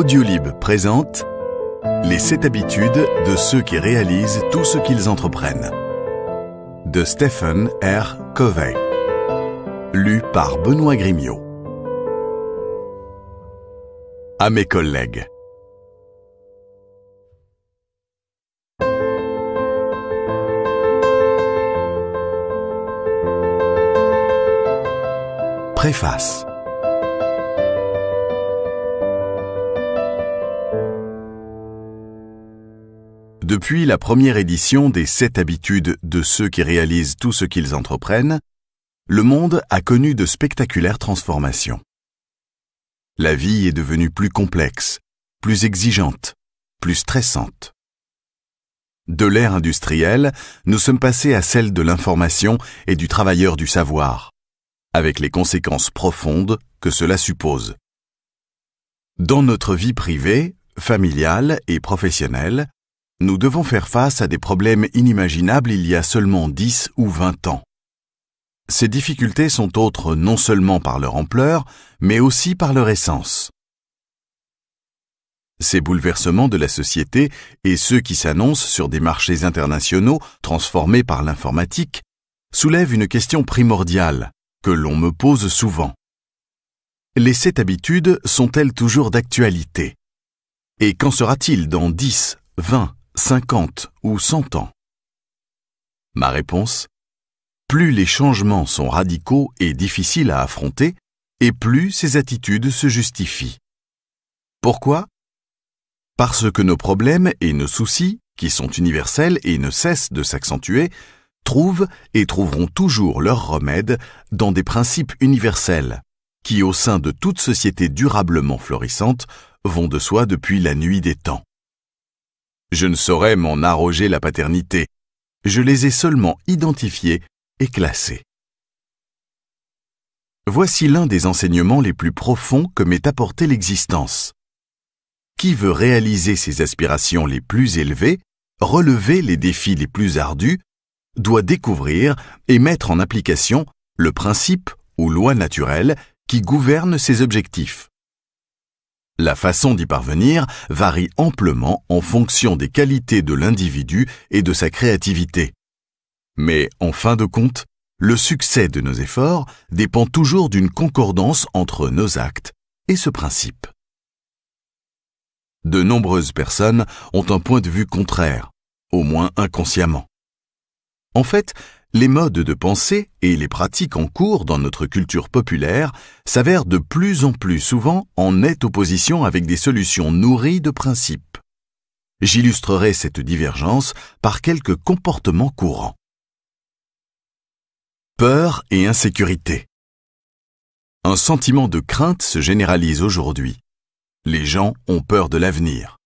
Audiolib présente Les sept habitudes de ceux qui réalisent tout ce qu'ils entreprennent de Stephen R. Covey. Lu par Benoît Grimiaud À mes collègues. Préface Depuis la première édition des sept habitudes de ceux qui réalisent tout ce qu'ils entreprennent, le monde a connu de spectaculaires transformations. La vie est devenue plus complexe, plus exigeante, plus stressante. De l'ère industrielle, nous sommes passés à celle de l'information et du travailleur du savoir, avec les conséquences profondes que cela suppose. Dans notre vie privée, familiale et professionnelle, nous devons faire face à des problèmes inimaginables il y a seulement 10 ou 20 ans. Ces difficultés sont autres non seulement par leur ampleur, mais aussi par leur essence. Ces bouleversements de la société et ceux qui s'annoncent sur des marchés internationaux transformés par l'informatique soulèvent une question primordiale que l'on me pose souvent. Les sept habitudes sont-elles toujours d'actualité Et qu'en sera-t-il dans 10, 20, 50 ou 100 ans Ma réponse Plus les changements sont radicaux et difficiles à affronter, et plus ces attitudes se justifient. Pourquoi Parce que nos problèmes et nos soucis, qui sont universels et ne cessent de s'accentuer, trouvent et trouveront toujours leur remède dans des principes universels, qui au sein de toute société durablement florissante vont de soi depuis la nuit des temps. Je ne saurais m'en arroger la paternité. Je les ai seulement identifiés et classés. Voici l'un des enseignements les plus profonds que m'est apporté l'existence. Qui veut réaliser ses aspirations les plus élevées, relever les défis les plus ardus, doit découvrir et mettre en application le principe ou loi naturelle qui gouverne ses objectifs. La façon d'y parvenir varie amplement en fonction des qualités de l'individu et de sa créativité. Mais en fin de compte, le succès de nos efforts dépend toujours d'une concordance entre nos actes et ce principe. De nombreuses personnes ont un point de vue contraire, au moins inconsciemment. En fait, les modes de pensée et les pratiques en cours dans notre culture populaire s'avèrent de plus en plus souvent en nette opposition avec des solutions nourries de principes. J'illustrerai cette divergence par quelques comportements courants. Peur et insécurité. Un sentiment de crainte se généralise aujourd'hui. Les gens ont peur de l'avenir.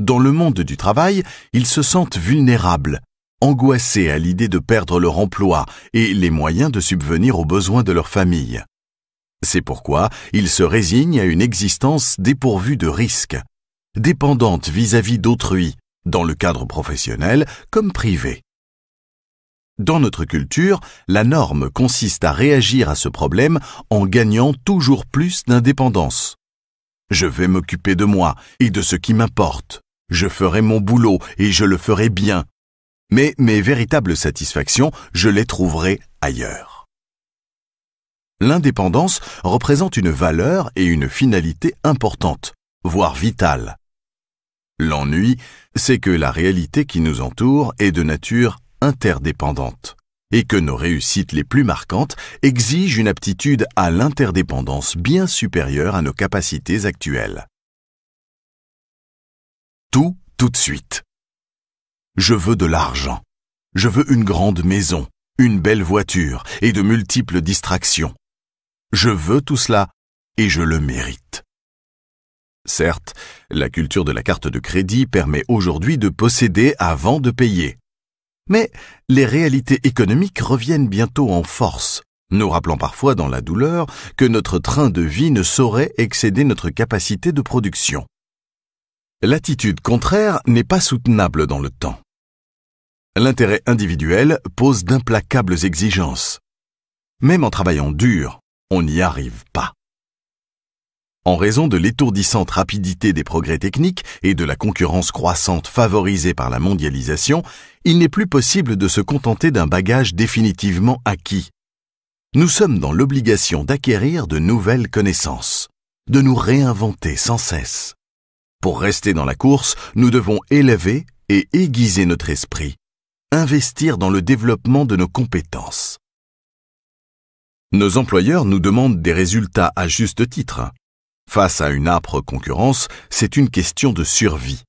Dans le monde du travail, ils se sentent vulnérables angoissés à l'idée de perdre leur emploi et les moyens de subvenir aux besoins de leur famille. C'est pourquoi ils se résignent à une existence dépourvue de risques, dépendante vis-à-vis d'autrui, dans le cadre professionnel comme privé. Dans notre culture, la norme consiste à réagir à ce problème en gagnant toujours plus d'indépendance. Je vais m'occuper de moi et de ce qui m'importe. Je ferai mon boulot et je le ferai bien mais mes véritables satisfactions, je les trouverai ailleurs. L'indépendance représente une valeur et une finalité importante, voire vitale. L'ennui, c'est que la réalité qui nous entoure est de nature interdépendante et que nos réussites les plus marquantes exigent une aptitude à l'interdépendance bien supérieure à nos capacités actuelles. Tout, tout de suite. Je veux de l'argent. Je veux une grande maison, une belle voiture et de multiples distractions. Je veux tout cela et je le mérite. Certes, la culture de la carte de crédit permet aujourd'hui de posséder avant de payer. Mais les réalités économiques reviennent bientôt en force, nous rappelant parfois dans la douleur que notre train de vie ne saurait excéder notre capacité de production. L'attitude contraire n'est pas soutenable dans le temps. L'intérêt individuel pose d'implacables exigences. Même en travaillant dur, on n'y arrive pas. En raison de l'étourdissante rapidité des progrès techniques et de la concurrence croissante favorisée par la mondialisation, il n'est plus possible de se contenter d'un bagage définitivement acquis. Nous sommes dans l'obligation d'acquérir de nouvelles connaissances, de nous réinventer sans cesse. Pour rester dans la course, nous devons élever et aiguiser notre esprit, investir dans le développement de nos compétences. Nos employeurs nous demandent des résultats à juste titre. Face à une âpre concurrence, c'est une question de survie.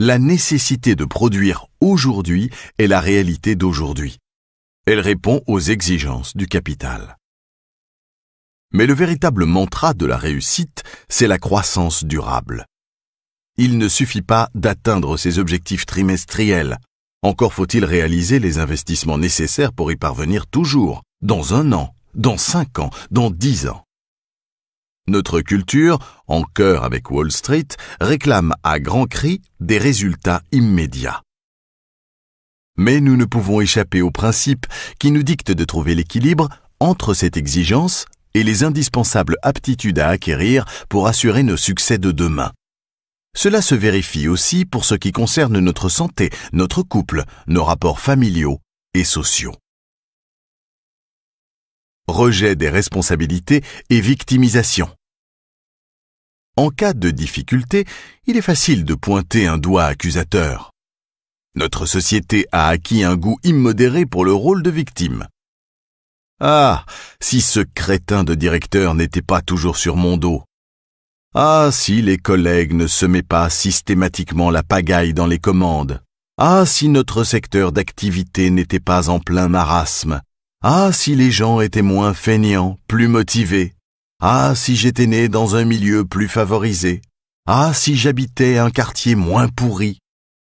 La nécessité de produire aujourd'hui est la réalité d'aujourd'hui. Elle répond aux exigences du capital. Mais le véritable mantra de la réussite, c'est la croissance durable. Il ne suffit pas d'atteindre ses objectifs trimestriels, encore faut-il réaliser les investissements nécessaires pour y parvenir toujours, dans un an, dans cinq ans, dans dix ans. Notre culture, en cœur avec Wall Street, réclame à grands cris des résultats immédiats. Mais nous ne pouvons échapper au principe qui nous dicte de trouver l'équilibre entre cette exigence et les indispensables aptitudes à acquérir pour assurer nos succès de demain. Cela se vérifie aussi pour ce qui concerne notre santé, notre couple, nos rapports familiaux et sociaux. Rejet des responsabilités et victimisation. En cas de difficulté, il est facile de pointer un doigt accusateur. Notre société a acquis un goût immodéré pour le rôle de victime. Ah, si ce crétin de directeur n'était pas toujours sur mon dos. Ah, si les collègues ne semaient pas systématiquement la pagaille dans les commandes. Ah, si notre secteur d'activité n'était pas en plein marasme. Ah, si les gens étaient moins feignants, plus motivés. Ah, si j'étais né dans un milieu plus favorisé. Ah, si j'habitais un quartier moins pourri.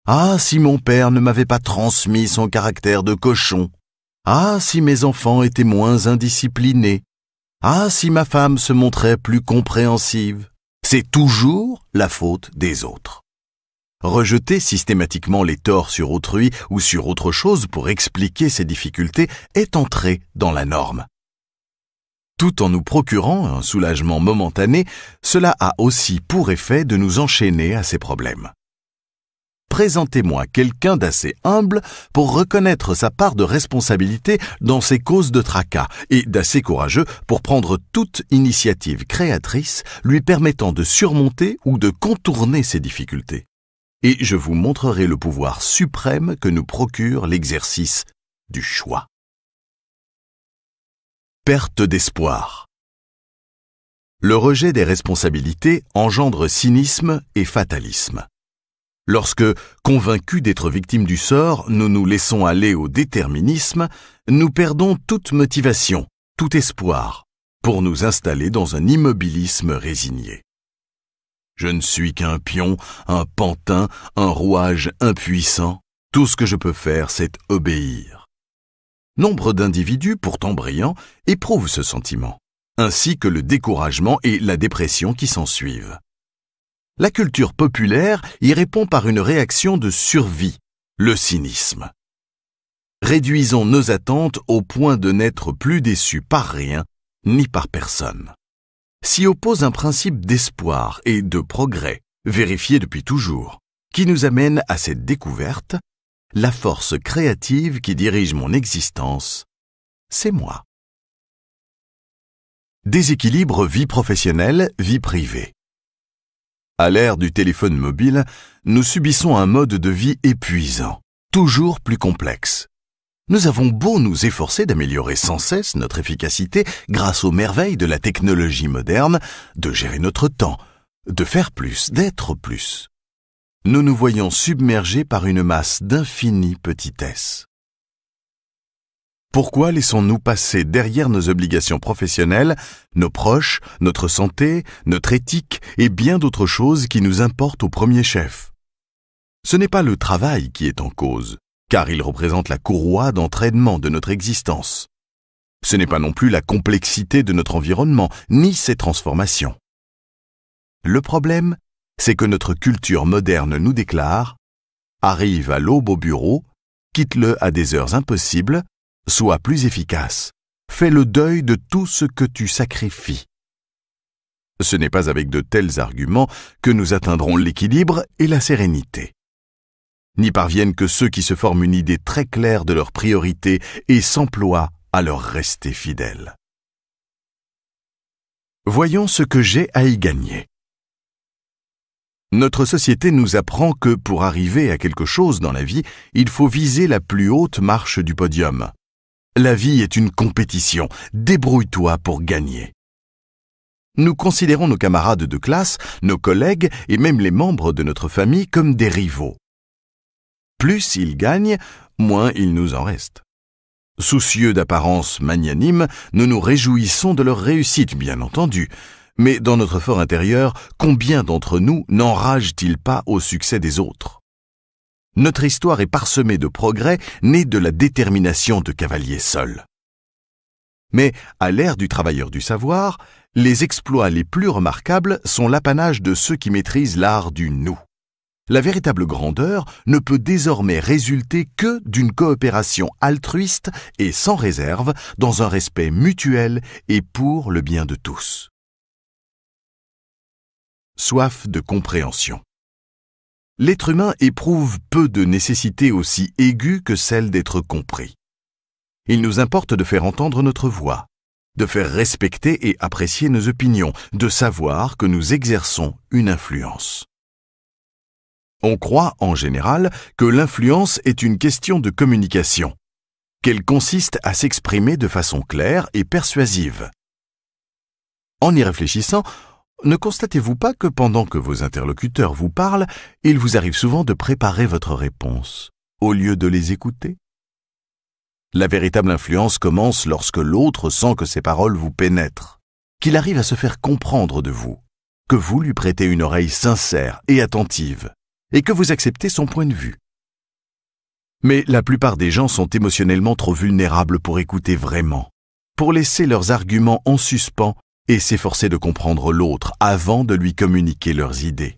Ah, si mon père ne m'avait pas transmis son caractère de cochon. Ah, si mes enfants étaient moins indisciplinés. Ah, si ma femme se montrait plus compréhensive c'est toujours la faute des autres. Rejeter systématiquement les torts sur autrui ou sur autre chose pour expliquer ses difficultés est entré dans la norme. Tout en nous procurant un soulagement momentané, cela a aussi pour effet de nous enchaîner à ces problèmes. Présentez-moi quelqu'un d'assez humble pour reconnaître sa part de responsabilité dans ces causes de tracas et d'assez courageux pour prendre toute initiative créatrice lui permettant de surmonter ou de contourner ses difficultés. Et je vous montrerai le pouvoir suprême que nous procure l'exercice du choix. Perte d'espoir. Le rejet des responsabilités engendre cynisme et fatalisme. Lorsque, convaincus d'être victimes du sort, nous nous laissons aller au déterminisme, nous perdons toute motivation, tout espoir, pour nous installer dans un immobilisme résigné. Je ne suis qu'un pion, un pantin, un rouage impuissant, tout ce que je peux faire, c'est obéir. Nombre d'individus, pourtant brillants, éprouvent ce sentiment, ainsi que le découragement et la dépression qui s'ensuivent la culture populaire y répond par une réaction de survie, le cynisme. Réduisons nos attentes au point de n'être plus déçus par rien ni par personne. S'y oppose un principe d'espoir et de progrès, vérifié depuis toujours, qui nous amène à cette découverte, la force créative qui dirige mon existence, c'est moi. Déséquilibre vie professionnelle, vie privée. À l'ère du téléphone mobile, nous subissons un mode de vie épuisant, toujours plus complexe. Nous avons beau nous efforcer d'améliorer sans cesse notre efficacité grâce aux merveilles de la technologie moderne, de gérer notre temps, de faire plus, d'être plus. Nous nous voyons submergés par une masse d'infinies petitesse. Pourquoi laissons-nous passer derrière nos obligations professionnelles, nos proches, notre santé, notre éthique et bien d'autres choses qui nous importent au premier chef Ce n'est pas le travail qui est en cause, car il représente la courroie d'entraînement de notre existence. Ce n'est pas non plus la complexité de notre environnement, ni ses transformations. Le problème, c'est que notre culture moderne nous déclare ⁇ Arrive à l'aube au bureau, quitte-le à des heures impossibles, sois plus efficace. Fais le deuil de tout ce que tu sacrifies. Ce n'est pas avec de tels arguments que nous atteindrons l'équilibre et la sérénité. N'y parviennent que ceux qui se forment une idée très claire de leurs priorités et s'emploient à leur rester fidèles. Voyons ce que j'ai à y gagner. Notre société nous apprend que pour arriver à quelque chose dans la vie, il faut viser la plus haute marche du podium. La vie est une compétition, débrouille-toi pour gagner. Nous considérons nos camarades de classe, nos collègues et même les membres de notre famille comme des rivaux. Plus ils gagnent, moins il nous en reste. Soucieux d'apparence magnanime, nous nous réjouissons de leur réussite, bien entendu, mais dans notre fort intérieur, combien d'entre nous n'enragent-ils pas au succès des autres notre histoire est parsemée de progrès nés de la détermination de cavaliers seuls. Mais à l'ère du travailleur du savoir, les exploits les plus remarquables sont l'apanage de ceux qui maîtrisent l'art du nous. La véritable grandeur ne peut désormais résulter que d'une coopération altruiste et sans réserve dans un respect mutuel et pour le bien de tous. Soif de compréhension l'être humain éprouve peu de nécessités aussi aiguës que celle d'être compris. Il nous importe de faire entendre notre voix, de faire respecter et apprécier nos opinions, de savoir que nous exerçons une influence. On croit en général que l'influence est une question de communication, qu'elle consiste à s'exprimer de façon claire et persuasive. En y réfléchissant, ne constatez-vous pas que pendant que vos interlocuteurs vous parlent, il vous arrive souvent de préparer votre réponse, au lieu de les écouter La véritable influence commence lorsque l'autre sent que ses paroles vous pénètrent, qu'il arrive à se faire comprendre de vous, que vous lui prêtez une oreille sincère et attentive, et que vous acceptez son point de vue. Mais la plupart des gens sont émotionnellement trop vulnérables pour écouter vraiment, pour laisser leurs arguments en suspens et s'efforcer de comprendre l'autre avant de lui communiquer leurs idées.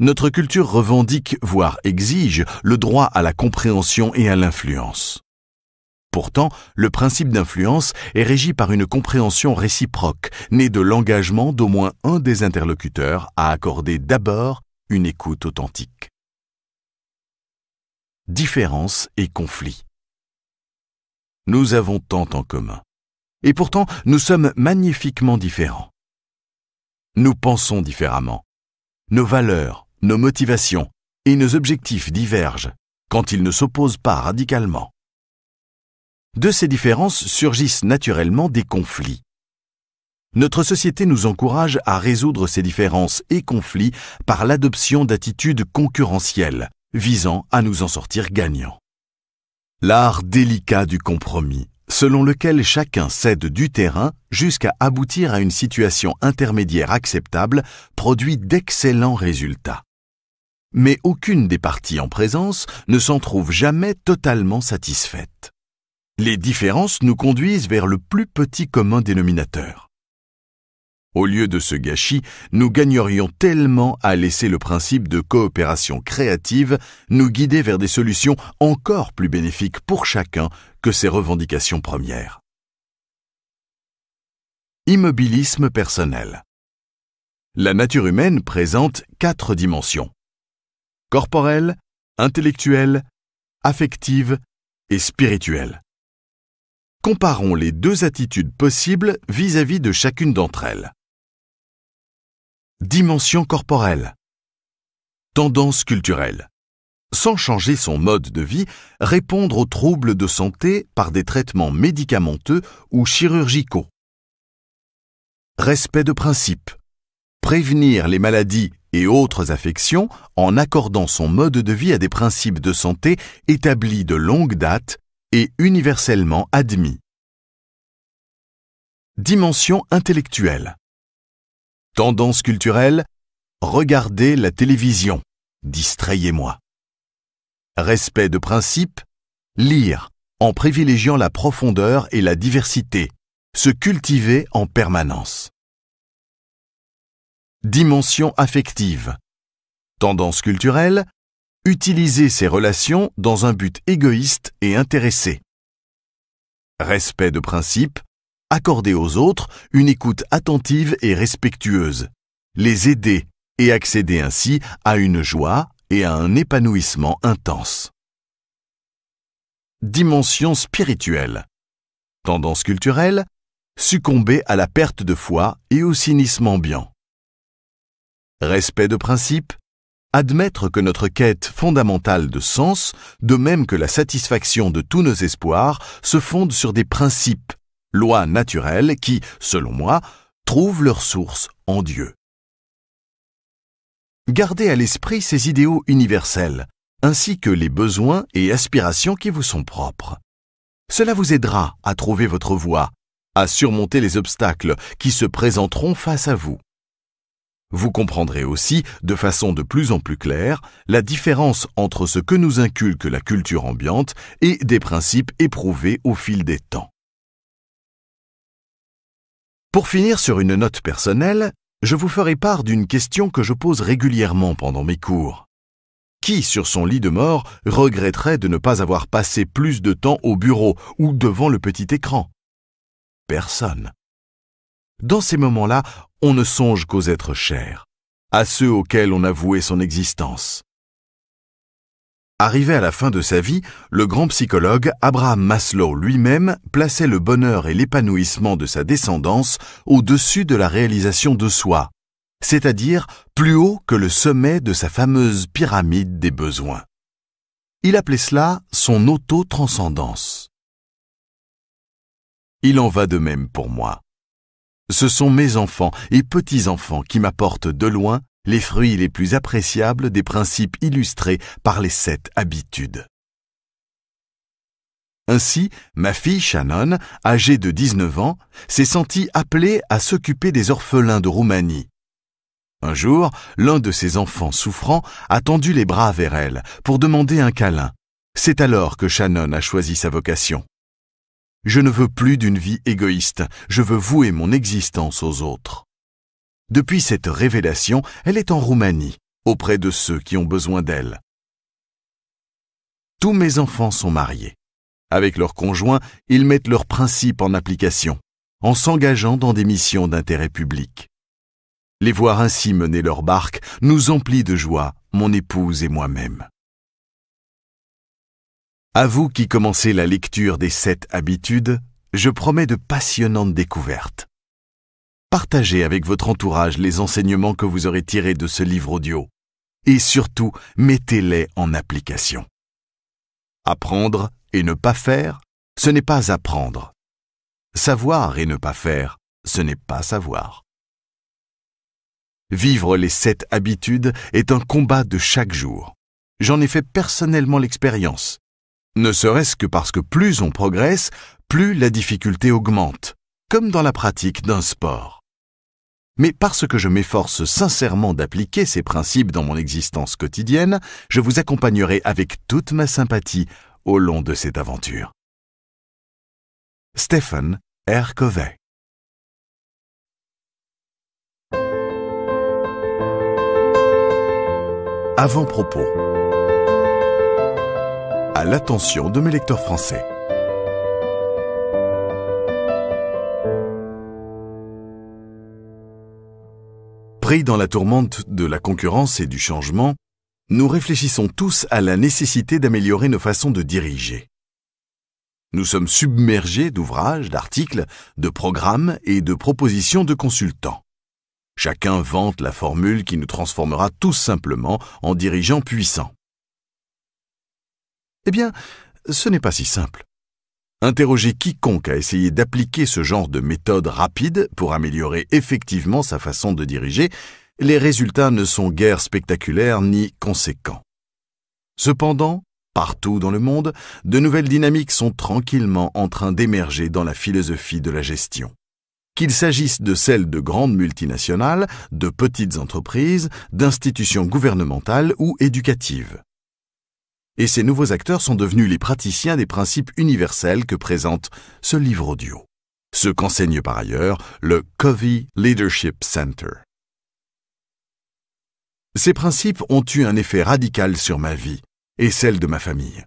Notre culture revendique, voire exige, le droit à la compréhension et à l'influence. Pourtant, le principe d'influence est régi par une compréhension réciproque, née de l'engagement d'au moins un des interlocuteurs à accorder d'abord une écoute authentique. Différence et conflit. Nous avons tant en commun. Et pourtant, nous sommes magnifiquement différents. Nous pensons différemment. Nos valeurs, nos motivations et nos objectifs divergent quand ils ne s'opposent pas radicalement. De ces différences surgissent naturellement des conflits. Notre société nous encourage à résoudre ces différences et conflits par l'adoption d'attitudes concurrentielles visant à nous en sortir gagnants. L'art délicat du compromis selon lequel chacun cède du terrain jusqu'à aboutir à une situation intermédiaire acceptable produit d'excellents résultats. Mais aucune des parties en présence ne s'en trouve jamais totalement satisfaite. Les différences nous conduisent vers le plus petit commun dénominateur. Au lieu de ce gâchis, nous gagnerions tellement à laisser le principe de coopération créative nous guider vers des solutions encore plus bénéfiques pour chacun que ses revendications premières. Immobilisme personnel. La nature humaine présente quatre dimensions. Corporelle, intellectuelle, affective et spirituelle. Comparons les deux attitudes possibles vis-à-vis de chacune d'entre elles. Dimension corporelle. Tendance culturelle sans changer son mode de vie, répondre aux troubles de santé par des traitements médicamenteux ou chirurgicaux. Respect de principe. Prévenir les maladies et autres affections en accordant son mode de vie à des principes de santé établis de longue date et universellement admis. Dimension intellectuelle. Tendance culturelle. Regardez la télévision. Distrayez-moi respect de principe, lire en privilégiant la profondeur et la diversité, se cultiver en permanence. Dimension affective. Tendance culturelle, utiliser ses relations dans un but égoïste et intéressé. Respect de principe, accorder aux autres une écoute attentive et respectueuse, les aider et accéder ainsi à une joie, et à un épanouissement intense. Dimension spirituelle. Tendance culturelle, succomber à la perte de foi et au cynisme ambiant. Respect de principe, admettre que notre quête fondamentale de sens, de même que la satisfaction de tous nos espoirs, se fonde sur des principes, lois naturelles qui, selon moi, trouvent leur source en Dieu gardez à l'esprit ces idéaux universels, ainsi que les besoins et aspirations qui vous sont propres. Cela vous aidera à trouver votre voie, à surmonter les obstacles qui se présenteront face à vous. Vous comprendrez aussi, de façon de plus en plus claire, la différence entre ce que nous inculque la culture ambiante et des principes éprouvés au fil des temps. Pour finir sur une note personnelle, je vous ferai part d'une question que je pose régulièrement pendant mes cours. Qui, sur son lit de mort, regretterait de ne pas avoir passé plus de temps au bureau ou devant le petit écran Personne. Dans ces moments-là, on ne songe qu'aux êtres chers, à ceux auxquels on a voué son existence. Arrivé à la fin de sa vie, le grand psychologue Abraham Maslow lui-même plaçait le bonheur et l'épanouissement de sa descendance au-dessus de la réalisation de soi, c'est-à-dire plus haut que le sommet de sa fameuse pyramide des besoins. Il appelait cela son auto-transcendance. Il en va de même pour moi. Ce sont mes enfants et petits-enfants qui m'apportent de loin les fruits les plus appréciables des principes illustrés par les sept habitudes. Ainsi, ma fille Shannon, âgée de 19 ans, s'est sentie appelée à s'occuper des orphelins de Roumanie. Un jour, l'un de ses enfants souffrant a tendu les bras vers elle pour demander un câlin. C'est alors que Shannon a choisi sa vocation. Je ne veux plus d'une vie égoïste, je veux vouer mon existence aux autres. Depuis cette révélation, elle est en Roumanie, auprès de ceux qui ont besoin d'elle. Tous mes enfants sont mariés. Avec leurs conjoints, ils mettent leurs principes en application, en s'engageant dans des missions d'intérêt public. Les voir ainsi mener leur barque nous emplit de joie, mon épouse et moi-même. À vous qui commencez la lecture des sept habitudes, je promets de passionnantes découvertes partagez avec votre entourage les enseignements que vous aurez tirés de ce livre audio et surtout mettez-les en application. Apprendre et ne pas faire, ce n'est pas apprendre. Savoir et ne pas faire, ce n'est pas savoir. Vivre les sept habitudes est un combat de chaque jour. J'en ai fait personnellement l'expérience. Ne serait-ce que parce que plus on progresse, plus la difficulté augmente, comme dans la pratique d'un sport mais parce que je m'efforce sincèrement d'appliquer ces principes dans mon existence quotidienne, je vous accompagnerai avec toute ma sympathie au long de cette aventure. Stephen R. Covey Avant-propos à l'attention de mes lecteurs français. pris dans la tourmente de la concurrence et du changement, nous réfléchissons tous à la nécessité d'améliorer nos façons de diriger. Nous sommes submergés d'ouvrages, d'articles, de programmes et de propositions de consultants. Chacun vante la formule qui nous transformera tout simplement en dirigeants puissants. Eh bien, ce n'est pas si simple. Interroger quiconque a essayé d'appliquer ce genre de méthode rapide pour améliorer effectivement sa façon de diriger, les résultats ne sont guère spectaculaires ni conséquents. Cependant, partout dans le monde, de nouvelles dynamiques sont tranquillement en train d'émerger dans la philosophie de la gestion. Qu'il s'agisse de celles de grandes multinationales, de petites entreprises, d'institutions gouvernementales ou éducatives et ces nouveaux acteurs sont devenus les praticiens des principes universels que présente ce livre audio. Ce qu'enseigne par ailleurs le Covey Leadership Center. Ces principes ont eu un effet radical sur ma vie et celle de ma famille.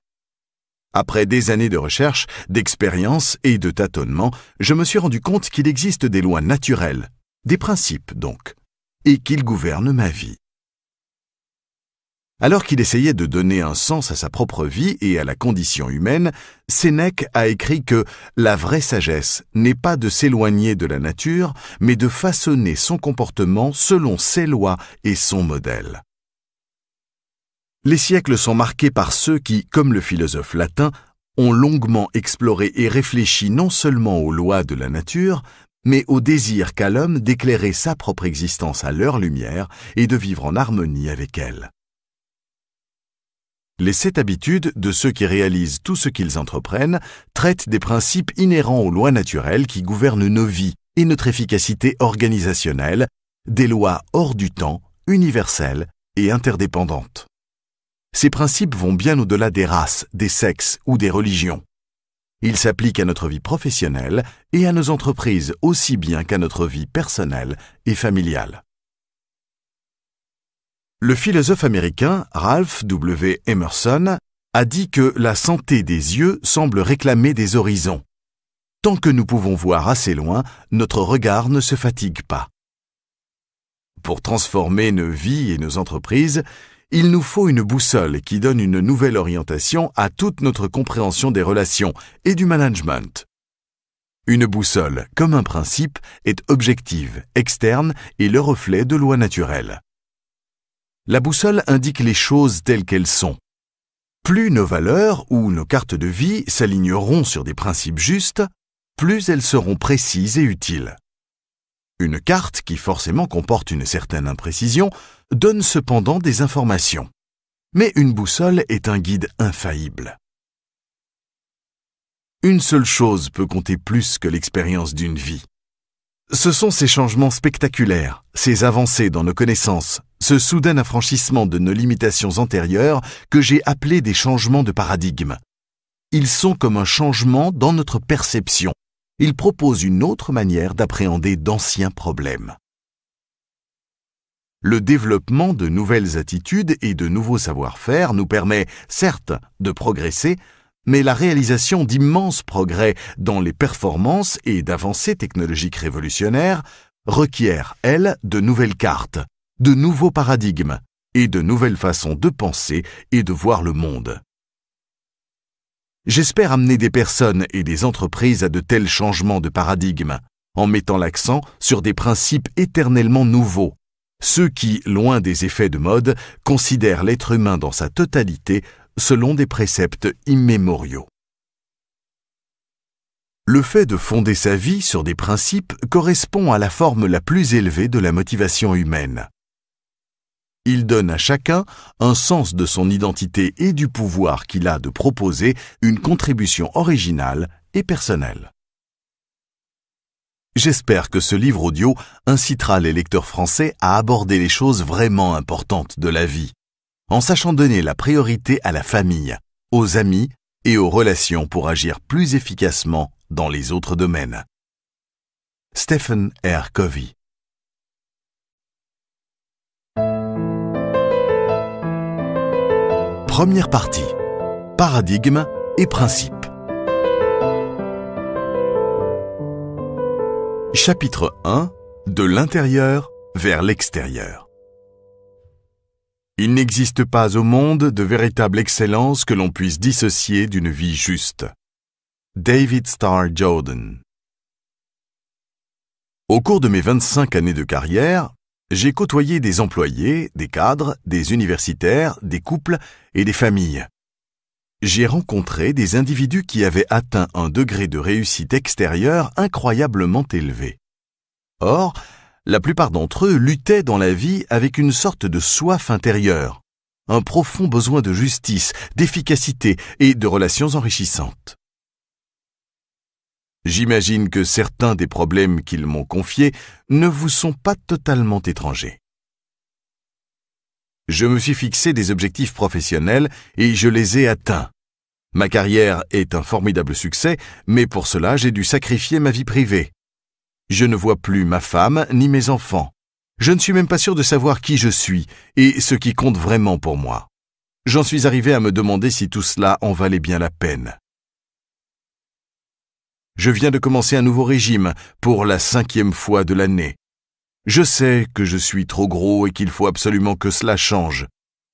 Après des années de recherche, d'expérience et de tâtonnement, je me suis rendu compte qu'il existe des lois naturelles, des principes donc, et qu'ils gouvernent ma vie. Alors qu'il essayait de donner un sens à sa propre vie et à la condition humaine, Sénèque a écrit que la vraie sagesse n'est pas de s'éloigner de la nature, mais de façonner son comportement selon ses lois et son modèle. Les siècles sont marqués par ceux qui, comme le philosophe latin, ont longuement exploré et réfléchi non seulement aux lois de la nature, mais au désir qu'a l'homme d'éclairer sa propre existence à leur lumière et de vivre en harmonie avec elle. Les sept habitudes de ceux qui réalisent tout ce qu'ils entreprennent traitent des principes inhérents aux lois naturelles qui gouvernent nos vies et notre efficacité organisationnelle, des lois hors du temps, universelles et interdépendantes. Ces principes vont bien au-delà des races, des sexes ou des religions. Ils s'appliquent à notre vie professionnelle et à nos entreprises aussi bien qu'à notre vie personnelle et familiale. Le philosophe américain Ralph W. Emerson a dit que la santé des yeux semble réclamer des horizons. Tant que nous pouvons voir assez loin, notre regard ne se fatigue pas. Pour transformer nos vies et nos entreprises, il nous faut une boussole qui donne une nouvelle orientation à toute notre compréhension des relations et du management. Une boussole, comme un principe, est objective, externe et le reflet de lois naturelles. La boussole indique les choses telles qu'elles sont. Plus nos valeurs ou nos cartes de vie s'aligneront sur des principes justes, plus elles seront précises et utiles. Une carte, qui forcément comporte une certaine imprécision, donne cependant des informations. Mais une boussole est un guide infaillible. Une seule chose peut compter plus que l'expérience d'une vie. Ce sont ces changements spectaculaires, ces avancées dans nos connaissances, ce soudain affranchissement de nos limitations antérieures que j'ai appelé des changements de paradigme. Ils sont comme un changement dans notre perception. Ils proposent une autre manière d'appréhender d'anciens problèmes. Le développement de nouvelles attitudes et de nouveaux savoir-faire nous permet, certes, de progresser, mais la réalisation d'immenses progrès dans les performances et d'avancées technologiques révolutionnaires requiert, elle, de nouvelles cartes, de nouveaux paradigmes et de nouvelles façons de penser et de voir le monde. J'espère amener des personnes et des entreprises à de tels changements de paradigme, en mettant l'accent sur des principes éternellement nouveaux, ceux qui, loin des effets de mode, considèrent l'être humain dans sa totalité selon des préceptes immémoriaux. Le fait de fonder sa vie sur des principes correspond à la forme la plus élevée de la motivation humaine. Il donne à chacun un sens de son identité et du pouvoir qu'il a de proposer une contribution originale et personnelle. J'espère que ce livre audio incitera les lecteurs français à aborder les choses vraiment importantes de la vie, en sachant donner la priorité à la famille, aux amis et aux relations pour agir plus efficacement dans les autres domaines. Stephen R. Covey Première partie. Paradigme et principes. Chapitre 1. De l'intérieur vers l'extérieur. Il n'existe pas au monde de véritable excellence que l'on puisse dissocier d'une vie juste. David Starr Jordan. Au cours de mes 25 années de carrière, j'ai côtoyé des employés, des cadres, des universitaires, des couples et des familles. J'ai rencontré des individus qui avaient atteint un degré de réussite extérieure incroyablement élevé. Or, la plupart d'entre eux luttaient dans la vie avec une sorte de soif intérieure, un profond besoin de justice, d'efficacité et de relations enrichissantes. J'imagine que certains des problèmes qu'ils m'ont confiés ne vous sont pas totalement étrangers. Je me suis fixé des objectifs professionnels et je les ai atteints. Ma carrière est un formidable succès, mais pour cela j'ai dû sacrifier ma vie privée. Je ne vois plus ma femme ni mes enfants. Je ne suis même pas sûr de savoir qui je suis et ce qui compte vraiment pour moi. J'en suis arrivé à me demander si tout cela en valait bien la peine. Je viens de commencer un nouveau régime pour la cinquième fois de l'année. Je sais que je suis trop gros et qu'il faut absolument que cela change.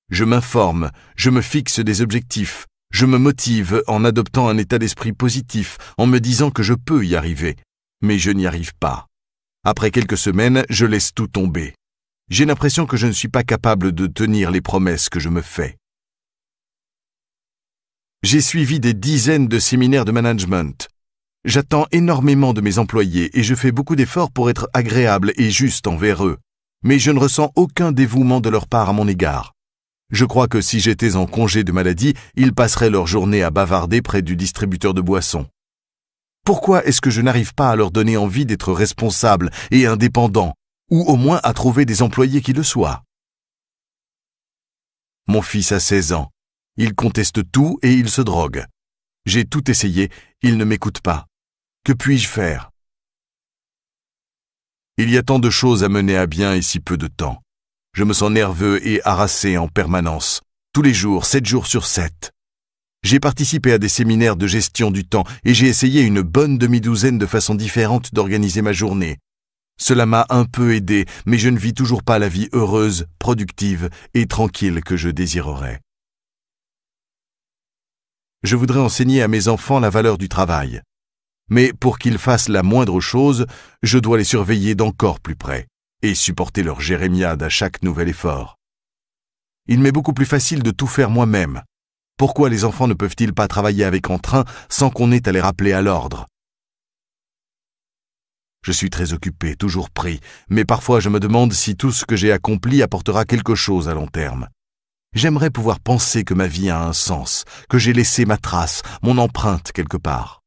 Je m'informe, je me fixe des objectifs, je me motive en adoptant un état d'esprit positif, en me disant que je peux y arriver. Mais je n'y arrive pas. Après quelques semaines, je laisse tout tomber. J'ai l'impression que je ne suis pas capable de tenir les promesses que je me fais. J'ai suivi des dizaines de séminaires de management. J'attends énormément de mes employés et je fais beaucoup d'efforts pour être agréable et juste envers eux, mais je ne ressens aucun dévouement de leur part à mon égard. Je crois que si j'étais en congé de maladie, ils passeraient leur journée à bavarder près du distributeur de boissons. Pourquoi est-ce que je n'arrive pas à leur donner envie d'être responsable et indépendant, ou au moins à trouver des employés qui le soient Mon fils a 16 ans. Il conteste tout et il se drogue. J'ai tout essayé, il ne m'écoute pas. Que puis-je faire Il y a tant de choses à mener à bien et si peu de temps. Je me sens nerveux et harassé en permanence, tous les jours, sept jours sur sept. J'ai participé à des séminaires de gestion du temps et j'ai essayé une bonne demi-douzaine de façons différentes d'organiser ma journée. Cela m'a un peu aidé, mais je ne vis toujours pas la vie heureuse, productive et tranquille que je désirerais je voudrais enseigner à mes enfants la valeur du travail. Mais pour qu'ils fassent la moindre chose, je dois les surveiller d'encore plus près et supporter leur jérémiade à chaque nouvel effort. Il m'est beaucoup plus facile de tout faire moi-même. Pourquoi les enfants ne peuvent-ils pas travailler avec entrain sans qu'on ait à les rappeler à l'ordre Je suis très occupé, toujours pris, mais parfois je me demande si tout ce que j'ai accompli apportera quelque chose à long terme. J'aimerais pouvoir penser que ma vie a un sens, que j'ai laissé ma trace, mon empreinte quelque part.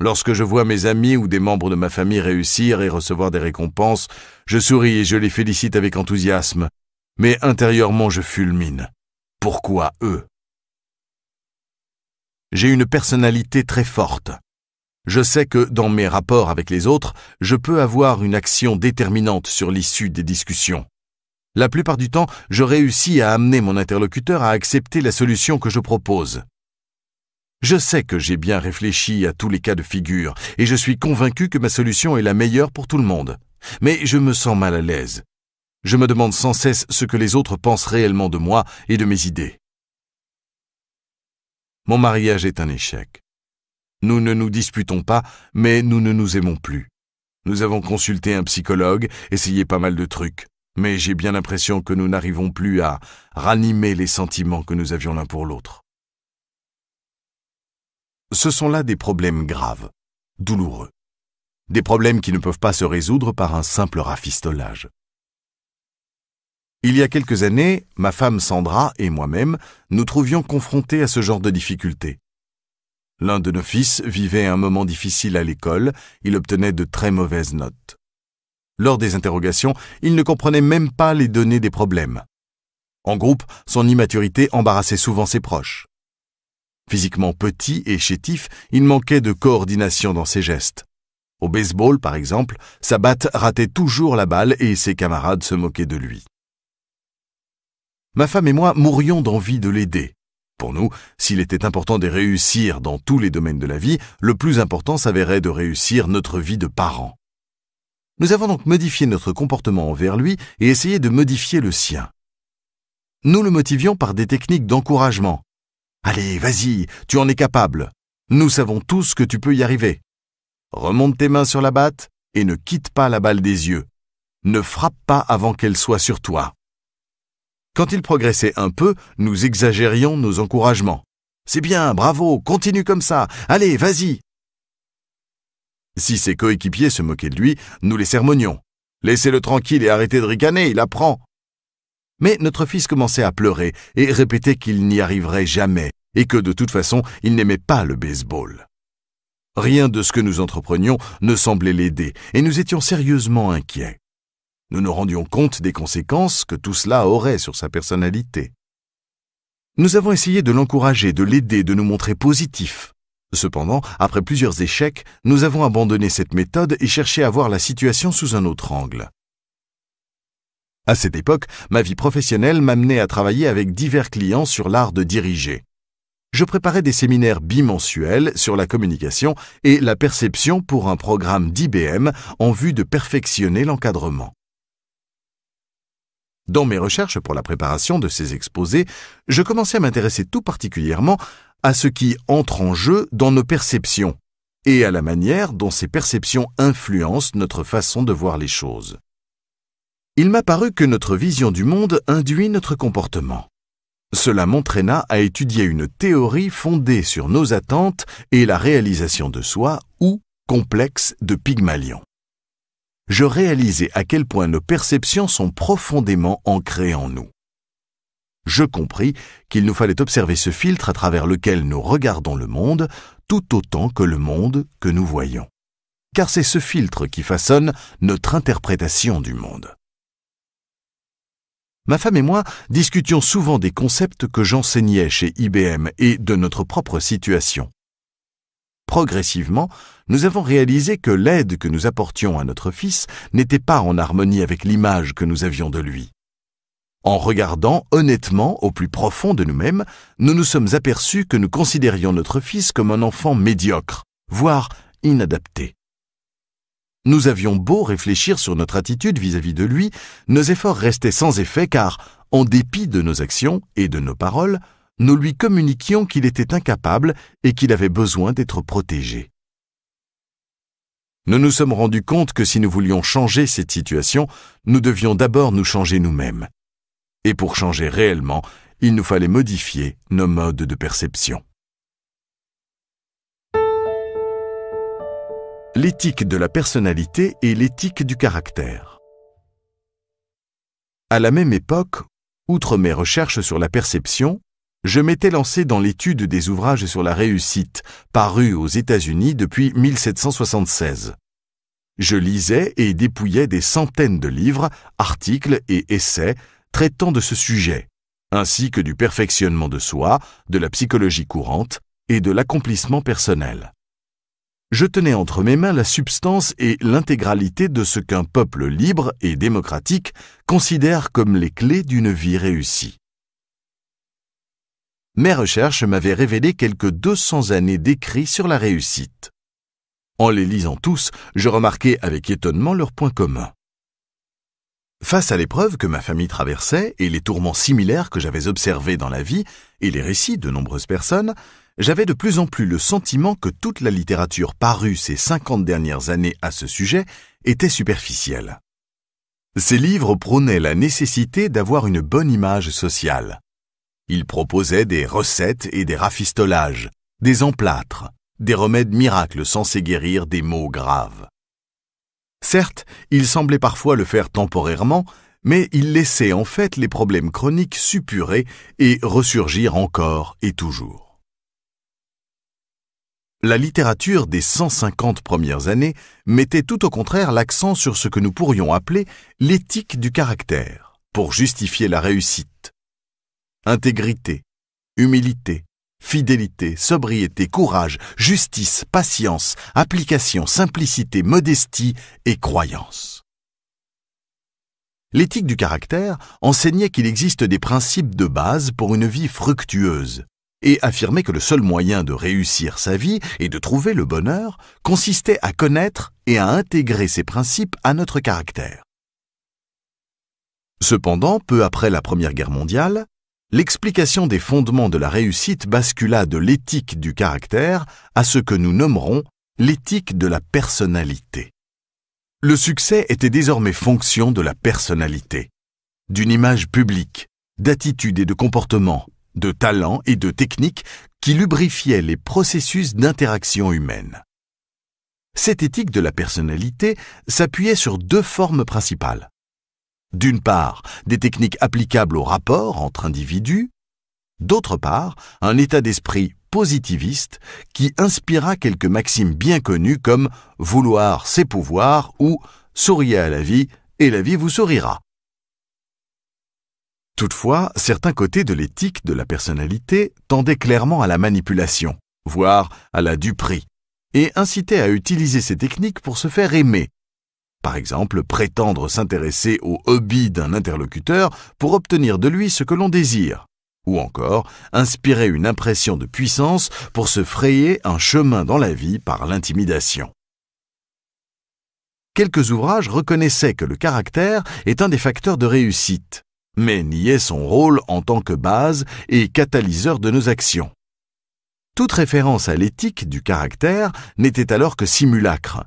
Lorsque je vois mes amis ou des membres de ma famille réussir et recevoir des récompenses, je souris et je les félicite avec enthousiasme, mais intérieurement je fulmine. Pourquoi eux J'ai une personnalité très forte. Je sais que dans mes rapports avec les autres, je peux avoir une action déterminante sur l'issue des discussions. La plupart du temps, je réussis à amener mon interlocuteur à accepter la solution que je propose. Je sais que j'ai bien réfléchi à tous les cas de figure, et je suis convaincu que ma solution est la meilleure pour tout le monde. Mais je me sens mal à l'aise. Je me demande sans cesse ce que les autres pensent réellement de moi et de mes idées. Mon mariage est un échec. Nous ne nous disputons pas, mais nous ne nous aimons plus. Nous avons consulté un psychologue, essayé pas mal de trucs mais j'ai bien l'impression que nous n'arrivons plus à ranimer les sentiments que nous avions l'un pour l'autre. Ce sont là des problèmes graves, douloureux, des problèmes qui ne peuvent pas se résoudre par un simple rafistolage. Il y a quelques années, ma femme Sandra et moi-même nous trouvions confrontés à ce genre de difficultés. L'un de nos fils vivait un moment difficile à l'école, il obtenait de très mauvaises notes. Lors des interrogations, il ne comprenait même pas les données des problèmes. En groupe, son immaturité embarrassait souvent ses proches. Physiquement petit et chétif, il manquait de coordination dans ses gestes. Au baseball, par exemple, sa batte ratait toujours la balle et ses camarades se moquaient de lui. Ma femme et moi mourions d'envie de l'aider. Pour nous, s'il était important de réussir dans tous les domaines de la vie, le plus important s'avérait de réussir notre vie de parents. Nous avons donc modifié notre comportement envers lui et essayé de modifier le sien. Nous le motivions par des techniques d'encouragement. Allez, vas-y, tu en es capable. Nous savons tous que tu peux y arriver. Remonte tes mains sur la batte et ne quitte pas la balle des yeux. Ne frappe pas avant qu'elle soit sur toi. Quand il progressait un peu, nous exagérions nos encouragements. C'est bien, bravo, continue comme ça, allez, vas-y. Si ses coéquipiers se moquaient de lui, nous les sermonions. Laissez-le tranquille et arrêtez de ricaner, il apprend. Mais notre fils commençait à pleurer et répétait qu'il n'y arriverait jamais et que de toute façon il n'aimait pas le baseball. Rien de ce que nous entreprenions ne semblait l'aider et nous étions sérieusement inquiets. Nous nous rendions compte des conséquences que tout cela aurait sur sa personnalité. Nous avons essayé de l'encourager, de l'aider, de nous montrer positifs. Cependant, après plusieurs échecs, nous avons abandonné cette méthode et cherché à voir la situation sous un autre angle. À cette époque, ma vie professionnelle m'amenait à travailler avec divers clients sur l'art de diriger. Je préparais des séminaires bimensuels sur la communication et la perception pour un programme d'IBM en vue de perfectionner l'encadrement. Dans mes recherches pour la préparation de ces exposés, je commençais à m'intéresser tout particulièrement à ce qui entre en jeu dans nos perceptions et à la manière dont ces perceptions influencent notre façon de voir les choses. Il m'a paru que notre vision du monde induit notre comportement. Cela m'entraîna à étudier une théorie fondée sur nos attentes et la réalisation de soi ou complexe de Pygmalion je réalisais à quel point nos perceptions sont profondément ancrées en nous. Je compris qu'il nous fallait observer ce filtre à travers lequel nous regardons le monde, tout autant que le monde que nous voyons. Car c'est ce filtre qui façonne notre interprétation du monde. Ma femme et moi discutions souvent des concepts que j'enseignais chez IBM et de notre propre situation. Progressivement, nous avons réalisé que l'aide que nous apportions à notre Fils n'était pas en harmonie avec l'image que nous avions de lui. En regardant honnêtement au plus profond de nous-mêmes, nous nous sommes aperçus que nous considérions notre Fils comme un enfant médiocre, voire inadapté. Nous avions beau réfléchir sur notre attitude vis-à-vis de lui, nos efforts restaient sans effet car, en dépit de nos actions et de nos paroles, nous lui communiquions qu'il était incapable et qu'il avait besoin d'être protégé. Nous nous sommes rendus compte que si nous voulions changer cette situation, nous devions d'abord nous changer nous-mêmes. Et pour changer réellement, il nous fallait modifier nos modes de perception. L'éthique de la personnalité et l'éthique du caractère. À la même époque, outre mes recherches sur la perception, je m'étais lancé dans l'étude des ouvrages sur la réussite, parus aux États-Unis depuis 1776. Je lisais et dépouillais des centaines de livres, articles et essais traitant de ce sujet, ainsi que du perfectionnement de soi, de la psychologie courante et de l'accomplissement personnel. Je tenais entre mes mains la substance et l'intégralité de ce qu'un peuple libre et démocratique considère comme les clés d'une vie réussie mes recherches m'avaient révélé quelques 200 années d'écrits sur la réussite. En les lisant tous, je remarquais avec étonnement leurs points communs. Face à l'épreuve que ma famille traversait et les tourments similaires que j'avais observés dans la vie et les récits de nombreuses personnes, j'avais de plus en plus le sentiment que toute la littérature parue ces 50 dernières années à ce sujet était superficielle. Ces livres prônaient la nécessité d'avoir une bonne image sociale, il proposait des recettes et des rafistolages, des emplâtres, des remèdes miracles censés guérir des maux graves. Certes, il semblait parfois le faire temporairement, mais il laissait en fait les problèmes chroniques suppurer et ressurgir encore et toujours. La littérature des 150 premières années mettait tout au contraire l'accent sur ce que nous pourrions appeler l'éthique du caractère, pour justifier la réussite, intégrité, humilité, fidélité, sobriété, courage, justice, patience, application, simplicité, modestie et croyance. L'éthique du caractère enseignait qu'il existe des principes de base pour une vie fructueuse et affirmait que le seul moyen de réussir sa vie et de trouver le bonheur consistait à connaître et à intégrer ces principes à notre caractère. Cependant, peu après la Première Guerre mondiale, l'explication des fondements de la réussite bascula de l'éthique du caractère à ce que nous nommerons l'éthique de la personnalité. Le succès était désormais fonction de la personnalité, d'une image publique, d'attitudes et de comportement, de talents et de techniques qui lubrifiaient les processus d'interaction humaine. Cette éthique de la personnalité s'appuyait sur deux formes principales. D'une part, des techniques applicables aux rapports entre individus, d'autre part, un état d'esprit positiviste qui inspira quelques maximes bien connues comme vouloir c'est pouvoir ou souriez à la vie et la vie vous sourira. Toutefois, certains côtés de l'éthique de la personnalité tendaient clairement à la manipulation, voire à la duperie, et incitaient à utiliser ces techniques pour se faire aimer, par exemple, prétendre s'intéresser au hobby d'un interlocuteur pour obtenir de lui ce que l'on désire. Ou encore, inspirer une impression de puissance pour se frayer un chemin dans la vie par l'intimidation. Quelques ouvrages reconnaissaient que le caractère est un des facteurs de réussite, mais niaient son rôle en tant que base et catalyseur de nos actions. Toute référence à l'éthique du caractère n'était alors que simulacre,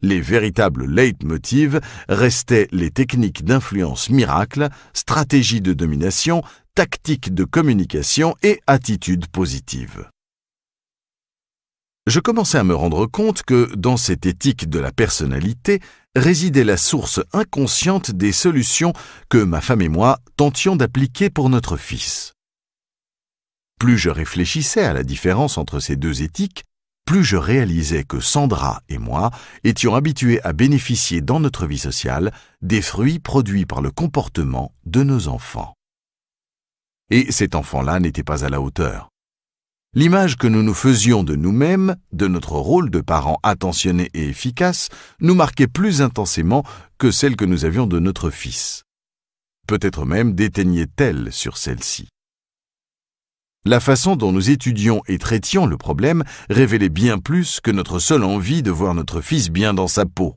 les véritables leitmotivs restaient les techniques d'influence miracle, stratégie de domination, tactique de communication et attitude positive. Je commençais à me rendre compte que, dans cette éthique de la personnalité, résidait la source inconsciente des solutions que ma femme et moi tentions d'appliquer pour notre fils. Plus je réfléchissais à la différence entre ces deux éthiques, plus je réalisais que Sandra et moi étions habitués à bénéficier dans notre vie sociale des fruits produits par le comportement de nos enfants. Et cet enfant-là n'était pas à la hauteur. L'image que nous nous faisions de nous-mêmes, de notre rôle de parents attentionnés et efficaces, nous marquait plus intensément que celle que nous avions de notre fils. Peut-être même déteignait-elle sur celle-ci. La façon dont nous étudions et traitions le problème révélait bien plus que notre seule envie de voir notre fils bien dans sa peau.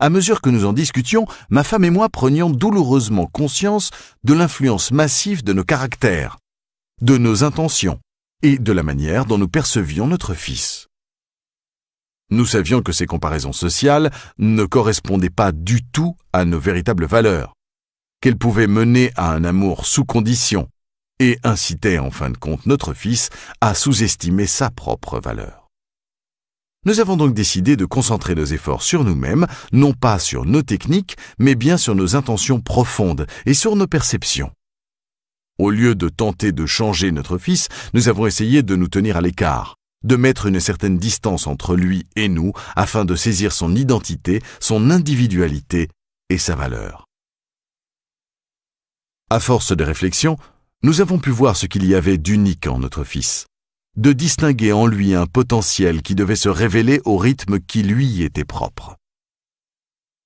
À mesure que nous en discutions, ma femme et moi prenions douloureusement conscience de l'influence massive de nos caractères, de nos intentions et de la manière dont nous percevions notre fils. Nous savions que ces comparaisons sociales ne correspondaient pas du tout à nos véritables valeurs, qu'elles pouvaient mener à un amour sous condition, et incitait en fin de compte notre fils à sous-estimer sa propre valeur. Nous avons donc décidé de concentrer nos efforts sur nous-mêmes, non pas sur nos techniques, mais bien sur nos intentions profondes et sur nos perceptions. Au lieu de tenter de changer notre fils, nous avons essayé de nous tenir à l'écart, de mettre une certaine distance entre lui et nous afin de saisir son identité, son individualité et sa valeur. À force de réflexion, nous avons pu voir ce qu'il y avait d'unique en notre Fils, de distinguer en lui un potentiel qui devait se révéler au rythme qui lui était propre.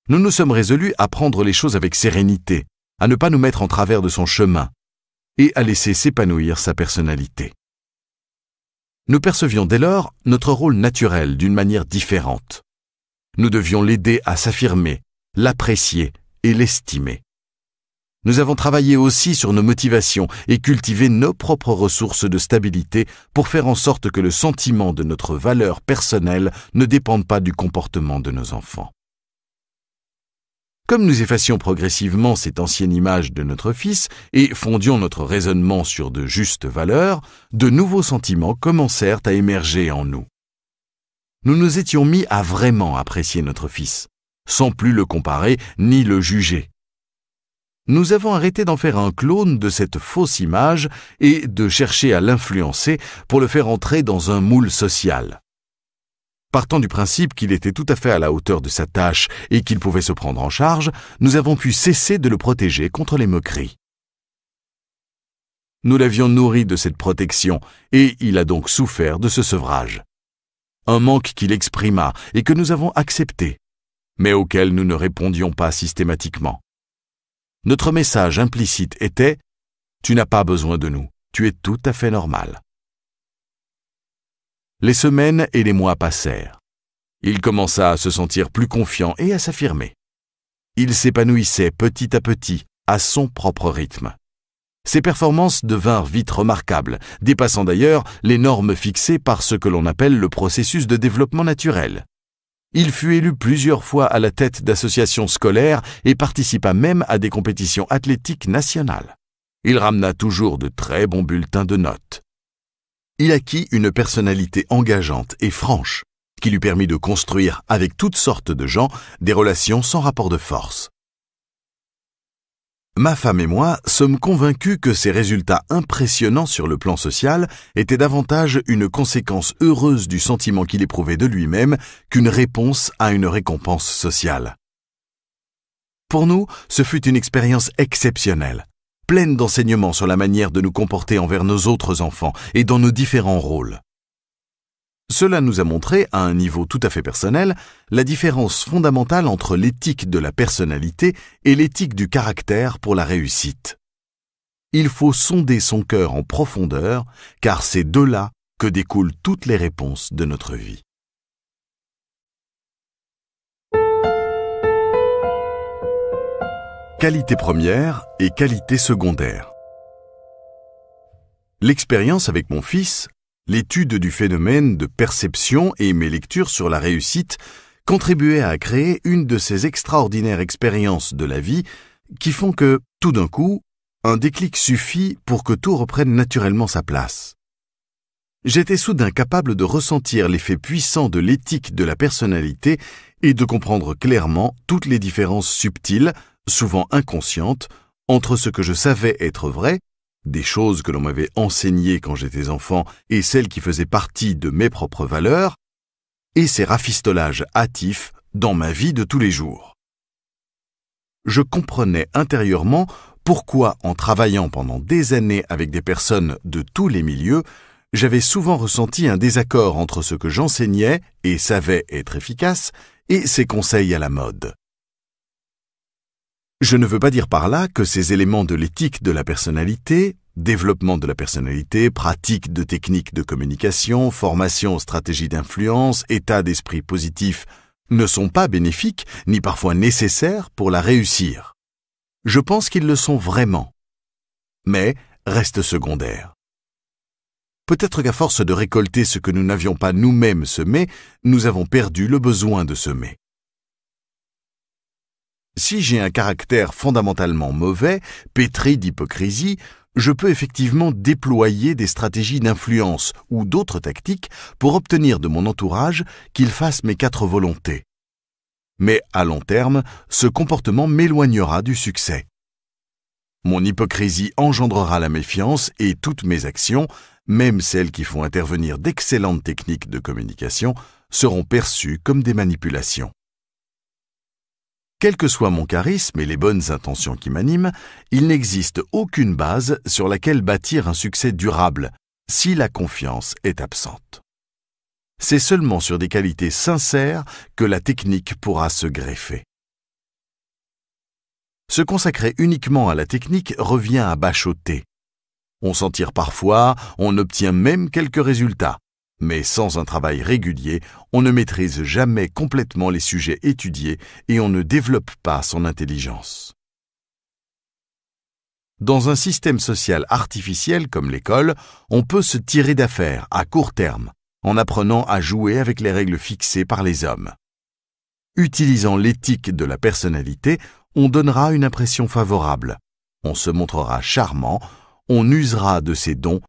Nous nous sommes résolus à prendre les choses avec sérénité, à ne pas nous mettre en travers de son chemin, et à laisser s'épanouir sa personnalité. Nous percevions dès lors notre rôle naturel d'une manière différente. Nous devions l'aider à s'affirmer, l'apprécier et l'estimer. Nous avons travaillé aussi sur nos motivations et cultivé nos propres ressources de stabilité pour faire en sorte que le sentiment de notre valeur personnelle ne dépende pas du comportement de nos enfants. Comme nous effacions progressivement cette ancienne image de notre fils et fondions notre raisonnement sur de justes valeurs, de nouveaux sentiments commencèrent à émerger en nous. Nous nous étions mis à vraiment apprécier notre fils, sans plus le comparer ni le juger nous avons arrêté d'en faire un clone de cette fausse image et de chercher à l'influencer pour le faire entrer dans un moule social. Partant du principe qu'il était tout à fait à la hauteur de sa tâche et qu'il pouvait se prendre en charge, nous avons pu cesser de le protéger contre les moqueries. Nous l'avions nourri de cette protection, et il a donc souffert de ce sevrage. Un manque qu'il exprima et que nous avons accepté, mais auquel nous ne répondions pas systématiquement. Notre message implicite était ⁇ Tu n'as pas besoin de nous, tu es tout à fait normal ⁇ Les semaines et les mois passèrent. Il commença à se sentir plus confiant et à s'affirmer. Il s'épanouissait petit à petit, à son propre rythme. Ses performances devinrent vite remarquables, dépassant d'ailleurs les normes fixées par ce que l'on appelle le processus de développement naturel. Il fut élu plusieurs fois à la tête d'associations scolaires et participa même à des compétitions athlétiques nationales. Il ramena toujours de très bons bulletins de notes. Il acquit une personnalité engageante et franche, qui lui permit de construire avec toutes sortes de gens des relations sans rapport de force. Ma femme et moi sommes convaincus que ces résultats impressionnants sur le plan social étaient davantage une conséquence heureuse du sentiment qu'il éprouvait de lui-même qu'une réponse à une récompense sociale. Pour nous, ce fut une expérience exceptionnelle, pleine d'enseignements sur la manière de nous comporter envers nos autres enfants et dans nos différents rôles. Cela nous a montré, à un niveau tout à fait personnel, la différence fondamentale entre l'éthique de la personnalité et l'éthique du caractère pour la réussite. Il faut sonder son cœur en profondeur, car c'est de là que découlent toutes les réponses de notre vie. Qualité première et qualité secondaire. L'expérience avec mon fils L'étude du phénomène de perception et mes lectures sur la réussite contribuaient à créer une de ces extraordinaires expériences de la vie qui font que, tout d'un coup, un déclic suffit pour que tout reprenne naturellement sa place. J'étais soudain capable de ressentir l'effet puissant de l'éthique de la personnalité et de comprendre clairement toutes les différences subtiles, souvent inconscientes, entre ce que je savais être vrai des choses que l'on m'avait enseignées quand j'étais enfant et celles qui faisaient partie de mes propres valeurs, et ces rafistolages hâtifs dans ma vie de tous les jours. Je comprenais intérieurement pourquoi, en travaillant pendant des années avec des personnes de tous les milieux, j'avais souvent ressenti un désaccord entre ce que j'enseignais et savais être efficace et ces conseils à la mode. Je ne veux pas dire par là que ces éléments de l'éthique de la personnalité, développement de la personnalité, pratique de techniques de communication, formation, stratégie d'influence, état d'esprit positif, ne sont pas bénéfiques ni parfois nécessaires pour la réussir. Je pense qu'ils le sont vraiment, mais restent secondaires. Peut-être qu'à force de récolter ce que nous n'avions pas nous-mêmes semé, nous avons perdu le besoin de semer si j'ai un caractère fondamentalement mauvais, pétri d'hypocrisie, je peux effectivement déployer des stratégies d'influence ou d'autres tactiques pour obtenir de mon entourage qu'il fasse mes quatre volontés. Mais à long terme, ce comportement m'éloignera du succès. Mon hypocrisie engendrera la méfiance et toutes mes actions, même celles qui font intervenir d'excellentes techniques de communication, seront perçues comme des manipulations. Quel que soit mon charisme et les bonnes intentions qui m'animent, il n'existe aucune base sur laquelle bâtir un succès durable si la confiance est absente. C'est seulement sur des qualités sincères que la technique pourra se greffer. Se consacrer uniquement à la technique revient à bachoter. On s'en tire parfois, on obtient même quelques résultats, mais sans un travail régulier, on ne maîtrise jamais complètement les sujets étudiés et on ne développe pas son intelligence. Dans un système social artificiel comme l'école, on peut se tirer d'affaire à court terme en apprenant à jouer avec les règles fixées par les hommes. Utilisant l'éthique de la personnalité, on donnera une impression favorable, on se montrera charmant, on usera de ses dons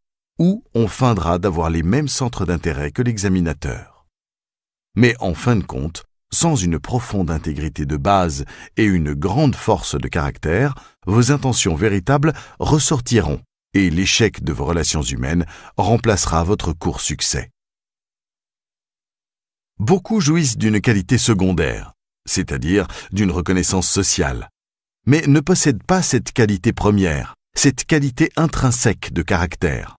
ou on feindra d'avoir les mêmes centres d'intérêt que l'examinateur. Mais en fin de compte, sans une profonde intégrité de base et une grande force de caractère, vos intentions véritables ressortiront et l'échec de vos relations humaines remplacera votre court succès. Beaucoup jouissent d'une qualité secondaire, c'est-à-dire d'une reconnaissance sociale, mais ne possèdent pas cette qualité première, cette qualité intrinsèque de caractère.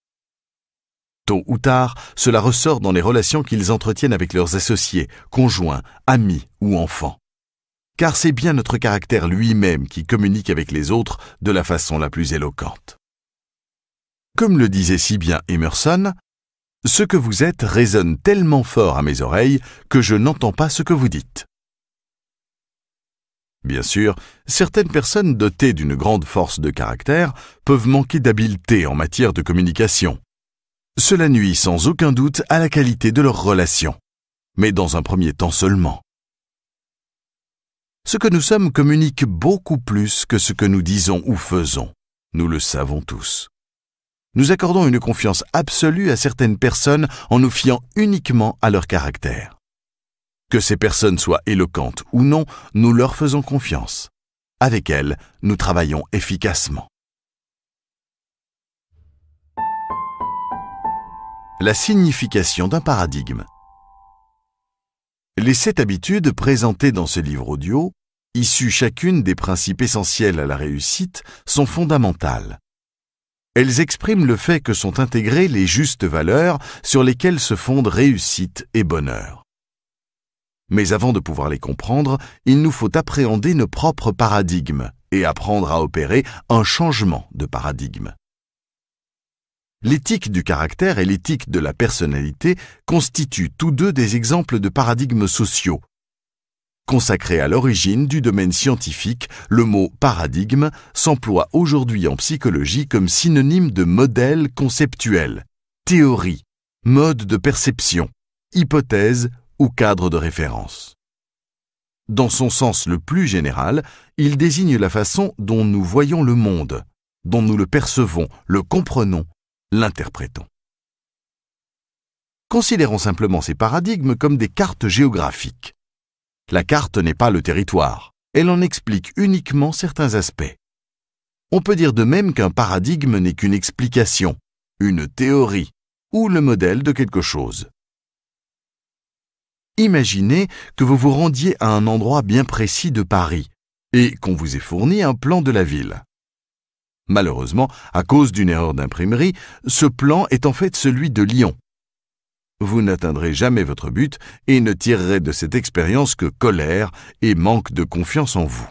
Tôt ou tard, cela ressort dans les relations qu'ils entretiennent avec leurs associés, conjoints, amis ou enfants. Car c'est bien notre caractère lui-même qui communique avec les autres de la façon la plus éloquente. Comme le disait si bien Emerson, Ce que vous êtes résonne tellement fort à mes oreilles que je n'entends pas ce que vous dites. Bien sûr, certaines personnes dotées d'une grande force de caractère peuvent manquer d'habileté en matière de communication, cela nuit sans aucun doute à la qualité de leur relation, mais dans un premier temps seulement. Ce que nous sommes communique beaucoup plus que ce que nous disons ou faisons, nous le savons tous. Nous accordons une confiance absolue à certaines personnes en nous fiant uniquement à leur caractère. Que ces personnes soient éloquentes ou non, nous leur faisons confiance. Avec elles, nous travaillons efficacement. La signification d'un paradigme. Les sept habitudes présentées dans ce livre audio, issues chacune des principes essentiels à la réussite, sont fondamentales. Elles expriment le fait que sont intégrées les justes valeurs sur lesquelles se fondent réussite et bonheur. Mais avant de pouvoir les comprendre, il nous faut appréhender nos propres paradigmes et apprendre à opérer un changement de paradigme. L'éthique du caractère et l'éthique de la personnalité constituent tous deux des exemples de paradigmes sociaux. Consacré à l'origine du domaine scientifique, le mot paradigme s'emploie aujourd'hui en psychologie comme synonyme de modèle conceptuel, théorie, mode de perception, hypothèse ou cadre de référence. Dans son sens le plus général, il désigne la façon dont nous voyons le monde, dont nous le percevons, le comprenons l'interprétons. Considérons simplement ces paradigmes comme des cartes géographiques. La carte n'est pas le territoire, elle en explique uniquement certains aspects. On peut dire de même qu'un paradigme n'est qu'une explication, une théorie ou le modèle de quelque chose. Imaginez que vous vous rendiez à un endroit bien précis de Paris et qu'on vous ait fourni un plan de la ville. Malheureusement, à cause d'une erreur d'imprimerie, ce plan est en fait celui de Lyon. Vous n'atteindrez jamais votre but et ne tirerez de cette expérience que colère et manque de confiance en vous.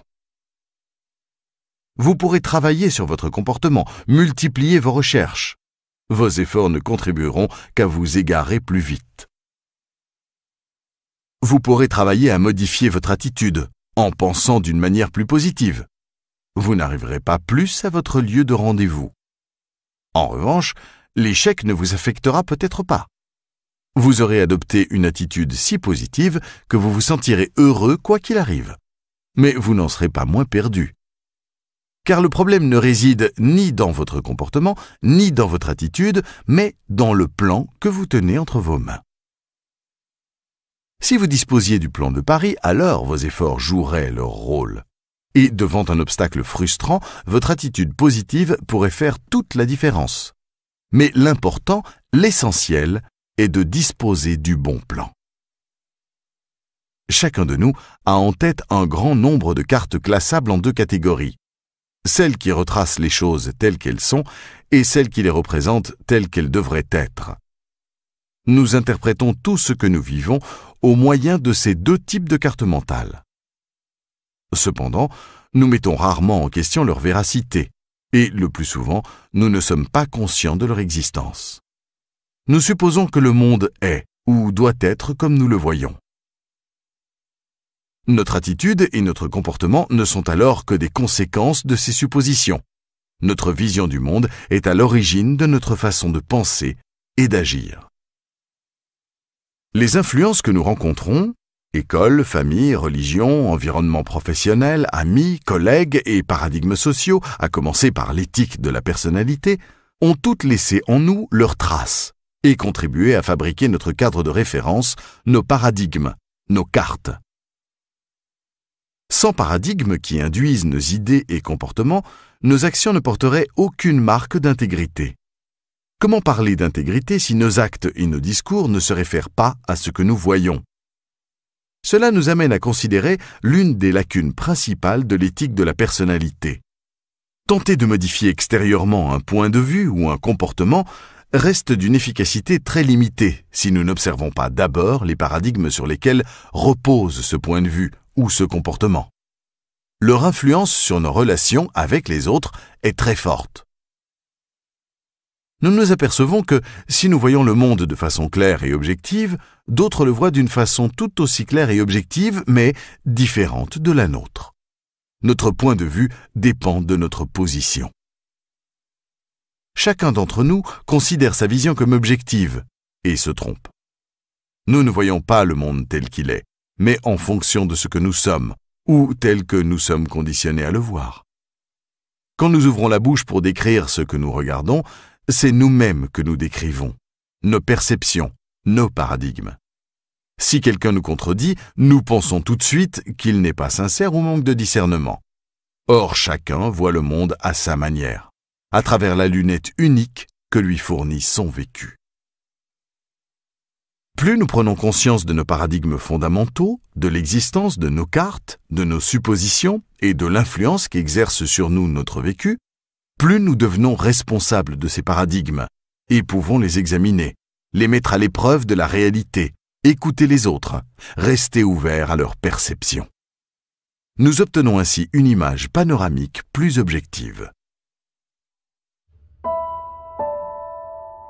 Vous pourrez travailler sur votre comportement, multiplier vos recherches. Vos efforts ne contribueront qu'à vous égarer plus vite. Vous pourrez travailler à modifier votre attitude en pensant d'une manière plus positive vous n'arriverez pas plus à votre lieu de rendez-vous. En revanche, l'échec ne vous affectera peut-être pas. Vous aurez adopté une attitude si positive que vous vous sentirez heureux quoi qu'il arrive. Mais vous n'en serez pas moins perdu. Car le problème ne réside ni dans votre comportement, ni dans votre attitude, mais dans le plan que vous tenez entre vos mains. Si vous disposiez du plan de Paris, alors vos efforts joueraient leur rôle. Et devant un obstacle frustrant, votre attitude positive pourrait faire toute la différence. Mais l'important, l'essentiel, est de disposer du bon plan. Chacun de nous a en tête un grand nombre de cartes classables en deux catégories. Celles qui retracent les choses telles qu'elles sont et celles qui les représentent telles qu'elles devraient être. Nous interprétons tout ce que nous vivons au moyen de ces deux types de cartes mentales. Cependant, nous mettons rarement en question leur véracité, et le plus souvent, nous ne sommes pas conscients de leur existence. Nous supposons que le monde est ou doit être comme nous le voyons. Notre attitude et notre comportement ne sont alors que des conséquences de ces suppositions. Notre vision du monde est à l'origine de notre façon de penser et d'agir. Les influences que nous rencontrons, École, famille, religion, environnement professionnel, amis, collègues et paradigmes sociaux, à commencer par l'éthique de la personnalité, ont toutes laissé en nous leurs traces et contribué à fabriquer notre cadre de référence, nos paradigmes, nos cartes. Sans paradigmes qui induisent nos idées et comportements, nos actions ne porteraient aucune marque d'intégrité. Comment parler d'intégrité si nos actes et nos discours ne se réfèrent pas à ce que nous voyons cela nous amène à considérer l'une des lacunes principales de l'éthique de la personnalité. Tenter de modifier extérieurement un point de vue ou un comportement reste d'une efficacité très limitée si nous n'observons pas d'abord les paradigmes sur lesquels repose ce point de vue ou ce comportement. Leur influence sur nos relations avec les autres est très forte nous nous apercevons que, si nous voyons le monde de façon claire et objective, d'autres le voient d'une façon tout aussi claire et objective, mais différente de la nôtre. Notre point de vue dépend de notre position. Chacun d'entre nous considère sa vision comme objective et se trompe. Nous ne voyons pas le monde tel qu'il est, mais en fonction de ce que nous sommes, ou tel que nous sommes conditionnés à le voir. Quand nous ouvrons la bouche pour décrire ce que nous regardons, c'est nous-mêmes que nous décrivons, nos perceptions, nos paradigmes. Si quelqu'un nous contredit, nous pensons tout de suite qu'il n'est pas sincère ou manque de discernement. Or chacun voit le monde à sa manière, à travers la lunette unique que lui fournit son vécu. Plus nous prenons conscience de nos paradigmes fondamentaux, de l'existence de nos cartes, de nos suppositions et de l'influence qu'exerce sur nous notre vécu, plus nous devenons responsables de ces paradigmes et pouvons les examiner, les mettre à l'épreuve de la réalité, écouter les autres, rester ouverts à leur perception. Nous obtenons ainsi une image panoramique plus objective.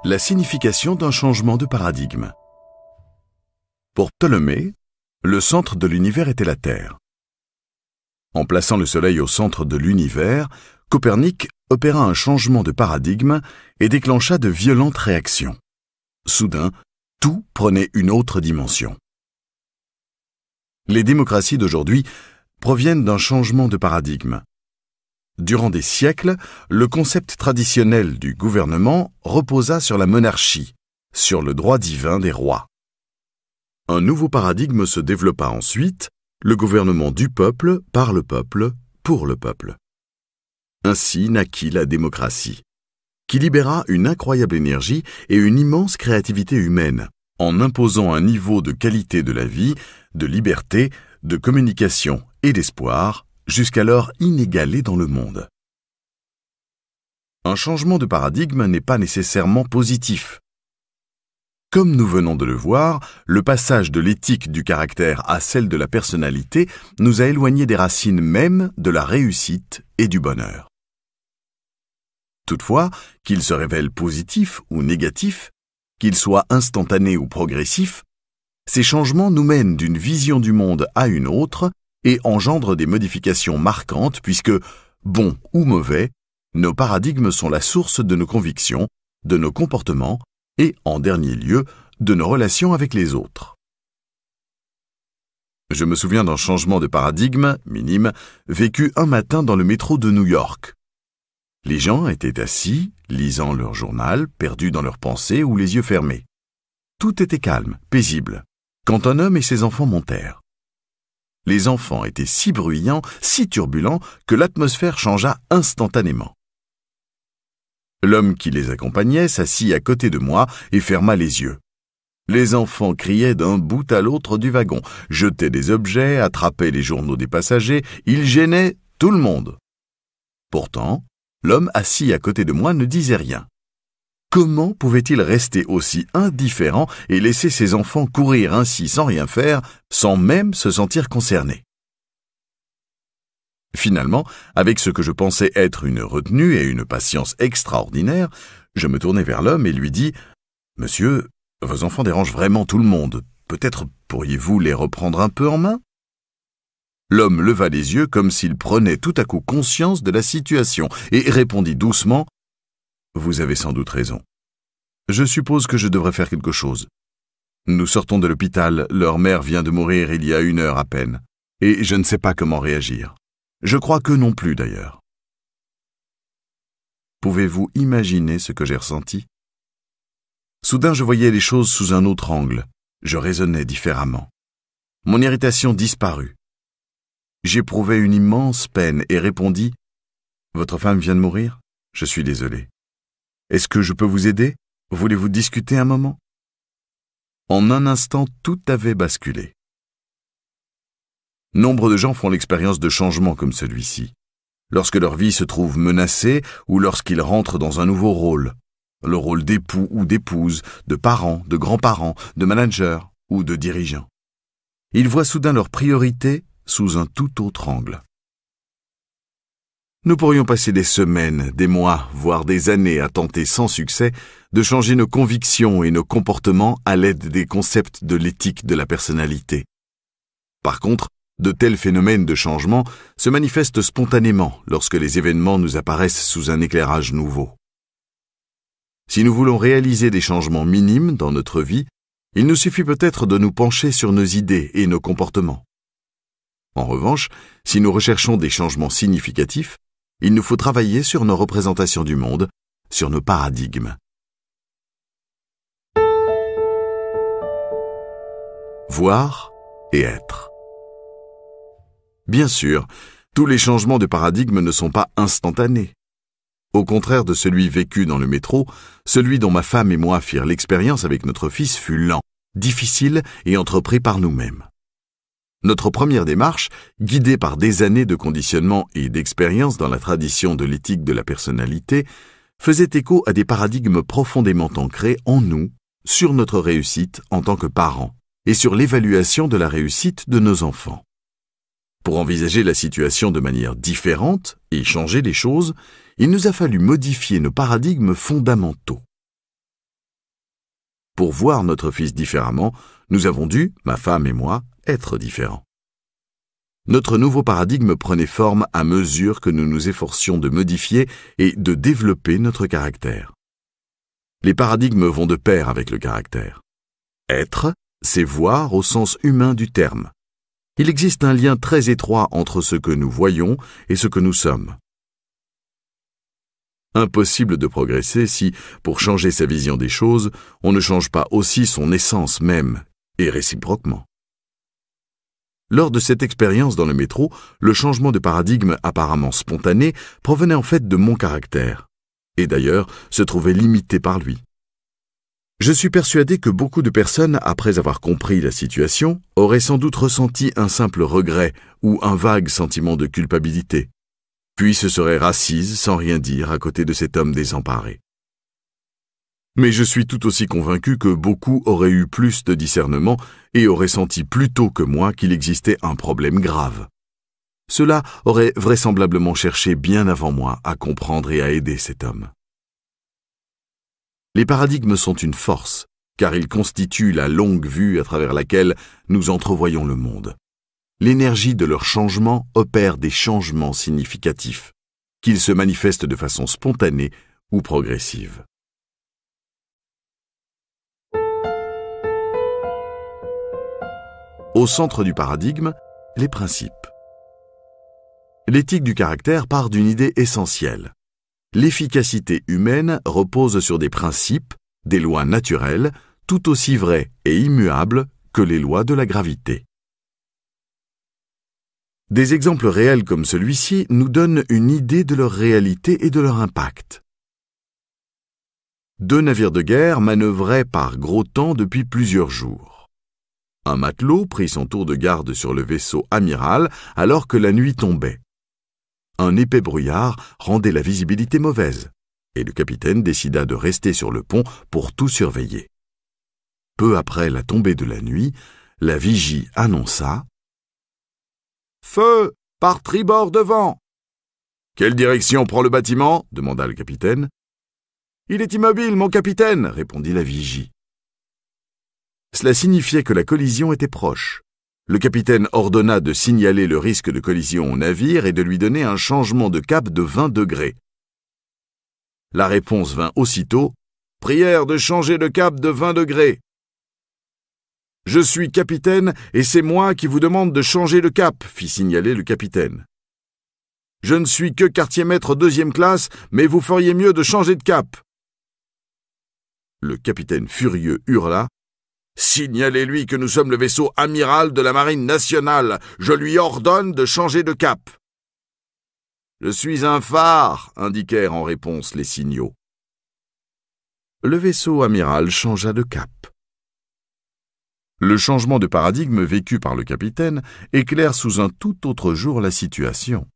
La signification d'un changement de paradigme. Pour Ptolémée, le centre de l'univers était la Terre. En plaçant le Soleil au centre de l'univers, Copernic opéra un changement de paradigme et déclencha de violentes réactions. Soudain, tout prenait une autre dimension. Les démocraties d'aujourd'hui proviennent d'un changement de paradigme. Durant des siècles, le concept traditionnel du gouvernement reposa sur la monarchie, sur le droit divin des rois. Un nouveau paradigme se développa ensuite, le gouvernement du peuple, par le peuple, pour le peuple. Ainsi naquit la démocratie, qui libéra une incroyable énergie et une immense créativité humaine, en imposant un niveau de qualité de la vie, de liberté, de communication et d'espoir, jusqu'alors inégalé dans le monde. Un changement de paradigme n'est pas nécessairement positif. Comme nous venons de le voir, le passage de l'éthique du caractère à celle de la personnalité nous a éloignés des racines mêmes de la réussite et du bonheur. Toutefois, qu'il se révèle positif ou négatif, qu'il soit instantané ou progressif, ces changements nous mènent d'une vision du monde à une autre et engendrent des modifications marquantes puisque, bons ou mauvais, nos paradigmes sont la source de nos convictions, de nos comportements et, en dernier lieu, de nos relations avec les autres. Je me souviens d'un changement de paradigme, minime, vécu un matin dans le métro de New York. Les gens étaient assis, lisant leur journal, perdus dans leurs pensées ou les yeux fermés. Tout était calme, paisible, quand un homme et ses enfants montèrent. Les enfants étaient si bruyants, si turbulents, que l'atmosphère changea instantanément. L'homme qui les accompagnait s'assit à côté de moi et ferma les yeux. Les enfants criaient d'un bout à l'autre du wagon, jetaient des objets, attrapaient les journaux des passagers, ils gênaient tout le monde. Pourtant, L'homme assis à côté de moi ne disait rien. Comment pouvait-il rester aussi indifférent et laisser ses enfants courir ainsi sans rien faire, sans même se sentir concerné Finalement, avec ce que je pensais être une retenue et une patience extraordinaire, je me tournai vers l'homme et lui dis Monsieur, vos enfants dérangent vraiment tout le monde. Peut-être pourriez-vous les reprendre un peu en main L'homme leva les yeux comme s'il prenait tout à coup conscience de la situation, et répondit doucement Vous avez sans doute raison. Je suppose que je devrais faire quelque chose. Nous sortons de l'hôpital, leur mère vient de mourir il y a une heure à peine, et je ne sais pas comment réagir. Je crois que non plus d'ailleurs. Pouvez-vous imaginer ce que j'ai ressenti Soudain je voyais les choses sous un autre angle, je raisonnais différemment. Mon irritation disparut. J'éprouvais une immense peine et répondis Votre femme vient de mourir Je suis désolé. Est-ce que je peux vous aider Voulez-vous discuter un moment En un instant, tout avait basculé. Nombre de gens font l'expérience de changements comme celui-ci. Lorsque leur vie se trouve menacée ou lorsqu'ils rentrent dans un nouveau rôle, le rôle d'époux ou d'épouse, de parents, de grands-parents, de manager ou de dirigeant. Ils voient soudain leurs priorités sous un tout autre angle. Nous pourrions passer des semaines, des mois, voire des années à tenter sans succès de changer nos convictions et nos comportements à l'aide des concepts de l'éthique de la personnalité. Par contre, de tels phénomènes de changement se manifestent spontanément lorsque les événements nous apparaissent sous un éclairage nouveau. Si nous voulons réaliser des changements minimes dans notre vie, il nous suffit peut-être de nous pencher sur nos idées et nos comportements. En revanche, si nous recherchons des changements significatifs, il nous faut travailler sur nos représentations du monde, sur nos paradigmes. Voir et être. Bien sûr, tous les changements de paradigme ne sont pas instantanés. Au contraire de celui vécu dans le métro, celui dont ma femme et moi firent l'expérience avec notre fils fut lent, difficile et entrepris par nous-mêmes. Notre première démarche, guidée par des années de conditionnement et d'expérience dans la tradition de l'éthique de la personnalité, faisait écho à des paradigmes profondément ancrés en nous, sur notre réussite en tant que parents, et sur l'évaluation de la réussite de nos enfants. Pour envisager la situation de manière différente et changer les choses, il nous a fallu modifier nos paradigmes fondamentaux. Pour voir notre fils différemment, nous avons dû, ma femme et moi, être différent. Notre nouveau paradigme prenait forme à mesure que nous nous efforcions de modifier et de développer notre caractère. Les paradigmes vont de pair avec le caractère. Être, c'est voir au sens humain du terme. Il existe un lien très étroit entre ce que nous voyons et ce que nous sommes. Impossible de progresser si, pour changer sa vision des choses, on ne change pas aussi son essence même, et réciproquement. Lors de cette expérience dans le métro, le changement de paradigme apparemment spontané provenait en fait de mon caractère, et d'ailleurs se trouvait limité par lui. Je suis persuadé que beaucoup de personnes, après avoir compris la situation, auraient sans doute ressenti un simple regret ou un vague sentiment de culpabilité, puis se seraient rassises sans rien dire à côté de cet homme désemparé mais je suis tout aussi convaincu que beaucoup auraient eu plus de discernement et auraient senti plus tôt que moi qu'il existait un problème grave. Cela aurait vraisemblablement cherché bien avant moi à comprendre et à aider cet homme. Les paradigmes sont une force, car ils constituent la longue vue à travers laquelle nous entrevoyons le monde. L'énergie de leur changement opère des changements significatifs, qu'ils se manifestent de façon spontanée ou progressive. Au centre du paradigme, les principes. L'éthique du caractère part d'une idée essentielle. L'efficacité humaine repose sur des principes, des lois naturelles, tout aussi vraies et immuables que les lois de la gravité. Des exemples réels comme celui-ci nous donnent une idée de leur réalité et de leur impact. Deux navires de guerre manœuvraient par gros temps depuis plusieurs jours. Un matelot prit son tour de garde sur le vaisseau amiral alors que la nuit tombait. Un épais brouillard rendait la visibilité mauvaise, et le capitaine décida de rester sur le pont pour tout surveiller. Peu après la tombée de la nuit, la vigie annonça Feu par tribord devant Quelle direction prend le bâtiment demanda le capitaine. Il est immobile, mon capitaine, répondit la vigie. Cela signifiait que la collision était proche. Le capitaine ordonna de signaler le risque de collision au navire et de lui donner un changement de cap de 20 degrés. La réponse vint aussitôt Prière de changer de cap de 20 degrés. Je suis capitaine et c'est moi qui vous demande de changer de cap, fit signaler le capitaine. Je ne suis que quartier maître deuxième classe, mais vous feriez mieux de changer de cap. Le capitaine furieux hurla Signalez-lui que nous sommes le vaisseau amiral de la Marine nationale. Je lui ordonne de changer de cap. Je suis un phare, indiquèrent en réponse les signaux. Le vaisseau amiral changea de cap. Le changement de paradigme vécu par le capitaine éclaire sous un tout autre jour la situation.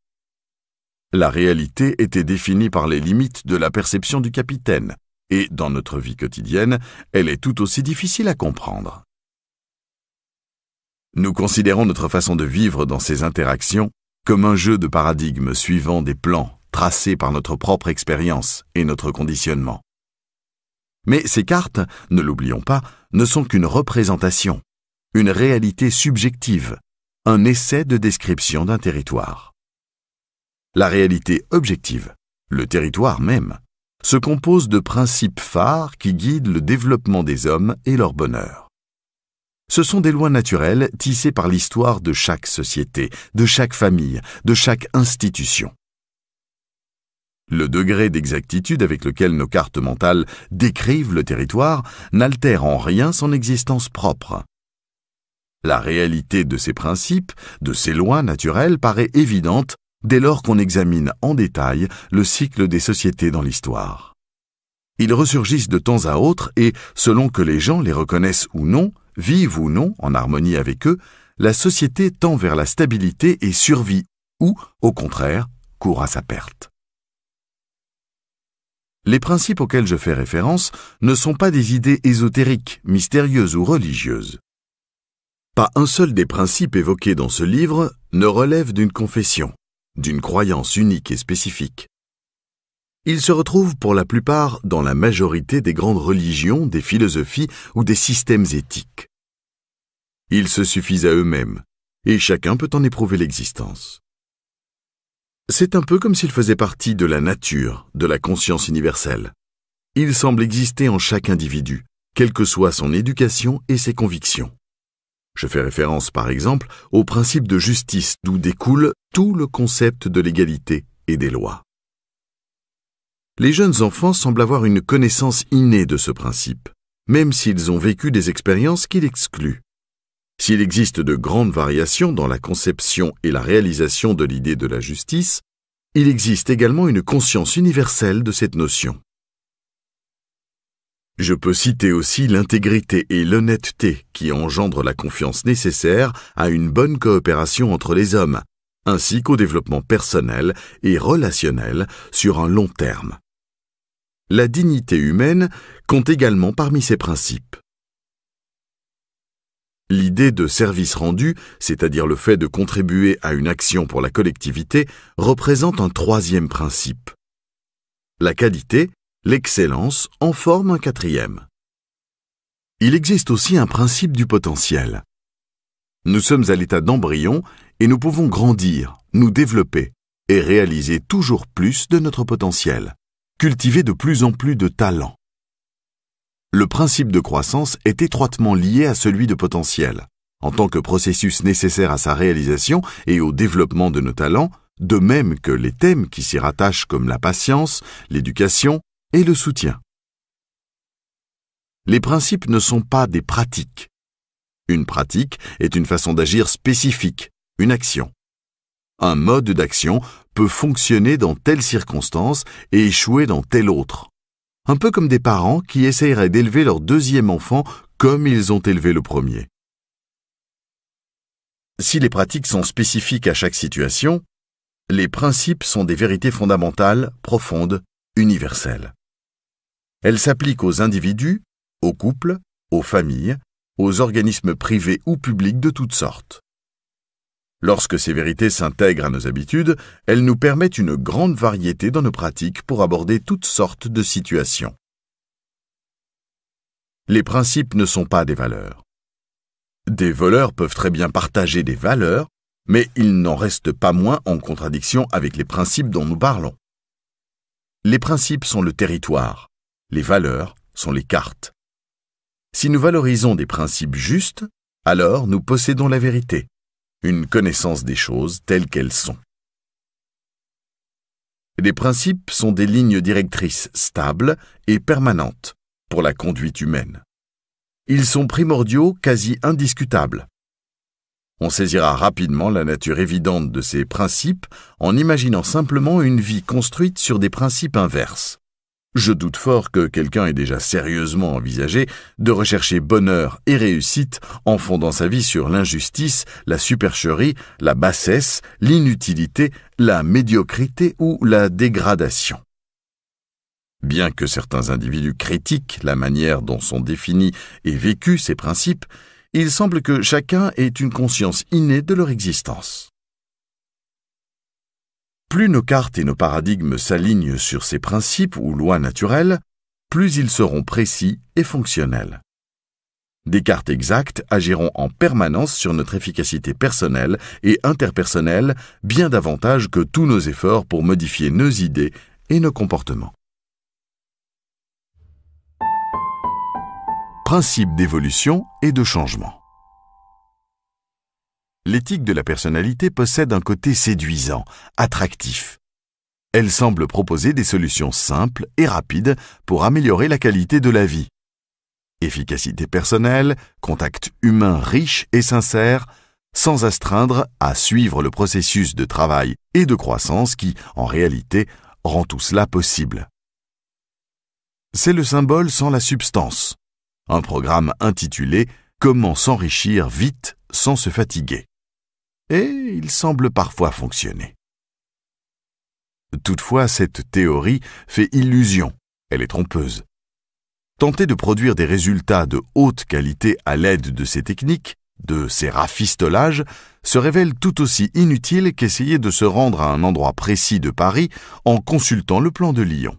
La réalité était définie par les limites de la perception du capitaine, et dans notre vie quotidienne, elle est tout aussi difficile à comprendre. Nous considérons notre façon de vivre dans ces interactions comme un jeu de paradigmes suivant des plans tracés par notre propre expérience et notre conditionnement. Mais ces cartes, ne l'oublions pas, ne sont qu'une représentation, une réalité subjective, un essai de description d'un territoire. La réalité objective, le territoire même, se compose de principes phares qui guident le développement des hommes et leur bonheur. Ce sont des lois naturelles tissées par l'histoire de chaque société, de chaque famille, de chaque institution. Le degré d'exactitude avec lequel nos cartes mentales décrivent le territoire n'altère en rien son existence propre. La réalité de ces principes, de ces lois naturelles, paraît évidente dès lors qu'on examine en détail le cycle des sociétés dans l'histoire. Ils ressurgissent de temps à autre et, selon que les gens les reconnaissent ou non, vivent ou non en harmonie avec eux, la société tend vers la stabilité et survit ou, au contraire, court à sa perte. Les principes auxquels je fais référence ne sont pas des idées ésotériques, mystérieuses ou religieuses. Pas un seul des principes évoqués dans ce livre ne relève d'une confession d'une croyance unique et spécifique. Ils se retrouvent pour la plupart dans la majorité des grandes religions, des philosophies ou des systèmes éthiques. Ils se suffisent à eux-mêmes, et chacun peut en éprouver l'existence. C'est un peu comme s'ils faisaient partie de la nature, de la conscience universelle. Ils semblent exister en chaque individu, quelle que soit son éducation et ses convictions. Je fais référence par exemple au principe de justice d'où découle tout le concept de l'égalité et des lois. Les jeunes enfants semblent avoir une connaissance innée de ce principe, même s'ils ont vécu des expériences qui l'excluent. S'il existe de grandes variations dans la conception et la réalisation de l'idée de la justice, il existe également une conscience universelle de cette notion. Je peux citer aussi l'intégrité et l'honnêteté qui engendrent la confiance nécessaire à une bonne coopération entre les hommes, ainsi qu'au développement personnel et relationnel sur un long terme. La dignité humaine compte également parmi ces principes. L'idée de service rendu, c'est-à-dire le fait de contribuer à une action pour la collectivité, représente un troisième principe. La qualité, L'excellence en forme un quatrième. Il existe aussi un principe du potentiel. Nous sommes à l'état d'embryon et nous pouvons grandir, nous développer et réaliser toujours plus de notre potentiel, cultiver de plus en plus de talents. Le principe de croissance est étroitement lié à celui de potentiel. En tant que processus nécessaire à sa réalisation et au développement de nos talents, de même que les thèmes qui s'y rattachent comme la patience, l'éducation, et le soutien. Les principes ne sont pas des pratiques. Une pratique est une façon d'agir spécifique, une action. Un mode d'action peut fonctionner dans telle circonstance et échouer dans telle autre. Un peu comme des parents qui essaieraient d'élever leur deuxième enfant comme ils ont élevé le premier. Si les pratiques sont spécifiques à chaque situation, les principes sont des vérités fondamentales, profondes, universelles. Elle s'applique aux individus, aux couples, aux familles, aux organismes privés ou publics de toutes sortes. Lorsque ces vérités s'intègrent à nos habitudes, elles nous permettent une grande variété dans nos pratiques pour aborder toutes sortes de situations. Les principes ne sont pas des valeurs. Des voleurs peuvent très bien partager des valeurs, mais ils n'en restent pas moins en contradiction avec les principes dont nous parlons. Les principes sont le territoire, les valeurs sont les cartes. Si nous valorisons des principes justes, alors nous possédons la vérité, une connaissance des choses telles qu'elles sont. Les principes sont des lignes directrices stables et permanentes pour la conduite humaine. Ils sont primordiaux, quasi indiscutables. On saisira rapidement la nature évidente de ces principes en imaginant simplement une vie construite sur des principes inverses. Je doute fort que quelqu'un ait déjà sérieusement envisagé de rechercher bonheur et réussite en fondant sa vie sur l'injustice, la supercherie, la bassesse, l'inutilité, la médiocrité ou la dégradation. Bien que certains individus critiquent la manière dont sont définis et vécus ces principes, il semble que chacun ait une conscience innée de leur existence. Plus nos cartes et nos paradigmes s'alignent sur ces principes ou lois naturelles, plus ils seront précis et fonctionnels. Des cartes exactes agiront en permanence sur notre efficacité personnelle et interpersonnelle bien davantage que tous nos efforts pour modifier nos idées et nos comportements. Principe d'évolution et de changement l'éthique de la personnalité possède un côté séduisant, attractif. Elle semble proposer des solutions simples et rapides pour améliorer la qualité de la vie. Efficacité personnelle, contact humain riche et sincère, sans astreindre à suivre le processus de travail et de croissance qui, en réalité, rend tout cela possible. C'est le symbole sans la substance, un programme intitulé Comment s'enrichir vite sans se fatiguer et il semble parfois fonctionner. Toutefois, cette théorie fait illusion, elle est trompeuse. Tenter de produire des résultats de haute qualité à l'aide de ces techniques, de ces rafistolages, se révèle tout aussi inutile qu'essayer de se rendre à un endroit précis de Paris en consultant le plan de Lyon.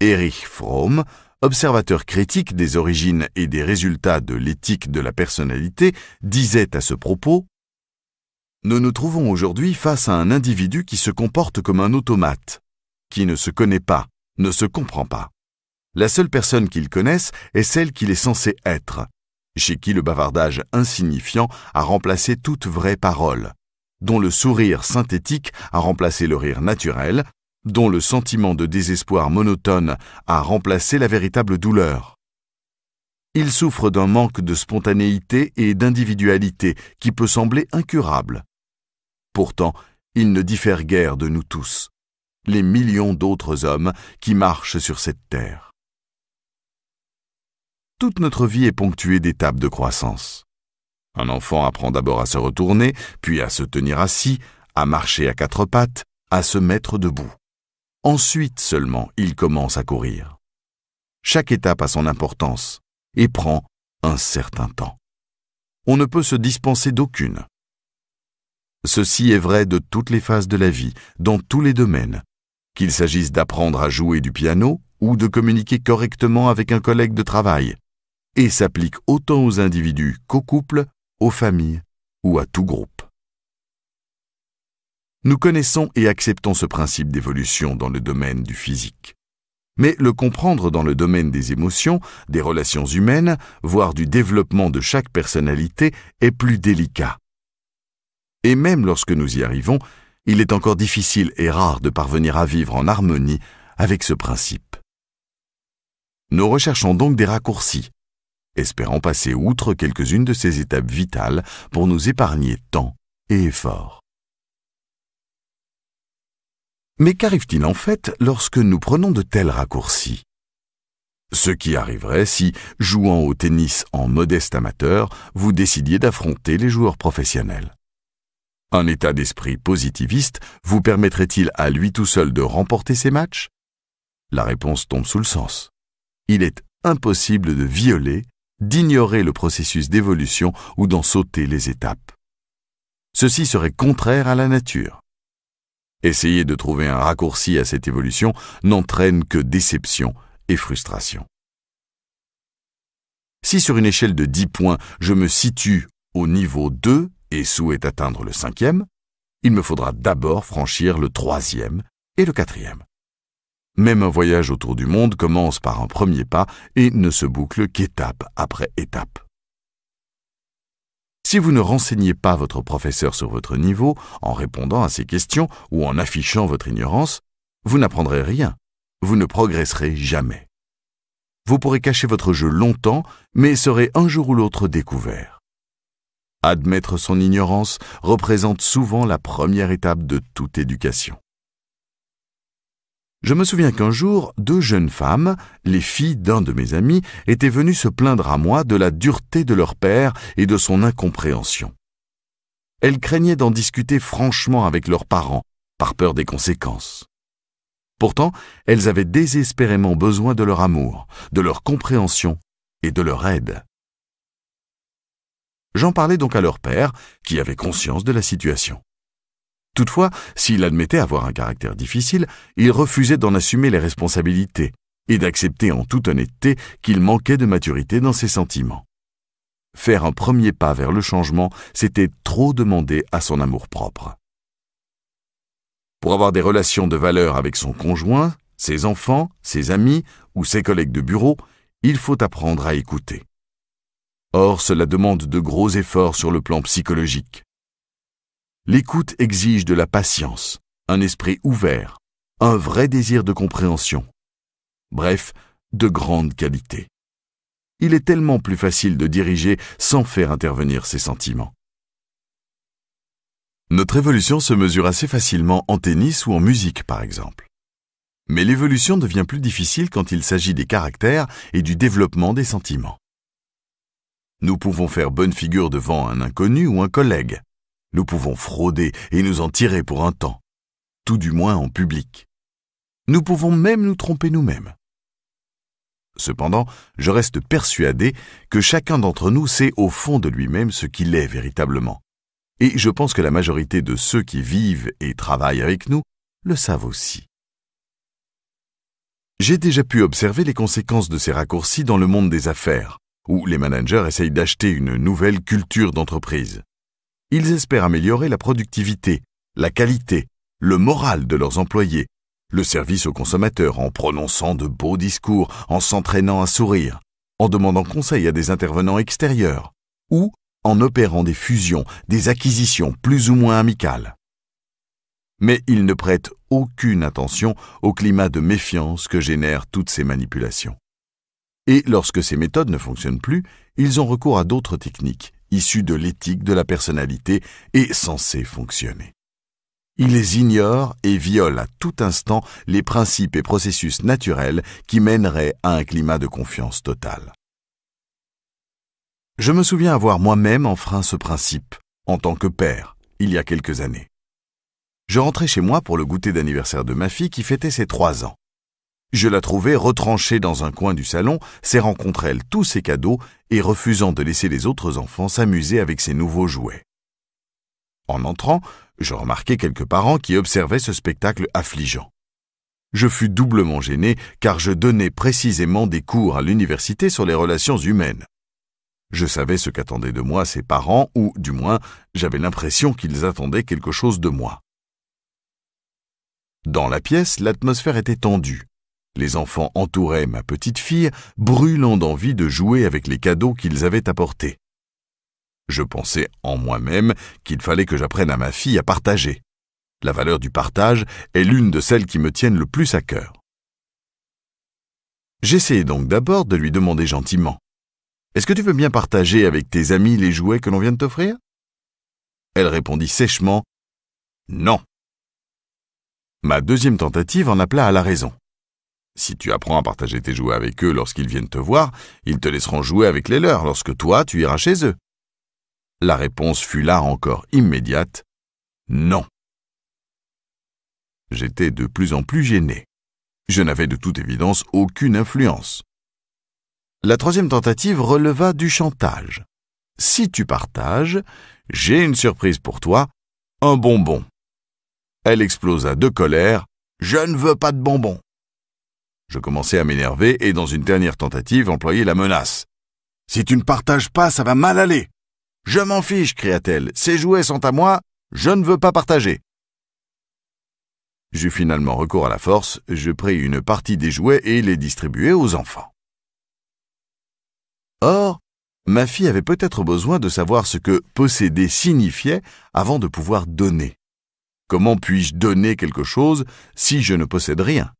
Erich Fromm observateur critique des origines et des résultats de l'éthique de la personnalité, disait à ce propos Nous nous trouvons aujourd'hui face à un individu qui se comporte comme un automate, qui ne se connaît pas, ne se comprend pas. La seule personne qu'il connaisse est celle qu'il est censé être, chez qui le bavardage insignifiant a remplacé toute vraie parole, dont le sourire synthétique a remplacé le rire naturel, dont le sentiment de désespoir monotone a remplacé la véritable douleur. Il souffre d'un manque de spontanéité et d'individualité qui peut sembler incurable. Pourtant, il ne diffère guère de nous tous, les millions d'autres hommes qui marchent sur cette terre. Toute notre vie est ponctuée d'étapes de croissance. Un enfant apprend d'abord à se retourner, puis à se tenir assis, à marcher à quatre pattes, à se mettre debout. Ensuite seulement il commence à courir. Chaque étape a son importance et prend un certain temps. On ne peut se dispenser d'aucune. Ceci est vrai de toutes les phases de la vie, dans tous les domaines, qu'il s'agisse d'apprendre à jouer du piano ou de communiquer correctement avec un collègue de travail, et s'applique autant aux individus qu'aux couples, aux familles ou à tout groupe. Nous connaissons et acceptons ce principe d'évolution dans le domaine du physique. Mais le comprendre dans le domaine des émotions, des relations humaines, voire du développement de chaque personnalité est plus délicat. Et même lorsque nous y arrivons, il est encore difficile et rare de parvenir à vivre en harmonie avec ce principe. Nous recherchons donc des raccourcis, espérant passer outre quelques-unes de ces étapes vitales pour nous épargner temps et effort. Mais qu'arrive-t-il en fait lorsque nous prenons de tels raccourcis Ce qui arriverait si, jouant au tennis en modeste amateur, vous décidiez d'affronter les joueurs professionnels. Un état d'esprit positiviste vous permettrait-il à lui tout seul de remporter ses matchs La réponse tombe sous le sens. Il est impossible de violer, d'ignorer le processus d'évolution ou d'en sauter les étapes. Ceci serait contraire à la nature. Essayer de trouver un raccourci à cette évolution n'entraîne que déception et frustration. Si sur une échelle de 10 points, je me situe au niveau 2 et souhaite atteindre le cinquième, il me faudra d'abord franchir le troisième et le quatrième. Même un voyage autour du monde commence par un premier pas et ne se boucle qu'étape après étape. Si vous ne renseignez pas votre professeur sur votre niveau en répondant à ses questions ou en affichant votre ignorance, vous n'apprendrez rien, vous ne progresserez jamais. Vous pourrez cacher votre jeu longtemps, mais serez un jour ou l'autre découvert. Admettre son ignorance représente souvent la première étape de toute éducation. Je me souviens qu'un jour, deux jeunes femmes, les filles d'un de mes amis, étaient venues se plaindre à moi de la dureté de leur père et de son incompréhension. Elles craignaient d'en discuter franchement avec leurs parents, par peur des conséquences. Pourtant, elles avaient désespérément besoin de leur amour, de leur compréhension et de leur aide. J'en parlais donc à leur père, qui avait conscience de la situation. Toutefois, s'il admettait avoir un caractère difficile, il refusait d'en assumer les responsabilités et d'accepter en toute honnêteté qu'il manquait de maturité dans ses sentiments. Faire un premier pas vers le changement, c'était trop demander à son amour-propre. Pour avoir des relations de valeur avec son conjoint, ses enfants, ses amis ou ses collègues de bureau, il faut apprendre à écouter. Or, cela demande de gros efforts sur le plan psychologique. L'écoute exige de la patience, un esprit ouvert, un vrai désir de compréhension. Bref, de grandes qualités. Il est tellement plus facile de diriger sans faire intervenir ses sentiments. Notre évolution se mesure assez facilement en tennis ou en musique, par exemple. Mais l'évolution devient plus difficile quand il s'agit des caractères et du développement des sentiments. Nous pouvons faire bonne figure devant un inconnu ou un collègue, nous pouvons frauder et nous en tirer pour un temps, tout du moins en public. Nous pouvons même nous tromper nous-mêmes. Cependant, je reste persuadé que chacun d'entre nous sait au fond de lui-même ce qu'il est véritablement. Et je pense que la majorité de ceux qui vivent et travaillent avec nous le savent aussi. J'ai déjà pu observer les conséquences de ces raccourcis dans le monde des affaires, où les managers essayent d'acheter une nouvelle culture d'entreprise ils espèrent améliorer la productivité, la qualité, le moral de leurs employés, le service aux consommateurs en prononçant de beaux discours, en s'entraînant à sourire, en demandant conseil à des intervenants extérieurs, ou en opérant des fusions, des acquisitions plus ou moins amicales. Mais ils ne prêtent aucune attention au climat de méfiance que génèrent toutes ces manipulations. Et lorsque ces méthodes ne fonctionnent plus, ils ont recours à d'autres techniques, issus de l'éthique de la personnalité et censé fonctionner. Il les ignore et viole à tout instant les principes et processus naturels qui mèneraient à un climat de confiance totale. Je me souviens avoir moi-même enfreint ce principe, en tant que père, il y a quelques années. Je rentrais chez moi pour le goûter d'anniversaire de ma fille qui fêtait ses trois ans. Je la trouvais retranchée dans un coin du salon, serrant contre elle tous ses cadeaux et refusant de laisser les autres enfants s'amuser avec ses nouveaux jouets. En entrant, je remarquai quelques parents qui observaient ce spectacle affligeant. Je fus doublement gêné car je donnais précisément des cours à l'université sur les relations humaines. Je savais ce qu'attendaient de moi ces parents, ou du moins j'avais l'impression qu'ils attendaient quelque chose de moi. Dans la pièce, l'atmosphère était tendue. Les enfants entouraient ma petite fille, brûlant d'envie de jouer avec les cadeaux qu'ils avaient apportés. Je pensais en moi-même qu'il fallait que j'apprenne à ma fille à partager. La valeur du partage est l'une de celles qui me tiennent le plus à cœur. J'essayais donc d'abord de lui demander gentiment Est-ce que tu veux bien partager avec tes amis les jouets que l'on vient de t'offrir Elle répondit sèchement Non. Ma deuxième tentative en appela à la raison. Si tu apprends à partager tes jouets avec eux lorsqu'ils viennent te voir, ils te laisseront jouer avec les leurs lorsque toi tu iras chez eux. La réponse fut là encore immédiate. Non. J'étais de plus en plus gêné. Je n'avais de toute évidence aucune influence. La troisième tentative releva du chantage. Si tu partages, j'ai une surprise pour toi, un bonbon. Elle explosa de colère. Je ne veux pas de bonbon. Je commençais à m'énerver et, dans une dernière tentative, employai la menace. Si tu ne partages pas, ça va mal aller. Je m'en fiche, cria-t-elle. Ces jouets sont à moi, je ne veux pas partager. J'eus finalement recours à la force, je pris une partie des jouets et les distribuai aux enfants. Or, ma fille avait peut-être besoin de savoir ce que posséder signifiait avant de pouvoir donner. Comment puis-je donner quelque chose si je ne possède rien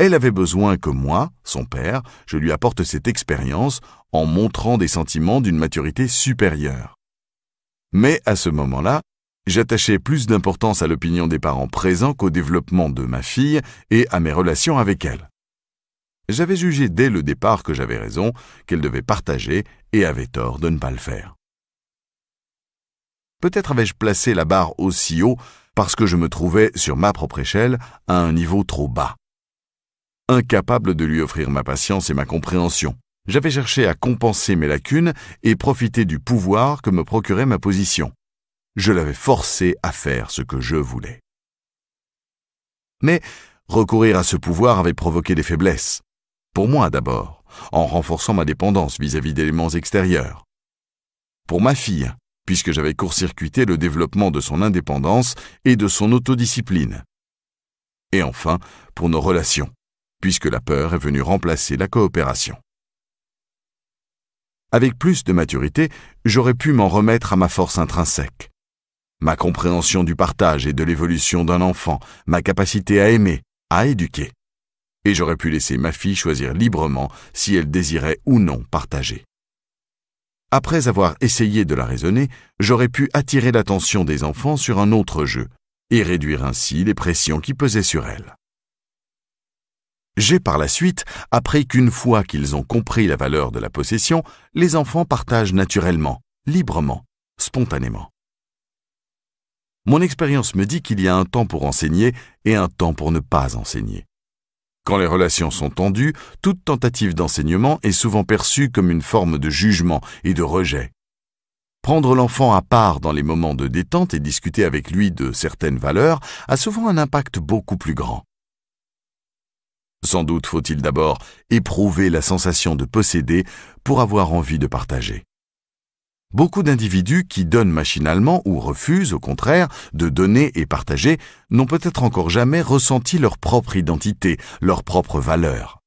elle avait besoin que moi, son père, je lui apporte cette expérience en montrant des sentiments d'une maturité supérieure. Mais à ce moment-là, j'attachais plus d'importance à l'opinion des parents présents qu'au développement de ma fille et à mes relations avec elle. J'avais jugé dès le départ que j'avais raison, qu'elle devait partager et avait tort de ne pas le faire. Peut-être avais-je placé la barre aussi haut parce que je me trouvais, sur ma propre échelle, à un niveau trop bas incapable de lui offrir ma patience et ma compréhension. J'avais cherché à compenser mes lacunes et profiter du pouvoir que me procurait ma position. Je l'avais forcé à faire ce que je voulais. Mais recourir à ce pouvoir avait provoqué des faiblesses. Pour moi d'abord, en renforçant ma dépendance vis-à-vis d'éléments extérieurs. Pour ma fille, puisque j'avais court-circuité le développement de son indépendance et de son autodiscipline. Et enfin, pour nos relations, puisque la peur est venue remplacer la coopération. Avec plus de maturité, j'aurais pu m'en remettre à ma force intrinsèque. Ma compréhension du partage et de l'évolution d'un enfant, ma capacité à aimer, à éduquer. Et j'aurais pu laisser ma fille choisir librement si elle désirait ou non partager. Après avoir essayé de la raisonner, j'aurais pu attirer l'attention des enfants sur un autre jeu, et réduire ainsi les pressions qui pesaient sur elle. J'ai par la suite appris qu'une fois qu'ils ont compris la valeur de la possession, les enfants partagent naturellement, librement, spontanément. Mon expérience me dit qu'il y a un temps pour enseigner et un temps pour ne pas enseigner. Quand les relations sont tendues, toute tentative d'enseignement est souvent perçue comme une forme de jugement et de rejet. Prendre l'enfant à part dans les moments de détente et discuter avec lui de certaines valeurs a souvent un impact beaucoup plus grand. Sans doute faut-il d'abord éprouver la sensation de posséder pour avoir envie de partager. Beaucoup d'individus qui donnent machinalement ou refusent, au contraire, de donner et partager, n'ont peut-être encore jamais ressenti leur propre identité, leur propre valeur.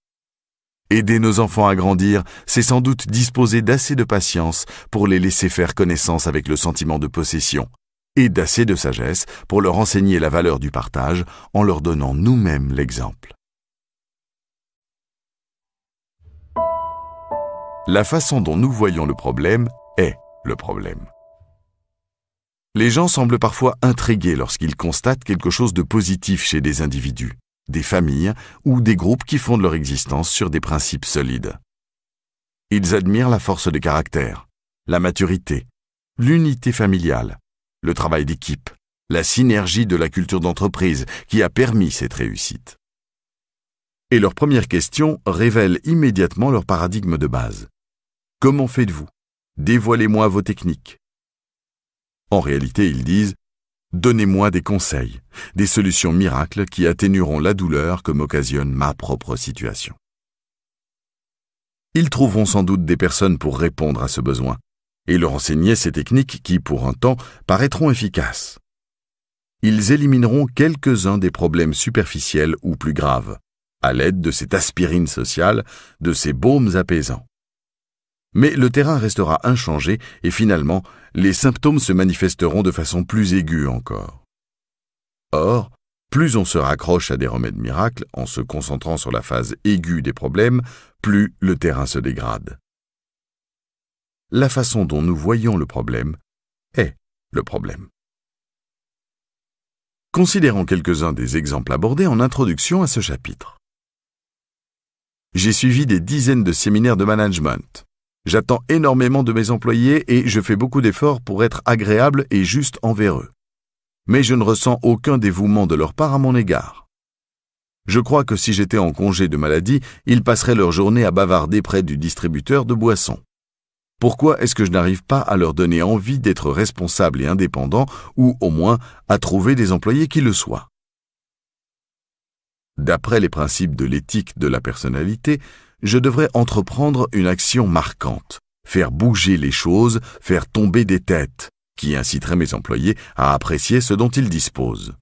Aider nos enfants à grandir, c'est sans doute disposer d'assez de patience pour les laisser faire connaissance avec le sentiment de possession, et d'assez de sagesse pour leur enseigner la valeur du partage en leur donnant nous-mêmes l'exemple. la façon dont nous voyons le problème est le problème. Les gens semblent parfois intrigués lorsqu'ils constatent quelque chose de positif chez des individus, des familles ou des groupes qui fondent leur existence sur des principes solides. Ils admirent la force de caractère, la maturité, l'unité familiale, le travail d'équipe, la synergie de la culture d'entreprise qui a permis cette réussite et leur première question révèle immédiatement leur paradigme de base. Comment faites-vous Dévoilez-moi vos techniques. En réalité, ils disent Donnez-moi des conseils, des solutions miracles qui atténueront la douleur que m'occasionne ma propre situation. Ils trouveront sans doute des personnes pour répondre à ce besoin et leur enseigner ces techniques qui, pour un temps, paraîtront efficaces. Ils élimineront quelques-uns des problèmes superficiels ou plus graves à l'aide de cette aspirine sociale, de ces baumes apaisants. Mais le terrain restera inchangé et finalement, les symptômes se manifesteront de façon plus aiguë encore. Or, plus on se raccroche à des remèdes miracles en se concentrant sur la phase aiguë des problèmes, plus le terrain se dégrade. La façon dont nous voyons le problème est le problème. Considérons quelques-uns des exemples abordés en introduction à ce chapitre. J'ai suivi des dizaines de séminaires de management. J'attends énormément de mes employés et je fais beaucoup d'efforts pour être agréable et juste envers eux. Mais je ne ressens aucun dévouement de leur part à mon égard. Je crois que si j'étais en congé de maladie, ils passeraient leur journée à bavarder près du distributeur de boissons. Pourquoi est-ce que je n'arrive pas à leur donner envie d'être responsable et indépendant, ou au moins à trouver des employés qui le soient D'après les principes de l'éthique de la personnalité, je devrais entreprendre une action marquante, faire bouger les choses, faire tomber des têtes, qui inciterait mes employés à apprécier ce dont ils disposent.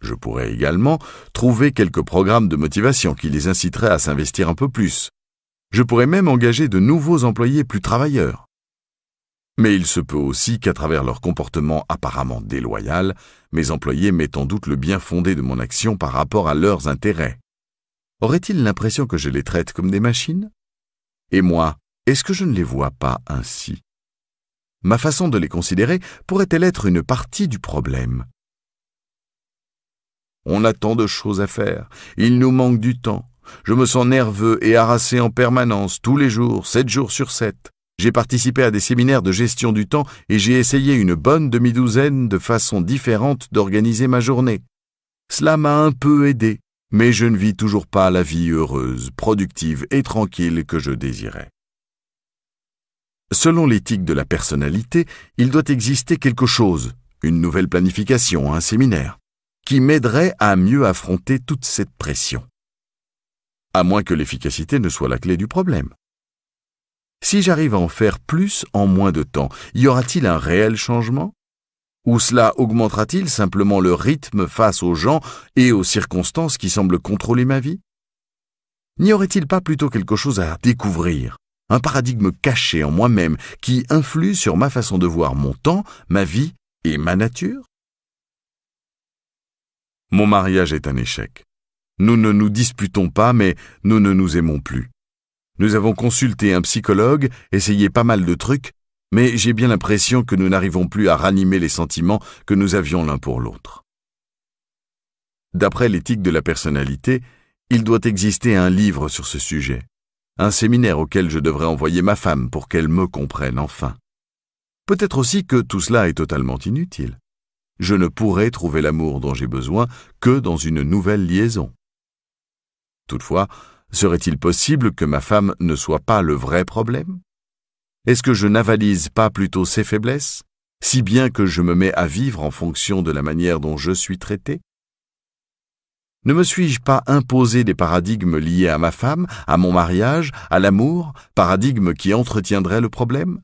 Je pourrais également trouver quelques programmes de motivation qui les inciteraient à s'investir un peu plus. Je pourrais même engager de nouveaux employés plus travailleurs mais il se peut aussi qu'à travers leur comportement apparemment déloyal, mes employés mettent en doute le bien fondé de mon action par rapport à leurs intérêts. Auraient-ils l'impression que je les traite comme des machines Et moi, est-ce que je ne les vois pas ainsi Ma façon de les considérer pourrait-elle être une partie du problème On a tant de choses à faire, il nous manque du temps, je me sens nerveux et harassé en permanence, tous les jours, sept jours sur sept. J'ai participé à des séminaires de gestion du temps et j'ai essayé une bonne demi-douzaine de façons différentes d'organiser ma journée. Cela m'a un peu aidé, mais je ne vis toujours pas la vie heureuse, productive et tranquille que je désirais. Selon l'éthique de la personnalité, il doit exister quelque chose, une nouvelle planification, un séminaire, qui m'aiderait à mieux affronter toute cette pression. À moins que l'efficacité ne soit la clé du problème. Si j'arrive à en faire plus en moins de temps, y aura-t-il un réel changement Ou cela augmentera-t-il simplement le rythme face aux gens et aux circonstances qui semblent contrôler ma vie N'y aurait-il pas plutôt quelque chose à découvrir Un paradigme caché en moi-même qui influe sur ma façon de voir mon temps, ma vie et ma nature Mon mariage est un échec. Nous ne nous disputons pas, mais nous ne nous aimons plus. Nous avons consulté un psychologue, essayé pas mal de trucs, mais j'ai bien l'impression que nous n'arrivons plus à ranimer les sentiments que nous avions l'un pour l'autre. D'après l'éthique de la personnalité, il doit exister un livre sur ce sujet, un séminaire auquel je devrais envoyer ma femme pour qu'elle me comprenne enfin. Peut-être aussi que tout cela est totalement inutile. Je ne pourrai trouver l'amour dont j'ai besoin que dans une nouvelle liaison. Toutefois, Serait-il possible que ma femme ne soit pas le vrai problème Est-ce que je n'avalise pas plutôt ses faiblesses, si bien que je me mets à vivre en fonction de la manière dont je suis traité ne me suis-je pas imposé des paradigmes liés à ma femme, à mon mariage, à l'amour, paradigmes qui entretiendraient le problème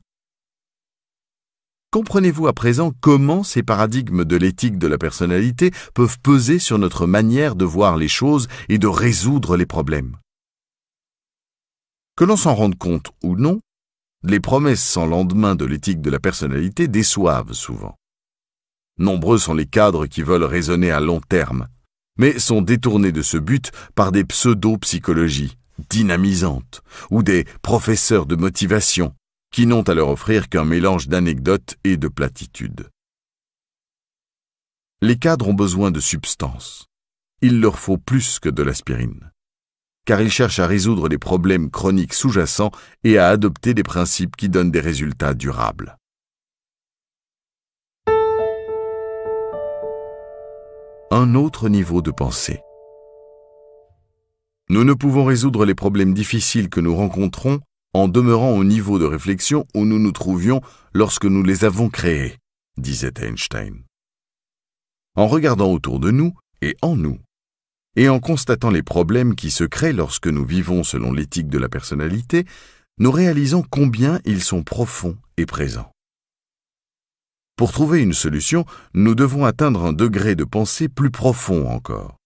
Comprenez-vous à présent comment ces paradigmes de l'éthique de la personnalité peuvent peser sur notre manière de voir les choses et de résoudre les problèmes que l'on s'en rende compte ou non, les promesses sans lendemain de l'éthique de la personnalité déçoivent souvent. Nombreux sont les cadres qui veulent raisonner à long terme, mais sont détournés de ce but par des pseudo-psychologies dynamisantes ou des professeurs de motivation qui n'ont à leur offrir qu'un mélange d'anecdotes et de platitudes. Les cadres ont besoin de substance. Il leur faut plus que de l'aspirine car il cherche à résoudre les problèmes chroniques sous-jacents et à adopter des principes qui donnent des résultats durables. Un autre niveau de pensée. Nous ne pouvons résoudre les problèmes difficiles que nous rencontrons en demeurant au niveau de réflexion où nous nous trouvions lorsque nous les avons créés, disait Einstein. En regardant autour de nous et en nous, et en constatant les problèmes qui se créent lorsque nous vivons selon l'éthique de la personnalité, nous réalisons combien ils sont profonds et présents. Pour trouver une solution, nous devons atteindre un degré de pensée plus profond encore,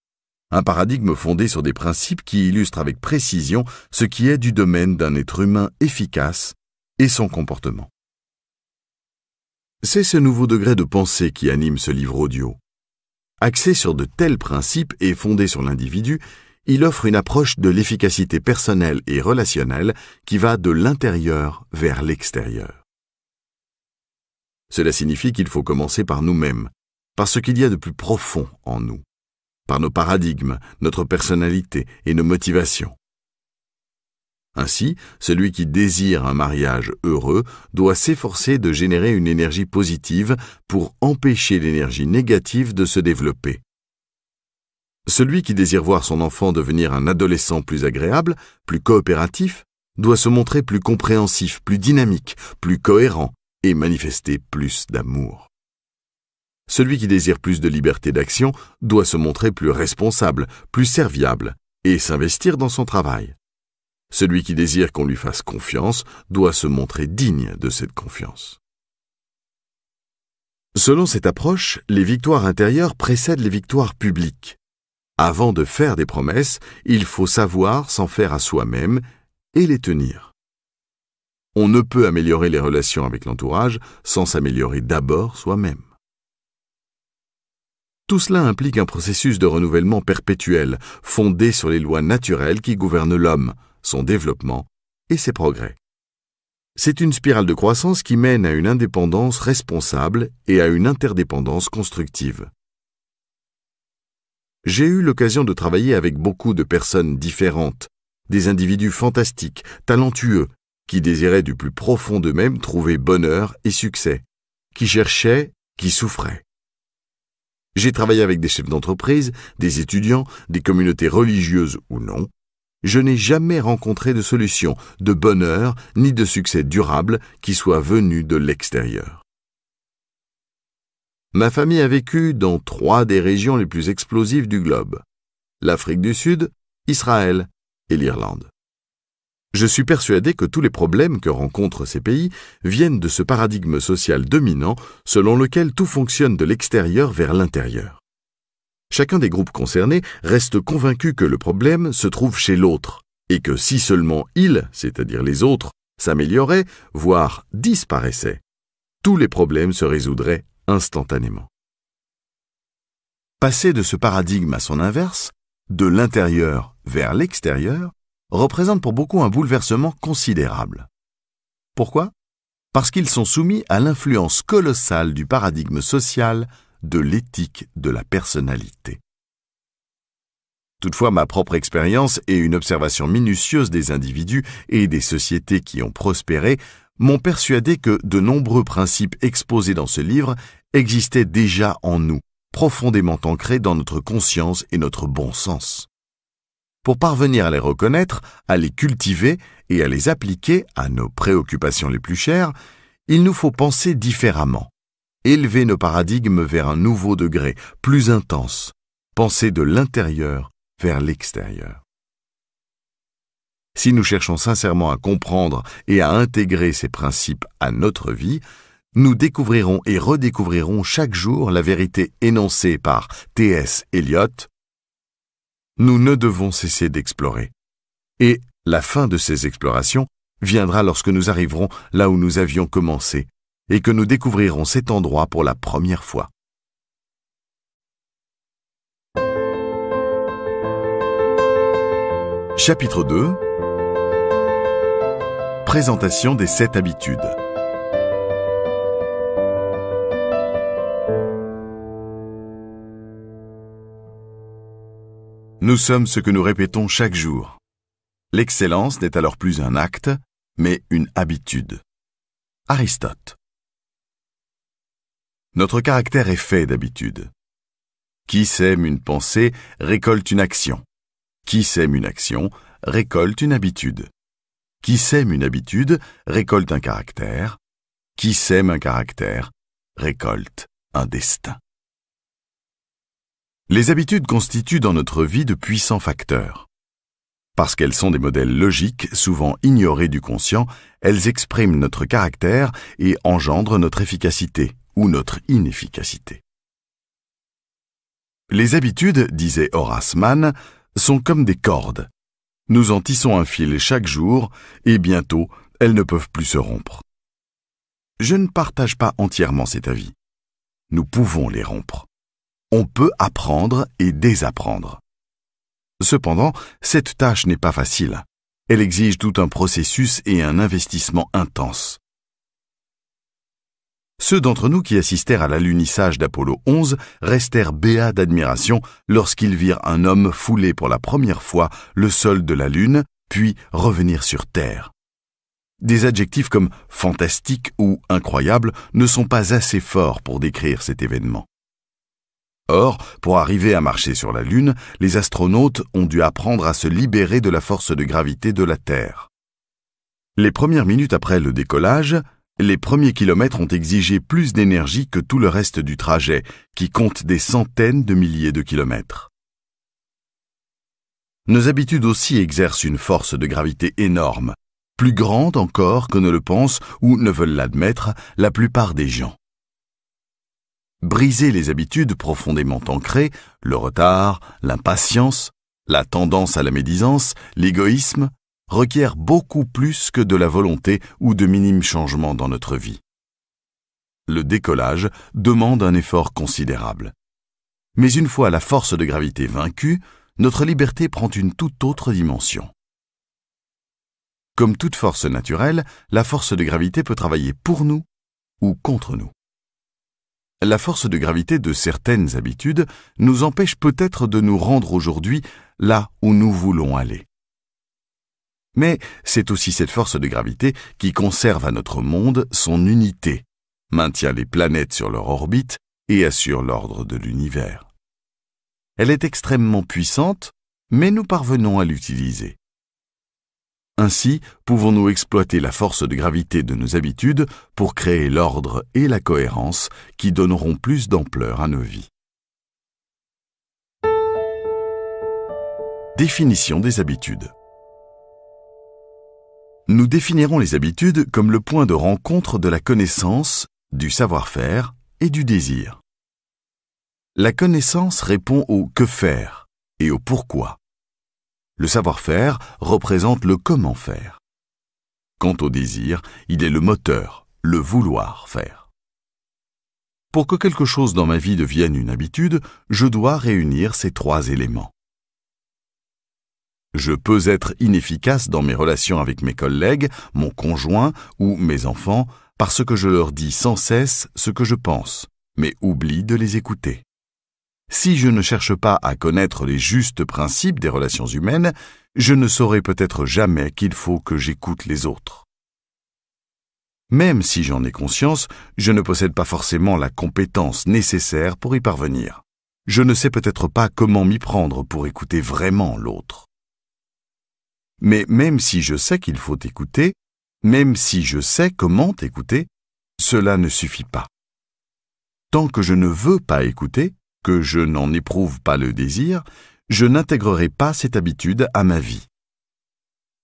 un paradigme fondé sur des principes qui illustrent avec précision ce qui est du domaine d'un être humain efficace et son comportement. C'est ce nouveau degré de pensée qui anime ce livre audio. Axé sur de tels principes et fondé sur l'individu, il offre une approche de l'efficacité personnelle et relationnelle qui va de l'intérieur vers l'extérieur. Cela signifie qu'il faut commencer par nous-mêmes, par ce qu'il y a de plus profond en nous, par nos paradigmes, notre personnalité et nos motivations. Ainsi, celui qui désire un mariage heureux doit s'efforcer de générer une énergie positive pour empêcher l'énergie négative de se développer. Celui qui désire voir son enfant devenir un adolescent plus agréable, plus coopératif, doit se montrer plus compréhensif, plus dynamique, plus cohérent et manifester plus d'amour. Celui qui désire plus de liberté d'action doit se montrer plus responsable, plus serviable et s'investir dans son travail. Celui qui désire qu'on lui fasse confiance doit se montrer digne de cette confiance. Selon cette approche, les victoires intérieures précèdent les victoires publiques. Avant de faire des promesses, il faut savoir s'en faire à soi-même et les tenir. On ne peut améliorer les relations avec l'entourage sans s'améliorer d'abord soi-même. Tout cela implique un processus de renouvellement perpétuel, fondé sur les lois naturelles qui gouvernent l'homme, son développement et ses progrès. C'est une spirale de croissance qui mène à une indépendance responsable et à une interdépendance constructive. J'ai eu l'occasion de travailler avec beaucoup de personnes différentes, des individus fantastiques, talentueux, qui désiraient du plus profond d'eux-mêmes trouver bonheur et succès, qui cherchaient, qui souffraient. J'ai travaillé avec des chefs d'entreprise, des étudiants, des communautés religieuses ou non, je n'ai jamais rencontré de solution, de bonheur, ni de succès durable qui soit venu de l'extérieur. Ma famille a vécu dans trois des régions les plus explosives du globe, l'Afrique du Sud, Israël et l'Irlande. Je suis persuadé que tous les problèmes que rencontrent ces pays viennent de ce paradigme social dominant selon lequel tout fonctionne de l'extérieur vers l'intérieur. Chacun des groupes concernés reste convaincu que le problème se trouve chez l'autre, et que si seulement il, c'est-à-dire les autres, s'améliorait, voire disparaissait, tous les problèmes se résoudraient instantanément. Passer de ce paradigme à son inverse, de l'intérieur vers l'extérieur, représente pour beaucoup un bouleversement considérable. Pourquoi Parce qu'ils sont soumis à l'influence colossale du paradigme social de l'éthique de la personnalité. Toutefois, ma propre expérience et une observation minutieuse des individus et des sociétés qui ont prospéré m'ont persuadé que de nombreux principes exposés dans ce livre existaient déjà en nous, profondément ancrés dans notre conscience et notre bon sens. Pour parvenir à les reconnaître, à les cultiver et à les appliquer à nos préoccupations les plus chères, il nous faut penser différemment, élever nos paradigmes vers un nouveau degré, plus intense, penser de l'intérieur vers l'extérieur. Si nous cherchons sincèrement à comprendre et à intégrer ces principes à notre vie, nous découvrirons et redécouvrirons chaque jour la vérité énoncée par T.S. Eliot. Nous ne devons cesser d'explorer. Et la fin de ces explorations viendra lorsque nous arriverons là où nous avions commencé, et que nous découvrirons cet endroit pour la première fois. Chapitre 2 Présentation des sept habitudes. Nous sommes ce que nous répétons chaque jour. L'excellence n'est alors plus un acte, mais une habitude. Aristote. Notre caractère est fait d'habitude. Qui sème une pensée récolte une action. Qui sème une action récolte une habitude. Qui sème une habitude récolte un caractère. Qui sème un caractère récolte un destin. Les habitudes constituent dans notre vie de puissants facteurs. Parce qu'elles sont des modèles logiques, souvent ignorés du conscient, elles expriment notre caractère et engendrent notre efficacité, notre inefficacité. Les habitudes, disait Horace Mann, sont comme des cordes. Nous en tissons un fil chaque jour et bientôt elles ne peuvent plus se rompre. Je ne partage pas entièrement cet avis. Nous pouvons les rompre. On peut apprendre et désapprendre. Cependant, cette tâche n'est pas facile. Elle exige tout un processus et un investissement intense. Ceux d'entre nous qui assistèrent à l'alunissage d'Apollo 11 restèrent béats d'admiration lorsqu'ils virent un homme fouler pour la première fois le sol de la Lune, puis revenir sur Terre. Des adjectifs comme fantastique ou incroyable ne sont pas assez forts pour décrire cet événement. Or, pour arriver à marcher sur la Lune, les astronautes ont dû apprendre à se libérer de la force de gravité de la Terre. Les premières minutes après le décollage, les premiers kilomètres ont exigé plus d'énergie que tout le reste du trajet, qui compte des centaines de milliers de kilomètres. Nos habitudes aussi exercent une force de gravité énorme, plus grande encore que ne le pensent ou ne veulent l'admettre la plupart des gens. Briser les habitudes profondément ancrées, le retard, l'impatience, la tendance à la médisance, l'égoïsme, requiert beaucoup plus que de la volonté ou de minimes changements dans notre vie. Le décollage demande un effort considérable. Mais une fois la force de gravité vaincue, notre liberté prend une toute autre dimension. Comme toute force naturelle, la force de gravité peut travailler pour nous ou contre nous. La force de gravité de certaines habitudes nous empêche peut-être de nous rendre aujourd'hui là où nous voulons aller. Mais c'est aussi cette force de gravité qui conserve à notre monde son unité, maintient les planètes sur leur orbite et assure l'ordre de l'univers. Elle est extrêmement puissante, mais nous parvenons à l'utiliser. Ainsi, pouvons-nous exploiter la force de gravité de nos habitudes pour créer l'ordre et la cohérence qui donneront plus d'ampleur à nos vies. Définition des habitudes. Nous définirons les habitudes comme le point de rencontre de la connaissance, du savoir-faire et du désir. La connaissance répond au que faire et au pourquoi. Le savoir-faire représente le comment faire. Quant au désir, il est le moteur, le vouloir faire. Pour que quelque chose dans ma vie devienne une habitude, je dois réunir ces trois éléments. Je peux être inefficace dans mes relations avec mes collègues, mon conjoint ou mes enfants parce que je leur dis sans cesse ce que je pense, mais oublie de les écouter. Si je ne cherche pas à connaître les justes principes des relations humaines, je ne saurais peut-être jamais qu'il faut que j'écoute les autres. Même si j'en ai conscience, je ne possède pas forcément la compétence nécessaire pour y parvenir. Je ne sais peut-être pas comment m'y prendre pour écouter vraiment l'autre. Mais même si je sais qu'il faut écouter, même si je sais comment écouter, cela ne suffit pas. Tant que je ne veux pas écouter, que je n'en éprouve pas le désir, je n'intégrerai pas cette habitude à ma vie.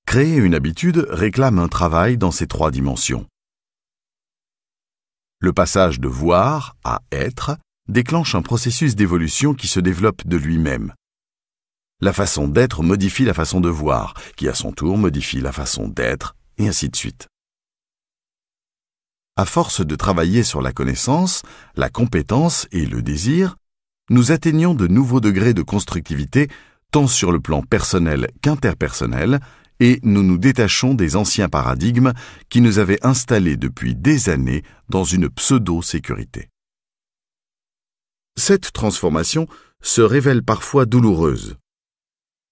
Créer une habitude réclame un travail dans ces trois dimensions. Le passage de voir à être déclenche un processus d'évolution qui se développe de lui-même. La façon d'être modifie la façon de voir, qui à son tour modifie la façon d'être, et ainsi de suite. À force de travailler sur la connaissance, la compétence et le désir, nous atteignons de nouveaux degrés de constructivité tant sur le plan personnel qu'interpersonnel, et nous nous détachons des anciens paradigmes qui nous avaient installés depuis des années dans une pseudo-sécurité. Cette transformation se révèle parfois douloureuse,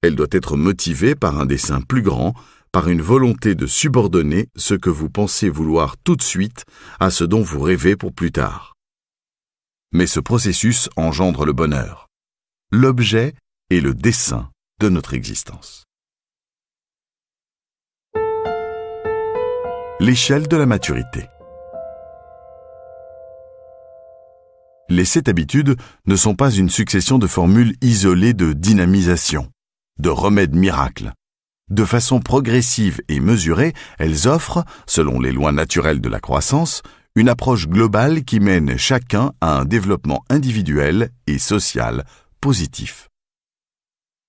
elle doit être motivée par un dessein plus grand, par une volonté de subordonner ce que vous pensez vouloir tout de suite à ce dont vous rêvez pour plus tard. Mais ce processus engendre le bonheur, l'objet est le dessin de notre existence. L'échelle de la maturité. Les sept habitudes ne sont pas une succession de formules isolées de dynamisation de remèdes miracles. De façon progressive et mesurée, elles offrent, selon les lois naturelles de la croissance, une approche globale qui mène chacun à un développement individuel et social positif.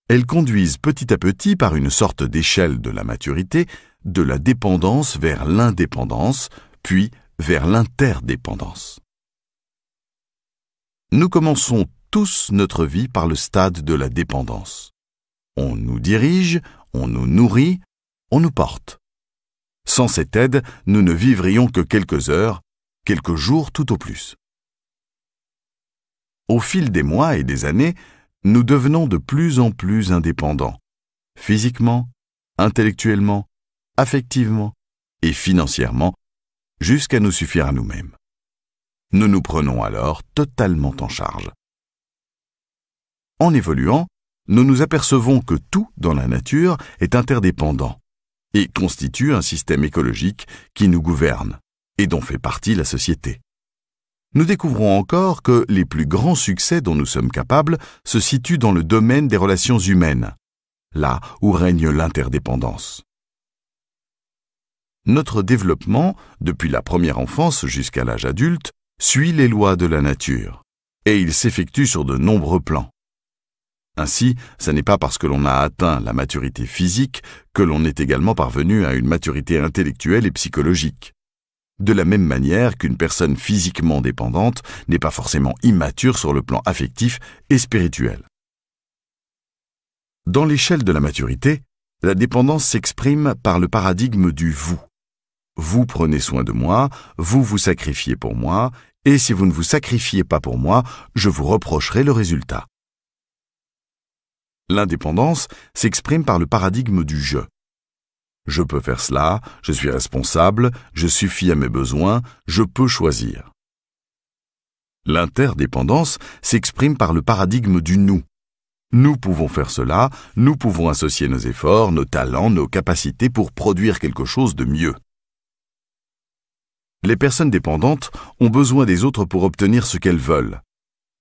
Elles conduisent petit à petit par une sorte d'échelle de la maturité, de la dépendance vers l'indépendance, puis vers l'interdépendance. Nous commençons tous notre vie par le stade de la dépendance. On nous dirige, on nous nourrit, on nous porte. Sans cette aide, nous ne vivrions que quelques heures, quelques jours tout au plus. Au fil des mois et des années, nous devenons de plus en plus indépendants, physiquement, intellectuellement, affectivement et financièrement, jusqu'à nous suffire à nous-mêmes. Nous nous prenons alors totalement en charge. En évoluant, nous nous apercevons que tout dans la nature est interdépendant et constitue un système écologique qui nous gouverne et dont fait partie la société. Nous découvrons encore que les plus grands succès dont nous sommes capables se situent dans le domaine des relations humaines, là où règne l'interdépendance. Notre développement, depuis la première enfance jusqu'à l'âge adulte, suit les lois de la nature, et il s'effectue sur de nombreux plans. Ainsi, ce n'est pas parce que l'on a atteint la maturité physique que l'on est également parvenu à une maturité intellectuelle et psychologique. De la même manière qu'une personne physiquement dépendante n'est pas forcément immature sur le plan affectif et spirituel. Dans l'échelle de la maturité, la dépendance s'exprime par le paradigme du vous. Vous prenez soin de moi, vous vous sacrifiez pour moi, et si vous ne vous sacrifiez pas pour moi, je vous reprocherai le résultat. L'indépendance s'exprime par le paradigme du je. Je peux faire cela, je suis responsable, je suffis à mes besoins, je peux choisir. L'interdépendance s'exprime par le paradigme du nous. Nous pouvons faire cela, nous pouvons associer nos efforts, nos talents, nos capacités pour produire quelque chose de mieux. Les personnes dépendantes ont besoin des autres pour obtenir ce qu'elles veulent.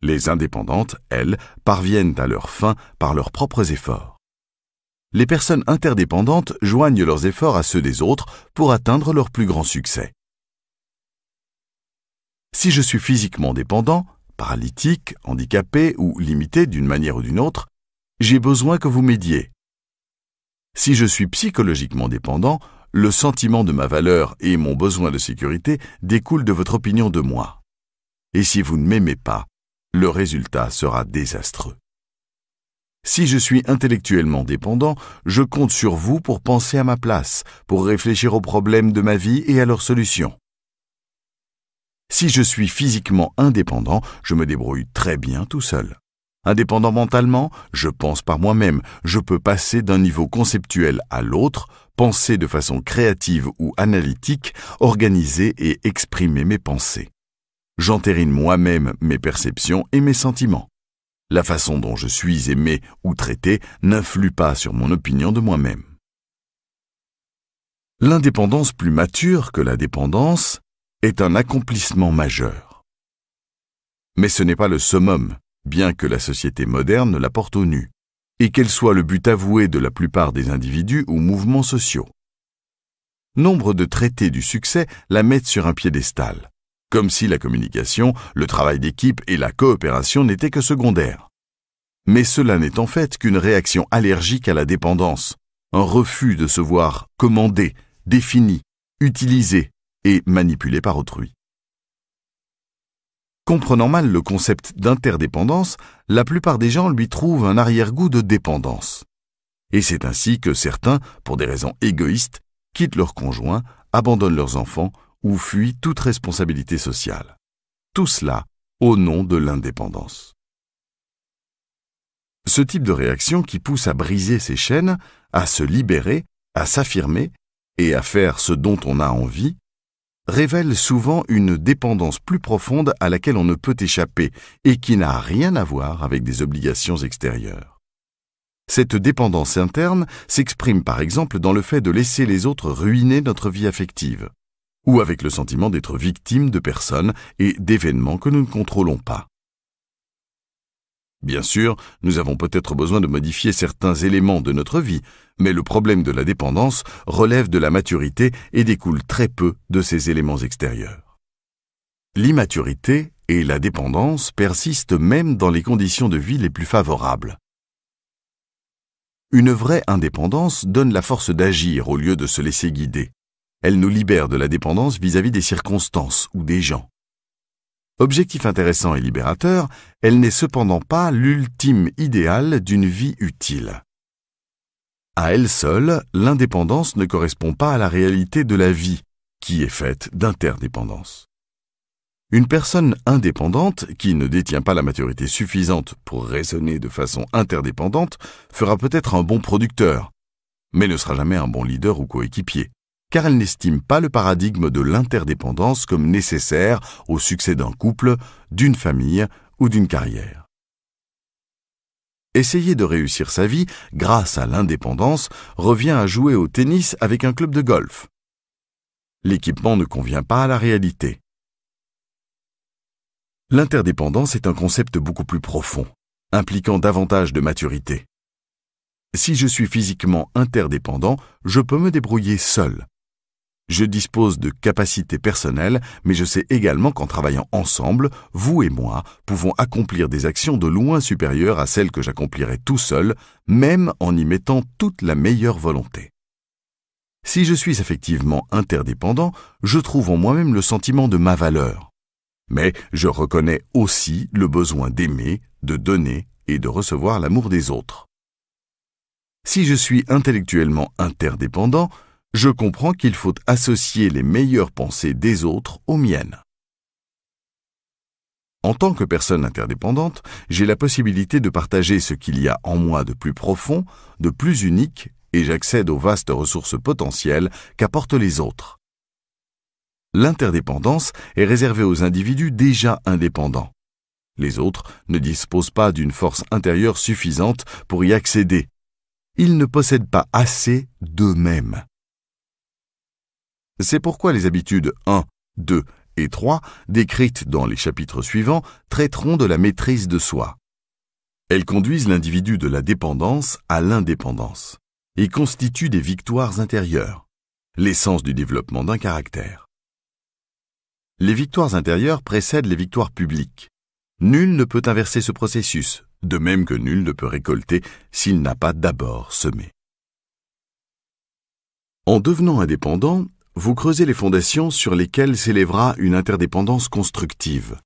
Les indépendantes, elles, parviennent à leur fin par leurs propres efforts. Les personnes interdépendantes joignent leurs efforts à ceux des autres pour atteindre leur plus grand succès. Si je suis physiquement dépendant, paralytique, handicapé ou limité d'une manière ou d'une autre, j'ai besoin que vous m'aidiez. Si je suis psychologiquement dépendant, le sentiment de ma valeur et mon besoin de sécurité découlent de votre opinion de moi. Et si vous ne m'aimez pas, le résultat sera désastreux. Si je suis intellectuellement dépendant, je compte sur vous pour penser à ma place, pour réfléchir aux problèmes de ma vie et à leurs solutions. Si je suis physiquement indépendant, je me débrouille très bien tout seul. Indépendant mentalement, je pense par moi-même, je peux passer d'un niveau conceptuel à l'autre, penser de façon créative ou analytique, organiser et exprimer mes pensées j'entérine moi-même mes perceptions et mes sentiments. La façon dont je suis aimé ou traité n'influe pas sur mon opinion de moi-même. L'indépendance plus mature que la dépendance est un accomplissement majeur. Mais ce n'est pas le summum, bien que la société moderne la porte au nu, et qu'elle soit le but avoué de la plupart des individus ou mouvements sociaux. Nombre de traités du succès la mettent sur un piédestal, comme si la communication, le travail d'équipe et la coopération n'étaient que secondaires. Mais cela n'est en fait qu'une réaction allergique à la dépendance, un refus de se voir commandé, défini, utilisé et manipulé par autrui. Comprenant mal le concept d'interdépendance, la plupart des gens lui trouvent un arrière-goût de dépendance. Et c'est ainsi que certains, pour des raisons égoïstes, quittent leurs conjoints, abandonnent leurs enfants ou fuit toute responsabilité sociale. Tout cela au nom de l'indépendance. Ce type de réaction qui pousse à briser ses chaînes, à se libérer, à s'affirmer et à faire ce dont on a envie, révèle souvent une dépendance plus profonde à laquelle on ne peut échapper et qui n'a rien à voir avec des obligations extérieures. Cette dépendance interne s'exprime par exemple dans le fait de laisser les autres ruiner notre vie affective, ou avec le sentiment d'être victime de personnes et d'événements que nous ne contrôlons pas. Bien sûr, nous avons peut-être besoin de modifier certains éléments de notre vie, mais le problème de la dépendance relève de la maturité et découle très peu de ces éléments extérieurs. L'immaturité et la dépendance persistent même dans les conditions de vie les plus favorables. Une vraie indépendance donne la force d'agir au lieu de se laisser guider. Elle nous libère de la dépendance vis-à-vis des circonstances ou des gens. Objectif intéressant et libérateur, elle n'est cependant pas l'ultime idéal d'une vie utile. À elle seule, l'indépendance ne correspond pas à la réalité de la vie, qui est faite d'interdépendance. Une personne indépendante, qui ne détient pas la maturité suffisante pour raisonner de façon interdépendante, fera peut-être un bon producteur, mais ne sera jamais un bon leader ou coéquipier car elle n'estime pas le paradigme de l'interdépendance comme nécessaire au succès d'un couple, d'une famille ou d'une carrière. Essayer de réussir sa vie grâce à l'indépendance revient à jouer au tennis avec un club de golf. L'équipement ne convient pas à la réalité. L'interdépendance est un concept beaucoup plus profond, impliquant davantage de maturité. Si je suis physiquement interdépendant, je peux me débrouiller seul. Je dispose de capacités personnelles, mais je sais également qu'en travaillant ensemble, vous et moi pouvons accomplir des actions de loin supérieures à celles que j'accomplirais tout seul, même en y mettant toute la meilleure volonté. Si je suis effectivement interdépendant, je trouve en moi-même le sentiment de ma valeur. Mais je reconnais aussi le besoin d'aimer, de donner et de recevoir l'amour des autres. Si je suis intellectuellement interdépendant, je comprends qu'il faut associer les meilleures pensées des autres aux miennes. En tant que personne interdépendante, j'ai la possibilité de partager ce qu'il y a en moi de plus profond, de plus unique, et j'accède aux vastes ressources potentielles qu'apportent les autres. L'interdépendance est réservée aux individus déjà indépendants. Les autres ne disposent pas d'une force intérieure suffisante pour y accéder. Ils ne possèdent pas assez d'eux-mêmes. C'est pourquoi les habitudes 1, 2 et 3, décrites dans les chapitres suivants, traiteront de la maîtrise de soi. Elles conduisent l'individu de la dépendance à l'indépendance et constituent des victoires intérieures, l'essence du développement d'un caractère. Les victoires intérieures précèdent les victoires publiques. Nul ne peut inverser ce processus, de même que nul ne peut récolter s'il n'a pas d'abord semé. En devenant indépendant, vous creusez les fondations sur lesquelles s'élèvera une interdépendance constructive.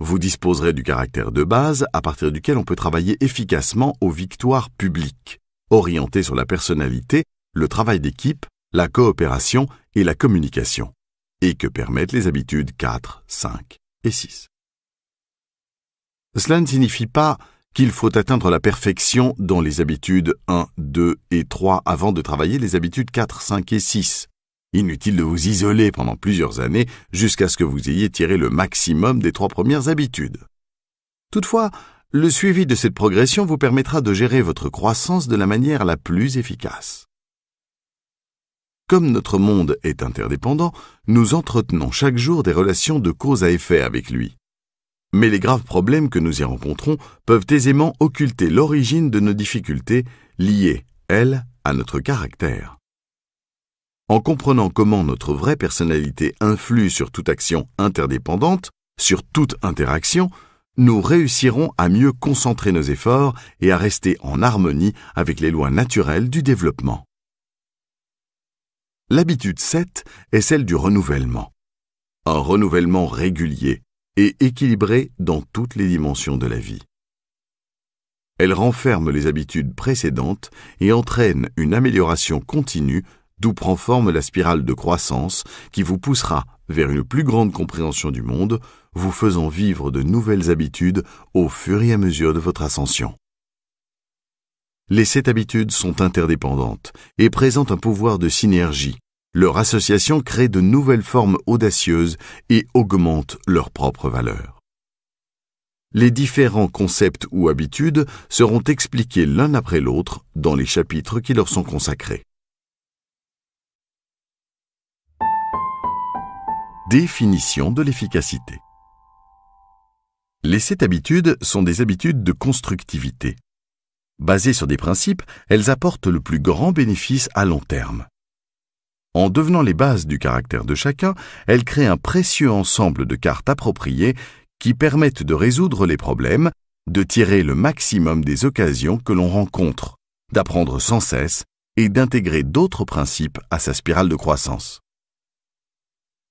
Vous disposerez du caractère de base à partir duquel on peut travailler efficacement aux victoires publiques, orientées sur la personnalité, le travail d'équipe, la coopération et la communication, et que permettent les habitudes 4, 5 et 6. Cela ne signifie pas qu'il faut atteindre la perfection dans les habitudes 1, 2 et 3 avant de travailler les habitudes 4, 5 et 6. Inutile de vous isoler pendant plusieurs années jusqu'à ce que vous ayez tiré le maximum des trois premières habitudes. Toutefois, le suivi de cette progression vous permettra de gérer votre croissance de la manière la plus efficace. Comme notre monde est interdépendant, nous entretenons chaque jour des relations de cause à effet avec lui. Mais les graves problèmes que nous y rencontrons peuvent aisément occulter l'origine de nos difficultés liées, elles, à notre caractère. En comprenant comment notre vraie personnalité influe sur toute action interdépendante, sur toute interaction, nous réussirons à mieux concentrer nos efforts et à rester en harmonie avec les lois naturelles du développement. L'habitude 7 est celle du renouvellement. Un renouvellement régulier et équilibré dans toutes les dimensions de la vie. Elle renferme les habitudes précédentes et entraîne une amélioration continue d'où prend forme la spirale de croissance qui vous poussera vers une plus grande compréhension du monde, vous faisant vivre de nouvelles habitudes au fur et à mesure de votre ascension. Les sept habitudes sont interdépendantes et présentent un pouvoir de synergie. Leur association crée de nouvelles formes audacieuses et augmente leur propre valeur. Les différents concepts ou habitudes seront expliqués l'un après l'autre dans les chapitres qui leur sont consacrés. définition de l'efficacité. Les sept habitudes sont des habitudes de constructivité. Basées sur des principes, elles apportent le plus grand bénéfice à long terme. En devenant les bases du caractère de chacun, elles créent un précieux ensemble de cartes appropriées qui permettent de résoudre les problèmes, de tirer le maximum des occasions que l'on rencontre, d'apprendre sans cesse et d'intégrer d'autres principes à sa spirale de croissance.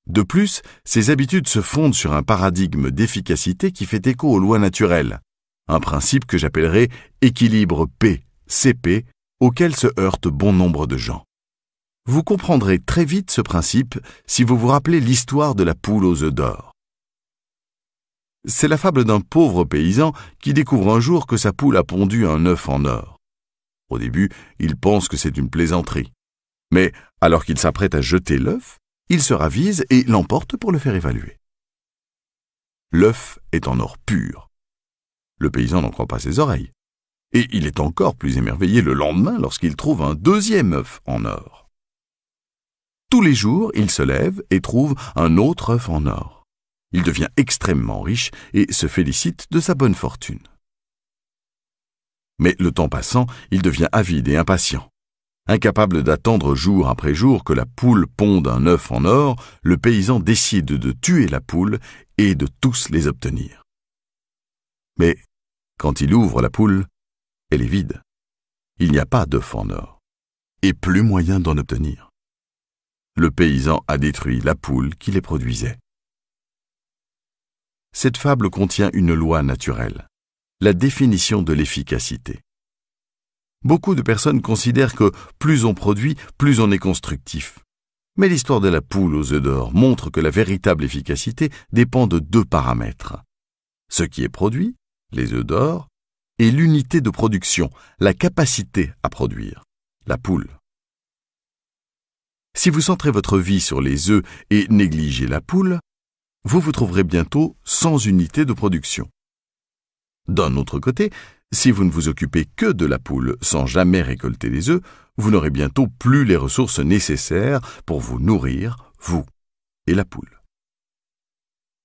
De plus, ces habitudes se fondent sur un paradigme d'efficacité qui fait écho aux lois naturelles, un principe que j'appellerai équilibre P, CP, auquel se heurtent bon nombre de gens. Vous comprendrez très vite ce principe si vous vous rappelez l'histoire de la poule aux œufs d'or. C'est la fable d'un pauvre paysan qui découvre un jour que sa poule a pondu un œuf en or. Au début, il pense que c'est une plaisanterie. Mais alors qu'il s'apprête à jeter l'œuf, il se ravise et l'emporte pour le faire évaluer. L'œuf est en or pur. Le paysan n'en croit pas ses oreilles. Et il est encore plus émerveillé le lendemain lorsqu'il trouve un deuxième œuf en or. Tous les jours, il se lève et trouve un autre œuf en or. Il devient extrêmement riche et se félicite de sa bonne fortune. Mais le temps passant, il devient avide et impatient. Incapable d'attendre jour après jour que la poule ponde un œuf en or, le paysan décide de tuer la poule et de tous les obtenir. Mais quand il ouvre la poule, elle est vide. Il n'y a pas d'œuf en or, et plus moyen d'en obtenir. Le paysan a détruit la poule qui les produisait. Cette fable contient une loi naturelle, la définition de l'efficacité. Beaucoup de personnes considèrent que plus on produit, plus on est constructif. Mais l'histoire de la poule aux œufs d'or montre que la véritable efficacité dépend de deux paramètres. Ce qui est produit, les œufs d'or, et l'unité de production, la capacité à produire, la poule. Si vous centrez votre vie sur les œufs et négligez la poule, vous vous trouverez bientôt sans unité de production. D'un autre côté, si vous ne vous occupez que de la poule sans jamais récolter les œufs, vous n'aurez bientôt plus les ressources nécessaires pour vous nourrir, vous et la poule.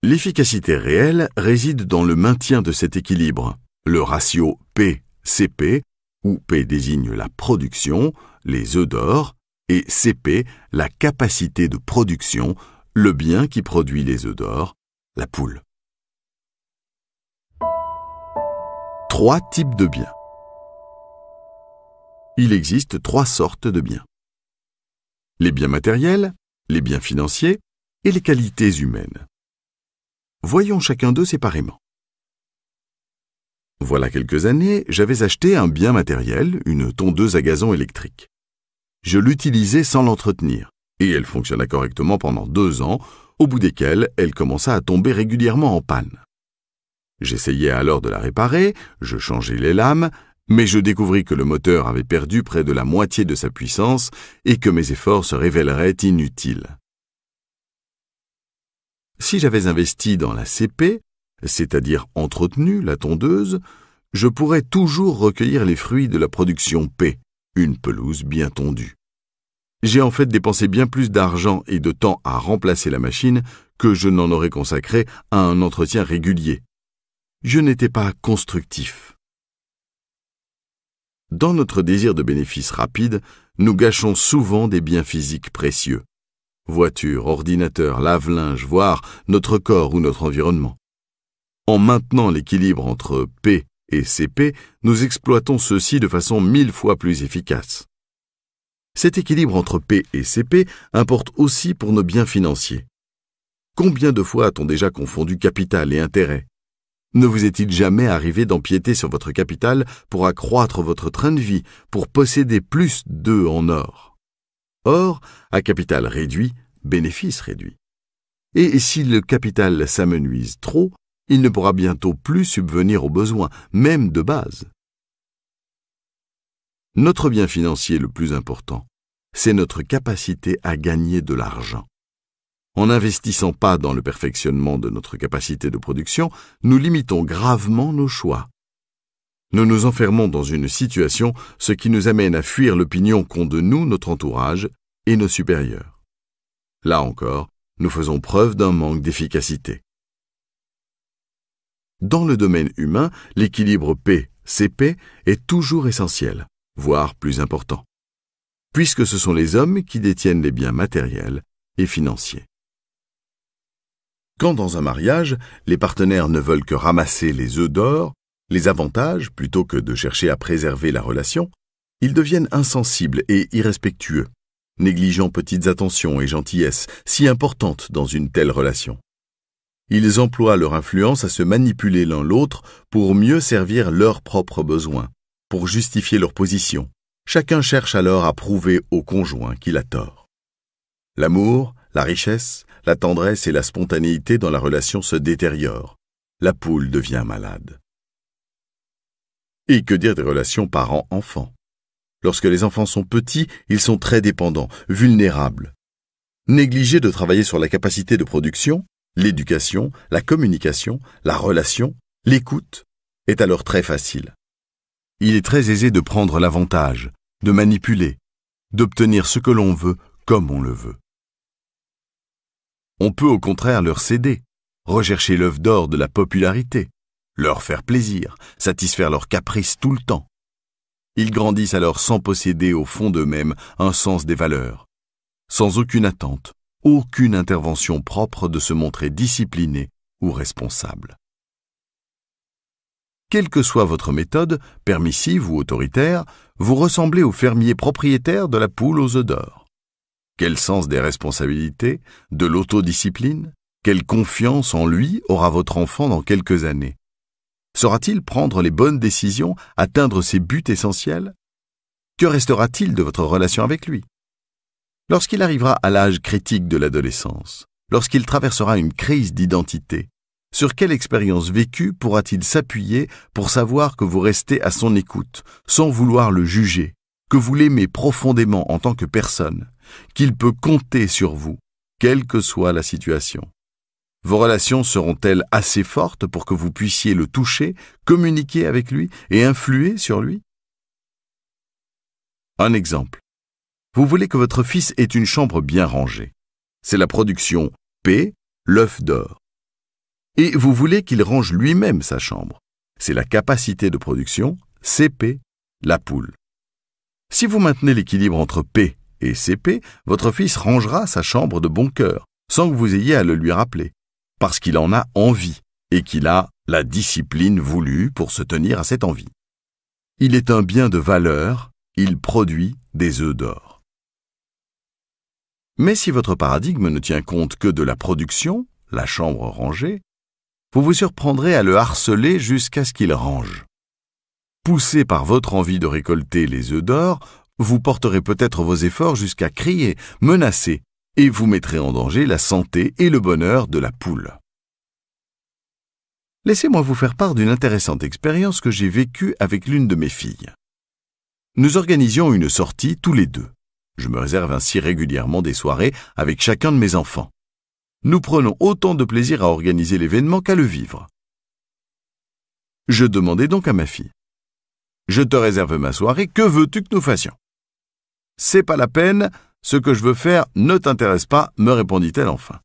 L'efficacité réelle réside dans le maintien de cet équilibre. Le ratio P-CP, où P désigne la production, les œufs d'or, et CP, la capacité de production, le bien qui produit les œufs d'or, la poule. Trois types de biens. Il existe trois sortes de biens. Les biens matériels, les biens financiers et les qualités humaines. Voyons chacun d'eux séparément. Voilà quelques années, j'avais acheté un bien matériel, une tondeuse à gazon électrique. Je l'utilisais sans l'entretenir, et elle fonctionna correctement pendant deux ans, au bout desquels elle commença à tomber régulièrement en panne. J'essayai alors de la réparer, je changeai les lames, mais je découvris que le moteur avait perdu près de la moitié de sa puissance et que mes efforts se révéleraient inutiles. Si j'avais investi dans la CP, c'est-à-dire entretenu la tondeuse, je pourrais toujours recueillir les fruits de la production P, une pelouse bien tondue. J'ai en fait dépensé bien plus d'argent et de temps à remplacer la machine que je n'en aurais consacré à un entretien régulier je n'étais pas constructif. Dans notre désir de bénéfices rapides, nous gâchons souvent des biens physiques précieux. Voiture, ordinateur, lave-linge, voire notre corps ou notre environnement. En maintenant l'équilibre entre P et CP, nous exploitons ceci de façon mille fois plus efficace. Cet équilibre entre P et CP importe aussi pour nos biens financiers. Combien de fois a-t-on déjà confondu capital et intérêt ne vous est-il jamais arrivé d'empiéter sur votre capital pour accroître votre train de vie, pour posséder plus d'eux en or Or, à capital réduit, bénéfice réduit. Et si le capital s'amenuise trop, il ne pourra bientôt plus subvenir aux besoins, même de base. Notre bien financier le plus important, c'est notre capacité à gagner de l'argent. En n'investissant pas dans le perfectionnement de notre capacité de production, nous limitons gravement nos choix. Nous nous enfermons dans une situation, ce qui nous amène à fuir l'opinion qu'ont de nous notre entourage et nos supérieurs. Là encore, nous faisons preuve d'un manque d'efficacité. Dans le domaine humain, l'équilibre P-CP est toujours essentiel, voire plus important, puisque ce sont les hommes qui détiennent les biens matériels et financiers. Quand dans un mariage, les partenaires ne veulent que ramasser les œufs d'or, les avantages, plutôt que de chercher à préserver la relation, ils deviennent insensibles et irrespectueux, négligeant petites attentions et gentillesses si importantes dans une telle relation. Ils emploient leur influence à se manipuler l'un l'autre pour mieux servir leurs propres besoins, pour justifier leur position. Chacun cherche alors à prouver au conjoint qu'il a tort. L'amour, la richesse, la tendresse et la spontanéité dans la relation se détériorent. La poule devient malade. Et que dire des relations parents-enfants Lorsque les enfants sont petits, ils sont très dépendants, vulnérables. Négliger de travailler sur la capacité de production, l'éducation, la communication, la relation, l'écoute, est alors très facile. Il est très aisé de prendre l'avantage, de manipuler, d'obtenir ce que l'on veut comme on le veut. On peut au contraire leur céder, rechercher l'œuf d'or de la popularité, leur faire plaisir, satisfaire leurs caprices tout le temps. Ils grandissent alors sans posséder au fond d'eux-mêmes un sens des valeurs, sans aucune attente, aucune intervention propre de se montrer discipliné ou responsable. Quelle que soit votre méthode, permissive ou autoritaire, vous ressemblez au fermier propriétaire de la poule aux œufs d'or. Quel sens des responsabilités, de l'autodiscipline Quelle confiance en lui aura votre enfant dans quelques années Saura-t-il prendre les bonnes décisions, atteindre ses buts essentiels Que restera-t-il de votre relation avec lui Lorsqu'il arrivera à l'âge critique de l'adolescence, lorsqu'il traversera une crise d'identité, sur quelle expérience vécue pourra-t-il s'appuyer pour savoir que vous restez à son écoute, sans vouloir le juger, que vous l'aimez profondément en tant que personne qu'il peut compter sur vous, quelle que soit la situation. Vos relations seront-elles assez fortes pour que vous puissiez le toucher, communiquer avec lui et influer sur lui Un exemple. Vous voulez que votre fils ait une chambre bien rangée. C'est la production P, l'œuf d'or. Et vous voulez qu'il range lui-même sa chambre. C'est la capacité de production CP, la poule. Si vous maintenez l'équilibre entre P et CP, votre fils rangera sa chambre de bon cœur, sans que vous ayez à le lui rappeler, parce qu'il en a envie et qu'il a la discipline voulue pour se tenir à cette envie. Il est un bien de valeur, il produit des œufs d'or. Mais si votre paradigme ne tient compte que de la production, la chambre rangée, vous vous surprendrez à le harceler jusqu'à ce qu'il range. Poussé par votre envie de récolter les œufs d'or, vous porterez peut-être vos efforts jusqu'à crier, menacer, et vous mettrez en danger la santé et le bonheur de la poule. Laissez-moi vous faire part d'une intéressante expérience que j'ai vécue avec l'une de mes filles. Nous organisions une sortie tous les deux. Je me réserve ainsi régulièrement des soirées avec chacun de mes enfants. Nous prenons autant de plaisir à organiser l'événement qu'à le vivre. Je demandais donc à ma fille. Je te réserve ma soirée, que veux-tu que nous fassions c'est pas la peine, ce que je veux faire ne t'intéresse pas, me répondit-elle enfin.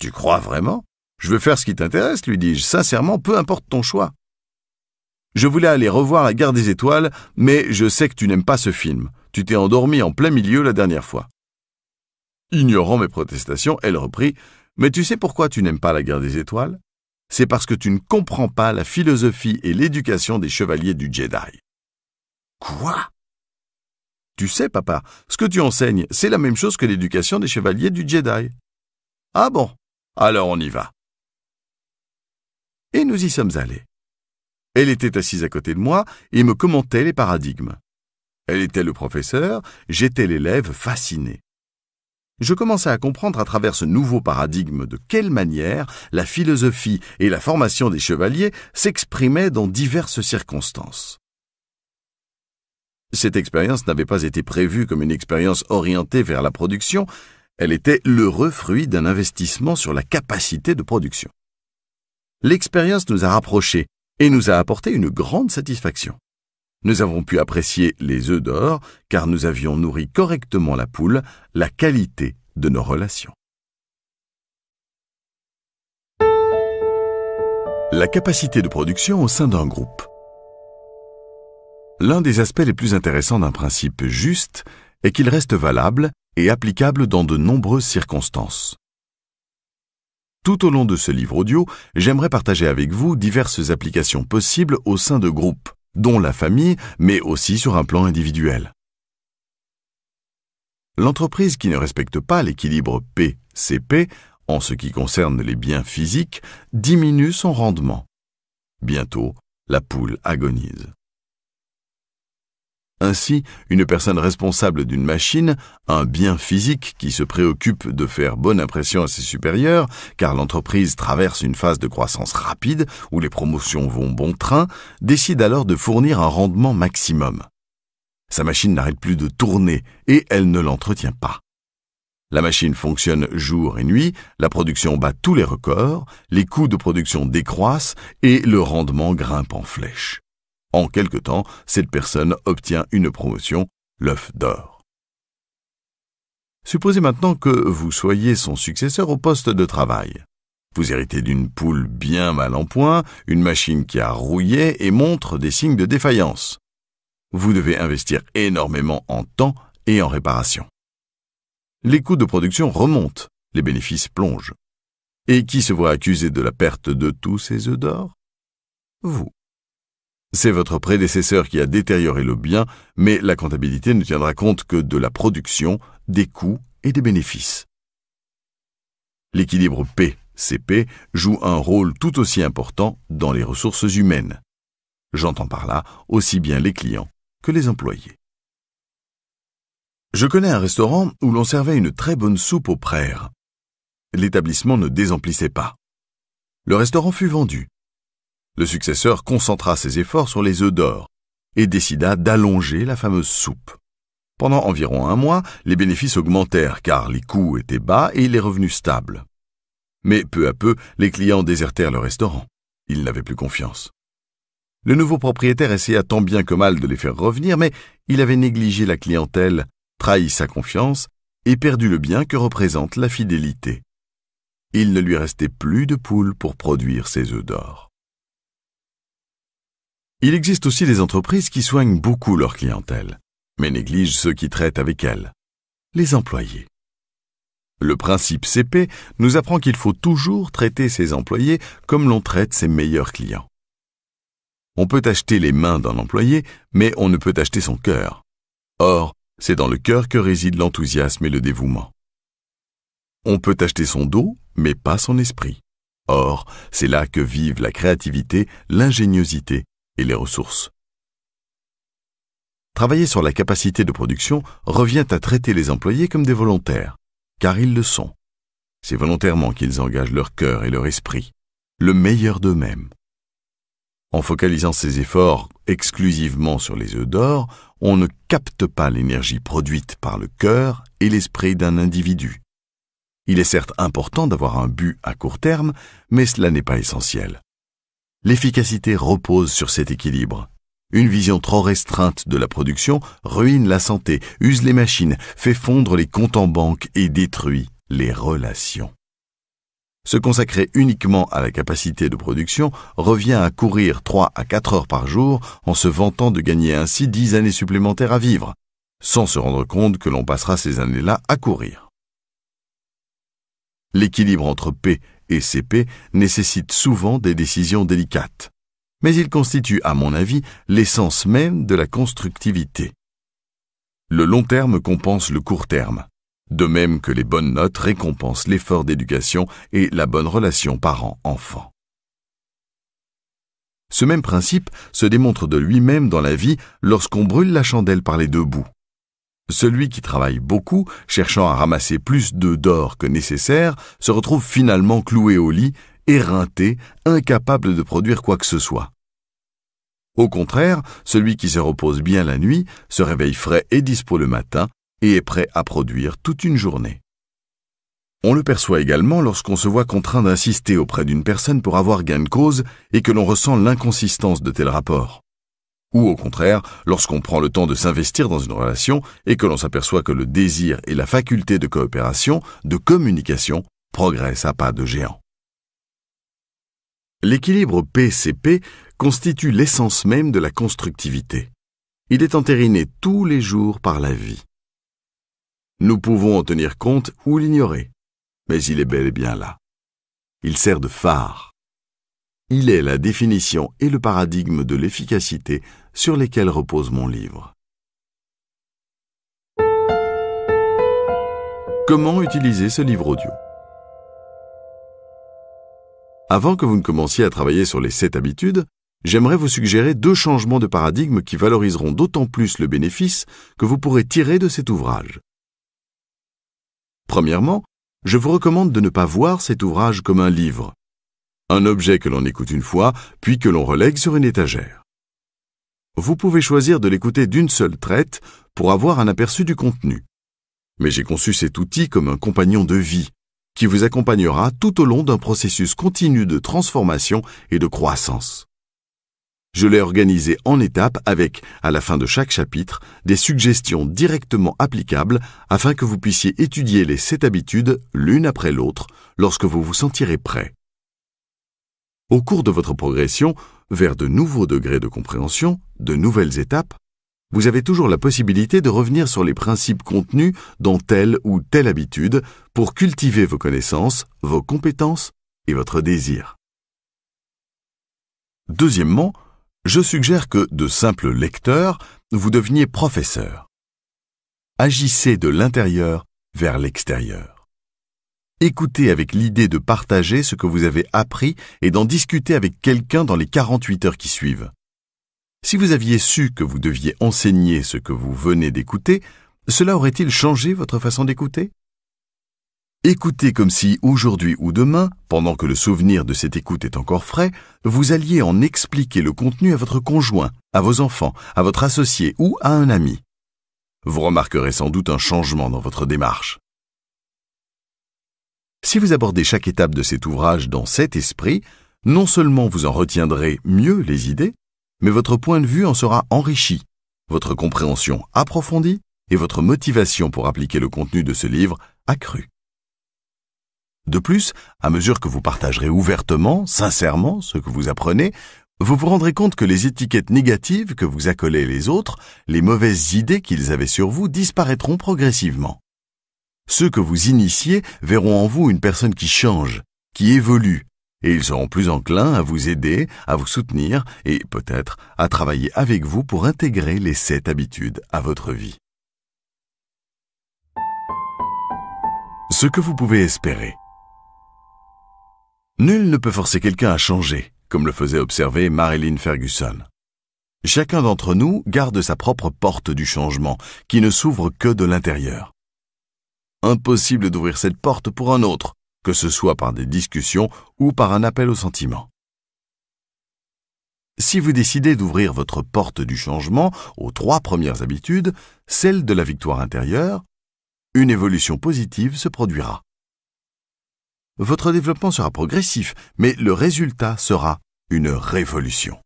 Tu crois vraiment Je veux faire ce qui t'intéresse, lui dis-je, sincèrement, peu importe ton choix. Je voulais aller revoir La Guerre des Étoiles, mais je sais que tu n'aimes pas ce film. Tu t'es endormi en plein milieu la dernière fois. Ignorant mes protestations, elle reprit Mais tu sais pourquoi tu n'aimes pas La Guerre des Étoiles C'est parce que tu ne comprends pas la philosophie et l'éducation des chevaliers du Jedi. Quoi tu sais, papa, ce que tu enseignes, c'est la même chose que l'éducation des chevaliers du Jedi. Ah bon Alors on y va. Et nous y sommes allés. Elle était assise à côté de moi et me commentait les paradigmes. Elle était le professeur, j'étais l'élève fasciné. Je commençais à comprendre à travers ce nouveau paradigme de quelle manière la philosophie et la formation des chevaliers s'exprimaient dans diverses circonstances. Cette expérience n'avait pas été prévue comme une expérience orientée vers la production, elle était l'heureux fruit d'un investissement sur la capacité de production. L'expérience nous a rapprochés et nous a apporté une grande satisfaction. Nous avons pu apprécier les œufs d'or car nous avions nourri correctement la poule, la qualité de nos relations. La capacité de production au sein d'un groupe. L'un des aspects les plus intéressants d'un principe juste est qu'il reste valable et applicable dans de nombreuses circonstances. Tout au long de ce livre audio, j'aimerais partager avec vous diverses applications possibles au sein de groupes, dont la famille, mais aussi sur un plan individuel. L'entreprise qui ne respecte pas l'équilibre p en ce qui concerne les biens physiques diminue son rendement. Bientôt, la poule agonise. Ainsi, une personne responsable d'une machine, un bien physique qui se préoccupe de faire bonne impression à ses supérieurs, car l'entreprise traverse une phase de croissance rapide où les promotions vont bon train, décide alors de fournir un rendement maximum. Sa machine n'arrête plus de tourner et elle ne l'entretient pas. La machine fonctionne jour et nuit, la production bat tous les records, les coûts de production décroissent et le rendement grimpe en flèche. En quelque temps, cette personne obtient une promotion, l'œuf d'or. Supposez maintenant que vous soyez son successeur au poste de travail. Vous héritez d'une poule bien mal en point, une machine qui a rouillé et montre des signes de défaillance. Vous devez investir énormément en temps et en réparation. Les coûts de production remontent, les bénéfices plongent. Et qui se voit accusé de la perte de tous ces œufs d'or Vous. C'est votre prédécesseur qui a détérioré le bien, mais la comptabilité ne tiendra compte que de la production, des coûts et des bénéfices. L'équilibre p joue un rôle tout aussi important dans les ressources humaines. J'entends par là aussi bien les clients que les employés. Je connais un restaurant où l'on servait une très bonne soupe aux praires. L'établissement ne désemplissait pas. Le restaurant fut vendu. Le successeur concentra ses efforts sur les œufs d'or et décida d'allonger la fameuse soupe. Pendant environ un mois, les bénéfices augmentèrent car les coûts étaient bas et les revenus stables. Mais peu à peu, les clients désertèrent le restaurant. Ils n'avaient plus confiance. Le nouveau propriétaire essaya tant bien que mal de les faire revenir, mais il avait négligé la clientèle, trahi sa confiance et perdu le bien que représente la fidélité. Il ne lui restait plus de poules pour produire ses œufs d'or. Il existe aussi des entreprises qui soignent beaucoup leur clientèle, mais négligent ceux qui traitent avec elles, les employés. Le principe CP nous apprend qu'il faut toujours traiter ses employés comme l'on traite ses meilleurs clients. On peut acheter les mains d'un employé, mais on ne peut acheter son cœur. Or, c'est dans le cœur que réside l'enthousiasme et le dévouement. On peut acheter son dos, mais pas son esprit. Or, c'est là que vivent la créativité, l'ingéniosité et les ressources. Travailler sur la capacité de production revient à traiter les employés comme des volontaires, car ils le sont. C'est volontairement qu'ils engagent leur cœur et leur esprit, le meilleur d'eux-mêmes. En focalisant ses efforts exclusivement sur les œufs d'or, on ne capte pas l'énergie produite par le cœur et l'esprit d'un individu. Il est certes important d'avoir un but à court terme, mais cela n'est pas essentiel l'efficacité repose sur cet équilibre. Une vision trop restreinte de la production ruine la santé, use les machines, fait fondre les comptes en banque et détruit les relations. Se consacrer uniquement à la capacité de production revient à courir 3 à 4 heures par jour en se vantant de gagner ainsi 10 années supplémentaires à vivre, sans se rendre compte que l'on passera ces années-là à courir. L'équilibre entre paix et CP nécessitent souvent des décisions délicates. Mais il constitue à mon avis, l'essence même de la constructivité. Le long terme compense le court terme, de même que les bonnes notes récompensent l'effort d'éducation et la bonne relation parent-enfant. Ce même principe se démontre de lui-même dans la vie lorsqu'on brûle la chandelle par les deux bouts. Celui qui travaille beaucoup, cherchant à ramasser plus de d'or que nécessaire, se retrouve finalement cloué au lit, éreinté, incapable de produire quoi que ce soit. Au contraire, celui qui se repose bien la nuit se réveille frais et dispo le matin et est prêt à produire toute une journée. On le perçoit également lorsqu'on se voit contraint d'insister auprès d'une personne pour avoir gain de cause et que l'on ressent l'inconsistance de tel rapport. Ou au contraire, lorsqu'on prend le temps de s'investir dans une relation et que l'on s'aperçoit que le désir et la faculté de coopération, de communication, progressent à pas de géant. L'équilibre PCP constitue l'essence même de la constructivité. Il est entériné tous les jours par la vie. Nous pouvons en tenir compte ou l'ignorer, mais il est bel et bien là. Il sert de phare. Il est la définition et le paradigme de l'efficacité sur lesquels repose mon livre. Comment utiliser ce livre audio Avant que vous ne commenciez à travailler sur les 7 habitudes, j'aimerais vous suggérer deux changements de paradigme qui valoriseront d'autant plus le bénéfice que vous pourrez tirer de cet ouvrage. Premièrement, je vous recommande de ne pas voir cet ouvrage comme un livre, un objet que l'on écoute une fois, puis que l'on relègue sur une étagère. Vous pouvez choisir de l'écouter d'une seule traite pour avoir un aperçu du contenu. Mais j'ai conçu cet outil comme un compagnon de vie, qui vous accompagnera tout au long d'un processus continu de transformation et de croissance. Je l'ai organisé en étapes avec, à la fin de chaque chapitre, des suggestions directement applicables afin que vous puissiez étudier les sept habitudes l'une après l'autre lorsque vous vous sentirez prêt. Au cours de votre progression vers de nouveaux degrés de compréhension, de nouvelles étapes, vous avez toujours la possibilité de revenir sur les principes contenus dans telle ou telle habitude pour cultiver vos connaissances, vos compétences et votre désir. Deuxièmement, je suggère que de simples lecteurs, vous deveniez professeur. Agissez de l'intérieur vers l'extérieur. Écoutez avec l'idée de partager ce que vous avez appris et d'en discuter avec quelqu'un dans les 48 heures qui suivent. Si vous aviez su que vous deviez enseigner ce que vous venez d'écouter, cela aurait-il changé votre façon d'écouter Écoutez comme si aujourd'hui ou demain, pendant que le souvenir de cette écoute est encore frais, vous alliez en expliquer le contenu à votre conjoint, à vos enfants, à votre associé ou à un ami. Vous remarquerez sans doute un changement dans votre démarche. Si vous abordez chaque étape de cet ouvrage dans cet esprit, non seulement vous en retiendrez mieux les idées, mais votre point de vue en sera enrichi, votre compréhension approfondie et votre motivation pour appliquer le contenu de ce livre accrue. De plus, à mesure que vous partagerez ouvertement, sincèrement, ce que vous apprenez, vous vous rendrez compte que les étiquettes négatives que vous accolez les autres, les mauvaises idées qu'ils avaient sur vous disparaîtront progressivement. Ceux que vous initiez verront en vous une personne qui change, qui évolue, et ils seront plus enclins à vous aider, à vous soutenir et peut-être à travailler avec vous pour intégrer les sept habitudes à votre vie. Ce que vous pouvez espérer. Nul ne peut forcer quelqu'un à changer, comme le faisait observer Marilyn Ferguson. Chacun d'entre nous garde sa propre porte du changement, qui ne s'ouvre que de l'intérieur impossible d'ouvrir cette porte pour un autre, que ce soit par des discussions ou par un appel au sentiment. Si vous décidez d'ouvrir votre porte du changement aux trois premières habitudes, celle de la victoire intérieure, une évolution positive se produira. Votre développement sera progressif, mais le résultat sera une révolution.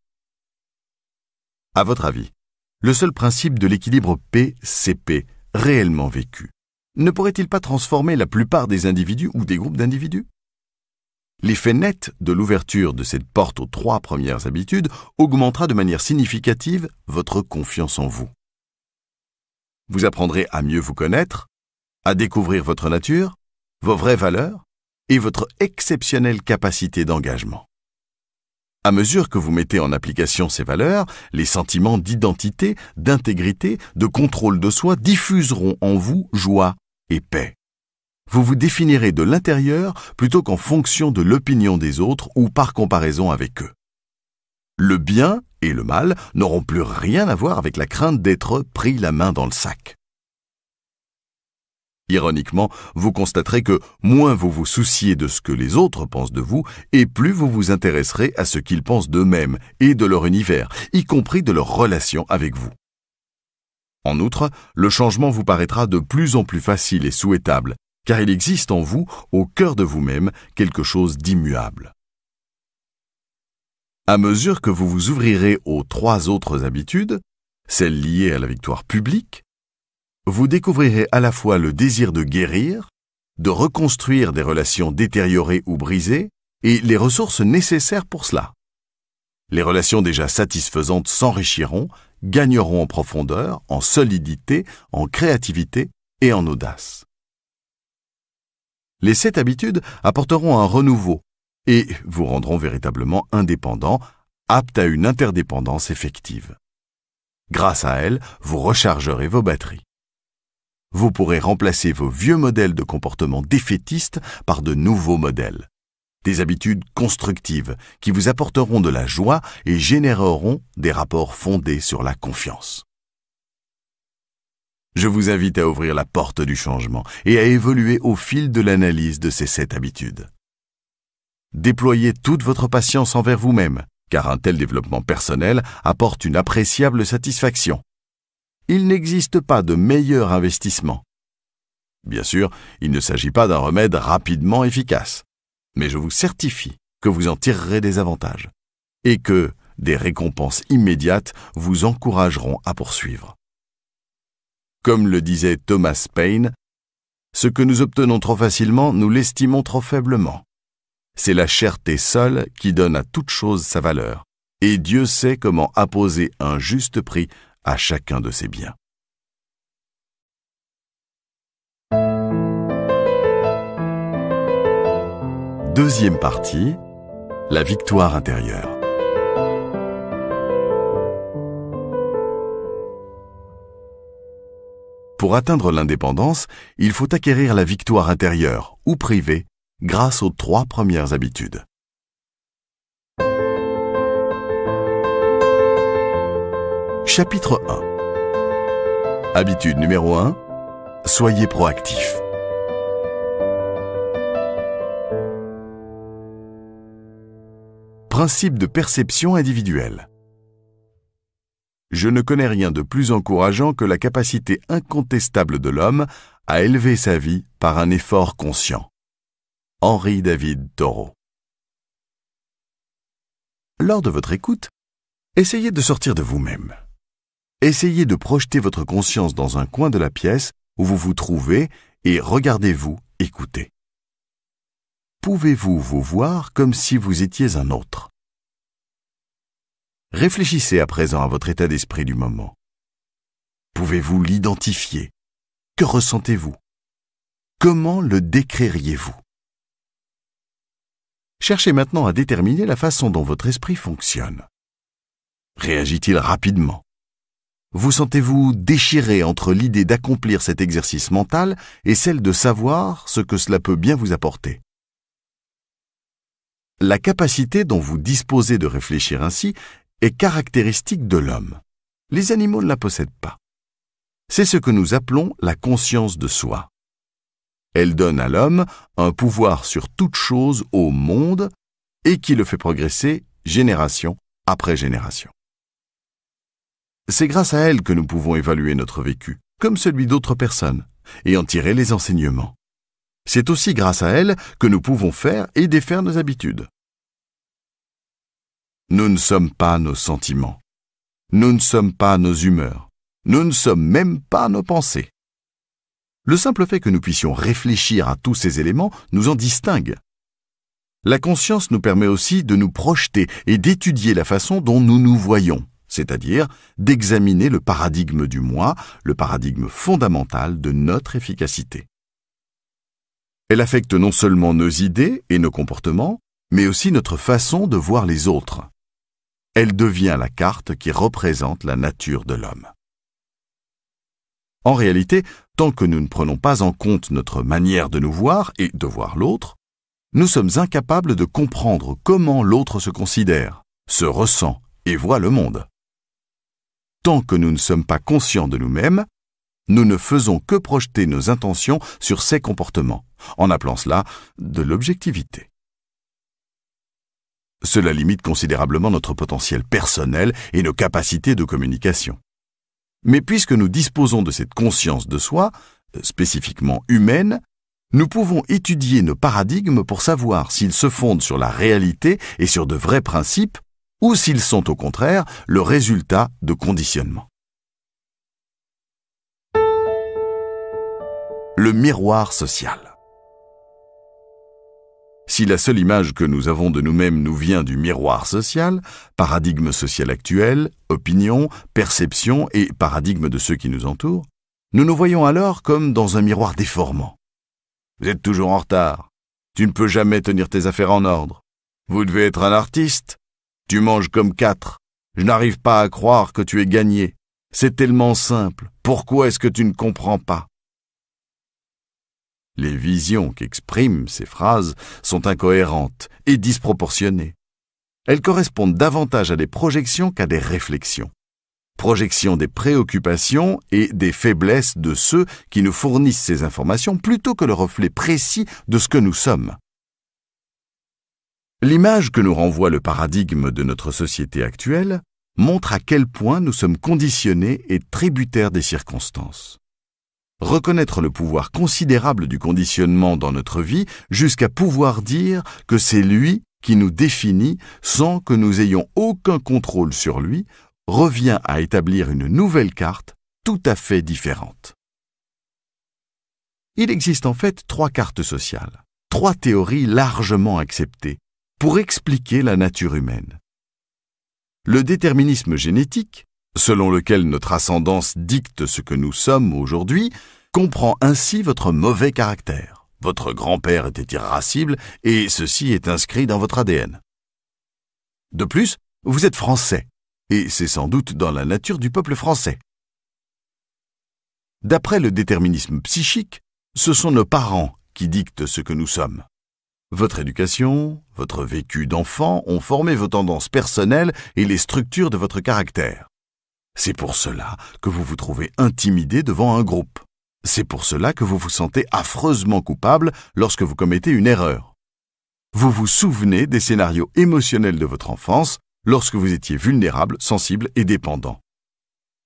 À votre avis, le seul principe de l'équilibre PCP réellement vécu ne pourrait-il pas transformer la plupart des individus ou des groupes d'individus L'effet net de l'ouverture de cette porte aux trois premières habitudes augmentera de manière significative votre confiance en vous. Vous apprendrez à mieux vous connaître, à découvrir votre nature, vos vraies valeurs et votre exceptionnelle capacité d'engagement. À mesure que vous mettez en application ces valeurs, les sentiments d'identité, d'intégrité, de contrôle de soi diffuseront en vous joie et paix. Vous vous définirez de l'intérieur plutôt qu'en fonction de l'opinion des autres ou par comparaison avec eux. Le bien et le mal n'auront plus rien à voir avec la crainte d'être pris la main dans le sac. Ironiquement, vous constaterez que moins vous vous souciez de ce que les autres pensent de vous, et plus vous vous intéresserez à ce qu'ils pensent d'eux-mêmes et de leur univers, y compris de leur relation avec vous. En outre, le changement vous paraîtra de plus en plus facile et souhaitable, car il existe en vous, au cœur de vous-même, quelque chose d'immuable. À mesure que vous vous ouvrirez aux trois autres habitudes, celles liées à la victoire publique, vous découvrirez à la fois le désir de guérir, de reconstruire des relations détériorées ou brisées, et les ressources nécessaires pour cela. Les relations déjà satisfaisantes s'enrichiront, gagneront en profondeur, en solidité, en créativité et en audace. Les sept habitudes apporteront un renouveau et vous rendront véritablement indépendant, apte à une interdépendance effective. Grâce à elles, vous rechargerez vos batteries vous pourrez remplacer vos vieux modèles de comportement défaitistes par de nouveaux modèles. Des habitudes constructives qui vous apporteront de la joie et généreront des rapports fondés sur la confiance. Je vous invite à ouvrir la porte du changement et à évoluer au fil de l'analyse de ces sept habitudes. Déployez toute votre patience envers vous-même, car un tel développement personnel apporte une appréciable satisfaction il n'existe pas de meilleur investissement. Bien sûr, il ne s'agit pas d'un remède rapidement efficace, mais je vous certifie que vous en tirerez des avantages et que des récompenses immédiates vous encourageront à poursuivre. Comme le disait Thomas Paine, ce que nous obtenons trop facilement, nous l'estimons trop faiblement. C'est la cherté seule qui donne à toute chose sa valeur, et Dieu sait comment apposer un juste prix à chacun de ses biens. Deuxième partie, la victoire intérieure. Pour atteindre l'indépendance, il faut acquérir la victoire intérieure ou privée grâce aux trois premières habitudes. Chapitre 1 Habitude numéro 1 Soyez proactif. Principe de perception individuelle. Je ne connais rien de plus encourageant que la capacité incontestable de l'homme à élever sa vie par un effort conscient. Henri David Thoreau. Lors de votre écoute, essayez de sortir de vous-même. Essayez de projeter votre conscience dans un coin de la pièce où vous vous trouvez et regardez-vous, écoutez. Pouvez-vous vous voir comme si vous étiez un autre Réfléchissez à présent à votre état d'esprit du moment. Pouvez-vous l'identifier Que ressentez-vous Comment le décririez-vous Cherchez maintenant à déterminer la façon dont votre esprit fonctionne. Réagit-il rapidement vous sentez-vous déchiré entre l'idée d'accomplir cet exercice mental et celle de savoir ce que cela peut bien vous apporter La capacité dont vous disposez de réfléchir ainsi est caractéristique de l'homme. Les animaux ne la possèdent pas. C'est ce que nous appelons la conscience de soi. Elle donne à l'homme un pouvoir sur toute chose au monde et qui le fait progresser génération après génération. C'est grâce à elle que nous pouvons évaluer notre vécu, comme celui d'autres personnes, et en tirer les enseignements. C'est aussi grâce à elle que nous pouvons faire et défaire nos habitudes. Nous ne sommes pas nos sentiments. Nous ne sommes pas nos humeurs. Nous ne sommes même pas nos pensées. Le simple fait que nous puissions réfléchir à tous ces éléments nous en distingue. La conscience nous permet aussi de nous projeter et d'étudier la façon dont nous nous voyons c'est-à-dire d'examiner le paradigme du moi, le paradigme fondamental de notre efficacité. Elle affecte non seulement nos idées et nos comportements, mais aussi notre façon de voir les autres. Elle devient la carte qui représente la nature de l'homme. En réalité, tant que nous ne prenons pas en compte notre manière de nous voir et de voir l'autre, nous sommes incapables de comprendre comment l'autre se considère, se ressent et voit le monde. Tant que nous ne sommes pas conscients de nous-mêmes, nous ne faisons que projeter nos intentions sur ces comportements, en appelant cela de l'objectivité. Cela limite considérablement notre potentiel personnel et nos capacités de communication. Mais puisque nous disposons de cette conscience de soi, spécifiquement humaine, nous pouvons étudier nos paradigmes pour savoir s'ils se fondent sur la réalité et sur de vrais principes, ou s'ils sont au contraire le résultat de conditionnement. Le miroir social. Si la seule image que nous avons de nous-mêmes nous vient du miroir social, paradigme social actuel, opinion, perception et paradigme de ceux qui nous entourent, nous nous voyons alors comme dans un miroir déformant. Vous êtes toujours en retard. Tu ne peux jamais tenir tes affaires en ordre. Vous devez être un artiste. Tu manges comme quatre. Je n'arrive pas à croire que tu aies gagné. C'est tellement simple. Pourquoi est-ce que tu ne comprends pas Les visions qu'expriment ces phrases sont incohérentes et disproportionnées. Elles correspondent davantage à des projections qu'à des réflexions. Projection des préoccupations et des faiblesses de ceux qui nous fournissent ces informations plutôt que le reflet précis de ce que nous sommes. L'image que nous renvoie le paradigme de notre société actuelle montre à quel point nous sommes conditionnés et tributaires des circonstances. Reconnaître le pouvoir considérable du conditionnement dans notre vie jusqu'à pouvoir dire que c'est lui qui nous définit sans que nous ayons aucun contrôle sur lui revient à établir une nouvelle carte tout à fait différente. Il existe en fait trois cartes sociales, trois théories largement acceptées, pour expliquer la nature humaine. Le déterminisme génétique, selon lequel notre ascendance dicte ce que nous sommes aujourd'hui, comprend ainsi votre mauvais caractère. Votre grand-père était irascible et ceci est inscrit dans votre ADN. De plus, vous êtes français, et c'est sans doute dans la nature du peuple français. D'après le déterminisme psychique, ce sont nos parents qui dictent ce que nous sommes. Votre éducation, votre vécu d'enfant ont formé vos tendances personnelles et les structures de votre caractère. C'est pour cela que vous vous trouvez intimidé devant un groupe. C'est pour cela que vous vous sentez affreusement coupable lorsque vous commettez une erreur. Vous vous souvenez des scénarios émotionnels de votre enfance lorsque vous étiez vulnérable, sensible et dépendant.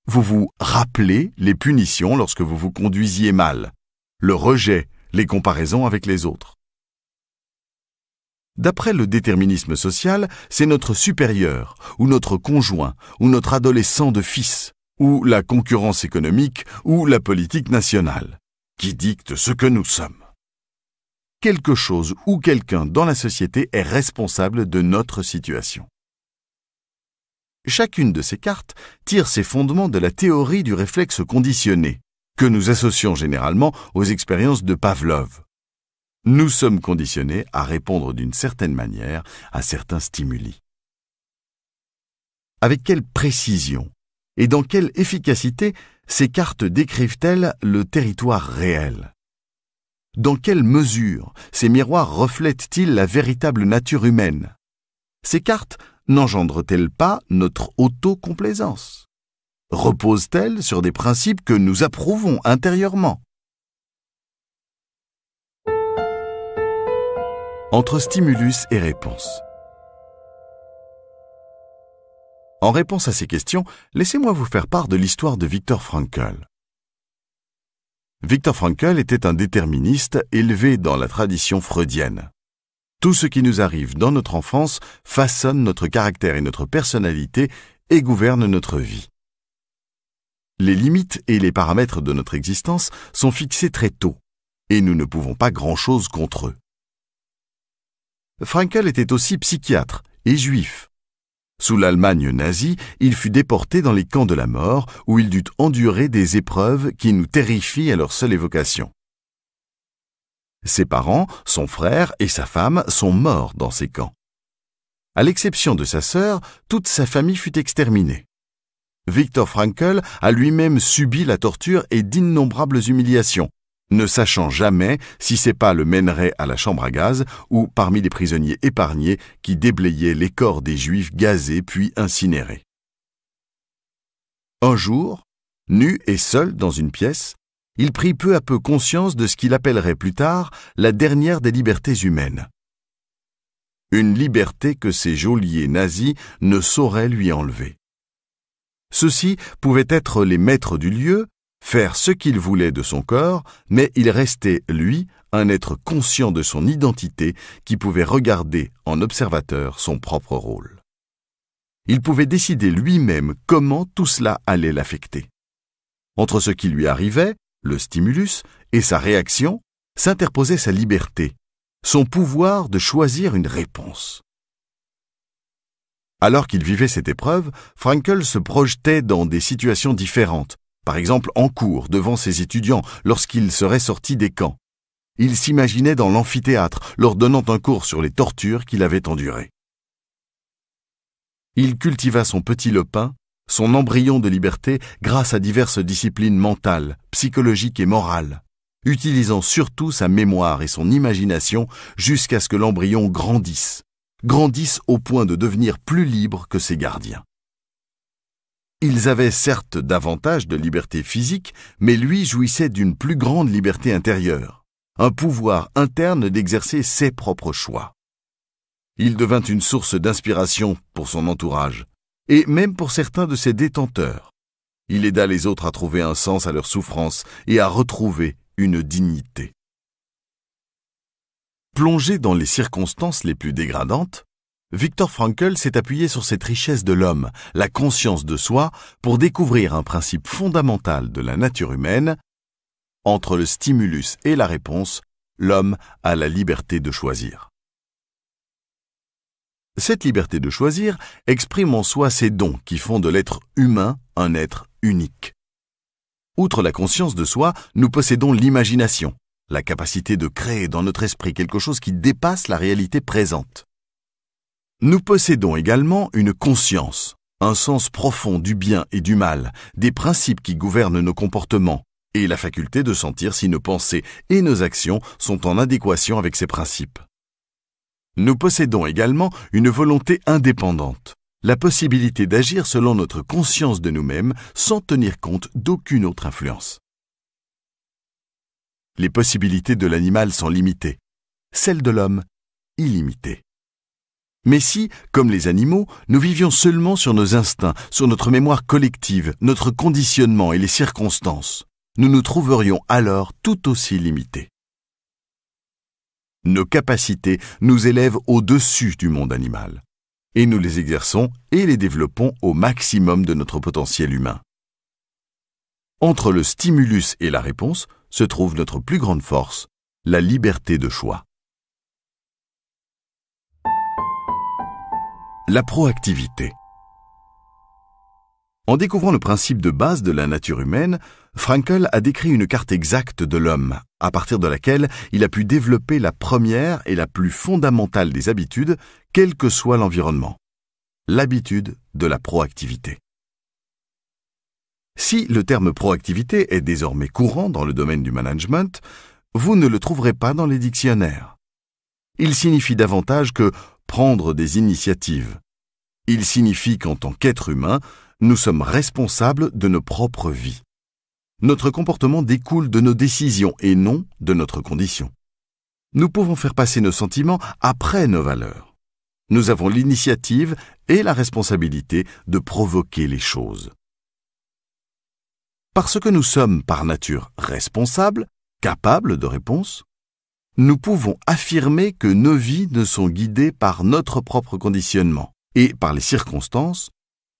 Vous vous rappelez les punitions lorsque vous vous conduisiez mal, le rejet, les comparaisons avec les autres. D'après le déterminisme social, c'est notre supérieur, ou notre conjoint, ou notre adolescent de fils, ou la concurrence économique, ou la politique nationale, qui dicte ce que nous sommes. Quelque chose ou quelqu'un dans la société est responsable de notre situation. Chacune de ces cartes tire ses fondements de la théorie du réflexe conditionné, que nous associons généralement aux expériences de Pavlov nous sommes conditionnés à répondre d'une certaine manière à certains stimuli. Avec quelle précision et dans quelle efficacité ces cartes décrivent-elles le territoire réel Dans quelle mesure ces miroirs reflètent-ils la véritable nature humaine Ces cartes n'engendrent-elles pas notre autocomplaisance Reposent-elles sur des principes que nous approuvons intérieurement entre stimulus et réponse. En réponse à ces questions, laissez-moi vous faire part de l'histoire de Viktor Frankl. Viktor Frankl était un déterministe élevé dans la tradition freudienne. Tout ce qui nous arrive dans notre enfance façonne notre caractère et notre personnalité et gouverne notre vie. Les limites et les paramètres de notre existence sont fixés très tôt, et nous ne pouvons pas grand-chose contre eux. Frankel était aussi psychiatre et juif. Sous l'Allemagne nazie, il fut déporté dans les camps de la mort où il dut endurer des épreuves qui nous terrifient à leur seule évocation. Ses parents, son frère et sa femme sont morts dans ces camps. À l'exception de sa sœur, toute sa famille fut exterminée. Victor Frankel a lui-même subi la torture et d'innombrables humiliations, ne sachant jamais si ses pas le mèneraient à la chambre à gaz ou parmi les prisonniers épargnés qui déblayaient les corps des Juifs gazés puis incinérés. Un jour, nu et seul dans une pièce, il prit peu à peu conscience de ce qu'il appellerait plus tard la dernière des libertés humaines. Une liberté que ces geôliers nazis ne sauraient lui enlever. Ceux-ci pouvaient être les maîtres du lieu, faire ce qu'il voulait de son corps, mais il restait, lui, un être conscient de son identité qui pouvait regarder en observateur son propre rôle. Il pouvait décider lui-même comment tout cela allait l'affecter. Entre ce qui lui arrivait, le stimulus, et sa réaction, s'interposait sa liberté, son pouvoir de choisir une réponse. Alors qu'il vivait cette épreuve, Frankel se projetait dans des situations différentes, par exemple en cours devant ses étudiants lorsqu'il serait sorti des camps. Il s'imaginait dans l'amphithéâtre leur donnant un cours sur les tortures qu'il avait endurées. Il cultiva son petit lepin, son embryon de liberté grâce à diverses disciplines mentales, psychologiques et morales, utilisant surtout sa mémoire et son imagination jusqu'à ce que l'embryon grandisse, grandisse au point de devenir plus libre que ses gardiens. Ils avaient certes davantage de liberté physique, mais lui jouissait d'une plus grande liberté intérieure, un pouvoir interne d'exercer ses propres choix. Il devint une source d'inspiration pour son entourage, et même pour certains de ses détenteurs. Il aida les autres à trouver un sens à leur souffrance et à retrouver une dignité. Plongé dans les circonstances les plus dégradantes, Victor Frankl s'est appuyé sur cette richesse de l'homme, la conscience de soi, pour découvrir un principe fondamental de la nature humaine. Entre le stimulus et la réponse, l'homme a la liberté de choisir. Cette liberté de choisir exprime en soi ces dons qui font de l'être humain un être unique. Outre la conscience de soi, nous possédons l'imagination, la capacité de créer dans notre esprit quelque chose qui dépasse la réalité présente. Nous possédons également une conscience, un sens profond du bien et du mal, des principes qui gouvernent nos comportements, et la faculté de sentir si nos pensées et nos actions sont en adéquation avec ces principes. Nous possédons également une volonté indépendante, la possibilité d'agir selon notre conscience de nous-mêmes sans tenir compte d'aucune autre influence. Les possibilités de l'animal sont limitées, celles de l'homme illimitées. Mais si, comme les animaux, nous vivions seulement sur nos instincts, sur notre mémoire collective, notre conditionnement et les circonstances, nous nous trouverions alors tout aussi limités. Nos capacités nous élèvent au-dessus du monde animal, et nous les exerçons et les développons au maximum de notre potentiel humain. Entre le stimulus et la réponse se trouve notre plus grande force, la liberté de choix. La proactivité. En découvrant le principe de base de la nature humaine, Frankel a décrit une carte exacte de l'homme, à partir de laquelle il a pu développer la première et la plus fondamentale des habitudes, quel que soit l'environnement. L'habitude de la proactivité. Si le terme proactivité est désormais courant dans le domaine du management, vous ne le trouverez pas dans les dictionnaires. Il signifie davantage que prendre des initiatives. Il signifie qu'en tant qu'être humain, nous sommes responsables de nos propres vies. Notre comportement découle de nos décisions et non de notre condition. Nous pouvons faire passer nos sentiments après nos valeurs. Nous avons l'initiative et la responsabilité de provoquer les choses. Parce que nous sommes par nature responsables, capables de réponses, nous pouvons affirmer que nos vies ne sont guidées par notre propre conditionnement et par les circonstances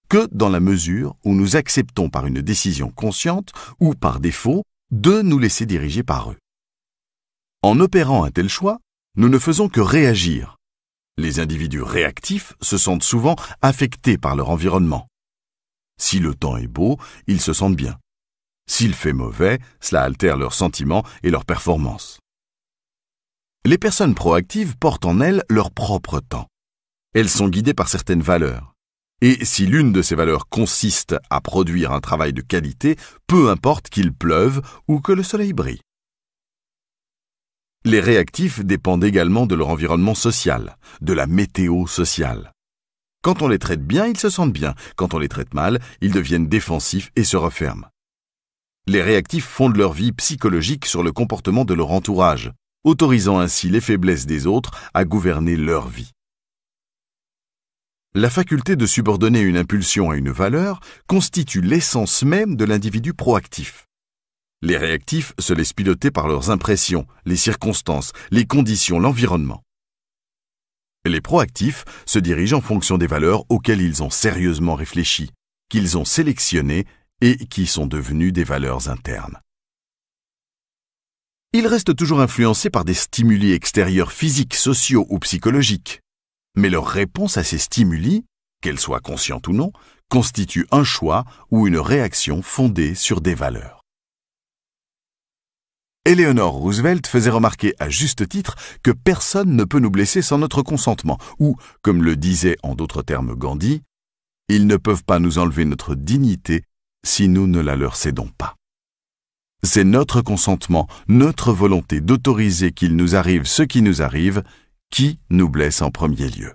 que dans la mesure où nous acceptons par une décision consciente ou par défaut de nous laisser diriger par eux. En opérant un tel choix, nous ne faisons que réagir. Les individus réactifs se sentent souvent affectés par leur environnement. Si le temps est beau, ils se sentent bien. S'il fait mauvais, cela altère leurs sentiments et leurs performances. Les personnes proactives portent en elles leur propre temps. Elles sont guidées par certaines valeurs. Et si l'une de ces valeurs consiste à produire un travail de qualité, peu importe qu'il pleuve ou que le soleil brille. Les réactifs dépendent également de leur environnement social, de la météo sociale. Quand on les traite bien, ils se sentent bien. Quand on les traite mal, ils deviennent défensifs et se referment. Les réactifs fondent leur vie psychologique sur le comportement de leur entourage, autorisant ainsi les faiblesses des autres à gouverner leur vie. La faculté de subordonner une impulsion à une valeur constitue l'essence même de l'individu proactif. Les réactifs se laissent piloter par leurs impressions, les circonstances, les conditions, l'environnement. Les proactifs se dirigent en fonction des valeurs auxquelles ils ont sérieusement réfléchi, qu'ils ont sélectionnées et qui sont devenues des valeurs internes. Ils restent toujours influencés par des stimuli extérieurs physiques, sociaux ou psychologiques. Mais leur réponse à ces stimuli, qu'elle soit consciente ou non, constitue un choix ou une réaction fondée sur des valeurs. Eleanor Roosevelt faisait remarquer à juste titre que personne ne peut nous blesser sans notre consentement, ou, comme le disait en d'autres termes Gandhi, ils ne peuvent pas nous enlever notre dignité si nous ne la leur cédons pas. C'est notre consentement, notre volonté d'autoriser qu'il nous arrive ce qui nous arrive, qui nous blesse en premier lieu.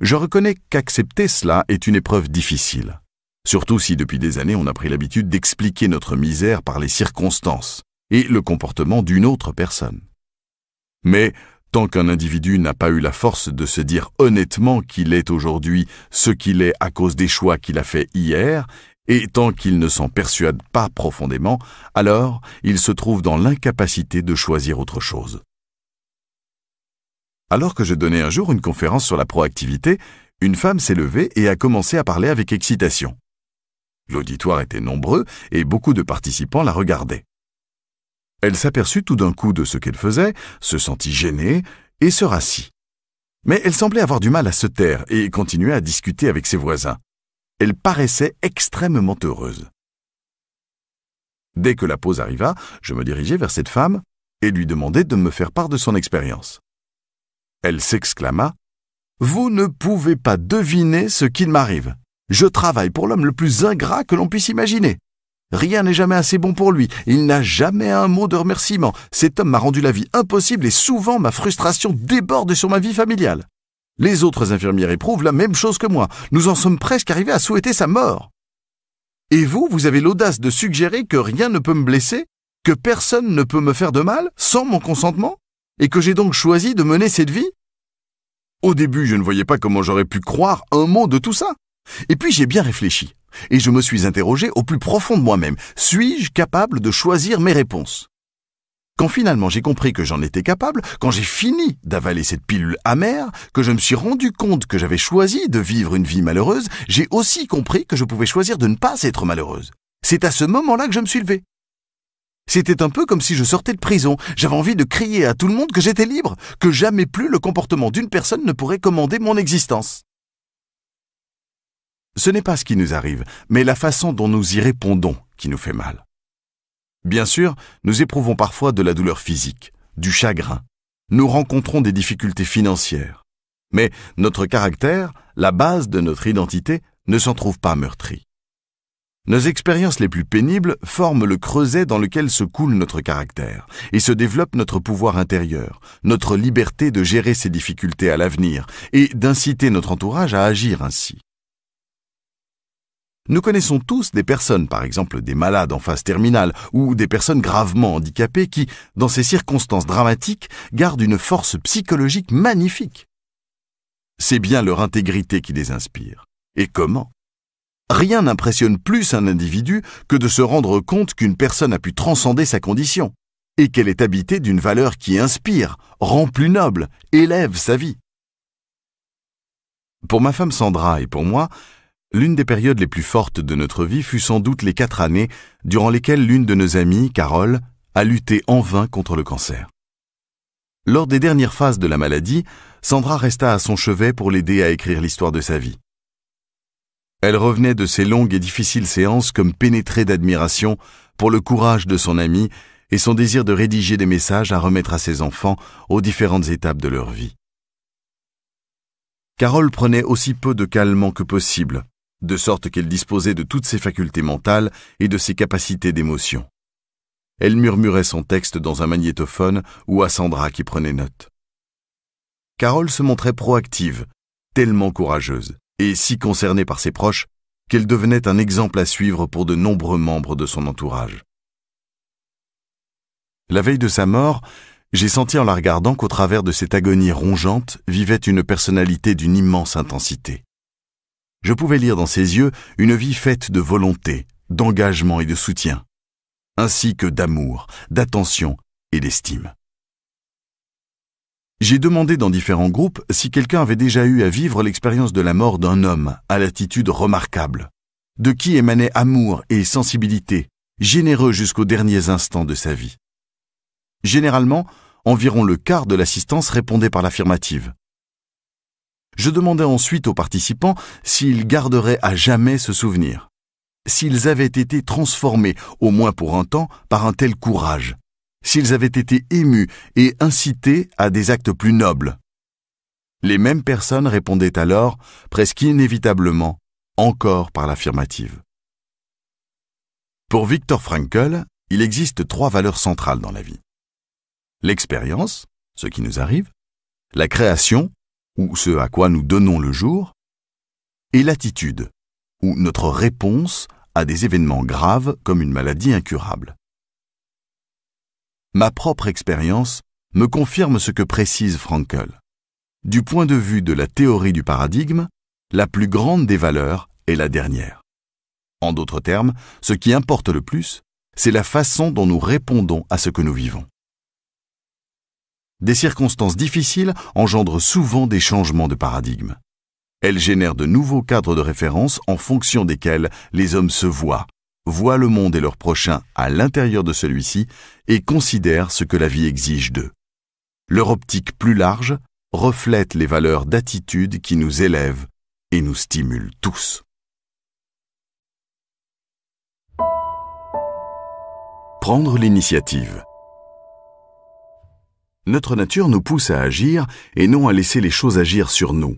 Je reconnais qu'accepter cela est une épreuve difficile, surtout si depuis des années on a pris l'habitude d'expliquer notre misère par les circonstances et le comportement d'une autre personne. Mais tant qu'un individu n'a pas eu la force de se dire honnêtement qu'il est aujourd'hui ce qu'il est à cause des choix qu'il a faits hier et tant qu'il ne s'en persuade pas profondément, alors il se trouve dans l'incapacité de choisir autre chose. Alors que je donnais un jour une conférence sur la proactivité, une femme s'est levée et a commencé à parler avec excitation. L'auditoire était nombreux et beaucoup de participants la regardaient. Elle s'aperçut tout d'un coup de ce qu'elle faisait, se sentit gênée et se rassit. Mais elle semblait avoir du mal à se taire et continuait à discuter avec ses voisins. Elle paraissait extrêmement heureuse. Dès que la pause arriva, je me dirigeai vers cette femme et lui demandai de me faire part de son expérience. Elle s'exclama Vous ne pouvez pas deviner ce qu'il m'arrive. Je travaille pour l'homme le plus ingrat que l'on puisse imaginer. Rien n'est jamais assez bon pour lui. Il n'a jamais un mot de remerciement. Cet homme m'a rendu la vie impossible et souvent ma frustration déborde sur ma vie familiale. Les autres infirmières éprouvent la même chose que moi. Nous en sommes presque arrivés à souhaiter sa mort. Et vous, vous avez l'audace de suggérer que rien ne peut me blesser, que personne ne peut me faire de mal sans mon consentement, et que j'ai donc choisi de mener cette vie Au début, je ne voyais pas comment j'aurais pu croire un mot de tout ça. Et puis j'ai bien réfléchi, et je me suis interrogé au plus profond de moi-même. Suis-je capable de choisir mes réponses quand finalement j'ai compris que j'en étais capable, quand j'ai fini d'avaler cette pilule amère, que je me suis rendu compte que j'avais choisi de vivre une vie malheureuse, j'ai aussi compris que je pouvais choisir de ne pas être malheureuse. C'est à ce moment-là que je me suis levé. C'était un peu comme si je sortais de prison. J'avais envie de crier à tout le monde que j'étais libre, que jamais plus le comportement d'une personne ne pourrait commander mon existence. Ce n'est pas ce qui nous arrive, mais la façon dont nous y répondons qui nous fait mal. Bien sûr, nous éprouvons parfois de la douleur physique, du chagrin. Nous rencontrons des difficultés financières. Mais notre caractère, la base de notre identité, ne s'en trouve pas meurtri. Nos expériences les plus pénibles forment le creuset dans lequel se coule notre caractère et se développe notre pouvoir intérieur, notre liberté de gérer ces difficultés à l'avenir et d'inciter notre entourage à agir ainsi. Nous connaissons tous des personnes, par exemple des malades en phase terminale ou des personnes gravement handicapées qui, dans ces circonstances dramatiques, gardent une force psychologique magnifique. C'est bien leur intégrité qui les inspire. Et comment Rien n'impressionne plus un individu que de se rendre compte qu'une personne a pu transcender sa condition et qu'elle est habitée d'une valeur qui inspire, rend plus noble, élève sa vie. Pour ma femme Sandra et pour moi, L'une des périodes les plus fortes de notre vie fut sans doute les quatre années durant lesquelles l'une de nos amies, Carole, a lutté en vain contre le cancer. Lors des dernières phases de la maladie, Sandra resta à son chevet pour l'aider à écrire l'histoire de sa vie. Elle revenait de ses longues et difficiles séances comme pénétrée d'admiration pour le courage de son amie et son désir de rédiger des messages à remettre à ses enfants aux différentes étapes de leur vie. Carole prenait aussi peu de calmant que possible de sorte qu'elle disposait de toutes ses facultés mentales et de ses capacités d'émotion. Elle murmurait son texte dans un magnétophone ou à Sandra qui prenait note. Carole se montrait proactive, tellement courageuse, et si concernée par ses proches, qu'elle devenait un exemple à suivre pour de nombreux membres de son entourage. La veille de sa mort, j'ai senti en la regardant qu'au travers de cette agonie rongeante vivait une personnalité d'une immense intensité. Je pouvais lire dans ses yeux une vie faite de volonté, d'engagement et de soutien, ainsi que d'amour, d'attention et d'estime. J'ai demandé dans différents groupes si quelqu'un avait déjà eu à vivre l'expérience de la mort d'un homme à l'attitude remarquable, de qui émanait amour et sensibilité, généreux jusqu'aux derniers instants de sa vie. Généralement, environ le quart de l'assistance répondait par l'affirmative, je demandais ensuite aux participants s'ils garderaient à jamais ce souvenir, s'ils avaient été transformés, au moins pour un temps, par un tel courage, s'ils avaient été émus et incités à des actes plus nobles. Les mêmes personnes répondaient alors, presque inévitablement, encore par l'affirmative. Pour Viktor Frankl, il existe trois valeurs centrales dans la vie. L'expérience, ce qui nous arrive, la création, ou ce à quoi nous donnons le jour, et l'attitude, ou notre réponse à des événements graves comme une maladie incurable. Ma propre expérience me confirme ce que précise Frankel. Du point de vue de la théorie du paradigme, la plus grande des valeurs est la dernière. En d'autres termes, ce qui importe le plus, c'est la façon dont nous répondons à ce que nous vivons. Des circonstances difficiles engendrent souvent des changements de paradigme. Elles génèrent de nouveaux cadres de référence en fonction desquels les hommes se voient, voient le monde et leur prochain à l'intérieur de celui-ci et considèrent ce que la vie exige d'eux. Leur optique plus large reflète les valeurs d'attitude qui nous élèvent et nous stimulent tous. Prendre l'initiative notre nature nous pousse à agir et non à laisser les choses agir sur nous.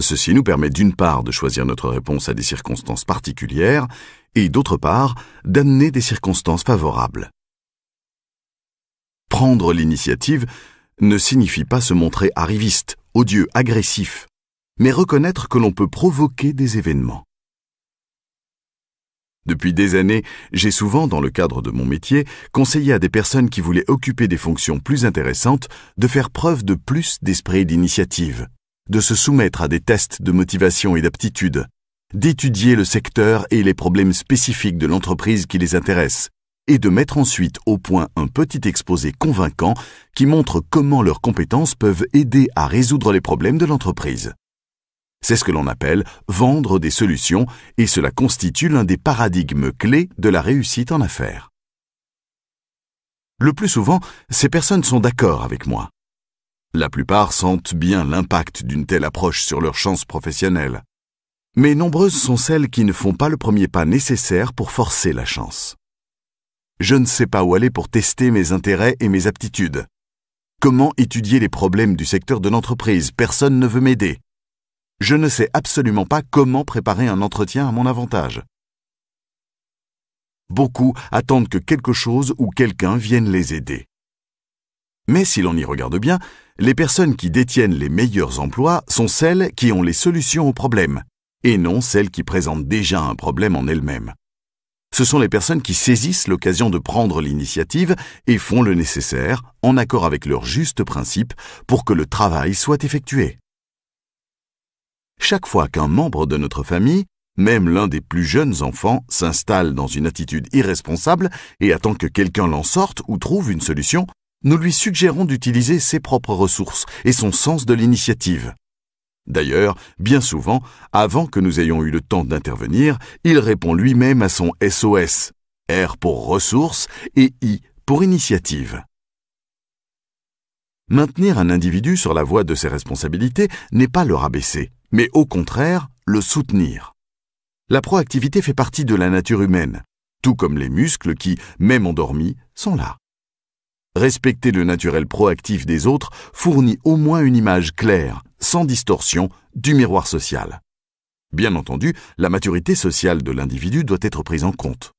Ceci nous permet d'une part de choisir notre réponse à des circonstances particulières et d'autre part d'amener des circonstances favorables. Prendre l'initiative ne signifie pas se montrer arriviste, odieux, agressif, mais reconnaître que l'on peut provoquer des événements. Depuis des années, j'ai souvent, dans le cadre de mon métier, conseillé à des personnes qui voulaient occuper des fonctions plus intéressantes de faire preuve de plus d'esprit d'initiative, de se soumettre à des tests de motivation et d'aptitude, d'étudier le secteur et les problèmes spécifiques de l'entreprise qui les intéresse, et de mettre ensuite au point un petit exposé convaincant qui montre comment leurs compétences peuvent aider à résoudre les problèmes de l'entreprise. C'est ce que l'on appelle vendre des solutions et cela constitue l'un des paradigmes clés de la réussite en affaires. Le plus souvent, ces personnes sont d'accord avec moi. La plupart sentent bien l'impact d'une telle approche sur leurs chances professionnelles. Mais nombreuses sont celles qui ne font pas le premier pas nécessaire pour forcer la chance. Je ne sais pas où aller pour tester mes intérêts et mes aptitudes. Comment étudier les problèmes du secteur de l'entreprise Personne ne veut m'aider. Je ne sais absolument pas comment préparer un entretien à mon avantage. Beaucoup attendent que quelque chose ou quelqu'un vienne les aider. Mais si l'on y regarde bien, les personnes qui détiennent les meilleurs emplois sont celles qui ont les solutions aux problèmes, et non celles qui présentent déjà un problème en elles-mêmes. Ce sont les personnes qui saisissent l'occasion de prendre l'initiative et font le nécessaire, en accord avec leurs justes principes, pour que le travail soit effectué. Chaque fois qu'un membre de notre famille, même l'un des plus jeunes enfants, s'installe dans une attitude irresponsable et attend que quelqu'un l'en sorte ou trouve une solution, nous lui suggérons d'utiliser ses propres ressources et son sens de l'initiative. D'ailleurs, bien souvent, avant que nous ayons eu le temps d'intervenir, il répond lui-même à son SOS, R pour ressources et I pour initiative. Maintenir un individu sur la voie de ses responsabilités n'est pas leur abaisser mais au contraire le soutenir. La proactivité fait partie de la nature humaine, tout comme les muscles qui, même endormis, sont là. Respecter le naturel proactif des autres fournit au moins une image claire, sans distorsion, du miroir social. Bien entendu, la maturité sociale de l'individu doit être prise en compte.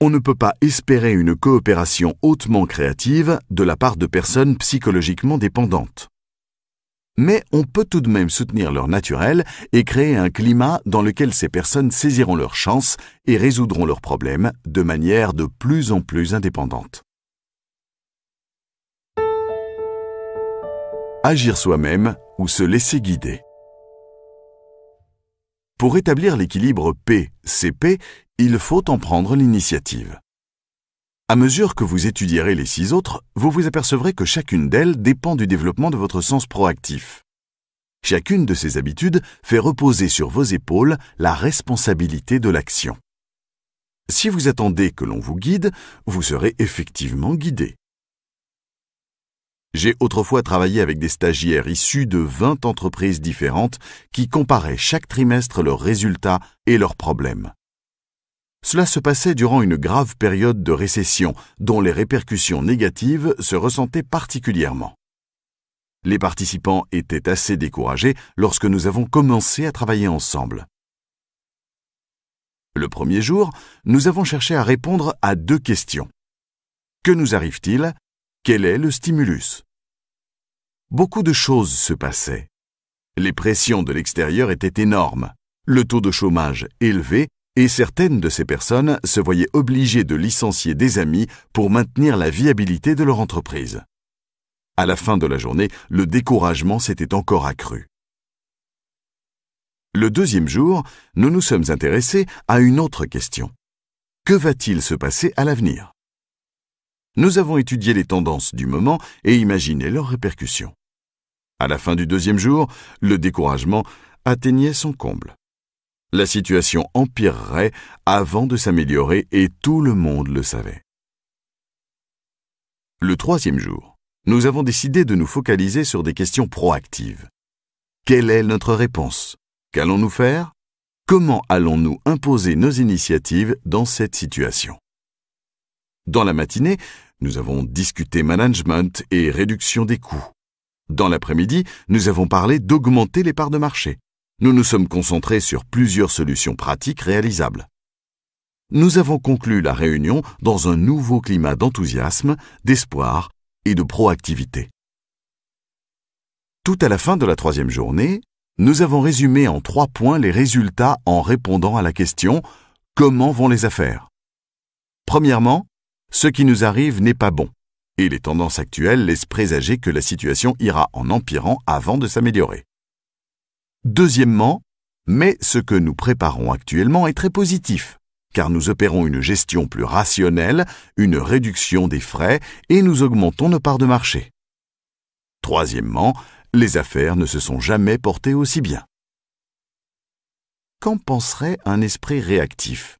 On ne peut pas espérer une coopération hautement créative de la part de personnes psychologiquement dépendantes mais on peut tout de même soutenir leur naturel et créer un climat dans lequel ces personnes saisiront leur chance et résoudront leurs problèmes de manière de plus en plus indépendante. Agir soi-même ou se laisser guider. Pour établir l'équilibre p il faut en prendre l'initiative. À mesure que vous étudierez les six autres, vous vous apercevrez que chacune d'elles dépend du développement de votre sens proactif. Chacune de ces habitudes fait reposer sur vos épaules la responsabilité de l'action. Si vous attendez que l'on vous guide, vous serez effectivement guidé. J'ai autrefois travaillé avec des stagiaires issus de 20 entreprises différentes qui comparaient chaque trimestre leurs résultats et leurs problèmes. Cela se passait durant une grave période de récession dont les répercussions négatives se ressentaient particulièrement. Les participants étaient assez découragés lorsque nous avons commencé à travailler ensemble. Le premier jour, nous avons cherché à répondre à deux questions. Que nous arrive-t-il Quel est le stimulus Beaucoup de choses se passaient. Les pressions de l'extérieur étaient énormes, le taux de chômage élevé et certaines de ces personnes se voyaient obligées de licencier des amis pour maintenir la viabilité de leur entreprise. À la fin de la journée, le découragement s'était encore accru. Le deuxième jour, nous nous sommes intéressés à une autre question. Que va-t-il se passer à l'avenir Nous avons étudié les tendances du moment et imaginé leurs répercussions. À la fin du deuxième jour, le découragement atteignait son comble la situation empirerait avant de s'améliorer et tout le monde le savait. Le troisième jour, nous avons décidé de nous focaliser sur des questions proactives. Quelle est notre réponse Qu'allons-nous faire Comment allons-nous imposer nos initiatives dans cette situation Dans la matinée, nous avons discuté management et réduction des coûts. Dans l'après-midi, nous avons parlé d'augmenter les parts de marché nous nous sommes concentrés sur plusieurs solutions pratiques réalisables. Nous avons conclu la réunion dans un nouveau climat d'enthousiasme, d'espoir et de proactivité. Tout à la fin de la troisième journée, nous avons résumé en trois points les résultats en répondant à la question Comment vont les affaires Premièrement, ce qui nous arrive n'est pas bon, et les tendances actuelles laissent présager que la situation ira en empirant avant de s'améliorer. Deuxièmement, mais ce que nous préparons actuellement est très positif, car nous opérons une gestion plus rationnelle, une réduction des frais et nous augmentons nos parts de marché. Troisièmement, les affaires ne se sont jamais portées aussi bien. Qu'en penserait un esprit réactif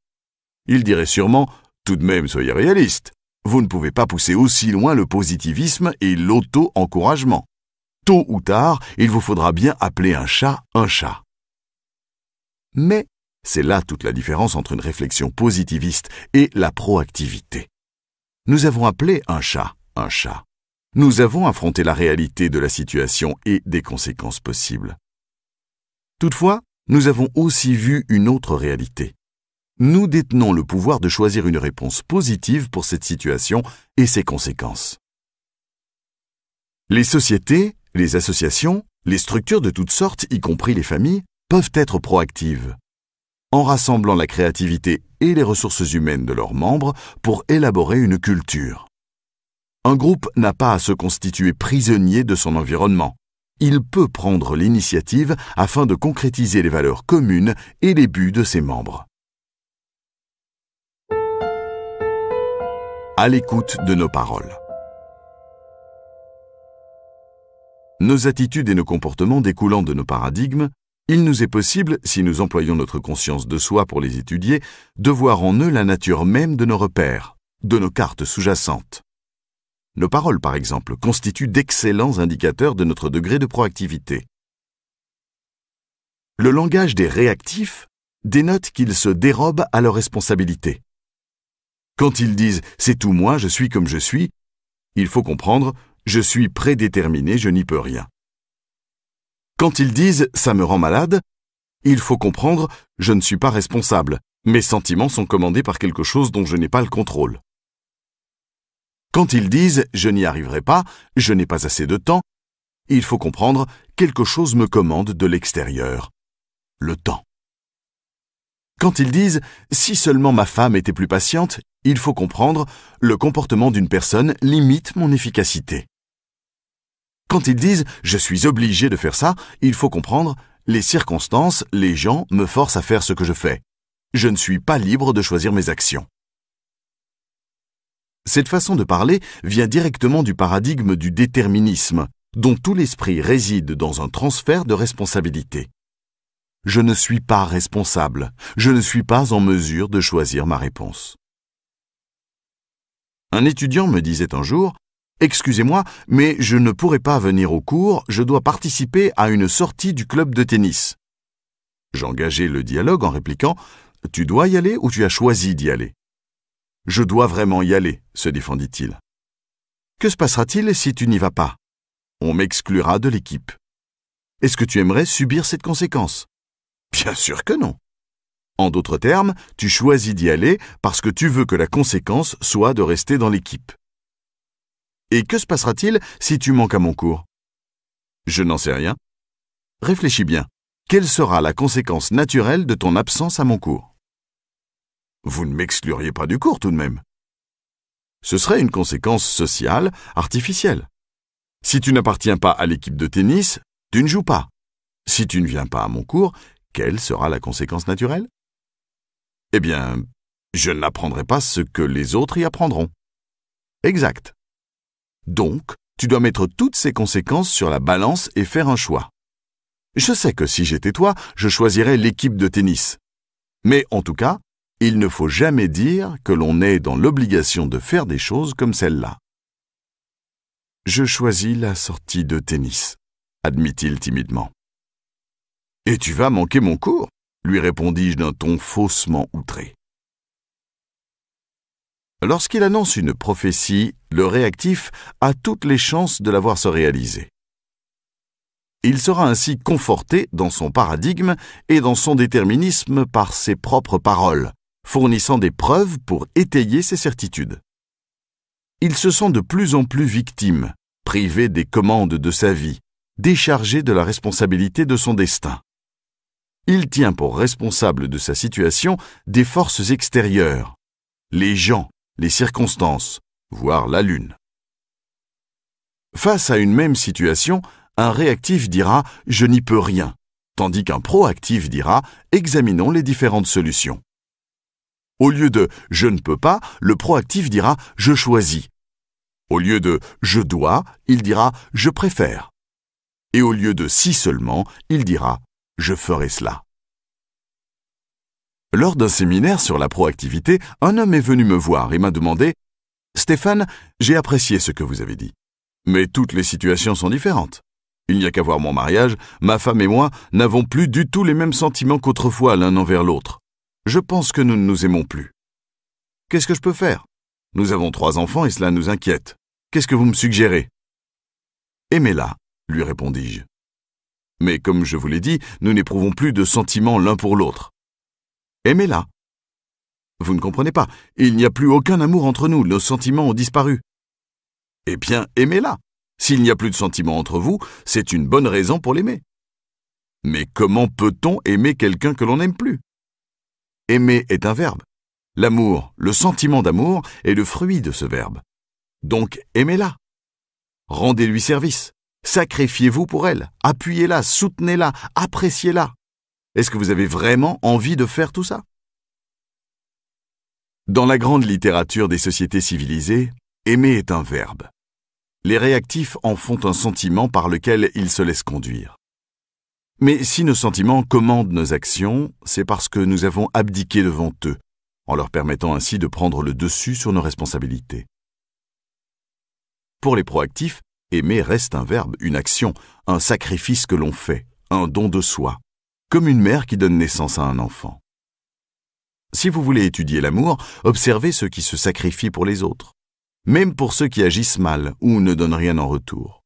Il dirait sûrement Tout de même, soyez réaliste. Vous ne pouvez pas pousser aussi loin le positivisme et l'auto-encouragement tôt ou tard, il vous faudra bien appeler un chat un chat. Mais c'est là toute la différence entre une réflexion positiviste et la proactivité. Nous avons appelé un chat un chat. Nous avons affronté la réalité de la situation et des conséquences possibles. Toutefois, nous avons aussi vu une autre réalité. Nous détenons le pouvoir de choisir une réponse positive pour cette situation et ses conséquences. Les sociétés, les associations, les structures de toutes sortes, y compris les familles, peuvent être proactives. En rassemblant la créativité et les ressources humaines de leurs membres pour élaborer une culture. Un groupe n'a pas à se constituer prisonnier de son environnement. Il peut prendre l'initiative afin de concrétiser les valeurs communes et les buts de ses membres. À l'écoute de nos paroles. nos attitudes et nos comportements découlant de nos paradigmes, il nous est possible, si nous employons notre conscience de soi pour les étudier, de voir en eux la nature même de nos repères, de nos cartes sous-jacentes. Nos paroles, par exemple, constituent d'excellents indicateurs de notre degré de proactivité. Le langage des réactifs dénote qu'ils se dérobent à leurs responsabilités. Quand ils disent ⁇ C'est tout moi, je suis comme je suis ⁇ il faut comprendre je suis prédéterminé, je n'y peux rien. Quand ils disent ⁇ ça me rend malade ⁇ il faut comprendre ⁇ je ne suis pas responsable, mes sentiments sont commandés par quelque chose dont je n'ai pas le contrôle. Quand ils disent ⁇ je n'y arriverai pas, je n'ai pas assez de temps ⁇ il faut comprendre ⁇ quelque chose me commande de l'extérieur, le temps. Quand ils disent ⁇ si seulement ma femme était plus patiente ⁇ il faut comprendre ⁇ le comportement d'une personne limite mon efficacité. Quand ils disent ⁇ je suis obligé de faire ça ⁇ il faut comprendre ⁇ les circonstances, les gens me forcent à faire ce que je fais. Je ne suis pas libre de choisir mes actions. Cette façon de parler vient directement du paradigme du déterminisme, dont tout l'esprit réside dans un transfert de responsabilité. Je ne suis pas responsable, je ne suis pas en mesure de choisir ma réponse. Un étudiant me disait un jour, Excusez-moi, mais je ne pourrai pas venir au cours, je dois participer à une sortie du club de tennis. J'engageai le dialogue en répliquant Tu dois y aller ou tu as choisi d'y aller Je dois vraiment y aller, se défendit-il. Que se passera-t-il si tu n'y vas pas On m'exclura de l'équipe. Est-ce que tu aimerais subir cette conséquence Bien sûr que non. En d'autres termes, tu choisis d'y aller parce que tu veux que la conséquence soit de rester dans l'équipe. Et que se passera-t-il si tu manques à mon cours Je n'en sais rien. Réfléchis bien. Quelle sera la conséquence naturelle de ton absence à mon cours Vous ne m'excluriez pas du cours tout de même. Ce serait une conséquence sociale, artificielle. Si tu n'appartiens pas à l'équipe de tennis, tu ne joues pas. Si tu ne viens pas à mon cours, quelle sera la conséquence naturelle Eh bien, je n'apprendrai pas ce que les autres y apprendront. Exact. Donc, tu dois mettre toutes ces conséquences sur la balance et faire un choix. Je sais que si j'étais toi, je choisirais l'équipe de tennis. Mais en tout cas, il ne faut jamais dire que l'on est dans l'obligation de faire des choses comme celle-là. Je choisis la sortie de tennis, admit-il timidement. Et tu vas manquer mon cours, lui répondis-je d'un ton faussement outré. Lorsqu'il annonce une prophétie, le réactif a toutes les chances de la voir se réaliser. Il sera ainsi conforté dans son paradigme et dans son déterminisme par ses propres paroles, fournissant des preuves pour étayer ses certitudes. Il se sent de plus en plus victime, privé des commandes de sa vie, déchargé de la responsabilité de son destin. Il tient pour responsable de sa situation des forces extérieures, les gens, les circonstances, voire la Lune. Face à une même situation, un réactif dira ⁇ Je n'y peux rien ⁇ tandis qu'un proactif dira ⁇ Examinons les différentes solutions ⁇ Au lieu de ⁇ Je ne peux pas ⁇ le proactif dira ⁇ Je choisis ⁇ Au lieu de ⁇ Je dois ⁇ il dira ⁇ Je préfère ⁇ Et au lieu de ⁇ Si seulement ⁇ il dira ⁇ Je ferai cela ⁇ lors d'un séminaire sur la proactivité, un homme est venu me voir et m'a demandé Stéphane, j'ai apprécié ce que vous avez dit. Mais toutes les situations sont différentes. Il n'y a qu'à voir mon mariage, ma femme et moi n'avons plus du tout les mêmes sentiments qu'autrefois l'un envers l'autre. Je pense que nous ne nous aimons plus. Qu'est-ce que je peux faire Nous avons trois enfants et cela nous inquiète. Qu'est-ce que vous me suggérez Aimez-la, lui répondis-je. Mais comme je vous l'ai dit, nous n'éprouvons plus de sentiments l'un pour l'autre. Eh, aimez-la. Vous ne comprenez pas, il n'y a plus aucun amour entre nous, nos sentiments ont disparu. Eh bien, aimez-la. S'il n'y a plus de sentiments entre vous, c'est une bonne raison pour l'aimer. Mais comment peut-on aimer quelqu'un que l'on n'aime plus Aimer est un verbe. L'amour, le sentiment d'amour, est le fruit de ce verbe. Donc aimez-la. Rendez-lui service. Sacrifiez-vous pour elle. Appuyez-la, soutenez-la, appréciez-la. Est-ce que vous avez vraiment envie de faire tout ça Dans la grande littérature des sociétés civilisées, aimer est un verbe. Les réactifs en font un sentiment par lequel ils se laissent conduire. Mais si nos sentiments commandent nos actions, c'est parce que nous avons abdiqué devant eux, en leur permettant ainsi de prendre le dessus sur nos responsabilités. Pour les proactifs, aimer reste un verbe, une action, un sacrifice que l'on fait, un don de soi, comme une mère qui donne naissance à un enfant. Si vous voulez étudier l'amour, observez ceux qui se sacrifient pour les autres, même pour ceux qui agissent mal ou ne donnent rien en retour.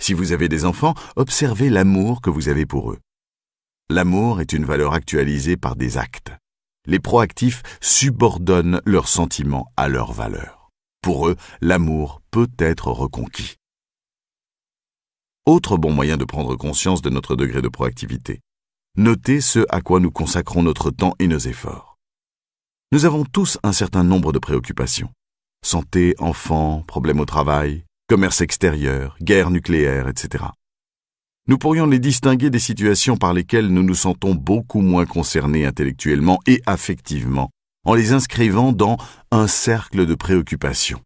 Si vous avez des enfants, observez l'amour que vous avez pour eux. L'amour est une valeur actualisée par des actes. Les proactifs subordonnent leurs sentiments à leurs valeurs. Pour eux, l'amour peut être reconquis. Autre bon moyen de prendre conscience de notre degré de proactivité. Notez ce à quoi nous consacrons notre temps et nos efforts. Nous avons tous un certain nombre de préoccupations. Santé, enfants, problèmes au travail, commerce extérieur, guerre nucléaire, etc. Nous pourrions les distinguer des situations par lesquelles nous nous sentons beaucoup moins concernés intellectuellement et affectivement, en les inscrivant dans un cercle de préoccupations.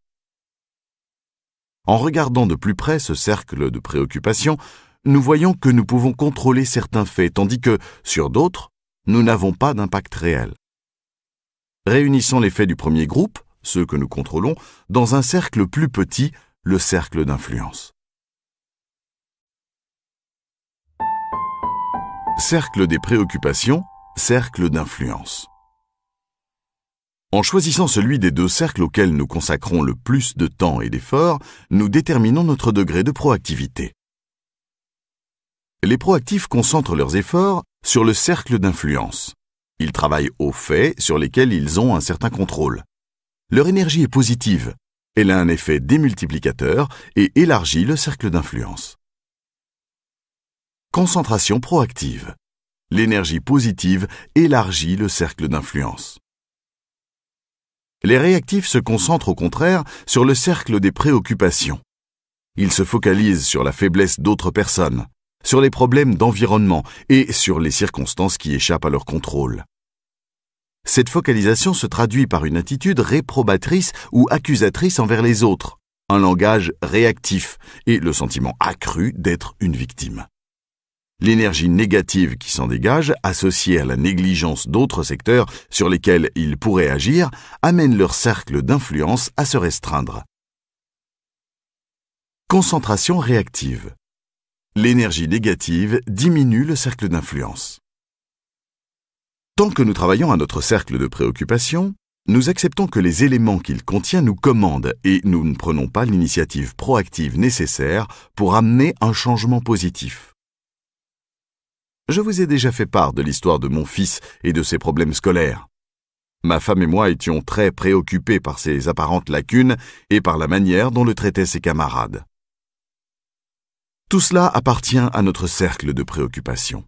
En regardant de plus près ce cercle de préoccupations, nous voyons que nous pouvons contrôler certains faits, tandis que, sur d'autres, nous n'avons pas d'impact réel. Réunissons les faits du premier groupe, ceux que nous contrôlons, dans un cercle plus petit, le cercle d'influence. Cercle des préoccupations, cercle d'influence. En choisissant celui des deux cercles auxquels nous consacrons le plus de temps et d'efforts, nous déterminons notre degré de proactivité les proactifs concentrent leurs efforts sur le cercle d'influence. Ils travaillent aux faits sur lesquels ils ont un certain contrôle. Leur énergie est positive, elle a un effet démultiplicateur et élargit le cercle d'influence. Concentration proactive. L'énergie positive élargit le cercle d'influence. Les réactifs se concentrent au contraire sur le cercle des préoccupations. Ils se focalisent sur la faiblesse d'autres personnes, sur les problèmes d'environnement et sur les circonstances qui échappent à leur contrôle. Cette focalisation se traduit par une attitude réprobatrice ou accusatrice envers les autres, un langage réactif et le sentiment accru d'être une victime. L'énergie négative qui s'en dégage, associée à la négligence d'autres secteurs sur lesquels ils pourraient agir, amène leur cercle d'influence à se restreindre. Concentration réactive l'énergie négative diminue le cercle d'influence. Tant que nous travaillons à notre cercle de préoccupation, nous acceptons que les éléments qu'il contient nous commandent et nous ne prenons pas l'initiative proactive nécessaire pour amener un changement positif. Je vous ai déjà fait part de l'histoire de mon fils et de ses problèmes scolaires. Ma femme et moi étions très préoccupés par ses apparentes lacunes et par la manière dont le traitaient ses camarades. Tout cela appartient à notre cercle de préoccupation.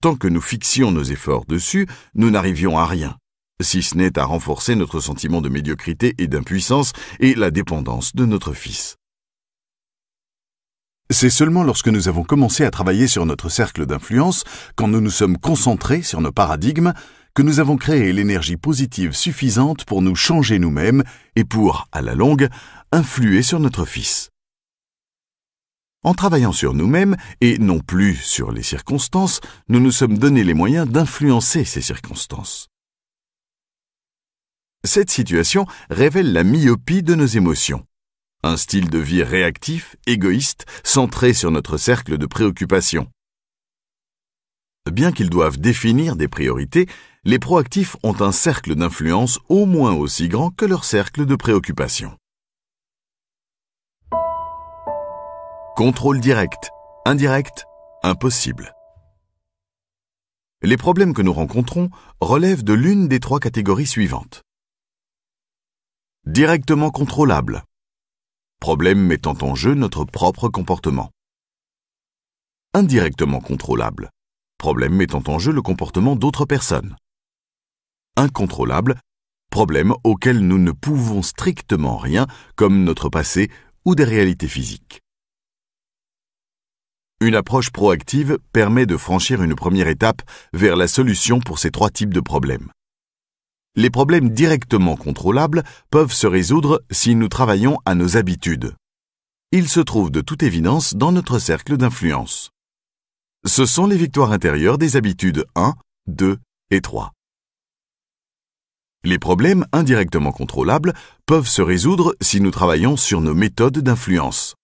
Tant que nous fixions nos efforts dessus, nous n'arrivions à rien, si ce n'est à renforcer notre sentiment de médiocrité et d'impuissance et la dépendance de notre Fils. C'est seulement lorsque nous avons commencé à travailler sur notre cercle d'influence, quand nous nous sommes concentrés sur nos paradigmes, que nous avons créé l'énergie positive suffisante pour nous changer nous-mêmes et pour, à la longue, influer sur notre Fils. En travaillant sur nous-mêmes et non plus sur les circonstances, nous nous sommes donné les moyens d'influencer ces circonstances. Cette situation révèle la myopie de nos émotions. Un style de vie réactif, égoïste, centré sur notre cercle de préoccupations. Bien qu'ils doivent définir des priorités, les proactifs ont un cercle d'influence au moins aussi grand que leur cercle de préoccupation. Contrôle direct, indirect, impossible. Les problèmes que nous rencontrons relèvent de l'une des trois catégories suivantes. Directement contrôlable. Problème mettant en jeu notre propre comportement. Indirectement contrôlable. Problème mettant en jeu le comportement d'autres personnes. Incontrôlable. Problème auquel nous ne pouvons strictement rien, comme notre passé ou des réalités physiques. Une approche proactive permet de franchir une première étape vers la solution pour ces trois types de problèmes. Les problèmes directement contrôlables peuvent se résoudre si nous travaillons à nos habitudes. Ils se trouvent de toute évidence dans notre cercle d'influence. Ce sont les victoires intérieures des habitudes 1, 2 et 3. Les problèmes indirectement contrôlables peuvent se résoudre si nous travaillons sur nos méthodes d'influence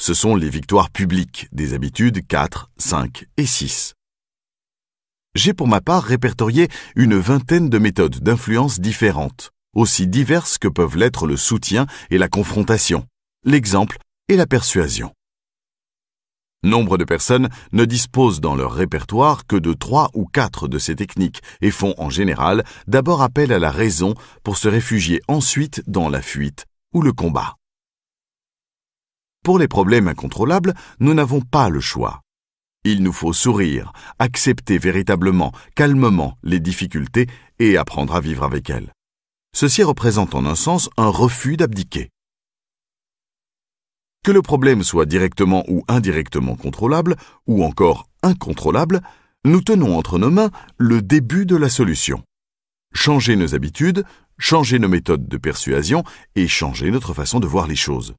ce sont les victoires publiques des habitudes 4, 5 et 6. J'ai pour ma part répertorié une vingtaine de méthodes d'influence différentes, aussi diverses que peuvent l'être le soutien et la confrontation, l'exemple et la persuasion. Nombre de personnes ne disposent dans leur répertoire que de trois ou quatre de ces techniques et font en général d'abord appel à la raison pour se réfugier ensuite dans la fuite ou le combat. Pour les problèmes incontrôlables, nous n'avons pas le choix. Il nous faut sourire, accepter véritablement, calmement les difficultés et apprendre à vivre avec elles. Ceci représente en un sens un refus d'abdiquer. Que le problème soit directement ou indirectement contrôlable, ou encore incontrôlable, nous tenons entre nos mains le début de la solution. Changer nos habitudes, changer nos méthodes de persuasion et changer notre façon de voir les choses.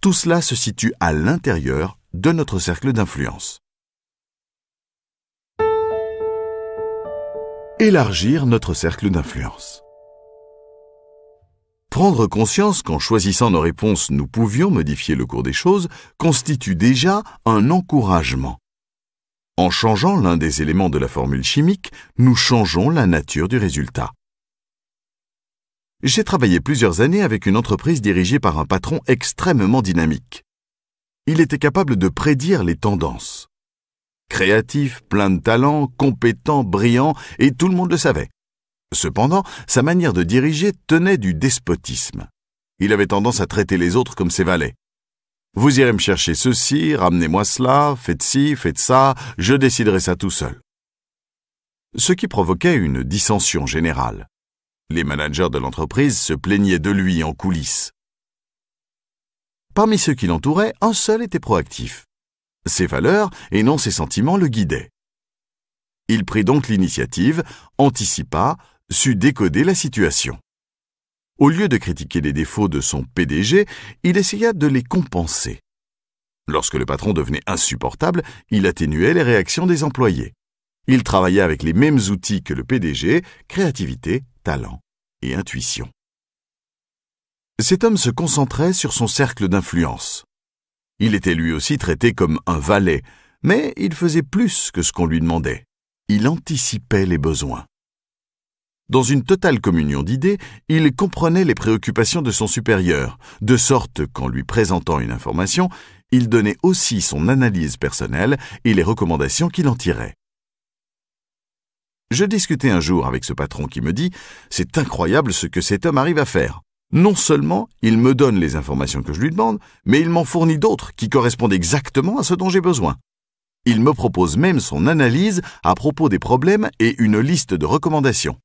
Tout cela se situe à l'intérieur de notre cercle d'influence. Élargir notre cercle d'influence. Prendre conscience qu'en choisissant nos réponses, nous pouvions modifier le cours des choses constitue déjà un encouragement. En changeant l'un des éléments de la formule chimique, nous changeons la nature du résultat j'ai travaillé plusieurs années avec une entreprise dirigée par un patron extrêmement dynamique. Il était capable de prédire les tendances. Créatif, plein de talent, compétent, brillant, et tout le monde le savait. Cependant, sa manière de diriger tenait du despotisme. Il avait tendance à traiter les autres comme ses valets. Vous irez me chercher ceci, ramenez-moi cela, faites ci, faites ça, je déciderai ça tout seul. Ce qui provoquait une dissension générale. Les managers de l'entreprise se plaignaient de lui en coulisses. Parmi ceux qui l'entouraient, un seul était proactif. Ses valeurs et non ses sentiments le guidaient. Il prit donc l'initiative, anticipa, sut décoder la situation. Au lieu de critiquer les défauts de son PDG, il essaya de les compenser. Lorsque le patron devenait insupportable, il atténuait les réactions des employés. Il travaillait avec les mêmes outils que le PDG, créativité talent et intuition. Cet homme se concentrait sur son cercle d'influence. Il était lui aussi traité comme un valet, mais il faisait plus que ce qu'on lui demandait. Il anticipait les besoins. Dans une totale communion d'idées, il comprenait les préoccupations de son supérieur, de sorte qu'en lui présentant une information, il donnait aussi son analyse personnelle et les recommandations qu'il en tirait. Je discutais un jour avec ce patron qui me dit C'est incroyable ce que cet homme arrive à faire. Non seulement il me donne les informations que je lui demande, mais il m'en fournit d'autres qui correspondent exactement à ce dont j'ai besoin. Il me propose même son analyse à propos des problèmes et une liste de recommandations.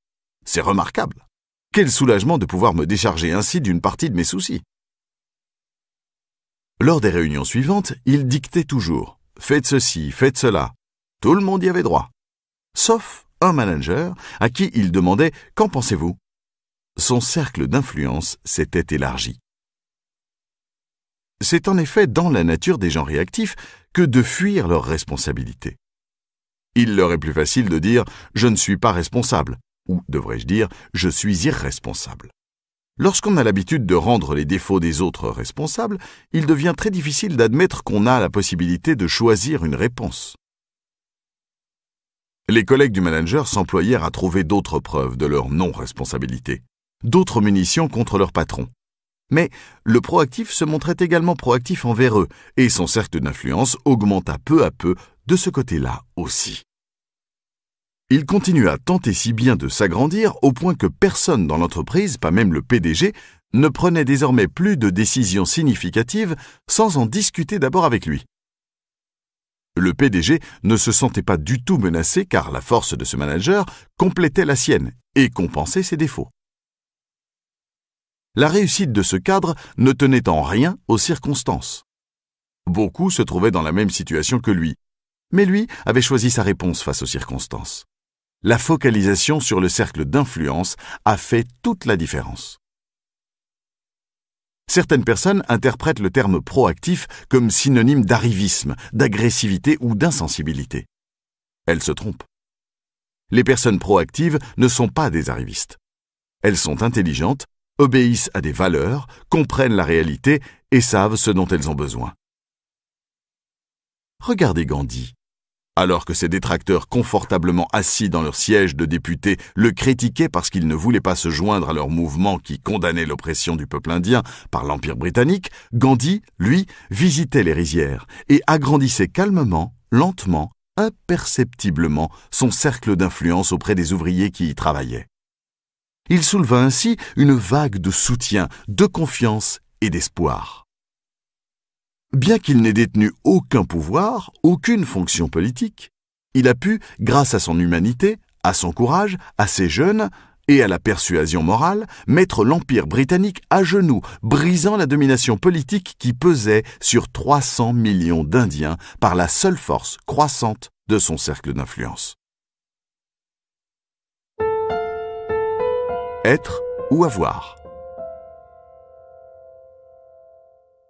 C'est remarquable. Quel soulagement de pouvoir me décharger ainsi d'une partie de mes soucis. Lors des réunions suivantes, il dictait toujours ⁇ Faites ceci, faites cela ⁇ Tout le monde y avait droit. Sauf un manager à qui il demandait Qu'en pensez-vous Son cercle d'influence s'était élargi. C'est en effet dans la nature des gens réactifs que de fuir leurs responsabilités. Il leur est plus facile de dire Je ne suis pas responsable, ou devrais-je dire Je suis irresponsable. Lorsqu'on a l'habitude de rendre les défauts des autres responsables, il devient très difficile d'admettre qu'on a la possibilité de choisir une réponse. Les collègues du manager s'employèrent à trouver d'autres preuves de leur non-responsabilité, d'autres munitions contre leur patron. Mais le proactif se montrait également proactif envers eux, et son cercle d'influence augmenta peu à peu de ce côté-là aussi. Il continua à tenter si bien de s'agrandir au point que personne dans l'entreprise, pas même le PDG, ne prenait désormais plus de décisions significatives sans en discuter d'abord avec lui. Le PDG ne se sentait pas du tout menacé car la force de ce manager complétait la sienne et compensait ses défauts. La réussite de ce cadre ne tenait en rien aux circonstances. Beaucoup se trouvaient dans la même situation que lui, mais lui avait choisi sa réponse face aux circonstances. La focalisation sur le cercle d'influence a fait toute la différence. Certaines personnes interprètent le terme proactif comme synonyme d'arrivisme, d'agressivité ou d'insensibilité. Elles se trompent. Les personnes proactives ne sont pas des arrivistes. Elles sont intelligentes, obéissent à des valeurs, comprennent la réalité et savent ce dont elles ont besoin. Regardez Gandhi alors que ses détracteurs confortablement assis dans leur siège de députés, le critiquaient parce qu'il ne voulait pas se joindre à leur mouvement qui condamnait l'oppression du peuple indien par l'Empire britannique, Gandhi, lui, visitait les rizières et agrandissait calmement, lentement, imperceptiblement son cercle d'influence auprès des ouvriers qui y travaillaient. Il souleva ainsi une vague de soutien, de confiance et d'espoir. Bien qu'il n'ait détenu aucun pouvoir, aucune fonction politique, il a pu, grâce à son humanité, à son courage, à ses jeunes et à la persuasion morale, mettre l'Empire britannique à genoux, brisant la domination politique qui pesait sur 300 millions d'Indiens par la seule force croissante de son cercle d'influence. Être ou avoir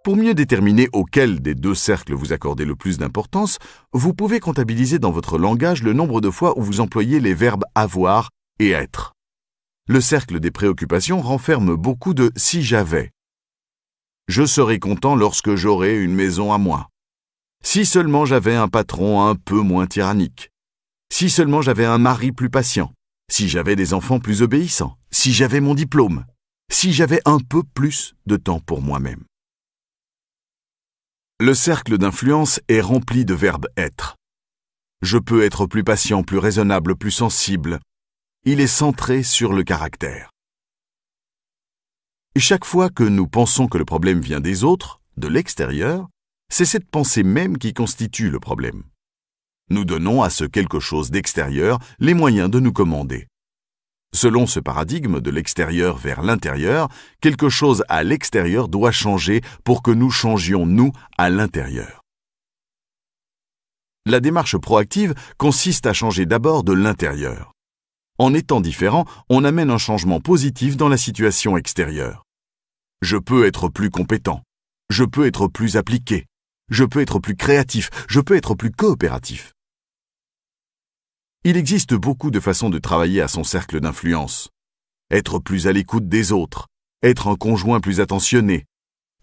Pour mieux déterminer auquel des deux cercles vous accordez le plus d'importance, vous pouvez comptabiliser dans votre langage le nombre de fois où vous employez les verbes avoir et être. Le cercle des préoccupations renferme beaucoup de si j'avais. Je serais content lorsque j'aurai une maison à moi. Si seulement j'avais un patron un peu moins tyrannique. Si seulement j'avais un mari plus patient. Si j'avais des enfants plus obéissants. Si j'avais mon diplôme. Si j'avais un peu plus de temps pour moi-même. Le cercle d'influence est rempli de verbes être. Je peux être plus patient, plus raisonnable, plus sensible. Il est centré sur le caractère. Et chaque fois que nous pensons que le problème vient des autres, de l'extérieur, c'est cette pensée même qui constitue le problème. Nous donnons à ce quelque chose d'extérieur les moyens de nous commander. Selon ce paradigme de l'extérieur vers l'intérieur, quelque chose à l'extérieur doit changer pour que nous changions nous à l'intérieur. La démarche proactive consiste à changer d'abord de l'intérieur. En étant différent, on amène un changement positif dans la situation extérieure. Je peux être plus compétent. Je peux être plus appliqué. Je peux être plus créatif. Je peux être plus coopératif. Il existe beaucoup de façons de travailler à son cercle d'influence. Être plus à l'écoute des autres, être un conjoint plus attentionné,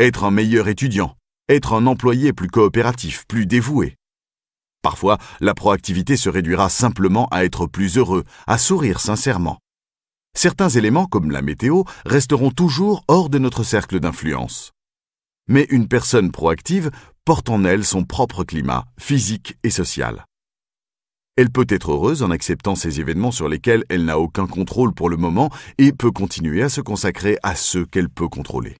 être un meilleur étudiant, être un employé plus coopératif, plus dévoué. Parfois, la proactivité se réduira simplement à être plus heureux, à sourire sincèrement. Certains éléments, comme la météo, resteront toujours hors de notre cercle d'influence. Mais une personne proactive porte en elle son propre climat, physique et social. Elle peut être heureuse en acceptant ces événements sur lesquels elle n'a aucun contrôle pour le moment et peut continuer à se consacrer à ce qu'elle peut contrôler.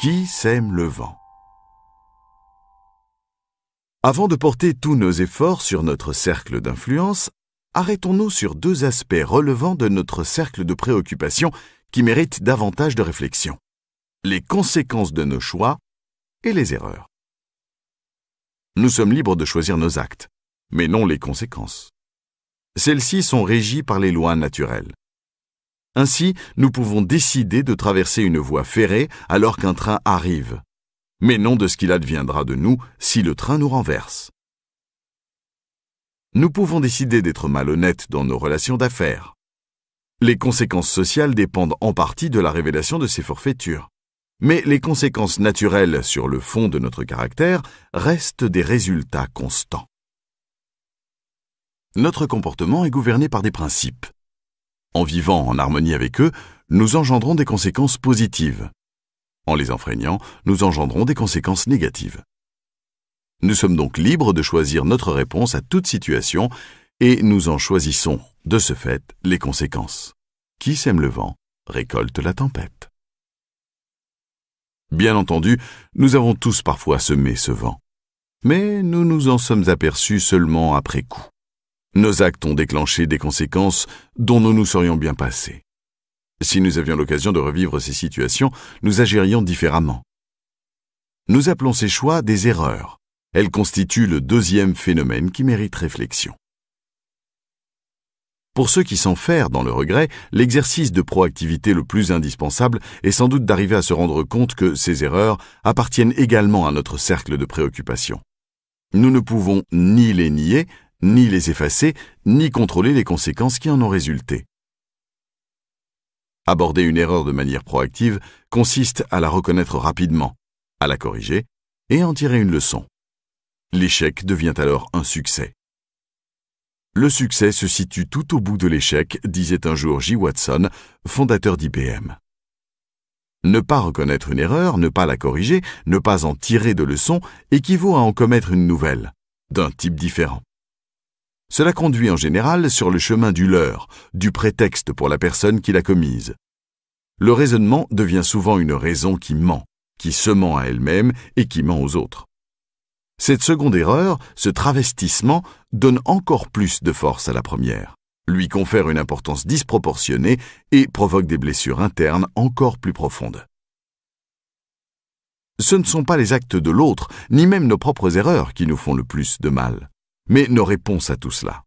Qui sème le vent Avant de porter tous nos efforts sur notre cercle d'influence, arrêtons-nous sur deux aspects relevant de notre cercle de préoccupation qui méritent davantage de réflexion. Les conséquences de nos choix et les erreurs. Nous sommes libres de choisir nos actes, mais non les conséquences. Celles-ci sont régies par les lois naturelles. Ainsi, nous pouvons décider de traverser une voie ferrée alors qu'un train arrive, mais non de ce qu'il adviendra de nous si le train nous renverse. Nous pouvons décider d'être malhonnêtes dans nos relations d'affaires. Les conséquences sociales dépendent en partie de la révélation de ces forfaitures mais les conséquences naturelles sur le fond de notre caractère restent des résultats constants. Notre comportement est gouverné par des principes. En vivant en harmonie avec eux, nous engendrons des conséquences positives. En les enfreignant, nous engendrons des conséquences négatives. Nous sommes donc libres de choisir notre réponse à toute situation et nous en choisissons, de ce fait, les conséquences. Qui sème le vent récolte la tempête. Bien entendu, nous avons tous parfois semé ce vent. Mais nous nous en sommes aperçus seulement après coup. Nos actes ont déclenché des conséquences dont nous nous serions bien passés. Si nous avions l'occasion de revivre ces situations, nous agirions différemment. Nous appelons ces choix des erreurs. Elles constituent le deuxième phénomène qui mérite réflexion. Pour ceux qui s'en dans le regret, l'exercice de proactivité le plus indispensable est sans doute d'arriver à se rendre compte que ces erreurs appartiennent également à notre cercle de préoccupation. Nous ne pouvons ni les nier, ni les effacer, ni contrôler les conséquences qui en ont résulté. Aborder une erreur de manière proactive consiste à la reconnaître rapidement, à la corriger et en tirer une leçon. L'échec devient alors un succès. Le succès se situe tout au bout de l'échec, disait un jour J. Watson, fondateur d'IBM. Ne pas reconnaître une erreur, ne pas la corriger, ne pas en tirer de leçons équivaut à en commettre une nouvelle, d'un type différent. Cela conduit en général sur le chemin du leurre, du prétexte pour la personne qui l'a commise. Le raisonnement devient souvent une raison qui ment, qui se ment à elle-même et qui ment aux autres. Cette seconde erreur, ce travestissement, donne encore plus de force à la première, lui confère une importance disproportionnée et provoque des blessures internes encore plus profondes. Ce ne sont pas les actes de l'autre, ni même nos propres erreurs qui nous font le plus de mal, mais nos réponses à tout cela.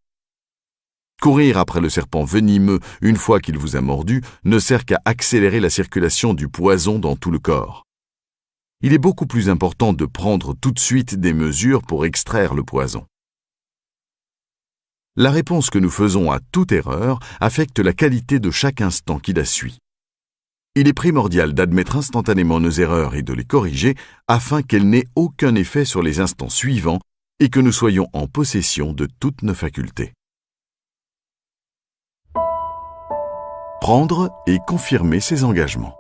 Courir après le serpent venimeux une fois qu'il vous a mordu ne sert qu'à accélérer la circulation du poison dans tout le corps il est beaucoup plus important de prendre tout de suite des mesures pour extraire le poison. La réponse que nous faisons à toute erreur affecte la qualité de chaque instant qui la suit. Il est primordial d'admettre instantanément nos erreurs et de les corriger afin qu'elles n'aient aucun effet sur les instants suivants et que nous soyons en possession de toutes nos facultés. Prendre et confirmer ses engagements.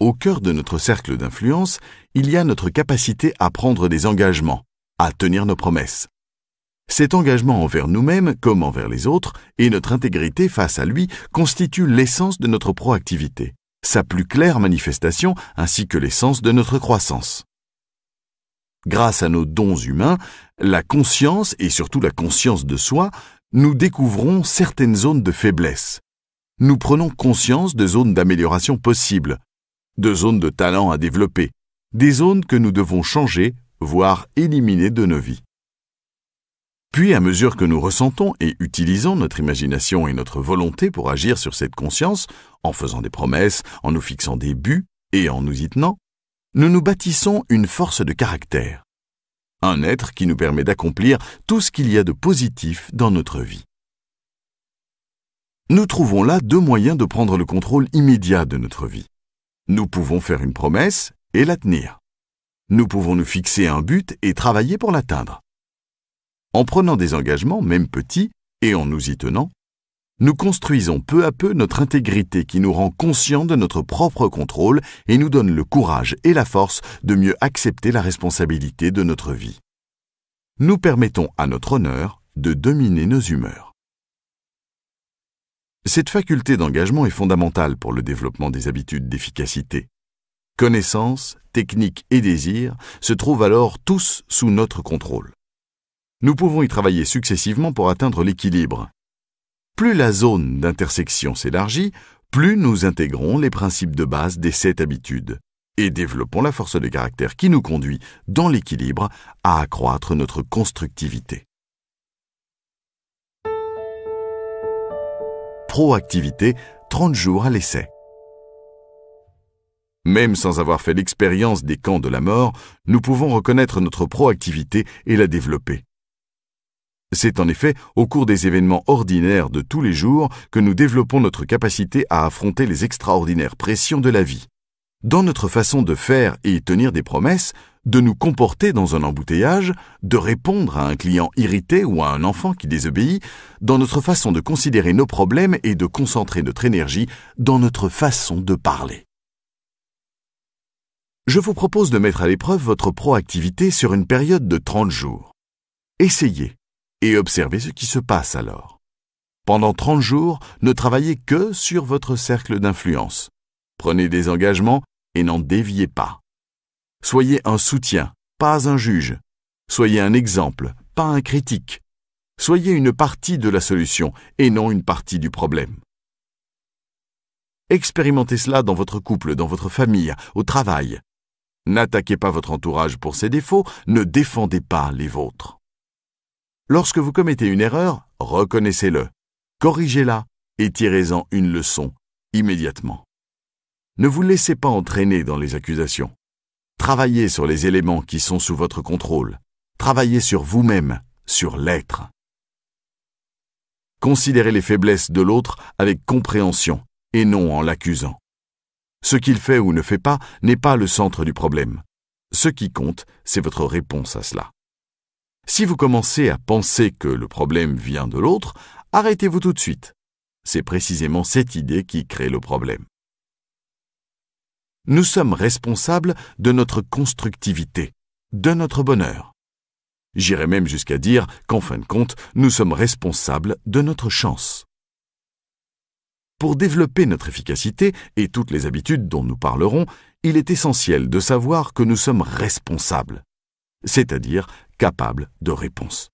Au cœur de notre cercle d'influence, il y a notre capacité à prendre des engagements, à tenir nos promesses. Cet engagement envers nous-mêmes comme envers les autres et notre intégrité face à lui constituent l'essence de notre proactivité, sa plus claire manifestation ainsi que l'essence de notre croissance. Grâce à nos dons humains, la conscience et surtout la conscience de soi, nous découvrons certaines zones de faiblesse. Nous prenons conscience de zones d'amélioration possibles de zones de talent à développer, des zones que nous devons changer, voire éliminer de nos vies. Puis, à mesure que nous ressentons et utilisons notre imagination et notre volonté pour agir sur cette conscience, en faisant des promesses, en nous fixant des buts et en nous y tenant, nous nous bâtissons une force de caractère, un être qui nous permet d'accomplir tout ce qu'il y a de positif dans notre vie. Nous trouvons là deux moyens de prendre le contrôle immédiat de notre vie. Nous pouvons faire une promesse et la tenir. Nous pouvons nous fixer un but et travailler pour l'atteindre. En prenant des engagements, même petits, et en nous y tenant, nous construisons peu à peu notre intégrité qui nous rend conscients de notre propre contrôle et nous donne le courage et la force de mieux accepter la responsabilité de notre vie. Nous permettons à notre honneur de dominer nos humeurs. Cette faculté d'engagement est fondamentale pour le développement des habitudes d'efficacité. Connaissance, technique et désir se trouvent alors tous sous notre contrôle. Nous pouvons y travailler successivement pour atteindre l'équilibre. Plus la zone d'intersection s'élargit, plus nous intégrons les principes de base des sept habitudes et développons la force de caractère qui nous conduit, dans l'équilibre, à accroître notre constructivité. proactivité 30 jours à l'essai. Même sans avoir fait l'expérience des camps de la mort, nous pouvons reconnaître notre proactivité et la développer. C'est en effet au cours des événements ordinaires de tous les jours que nous développons notre capacité à affronter les extraordinaires pressions de la vie. Dans notre façon de faire et tenir des promesses, de nous comporter dans un embouteillage, de répondre à un client irrité ou à un enfant qui désobéit, dans notre façon de considérer nos problèmes et de concentrer notre énergie dans notre façon de parler. Je vous propose de mettre à l'épreuve votre proactivité sur une période de 30 jours. Essayez et observez ce qui se passe alors. Pendant 30 jours, ne travaillez que sur votre cercle d'influence. Prenez des engagements et n'en déviez pas. Soyez un soutien, pas un juge. Soyez un exemple, pas un critique. Soyez une partie de la solution et non une partie du problème. Expérimentez cela dans votre couple, dans votre famille, au travail. N'attaquez pas votre entourage pour ses défauts, ne défendez pas les vôtres. Lorsque vous commettez une erreur, reconnaissez-le, corrigez-la et tirez-en une leçon immédiatement. Ne vous laissez pas entraîner dans les accusations. Travaillez sur les éléments qui sont sous votre contrôle. Travaillez sur vous-même, sur l'être. Considérez les faiblesses de l'autre avec compréhension et non en l'accusant. Ce qu'il fait ou ne fait pas n'est pas le centre du problème. Ce qui compte, c'est votre réponse à cela. Si vous commencez à penser que le problème vient de l'autre, arrêtez-vous tout de suite. C'est précisément cette idée qui crée le problème. Nous sommes responsables de notre constructivité, de notre bonheur. J'irai même jusqu'à dire qu'en fin de compte, nous sommes responsables de notre chance. Pour développer notre efficacité et toutes les habitudes dont nous parlerons, il est essentiel de savoir que nous sommes responsables, c'est-à-dire capables de réponse.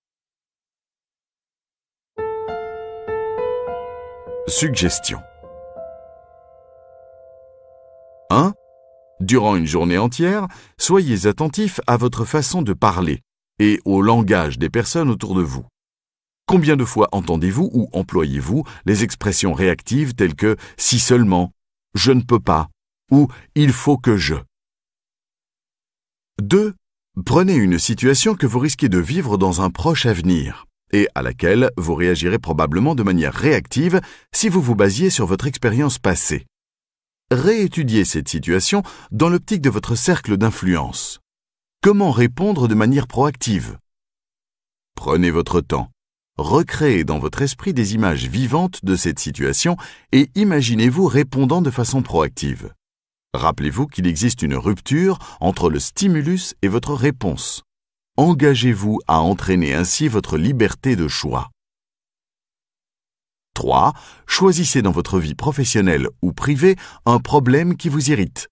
Suggestion 1. Durant une journée entière, soyez attentif à votre façon de parler et au langage des personnes autour de vous. Combien de fois entendez-vous ou employez-vous les expressions réactives telles que si seulement, je ne peux pas ou il faut que je 2. Prenez une situation que vous risquez de vivre dans un proche avenir et à laquelle vous réagirez probablement de manière réactive si vous vous basiez sur votre expérience passée réétudiez cette situation dans l'optique de votre cercle d'influence. Comment répondre de manière proactive Prenez votre temps. Recréez dans votre esprit des images vivantes de cette situation et imaginez-vous répondant de façon proactive. Rappelez-vous qu'il existe une rupture entre le stimulus et votre réponse. Engagez-vous à entraîner ainsi votre liberté de choix. 3. Choisissez dans votre vie professionnelle ou privée un problème qui vous irrite.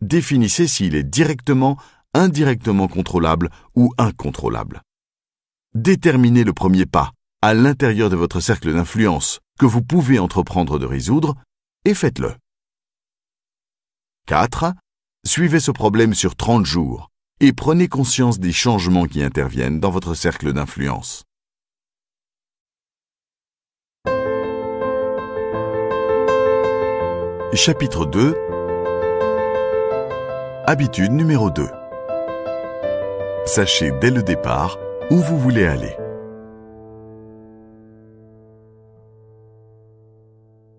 Définissez s'il est directement, indirectement contrôlable ou incontrôlable. Déterminez le premier pas, à l'intérieur de votre cercle d'influence, que vous pouvez entreprendre de résoudre, et faites-le. 4. Suivez ce problème sur 30 jours et prenez conscience des changements qui interviennent dans votre cercle d'influence. Chapitre 2 Habitude numéro 2 Sachez dès le départ où vous voulez aller.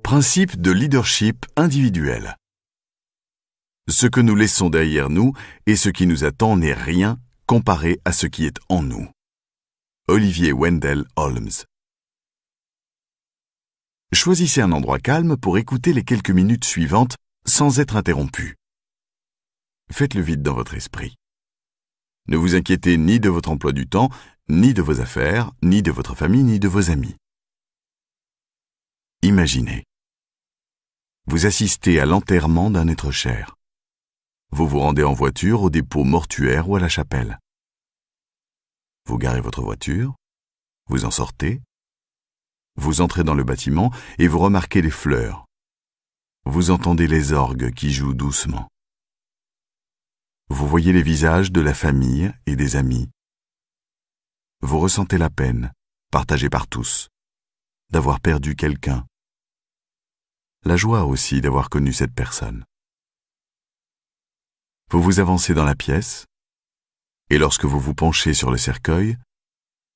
Principe de leadership individuel. Ce que nous laissons derrière nous et ce qui nous attend n'est rien comparé à ce qui est en nous. Olivier Wendell Holmes choisissez un endroit calme pour écouter les quelques minutes suivantes sans être interrompu. Faites le vide dans votre esprit. Ne vous inquiétez ni de votre emploi du temps, ni de vos affaires, ni de votre famille, ni de vos amis. Imaginez. Vous assistez à l'enterrement d'un être cher. Vous vous rendez en voiture au dépôt mortuaire ou à la chapelle. Vous garez votre voiture, vous en sortez, vous entrez dans le bâtiment et vous remarquez les fleurs. Vous entendez les orgues qui jouent doucement. Vous voyez les visages de la famille et des amis. Vous ressentez la peine, partagée par tous, d'avoir perdu quelqu'un. La joie aussi d'avoir connu cette personne. Vous vous avancez dans la pièce, et lorsque vous vous penchez sur le cercueil,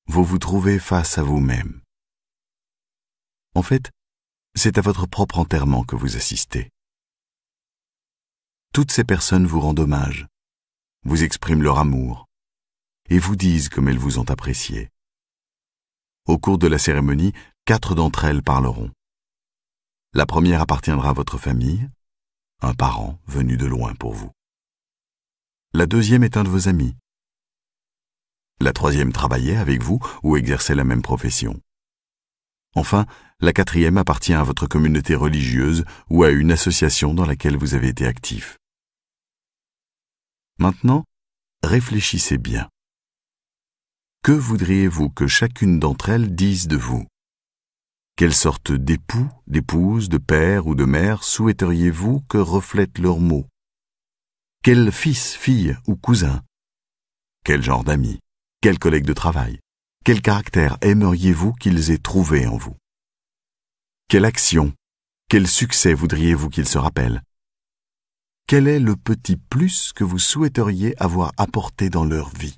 vous vous trouvez face à vous-même. En fait, c'est à votre propre enterrement que vous assistez. Toutes ces personnes vous rendent hommage, vous expriment leur amour, et vous disent comme elles vous ont apprécié. Au cours de la cérémonie, quatre d'entre elles parleront. La première appartiendra à votre famille, un parent venu de loin pour vous. La deuxième est un de vos amis. La troisième travaillait avec vous ou exerçait la même profession. Enfin, la quatrième appartient à votre communauté religieuse ou à une association dans laquelle vous avez été actif. Maintenant, réfléchissez bien. Que voudriez-vous que chacune d'entre elles dise de vous Quelle sorte d'époux, d'épouse, de père ou de mère souhaiteriez-vous que reflètent leurs mots Quel fils, fille ou cousin Quel genre d'amis Quel collègue de travail Quel caractère aimeriez-vous qu'ils aient trouvé en vous quelle action, quel succès voudriez-vous qu'ils se rappellent Quel est le petit plus que vous souhaiteriez avoir apporté dans leur vie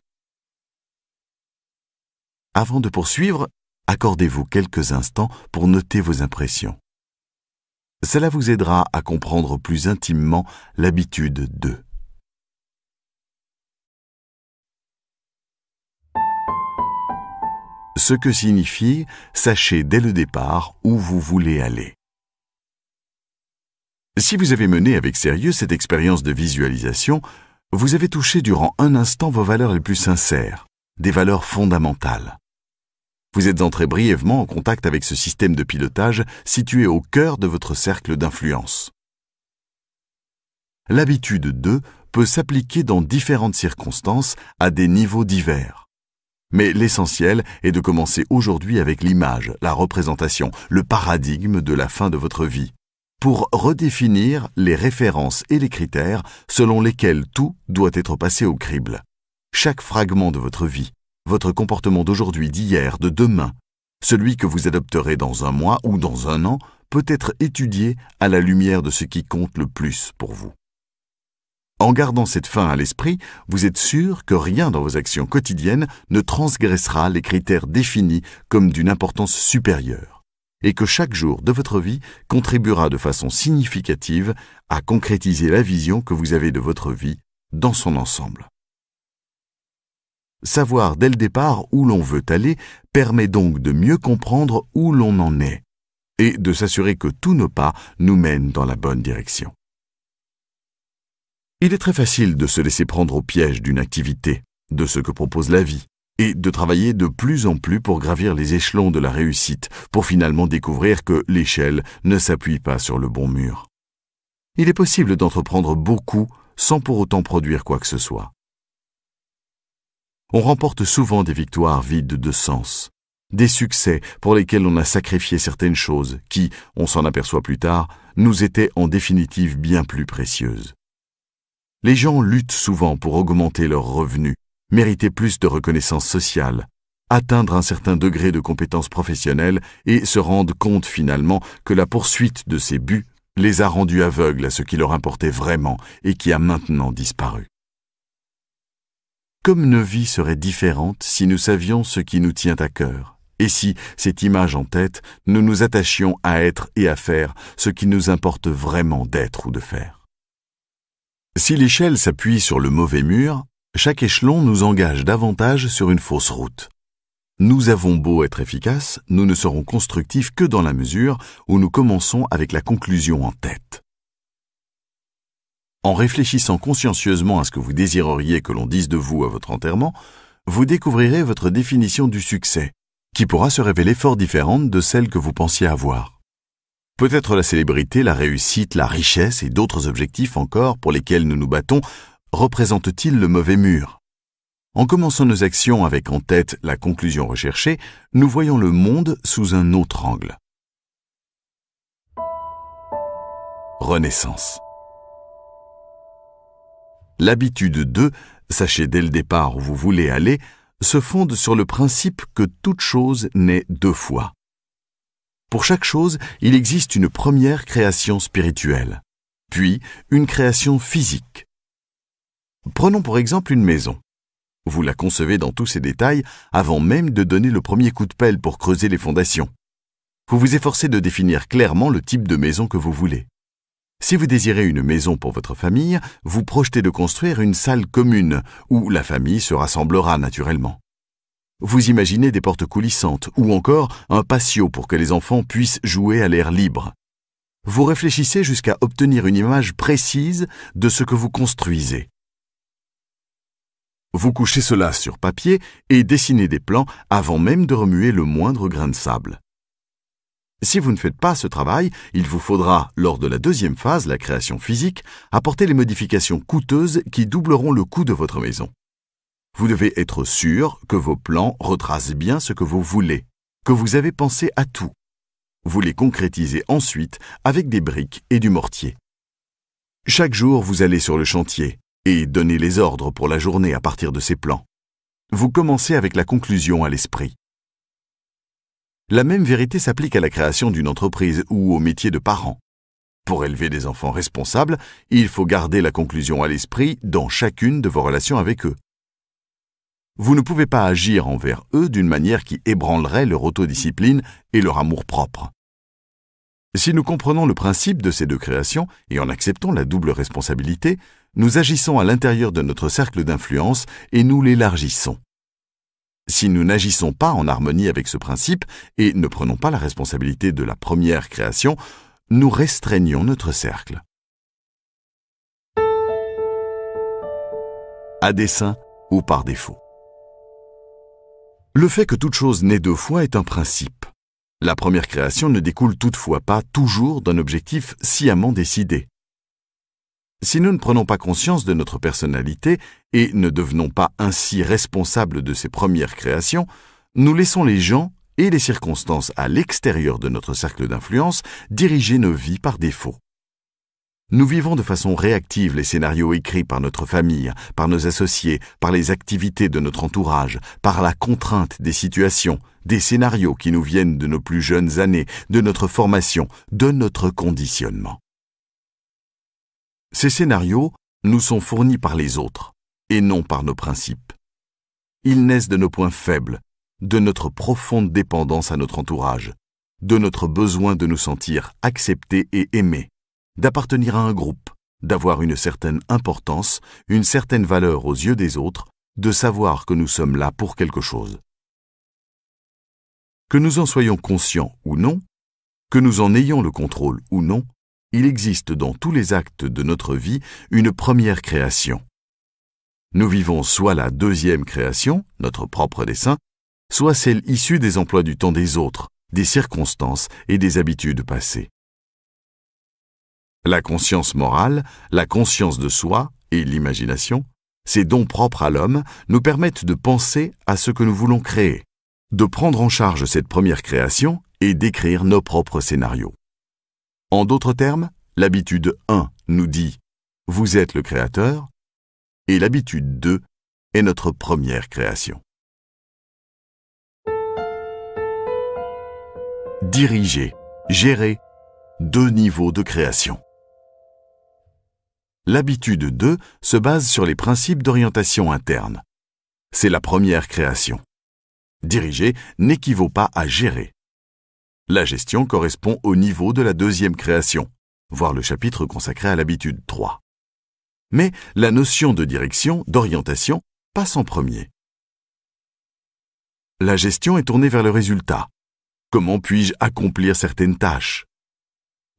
Avant de poursuivre, accordez-vous quelques instants pour noter vos impressions. Cela vous aidera à comprendre plus intimement l'habitude d'eux. ce que signifie sachez dès le départ où vous voulez aller. Si vous avez mené avec sérieux cette expérience de visualisation, vous avez touché durant un instant vos valeurs les plus sincères, des valeurs fondamentales. Vous êtes entré brièvement en contact avec ce système de pilotage situé au cœur de votre cercle d'influence. L'habitude 2 peut s'appliquer dans différentes circonstances à des niveaux divers. Mais l'essentiel est de commencer aujourd'hui avec l'image, la représentation, le paradigme de la fin de votre vie, pour redéfinir les références et les critères selon lesquels tout doit être passé au crible. Chaque fragment de votre vie, votre comportement d'aujourd'hui, d'hier, de demain, celui que vous adopterez dans un mois ou dans un an, peut être étudié à la lumière de ce qui compte le plus pour vous. En gardant cette fin à l'esprit, vous êtes sûr que rien dans vos actions quotidiennes ne transgressera les critères définis comme d'une importance supérieure, et que chaque jour de votre vie contribuera de façon significative à concrétiser la vision que vous avez de votre vie dans son ensemble. Savoir dès le départ où l'on veut aller permet donc de mieux comprendre où l'on en est, et de s'assurer que tous nos pas nous mènent dans la bonne direction. Il est très facile de se laisser prendre au piège d'une activité, de ce que propose la vie, et de travailler de plus en plus pour gravir les échelons de la réussite, pour finalement découvrir que l'échelle ne s'appuie pas sur le bon mur. Il est possible d'entreprendre beaucoup sans pour autant produire quoi que ce soit. On remporte souvent des victoires vides de sens, des succès pour lesquels on a sacrifié certaines choses qui, on s'en aperçoit plus tard, nous étaient en définitive bien plus précieuses les gens luttent souvent pour augmenter leurs revenus, mériter plus de reconnaissance sociale, atteindre un certain degré de compétence professionnelle et se rendent compte finalement que la poursuite de ces buts les a rendus aveugles à ce qui leur importait vraiment et qui a maintenant disparu. Comme nos vies seraient différentes si nous savions ce qui nous tient à cœur, et si, cette image en tête, nous nous attachions à être et à faire ce qui nous importe vraiment d'être ou de faire. Si l'échelle s'appuie sur le mauvais mur, chaque échelon nous engage davantage sur une fausse route. Nous avons beau être efficaces, nous ne serons constructifs que dans la mesure où nous commençons avec la conclusion en tête. En réfléchissant consciencieusement à ce que vous désireriez que l'on dise de vous à votre enterrement, vous découvrirez votre définition du succès, qui pourra se révéler fort différente de celle que vous pensiez avoir. Peut-être la célébrité, la réussite, la richesse et d'autres objectifs encore pour lesquels nous nous battons représentent-ils le mauvais mur En commençant nos actions avec en tête la conclusion recherchée, nous voyons le monde sous un autre angle. Renaissance. L'habitude de, sachez dès le départ où vous voulez aller, se fonde sur le principe que toute chose naît deux fois. Pour chaque chose, il existe une première création spirituelle, puis une création physique. Prenons pour exemple une maison. Vous la concevez dans tous ses détails avant même de donner le premier coup de pelle pour creuser les fondations. Vous vous efforcez de définir clairement le type de maison que vous voulez. Si vous désirez une maison pour votre famille, vous projetez de construire une salle commune où la famille se rassemblera naturellement. Vous imaginez des portes coulissantes ou encore un patio pour que les enfants puissent jouer à l'air libre. Vous réfléchissez jusqu'à obtenir une image précise de ce que vous construisez. Vous couchez cela sur papier et dessinez des plans avant même de remuer le moindre grain de sable. Si vous ne faites pas ce travail, il vous faudra, lors de la deuxième phase, la création physique, apporter les modifications coûteuses qui doubleront le coût de votre maison. Vous devez être sûr que vos plans retracent bien ce que vous voulez, que vous avez pensé à tout. Vous les concrétisez ensuite avec des briques et du mortier. Chaque jour, vous allez sur le chantier et donnez les ordres pour la journée à partir de ces plans. Vous commencez avec la conclusion à l'esprit. La même vérité s'applique à la création d'une entreprise ou au métier de parent. Pour élever des enfants responsables, il faut garder la conclusion à l'esprit dans chacune de vos relations avec eux vous ne pouvez pas agir envers eux d'une manière qui ébranlerait leur autodiscipline et leur amour-propre. Si nous comprenons le principe de ces deux créations et en acceptons la double responsabilité, nous agissons à l'intérieur de notre cercle d'influence et nous l'élargissons. Si nous n'agissons pas en harmonie avec ce principe et ne prenons pas la responsabilité de la première création, nous restreignons notre cercle. À dessein ou par défaut. Le fait que toute chose naît deux fois est un principe. La première création ne découle toutefois pas toujours d'un objectif sciemment décidé. Si nous ne prenons pas conscience de notre personnalité et ne devenons pas ainsi responsables de ces premières créations, nous laissons les gens et les circonstances à l'extérieur de notre cercle d'influence diriger nos vies par défaut. Nous vivons de façon réactive les scénarios écrits par notre famille, par nos associés, par les activités de notre entourage, par la contrainte des situations, des scénarios qui nous viennent de nos plus jeunes années, de notre formation, de notre conditionnement. Ces scénarios nous sont fournis par les autres, et non par nos principes. Ils naissent de nos points faibles, de notre profonde dépendance à notre entourage, de notre besoin de nous sentir acceptés et aimés d'appartenir à un groupe, d'avoir une certaine importance, une certaine valeur aux yeux des autres, de savoir que nous sommes là pour quelque chose. Que nous en soyons conscients ou non, que nous en ayons le contrôle ou non, il existe dans tous les actes de notre vie une première création. Nous vivons soit la deuxième création, notre propre dessein, soit celle issue des emplois du temps des autres, des circonstances et des habitudes passées. La conscience morale, la conscience de soi et l'imagination, ces dons propres à l'homme, nous permettent de penser à ce que nous voulons créer, de prendre en charge cette première création et d'écrire nos propres scénarios. En d'autres termes, l'habitude 1 nous dit ⁇ Vous êtes le créateur ⁇ et l'habitude 2 est notre première création. Diriger, gérer deux niveaux de création. L'habitude 2 se base sur les principes d'orientation interne. C'est la première création. Diriger n'équivaut pas à gérer. La gestion correspond au niveau de la deuxième création, voir le chapitre consacré à l'habitude 3. Mais la notion de direction, d'orientation, passe en premier. La gestion est tournée vers le résultat. Comment puis-je accomplir certaines tâches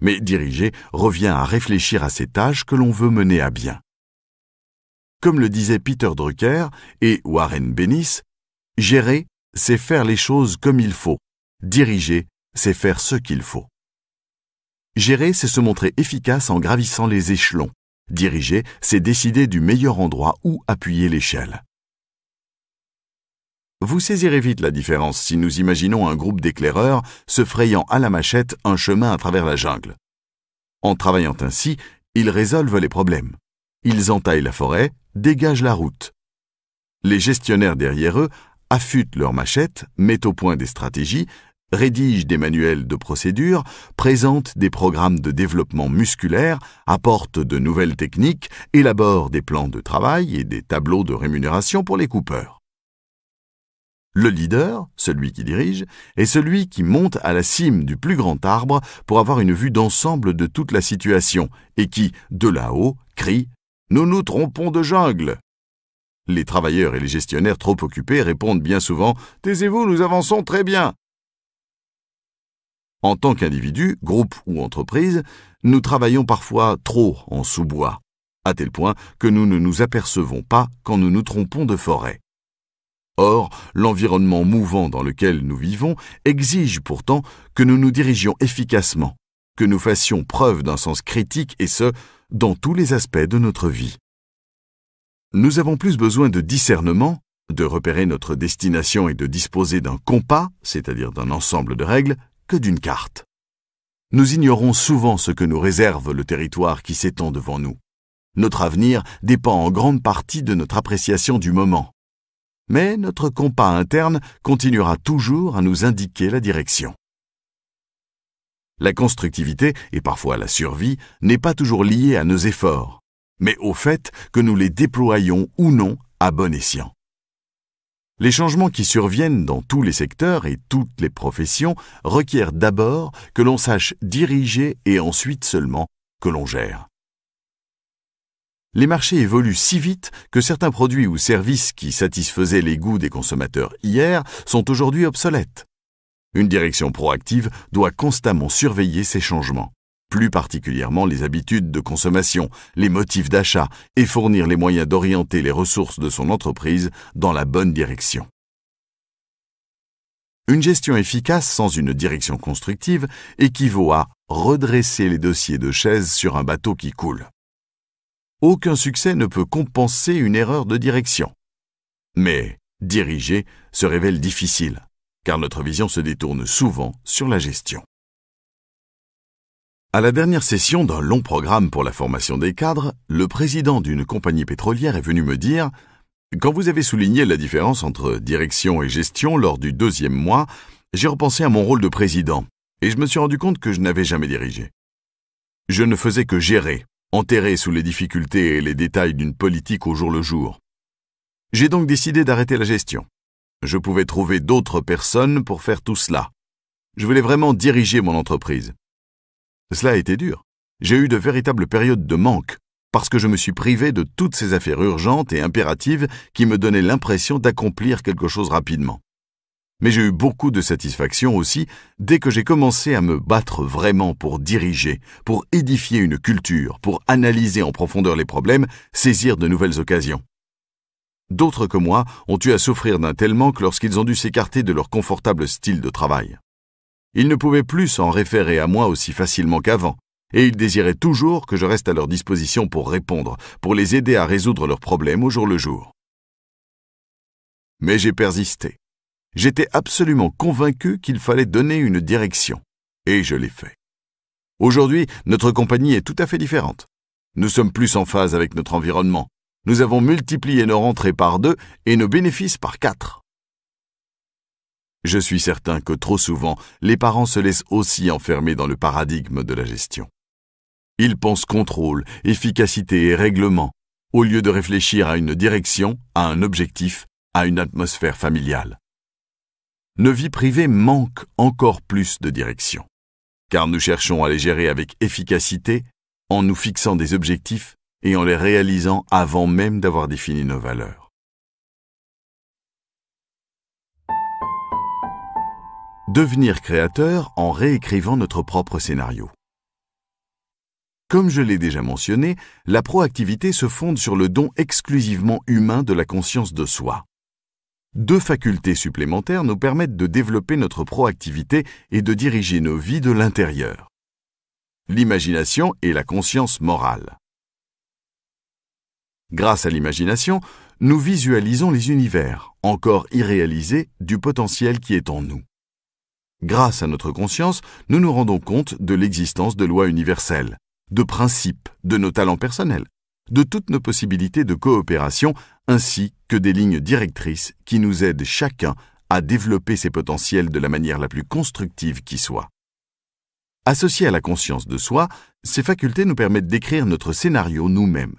mais diriger revient à réfléchir à ces tâches que l'on veut mener à bien. Comme le disaient Peter Drucker et Warren Bennis, gérer, c'est faire les choses comme il faut. Diriger, c'est faire ce qu'il faut. Gérer, c'est se montrer efficace en gravissant les échelons. Diriger, c'est décider du meilleur endroit où appuyer l'échelle. Vous saisirez vite la différence si nous imaginons un groupe d'éclaireurs se frayant à la machette un chemin à travers la jungle. En travaillant ainsi, ils résolvent les problèmes. Ils entaillent la forêt, dégagent la route. Les gestionnaires derrière eux affûtent leurs machettes, mettent au point des stratégies, rédigent des manuels de procédure, présentent des programmes de développement musculaire, apportent de nouvelles techniques, élaborent des plans de travail et des tableaux de rémunération pour les coupeurs. Le leader, celui qui dirige, est celui qui monte à la cime du plus grand arbre pour avoir une vue d'ensemble de toute la situation et qui, de là-haut, crie ⁇ Nous nous trompons de jungle !⁇ Les travailleurs et les gestionnaires trop occupés répondent bien souvent ⁇ Taisez-vous, nous avançons très bien !⁇ En tant qu'individu, groupe ou entreprise, nous travaillons parfois trop en sous-bois, à tel point que nous ne nous apercevons pas quand nous nous trompons de forêt. Or, l'environnement mouvant dans lequel nous vivons exige pourtant que nous nous dirigions efficacement, que nous fassions preuve d'un sens critique et ce, dans tous les aspects de notre vie. Nous avons plus besoin de discernement, de repérer notre destination et de disposer d'un compas, c'est-à-dire d'un ensemble de règles, que d'une carte. Nous ignorons souvent ce que nous réserve le territoire qui s'étend devant nous. Notre avenir dépend en grande partie de notre appréciation du moment mais notre compas interne continuera toujours à nous indiquer la direction. La constructivité, et parfois la survie, n'est pas toujours liée à nos efforts, mais au fait que nous les déployons ou non à bon escient. Les changements qui surviennent dans tous les secteurs et toutes les professions requièrent d'abord que l'on sache diriger et ensuite seulement que l'on gère les marchés évoluent si vite que certains produits ou services qui satisfaisaient les goûts des consommateurs hier sont aujourd'hui obsolètes. Une direction proactive doit constamment surveiller ces changements, plus particulièrement les habitudes de consommation, les motifs d'achat, et fournir les moyens d'orienter les ressources de son entreprise dans la bonne direction. Une gestion efficace sans une direction constructive équivaut à redresser les dossiers de chaise sur un bateau qui coule aucun succès ne peut compenser une erreur de direction. Mais diriger se révèle difficile, car notre vision se détourne souvent sur la gestion. À la dernière session d'un long programme pour la formation des cadres, le président d'une compagnie pétrolière est venu me dire Quand vous avez souligné la différence entre direction et gestion lors du deuxième mois, j'ai repensé à mon rôle de président, et je me suis rendu compte que je n'avais jamais dirigé. Je ne faisais que gérer, enterré sous les difficultés et les détails d'une politique au jour le jour. J'ai donc décidé d'arrêter la gestion. Je pouvais trouver d'autres personnes pour faire tout cela. Je voulais vraiment diriger mon entreprise. Cela a été dur. J'ai eu de véritables périodes de manque, parce que je me suis privé de toutes ces affaires urgentes et impératives qui me donnaient l'impression d'accomplir quelque chose rapidement. Mais j'ai eu beaucoup de satisfaction aussi dès que j'ai commencé à me battre vraiment pour diriger, pour édifier une culture, pour analyser en profondeur les problèmes, saisir de nouvelles occasions. D'autres que moi ont eu à souffrir d'un tel manque lorsqu'ils ont dû s'écarter de leur confortable style de travail. Ils ne pouvaient plus s'en référer à moi aussi facilement qu'avant, et ils désiraient toujours que je reste à leur disposition pour répondre, pour les aider à résoudre leurs problèmes au jour le jour. Mais j'ai persisté j'étais absolument convaincu qu'il fallait donner une direction, et je l'ai fait. Aujourd'hui, notre compagnie est tout à fait différente. Nous sommes plus en phase avec notre environnement. Nous avons multiplié nos rentrées par deux et nos bénéfices par quatre. Je suis certain que trop souvent, les parents se laissent aussi enfermer dans le paradigme de la gestion. Ils pensent contrôle, efficacité et règlement, au lieu de réfléchir à une direction, à un objectif, à une atmosphère familiale nos vies privées manquent encore plus de direction, car nous cherchons à les gérer avec efficacité en nous fixant des objectifs et en les réalisant avant même d'avoir défini nos valeurs. Devenir créateur en réécrivant notre propre scénario. Comme je l'ai déjà mentionné, la proactivité se fonde sur le don exclusivement humain de la conscience de soi. Deux facultés supplémentaires nous permettent de développer notre proactivité et de diriger nos vies de l'intérieur. L'imagination et la conscience morale. Grâce à l'imagination, nous visualisons les univers, encore irréalisés, du potentiel qui est en nous. Grâce à notre conscience, nous nous rendons compte de l'existence de lois universelles, de principes, de nos talents personnels, de toutes nos possibilités de coopération ainsi que des lignes directrices qui nous aident chacun à développer ses potentiels de la manière la plus constructive qui soit. Associées à la conscience de soi, ces facultés nous permettent d'écrire notre scénario nous-mêmes.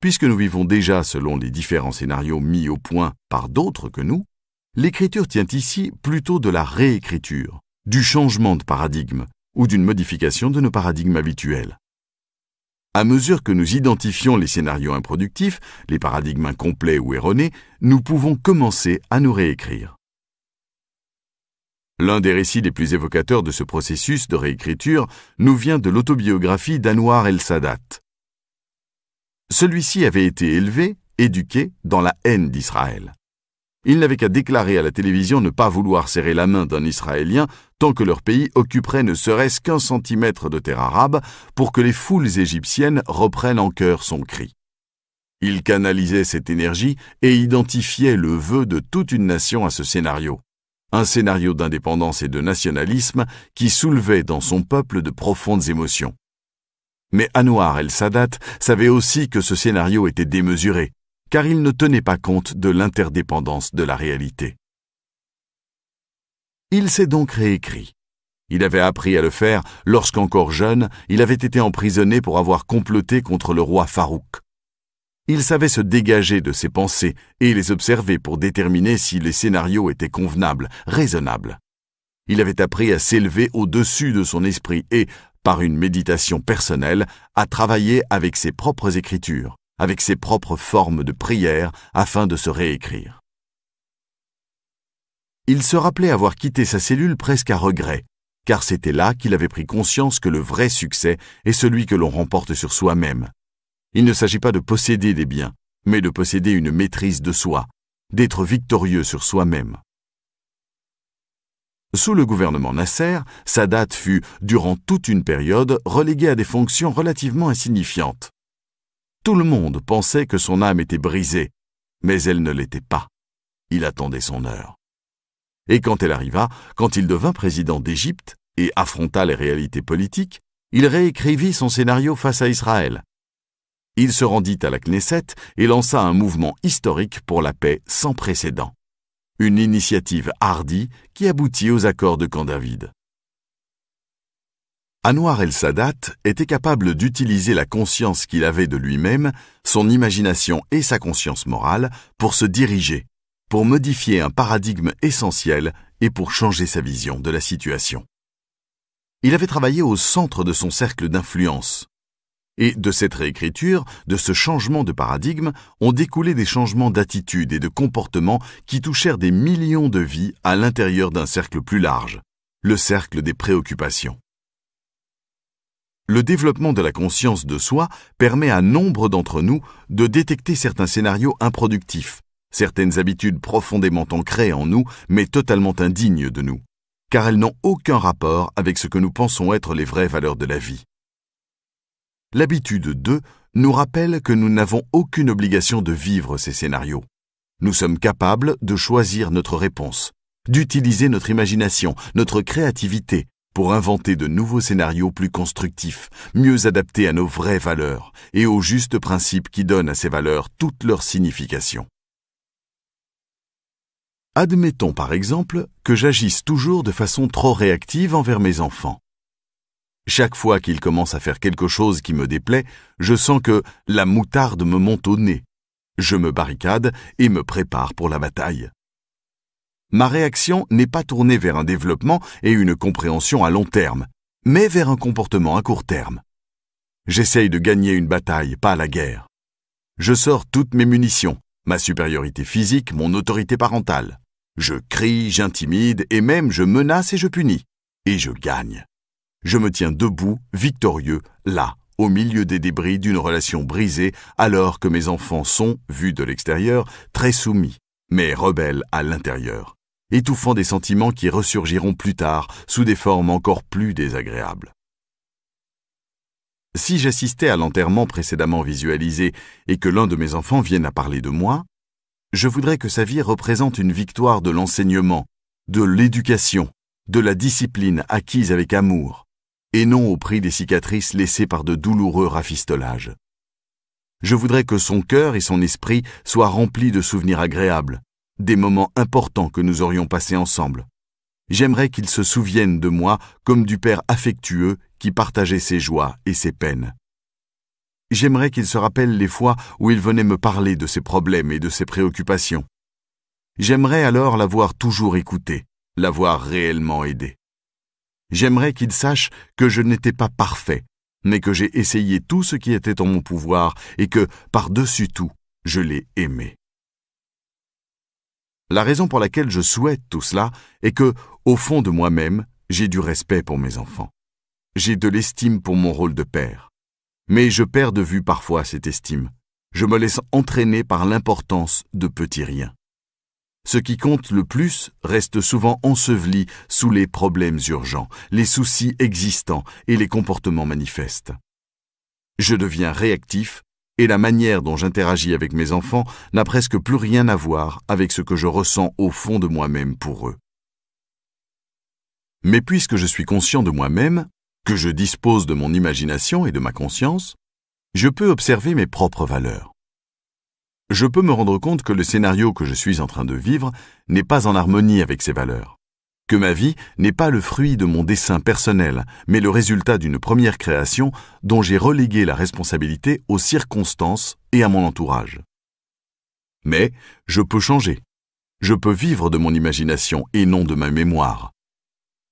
Puisque nous vivons déjà selon les différents scénarios mis au point par d'autres que nous, l'écriture tient ici plutôt de la réécriture, du changement de paradigme ou d'une modification de nos paradigmes habituels. À mesure que nous identifions les scénarios improductifs, les paradigmes incomplets ou erronés, nous pouvons commencer à nous réécrire. L'un des récits les plus évocateurs de ce processus de réécriture nous vient de l'autobiographie d'Anwar El Sadat. Celui-ci avait été élevé, éduqué, dans la haine d'Israël. Il n'avait qu'à déclarer à la télévision ne pas vouloir serrer la main d'un Israélien tant que leur pays occuperait ne serait-ce qu'un centimètre de terre arabe pour que les foules égyptiennes reprennent en cœur son cri. Il canalisait cette énergie et identifiait le vœu de toute une nation à ce scénario. Un scénario d'indépendance et de nationalisme qui soulevait dans son peuple de profondes émotions. Mais Anwar el-Sadat savait aussi que ce scénario était démesuré, car il ne tenait pas compte de l'interdépendance de la réalité. Il s'est donc réécrit. Il avait appris à le faire lorsqu'encore jeune, il avait été emprisonné pour avoir comploté contre le roi Farouk. Il savait se dégager de ses pensées et les observer pour déterminer si les scénarios étaient convenables, raisonnables. Il avait appris à s'élever au-dessus de son esprit et, par une méditation personnelle, à travailler avec ses propres écritures avec ses propres formes de prière afin de se réécrire. Il se rappelait avoir quitté sa cellule presque à regret, car c'était là qu'il avait pris conscience que le vrai succès est celui que l'on remporte sur soi-même. Il ne s'agit pas de posséder des biens, mais de posséder une maîtrise de soi, d'être victorieux sur soi-même. Sous le gouvernement Nasser, date fut, durant toute une période, relégué à des fonctions relativement insignifiantes. Tout le monde pensait que son âme était brisée, mais elle ne l'était pas. Il attendait son heure. Et quand elle arriva, quand il devint président d'Égypte et affronta les réalités politiques, il réécrivit son scénario face à Israël. Il se rendit à la Knesset et lança un mouvement historique pour la paix sans précédent. Une initiative hardie qui aboutit aux accords de Camp David. Anwar el-Sadat était capable d'utiliser la conscience qu'il avait de lui-même, son imagination et sa conscience morale pour se diriger, pour modifier un paradigme essentiel et pour changer sa vision de la situation. Il avait travaillé au centre de son cercle d'influence. Et de cette réécriture, de ce changement de paradigme, ont découlé des changements d'attitude et de comportement qui touchèrent des millions de vies à l'intérieur d'un cercle plus large, le cercle des préoccupations. Le développement de la conscience de soi permet à nombre d'entre nous de détecter certains scénarios improductifs, certaines habitudes profondément ancrées en nous mais totalement indignes de nous, car elles n'ont aucun rapport avec ce que nous pensons être les vraies valeurs de la vie. L'habitude 2 nous rappelle que nous n'avons aucune obligation de vivre ces scénarios. Nous sommes capables de choisir notre réponse, d'utiliser notre imagination, notre créativité, pour inventer de nouveaux scénarios plus constructifs, mieux adaptés à nos vraies valeurs et aux justes principes qui donnent à ces valeurs toute leur signification. Admettons par exemple que j'agisse toujours de façon trop réactive envers mes enfants. Chaque fois qu'ils commencent à faire quelque chose qui me déplaît, je sens que la moutarde me monte au nez. Je me barricade et me prépare pour la bataille ma réaction n'est pas tournée vers un développement et une compréhension à long terme, mais vers un comportement à court terme. J'essaye de gagner une bataille, pas la guerre. Je sors toutes mes munitions, ma supériorité physique, mon autorité parentale. Je crie, j'intimide et même je menace et je punis. Et je gagne. Je me tiens debout, victorieux, là, au milieu des débris d'une relation brisée, alors que mes enfants sont, vus de l'extérieur, très soumis, mais rebelles à l'intérieur étouffant des sentiments qui ressurgiront plus tard sous des formes encore plus désagréables. Si j'assistais à l'enterrement précédemment visualisé et que l'un de mes enfants vienne à parler de moi, je voudrais que sa vie représente une victoire de l'enseignement, de l'éducation, de la discipline acquise avec amour, et non au prix des cicatrices laissées par de douloureux rafistolages. Je voudrais que son cœur et son esprit soient remplis de souvenirs agréables, des moments importants que nous aurions passés ensemble. J'aimerais qu'il se souvienne de moi comme du Père affectueux qui partageait ses joies et ses peines. J'aimerais qu'il se rappelle les fois où il venait me parler de ses problèmes et de ses préoccupations. J'aimerais alors l'avoir toujours écouté, l'avoir réellement aidé. J'aimerais qu'il sache que je n'étais pas parfait, mais que j'ai essayé tout ce qui était en mon pouvoir et que, par-dessus tout, je l'ai aimé. La raison pour laquelle je souhaite tout cela est que, au fond de moi-même, j'ai du respect pour mes enfants. J'ai de l'estime pour mon rôle de père. Mais je perds de vue parfois cette estime. Je me laisse entraîner par l'importance de petits riens. Ce qui compte le plus reste souvent enseveli sous les problèmes urgents, les soucis existants et les comportements manifestes. Je deviens réactif et la manière dont j'interagis avec mes enfants n'a presque plus rien à voir avec ce que je ressens au fond de moi-même pour eux. Mais puisque je suis conscient de moi-même, que je dispose de mon imagination et de ma conscience, je peux observer mes propres valeurs. Je peux me rendre compte que le scénario que je suis en train de vivre n'est pas en harmonie avec ces valeurs que ma vie n'est pas le fruit de mon dessein personnel, mais le résultat d'une première création dont j'ai relégué la responsabilité aux circonstances et à mon entourage. Mais je peux changer. Je peux vivre de mon imagination et non de ma mémoire.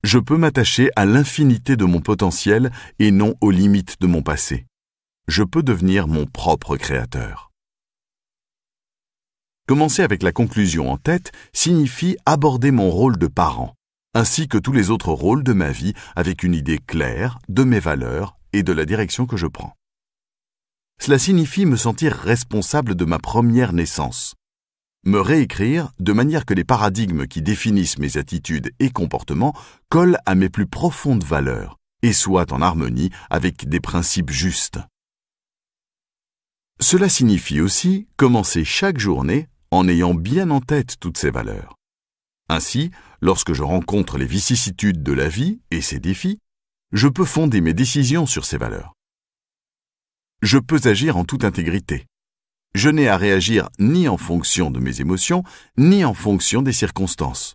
Je peux m'attacher à l'infinité de mon potentiel et non aux limites de mon passé. Je peux devenir mon propre créateur. Commencer avec la conclusion en tête signifie aborder mon rôle de parent ainsi que tous les autres rôles de ma vie avec une idée claire de mes valeurs et de la direction que je prends. Cela signifie me sentir responsable de ma première naissance, me réécrire de manière que les paradigmes qui définissent mes attitudes et comportements collent à mes plus profondes valeurs et soient en harmonie avec des principes justes. Cela signifie aussi commencer chaque journée en ayant bien en tête toutes ces valeurs. Ainsi, lorsque je rencontre les vicissitudes de la vie et ses défis, je peux fonder mes décisions sur ces valeurs. Je peux agir en toute intégrité. Je n'ai à réagir ni en fonction de mes émotions, ni en fonction des circonstances.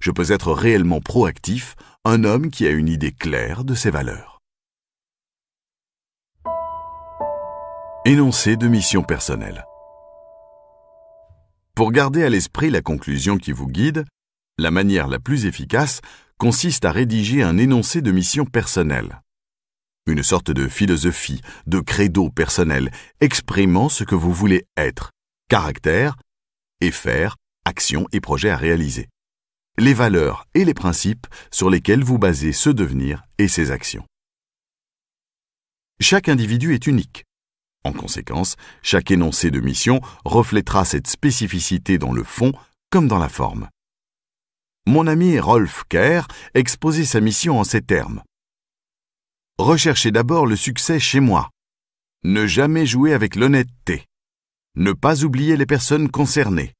Je peux être réellement proactif, un homme qui a une idée claire de ses valeurs. Énoncé de mission personnelle. Pour garder à l'esprit la conclusion qui vous guide, la manière la plus efficace consiste à rédiger un énoncé de mission personnelle. Une sorte de philosophie, de credo personnel, exprimant ce que vous voulez être, caractère et faire, actions et projets à réaliser. Les valeurs et les principes sur lesquels vous basez ce devenir et ses actions. Chaque individu est unique. En conséquence, chaque énoncé de mission reflétera cette spécificité dans le fond comme dans la forme. Mon ami Rolf Kerr exposait sa mission en ces termes. Recherchez d'abord le succès chez moi. Ne jamais jouer avec l'honnêteté. Ne pas oublier les personnes concernées.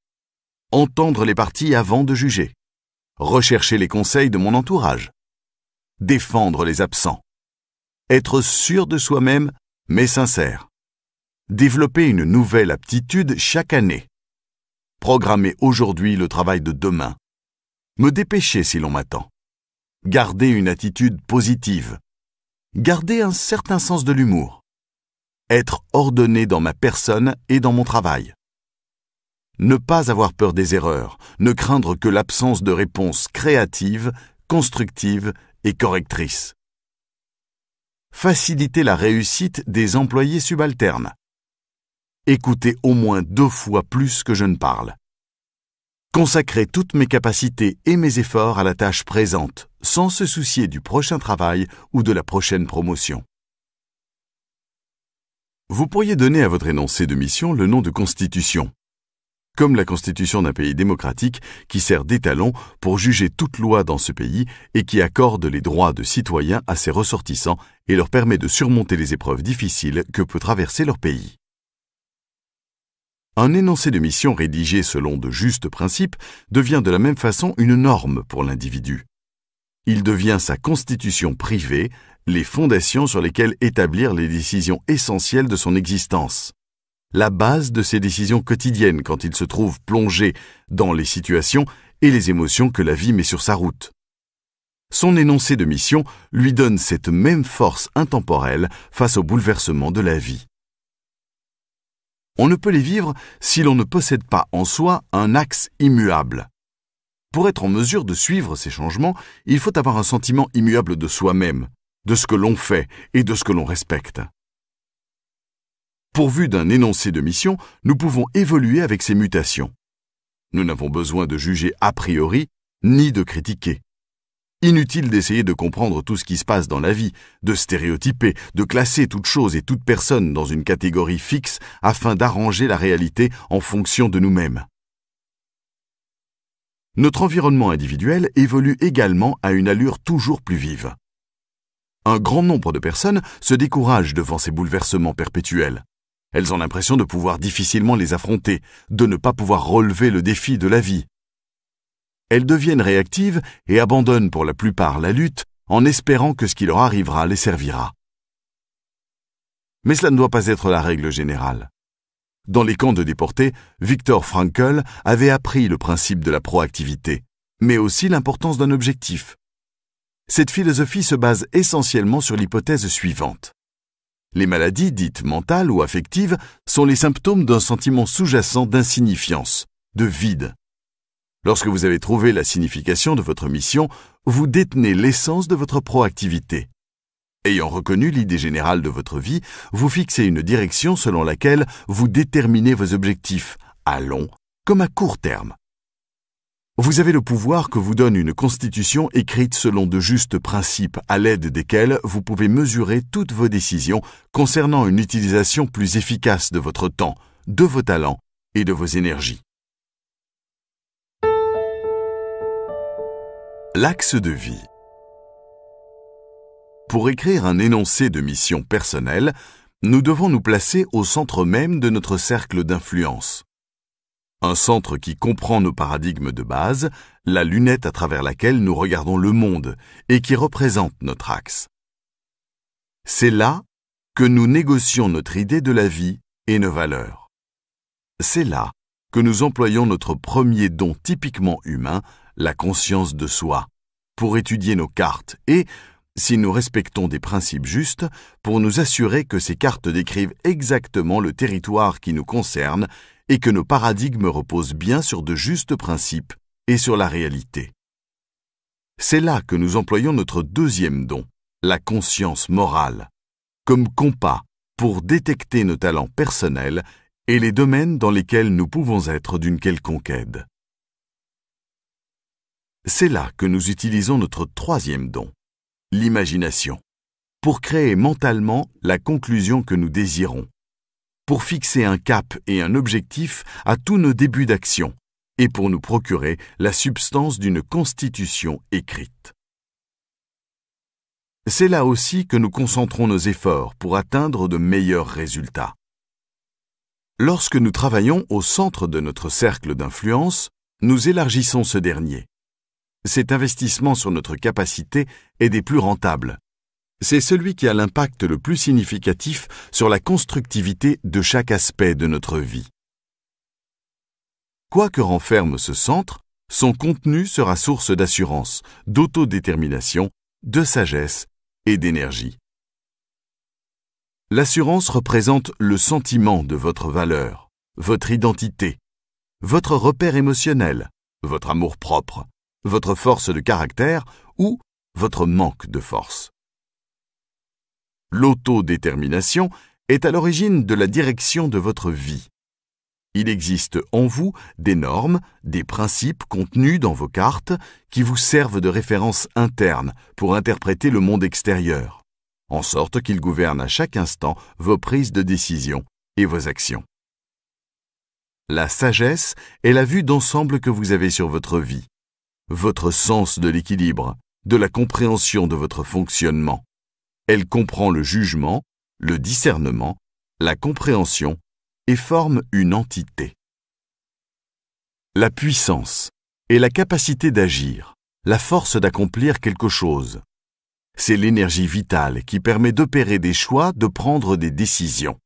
Entendre les parties avant de juger. Rechercher les conseils de mon entourage. Défendre les absents. Être sûr de soi-même, mais sincère. Développer une nouvelle aptitude chaque année. Programmer aujourd'hui le travail de demain me dépêcher si l'on m'attend, garder une attitude positive, garder un certain sens de l'humour, être ordonné dans ma personne et dans mon travail, ne pas avoir peur des erreurs, ne craindre que l'absence de réponses créatives, constructives et correctrices. faciliter la réussite des employés subalternes, écouter au moins deux fois plus que je ne parle, Consacrer toutes mes capacités et mes efforts à la tâche présente, sans se soucier du prochain travail ou de la prochaine promotion. Vous pourriez donner à votre énoncé de mission le nom de Constitution, comme la Constitution d'un pays démocratique qui sert d'étalon pour juger toute loi dans ce pays et qui accorde les droits de citoyens à ses ressortissants et leur permet de surmonter les épreuves difficiles que peut traverser leur pays. Un énoncé de mission rédigé selon de justes principes devient de la même façon une norme pour l'individu. Il devient sa constitution privée, les fondations sur lesquelles établir les décisions essentielles de son existence, la base de ses décisions quotidiennes quand il se trouve plongé dans les situations et les émotions que la vie met sur sa route. Son énoncé de mission lui donne cette même force intemporelle face au bouleversement de la vie. On ne peut les vivre si l'on ne possède pas en soi un axe immuable. Pour être en mesure de suivre ces changements, il faut avoir un sentiment immuable de soi-même, de ce que l'on fait et de ce que l'on respecte. Pourvu d'un énoncé de mission, nous pouvons évoluer avec ces mutations. Nous n'avons besoin de juger a priori ni de critiquer. Inutile d'essayer de comprendre tout ce qui se passe dans la vie, de stéréotyper, de classer toute chose et toute personne dans une catégorie fixe afin d'arranger la réalité en fonction de nous-mêmes. Notre environnement individuel évolue également à une allure toujours plus vive. Un grand nombre de personnes se découragent devant ces bouleversements perpétuels. Elles ont l'impression de pouvoir difficilement les affronter, de ne pas pouvoir relever le défi de la vie elles deviennent réactives et abandonnent pour la plupart la lutte en espérant que ce qui leur arrivera les servira. Mais cela ne doit pas être la règle générale. Dans les camps de déportés, Viktor Frankl avait appris le principe de la proactivité, mais aussi l'importance d'un objectif. Cette philosophie se base essentiellement sur l'hypothèse suivante. Les maladies dites mentales ou affectives sont les symptômes d'un sentiment sous-jacent d'insignifiance, de vide, Lorsque vous avez trouvé la signification de votre mission, vous détenez l'essence de votre proactivité. Ayant reconnu l'idée générale de votre vie, vous fixez une direction selon laquelle vous déterminez vos objectifs, à long comme à court terme. Vous avez le pouvoir que vous donne une constitution écrite selon de justes principes à l'aide desquels vous pouvez mesurer toutes vos décisions concernant une utilisation plus efficace de votre temps, de vos talents et de vos énergies. L'axe de vie. Pour écrire un énoncé de mission personnelle, nous devons nous placer au centre même de notre cercle d'influence. Un centre qui comprend nos paradigmes de base, la lunette à travers laquelle nous regardons le monde et qui représente notre axe. C'est là que nous négocions notre idée de la vie et nos valeurs. C'est là que nous employons notre premier don typiquement humain, la conscience de soi, pour étudier nos cartes et, si nous respectons des principes justes, pour nous assurer que ces cartes décrivent exactement le territoire qui nous concerne et que nos paradigmes reposent bien sur de justes principes et sur la réalité. C'est là que nous employons notre deuxième don, la conscience morale, comme compas pour détecter nos talents personnels et les domaines dans lesquels nous pouvons être d'une quelconque c'est là que nous utilisons notre troisième don, l'imagination, pour créer mentalement la conclusion que nous désirons, pour fixer un cap et un objectif à tous nos débuts d'action, et pour nous procurer la substance d'une constitution écrite. C'est là aussi que nous concentrons nos efforts pour atteindre de meilleurs résultats. Lorsque nous travaillons au centre de notre cercle d'influence, nous élargissons ce dernier, cet investissement sur notre capacité est des plus rentables. C'est celui qui a l'impact le plus significatif sur la constructivité de chaque aspect de notre vie. Quoi que renferme ce centre, son contenu sera source d'assurance, d'autodétermination, de sagesse et d'énergie. L'assurance représente le sentiment de votre valeur, votre identité, votre repère émotionnel, votre amour-propre, votre force de caractère ou votre manque de force. L'autodétermination est à l'origine de la direction de votre vie. Il existe en vous des normes, des principes contenus dans vos cartes qui vous servent de référence interne pour interpréter le monde extérieur, en sorte qu'ils gouvernent à chaque instant vos prises de décision et vos actions. La sagesse est la vue d'ensemble que vous avez sur votre vie, votre sens de l'équilibre, de la compréhension de votre fonctionnement. Elle comprend le jugement, le discernement, la compréhension et forme une entité. La puissance est la capacité d'agir, la force d'accomplir quelque chose. C'est l'énergie vitale qui permet d'opérer des choix, de prendre des décisions.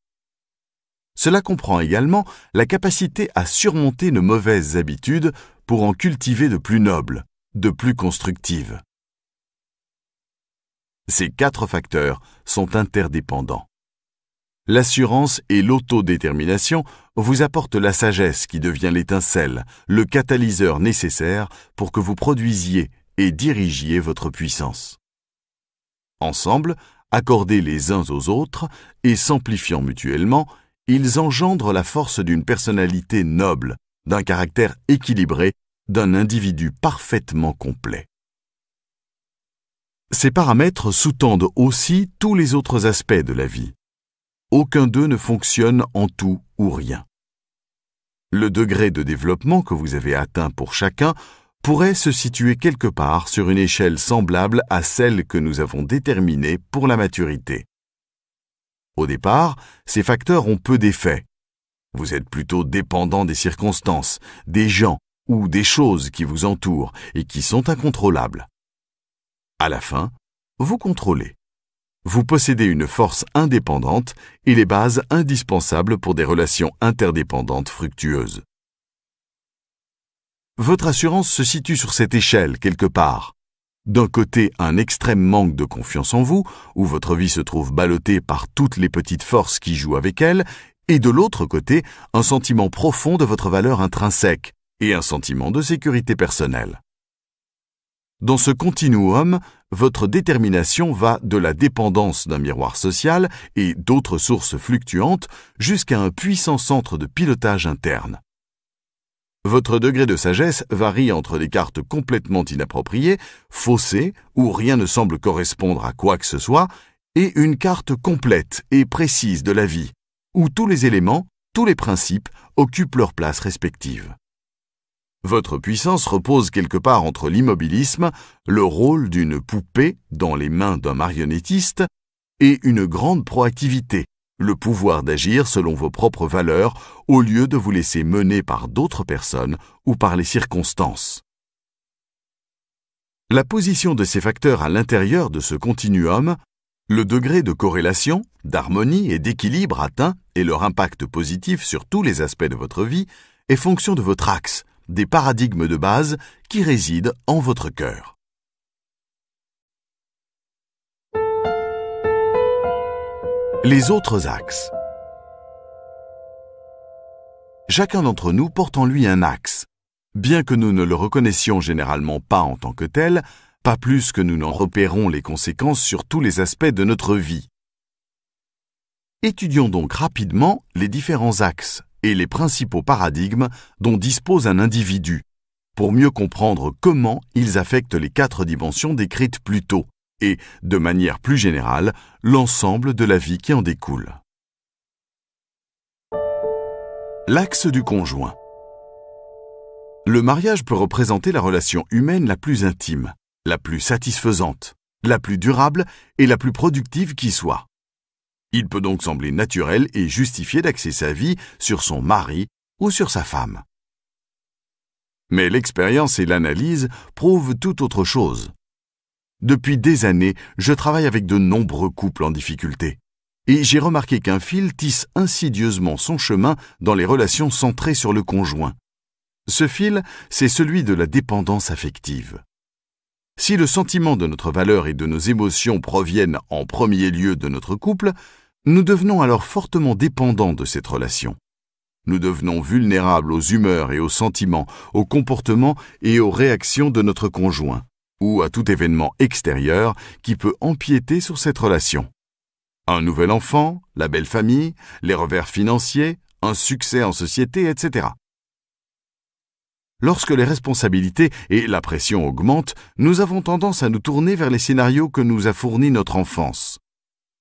Cela comprend également la capacité à surmonter nos mauvaises habitudes pour en cultiver de plus nobles, de plus constructives. Ces quatre facteurs sont interdépendants. L'assurance et l'autodétermination vous apportent la sagesse qui devient l'étincelle, le catalyseur nécessaire pour que vous produisiez et dirigiez votre puissance. Ensemble, accordés les uns aux autres et s'amplifiant mutuellement, ils engendrent la force d'une personnalité noble, d'un caractère équilibré, d'un individu parfaitement complet. Ces paramètres sous-tendent aussi tous les autres aspects de la vie. Aucun d'eux ne fonctionne en tout ou rien. Le degré de développement que vous avez atteint pour chacun pourrait se situer quelque part sur une échelle semblable à celle que nous avons déterminée pour la maturité. Au départ, ces facteurs ont peu d'effet. Vous êtes plutôt dépendant des circonstances, des gens ou des choses qui vous entourent et qui sont incontrôlables. À la fin, vous contrôlez. Vous possédez une force indépendante et les bases indispensables pour des relations interdépendantes fructueuses. Votre assurance se situe sur cette échelle quelque part. D'un côté, un extrême manque de confiance en vous, où votre vie se trouve ballottée par toutes les petites forces qui jouent avec elle, et de l'autre côté, un sentiment profond de votre valeur intrinsèque, et un sentiment de sécurité personnelle. Dans ce continuum, votre détermination va de la dépendance d'un miroir social et d'autres sources fluctuantes jusqu'à un puissant centre de pilotage interne. Votre degré de sagesse varie entre des cartes complètement inappropriées, faussées, où rien ne semble correspondre à quoi que ce soit, et une carte complète et précise de la vie, où tous les éléments, tous les principes occupent leur place respective. Votre puissance repose quelque part entre l'immobilisme, le rôle d'une poupée dans les mains d'un marionnettiste, et une grande proactivité, le pouvoir d'agir selon vos propres valeurs au lieu de vous laisser mener par d'autres personnes ou par les circonstances. La position de ces facteurs à l'intérieur de ce continuum, le degré de corrélation, d'harmonie et d'équilibre atteint et leur impact positif sur tous les aspects de votre vie est fonction de votre axe, des paradigmes de base qui résident en votre cœur. Les autres axes. Chacun d'entre nous porte en lui un axe. Bien que nous ne le reconnaissions généralement pas en tant que tel, pas plus que nous n'en repérons les conséquences sur tous les aspects de notre vie. Étudions donc rapidement les différents axes et les principaux paradigmes dont dispose un individu, pour mieux comprendre comment ils affectent les quatre dimensions décrites plus tôt et, de manière plus générale, l'ensemble de la vie qui en découle. L'axe du conjoint. Le mariage peut représenter la relation humaine la plus intime, la plus satisfaisante, la plus durable et la plus productive qui soit. Il peut donc sembler naturel et justifié d'axer sa vie sur son mari ou sur sa femme. Mais l'expérience et l'analyse prouvent tout autre chose. Depuis des années, je travaille avec de nombreux couples en difficulté. Et j'ai remarqué qu'un fil tisse insidieusement son chemin dans les relations centrées sur le conjoint. Ce fil, c'est celui de la dépendance affective. Si le sentiment de notre valeur et de nos émotions proviennent en premier lieu de notre couple, nous devenons alors fortement dépendants de cette relation. Nous devenons vulnérables aux humeurs et aux sentiments, aux comportements et aux réactions de notre conjoint ou à tout événement extérieur qui peut empiéter sur cette relation. Un nouvel enfant, la belle famille, les revers financiers, un succès en société, etc. Lorsque les responsabilités et la pression augmentent, nous avons tendance à nous tourner vers les scénarios que nous a fournis notre enfance.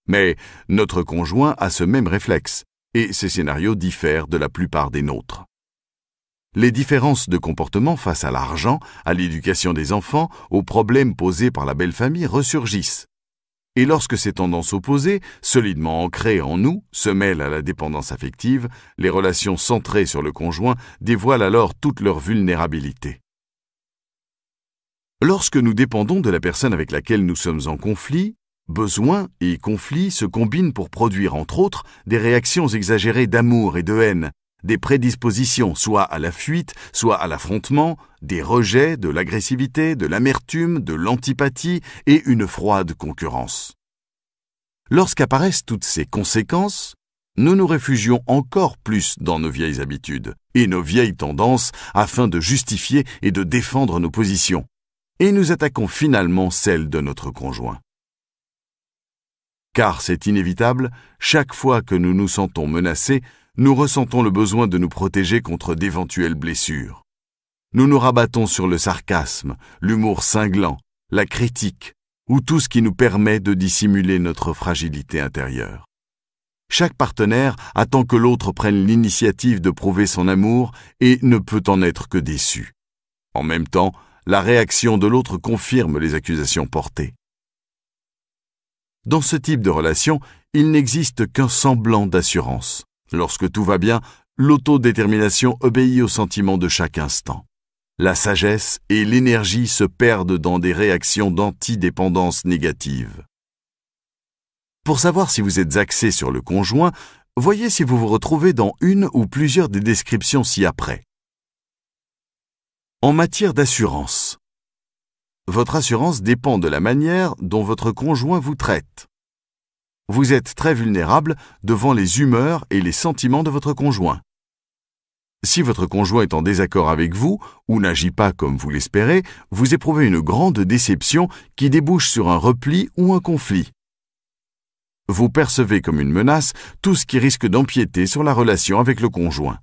Mais notre conjoint a ce même réflexe, et ces scénarios diffèrent de la plupart des nôtres les différences de comportement face à l'argent, à l'éducation des enfants, aux problèmes posés par la belle famille ressurgissent. Et lorsque ces tendances opposées, solidement ancrées en nous, se mêlent à la dépendance affective, les relations centrées sur le conjoint dévoilent alors toute leur vulnérabilité. Lorsque nous dépendons de la personne avec laquelle nous sommes en conflit, besoin et conflit se combinent pour produire, entre autres, des réactions exagérées d'amour et de haine, des prédispositions soit à la fuite, soit à l'affrontement, des rejets, de l'agressivité, de l'amertume, de l'antipathie et une froide concurrence. Lorsqu'apparaissent toutes ces conséquences, nous nous réfugions encore plus dans nos vieilles habitudes et nos vieilles tendances afin de justifier et de défendre nos positions, et nous attaquons finalement celles de notre conjoint. Car c'est inévitable, chaque fois que nous nous sentons menacés, nous ressentons le besoin de nous protéger contre d'éventuelles blessures. Nous nous rabattons sur le sarcasme, l'humour cinglant, la critique, ou tout ce qui nous permet de dissimuler notre fragilité intérieure. Chaque partenaire attend que l'autre prenne l'initiative de prouver son amour et ne peut en être que déçu. En même temps, la réaction de l'autre confirme les accusations portées. Dans ce type de relation, il n'existe qu'un semblant d'assurance. Lorsque tout va bien, l'autodétermination obéit au sentiment de chaque instant. La sagesse et l'énergie se perdent dans des réactions d'antidépendance négative. Pour savoir si vous êtes axé sur le conjoint, voyez si vous vous retrouvez dans une ou plusieurs des descriptions ci-après. En matière d'assurance, votre assurance dépend de la manière dont votre conjoint vous traite. Vous êtes très vulnérable devant les humeurs et les sentiments de votre conjoint. Si votre conjoint est en désaccord avec vous ou n'agit pas comme vous l'espérez, vous éprouvez une grande déception qui débouche sur un repli ou un conflit. Vous percevez comme une menace tout ce qui risque d'empiéter sur la relation avec le conjoint.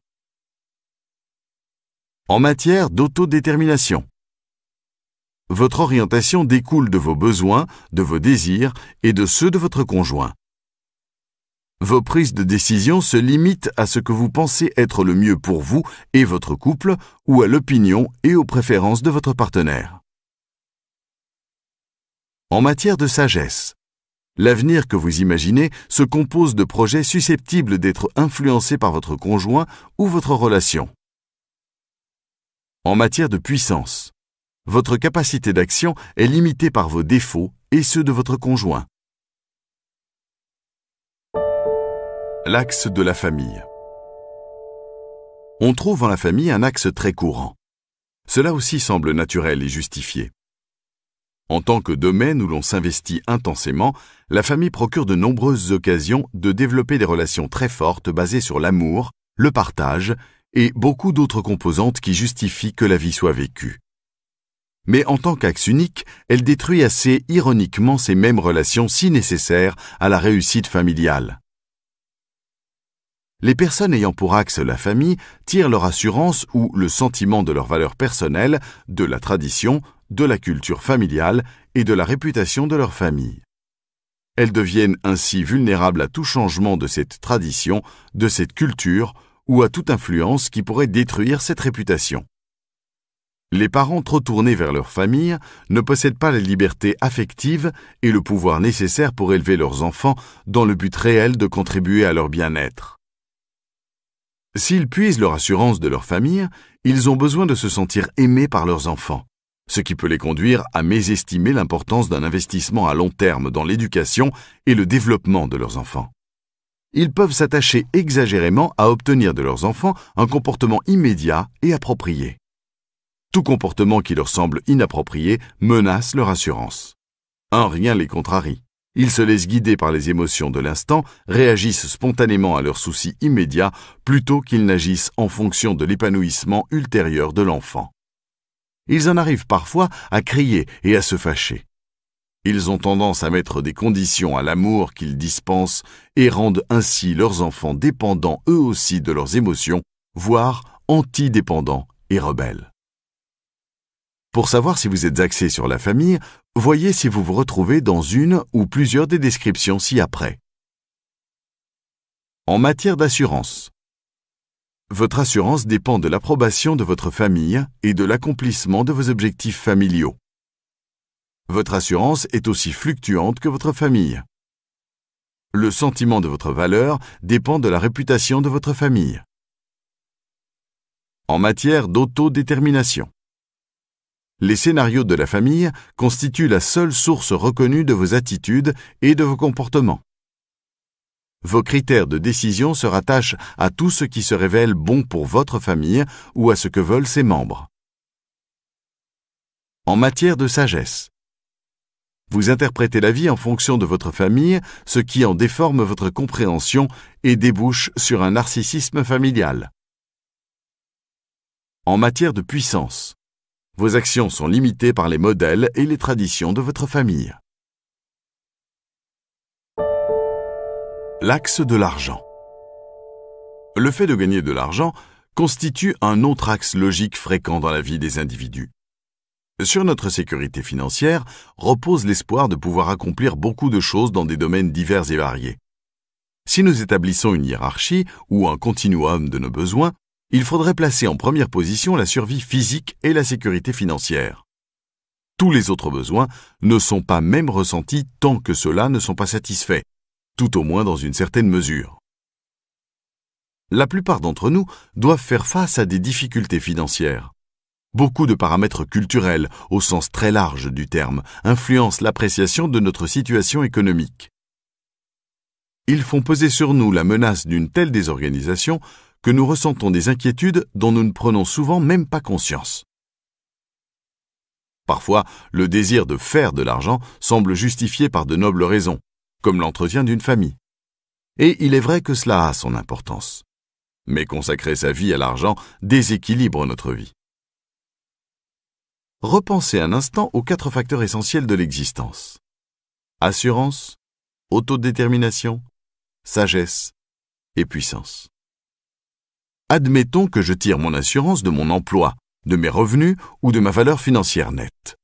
En matière d'autodétermination, votre orientation découle de vos besoins, de vos désirs et de ceux de votre conjoint. Vos prises de décision se limitent à ce que vous pensez être le mieux pour vous et votre couple ou à l'opinion et aux préférences de votre partenaire. En matière de sagesse, l'avenir que vous imaginez se compose de projets susceptibles d'être influencés par votre conjoint ou votre relation. En matière de puissance, votre capacité d'action est limitée par vos défauts et ceux de votre conjoint. L'axe de la famille. On trouve en la famille un axe très courant. Cela aussi semble naturel et justifié. En tant que domaine où l'on s'investit intensément, la famille procure de nombreuses occasions de développer des relations très fortes basées sur l'amour, le partage et beaucoup d'autres composantes qui justifient que la vie soit vécue mais en tant qu'axe unique, elle détruit assez ironiquement ces mêmes relations si nécessaires à la réussite familiale. Les personnes ayant pour axe la famille tirent leur assurance ou le sentiment de leur valeur personnelle de la tradition, de la culture familiale et de la réputation de leur famille. Elles deviennent ainsi vulnérables à tout changement de cette tradition, de cette culture ou à toute influence qui pourrait détruire cette réputation. Les parents trop tournés vers leur famille ne possèdent pas la liberté affective et le pouvoir nécessaire pour élever leurs enfants dans le but réel de contribuer à leur bien-être. S'ils puisent leur assurance de leur famille, ils ont besoin de se sentir aimés par leurs enfants, ce qui peut les conduire à mésestimer l'importance d'un investissement à long terme dans l'éducation et le développement de leurs enfants ils peuvent s'attacher exagérément à obtenir de leurs enfants un comportement immédiat et approprié. Tout comportement qui leur semble inapproprié menace leur assurance. Un rien les contrarie. Ils se laissent guider par les émotions de l'instant, réagissent spontanément à leurs soucis immédiats plutôt qu'ils n'agissent en fonction de l'épanouissement ultérieur de l'enfant. Ils en arrivent parfois à crier et à se fâcher. Ils ont tendance à mettre des conditions à l'amour qu'ils dispensent et rendent ainsi leurs enfants dépendants eux aussi de leurs émotions, voire antidépendants et rebelles. Pour savoir si vous êtes axé sur la famille, voyez si vous vous retrouvez dans une ou plusieurs des descriptions ci-après. En matière d'assurance, votre assurance dépend de l'approbation de votre famille et de l'accomplissement de vos objectifs familiaux. Votre assurance est aussi fluctuante que votre famille. Le sentiment de votre valeur dépend de la réputation de votre famille. En matière d'autodétermination, les scénarios de la famille constituent la seule source reconnue de vos attitudes et de vos comportements. Vos critères de décision se rattachent à tout ce qui se révèle bon pour votre famille ou à ce que veulent ses membres. En matière de sagesse, vous interprétez la vie en fonction de votre famille, ce qui en déforme votre compréhension et débouche sur un narcissisme familial. En matière de puissance, vos actions sont limitées par les modèles et les traditions de votre famille. L'axe de l'argent. Le fait de gagner de l'argent constitue un autre axe logique fréquent dans la vie des individus. Sur notre sécurité financière repose l'espoir de pouvoir accomplir beaucoup de choses dans des domaines divers et variés. Si nous établissons une hiérarchie ou un continuum de nos besoins, il faudrait placer en première position la survie physique et la sécurité financière. Tous les autres besoins ne sont pas même ressentis tant que ceux-là ne sont pas satisfaits, tout au moins dans une certaine mesure. La plupart d'entre nous doivent faire face à des difficultés financières. Beaucoup de paramètres culturels, au sens très large du terme, influencent l'appréciation de notre situation économique. Ils font peser sur nous la menace d'une telle désorganisation que nous ressentons des inquiétudes dont nous ne prenons souvent même pas conscience. Parfois, le désir de faire de l'argent semble justifié par de nobles raisons, comme l'entretien d'une famille. Et il est vrai que cela a son importance. Mais consacrer sa vie à l'argent déséquilibre notre vie. Repensez un instant aux quatre facteurs essentiels de l'existence. Assurance, autodétermination, sagesse et puissance admettons que je tire mon assurance de mon emploi, de mes revenus ou de ma valeur financière nette.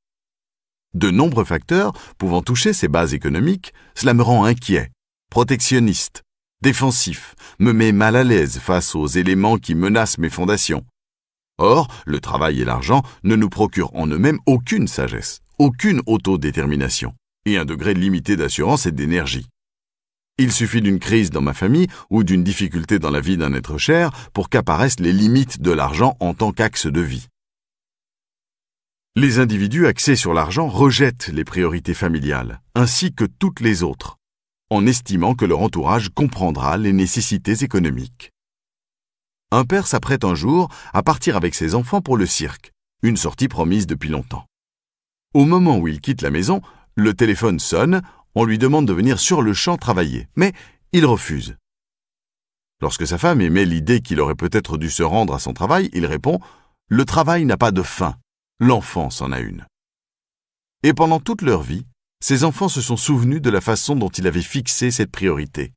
De nombreux facteurs pouvant toucher ces bases économiques, cela me rend inquiet, protectionniste, défensif, me met mal à l'aise face aux éléments qui menacent mes fondations. Or, le travail et l'argent ne nous procurent en eux-mêmes aucune sagesse, aucune autodétermination, et un degré limité d'assurance et d'énergie. Il suffit d'une crise dans ma famille ou d'une difficulté dans la vie d'un être cher pour qu'apparaissent les limites de l'argent en tant qu'axe de vie. Les individus axés sur l'argent rejettent les priorités familiales, ainsi que toutes les autres, en estimant que leur entourage comprendra les nécessités économiques. Un père s'apprête un jour à partir avec ses enfants pour le cirque, une sortie promise depuis longtemps. Au moment où il quitte la maison, le téléphone sonne on lui demande de venir sur le champ travailler, mais il refuse. Lorsque sa femme émet l'idée qu'il aurait peut-être dû se rendre à son travail, il répond ⁇ Le travail n'a pas de fin, l'enfance en a une ⁇ Et pendant toute leur vie, ses enfants se sont souvenus de la façon dont il avait fixé cette priorité.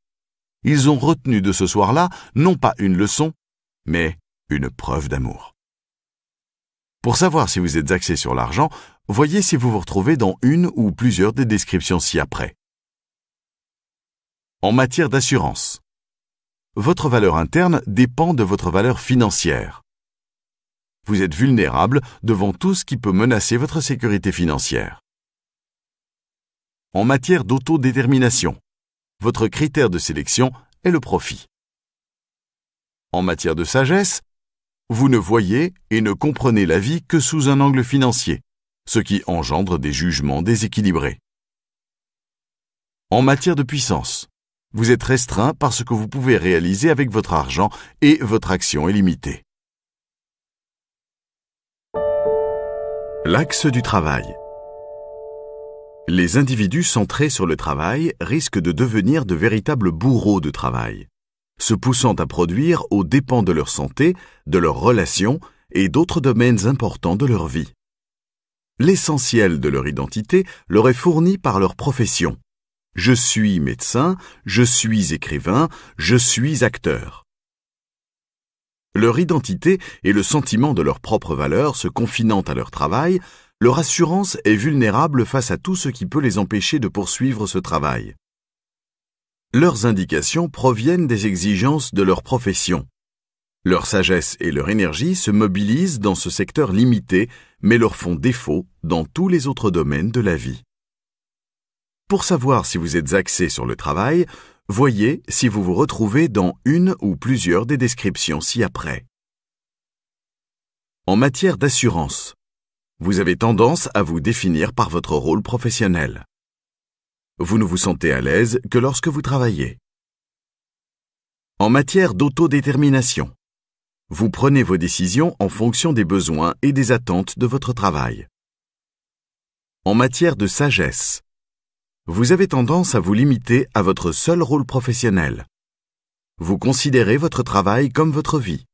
Ils ont retenu de ce soir-là non pas une leçon, mais une preuve d'amour. Pour savoir si vous êtes axé sur l'argent, voyez si vous vous retrouvez dans une ou plusieurs des descriptions ci-après. En matière d'assurance, votre valeur interne dépend de votre valeur financière. Vous êtes vulnérable devant tout ce qui peut menacer votre sécurité financière. En matière d'autodétermination, votre critère de sélection est le profit. En matière de sagesse, vous ne voyez et ne comprenez la vie que sous un angle financier, ce qui engendre des jugements déséquilibrés. En matière de puissance, vous êtes restreint par ce que vous pouvez réaliser avec votre argent et votre action est limitée. L'axe du travail. Les individus centrés sur le travail risquent de devenir de véritables bourreaux de travail se poussant à produire aux dépens de leur santé, de leurs relations et d'autres domaines importants de leur vie. L'essentiel de leur identité leur est fourni par leur profession. Je suis médecin, je suis écrivain, je suis acteur. Leur identité et le sentiment de leur propre valeur se confinant à leur travail, leur assurance est vulnérable face à tout ce qui peut les empêcher de poursuivre ce travail. Leurs indications proviennent des exigences de leur profession. Leur sagesse et leur énergie se mobilisent dans ce secteur limité, mais leur font défaut dans tous les autres domaines de la vie. Pour savoir si vous êtes axé sur le travail, voyez si vous vous retrouvez dans une ou plusieurs des descriptions ci-après. En matière d'assurance, vous avez tendance à vous définir par votre rôle professionnel. Vous ne vous sentez à l'aise que lorsque vous travaillez. En matière d'autodétermination, vous prenez vos décisions en fonction des besoins et des attentes de votre travail. En matière de sagesse, vous avez tendance à vous limiter à votre seul rôle professionnel. Vous considérez votre travail comme votre vie.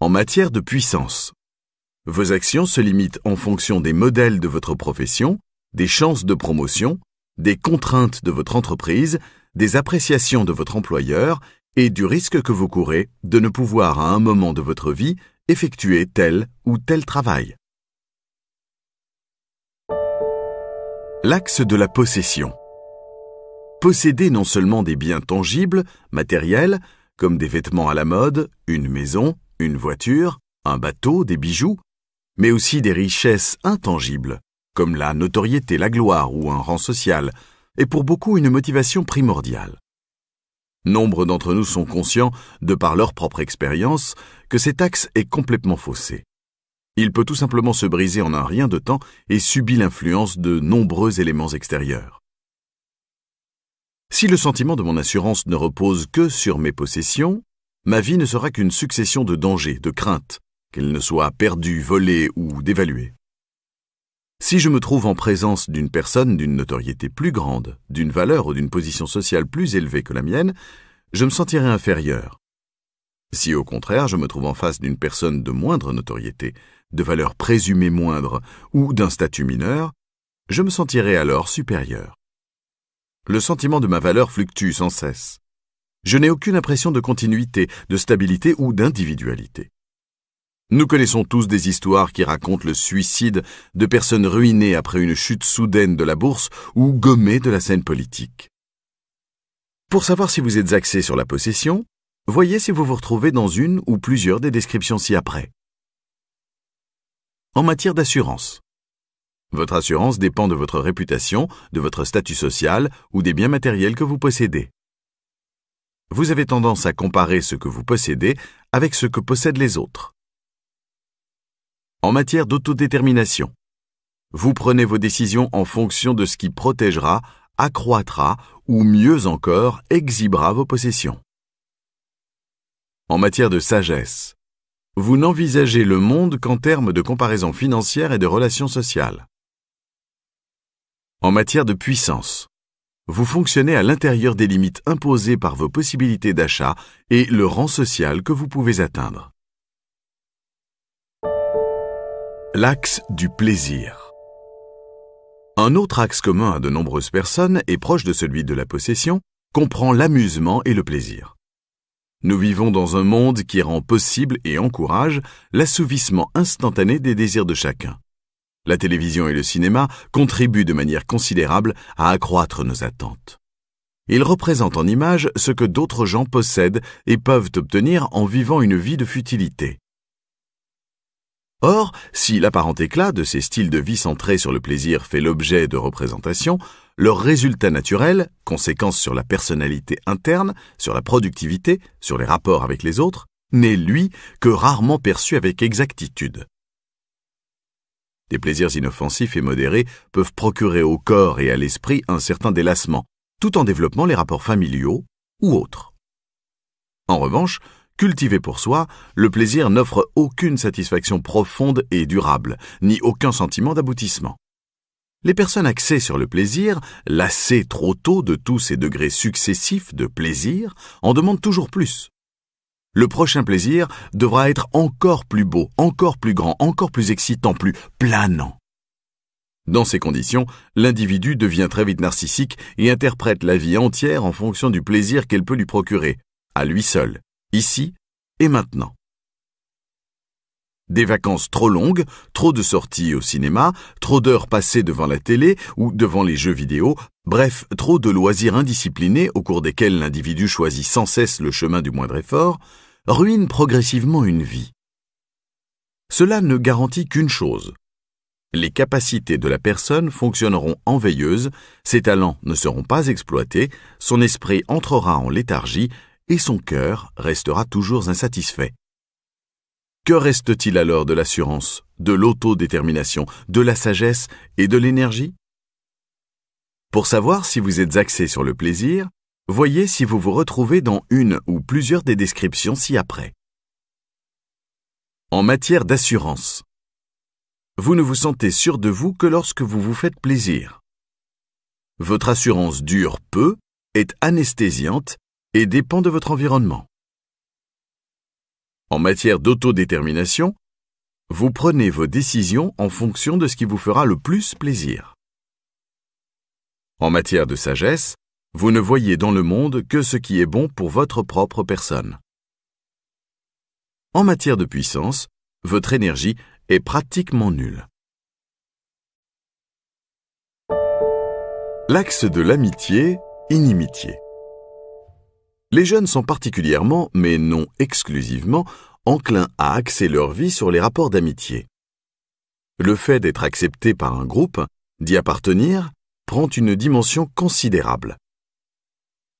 En matière de puissance, vos actions se limitent en fonction des modèles de votre profession des chances de promotion, des contraintes de votre entreprise, des appréciations de votre employeur et du risque que vous courez de ne pouvoir à un moment de votre vie effectuer tel ou tel travail. L'axe de la possession. Posséder non seulement des biens tangibles, matériels, comme des vêtements à la mode, une maison, une voiture, un bateau, des bijoux, mais aussi des richesses intangibles, comme la notoriété, la gloire ou un rang social, est pour beaucoup une motivation primordiale. Nombre d'entre nous sont conscients, de par leur propre expérience, que cet axe est complètement faussé. Il peut tout simplement se briser en un rien de temps et subit l'influence de nombreux éléments extérieurs. Si le sentiment de mon assurance ne repose que sur mes possessions, ma vie ne sera qu'une succession de dangers, de craintes, qu'elles ne soient perdues, volées ou dévaluées. Si je me trouve en présence d'une personne d'une notoriété plus grande, d'une valeur ou d'une position sociale plus élevée que la mienne, je me sentirai inférieur. Si au contraire je me trouve en face d'une personne de moindre notoriété, de valeur présumée moindre ou d'un statut mineur, je me sentirai alors supérieur. Le sentiment de ma valeur fluctue sans cesse. Je n'ai aucune impression de continuité, de stabilité ou d'individualité. Nous connaissons tous des histoires qui racontent le suicide de personnes ruinées après une chute soudaine de la bourse ou gommées de la scène politique. Pour savoir si vous êtes axé sur la possession, voyez si vous vous retrouvez dans une ou plusieurs des descriptions ci-après. En matière d'assurance, votre assurance dépend de votre réputation, de votre statut social ou des biens matériels que vous possédez. Vous avez tendance à comparer ce que vous possédez avec ce que possèdent les autres. En matière d'autodétermination, vous prenez vos décisions en fonction de ce qui protégera, accroîtra ou mieux encore exhibera vos possessions. En matière de sagesse, vous n'envisagez le monde qu'en termes de comparaison financière et de relations sociales. En matière de puissance, vous fonctionnez à l'intérieur des limites imposées par vos possibilités d'achat et le rang social que vous pouvez atteindre. L'axe du plaisir. Un autre axe commun à de nombreuses personnes et proche de celui de la possession comprend l'amusement et le plaisir. Nous vivons dans un monde qui rend possible et encourage l'assouvissement instantané des désirs de chacun. La télévision et le cinéma contribuent de manière considérable à accroître nos attentes. Ils représentent en image ce que d'autres gens possèdent et peuvent obtenir en vivant une vie de futilité. Or, si l'apparent éclat de ces styles de vie centrés sur le plaisir fait l'objet de représentations, leur résultat naturel, conséquence sur la personnalité interne, sur la productivité, sur les rapports avec les autres, n'est lui que rarement perçu avec exactitude. Des plaisirs inoffensifs et modérés peuvent procurer au corps et à l'esprit un certain délassement, tout en développant les rapports familiaux ou autres. En revanche, Cultivé pour soi, le plaisir n'offre aucune satisfaction profonde et durable, ni aucun sentiment d'aboutissement. Les personnes axées sur le plaisir, lassées trop tôt de tous ces degrés successifs de plaisir, en demandent toujours plus. Le prochain plaisir devra être encore plus beau, encore plus grand, encore plus excitant, plus planant. Dans ces conditions, l'individu devient très vite narcissique et interprète la vie entière en fonction du plaisir qu'elle peut lui procurer, à lui seul, ici et maintenant. Des vacances trop longues, trop de sorties au cinéma, trop d'heures passées devant la télé ou devant les jeux vidéo, bref, trop de loisirs indisciplinés au cours desquels l'individu choisit sans cesse le chemin du moindre effort, ruinent progressivement une vie. Cela ne garantit qu'une chose. Les capacités de la personne fonctionneront en veilleuse, ses talents ne seront pas exploités, son esprit entrera en léthargie et son cœur restera toujours insatisfait. Que reste-t-il alors de l'assurance, de l'autodétermination, de la sagesse et de l'énergie Pour savoir si vous êtes axé sur le plaisir, voyez si vous vous retrouvez dans une ou plusieurs des descriptions ci-après. En matière d'assurance, vous ne vous sentez sûr de vous que lorsque vous vous faites plaisir. Votre assurance dure peu, est anesthésiante et dépend de votre environnement. En matière d'autodétermination, vous prenez vos décisions en fonction de ce qui vous fera le plus plaisir. En matière de sagesse, vous ne voyez dans le monde que ce qui est bon pour votre propre personne. En matière de puissance, votre énergie est pratiquement nulle. L'axe de l'amitié, inimitié. Les jeunes sont particulièrement, mais non exclusivement, enclins à axer leur vie sur les rapports d'amitié. Le fait d'être accepté par un groupe, d'y appartenir, prend une dimension considérable.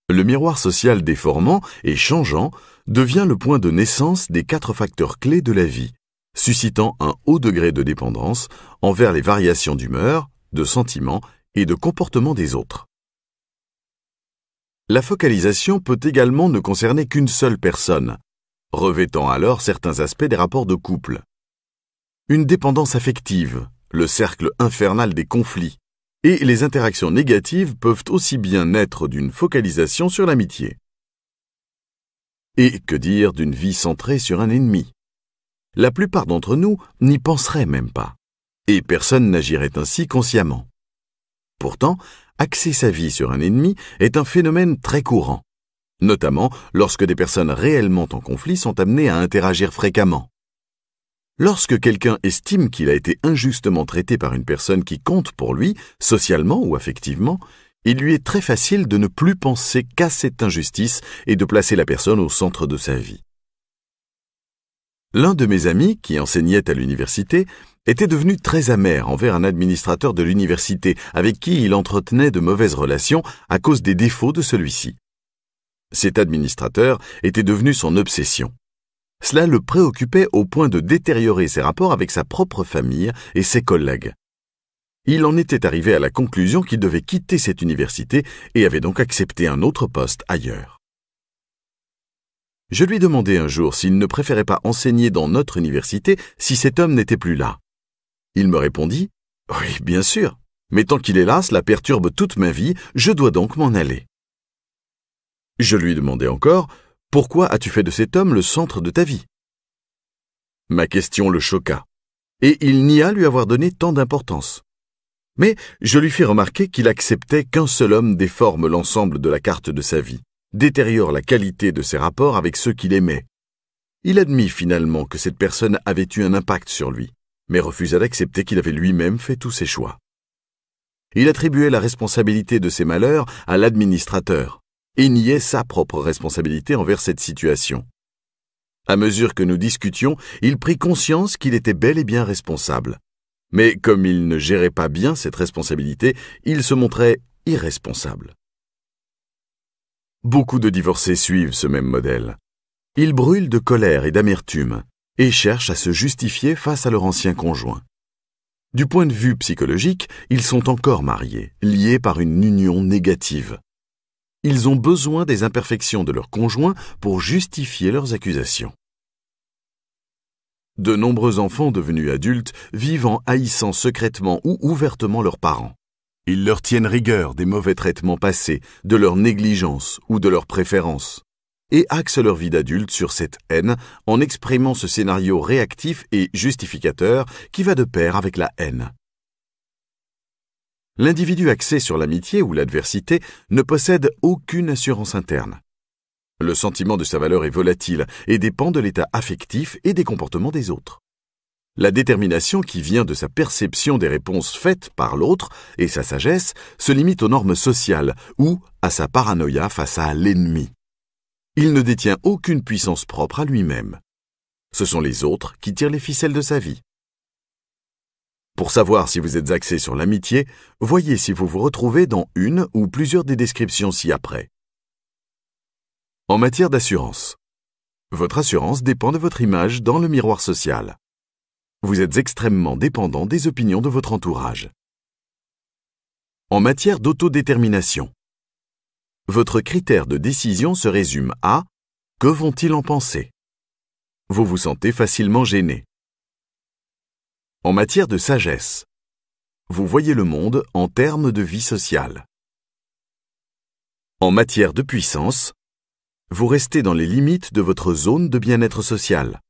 Le miroir social déformant et changeant devient le point de naissance des quatre facteurs clés de la vie, suscitant un haut degré de dépendance envers les variations d'humeur, de sentiments et de comportement des autres la focalisation peut également ne concerner qu'une seule personne, revêtant alors certains aspects des rapports de couple. Une dépendance affective, le cercle infernal des conflits, et les interactions négatives peuvent aussi bien naître d'une focalisation sur l'amitié. Et que dire d'une vie centrée sur un ennemi La plupart d'entre nous n'y penseraient même pas, et personne n'agirait ainsi consciemment. Pourtant, axer sa vie sur un ennemi est un phénomène très courant, notamment lorsque des personnes réellement en conflit sont amenées à interagir fréquemment. Lorsque quelqu'un estime qu'il a été injustement traité par une personne qui compte pour lui, socialement ou affectivement, il lui est très facile de ne plus penser qu'à cette injustice et de placer la personne au centre de sa vie. L'un de mes amis, qui enseignait à l'université, était devenu très amer envers un administrateur de l'université avec qui il entretenait de mauvaises relations à cause des défauts de celui-ci. Cet administrateur était devenu son obsession. Cela le préoccupait au point de détériorer ses rapports avec sa propre famille et ses collègues. Il en était arrivé à la conclusion qu'il devait quitter cette université et avait donc accepté un autre poste ailleurs. Je lui demandais un jour s'il ne préférait pas enseigner dans notre université si cet homme n'était plus là. Il me répondit Oui, bien sûr, mais tant qu'il, est là, cela perturbe toute ma vie, je dois donc m'en aller. Je lui demandai encore Pourquoi as-tu fait de cet homme le centre de ta vie Ma question le choqua, et il nia lui avoir donné tant d'importance. Mais je lui fis remarquer qu'il acceptait qu'un seul homme déforme l'ensemble de la carte de sa vie, détériore la qualité de ses rapports avec ceux qu'il aimait. Il admit finalement que cette personne avait eu un impact sur lui, mais refusa d'accepter qu'il avait lui-même fait tous ses choix. Il attribuait la responsabilité de ses malheurs à l'administrateur et niait sa propre responsabilité envers cette situation. À mesure que nous discutions, il prit conscience qu'il était bel et bien responsable. Mais comme il ne gérait pas bien cette responsabilité, il se montrait irresponsable. Beaucoup de divorcés suivent ce même modèle. Ils brûlent de colère et d'amertume et cherchent à se justifier face à leur ancien conjoint. Du point de vue psychologique, ils sont encore mariés, liés par une union négative. Ils ont besoin des imperfections de leur conjoint pour justifier leurs accusations. De nombreux enfants devenus adultes vivent en haïssant secrètement ou ouvertement leurs parents. Ils leur tiennent rigueur des mauvais traitements passés, de leur négligence ou de leurs préférences et axent leur vie d'adulte sur cette haine en exprimant ce scénario réactif et justificateur qui va de pair avec la haine. L'individu axé sur l'amitié ou l'adversité ne possède aucune assurance interne. Le sentiment de sa valeur est volatile et dépend de l'état affectif et des comportements des autres. La détermination qui vient de sa perception des réponses faites par l'autre et sa sagesse se limite aux normes sociales ou à sa paranoïa face à l'ennemi. Il ne détient aucune puissance propre à lui-même. Ce sont les autres qui tirent les ficelles de sa vie. Pour savoir si vous êtes axé sur l'amitié, voyez si vous vous retrouvez dans une ou plusieurs des descriptions ci-après. En matière d'assurance, votre assurance dépend de votre image dans le miroir social. Vous êtes extrêmement dépendant des opinions de votre entourage. En matière d'autodétermination, votre critère de décision se résume à Que vont-ils en penser Vous vous sentez facilement gêné. En matière de sagesse, vous voyez le monde en termes de vie sociale. En matière de puissance, vous restez dans les limites de votre zone de bien-être social.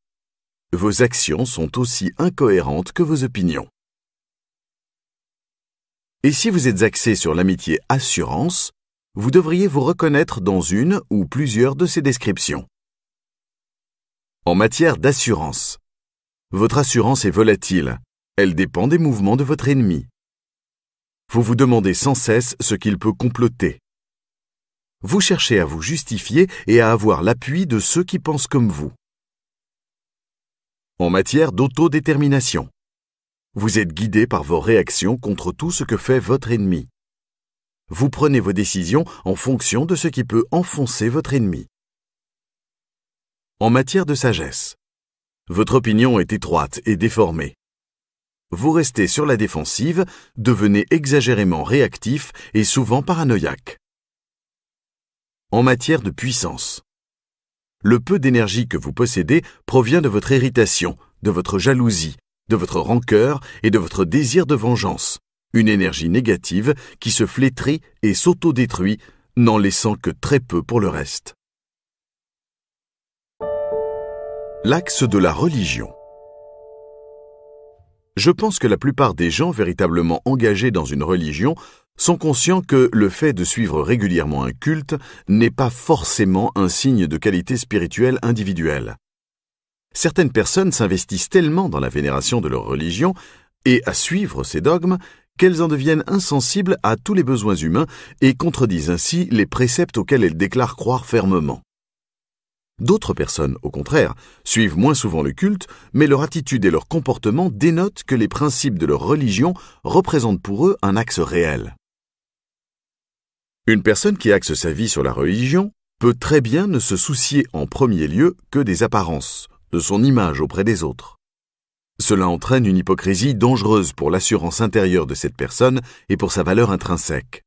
Vos actions sont aussi incohérentes que vos opinions. Et si vous êtes axé sur l'amitié assurance, vous devriez vous reconnaître dans une ou plusieurs de ces descriptions. En matière d'assurance, votre assurance est volatile, elle dépend des mouvements de votre ennemi. Vous vous demandez sans cesse ce qu'il peut comploter. Vous cherchez à vous justifier et à avoir l'appui de ceux qui pensent comme vous. En matière d'autodétermination, vous êtes guidé par vos réactions contre tout ce que fait votre ennemi. Vous prenez vos décisions en fonction de ce qui peut enfoncer votre ennemi. En matière de sagesse, votre opinion est étroite et déformée. Vous restez sur la défensive, devenez exagérément réactif et souvent paranoïaque. En matière de puissance, le peu d'énergie que vous possédez provient de votre irritation, de votre jalousie, de votre rancœur et de votre désir de vengeance une énergie négative qui se flétrit et s'autodétruit, n'en laissant que très peu pour le reste. L'axe de la religion. Je pense que la plupart des gens véritablement engagés dans une religion sont conscients que le fait de suivre régulièrement un culte n'est pas forcément un signe de qualité spirituelle individuelle. Certaines personnes s'investissent tellement dans la vénération de leur religion et à suivre ces dogmes qu'elles en deviennent insensibles à tous les besoins humains et contredisent ainsi les préceptes auxquels elles déclarent croire fermement. D'autres personnes, au contraire, suivent moins souvent le culte, mais leur attitude et leur comportement dénotent que les principes de leur religion représentent pour eux un axe réel. Une personne qui axe sa vie sur la religion peut très bien ne se soucier en premier lieu que des apparences, de son image auprès des autres. Cela entraîne une hypocrisie dangereuse pour l'assurance intérieure de cette personne et pour sa valeur intrinsèque.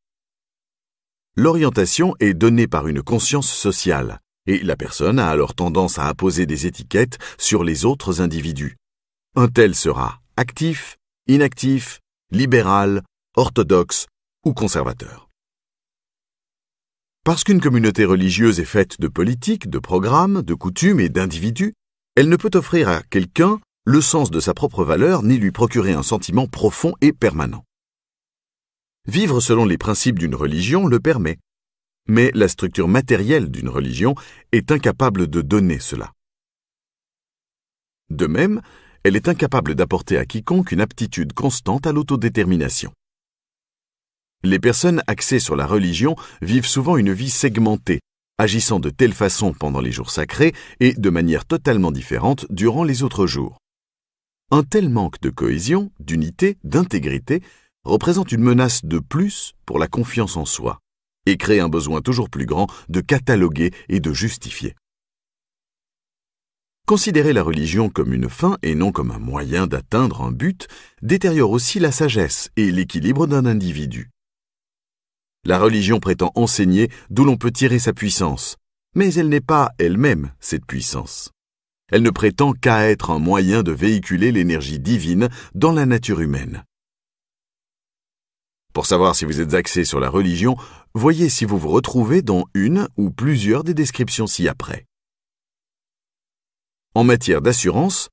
L'orientation est donnée par une conscience sociale, et la personne a alors tendance à imposer des étiquettes sur les autres individus. Un tel sera actif, inactif, libéral, orthodoxe ou conservateur. Parce qu'une communauté religieuse est faite de politiques, de programmes, de coutumes et d'individus, elle ne peut offrir à quelqu'un le sens de sa propre valeur ni lui procurer un sentiment profond et permanent. Vivre selon les principes d'une religion le permet, mais la structure matérielle d'une religion est incapable de donner cela. De même, elle est incapable d'apporter à quiconque une aptitude constante à l'autodétermination. Les personnes axées sur la religion vivent souvent une vie segmentée, agissant de telle façon pendant les jours sacrés et de manière totalement différente durant les autres jours. Un tel manque de cohésion, d'unité, d'intégrité représente une menace de plus pour la confiance en soi et crée un besoin toujours plus grand de cataloguer et de justifier. Considérer la religion comme une fin et non comme un moyen d'atteindre un but détériore aussi la sagesse et l'équilibre d'un individu. La religion prétend enseigner d'où l'on peut tirer sa puissance, mais elle n'est pas elle-même cette puissance. Elle ne prétend qu'à être un moyen de véhiculer l'énergie divine dans la nature humaine. Pour savoir si vous êtes axé sur la religion, voyez si vous vous retrouvez dans une ou plusieurs des descriptions ci-après. En matière d'assurance,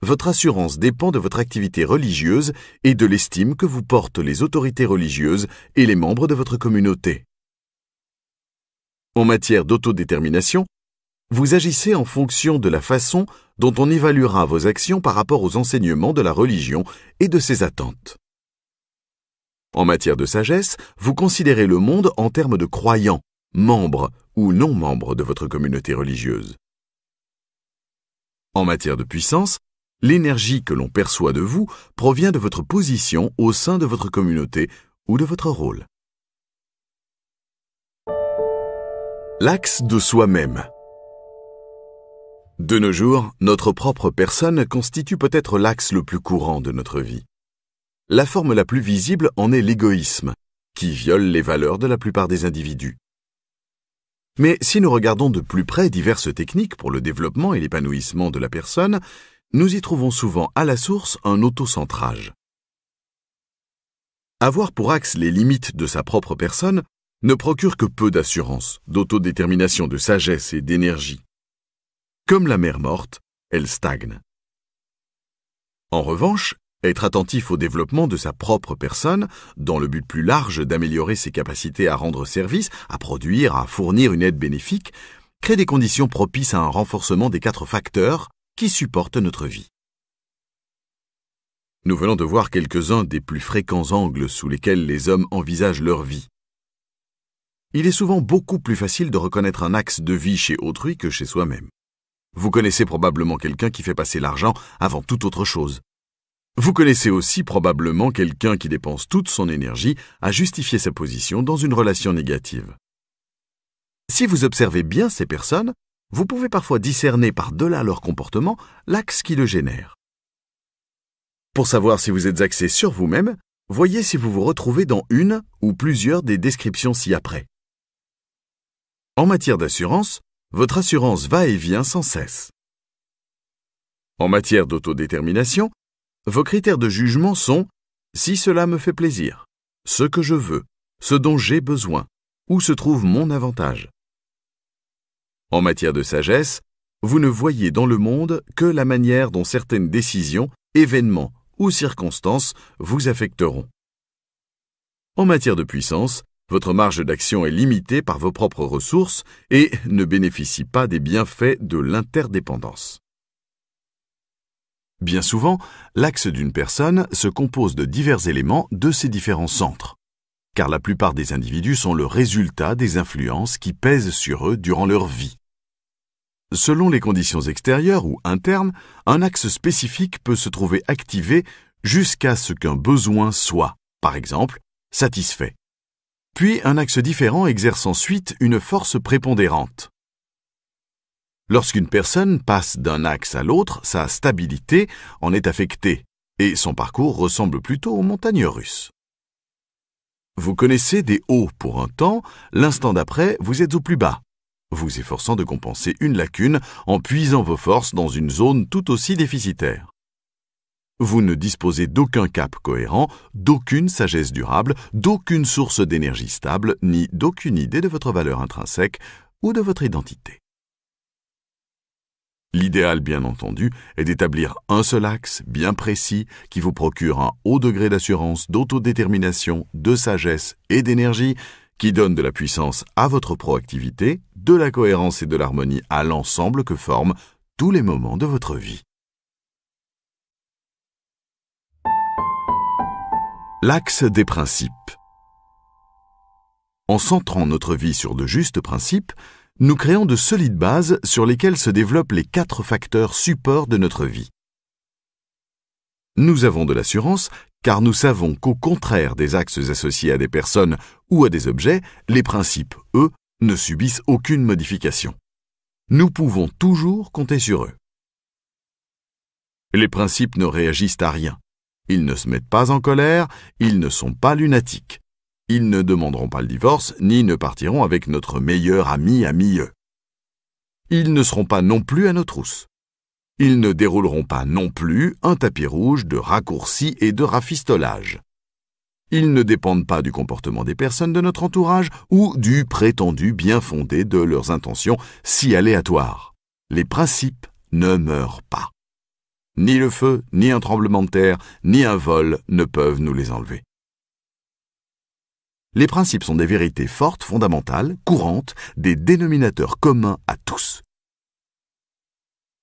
votre assurance dépend de votre activité religieuse et de l'estime que vous portent les autorités religieuses et les membres de votre communauté. En matière d'autodétermination, vous agissez en fonction de la façon dont on évaluera vos actions par rapport aux enseignements de la religion et de ses attentes. En matière de sagesse, vous considérez le monde en termes de croyants, membres ou non-membres de votre communauté religieuse. En matière de puissance, l'énergie que l'on perçoit de vous provient de votre position au sein de votre communauté ou de votre rôle. L'axe de soi-même. De nos jours, notre propre personne constitue peut-être l'axe le plus courant de notre vie. La forme la plus visible en est l'égoïsme, qui viole les valeurs de la plupart des individus. Mais si nous regardons de plus près diverses techniques pour le développement et l'épanouissement de la personne, nous y trouvons souvent à la source un autocentrage. Avoir pour axe les limites de sa propre personne ne procure que peu d'assurance, d'autodétermination, de sagesse et d'énergie. Comme la mer morte, elle stagne. En revanche, être attentif au développement de sa propre personne, dans le but plus large d'améliorer ses capacités à rendre service, à produire, à fournir une aide bénéfique, crée des conditions propices à un renforcement des quatre facteurs qui supportent notre vie. Nous venons de voir quelques-uns des plus fréquents angles sous lesquels les hommes envisagent leur vie. Il est souvent beaucoup plus facile de reconnaître un axe de vie chez autrui que chez soi-même. Vous connaissez probablement quelqu'un qui fait passer l'argent avant toute autre chose. Vous connaissez aussi probablement quelqu'un qui dépense toute son énergie à justifier sa position dans une relation négative. Si vous observez bien ces personnes, vous pouvez parfois discerner par-delà leur comportement l'axe qui le génère. Pour savoir si vous êtes axé sur vous-même, voyez si vous vous retrouvez dans une ou plusieurs des descriptions ci-après. En matière d'assurance, votre assurance va et vient sans cesse. En matière d'autodétermination, vos critères de jugement sont si cela me fait plaisir, ce que je veux, ce dont j'ai besoin, où se trouve mon avantage. En matière de sagesse, vous ne voyez dans le monde que la manière dont certaines décisions, événements ou circonstances vous affecteront. En matière de puissance, votre marge d'action est limitée par vos propres ressources et ne bénéficie pas des bienfaits de l'interdépendance. Bien souvent, l'axe d'une personne se compose de divers éléments de ses différents centres, car la plupart des individus sont le résultat des influences qui pèsent sur eux durant leur vie. Selon les conditions extérieures ou internes, un axe spécifique peut se trouver activé jusqu'à ce qu'un besoin soit, par exemple, satisfait. Puis un axe différent exerce ensuite une force prépondérante. Lorsqu'une personne passe d'un axe à l'autre, sa stabilité en est affectée, et son parcours ressemble plutôt aux montagnes russes. Vous connaissez des hauts pour un temps, l'instant d'après, vous êtes au plus bas, vous efforçant de compenser une lacune en puisant vos forces dans une zone tout aussi déficitaire. Vous ne disposez d'aucun cap cohérent, d'aucune sagesse durable, d'aucune source d'énergie stable, ni d'aucune idée de votre valeur intrinsèque ou de votre identité. L'idéal, bien entendu, est d'établir un seul axe bien précis qui vous procure un haut degré d'assurance, d'autodétermination, de sagesse et d'énergie, qui donne de la puissance à votre proactivité, de la cohérence et de l'harmonie à l'ensemble que forment tous les moments de votre vie. L'axe des principes. En centrant notre vie sur de justes principes, nous créons de solides bases sur lesquelles se développent les quatre facteurs supports de notre vie. Nous avons de l'assurance car nous savons qu'au contraire des axes associés à des personnes ou à des objets, les principes, eux, ne subissent aucune modification. Nous pouvons toujours compter sur eux. Les principes ne réagissent à rien ils ne se mettent pas en colère, ils ne sont pas lunatiques. Ils ne demanderont pas le divorce, ni ne partiront avec notre meilleur ami à Ils ne seront pas non plus à notre trousses. Ils ne dérouleront pas non plus un tapis rouge de raccourcis et de rafistolage. Ils ne dépendent pas du comportement des personnes de notre entourage ou du prétendu bien fondé de leurs intentions si aléatoires. Les principes ne meurent pas. Ni le feu, ni un tremblement de terre, ni un vol ne peuvent nous les enlever. Les principes sont des vérités fortes, fondamentales, courantes, des dénominateurs communs à tous.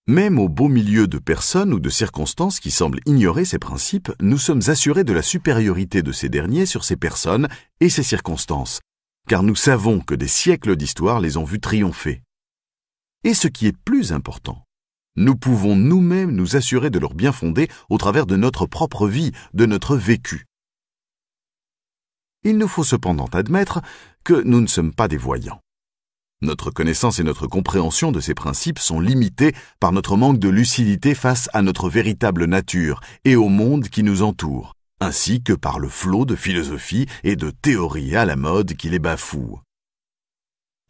Même au beau milieu de personnes ou de circonstances qui semblent ignorer ces principes, nous sommes assurés de la supériorité de ces derniers sur ces personnes et ces circonstances, car nous savons que des siècles d'histoire les ont vus triompher. Et ce qui est plus important, nous pouvons nous-mêmes nous assurer de leur bien fondé au travers de notre propre vie, de notre vécu. Il nous faut cependant admettre que nous ne sommes pas des voyants. Notre connaissance et notre compréhension de ces principes sont limitées par notre manque de lucidité face à notre véritable nature et au monde qui nous entoure, ainsi que par le flot de philosophies et de théories à la mode qui les bafouent.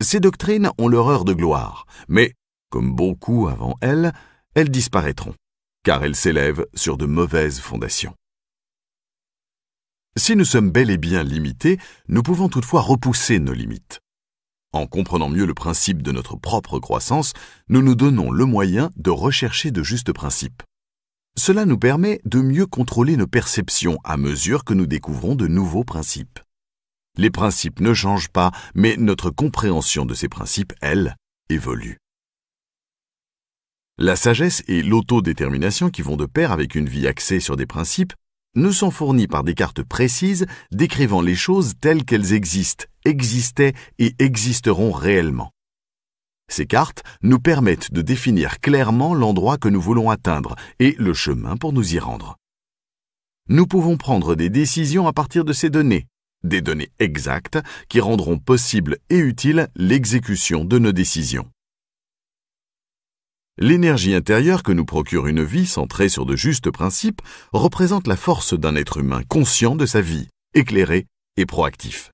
Ces doctrines ont leur heure de gloire, mais comme beaucoup avant elle, elles disparaîtront, car elles s'élèvent sur de mauvaises fondations. Si nous sommes bel et bien limités, nous pouvons toutefois repousser nos limites. En comprenant mieux le principe de notre propre croissance, nous nous donnons le moyen de rechercher de justes principes. Cela nous permet de mieux contrôler nos perceptions à mesure que nous découvrons de nouveaux principes. Les principes ne changent pas, mais notre compréhension de ces principes, elle, évolue. La sagesse et l'autodétermination qui vont de pair avec une vie axée sur des principes nous sont fournis par des cartes précises décrivant les choses telles qu'elles existent, existaient et existeront réellement. Ces cartes nous permettent de définir clairement l'endroit que nous voulons atteindre et le chemin pour nous y rendre. Nous pouvons prendre des décisions à partir de ces données, des données exactes qui rendront possible et utile l'exécution de nos décisions. L'énergie intérieure que nous procure une vie centrée sur de justes principes représente la force d'un être humain conscient de sa vie, éclairé et proactif.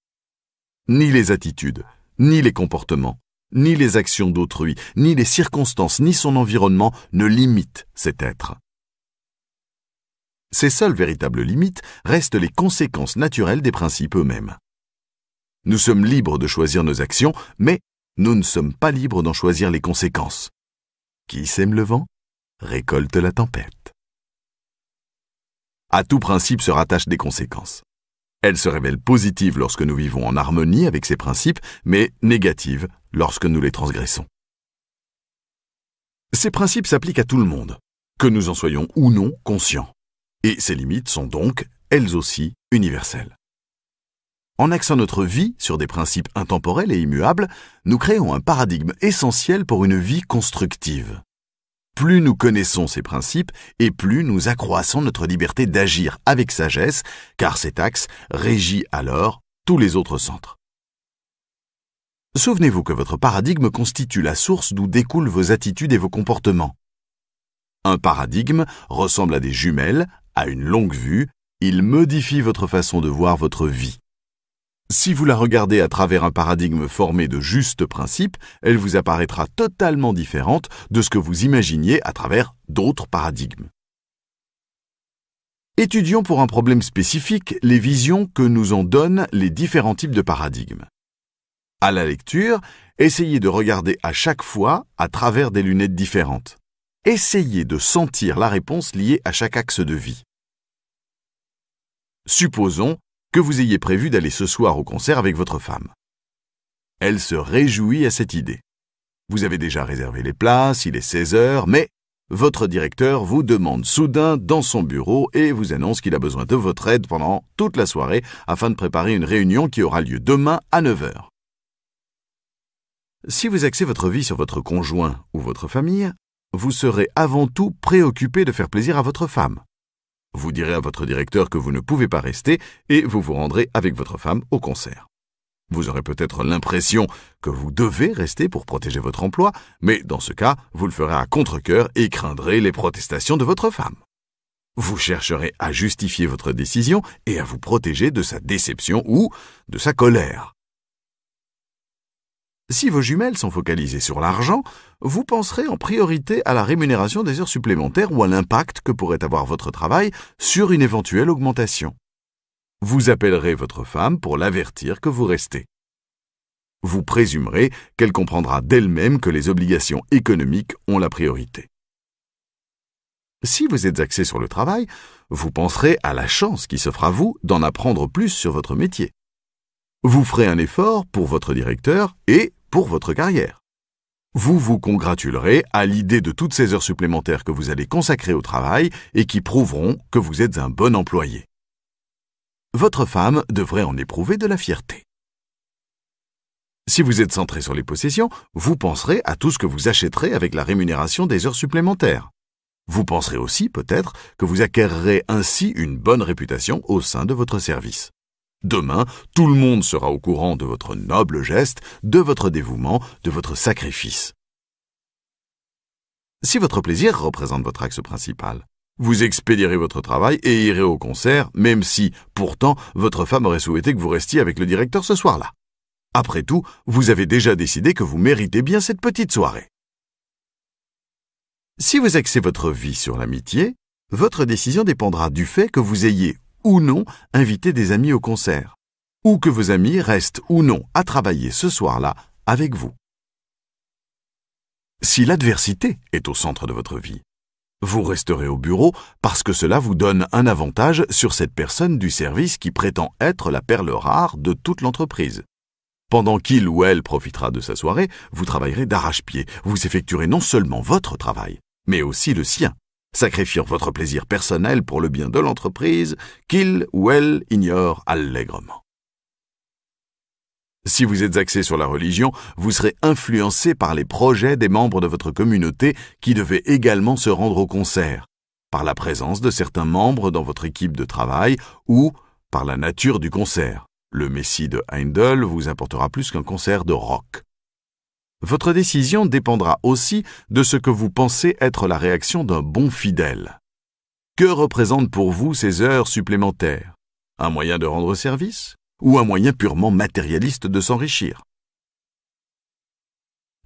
Ni les attitudes, ni les comportements, ni les actions d'autrui, ni les circonstances, ni son environnement ne limitent cet être. Ses seules véritables limites restent les conséquences naturelles des principes eux-mêmes. Nous sommes libres de choisir nos actions, mais nous ne sommes pas libres d'en choisir les conséquences. Qui sème le vent récolte la tempête. À tout principe se rattachent des conséquences. Elles se révèlent positives lorsque nous vivons en harmonie avec ces principes, mais négatives lorsque nous les transgressons. Ces principes s'appliquent à tout le monde, que nous en soyons ou non conscients, et ces limites sont donc, elles aussi, universelles. En axant notre vie sur des principes intemporels et immuables, nous créons un paradigme essentiel pour une vie constructive. Plus nous connaissons ces principes et plus nous accroissons notre liberté d'agir avec sagesse, car cet axe régit alors tous les autres centres. Souvenez-vous que votre paradigme constitue la source d'où découlent vos attitudes et vos comportements. Un paradigme ressemble à des jumelles, à une longue vue, il modifie votre façon de voir votre vie. Si vous la regardez à travers un paradigme formé de justes principes, elle vous apparaîtra totalement différente de ce que vous imaginiez à travers d'autres paradigmes. Étudions pour un problème spécifique les visions que nous en donnent les différents types de paradigmes. À la lecture, essayez de regarder à chaque fois à travers des lunettes différentes. Essayez de sentir la réponse liée à chaque axe de vie. Supposons que vous ayez prévu d'aller ce soir au concert avec votre femme. Elle se réjouit à cette idée. Vous avez déjà réservé les places, il est 16 heures, mais votre directeur vous demande soudain dans son bureau et vous annonce qu'il a besoin de votre aide pendant toute la soirée afin de préparer une réunion qui aura lieu demain à 9h. Si vous axez votre vie sur votre conjoint ou votre famille, vous serez avant tout préoccupé de faire plaisir à votre femme. Vous direz à votre directeur que vous ne pouvez pas rester et vous vous rendrez avec votre femme au concert. Vous aurez peut-être l'impression que vous devez rester pour protéger votre emploi, mais dans ce cas, vous le ferez à contre coeur et craindrez les protestations de votre femme. Vous chercherez à justifier votre décision et à vous protéger de sa déception ou de sa colère. Si vos jumelles sont focalisées sur l'argent, vous penserez en priorité à la rémunération des heures supplémentaires ou à l'impact que pourrait avoir votre travail sur une éventuelle augmentation. Vous appellerez votre femme pour l'avertir que vous restez. Vous présumerez qu'elle comprendra d'elle-même que les obligations économiques ont la priorité. Si vous êtes axé sur le travail, vous penserez à la chance qui s'offre à vous d'en apprendre plus sur votre métier. Vous ferez un effort pour votre directeur et pour votre carrière. Vous vous congratulerez à l'idée de toutes ces heures supplémentaires que vous allez consacrer au travail et qui prouveront que vous êtes un bon employé. Votre femme devrait en éprouver de la fierté. Si vous êtes centré sur les possessions, vous penserez à tout ce que vous achèterez avec la rémunération des heures supplémentaires. Vous penserez aussi, peut-être, que vous acquérerez ainsi une bonne réputation au sein de votre service. Demain, tout le monde sera au courant de votre noble geste, de votre dévouement, de votre sacrifice. Si votre plaisir représente votre axe principal, vous expédierez votre travail et irez au concert, même si, pourtant, votre femme aurait souhaité que vous restiez avec le directeur ce soir-là. Après tout, vous avez déjà décidé que vous méritez bien cette petite soirée. Si vous axez votre vie sur l'amitié, votre décision dépendra du fait que vous ayez ou non inviter des amis au concert, ou que vos amis restent ou non à travailler ce soir-là avec vous. Si l'adversité est au centre de votre vie, vous resterez au bureau parce que cela vous donne un avantage sur cette personne du service qui prétend être la perle rare de toute l'entreprise. Pendant qu'il ou elle profitera de sa soirée, vous travaillerez d'arrache-pied, vous effectuerez non seulement votre travail, mais aussi le sien sacrifiant votre plaisir personnel pour le bien de l'entreprise qu'il ou elle ignore allègrement. Si vous êtes axé sur la religion, vous serez influencé par les projets des membres de votre communauté qui devaient également se rendre au concert, par la présence de certains membres dans votre équipe de travail ou par la nature du concert. Le Messie de Heindel vous apportera plus qu'un concert de rock. Votre décision dépendra aussi de ce que vous pensez être la réaction d'un bon fidèle. Que représentent pour vous ces heures supplémentaires Un moyen de rendre service ou un moyen purement matérialiste de s'enrichir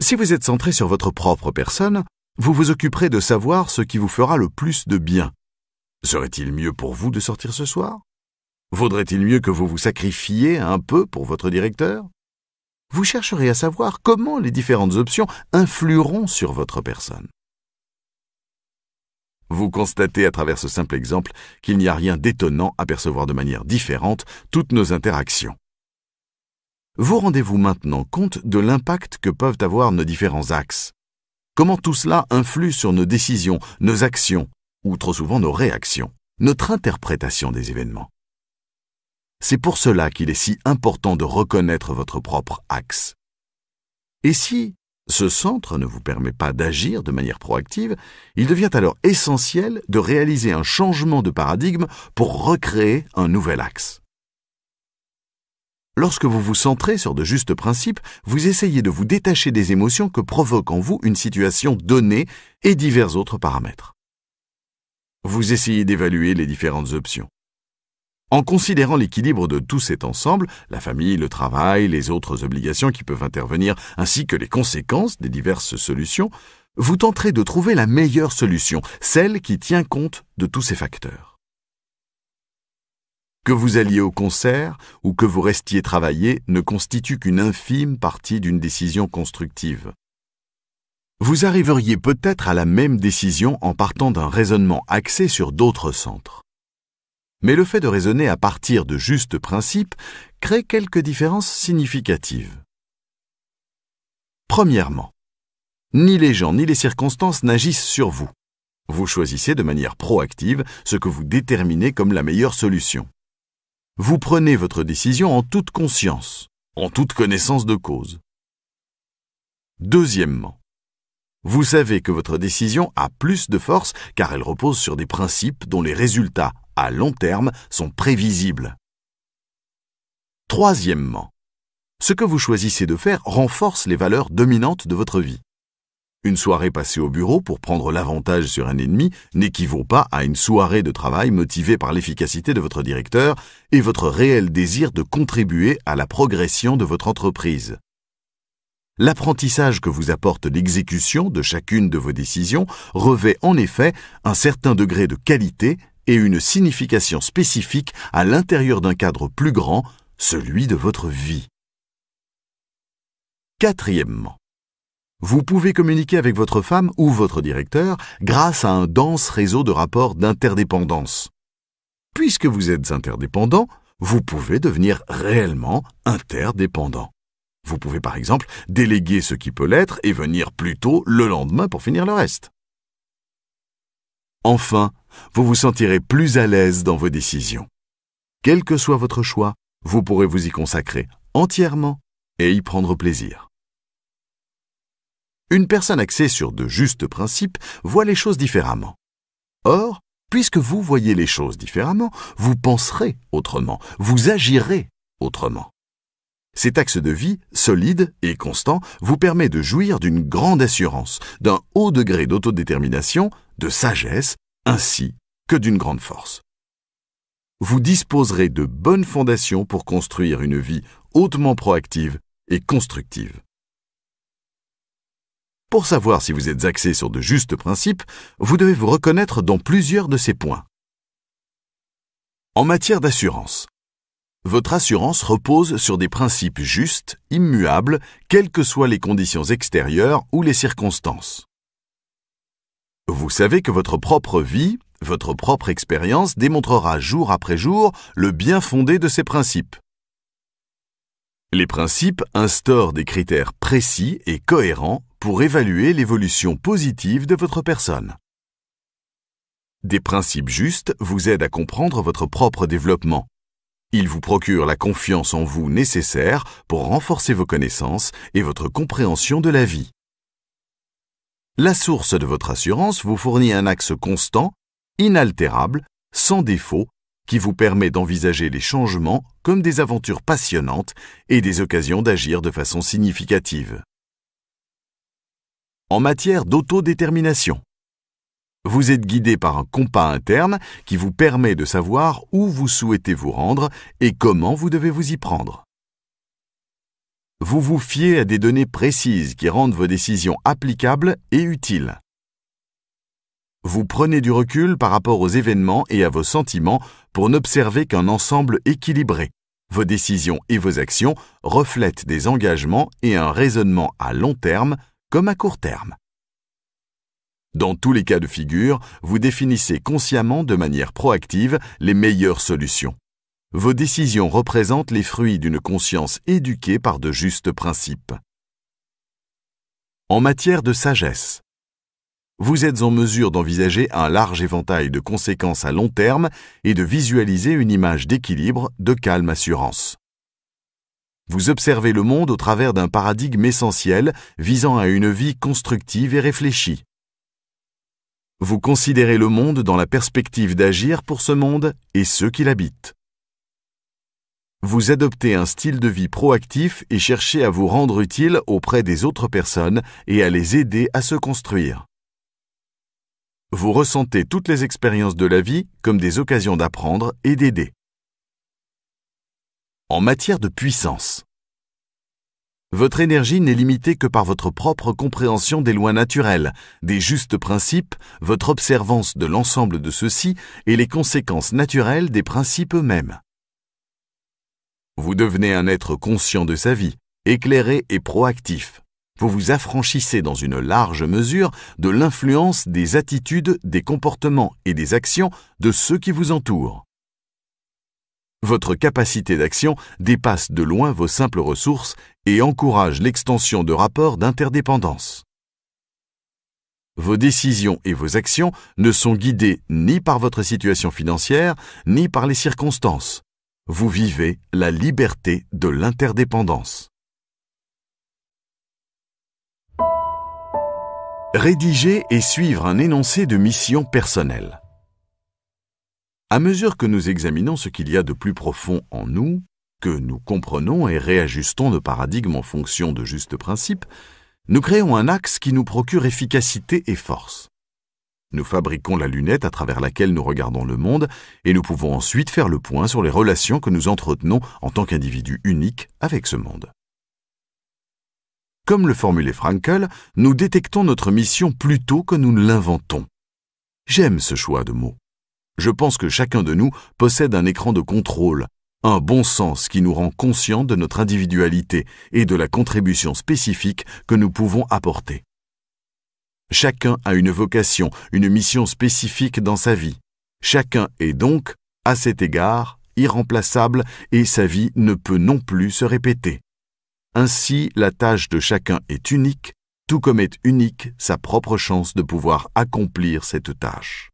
Si vous êtes centré sur votre propre personne, vous vous occuperez de savoir ce qui vous fera le plus de bien. Serait-il mieux pour vous de sortir ce soir Vaudrait-il mieux que vous vous sacrifiez un peu pour votre directeur vous chercherez à savoir comment les différentes options influeront sur votre personne. Vous constatez à travers ce simple exemple qu'il n'y a rien d'étonnant à percevoir de manière différente toutes nos interactions. Vous rendez-vous maintenant compte de l'impact que peuvent avoir nos différents axes. Comment tout cela influe sur nos décisions, nos actions, ou trop souvent nos réactions, notre interprétation des événements. C'est pour cela qu'il est si important de reconnaître votre propre axe. Et si ce centre ne vous permet pas d'agir de manière proactive, il devient alors essentiel de réaliser un changement de paradigme pour recréer un nouvel axe. Lorsque vous vous centrez sur de justes principes, vous essayez de vous détacher des émotions que provoque en vous une situation donnée et divers autres paramètres. Vous essayez d'évaluer les différentes options. En considérant l'équilibre de tout cet ensemble, la famille, le travail, les autres obligations qui peuvent intervenir, ainsi que les conséquences des diverses solutions, vous tenterez de trouver la meilleure solution, celle qui tient compte de tous ces facteurs. Que vous alliez au concert ou que vous restiez travailler ne constitue qu'une infime partie d'une décision constructive. Vous arriveriez peut-être à la même décision en partant d'un raisonnement axé sur d'autres centres. Mais le fait de raisonner à partir de justes principes crée quelques différences significatives. Premièrement, ni les gens ni les circonstances n'agissent sur vous. Vous choisissez de manière proactive ce que vous déterminez comme la meilleure solution. Vous prenez votre décision en toute conscience, en toute connaissance de cause. Deuxièmement, vous savez que votre décision a plus de force car elle repose sur des principes dont les résultats à long terme sont prévisibles. Troisièmement, ce que vous choisissez de faire renforce les valeurs dominantes de votre vie. Une soirée passée au bureau pour prendre l'avantage sur un ennemi n'équivaut pas à une soirée de travail motivée par l'efficacité de votre directeur et votre réel désir de contribuer à la progression de votre entreprise. L'apprentissage que vous apporte l'exécution de chacune de vos décisions revêt en effet un certain degré de qualité et une signification spécifique à l'intérieur d'un cadre plus grand, celui de votre vie. Quatrièmement, vous pouvez communiquer avec votre femme ou votre directeur grâce à un dense réseau de rapports d'interdépendance. Puisque vous êtes interdépendant, vous pouvez devenir réellement interdépendant. Vous pouvez par exemple déléguer ce qui peut l'être et venir plus tôt le lendemain pour finir le reste. Enfin, vous vous sentirez plus à l'aise dans vos décisions. Quel que soit votre choix, vous pourrez vous y consacrer entièrement et y prendre plaisir. Une personne axée sur de justes principes voit les choses différemment. Or, puisque vous voyez les choses différemment, vous penserez autrement, vous agirez autrement. Cet axe de vie, solide et constant, vous permet de jouir d'une grande assurance, d'un haut degré d'autodétermination, de sagesse, ainsi que d'une grande force. Vous disposerez de bonnes fondations pour construire une vie hautement proactive et constructive. Pour savoir si vous êtes axé sur de justes principes, vous devez vous reconnaître dans plusieurs de ces points. En matière d'assurance, votre assurance repose sur des principes justes, immuables, quelles que soient les conditions extérieures ou les circonstances. Vous savez que votre propre vie, votre propre expérience démontrera jour après jour le bien fondé de ces principes. Les principes instaurent des critères précis et cohérents pour évaluer l'évolution positive de votre personne. Des principes justes vous aident à comprendre votre propre développement. Ils vous procurent la confiance en vous nécessaire pour renforcer vos connaissances et votre compréhension de la vie la source de votre assurance vous fournit un axe constant, inaltérable, sans défaut, qui vous permet d'envisager les changements comme des aventures passionnantes et des occasions d'agir de façon significative. En matière d'autodétermination, vous êtes guidé par un compas interne qui vous permet de savoir où vous souhaitez vous rendre et comment vous devez vous y prendre. Vous vous fiez à des données précises qui rendent vos décisions applicables et utiles. Vous prenez du recul par rapport aux événements et à vos sentiments pour n'observer qu'un ensemble équilibré. Vos décisions et vos actions reflètent des engagements et un raisonnement à long terme comme à court terme. Dans tous les cas de figure, vous définissez consciemment de manière proactive les meilleures solutions. Vos décisions représentent les fruits d'une conscience éduquée par de justes principes. En matière de sagesse, vous êtes en mesure d'envisager un large éventail de conséquences à long terme et de visualiser une image d'équilibre, de calme assurance. Vous observez le monde au travers d'un paradigme essentiel visant à une vie constructive et réfléchie. Vous considérez le monde dans la perspective d'agir pour ce monde et ceux qui l'habitent. Vous adoptez un style de vie proactif et cherchez à vous rendre utile auprès des autres personnes et à les aider à se construire. Vous ressentez toutes les expériences de la vie comme des occasions d'apprendre et d'aider. En matière de puissance, votre énergie n'est limitée que par votre propre compréhension des lois naturelles, des justes principes, votre observance de l'ensemble de ceux-ci et les conséquences naturelles des principes eux-mêmes. Vous devenez un être conscient de sa vie, éclairé et proactif. Vous vous affranchissez dans une large mesure de l'influence des attitudes, des comportements et des actions de ceux qui vous entourent. Votre capacité d'action dépasse de loin vos simples ressources et encourage l'extension de rapports d'interdépendance. Vos décisions et vos actions ne sont guidées ni par votre situation financière, ni par les circonstances, vous vivez la liberté de l'interdépendance. Rédiger et suivre un énoncé de mission personnelle. À mesure que nous examinons ce qu'il y a de plus profond en nous, que nous comprenons et réajustons nos paradigmes en fonction de justes principes, nous créons un axe qui nous procure efficacité et force. Nous fabriquons la lunette à travers laquelle nous regardons le monde et nous pouvons ensuite faire le point sur les relations que nous entretenons en tant qu'individu unique avec ce monde. Comme le formulait Frankel, nous détectons notre mission plutôt que nous ne l'inventons. J'aime ce choix de mots. Je pense que chacun de nous possède un écran de contrôle, un bon sens qui nous rend conscients de notre individualité et de la contribution spécifique que nous pouvons apporter. Chacun a une vocation, une mission spécifique dans sa vie. Chacun est donc, à cet égard, irremplaçable et sa vie ne peut non plus se répéter. Ainsi, la tâche de chacun est unique, tout comme est unique sa propre chance de pouvoir accomplir cette tâche.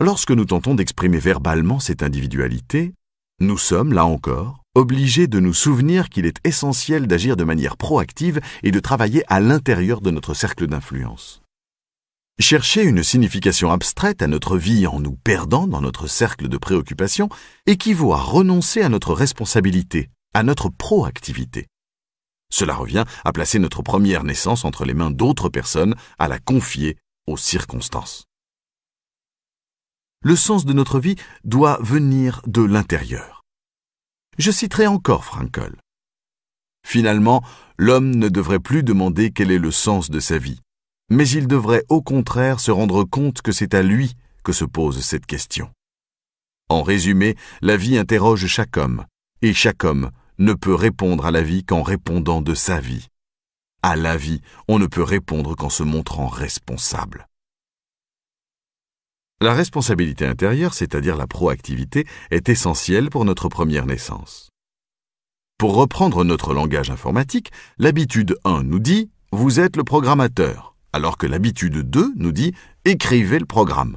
Lorsque nous tentons d'exprimer verbalement cette individualité, nous sommes, là encore, Obligé de nous souvenir qu'il est essentiel d'agir de manière proactive et de travailler à l'intérieur de notre cercle d'influence. Chercher une signification abstraite à notre vie en nous perdant dans notre cercle de préoccupation équivaut à renoncer à notre responsabilité, à notre proactivité. Cela revient à placer notre première naissance entre les mains d'autres personnes, à la confier aux circonstances. Le sens de notre vie doit venir de l'intérieur. Je citerai encore Frankel. Finalement, l'homme ne devrait plus demander quel est le sens de sa vie, mais il devrait au contraire se rendre compte que c'est à lui que se pose cette question. En résumé, la vie interroge chaque homme, et chaque homme ne peut répondre à la vie qu'en répondant de sa vie. À la vie, on ne peut répondre qu'en se montrant responsable. La responsabilité intérieure, c'est-à-dire la proactivité, est essentielle pour notre première naissance. Pour reprendre notre langage informatique, l'habitude 1 nous dit ⁇ Vous êtes le programmateur ⁇ alors que l'habitude 2 nous dit ⁇ Écrivez le programme ⁇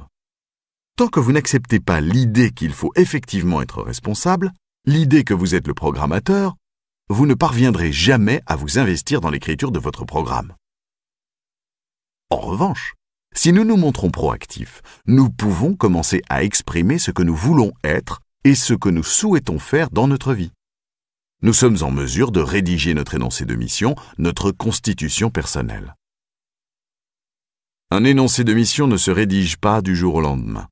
Tant que vous n'acceptez pas l'idée qu'il faut effectivement être responsable, l'idée que vous êtes le programmateur, vous ne parviendrez jamais à vous investir dans l'écriture de votre programme. En revanche, si nous nous montrons proactifs, nous pouvons commencer à exprimer ce que nous voulons être et ce que nous souhaitons faire dans notre vie. Nous sommes en mesure de rédiger notre énoncé de mission, notre constitution personnelle. Un énoncé de mission ne se rédige pas du jour au lendemain.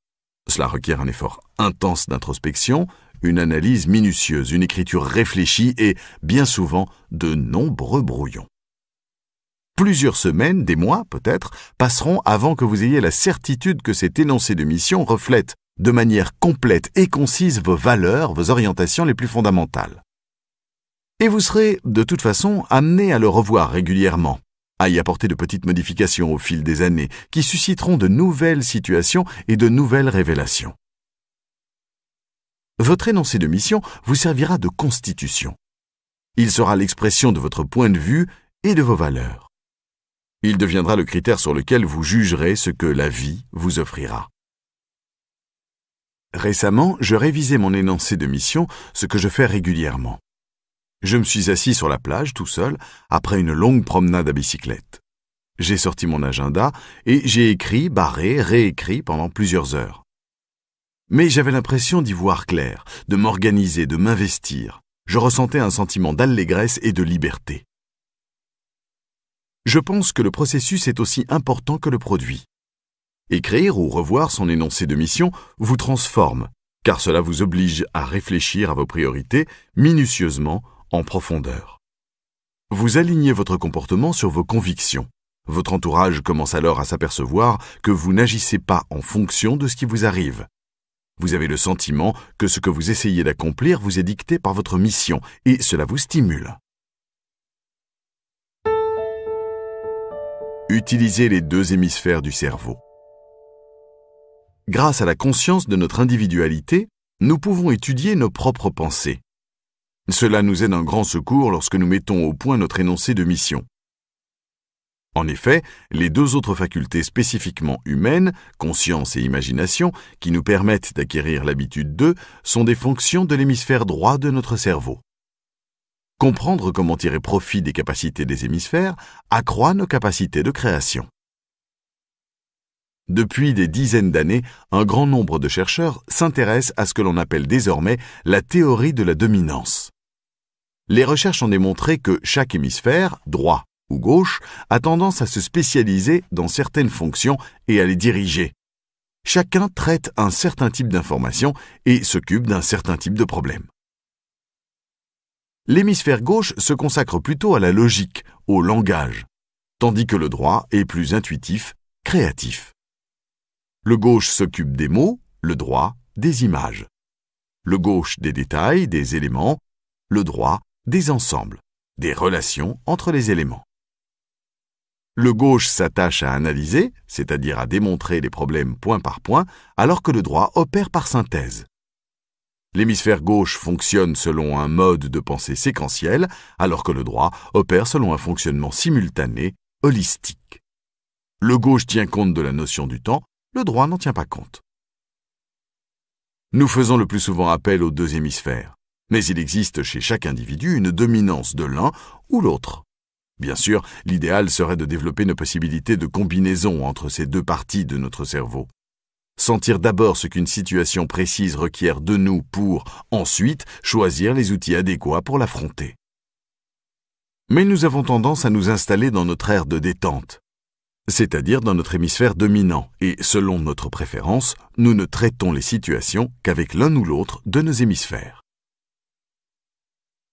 Cela requiert un effort intense d'introspection, une analyse minutieuse, une écriture réfléchie et, bien souvent, de nombreux brouillons plusieurs semaines, des mois peut-être, passeront avant que vous ayez la certitude que cet énoncé de mission reflète de manière complète et concise vos valeurs, vos orientations les plus fondamentales. Et vous serez, de toute façon, amené à le revoir régulièrement, à y apporter de petites modifications au fil des années qui susciteront de nouvelles situations et de nouvelles révélations. Votre énoncé de mission vous servira de constitution. Il sera l'expression de votre point de vue et de vos valeurs. Il deviendra le critère sur lequel vous jugerez ce que la vie vous offrira. Récemment, je révisais mon énoncé de mission, ce que je fais régulièrement. Je me suis assis sur la plage tout seul après une longue promenade à bicyclette. J'ai sorti mon agenda et j'ai écrit, barré, réécrit pendant plusieurs heures. Mais j'avais l'impression d'y voir clair, de m'organiser, de m'investir. Je ressentais un sentiment d'allégresse et de liberté je pense que le processus est aussi important que le produit. Écrire ou revoir son énoncé de mission vous transforme, car cela vous oblige à réfléchir à vos priorités minutieusement en profondeur. Vous alignez votre comportement sur vos convictions. Votre entourage commence alors à s'apercevoir que vous n'agissez pas en fonction de ce qui vous arrive. Vous avez le sentiment que ce que vous essayez d'accomplir vous est dicté par votre mission et cela vous stimule. Utiliser les deux hémisphères du cerveau. Grâce à la conscience de notre individualité, nous pouvons étudier nos propres pensées. Cela nous aide en grand secours lorsque nous mettons au point notre énoncé de mission. En effet, les deux autres facultés spécifiquement humaines, conscience et imagination, qui nous permettent d'acquérir l'habitude d'eux, sont des fonctions de l'hémisphère droit de notre cerveau. Comprendre comment tirer profit des capacités des hémisphères accroît nos capacités de création. Depuis des dizaines d'années, un grand nombre de chercheurs s'intéressent à ce que l'on appelle désormais la théorie de la dominance. Les recherches ont démontré que chaque hémisphère, droit ou gauche, a tendance à se spécialiser dans certaines fonctions et à les diriger. Chacun traite un certain type d'information et s'occupe d'un certain type de problème l'hémisphère gauche se consacre plutôt à la logique, au langage, tandis que le droit est plus intuitif, créatif. Le gauche s'occupe des mots, le droit des images. Le gauche des détails, des éléments, le droit des ensembles, des relations entre les éléments. Le gauche s'attache à analyser, c'est-à-dire à démontrer les problèmes point par point, alors que le droit opère par synthèse. L'hémisphère gauche fonctionne selon un mode de pensée séquentiel, alors que le droit opère selon un fonctionnement simultané, holistique. Le gauche tient compte de la notion du temps, le droit n'en tient pas compte. Nous faisons le plus souvent appel aux deux hémisphères, mais il existe chez chaque individu une dominance de l'un ou l'autre. Bien sûr, l'idéal serait de développer une possibilité de combinaison entre ces deux parties de notre cerveau sentir d'abord ce qu'une situation précise requiert de nous pour, ensuite, choisir les outils adéquats pour l'affronter. Mais nous avons tendance à nous installer dans notre aire de détente, c'est-à-dire dans notre hémisphère dominant, et selon notre préférence, nous ne traitons les situations qu'avec l'un ou l'autre de nos hémisphères.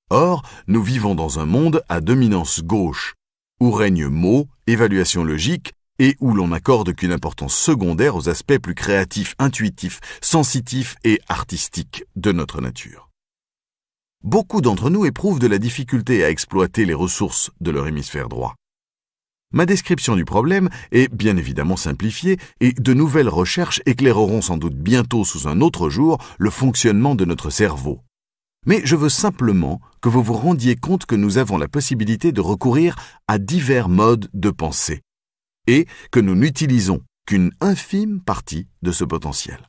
Or, nous vivons dans un monde à dominance gauche, où règne mots, évaluation logique, et où l'on n'accorde qu'une importance secondaire aux aspects plus créatifs, intuitifs, sensitifs et artistiques de notre nature. Beaucoup d'entre nous éprouvent de la difficulté à exploiter les ressources de leur hémisphère droit. Ma description du problème est bien évidemment simplifiée et de nouvelles recherches éclaireront sans doute bientôt sous un autre jour le fonctionnement de notre cerveau. Mais je veux simplement que vous vous rendiez compte que nous avons la possibilité de recourir à divers modes de pensée et que nous n'utilisons qu'une infime partie de ce potentiel.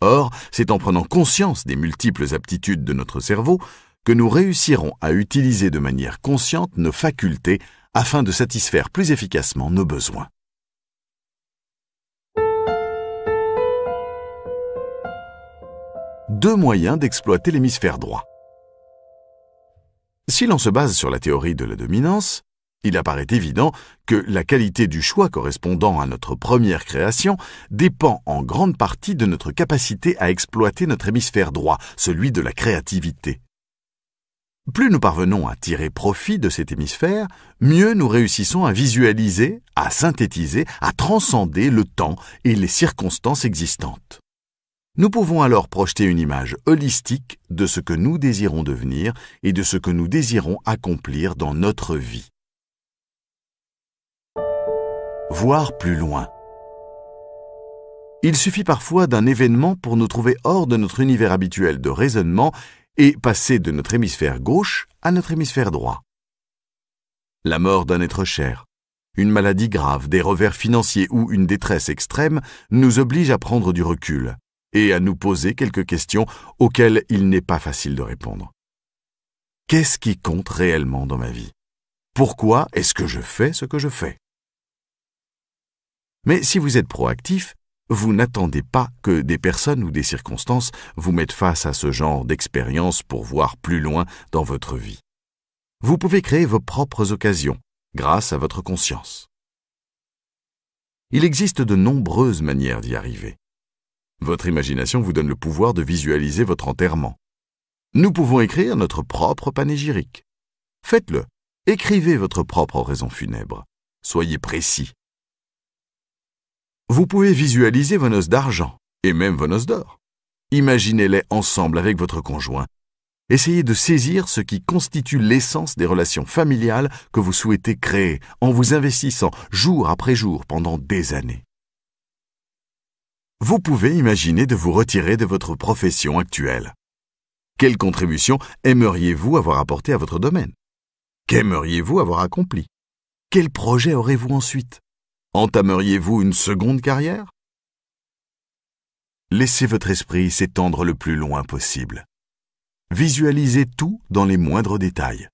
Or, c'est en prenant conscience des multiples aptitudes de notre cerveau que nous réussirons à utiliser de manière consciente nos facultés afin de satisfaire plus efficacement nos besoins. Deux moyens d'exploiter l'hémisphère droit. Si l'on se base sur la théorie de la dominance, il apparaît évident que la qualité du choix correspondant à notre première création dépend en grande partie de notre capacité à exploiter notre hémisphère droit, celui de la créativité. Plus nous parvenons à tirer profit de cet hémisphère, mieux nous réussissons à visualiser, à synthétiser, à transcender le temps et les circonstances existantes. Nous pouvons alors projeter une image holistique de ce que nous désirons devenir et de ce que nous désirons accomplir dans notre vie voir plus loin. Il suffit parfois d'un événement pour nous trouver hors de notre univers habituel de raisonnement et passer de notre hémisphère gauche à notre hémisphère droit. La mort d'un être cher, une maladie grave, des revers financiers ou une détresse extrême nous oblige à prendre du recul et à nous poser quelques questions auxquelles il n'est pas facile de répondre. Qu'est-ce qui compte réellement dans ma vie Pourquoi est-ce que je fais ce que je fais mais si vous êtes proactif, vous n'attendez pas que des personnes ou des circonstances vous mettent face à ce genre d'expérience pour voir plus loin dans votre vie. Vous pouvez créer vos propres occasions grâce à votre conscience. Il existe de nombreuses manières d'y arriver. Votre imagination vous donne le pouvoir de visualiser votre enterrement. Nous pouvons écrire notre propre panégyrique. Faites-le. Écrivez votre propre oraison funèbre. Soyez précis, vous pouvez visualiser vos noces d'argent et même vos noces d'or. Imaginez-les ensemble avec votre conjoint. Essayez de saisir ce qui constitue l'essence des relations familiales que vous souhaitez créer en vous investissant jour après jour pendant des années. Vous pouvez imaginer de vous retirer de votre profession actuelle. Quelle contribution aimeriez-vous avoir apporté à votre domaine Qu'aimeriez-vous avoir accompli Quel projet aurez-vous ensuite Entameriez-vous une seconde carrière Laissez votre esprit s'étendre le plus loin possible. Visualisez tout dans les moindres détails.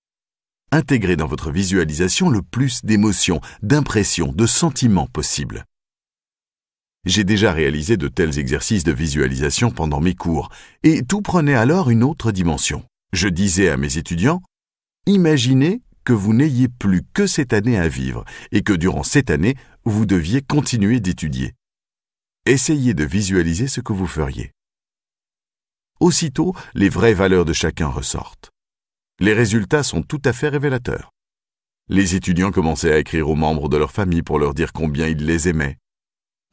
Intégrez dans votre visualisation le plus d'émotions, d'impressions, de sentiments possibles. J'ai déjà réalisé de tels exercices de visualisation pendant mes cours, et tout prenait alors une autre dimension. Je disais à mes étudiants, Imaginez que vous n'ayez plus que cette année à vivre, et que durant cette année, vous deviez continuer d'étudier. Essayez de visualiser ce que vous feriez. Aussitôt, les vraies valeurs de chacun ressortent. Les résultats sont tout à fait révélateurs. Les étudiants commençaient à écrire aux membres de leur famille pour leur dire combien ils les aimaient.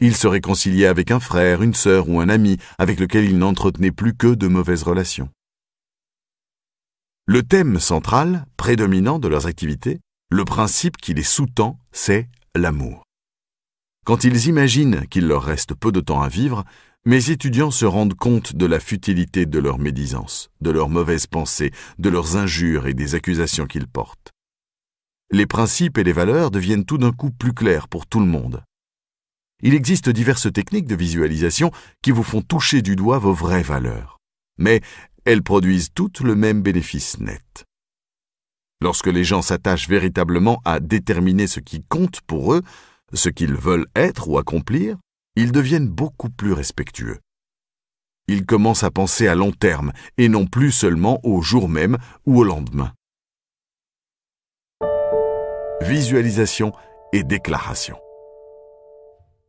Ils se réconciliaient avec un frère, une sœur ou un ami avec lequel ils n'entretenaient plus que de mauvaises relations. Le thème central, prédominant de leurs activités, le principe qui les sous-tend, c'est l'amour. Quand ils imaginent qu'il leur reste peu de temps à vivre, mes étudiants se rendent compte de la futilité de leur médisance, de leurs mauvaises pensées, de leurs injures et des accusations qu'ils portent. Les principes et les valeurs deviennent tout d'un coup plus clairs pour tout le monde. Il existe diverses techniques de visualisation qui vous font toucher du doigt vos vraies valeurs, mais elles produisent toutes le même bénéfice net. Lorsque les gens s'attachent véritablement à déterminer ce qui compte pour eux, ce qu'ils veulent être ou accomplir, ils deviennent beaucoup plus respectueux. Ils commencent à penser à long terme et non plus seulement au jour même ou au lendemain. Visualisation et déclaration.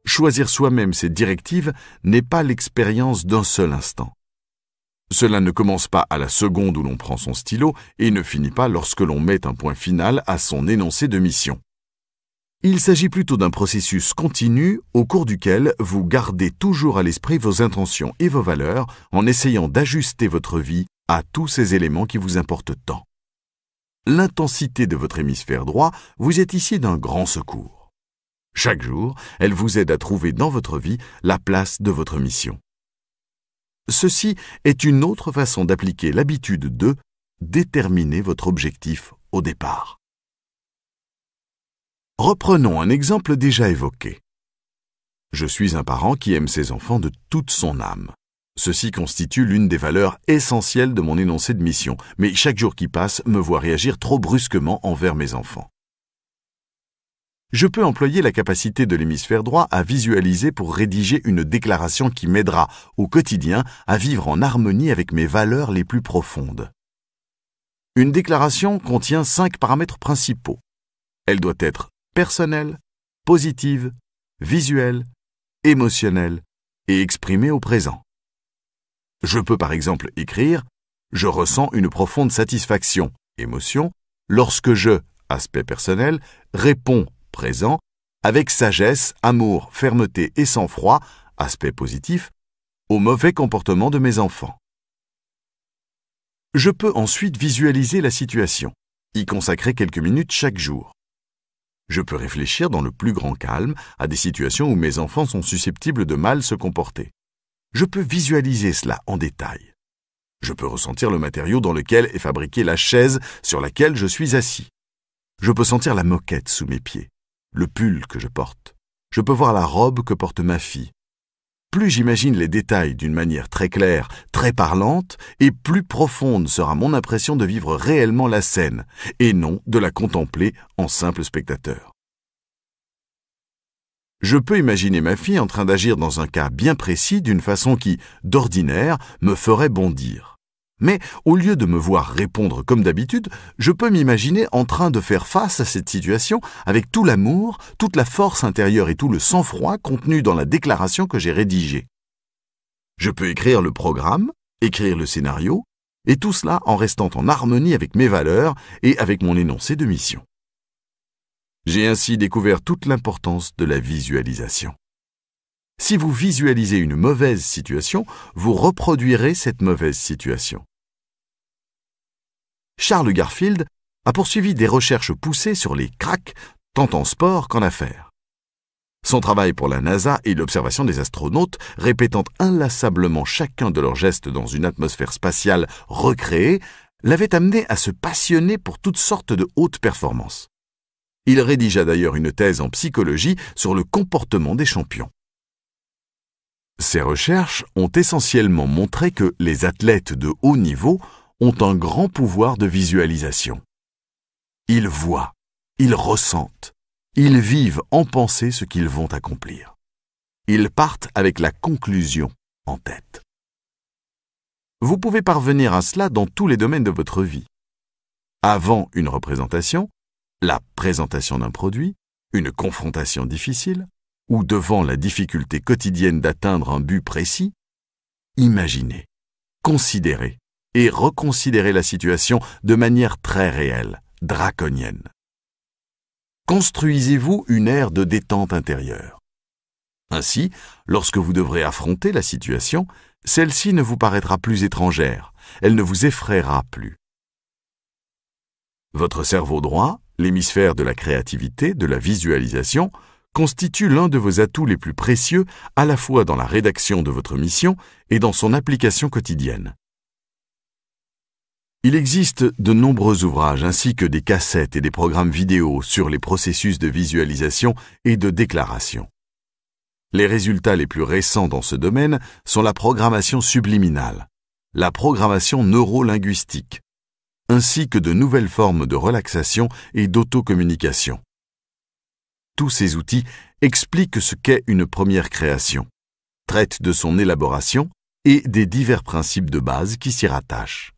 Choisir soi-même ses directives n'est pas l'expérience d'un seul instant. Cela ne commence pas à la seconde où l'on prend son stylo et ne finit pas lorsque l'on met un point final à son énoncé de mission. Il s'agit plutôt d'un processus continu au cours duquel vous gardez toujours à l'esprit vos intentions et vos valeurs en essayant d'ajuster votre vie à tous ces éléments qui vous importent tant. L'intensité de votre hémisphère droit vous est ici d'un grand secours. Chaque jour, elle vous aide à trouver dans votre vie la place de votre mission. Ceci est une autre façon d'appliquer l'habitude de déterminer votre objectif au départ. Reprenons un exemple déjà évoqué. Je suis un parent qui aime ses enfants de toute son âme. Ceci constitue l'une des valeurs essentielles de mon énoncé de mission, mais chaque jour qui passe me voit réagir trop brusquement envers mes enfants. Je peux employer la capacité de l'hémisphère droit à visualiser pour rédiger une déclaration qui m'aidera, au quotidien, à vivre en harmonie avec mes valeurs les plus profondes. Une déclaration contient cinq paramètres principaux. Elle doit être personnelle, positive, visuelle, émotionnelle et exprimée au présent. Je peux par exemple écrire ⁇ Je ressens une profonde satisfaction ⁇ émotion, lorsque je, aspect personnel, réponds présent, avec sagesse, amour, fermeté et sang-froid, aspect positif, au mauvais comportement de mes enfants. Je peux ensuite visualiser la situation, y consacrer quelques minutes chaque jour. Je peux réfléchir dans le plus grand calme à des situations où mes enfants sont susceptibles de mal se comporter. Je peux visualiser cela en détail. Je peux ressentir le matériau dans lequel est fabriquée la chaise sur laquelle je suis assis. Je peux sentir la moquette sous mes pieds, le pull que je porte. Je peux voir la robe que porte ma fille, plus j'imagine les détails d'une manière très claire, très parlante, et plus profonde sera mon impression de vivre réellement la scène, et non de la contempler en simple spectateur. Je peux imaginer ma fille en train d'agir dans un cas bien précis d'une façon qui, d'ordinaire, me ferait bondir. Mais au lieu de me voir répondre comme d'habitude, je peux m'imaginer en train de faire face à cette situation avec tout l'amour, toute la force intérieure et tout le sang-froid contenu dans la déclaration que j'ai rédigée. Je peux écrire le programme, écrire le scénario, et tout cela en restant en harmonie avec mes valeurs et avec mon énoncé de mission. J'ai ainsi découvert toute l'importance de la visualisation. Si vous visualisez une mauvaise situation, vous reproduirez cette mauvaise situation. Charles Garfield a poursuivi des recherches poussées sur les cracks, tant en sport qu'en affaires. Son travail pour la NASA et l'observation des astronautes, répétant inlassablement chacun de leurs gestes dans une atmosphère spatiale recréée, l'avait amené à se passionner pour toutes sortes de hautes performances. Il rédigea d'ailleurs une thèse en psychologie sur le comportement des champions. Ses recherches ont essentiellement montré que les athlètes de haut niveau ont un grand pouvoir de visualisation. Ils voient, ils ressentent, ils vivent en pensée ce qu'ils vont accomplir. Ils partent avec la conclusion en tête. Vous pouvez parvenir à cela dans tous les domaines de votre vie. Avant une représentation, la présentation d'un produit, une confrontation difficile, ou devant la difficulté quotidienne d'atteindre un but précis, imaginez, considérez, et reconsidérer la situation de manière très réelle, draconienne. Construisez-vous une ère de détente intérieure. Ainsi, lorsque vous devrez affronter la situation, celle-ci ne vous paraîtra plus étrangère, elle ne vous effraiera plus. Votre cerveau droit, l'hémisphère de la créativité, de la visualisation, constitue l'un de vos atouts les plus précieux à la fois dans la rédaction de votre mission et dans son application quotidienne. Il existe de nombreux ouvrages ainsi que des cassettes et des programmes vidéo sur les processus de visualisation et de déclaration. Les résultats les plus récents dans ce domaine sont la programmation subliminale, la programmation neurolinguistique, ainsi que de nouvelles formes de relaxation et d'autocommunication. Tous ces outils expliquent ce qu'est une première création, traitent de son élaboration et des divers principes de base qui s'y rattachent.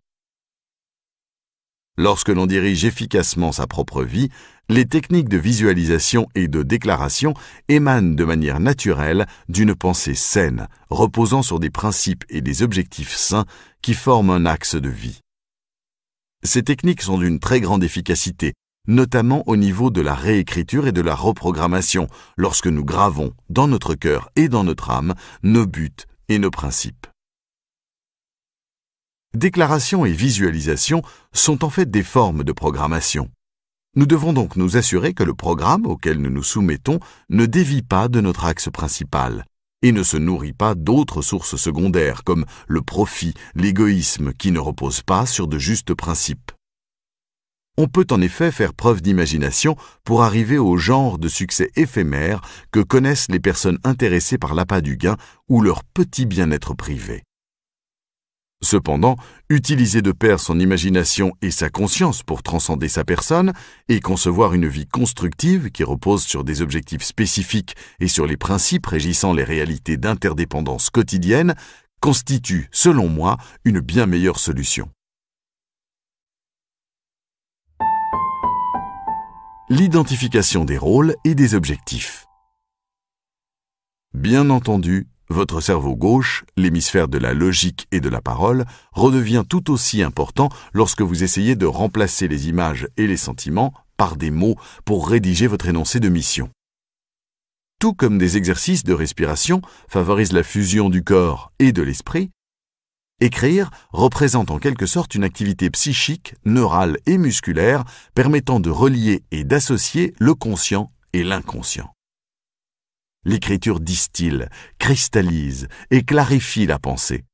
Lorsque l'on dirige efficacement sa propre vie, les techniques de visualisation et de déclaration émanent de manière naturelle d'une pensée saine, reposant sur des principes et des objectifs sains qui forment un axe de vie. Ces techniques sont d'une très grande efficacité, notamment au niveau de la réécriture et de la reprogrammation, lorsque nous gravons dans notre cœur et dans notre âme nos buts et nos principes. Déclaration et visualisation sont en fait des formes de programmation. Nous devons donc nous assurer que le programme auquel nous nous soumettons ne dévie pas de notre axe principal et ne se nourrit pas d'autres sources secondaires comme le profit, l'égoïsme qui ne repose pas sur de justes principes. On peut en effet faire preuve d'imagination pour arriver au genre de succès éphémère que connaissent les personnes intéressées par l'appât du gain ou leur petit bien-être privé. Cependant, utiliser de pair son imagination et sa conscience pour transcender sa personne et concevoir une vie constructive qui repose sur des objectifs spécifiques et sur les principes régissant les réalités d'interdépendance quotidienne constitue, selon moi, une bien meilleure solution. L'identification des rôles et des objectifs. Bien entendu, votre cerveau gauche, l'hémisphère de la logique et de la parole, redevient tout aussi important lorsque vous essayez de remplacer les images et les sentiments par des mots pour rédiger votre énoncé de mission. Tout comme des exercices de respiration favorisent la fusion du corps et de l'esprit, écrire représente en quelque sorte une activité psychique, neurale et musculaire permettant de relier et d'associer le conscient et l'inconscient. L'écriture distille, cristallise et clarifie la pensée,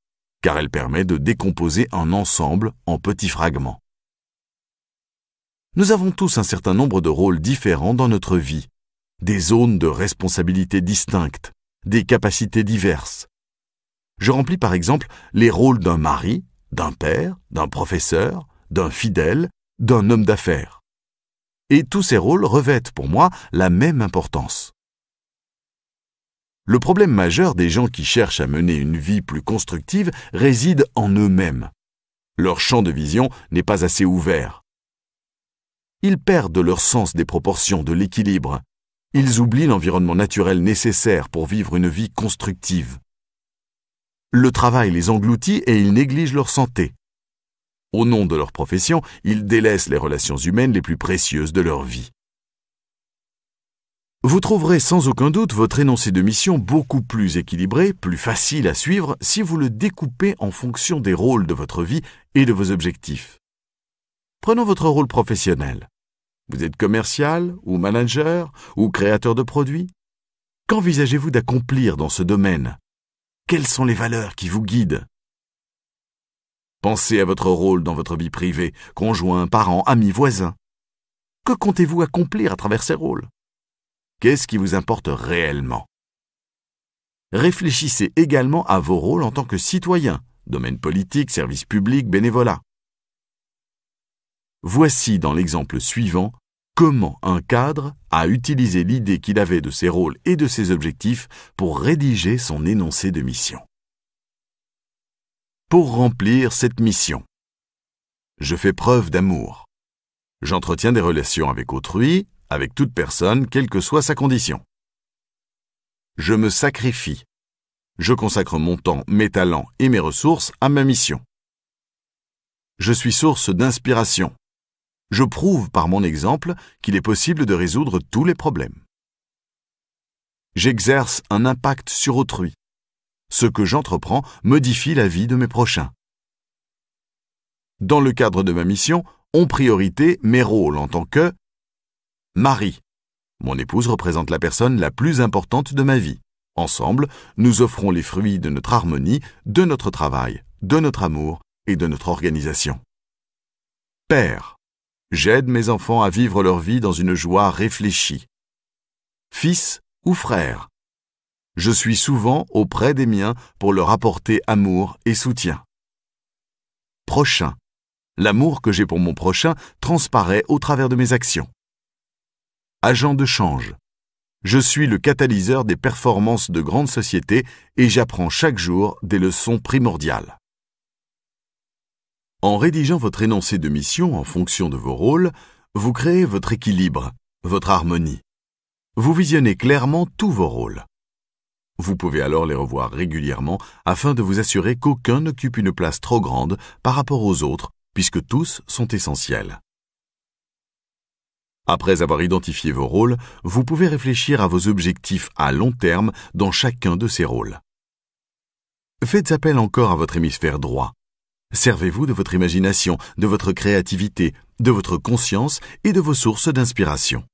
car elle permet de décomposer un ensemble en petits fragments. Nous avons tous un certain nombre de rôles différents dans notre vie, des zones de responsabilité distinctes, des capacités diverses. Je remplis par exemple les rôles d'un mari, d'un père, d'un professeur, d'un fidèle, d'un homme d'affaires. Et tous ces rôles revêtent pour moi la même importance. Le problème majeur des gens qui cherchent à mener une vie plus constructive réside en eux-mêmes. Leur champ de vision n'est pas assez ouvert. Ils perdent leur sens des proportions, de l'équilibre. Ils oublient l'environnement naturel nécessaire pour vivre une vie constructive. Le travail les engloutit et ils négligent leur santé. Au nom de leur profession, ils délaissent les relations humaines les plus précieuses de leur vie. Vous trouverez sans aucun doute votre énoncé de mission beaucoup plus équilibré, plus facile à suivre si vous le découpez en fonction des rôles de votre vie et de vos objectifs. Prenons votre rôle professionnel. Vous êtes commercial ou manager ou créateur de produits Qu'envisagez-vous d'accomplir dans ce domaine Quelles sont les valeurs qui vous guident Pensez à votre rôle dans votre vie privée, conjoint, parent, ami, voisin. Que comptez-vous accomplir à travers ces rôles Qu'est-ce qui vous importe réellement Réfléchissez également à vos rôles en tant que citoyen, domaine politique, service public, bénévolat. Voici dans l'exemple suivant comment un cadre a utilisé l'idée qu'il avait de ses rôles et de ses objectifs pour rédiger son énoncé de mission. Pour remplir cette mission, je fais preuve d'amour. J'entretiens des relations avec autrui, avec toute personne, quelle que soit sa condition. Je me sacrifie. Je consacre mon temps, mes talents et mes ressources à ma mission. Je suis source d'inspiration. Je prouve par mon exemple qu'il est possible de résoudre tous les problèmes. J'exerce un impact sur autrui. Ce que j'entreprends modifie la vie de mes prochains. Dans le cadre de ma mission, ont priorité mes rôles en tant que Marie. Mon épouse représente la personne la plus importante de ma vie. Ensemble, nous offrons les fruits de notre harmonie, de notre travail, de notre amour et de notre organisation. Père. J'aide mes enfants à vivre leur vie dans une joie réfléchie. Fils ou frère. Je suis souvent auprès des miens pour leur apporter amour et soutien. Prochain. L'amour que j'ai pour mon prochain transparaît au travers de mes actions agent de change. Je suis le catalyseur des performances de grandes sociétés et j'apprends chaque jour des leçons primordiales. En rédigeant votre énoncé de mission en fonction de vos rôles, vous créez votre équilibre, votre harmonie. Vous visionnez clairement tous vos rôles. Vous pouvez alors les revoir régulièrement afin de vous assurer qu'aucun n'occupe une place trop grande par rapport aux autres, puisque tous sont essentiels. Après avoir identifié vos rôles, vous pouvez réfléchir à vos objectifs à long terme dans chacun de ces rôles. Faites appel encore à votre hémisphère droit. Servez-vous de votre imagination, de votre créativité, de votre conscience et de vos sources d'inspiration.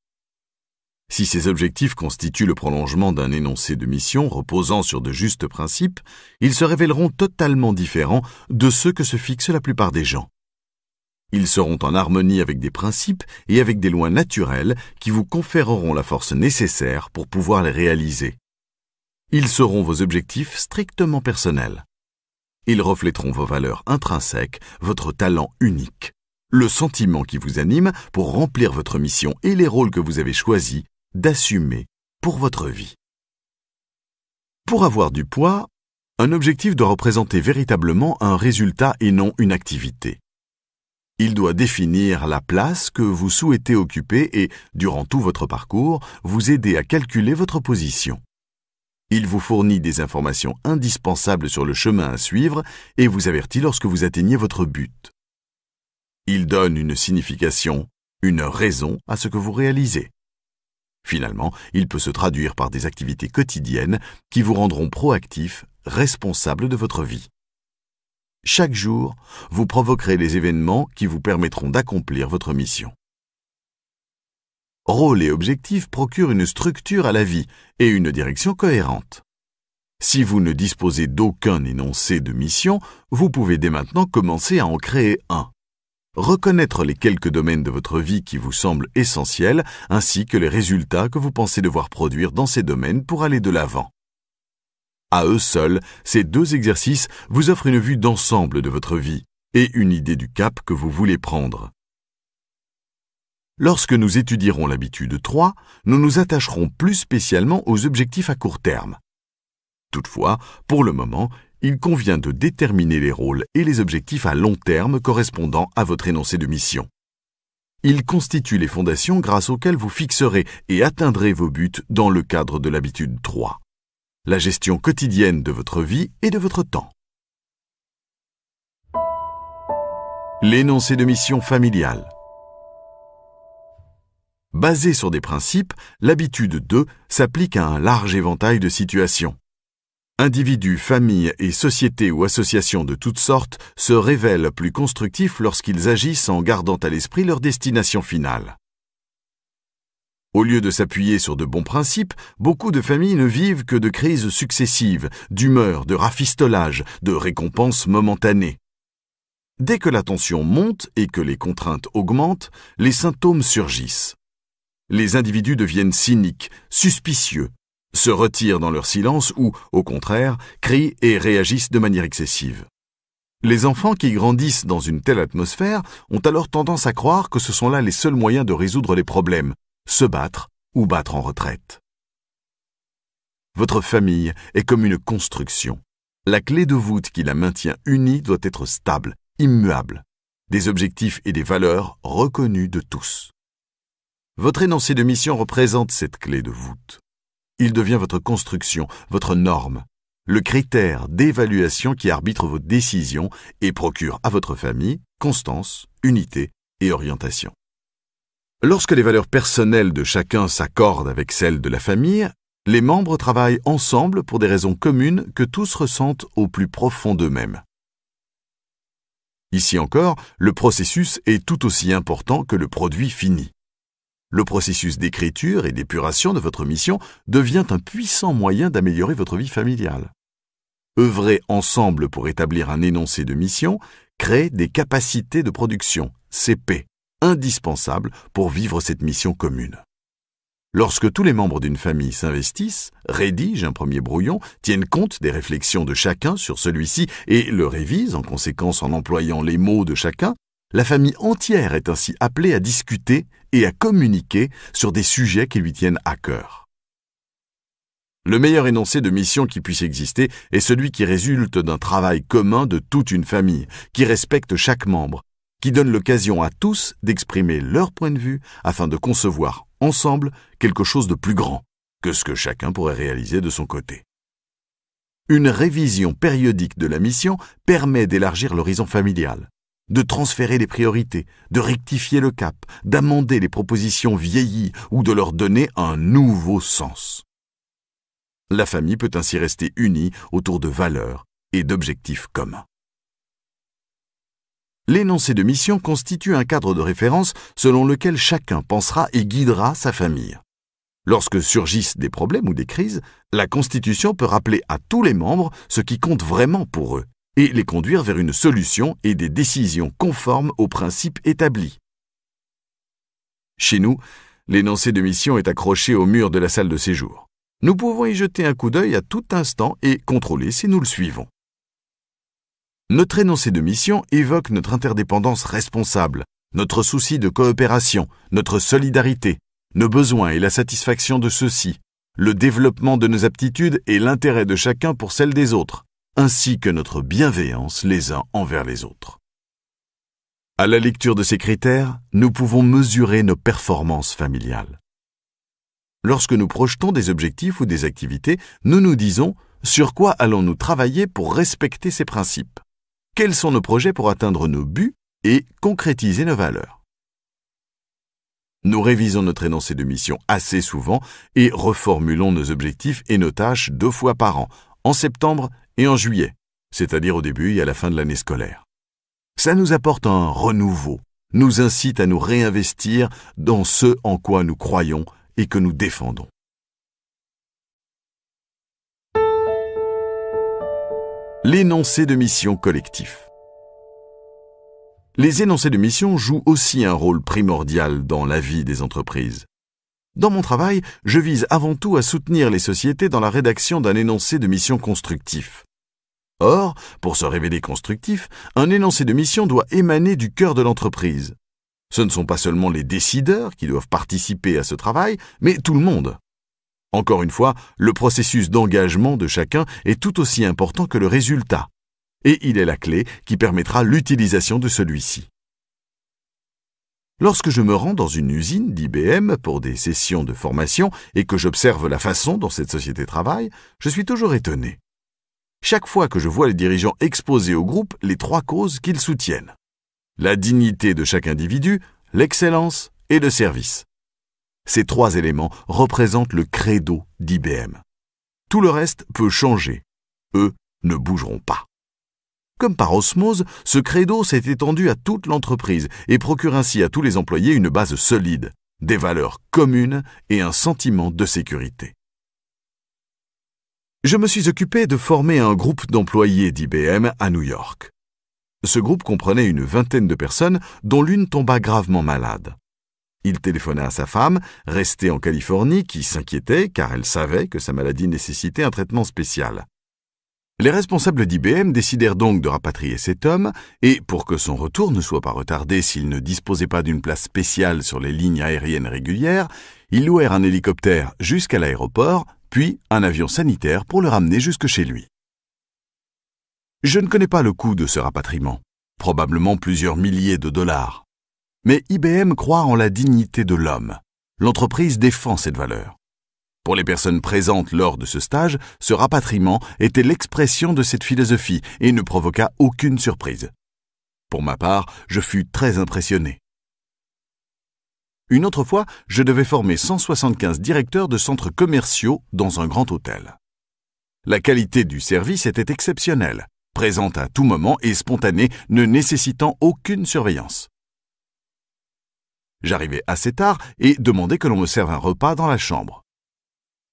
Si ces objectifs constituent le prolongement d'un énoncé de mission reposant sur de justes principes, ils se révéleront totalement différents de ceux que se fixent la plupart des gens. Ils seront en harmonie avec des principes et avec des lois naturelles qui vous conféreront la force nécessaire pour pouvoir les réaliser. Ils seront vos objectifs strictement personnels. Ils refléteront vos valeurs intrinsèques, votre talent unique, le sentiment qui vous anime pour remplir votre mission et les rôles que vous avez choisis d'assumer pour votre vie. Pour avoir du poids, un objectif doit représenter véritablement un résultat et non une activité. Il doit définir la place que vous souhaitez occuper et, durant tout votre parcours, vous aider à calculer votre position. Il vous fournit des informations indispensables sur le chemin à suivre et vous avertit lorsque vous atteignez votre but. Il donne une signification, une raison à ce que vous réalisez. Finalement, il peut se traduire par des activités quotidiennes qui vous rendront proactif, responsable de votre vie. Chaque jour, vous provoquerez les événements qui vous permettront d'accomplir votre mission. Rôle et objectif procurent une structure à la vie et une direction cohérente. Si vous ne disposez d'aucun énoncé de mission, vous pouvez dès maintenant commencer à en créer un. Reconnaître les quelques domaines de votre vie qui vous semblent essentiels ainsi que les résultats que vous pensez devoir produire dans ces domaines pour aller de l'avant. À eux seuls, ces deux exercices vous offrent une vue d'ensemble de votre vie et une idée du cap que vous voulez prendre. Lorsque nous étudierons l'habitude 3, nous nous attacherons plus spécialement aux objectifs à court terme. Toutefois, pour le moment, il convient de déterminer les rôles et les objectifs à long terme correspondant à votre énoncé de mission. Ils constituent les fondations grâce auxquelles vous fixerez et atteindrez vos buts dans le cadre de l'habitude 3 la gestion quotidienne de votre vie et de votre temps. L'énoncé de mission familiale. Basé sur des principes, l'habitude 2 s'applique à un large éventail de situations. Individus, familles et sociétés ou associations de toutes sortes se révèlent plus constructifs lorsqu'ils agissent en gardant à l'esprit leur destination finale. Au lieu de s'appuyer sur de bons principes, beaucoup de familles ne vivent que de crises successives, d'humeurs, de rafistolages, de récompenses momentanées. Dès que la tension monte et que les contraintes augmentent, les symptômes surgissent. Les individus deviennent cyniques, suspicieux, se retirent dans leur silence ou, au contraire, crient et réagissent de manière excessive. Les enfants qui grandissent dans une telle atmosphère ont alors tendance à croire que ce sont là les seuls moyens de résoudre les problèmes, se battre ou battre en retraite. Votre famille est comme une construction. La clé de voûte qui la maintient unie doit être stable, immuable, des objectifs et des valeurs reconnus de tous. Votre énoncé de mission représente cette clé de voûte. Il devient votre construction, votre norme, le critère d'évaluation qui arbitre vos décisions et procure à votre famille constance, unité et orientation. Lorsque les valeurs personnelles de chacun s'accordent avec celles de la famille, les membres travaillent ensemble pour des raisons communes que tous ressentent au plus profond d'eux-mêmes. Ici encore, le processus est tout aussi important que le produit fini. Le processus d'écriture et d'épuration de votre mission devient un puissant moyen d'améliorer votre vie familiale. Œuvrer ensemble pour établir un énoncé de mission crée des capacités de production, CP, indispensable pour vivre cette mission commune. Lorsque tous les membres d'une famille s'investissent, rédigent un premier brouillon, tiennent compte des réflexions de chacun sur celui-ci et le révisent en conséquence en employant les mots de chacun, la famille entière est ainsi appelée à discuter et à communiquer sur des sujets qui lui tiennent à cœur. Le meilleur énoncé de mission qui puisse exister est celui qui résulte d'un travail commun de toute une famille, qui respecte chaque membre qui donne l'occasion à tous d'exprimer leur point de vue afin de concevoir ensemble quelque chose de plus grand que ce que chacun pourrait réaliser de son côté. Une révision périodique de la mission permet d'élargir l'horizon familial, de transférer les priorités, de rectifier le cap, d'amender les propositions vieillies ou de leur donner un nouveau sens. La famille peut ainsi rester unie autour de valeurs et d'objectifs communs. L'énoncé de mission constitue un cadre de référence selon lequel chacun pensera et guidera sa famille. Lorsque surgissent des problèmes ou des crises, la Constitution peut rappeler à tous les membres ce qui compte vraiment pour eux et les conduire vers une solution et des décisions conformes aux principes établis. Chez nous, l'énoncé de mission est accroché au mur de la salle de séjour. Nous pouvons y jeter un coup d'œil à tout instant et contrôler si nous le suivons. Notre énoncé de mission évoque notre interdépendance responsable, notre souci de coopération, notre solidarité, nos besoins et la satisfaction de ceux-ci, le développement de nos aptitudes et l'intérêt de chacun pour celle des autres, ainsi que notre bienveillance les uns envers les autres. À la lecture de ces critères, nous pouvons mesurer nos performances familiales. Lorsque nous projetons des objectifs ou des activités, nous nous disons sur quoi allons-nous travailler pour respecter ces principes quels sont nos projets pour atteindre nos buts et concrétiser nos valeurs. Nous révisons notre énoncé de mission assez souvent et reformulons nos objectifs et nos tâches deux fois par an, en septembre et en juillet, c'est-à-dire au début et à la fin de l'année scolaire. Ça nous apporte un renouveau, nous incite à nous réinvestir dans ce en quoi nous croyons et que nous défendons. L'énoncé de mission collectif. Les énoncés de mission jouent aussi un rôle primordial dans la vie des entreprises. Dans mon travail, je vise avant tout à soutenir les sociétés dans la rédaction d'un énoncé de mission constructif. Or, pour se révéler constructif, un énoncé de mission doit émaner du cœur de l'entreprise. Ce ne sont pas seulement les décideurs qui doivent participer à ce travail, mais tout le monde. Encore une fois, le processus d'engagement de chacun est tout aussi important que le résultat, et il est la clé qui permettra l'utilisation de celui-ci. Lorsque je me rends dans une usine d'IBM pour des sessions de formation et que j'observe la façon dont cette société travaille, je suis toujours étonné. Chaque fois que je vois les dirigeants exposer au groupe les trois causes qu'ils soutiennent. La dignité de chaque individu, l'excellence et le service. Ces trois éléments représentent le credo d'IBM. Tout le reste peut changer. Eux ne bougeront pas. Comme par osmose, ce credo s'est étendu à toute l'entreprise et procure ainsi à tous les employés une base solide, des valeurs communes et un sentiment de sécurité. Je me suis occupé de former un groupe d'employés d'IBM à New York. Ce groupe comprenait une vingtaine de personnes dont l'une tomba gravement malade. Il téléphona à sa femme, restée en Californie, qui s'inquiétait car elle savait que sa maladie nécessitait un traitement spécial. Les responsables d'IBM décidèrent donc de rapatrier cet homme, et pour que son retour ne soit pas retardé s'il ne disposait pas d'une place spéciale sur les lignes aériennes régulières, ils louèrent un hélicoptère jusqu'à l'aéroport, puis un avion sanitaire pour le ramener jusque chez lui. Je ne connais pas le coût de ce rapatriement, probablement plusieurs milliers de dollars mais IBM croit en la dignité de l'homme. L'entreprise défend cette valeur. Pour les personnes présentes lors de ce stage, ce rapatriement était l'expression de cette philosophie et ne provoqua aucune surprise. Pour ma part, je fus très impressionné. Une autre fois, je devais former 175 directeurs de centres commerciaux dans un grand hôtel. La qualité du service était exceptionnelle, présente à tout moment et spontanée, ne nécessitant aucune surveillance. J'arrivais assez tard et demandai que l'on me serve un repas dans la chambre.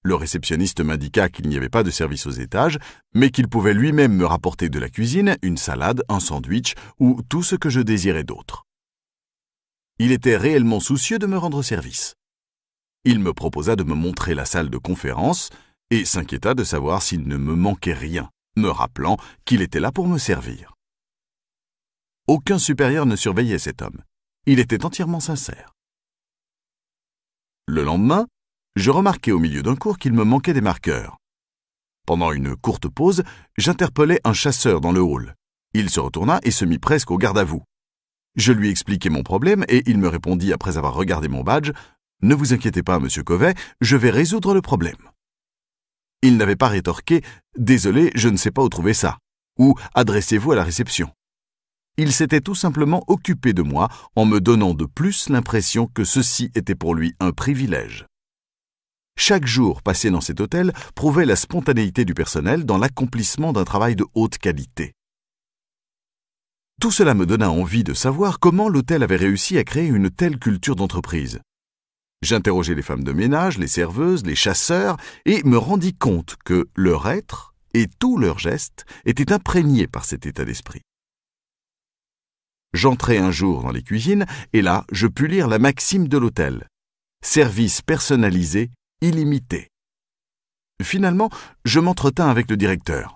Le réceptionniste m'indiqua qu'il n'y avait pas de service aux étages, mais qu'il pouvait lui-même me rapporter de la cuisine une salade, un sandwich ou tout ce que je désirais d'autre. Il était réellement soucieux de me rendre service. Il me proposa de me montrer la salle de conférence et s'inquiéta de savoir s'il ne me manquait rien, me rappelant qu'il était là pour me servir. Aucun supérieur ne surveillait cet homme. Il était entièrement sincère. Le lendemain, je remarquai au milieu d'un cours qu'il me manquait des marqueurs. Pendant une courte pause, j'interpellai un chasseur dans le hall. Il se retourna et se mit presque au garde à vous. Je lui expliquai mon problème et il me répondit après avoir regardé mon badge Ne vous inquiétez pas, monsieur Covey, je vais résoudre le problème. Il n'avait pas rétorqué Désolé, je ne sais pas où trouver ça, ou Adressez-vous à la réception. Il s'était tout simplement occupé de moi en me donnant de plus l'impression que ceci était pour lui un privilège. Chaque jour passé dans cet hôtel prouvait la spontanéité du personnel dans l'accomplissement d'un travail de haute qualité. Tout cela me donna envie de savoir comment l'hôtel avait réussi à créer une telle culture d'entreprise. J'interrogeai les femmes de ménage, les serveuses, les chasseurs, et me rendis compte que leur être et tous leurs gestes étaient imprégnés par cet état d'esprit. J'entrai un jour dans les cuisines, et là, je pus lire la maxime de l'hôtel. Service personnalisé, illimité. Finalement, je m'entretins avec le directeur.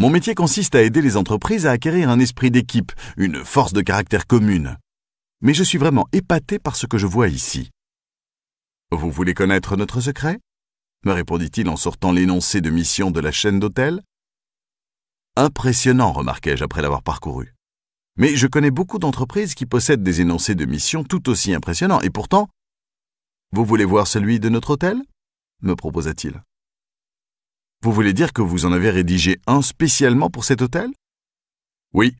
Mon métier consiste à aider les entreprises à acquérir un esprit d'équipe, une force de caractère commune. Mais je suis vraiment épaté par ce que je vois ici. Vous voulez connaître notre secret me répondit-il en sortant l'énoncé de mission de la chaîne d'hôtel. Impressionnant, remarquai-je après l'avoir parcouru. Mais je connais beaucoup d'entreprises qui possèdent des énoncés de mission tout aussi impressionnants, et pourtant... Vous voulez voir celui de notre hôtel me proposa-t-il. Vous voulez dire que vous en avez rédigé un spécialement pour cet hôtel Oui.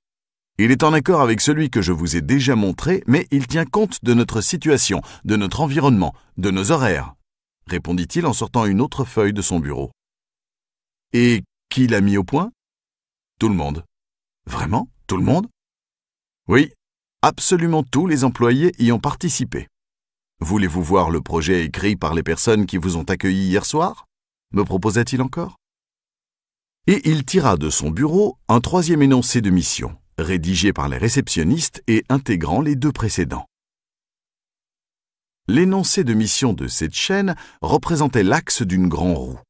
Il est en accord avec celui que je vous ai déjà montré, mais il tient compte de notre situation, de notre environnement, de nos horaires, répondit-il en sortant une autre feuille de son bureau. Et qui l'a mis au point tout le monde. Vraiment Tout le monde Oui, absolument tous les employés y ont participé. Voulez-vous voir le projet écrit par les personnes qui vous ont accueilli hier soir me proposa-t-il encore. Et il tira de son bureau un troisième énoncé de mission, rédigé par les réceptionnistes et intégrant les deux précédents. L'énoncé de mission de cette chaîne représentait l'axe d'une grande roue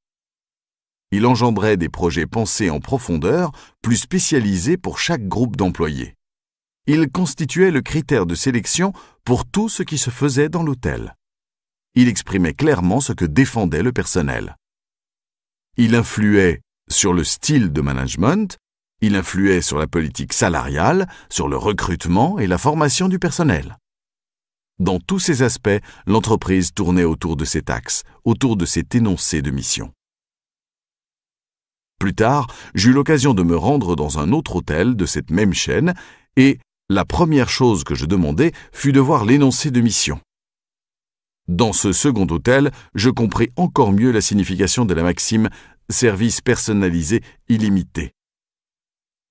il engendrait des projets pensés en profondeur, plus spécialisés pour chaque groupe d'employés. Il constituait le critère de sélection pour tout ce qui se faisait dans l'hôtel. Il exprimait clairement ce que défendait le personnel. Il influait sur le style de management, il influait sur la politique salariale, sur le recrutement et la formation du personnel. Dans tous ces aspects, l'entreprise tournait autour de ses axe, autour de cet énoncé de mission. Plus tard, j'eus l'occasion de me rendre dans un autre hôtel de cette même chaîne et la première chose que je demandai fut de voir l'énoncé de mission. Dans ce second hôtel, je compris encore mieux la signification de la maxime service personnalisé illimité.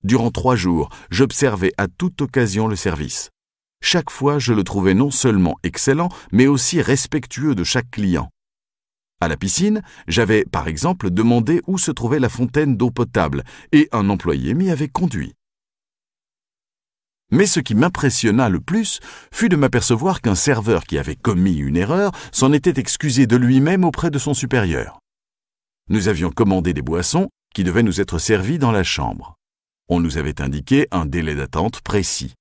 Durant trois jours, j'observais à toute occasion le service. Chaque fois, je le trouvais non seulement excellent, mais aussi respectueux de chaque client. À la piscine, j'avais par exemple demandé où se trouvait la fontaine d'eau potable et un employé m'y avait conduit. Mais ce qui m'impressionna le plus fut de m'apercevoir qu'un serveur qui avait commis une erreur s'en était excusé de lui-même auprès de son supérieur. Nous avions commandé des boissons qui devaient nous être servies dans la chambre. On nous avait indiqué un délai d'attente précis.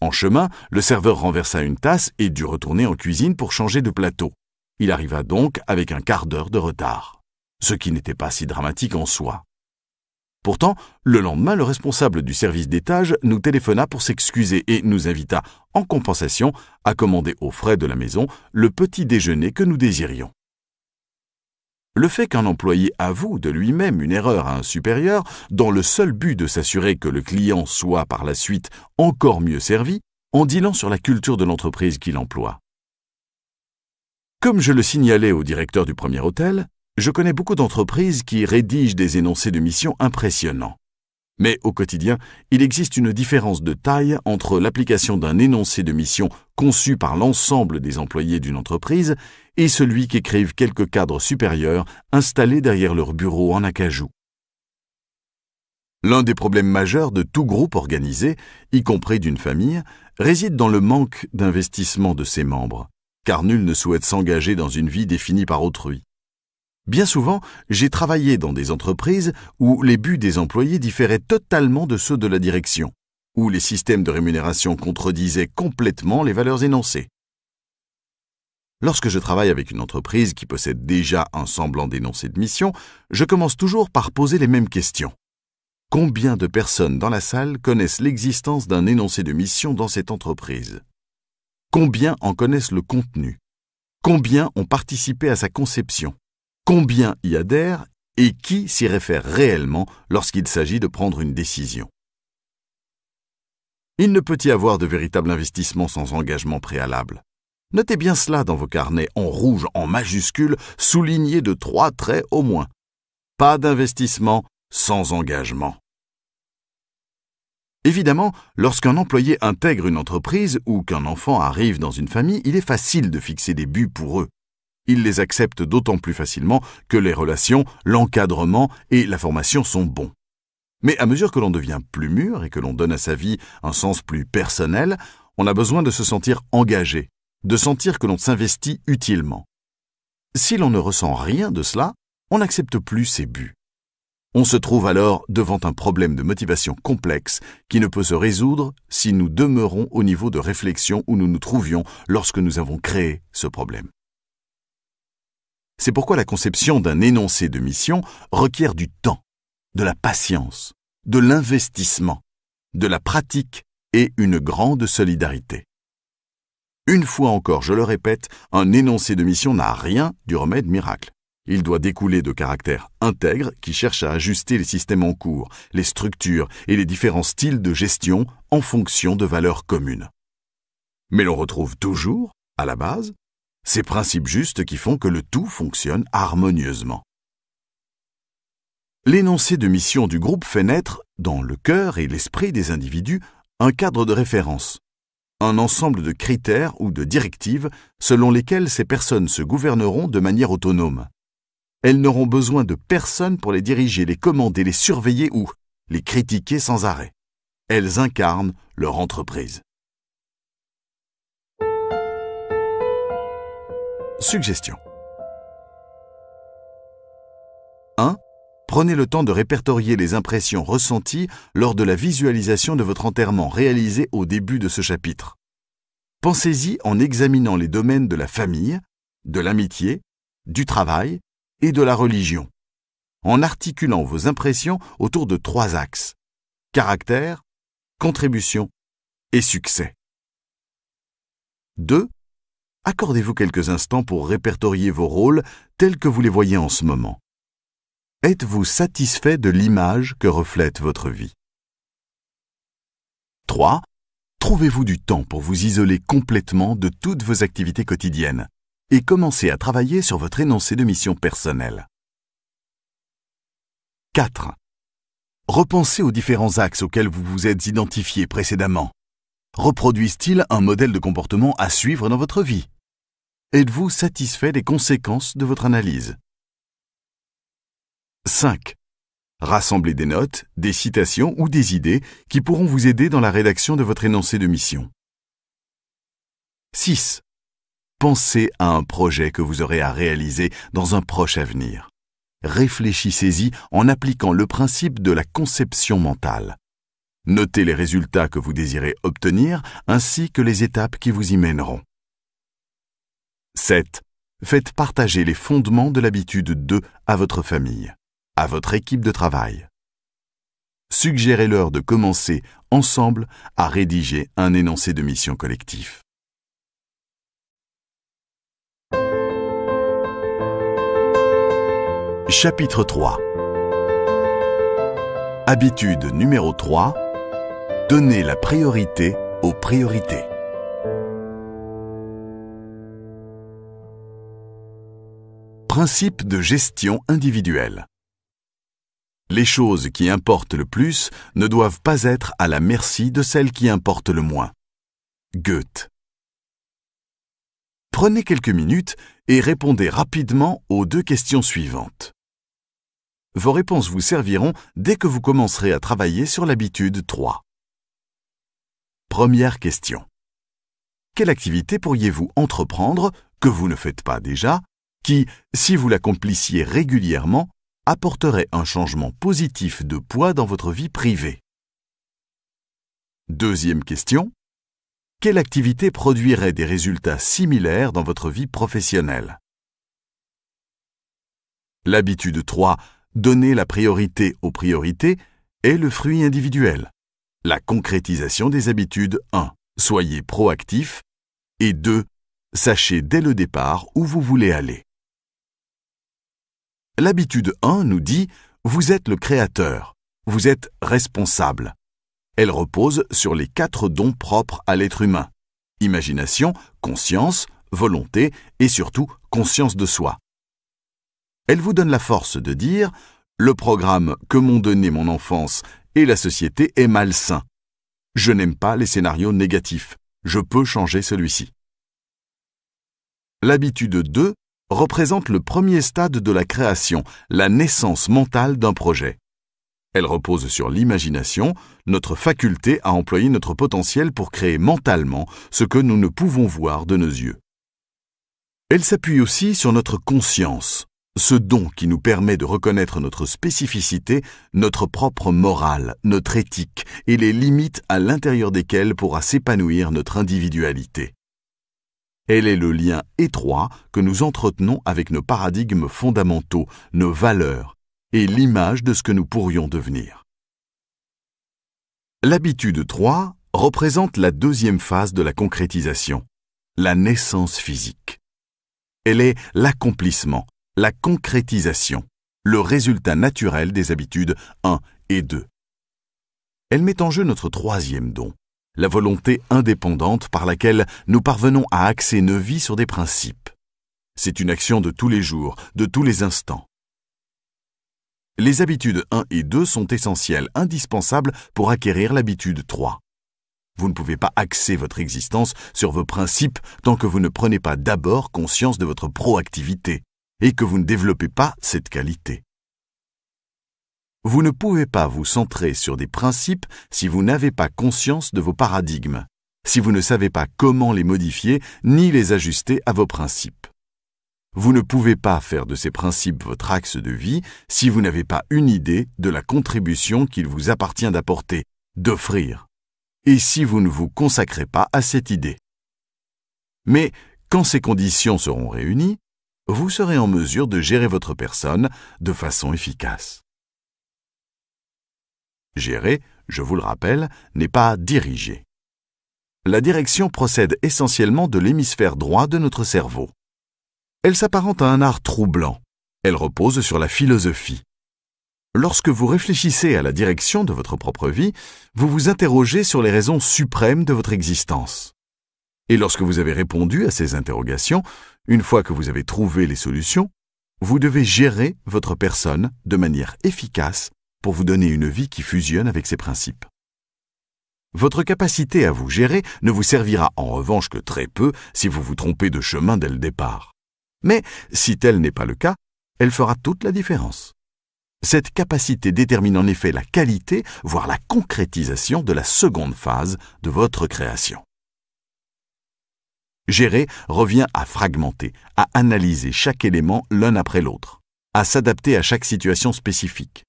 En chemin, le serveur renversa une tasse et dut retourner en cuisine pour changer de plateau. Il arriva donc avec un quart d'heure de retard, ce qui n'était pas si dramatique en soi. Pourtant, le lendemain, le responsable du service d'étage nous téléphona pour s'excuser et nous invita, en compensation, à commander aux frais de la maison le petit déjeuner que nous désirions. Le fait qu'un employé avoue de lui-même une erreur à un supérieur, dans le seul but de s'assurer que le client soit par la suite encore mieux servi, en dit sur la culture de l'entreprise qu'il emploie. Comme je le signalais au directeur du premier hôtel, je connais beaucoup d'entreprises qui rédigent des énoncés de mission impressionnants. Mais au quotidien, il existe une différence de taille entre l'application d'un énoncé de mission conçu par l'ensemble des employés d'une entreprise et celui qu'écrivent quelques cadres supérieurs installés derrière leur bureau en acajou. L'un des problèmes majeurs de tout groupe organisé, y compris d'une famille, réside dans le manque d'investissement de ses membres car nul ne souhaite s'engager dans une vie définie par autrui. Bien souvent, j'ai travaillé dans des entreprises où les buts des employés différaient totalement de ceux de la direction, où les systèmes de rémunération contredisaient complètement les valeurs énoncées. Lorsque je travaille avec une entreprise qui possède déjà un semblant d'énoncé de mission, je commence toujours par poser les mêmes questions. Combien de personnes dans la salle connaissent l'existence d'un énoncé de mission dans cette entreprise Combien en connaissent le contenu Combien ont participé à sa conception Combien y adhèrent et qui s'y réfère réellement lorsqu'il s'agit de prendre une décision Il ne peut y avoir de véritable investissement sans engagement préalable. Notez bien cela dans vos carnets en rouge, en majuscule, souligné de trois traits au moins. Pas d'investissement sans engagement. Évidemment, lorsqu'un employé intègre une entreprise ou qu'un enfant arrive dans une famille, il est facile de fixer des buts pour eux. Ils les acceptent d'autant plus facilement que les relations, l'encadrement et la formation sont bons. Mais à mesure que l'on devient plus mûr et que l'on donne à sa vie un sens plus personnel, on a besoin de se sentir engagé, de sentir que l'on s'investit utilement. Si l'on ne ressent rien de cela, on n'accepte plus ses buts. On se trouve alors devant un problème de motivation complexe qui ne peut se résoudre si nous demeurons au niveau de réflexion où nous nous trouvions lorsque nous avons créé ce problème. C'est pourquoi la conception d'un énoncé de mission requiert du temps, de la patience, de l'investissement, de la pratique et une grande solidarité. Une fois encore, je le répète, un énoncé de mission n'a rien du remède miracle. Il doit découler de caractères intègres qui cherchent à ajuster les systèmes en cours, les structures et les différents styles de gestion en fonction de valeurs communes. Mais l'on retrouve toujours, à la base, ces principes justes qui font que le tout fonctionne harmonieusement. L'énoncé de mission du groupe fait naître, dans le cœur et l'esprit des individus, un cadre de référence, un ensemble de critères ou de directives selon lesquels ces personnes se gouverneront de manière autonome. Elles n'auront besoin de personne pour les diriger, les commander, les surveiller ou les critiquer sans arrêt. Elles incarnent leur entreprise. Suggestion 1. Prenez le temps de répertorier les impressions ressenties lors de la visualisation de votre enterrement réalisé au début de ce chapitre. Pensez-y en examinant les domaines de la famille, de l'amitié, du travail, et de la religion, en articulant vos impressions autour de trois axes caractère, contribution et succès. 2. Accordez-vous quelques instants pour répertorier vos rôles tels que vous les voyez en ce moment. Êtes-vous satisfait de l'image que reflète votre vie 3. Trouvez-vous du temps pour vous isoler complètement de toutes vos activités quotidiennes, et commencez à travailler sur votre énoncé de mission personnelle. 4. Repensez aux différents axes auxquels vous vous êtes identifié précédemment. Reproduisent-ils un modèle de comportement à suivre dans votre vie Êtes-vous satisfait des conséquences de votre analyse 5. Rassemblez des notes, des citations ou des idées qui pourront vous aider dans la rédaction de votre énoncé de mission. 6. Pensez à un projet que vous aurez à réaliser dans un proche avenir. Réfléchissez-y en appliquant le principe de la conception mentale. Notez les résultats que vous désirez obtenir ainsi que les étapes qui vous y mèneront. 7. Faites partager les fondements de l'habitude 2 à votre famille, à votre équipe de travail. Suggérez-leur de commencer ensemble à rédiger un énoncé de mission collectif. Chapitre 3 Habitude numéro 3 Donner la priorité aux priorités. Principe de gestion individuelle. Les choses qui importent le plus ne doivent pas être à la merci de celles qui importent le moins. Goethe. Prenez quelques minutes et répondez rapidement aux deux questions suivantes. Vos réponses vous serviront dès que vous commencerez à travailler sur l'habitude 3. Première question. Quelle activité pourriez-vous entreprendre que vous ne faites pas déjà, qui, si vous l'accomplissiez régulièrement, apporterait un changement positif de poids dans votre vie privée Deuxième question. Quelle activité produirait des résultats similaires dans votre vie professionnelle L'habitude 3 donner la priorité aux priorités est le fruit individuel. La concrétisation des habitudes 1. Soyez proactif et 2. Sachez dès le départ où vous voulez aller. L'habitude 1 nous dit ⁇ Vous êtes le créateur, vous êtes responsable ⁇ Elle repose sur les quatre dons propres à l'être humain. Imagination, conscience, volonté et surtout conscience de soi. Elle vous donne la force de dire ⁇ Le programme que m'ont donné mon enfance et la société est malsain. Je n'aime pas les scénarios négatifs. Je peux changer celui-ci. ⁇ L'habitude 2 représente le premier stade de la création, la naissance mentale d'un projet. Elle repose sur l'imagination, notre faculté à employer notre potentiel pour créer mentalement ce que nous ne pouvons voir de nos yeux. Elle s'appuie aussi sur notre conscience, ce don qui nous permet de reconnaître notre spécificité, notre propre morale, notre éthique et les limites à l'intérieur desquelles pourra s'épanouir notre individualité. Elle est le lien étroit que nous entretenons avec nos paradigmes fondamentaux, nos valeurs, et l'image de ce que nous pourrions devenir. L'habitude 3 représente la deuxième phase de la concrétisation, la naissance physique. Elle est l'accomplissement, la concrétisation, le résultat naturel des habitudes 1 et 2. Elle met en jeu notre troisième don, la volonté indépendante par laquelle nous parvenons à axer nos vies sur des principes. C'est une action de tous les jours, de tous les instants. Les habitudes 1 et 2 sont essentielles, indispensables pour acquérir l'habitude 3. Vous ne pouvez pas axer votre existence sur vos principes tant que vous ne prenez pas d'abord conscience de votre proactivité, et que vous ne développez pas cette qualité. Vous ne pouvez pas vous centrer sur des principes si vous n'avez pas conscience de vos paradigmes, si vous ne savez pas comment les modifier ni les ajuster à vos principes. Vous ne pouvez pas faire de ces principes votre axe de vie si vous n'avez pas une idée de la contribution qu'il vous appartient d'apporter, d'offrir, et si vous ne vous consacrez pas à cette idée. Mais quand ces conditions seront réunies, vous serez en mesure de gérer votre personne de façon efficace. Gérer, je vous le rappelle, n'est pas diriger. La direction procède essentiellement de l'hémisphère droit de notre cerveau. Elle s'apparente à un art troublant. Elle repose sur la philosophie. Lorsque vous réfléchissez à la direction de votre propre vie, vous vous interrogez sur les raisons suprêmes de votre existence. Et lorsque vous avez répondu à ces interrogations, une fois que vous avez trouvé les solutions, vous devez gérer votre personne de manière efficace pour vous donner une vie qui fusionne avec ses principes. Votre capacité à vous gérer ne vous servira en revanche que très peu si vous vous trompez de chemin dès le départ. Mais si tel n'est pas le cas, elle fera toute la différence. Cette capacité détermine en effet la qualité, voire la concrétisation de la seconde phase de votre création. Gérer revient à fragmenter, à analyser chaque élément l'un après l'autre, à s'adapter à chaque situation spécifique.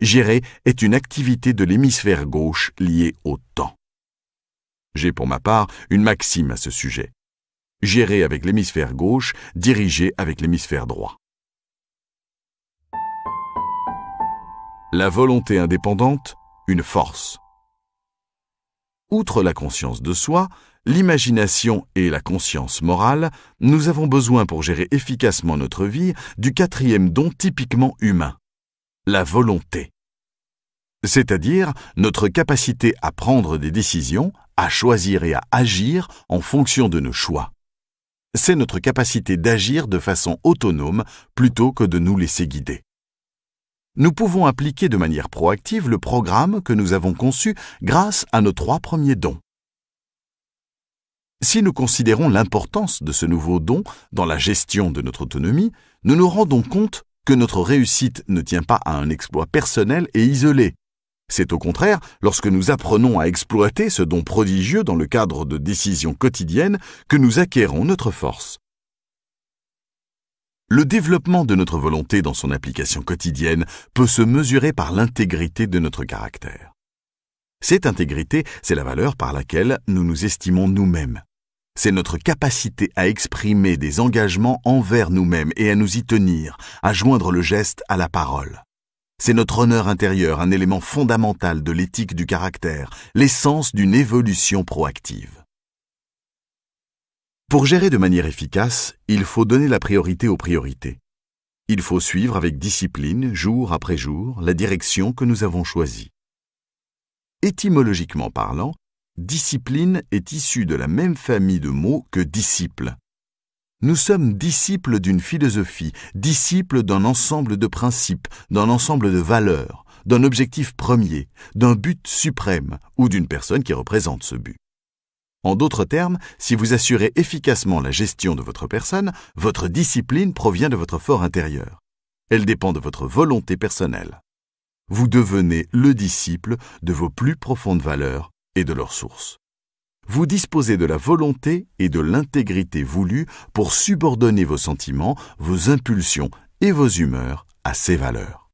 Gérer est une activité de l'hémisphère gauche liée au temps. J'ai pour ma part une maxime à ce sujet. Gérer avec l'hémisphère gauche, diriger avec l'hémisphère droit. La volonté indépendante, une force. Outre la conscience de soi, l'imagination et la conscience morale, nous avons besoin pour gérer efficacement notre vie du quatrième don typiquement humain, la volonté. C'est-à-dire notre capacité à prendre des décisions, à choisir et à agir en fonction de nos choix. C'est notre capacité d'agir de façon autonome plutôt que de nous laisser guider nous pouvons appliquer de manière proactive le programme que nous avons conçu grâce à nos trois premiers dons. Si nous considérons l'importance de ce nouveau don dans la gestion de notre autonomie, nous nous rendons compte que notre réussite ne tient pas à un exploit personnel et isolé. C'est au contraire lorsque nous apprenons à exploiter ce don prodigieux dans le cadre de décisions quotidiennes que nous acquérons notre force. Le développement de notre volonté dans son application quotidienne peut se mesurer par l'intégrité de notre caractère. Cette intégrité, c'est la valeur par laquelle nous nous estimons nous-mêmes c'est notre capacité à exprimer des engagements envers nous-mêmes et à nous y tenir, à joindre le geste à la parole. C'est notre honneur intérieur, un élément fondamental de l'éthique du caractère, l'essence d'une évolution proactive. Pour gérer de manière efficace, il faut donner la priorité aux priorités. Il faut suivre avec discipline, jour après jour, la direction que nous avons choisie. Étymologiquement parlant, Discipline est issue de la même famille de mots que disciple. Nous sommes disciples d'une philosophie, disciples d'un ensemble de principes, d'un ensemble de valeurs, d'un objectif premier, d'un but suprême ou d'une personne qui représente ce but. En d'autres termes, si vous assurez efficacement la gestion de votre personne, votre discipline provient de votre fort intérieur. Elle dépend de votre volonté personnelle. Vous devenez le disciple de vos plus profondes valeurs et de leurs sources. Vous disposez de la volonté et de l'intégrité voulue pour subordonner vos sentiments, vos impulsions et vos humeurs à ces valeurs.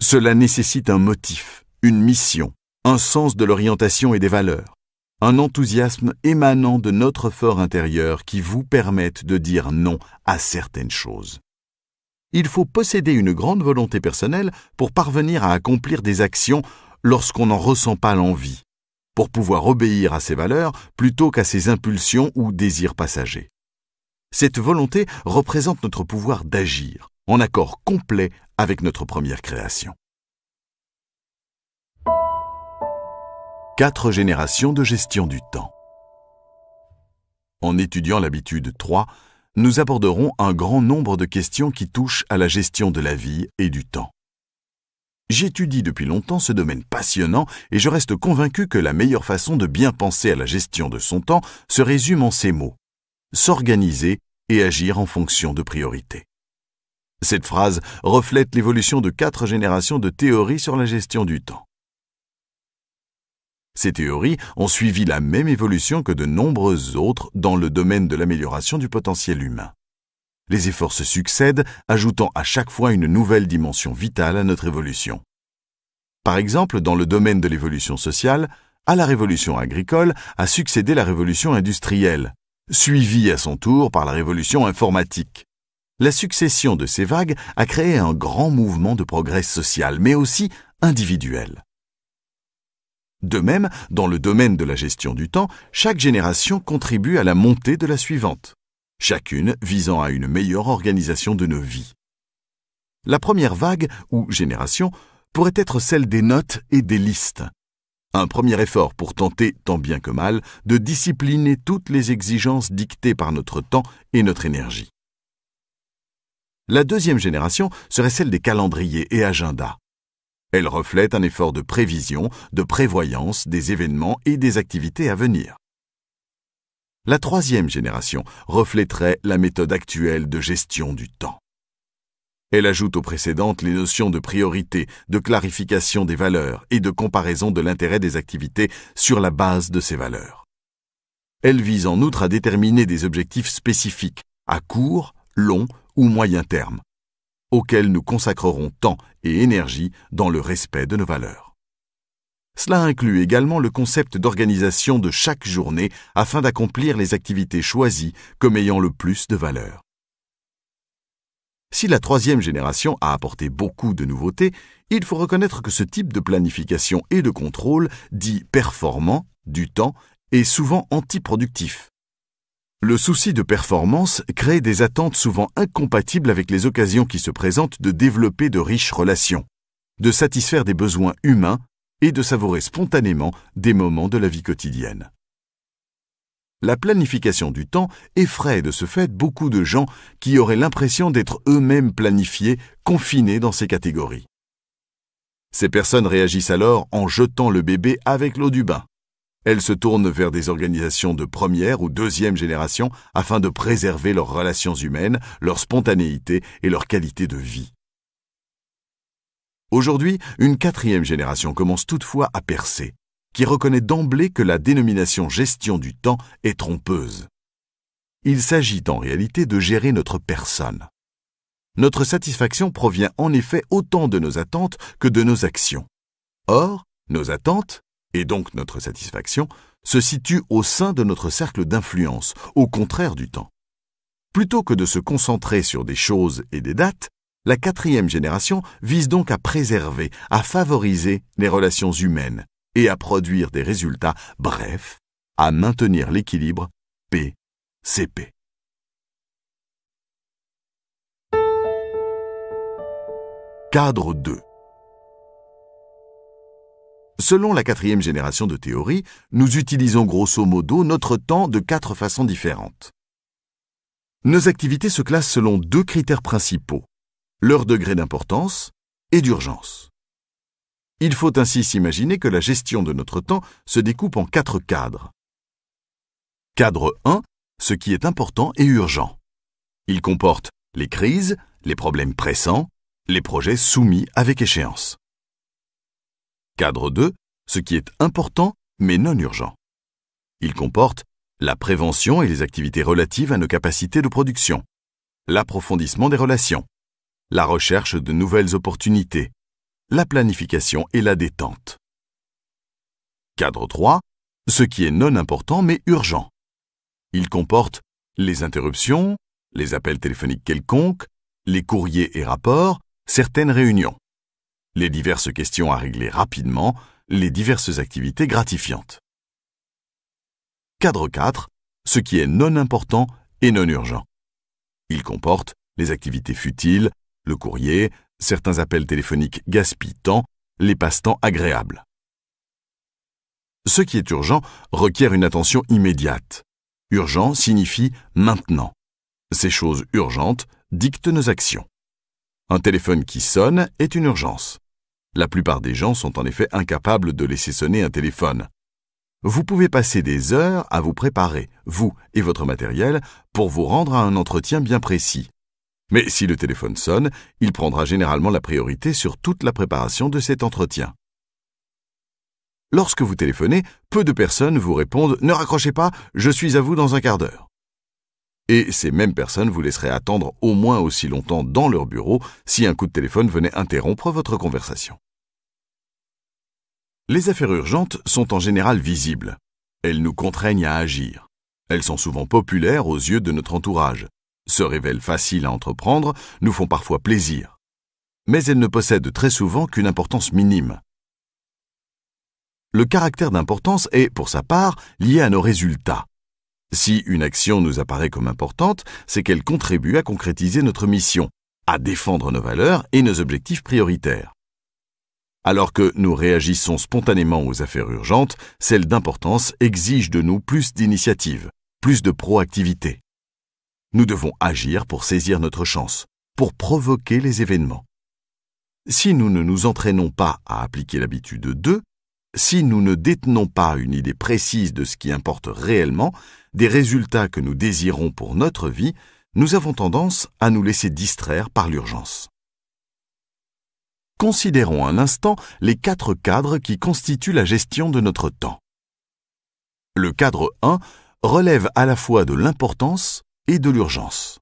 Cela nécessite un motif, une mission, un sens de l'orientation et des valeurs, un enthousiasme émanant de notre fort intérieur qui vous permette de dire non à certaines choses. Il faut posséder une grande volonté personnelle pour parvenir à accomplir des actions lorsqu'on n'en ressent pas l'envie, pour pouvoir obéir à ses valeurs plutôt qu'à ses impulsions ou désirs passagers. Cette volonté représente notre pouvoir d'agir, en accord complet avec notre première création. Quatre générations de gestion du temps. En étudiant l'habitude 3, nous aborderons un grand nombre de questions qui touchent à la gestion de la vie et du temps. J'étudie depuis longtemps ce domaine passionnant et je reste convaincu que la meilleure façon de bien penser à la gestion de son temps se résume en ces mots. S'organiser et agir en fonction de priorités. Cette phrase reflète l'évolution de quatre générations de théories sur la gestion du temps. Ces théories ont suivi la même évolution que de nombreuses autres dans le domaine de l'amélioration du potentiel humain. Les efforts se succèdent, ajoutant à chaque fois une nouvelle dimension vitale à notre évolution. Par exemple, dans le domaine de l'évolution sociale, à la révolution agricole a succédé la révolution industrielle, suivie à son tour par la révolution informatique. La succession de ces vagues a créé un grand mouvement de progrès social, mais aussi individuel. De même, dans le domaine de la gestion du temps, chaque génération contribue à la montée de la suivante chacune visant à une meilleure organisation de nos vies. La première vague, ou génération, pourrait être celle des notes et des listes. Un premier effort pour tenter, tant bien que mal, de discipliner toutes les exigences dictées par notre temps et notre énergie. La deuxième génération serait celle des calendriers et agendas. Elle reflète un effort de prévision, de prévoyance des événements et des activités à venir. La troisième génération reflèterait la méthode actuelle de gestion du temps. Elle ajoute aux précédentes les notions de priorité, de clarification des valeurs et de comparaison de l'intérêt des activités sur la base de ces valeurs. Elle vise en outre à déterminer des objectifs spécifiques, à court, long ou moyen terme, auxquels nous consacrerons temps et énergie dans le respect de nos valeurs. Cela inclut également le concept d'organisation de chaque journée afin d'accomplir les activités choisies comme ayant le plus de valeur. Si la troisième génération a apporté beaucoup de nouveautés, il faut reconnaître que ce type de planification et de contrôle, dit performant, du temps, est souvent antiproductif. Le souci de performance crée des attentes souvent incompatibles avec les occasions qui se présentent de développer de riches relations, de satisfaire des besoins humains et de savourer spontanément des moments de la vie quotidienne. La planification du temps effraie de ce fait beaucoup de gens qui auraient l'impression d'être eux-mêmes planifiés, confinés dans ces catégories. Ces personnes réagissent alors en jetant le bébé avec l'eau du bain. Elles se tournent vers des organisations de première ou deuxième génération afin de préserver leurs relations humaines, leur spontanéité et leur qualité de vie. Aujourd'hui, une quatrième génération commence toutefois à percer, qui reconnaît d'emblée que la dénomination gestion du temps est trompeuse. Il s'agit en réalité de gérer notre personne. Notre satisfaction provient en effet autant de nos attentes que de nos actions. Or, nos attentes, et donc notre satisfaction, se situent au sein de notre cercle d'influence, au contraire du temps. Plutôt que de se concentrer sur des choses et des dates, la quatrième génération vise donc à préserver, à favoriser les relations humaines et à produire des résultats, bref, à maintenir l'équilibre p Cadre 2 Selon la quatrième génération de théorie, nous utilisons grosso modo notre temps de quatre façons différentes. Nos activités se classent selon deux critères principaux, leur degré d'importance et d'urgence. Il faut ainsi s'imaginer que la gestion de notre temps se découpe en quatre cadres. Cadre 1, ce qui est important et urgent. Il comporte les crises, les problèmes pressants, les projets soumis avec échéance. Cadre 2, ce qui est important mais non urgent. Il comporte la prévention et les activités relatives à nos capacités de production, l'approfondissement des relations, la recherche de nouvelles opportunités, la planification et la détente. Cadre 3. Ce qui est non important mais urgent. Il comporte les interruptions, les appels téléphoniques quelconques, les courriers et rapports, certaines réunions, les diverses questions à régler rapidement, les diverses activités gratifiantes. Cadre 4. Ce qui est non important et non urgent. Il comporte les activités futiles, le courrier, certains appels téléphoniques gaspillent les passe-temps agréables. Ce qui est urgent requiert une attention immédiate. Urgent signifie maintenant. Ces choses urgentes dictent nos actions. Un téléphone qui sonne est une urgence. La plupart des gens sont en effet incapables de laisser sonner un téléphone. Vous pouvez passer des heures à vous préparer, vous et votre matériel, pour vous rendre à un entretien bien précis. Mais si le téléphone sonne, il prendra généralement la priorité sur toute la préparation de cet entretien. Lorsque vous téléphonez, peu de personnes vous répondent ⁇ Ne raccrochez pas, je suis à vous dans un quart d'heure ⁇ Et ces mêmes personnes vous laisseraient attendre au moins aussi longtemps dans leur bureau si un coup de téléphone venait interrompre votre conversation. Les affaires urgentes sont en général visibles. Elles nous contraignent à agir. Elles sont souvent populaires aux yeux de notre entourage se révèlent faciles à entreprendre, nous font parfois plaisir. Mais elles ne possèdent très souvent qu'une importance minime. Le caractère d'importance est, pour sa part, lié à nos résultats. Si une action nous apparaît comme importante, c'est qu'elle contribue à concrétiser notre mission, à défendre nos valeurs et nos objectifs prioritaires. Alors que nous réagissons spontanément aux affaires urgentes, celles d'importance exigent de nous plus d'initiative, plus de proactivité. Nous devons agir pour saisir notre chance, pour provoquer les événements. Si nous ne nous entraînons pas à appliquer l'habitude 2, si nous ne détenons pas une idée précise de ce qui importe réellement, des résultats que nous désirons pour notre vie, nous avons tendance à nous laisser distraire par l'urgence. Considérons un instant les quatre cadres qui constituent la gestion de notre temps. Le cadre 1 relève à la fois de l'importance et de l'urgence.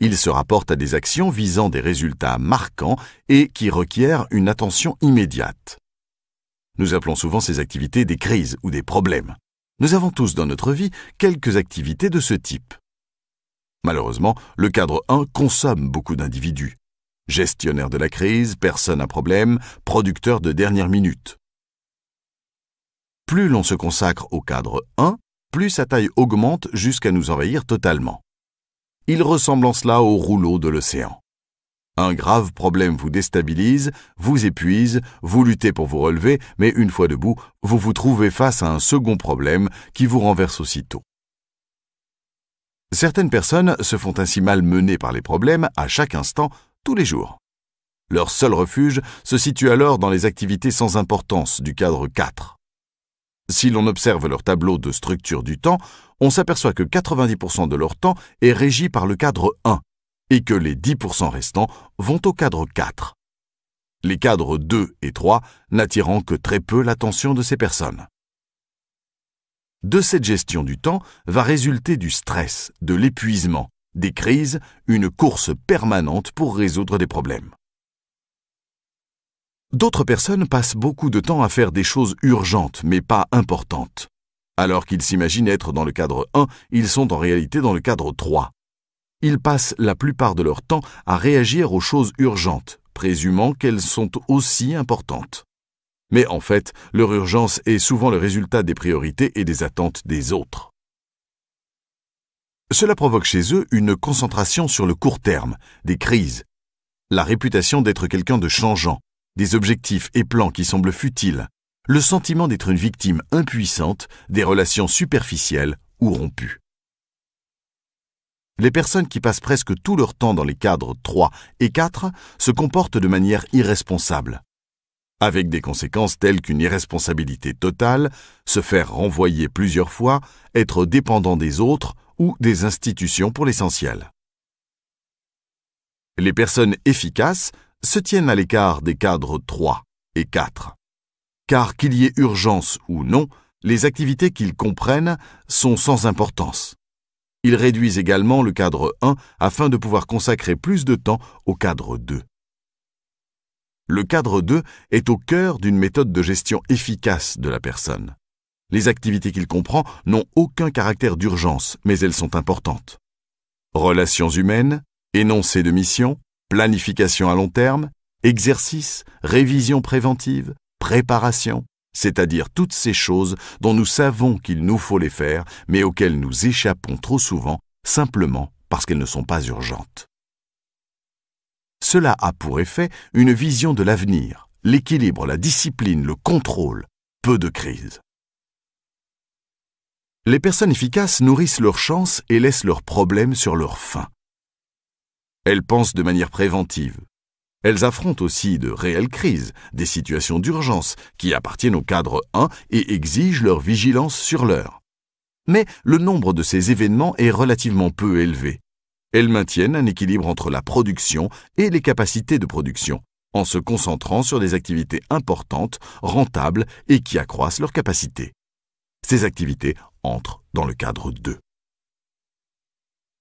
Il se rapporte à des actions visant des résultats marquants et qui requièrent une attention immédiate. Nous appelons souvent ces activités des crises ou des problèmes. Nous avons tous dans notre vie quelques activités de ce type. Malheureusement, le cadre 1 consomme beaucoup d'individus. Gestionnaire de la crise, personne à problème, producteur de dernière minute. Plus l'on se consacre au cadre 1, plus sa taille augmente jusqu'à nous envahir totalement. Il ressemble en cela au rouleau de l'océan. Un grave problème vous déstabilise, vous épuise, vous luttez pour vous relever, mais une fois debout, vous vous trouvez face à un second problème qui vous renverse aussitôt. Certaines personnes se font ainsi malmener par les problèmes à chaque instant, tous les jours. Leur seul refuge se situe alors dans les activités sans importance du cadre 4. Si l'on observe leur tableau de structure du temps, on s'aperçoit que 90% de leur temps est régi par le cadre 1 et que les 10% restants vont au cadre 4. Les cadres 2 et 3 n'attirant que très peu l'attention de ces personnes. De cette gestion du temps va résulter du stress, de l'épuisement, des crises, une course permanente pour résoudre des problèmes. D'autres personnes passent beaucoup de temps à faire des choses urgentes mais pas importantes. Alors qu'ils s'imaginent être dans le cadre 1, ils sont en réalité dans le cadre 3. Ils passent la plupart de leur temps à réagir aux choses urgentes, présumant qu'elles sont aussi importantes. Mais en fait, leur urgence est souvent le résultat des priorités et des attentes des autres. Cela provoque chez eux une concentration sur le court terme, des crises, la réputation d'être quelqu'un de changeant, des objectifs et plans qui semblent futiles, le sentiment d'être une victime impuissante des relations superficielles ou rompues. Les personnes qui passent presque tout leur temps dans les cadres 3 et 4 se comportent de manière irresponsable, avec des conséquences telles qu'une irresponsabilité totale, se faire renvoyer plusieurs fois, être dépendant des autres ou des institutions pour l'essentiel. Les personnes efficaces se tiennent à l'écart des cadres 3 et 4. Car qu'il y ait urgence ou non, les activités qu'ils comprennent sont sans importance. Ils réduisent également le cadre 1 afin de pouvoir consacrer plus de temps au cadre 2. Le cadre 2 est au cœur d'une méthode de gestion efficace de la personne. Les activités qu'il comprend n'ont aucun caractère d'urgence, mais elles sont importantes. Relations humaines, énoncées de mission, planification à long terme, exercice, révision préventive, préparation, c'est-à-dire toutes ces choses dont nous savons qu'il nous faut les faire, mais auxquelles nous échappons trop souvent simplement parce qu'elles ne sont pas urgentes. Cela a pour effet une vision de l'avenir, l'équilibre, la discipline, le contrôle, peu de crise. Les personnes efficaces nourrissent leurs chances et laissent leurs problèmes sur leur faim. Elles pensent de manière préventive. Elles affrontent aussi de réelles crises, des situations d'urgence qui appartiennent au cadre 1 et exigent leur vigilance sur l'heure. Mais le nombre de ces événements est relativement peu élevé. Elles maintiennent un équilibre entre la production et les capacités de production, en se concentrant sur des activités importantes, rentables et qui accroissent leurs capacités. Ces activités entrent dans le cadre 2.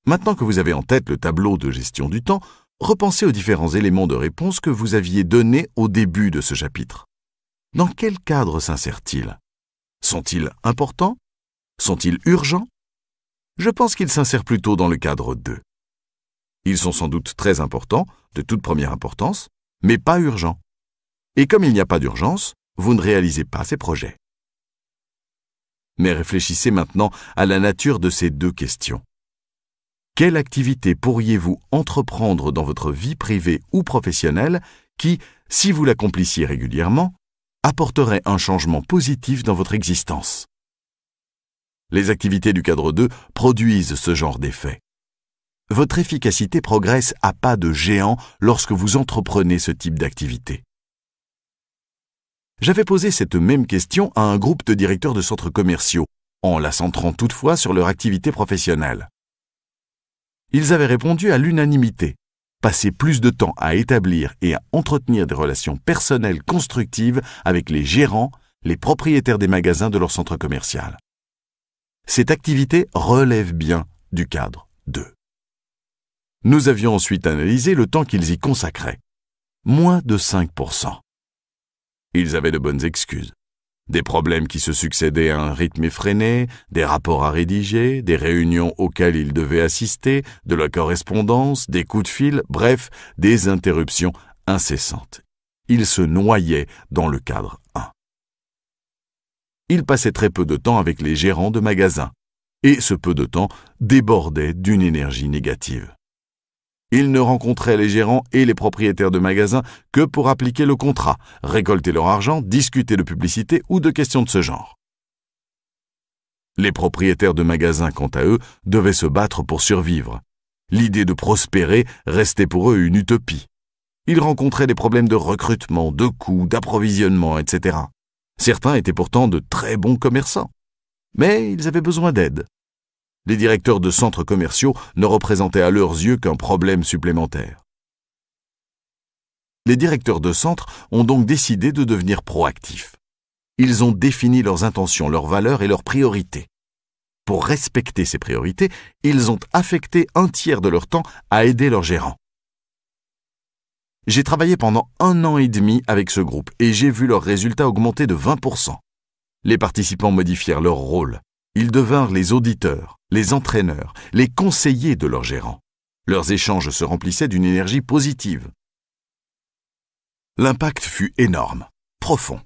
Maintenant que vous avez en tête le tableau de gestion du temps, repensez aux différents éléments de réponse que vous aviez donnés au début de ce chapitre. Dans quel cadre s'insèrent-ils Sont-ils importants Sont-ils urgents Je pense qu'ils s'insèrent plutôt dans le cadre 2. Ils sont sans doute très importants, de toute première importance, mais pas urgents. Et comme il n'y a pas d'urgence, vous ne réalisez pas ces projets. Mais réfléchissez maintenant à la nature de ces deux questions. Quelle activité pourriez-vous entreprendre dans votre vie privée ou professionnelle qui, si vous l'accomplissiez régulièrement, apporterait un changement positif dans votre existence Les activités du cadre 2 produisent ce genre d'effet. Votre efficacité progresse à pas de géant lorsque vous entreprenez ce type d'activité. J'avais posé cette même question à un groupe de directeurs de centres commerciaux, en la centrant toutefois sur leur activité professionnelle ils avaient répondu à l'unanimité. Passer plus de temps à établir et à entretenir des relations personnelles constructives avec les gérants, les propriétaires des magasins de leur centre commercial. Cette activité relève bien du cadre 2. Nous avions ensuite analysé le temps qu'ils y consacraient. Moins de 5%. Ils avaient de bonnes excuses. Des problèmes qui se succédaient à un rythme effréné, des rapports à rédiger, des réunions auxquelles il devait assister, de la correspondance, des coups de fil, bref, des interruptions incessantes. Il se noyait dans le cadre 1. Il passait très peu de temps avec les gérants de magasins, et ce peu de temps débordait d'une énergie négative. Ils ne rencontrait les gérants et les propriétaires de magasins que pour appliquer le contrat, récolter leur argent, discuter de publicité ou de questions de ce genre. Les propriétaires de magasins, quant à eux, devaient se battre pour survivre. L'idée de prospérer restait pour eux une utopie. Ils rencontraient des problèmes de recrutement, de coûts, d'approvisionnement, etc. Certains étaient pourtant de très bons commerçants. Mais ils avaient besoin d'aide les directeurs de centres commerciaux ne représentaient à leurs yeux qu'un problème supplémentaire. Les directeurs de centres ont donc décidé de devenir proactifs. Ils ont défini leurs intentions, leurs valeurs et leurs priorités. Pour respecter ces priorités, ils ont affecté un tiers de leur temps à aider leurs gérants. J'ai travaillé pendant un an et demi avec ce groupe et j'ai vu leurs résultats augmenter de 20%. Les participants modifièrent leur rôle, ils devinrent les auditeurs, les entraîneurs, les conseillers de leurs gérants. Leurs échanges se remplissaient d'une énergie positive. L'impact fut énorme, profond.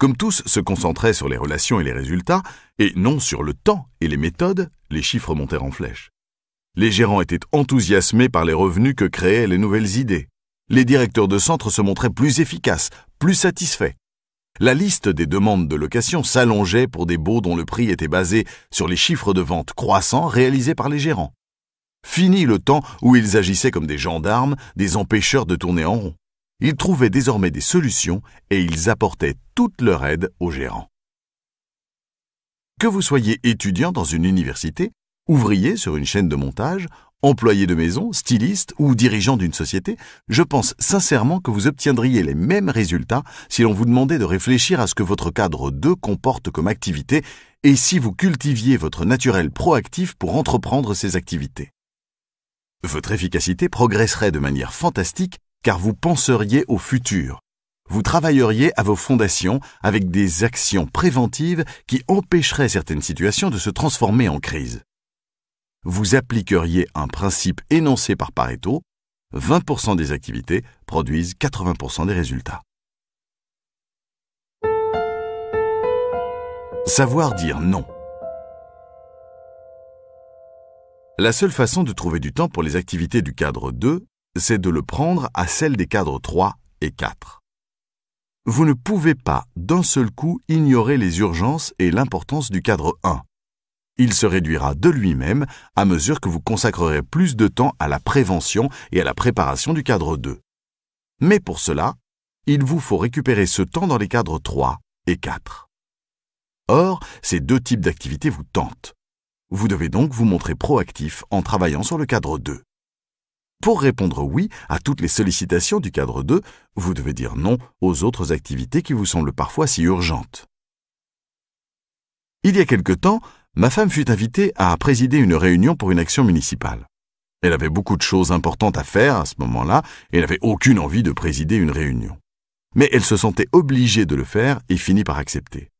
Comme tous se concentraient sur les relations et les résultats, et non sur le temps et les méthodes, les chiffres montèrent en flèche. Les gérants étaient enthousiasmés par les revenus que créaient les nouvelles idées. Les directeurs de centre se montraient plus efficaces, plus satisfaits la liste des demandes de location s'allongeait pour des baux dont le prix était basé sur les chiffres de vente croissants réalisés par les gérants. Fini le temps où ils agissaient comme des gendarmes, des empêcheurs de tourner en rond. Ils trouvaient désormais des solutions et ils apportaient toute leur aide aux gérants. Que vous soyez étudiant dans une université, ouvrier sur une chaîne de montage employé de maison, styliste ou dirigeant d'une société, je pense sincèrement que vous obtiendriez les mêmes résultats si l'on vous demandait de réfléchir à ce que votre cadre 2 comporte comme activité et si vous cultiviez votre naturel proactif pour entreprendre ces activités. Votre efficacité progresserait de manière fantastique car vous penseriez au futur. Vous travailleriez à vos fondations avec des actions préventives qui empêcheraient certaines situations de se transformer en crise vous appliqueriez un principe énoncé par Pareto, 20% des activités produisent 80% des résultats. Savoir dire non. La seule façon de trouver du temps pour les activités du cadre 2, c'est de le prendre à celle des cadres 3 et 4. Vous ne pouvez pas d'un seul coup ignorer les urgences et l'importance du cadre 1. Il se réduira de lui-même à mesure que vous consacrerez plus de temps à la prévention et à la préparation du cadre 2. Mais pour cela, il vous faut récupérer ce temps dans les cadres 3 et 4. Or, ces deux types d'activités vous tentent. Vous devez donc vous montrer proactif en travaillant sur le cadre 2. Pour répondre oui à toutes les sollicitations du cadre 2, vous devez dire non aux autres activités qui vous semblent parfois si urgentes. Il y a quelque temps, ma femme fut invitée à présider une réunion pour une action municipale. Elle avait beaucoup de choses importantes à faire à ce moment-là et n'avait aucune envie de présider une réunion. Mais elle se sentait obligée de le faire et finit par accepter.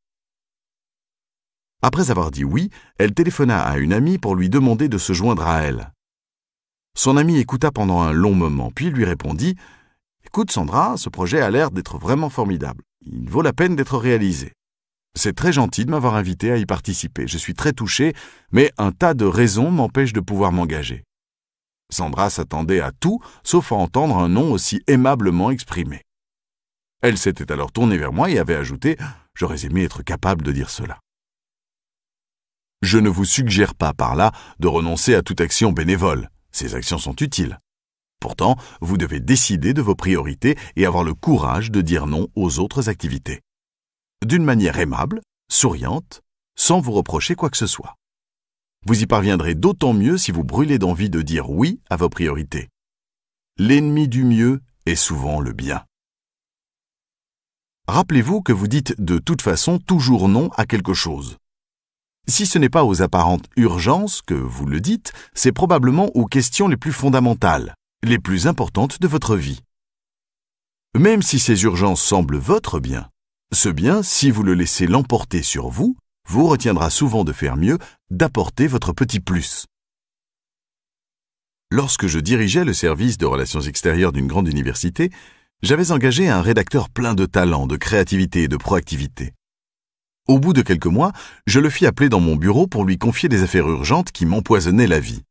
Après avoir dit oui, elle téléphona à une amie pour lui demander de se joindre à elle. Son amie écouta pendant un long moment, puis lui répondit Écoute, Sandra, ce projet a l'air d'être vraiment formidable. Il vaut la peine d'être réalisé. C'est très gentil de m'avoir invité à y participer. Je suis très touché, mais un tas de raisons m'empêchent de pouvoir m'engager. Sandra s'attendait à tout, sauf à entendre un nom aussi aimablement exprimé. Elle s'était alors tournée vers moi et avait ajouté J'aurais aimé être capable de dire cela. Je ne vous suggère pas par là de renoncer à toute action bénévole. Ces actions sont utiles. Pourtant, vous devez décider de vos priorités et avoir le courage de dire non aux autres activités d'une manière aimable, souriante, sans vous reprocher quoi que ce soit. Vous y parviendrez d'autant mieux si vous brûlez d'envie de dire oui à vos priorités. L'ennemi du mieux est souvent le bien. Rappelez-vous que vous dites de toute façon toujours non à quelque chose. Si ce n'est pas aux apparentes urgences que vous le dites, c'est probablement aux questions les plus fondamentales, les plus importantes de votre vie. Même si ces urgences semblent votre bien, ce bien, si vous le laissez l'emporter sur vous, vous retiendra souvent de faire mieux, d'apporter votre petit plus. Lorsque je dirigeais le service de relations extérieures d'une grande université, j'avais engagé un rédacteur plein de talent, de créativité et de proactivité. Au bout de quelques mois, je le fis appeler dans mon bureau pour lui confier des affaires urgentes qui m'empoisonnaient la vie.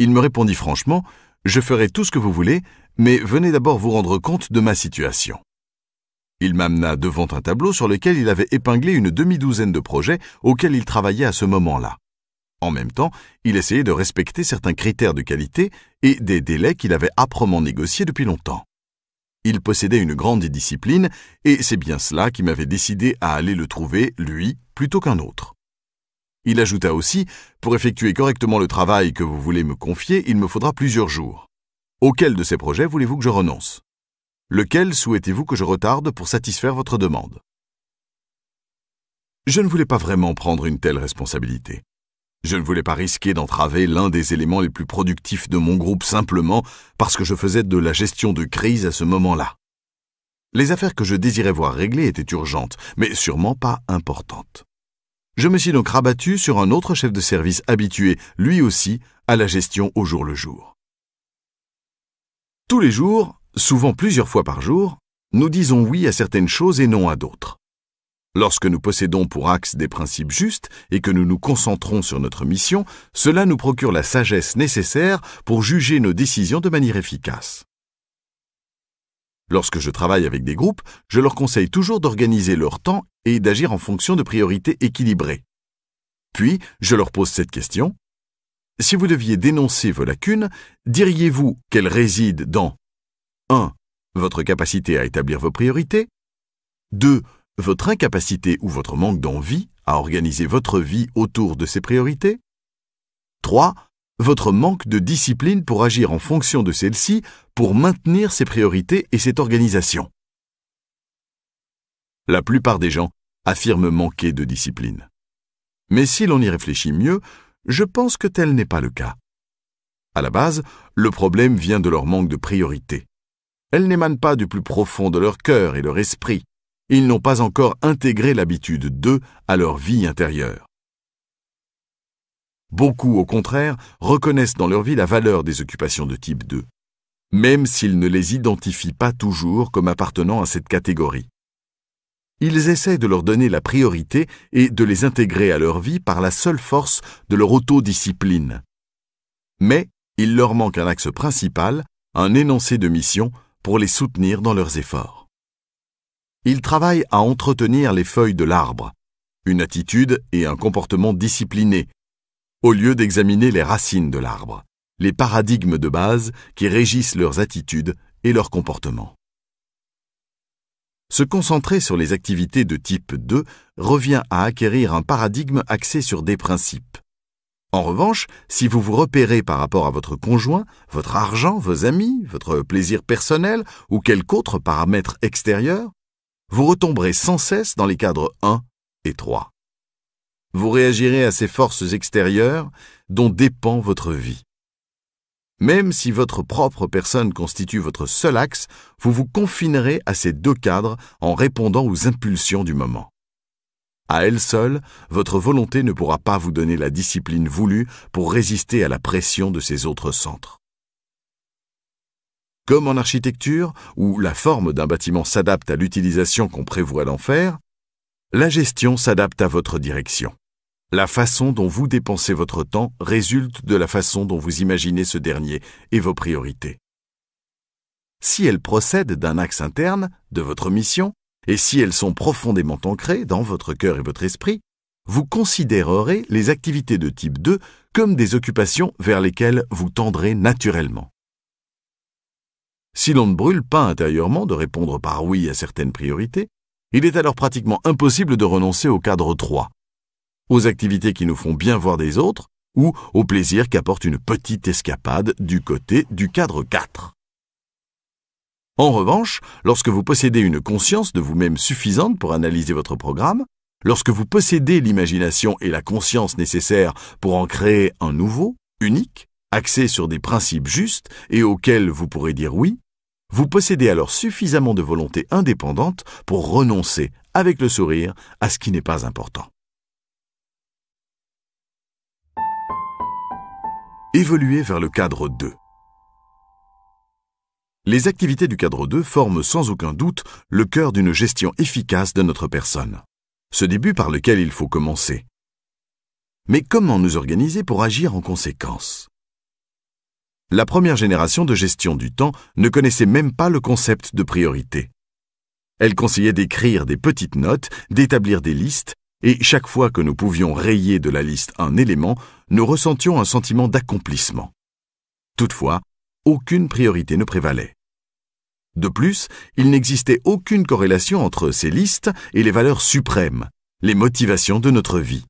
Il me répondit franchement, Je ferai tout ce que vous voulez, mais venez d'abord vous rendre compte de ma situation. Il m'amena devant un tableau sur lequel il avait épinglé une demi-douzaine de projets auxquels il travaillait à ce moment-là. En même temps, il essayait de respecter certains critères de qualité et des délais qu'il avait âprement négociés depuis longtemps. Il possédait une grande discipline, et c'est bien cela qui m'avait décidé à aller le trouver, lui, plutôt qu'un autre. Il ajouta aussi, pour effectuer correctement le travail que vous voulez me confier, il me faudra plusieurs jours. Auquel de ces projets voulez-vous que je renonce Lequel souhaitez-vous que je retarde pour satisfaire votre demande Je ne voulais pas vraiment prendre une telle responsabilité. Je ne voulais pas risquer d'entraver l'un des éléments les plus productifs de mon groupe simplement parce que je faisais de la gestion de crise à ce moment-là. Les affaires que je désirais voir réglées étaient urgentes, mais sûrement pas importantes. Je me suis donc rabattu sur un autre chef de service habitué, lui aussi, à la gestion au jour le jour. Tous les jours, souvent plusieurs fois par jour, nous disons oui à certaines choses et non à d'autres. Lorsque nous possédons pour axe des principes justes et que nous nous concentrons sur notre mission, cela nous procure la sagesse nécessaire pour juger nos décisions de manière efficace. Lorsque je travaille avec des groupes, je leur conseille toujours d'organiser leur temps et d'agir en fonction de priorités équilibrées. Puis, je leur pose cette question. Si vous deviez dénoncer vos lacunes, diriez-vous qu'elles résident dans 1. Votre capacité à établir vos priorités. 2. Votre incapacité ou votre manque d'envie à organiser votre vie autour de ces priorités. 3. Votre manque de discipline pour agir en fonction de celles-ci pour maintenir ces priorités et cette organisation. La plupart des gens affirment manquer de discipline. Mais si l'on y réfléchit mieux, je pense que tel n'est pas le cas. À la base, le problème vient de leur manque de priorités. Elles n'émanent pas du plus profond de leur cœur et leur esprit. Ils n'ont pas encore intégré l'habitude d'eux à leur vie intérieure. Beaucoup, au contraire, reconnaissent dans leur vie la valeur des occupations de type 2, même s'ils ne les identifient pas toujours comme appartenant à cette catégorie. Ils essaient de leur donner la priorité et de les intégrer à leur vie par la seule force de leur autodiscipline. Mais il leur manque un axe principal, un énoncé de mission pour les soutenir dans leurs efforts. Ils travaillent à entretenir les feuilles de l'arbre, une attitude et un comportement disciplinés, au lieu d'examiner les racines de l'arbre, les paradigmes de base qui régissent leurs attitudes et leurs comportements. Se concentrer sur les activités de type 2 revient à acquérir un paradigme axé sur des principes, en revanche, si vous vous repérez par rapport à votre conjoint, votre argent, vos amis, votre plaisir personnel ou quelque autre paramètre extérieur, vous retomberez sans cesse dans les cadres 1 et 3. Vous réagirez à ces forces extérieures dont dépend votre vie. Même si votre propre personne constitue votre seul axe, vous vous confinerez à ces deux cadres en répondant aux impulsions du moment. À elle seule, votre volonté ne pourra pas vous donner la discipline voulue pour résister à la pression de ces autres centres. Comme en architecture, où la forme d'un bâtiment s'adapte à l'utilisation qu'on prévoit d'en faire, la gestion s'adapte à votre direction. La façon dont vous dépensez votre temps résulte de la façon dont vous imaginez ce dernier et vos priorités. Si elle procède d'un axe interne, de votre mission, et si elles sont profondément ancrées dans votre cœur et votre esprit, vous considérerez les activités de type 2 comme des occupations vers lesquelles vous tendrez naturellement. Si l'on ne brûle pas intérieurement de répondre par oui à certaines priorités, il est alors pratiquement impossible de renoncer au cadre 3, aux activités qui nous font bien voir des autres ou au plaisir qu'apporte une petite escapade du côté du cadre 4. En revanche, lorsque vous possédez une conscience de vous-même suffisante pour analyser votre programme, lorsque vous possédez l'imagination et la conscience nécessaires pour en créer un nouveau, unique, axé sur des principes justes et auxquels vous pourrez dire oui, vous possédez alors suffisamment de volonté indépendante pour renoncer, avec le sourire, à ce qui n'est pas important. Évoluer vers le cadre 2. Les activités du cadre 2 forment sans aucun doute le cœur d'une gestion efficace de notre personne. Ce début par lequel il faut commencer. Mais comment nous organiser pour agir en conséquence La première génération de gestion du temps ne connaissait même pas le concept de priorité. Elle conseillait d'écrire des petites notes, d'établir des listes, et chaque fois que nous pouvions rayer de la liste un élément, nous ressentions un sentiment d'accomplissement. Toutefois, aucune priorité ne prévalait. De plus, il n'existait aucune corrélation entre ces listes et les valeurs suprêmes, les motivations de notre vie.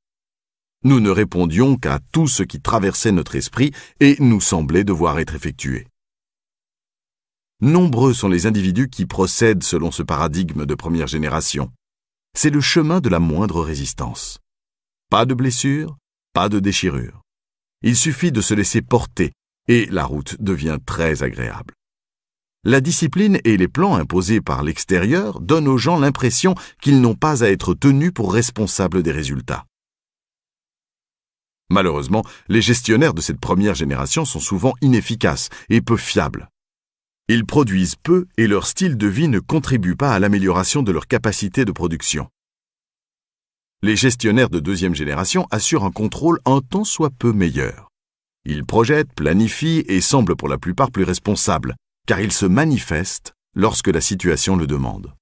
Nous ne répondions qu'à tout ce qui traversait notre esprit et nous semblait devoir être effectué. Nombreux sont les individus qui procèdent selon ce paradigme de première génération. C'est le chemin de la moindre résistance. Pas de blessure, pas de déchirure. Il suffit de se laisser porter et la route devient très agréable. La discipline et les plans imposés par l'extérieur donnent aux gens l'impression qu'ils n'ont pas à être tenus pour responsables des résultats. Malheureusement, les gestionnaires de cette première génération sont souvent inefficaces et peu fiables. Ils produisent peu et leur style de vie ne contribue pas à l'amélioration de leur capacité de production. Les gestionnaires de deuxième génération assurent un contrôle un tant soit peu meilleur. Ils projettent, planifient et semblent pour la plupart plus responsables, car ils se manifestent lorsque la situation le demande.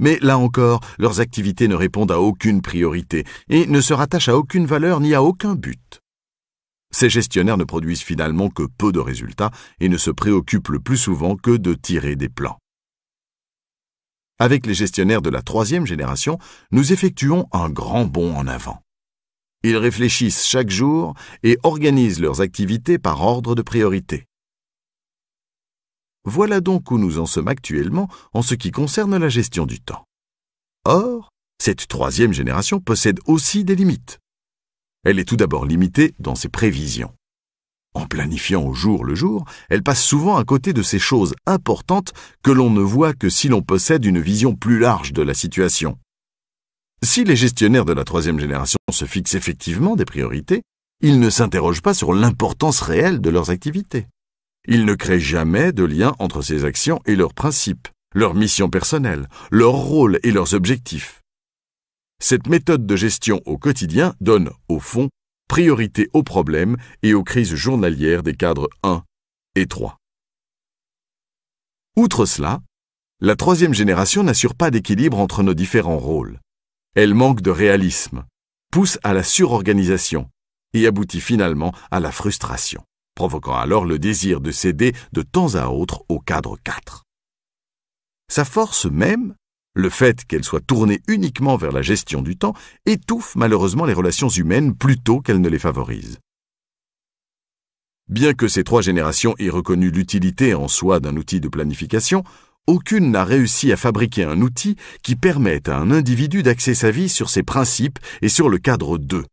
Mais là encore, leurs activités ne répondent à aucune priorité et ne se rattachent à aucune valeur ni à aucun but. Ces gestionnaires ne produisent finalement que peu de résultats et ne se préoccupent le plus souvent que de tirer des plans. Avec les gestionnaires de la troisième génération, nous effectuons un grand bond en avant. Ils réfléchissent chaque jour et organisent leurs activités par ordre de priorité. Voilà donc où nous en sommes actuellement en ce qui concerne la gestion du temps. Or, cette troisième génération possède aussi des limites. Elle est tout d'abord limitée dans ses prévisions. En planifiant au jour le jour, elle passe souvent à côté de ces choses importantes que l'on ne voit que si l'on possède une vision plus large de la situation. Si les gestionnaires de la troisième génération se fixent effectivement des priorités, ils ne s'interrogent pas sur l'importance réelle de leurs activités. Ils ne créent jamais de lien entre ces actions et leurs principes, leurs missions personnelles, leurs rôles et leurs objectifs. Cette méthode de gestion au quotidien donne, au fond, priorité aux problèmes et aux crises journalières des cadres 1 et 3. Outre cela, la troisième génération n'assure pas d'équilibre entre nos différents rôles. Elle manque de réalisme, pousse à la surorganisation et aboutit finalement à la frustration, provoquant alors le désir de céder de temps à autre au cadre 4. Sa force même, le fait qu'elle soit tournée uniquement vers la gestion du temps, étouffe malheureusement les relations humaines plutôt qu'elle ne les favorise. Bien que ces trois générations aient reconnu l'utilité en soi d'un outil de planification, aucune n'a réussi à fabriquer un outil qui permette à un individu d'axer sa vie sur ses principes et sur le cadre 2.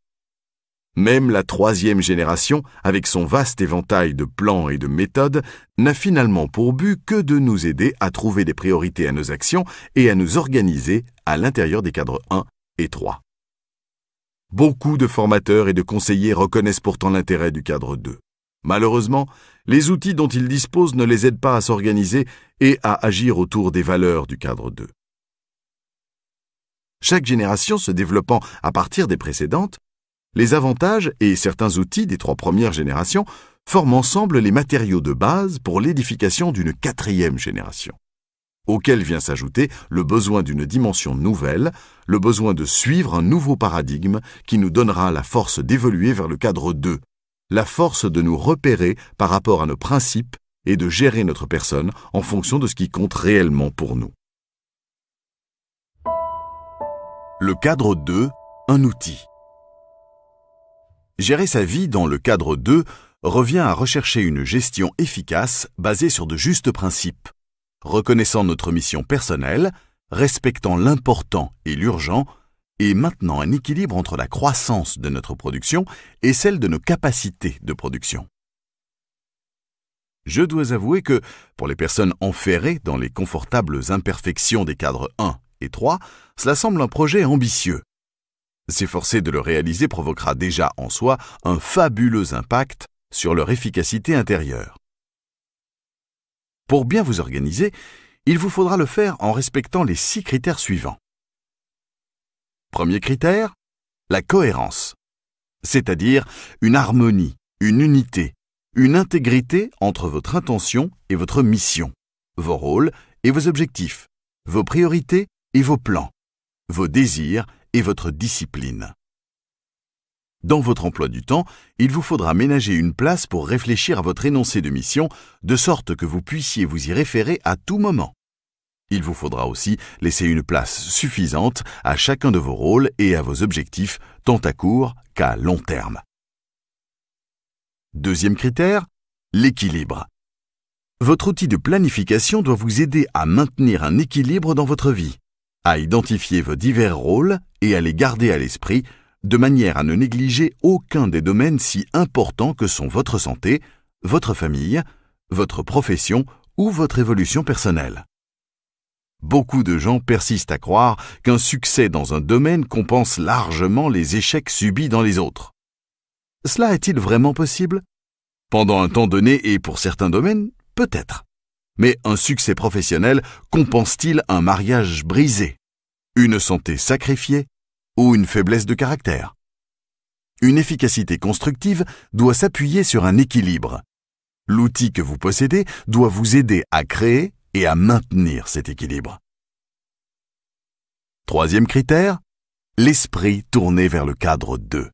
Même la troisième génération, avec son vaste éventail de plans et de méthodes, n'a finalement pour but que de nous aider à trouver des priorités à nos actions et à nous organiser à l'intérieur des cadres 1 et 3. Beaucoup de formateurs et de conseillers reconnaissent pourtant l'intérêt du cadre 2. Malheureusement, les outils dont ils disposent ne les aident pas à s'organiser et à agir autour des valeurs du cadre 2. Chaque génération se développant à partir des précédentes, les avantages et certains outils des trois premières générations forment ensemble les matériaux de base pour l'édification d'une quatrième génération, auquel vient s'ajouter le besoin d'une dimension nouvelle, le besoin de suivre un nouveau paradigme qui nous donnera la force d'évoluer vers le cadre 2, la force de nous repérer par rapport à nos principes et de gérer notre personne en fonction de ce qui compte réellement pour nous. Le cadre 2, un outil. Gérer sa vie dans le cadre 2 revient à rechercher une gestion efficace basée sur de justes principes, reconnaissant notre mission personnelle, respectant l'important et l'urgent, et maintenant un équilibre entre la croissance de notre production et celle de nos capacités de production. Je dois avouer que, pour les personnes enferrées dans les confortables imperfections des cadres 1 et 3, cela semble un projet ambitieux. S'efforcer de le réaliser provoquera déjà en soi un fabuleux impact sur leur efficacité intérieure. Pour bien vous organiser, il vous faudra le faire en respectant les six critères suivants. Premier critère, la cohérence, c'est-à-dire une harmonie, une unité, une intégrité entre votre intention et votre mission, vos rôles et vos objectifs, vos priorités et vos plans, vos désirs et votre discipline. Dans votre emploi du temps, il vous faudra ménager une place pour réfléchir à votre énoncé de mission, de sorte que vous puissiez vous y référer à tout moment. Il vous faudra aussi laisser une place suffisante à chacun de vos rôles et à vos objectifs, tant à court qu'à long terme. Deuxième critère, l'équilibre. Votre outil de planification doit vous aider à maintenir un équilibre dans votre vie, à identifier vos divers rôles et à les garder à l'esprit, de manière à ne négliger aucun des domaines si importants que sont votre santé, votre famille, votre profession ou votre évolution personnelle. Beaucoup de gens persistent à croire qu'un succès dans un domaine compense largement les échecs subis dans les autres. Cela est-il vraiment possible Pendant un temps donné et pour certains domaines, peut-être. Mais un succès professionnel compense-t-il un mariage brisé, une santé sacrifiée ou une faiblesse de caractère Une efficacité constructive doit s'appuyer sur un équilibre. L'outil que vous possédez doit vous aider à créer et à maintenir cet équilibre. Troisième critère, l'esprit tourné vers le cadre 2.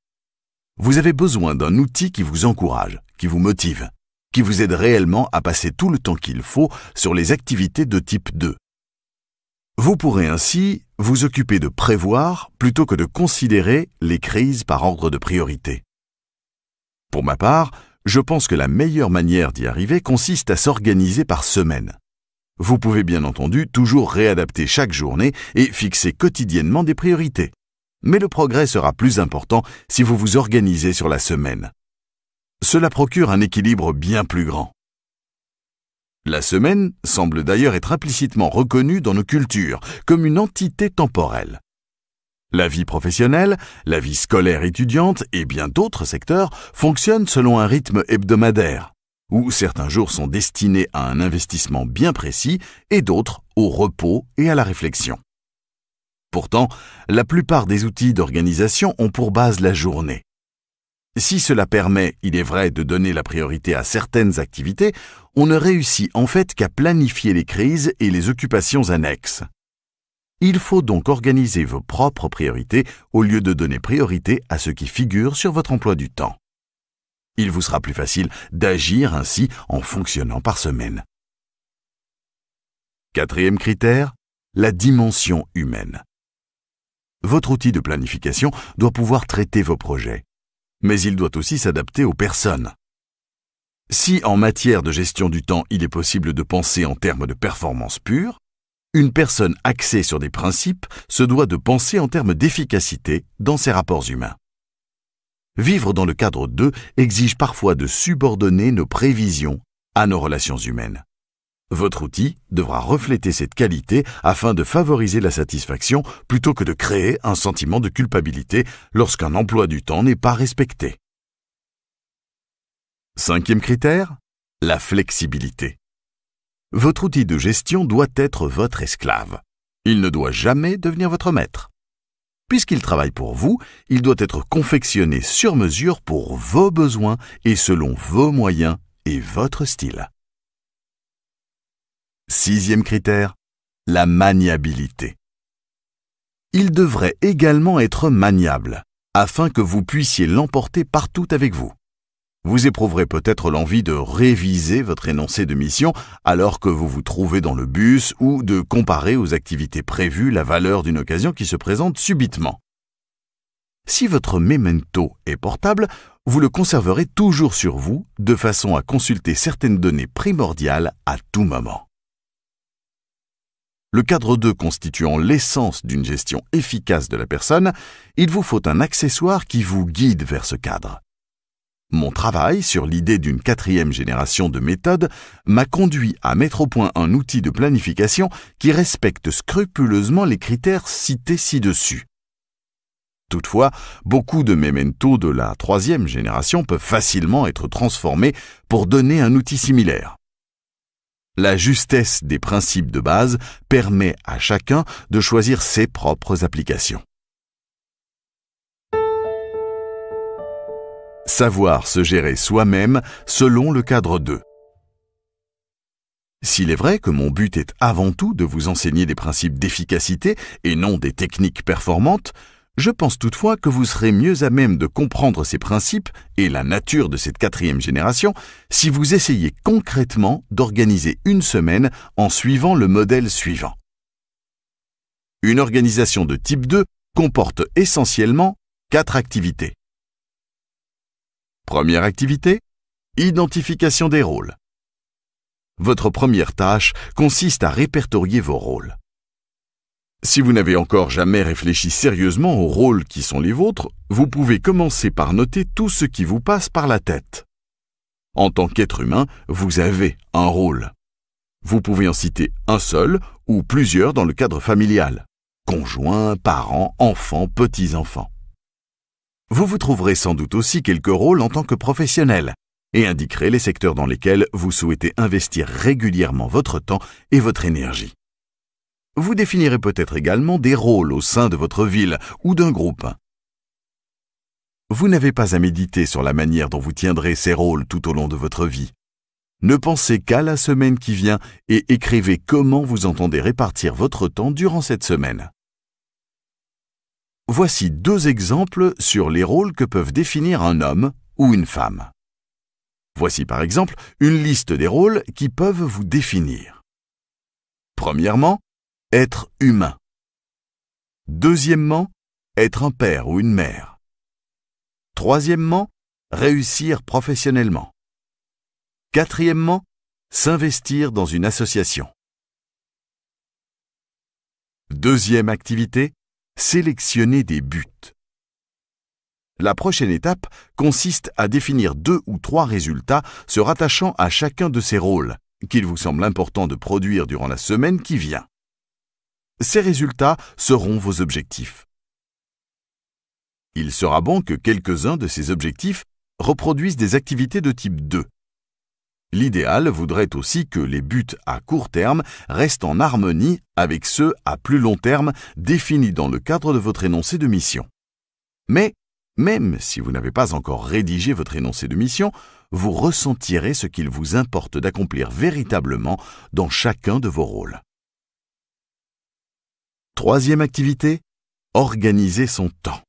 Vous avez besoin d'un outil qui vous encourage, qui vous motive, qui vous aide réellement à passer tout le temps qu'il faut sur les activités de type 2. Vous pourrez ainsi vous occuper de prévoir plutôt que de considérer les crises par ordre de priorité. Pour ma part, je pense que la meilleure manière d'y arriver consiste à s'organiser par semaine. Vous pouvez bien entendu toujours réadapter chaque journée et fixer quotidiennement des priorités. Mais le progrès sera plus important si vous vous organisez sur la semaine. Cela procure un équilibre bien plus grand. La semaine semble d'ailleurs être implicitement reconnue dans nos cultures comme une entité temporelle. La vie professionnelle, la vie scolaire étudiante et bien d'autres secteurs fonctionnent selon un rythme hebdomadaire où certains jours sont destinés à un investissement bien précis et d'autres au repos et à la réflexion. Pourtant, la plupart des outils d'organisation ont pour base la journée. Si cela permet, il est vrai, de donner la priorité à certaines activités, on ne réussit en fait qu'à planifier les crises et les occupations annexes. Il faut donc organiser vos propres priorités au lieu de donner priorité à ce qui figure sur votre emploi du temps. Il vous sera plus facile d'agir ainsi en fonctionnant par semaine. Quatrième critère, la dimension humaine. Votre outil de planification doit pouvoir traiter vos projets, mais il doit aussi s'adapter aux personnes. Si en matière de gestion du temps il est possible de penser en termes de performance pure, une personne axée sur des principes se doit de penser en termes d'efficacité dans ses rapports humains. Vivre dans le cadre d'eux exige parfois de subordonner nos prévisions à nos relations humaines. Votre outil devra refléter cette qualité afin de favoriser la satisfaction plutôt que de créer un sentiment de culpabilité lorsqu'un emploi du temps n'est pas respecté. Cinquième critère, la flexibilité. Votre outil de gestion doit être votre esclave. Il ne doit jamais devenir votre maître. Puisqu'il travaille pour vous, il doit être confectionné sur mesure pour vos besoins et selon vos moyens et votre style. Sixième critère, la maniabilité. Il devrait également être maniable, afin que vous puissiez l'emporter partout avec vous vous éprouverez peut-être l'envie de réviser votre énoncé de mission alors que vous vous trouvez dans le bus ou de comparer aux activités prévues la valeur d'une occasion qui se présente subitement. Si votre memento est portable, vous le conserverez toujours sur vous de façon à consulter certaines données primordiales à tout moment. Le cadre 2 constituant l'essence d'une gestion efficace de la personne, il vous faut un accessoire qui vous guide vers ce cadre. Mon travail sur l'idée d'une quatrième génération de méthodes m'a conduit à mettre au point un outil de planification qui respecte scrupuleusement les critères cités ci-dessus. Toutefois, beaucoup de mementos de la troisième génération peuvent facilement être transformés pour donner un outil similaire. La justesse des principes de base permet à chacun de choisir ses propres applications. Savoir se gérer soi-même selon le cadre 2. S'il est vrai que mon but est avant tout de vous enseigner des principes d'efficacité et non des techniques performantes, je pense toutefois que vous serez mieux à même de comprendre ces principes et la nature de cette quatrième génération si vous essayez concrètement d'organiser une semaine en suivant le modèle suivant. Une organisation de type 2 comporte essentiellement quatre activités. Première activité, identification des rôles. Votre première tâche consiste à répertorier vos rôles. Si vous n'avez encore jamais réfléchi sérieusement aux rôles qui sont les vôtres, vous pouvez commencer par noter tout ce qui vous passe par la tête. En tant qu'être humain, vous avez un rôle. Vous pouvez en citer un seul ou plusieurs dans le cadre familial. Conjoints, parents, enfants, petits-enfants vous vous trouverez sans doute aussi quelques rôles en tant que professionnel et indiquerez les secteurs dans lesquels vous souhaitez investir régulièrement votre temps et votre énergie. Vous définirez peut-être également des rôles au sein de votre ville ou d'un groupe. Vous n'avez pas à méditer sur la manière dont vous tiendrez ces rôles tout au long de votre vie. Ne pensez qu'à la semaine qui vient et écrivez comment vous entendez répartir votre temps durant cette semaine. Voici deux exemples sur les rôles que peuvent définir un homme ou une femme. Voici par exemple une liste des rôles qui peuvent vous définir. Premièrement, être humain. Deuxièmement, être un père ou une mère. Troisièmement, réussir professionnellement. Quatrièmement, s'investir dans une association. Deuxième activité, Sélectionnez des buts. La prochaine étape consiste à définir deux ou trois résultats se rattachant à chacun de ces rôles qu'il vous semble important de produire durant la semaine qui vient. Ces résultats seront vos objectifs. Il sera bon que quelques-uns de ces objectifs reproduisent des activités de type 2, L'idéal voudrait aussi que les buts à court terme restent en harmonie avec ceux à plus long terme définis dans le cadre de votre énoncé de mission. Mais, même si vous n'avez pas encore rédigé votre énoncé de mission, vous ressentirez ce qu'il vous importe d'accomplir véritablement dans chacun de vos rôles. Troisième activité, organiser son temps.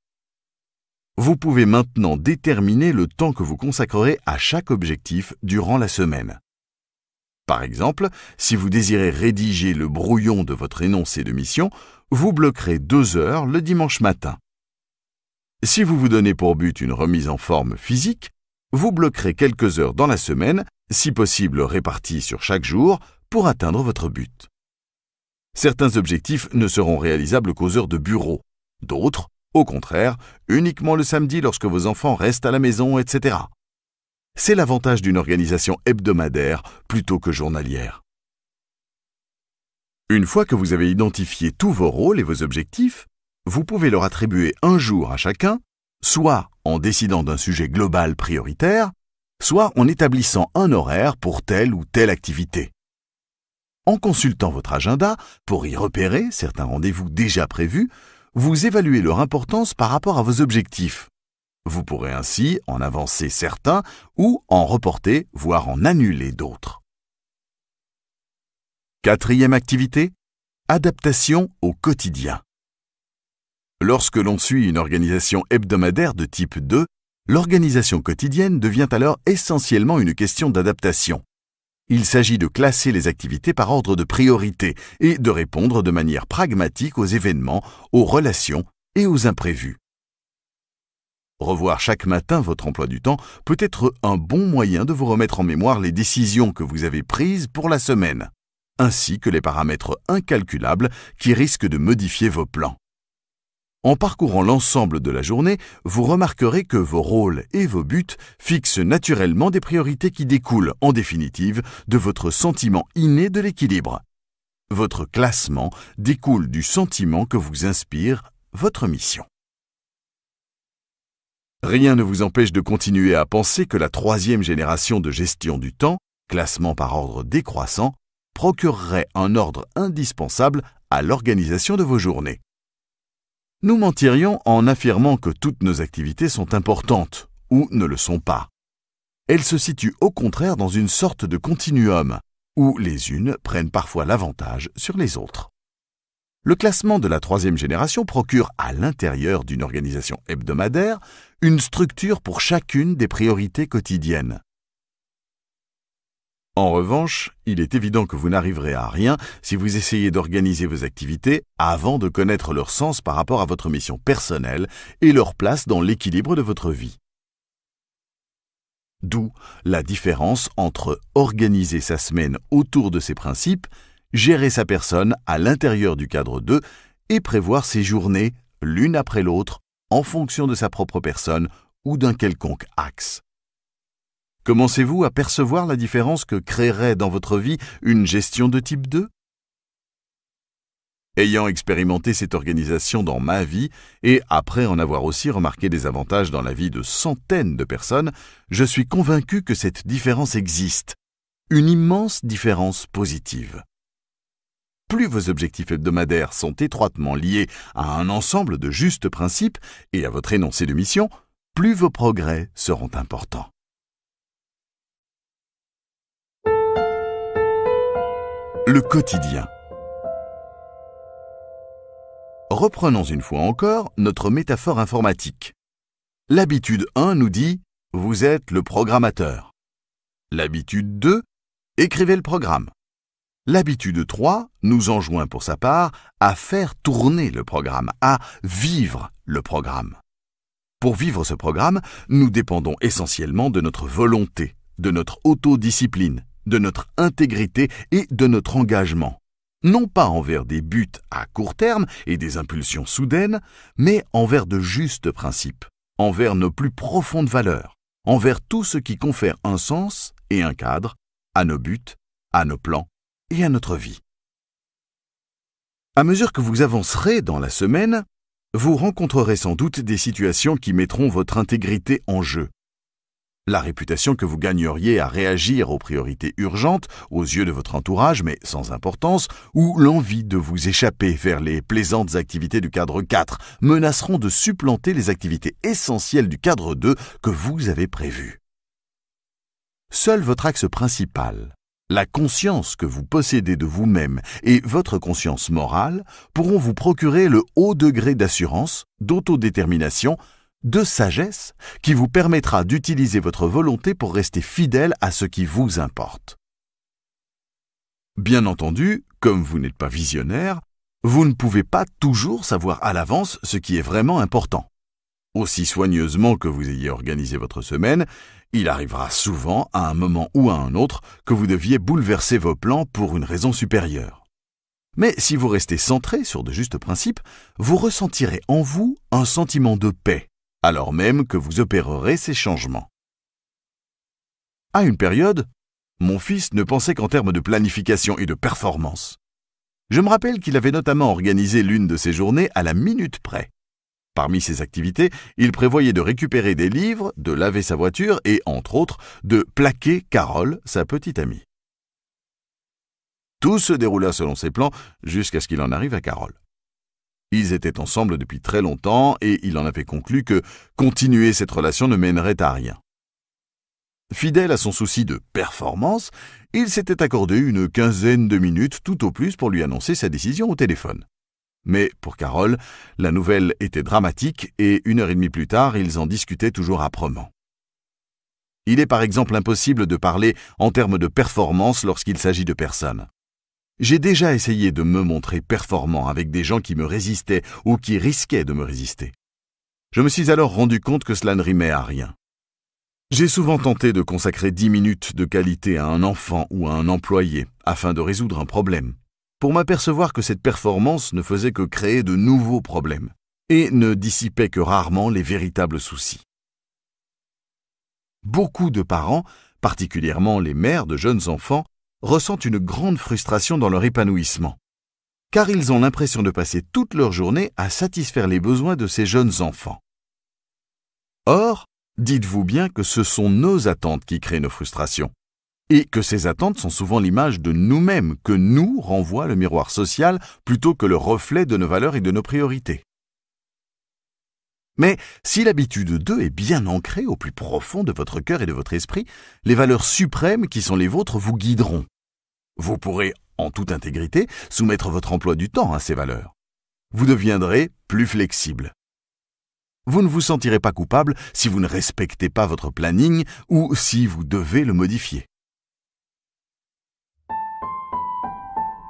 Vous pouvez maintenant déterminer le temps que vous consacrerez à chaque objectif durant la semaine. Par exemple, si vous désirez rédiger le brouillon de votre énoncé de mission, vous bloquerez deux heures le dimanche matin. Si vous vous donnez pour but une remise en forme physique, vous bloquerez quelques heures dans la semaine, si possible réparties sur chaque jour, pour atteindre votre but. Certains objectifs ne seront réalisables qu'aux heures de bureau, d'autres au contraire, uniquement le samedi lorsque vos enfants restent à la maison, etc. C'est l'avantage d'une organisation hebdomadaire plutôt que journalière. Une fois que vous avez identifié tous vos rôles et vos objectifs, vous pouvez leur attribuer un jour à chacun, soit en décidant d'un sujet global prioritaire, soit en établissant un horaire pour telle ou telle activité. En consultant votre agenda pour y repérer certains rendez-vous déjà prévus, vous évaluez leur importance par rapport à vos objectifs. Vous pourrez ainsi en avancer certains ou en reporter, voire en annuler d'autres. Quatrième activité, adaptation au quotidien. Lorsque l'on suit une organisation hebdomadaire de type 2, l'organisation quotidienne devient alors essentiellement une question d'adaptation. Il s'agit de classer les activités par ordre de priorité et de répondre de manière pragmatique aux événements, aux relations et aux imprévus. Revoir chaque matin votre emploi du temps peut être un bon moyen de vous remettre en mémoire les décisions que vous avez prises pour la semaine, ainsi que les paramètres incalculables qui risquent de modifier vos plans. En parcourant l'ensemble de la journée, vous remarquerez que vos rôles et vos buts fixent naturellement des priorités qui découlent, en définitive, de votre sentiment inné de l'équilibre. Votre classement découle du sentiment que vous inspire votre mission. Rien ne vous empêche de continuer à penser que la troisième génération de gestion du temps, classement par ordre décroissant, procurerait un ordre indispensable à l'organisation de vos journées nous mentirions en affirmant que toutes nos activités sont importantes, ou ne le sont pas. Elles se situent au contraire dans une sorte de continuum, où les unes prennent parfois l'avantage sur les autres. Le classement de la troisième génération procure à l'intérieur d'une organisation hebdomadaire une structure pour chacune des priorités quotidiennes. En revanche, il est évident que vous n'arriverez à rien si vous essayez d'organiser vos activités avant de connaître leur sens par rapport à votre mission personnelle et leur place dans l'équilibre de votre vie. D'où la différence entre organiser sa semaine autour de ses principes, gérer sa personne à l'intérieur du cadre 2 et prévoir ses journées l'une après l'autre en fonction de sa propre personne ou d'un quelconque axe. Commencez-vous à percevoir la différence que créerait dans votre vie une gestion de type 2 Ayant expérimenté cette organisation dans ma vie et après en avoir aussi remarqué des avantages dans la vie de centaines de personnes, je suis convaincu que cette différence existe, une immense différence positive. Plus vos objectifs hebdomadaires sont étroitement liés à un ensemble de justes principes et à votre énoncé de mission, plus vos progrès seront importants. Le quotidien. Reprenons une fois encore notre métaphore informatique. L'habitude 1 nous dit ⁇ Vous êtes le programmateur ⁇ L'habitude 2 ⁇ Écrivez le programme ⁇ L'habitude 3 nous enjoint pour sa part à faire tourner le programme, à vivre le programme. Pour vivre ce programme, nous dépendons essentiellement de notre volonté, de notre autodiscipline, de notre intégrité et de notre engagement, non pas envers des buts à court terme et des impulsions soudaines, mais envers de justes principes, envers nos plus profondes valeurs, envers tout ce qui confère un sens et un cadre à nos buts, à nos plans et à notre vie. À mesure que vous avancerez dans la semaine, vous rencontrerez sans doute des situations qui mettront votre intégrité en jeu, la réputation que vous gagneriez à réagir aux priorités urgentes, aux yeux de votre entourage mais sans importance, ou l'envie de vous échapper vers les plaisantes activités du cadre 4 menaceront de supplanter les activités essentielles du cadre 2 que vous avez prévues. Seul votre axe principal, la conscience que vous possédez de vous-même et votre conscience morale pourront vous procurer le haut degré d'assurance, d'autodétermination, de sagesse qui vous permettra d'utiliser votre volonté pour rester fidèle à ce qui vous importe. Bien entendu, comme vous n'êtes pas visionnaire, vous ne pouvez pas toujours savoir à l'avance ce qui est vraiment important. Aussi soigneusement que vous ayez organisé votre semaine, il arrivera souvent à un moment ou à un autre que vous deviez bouleverser vos plans pour une raison supérieure. Mais si vous restez centré sur de justes principes, vous ressentirez en vous un sentiment de paix, alors même que vous opérerez ces changements. À une période, mon fils ne pensait qu'en termes de planification et de performance. Je me rappelle qu'il avait notamment organisé l'une de ses journées à la minute près. Parmi ses activités, il prévoyait de récupérer des livres, de laver sa voiture et, entre autres, de plaquer Carole, sa petite amie. Tout se déroula selon ses plans jusqu'à ce qu'il en arrive à Carole. Ils étaient ensemble depuis très longtemps et il en avait conclu que continuer cette relation ne mènerait à rien. Fidèle à son souci de performance, il s'était accordé une quinzaine de minutes tout au plus pour lui annoncer sa décision au téléphone. Mais pour Carole, la nouvelle était dramatique et une heure et demie plus tard, ils en discutaient toujours âprement. Il est par exemple impossible de parler en termes de performance lorsqu'il s'agit de personnes. J'ai déjà essayé de me montrer performant avec des gens qui me résistaient ou qui risquaient de me résister. Je me suis alors rendu compte que cela ne rimait à rien. J'ai souvent tenté de consacrer dix minutes de qualité à un enfant ou à un employé afin de résoudre un problème, pour m'apercevoir que cette performance ne faisait que créer de nouveaux problèmes et ne dissipait que rarement les véritables soucis. Beaucoup de parents, particulièrement les mères de jeunes enfants, ressentent une grande frustration dans leur épanouissement, car ils ont l'impression de passer toute leur journée à satisfaire les besoins de ces jeunes enfants. Or, dites-vous bien que ce sont nos attentes qui créent nos frustrations, et que ces attentes sont souvent l'image de nous-mêmes que nous renvoie le miroir social plutôt que le reflet de nos valeurs et de nos priorités. Mais si l'habitude d'eux est bien ancrée au plus profond de votre cœur et de votre esprit, les valeurs suprêmes qui sont les vôtres vous guideront. Vous pourrez, en toute intégrité, soumettre votre emploi du temps à ces valeurs. Vous deviendrez plus flexible. Vous ne vous sentirez pas coupable si vous ne respectez pas votre planning ou si vous devez le modifier.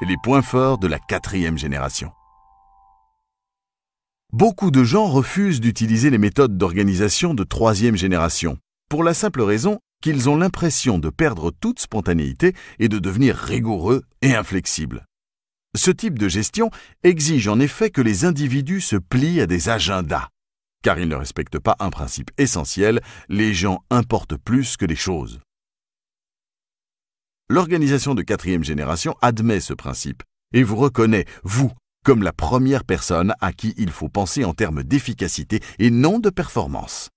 Les points forts de la quatrième génération. Beaucoup de gens refusent d'utiliser les méthodes d'organisation de troisième génération, pour la simple raison qu'ils ont l'impression de perdre toute spontanéité et de devenir rigoureux et inflexibles. Ce type de gestion exige en effet que les individus se plient à des agendas, car ils ne respectent pas un principe essentiel, les gens importent plus que les choses. L'organisation de quatrième génération admet ce principe et vous reconnaît, vous, comme la première personne à qui il faut penser en termes d'efficacité et non de performance.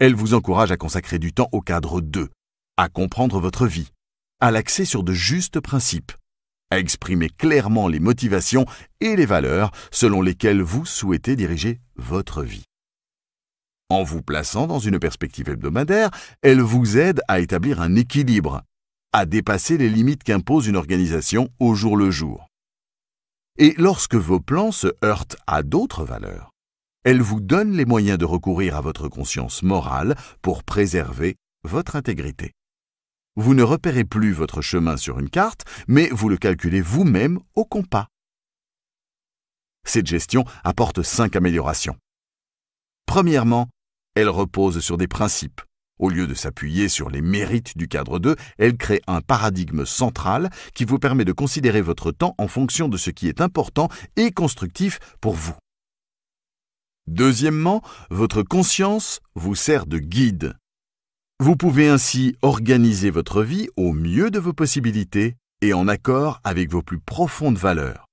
Elle vous encourage à consacrer du temps au cadre 2, à comprendre votre vie, à l'axer sur de justes principes, à exprimer clairement les motivations et les valeurs selon lesquelles vous souhaitez diriger votre vie. En vous plaçant dans une perspective hebdomadaire, elle vous aide à établir un équilibre, à dépasser les limites qu'impose une organisation au jour le jour. Et lorsque vos plans se heurtent à d'autres valeurs, elle vous donne les moyens de recourir à votre conscience morale pour préserver votre intégrité. Vous ne repérez plus votre chemin sur une carte, mais vous le calculez vous-même au compas. Cette gestion apporte cinq améliorations. Premièrement, elle repose sur des principes. Au lieu de s'appuyer sur les mérites du cadre 2, elle crée un paradigme central qui vous permet de considérer votre temps en fonction de ce qui est important et constructif pour vous. Deuxièmement, votre conscience vous sert de guide. Vous pouvez ainsi organiser votre vie au mieux de vos possibilités et en accord avec vos plus profondes valeurs.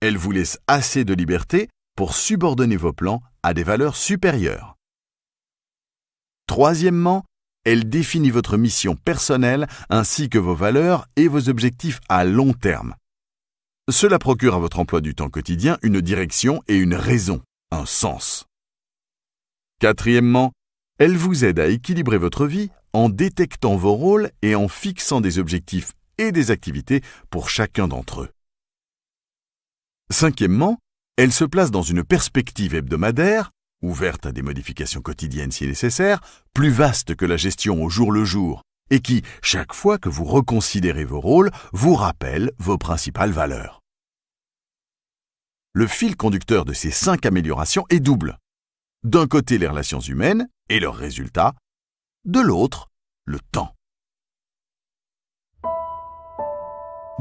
Elle vous laisse assez de liberté pour subordonner vos plans à des valeurs supérieures. Troisièmement, elle définit votre mission personnelle ainsi que vos valeurs et vos objectifs à long terme. Cela procure à votre emploi du temps quotidien une direction et une raison un sens. Quatrièmement, elle vous aide à équilibrer votre vie en détectant vos rôles et en fixant des objectifs et des activités pour chacun d'entre eux. Cinquièmement, elle se place dans une perspective hebdomadaire, ouverte à des modifications quotidiennes si nécessaire, plus vaste que la gestion au jour le jour, et qui, chaque fois que vous reconsidérez vos rôles, vous rappelle vos principales valeurs le fil conducteur de ces cinq améliorations est double. D'un côté, les relations humaines et leurs résultats, de l'autre, le temps.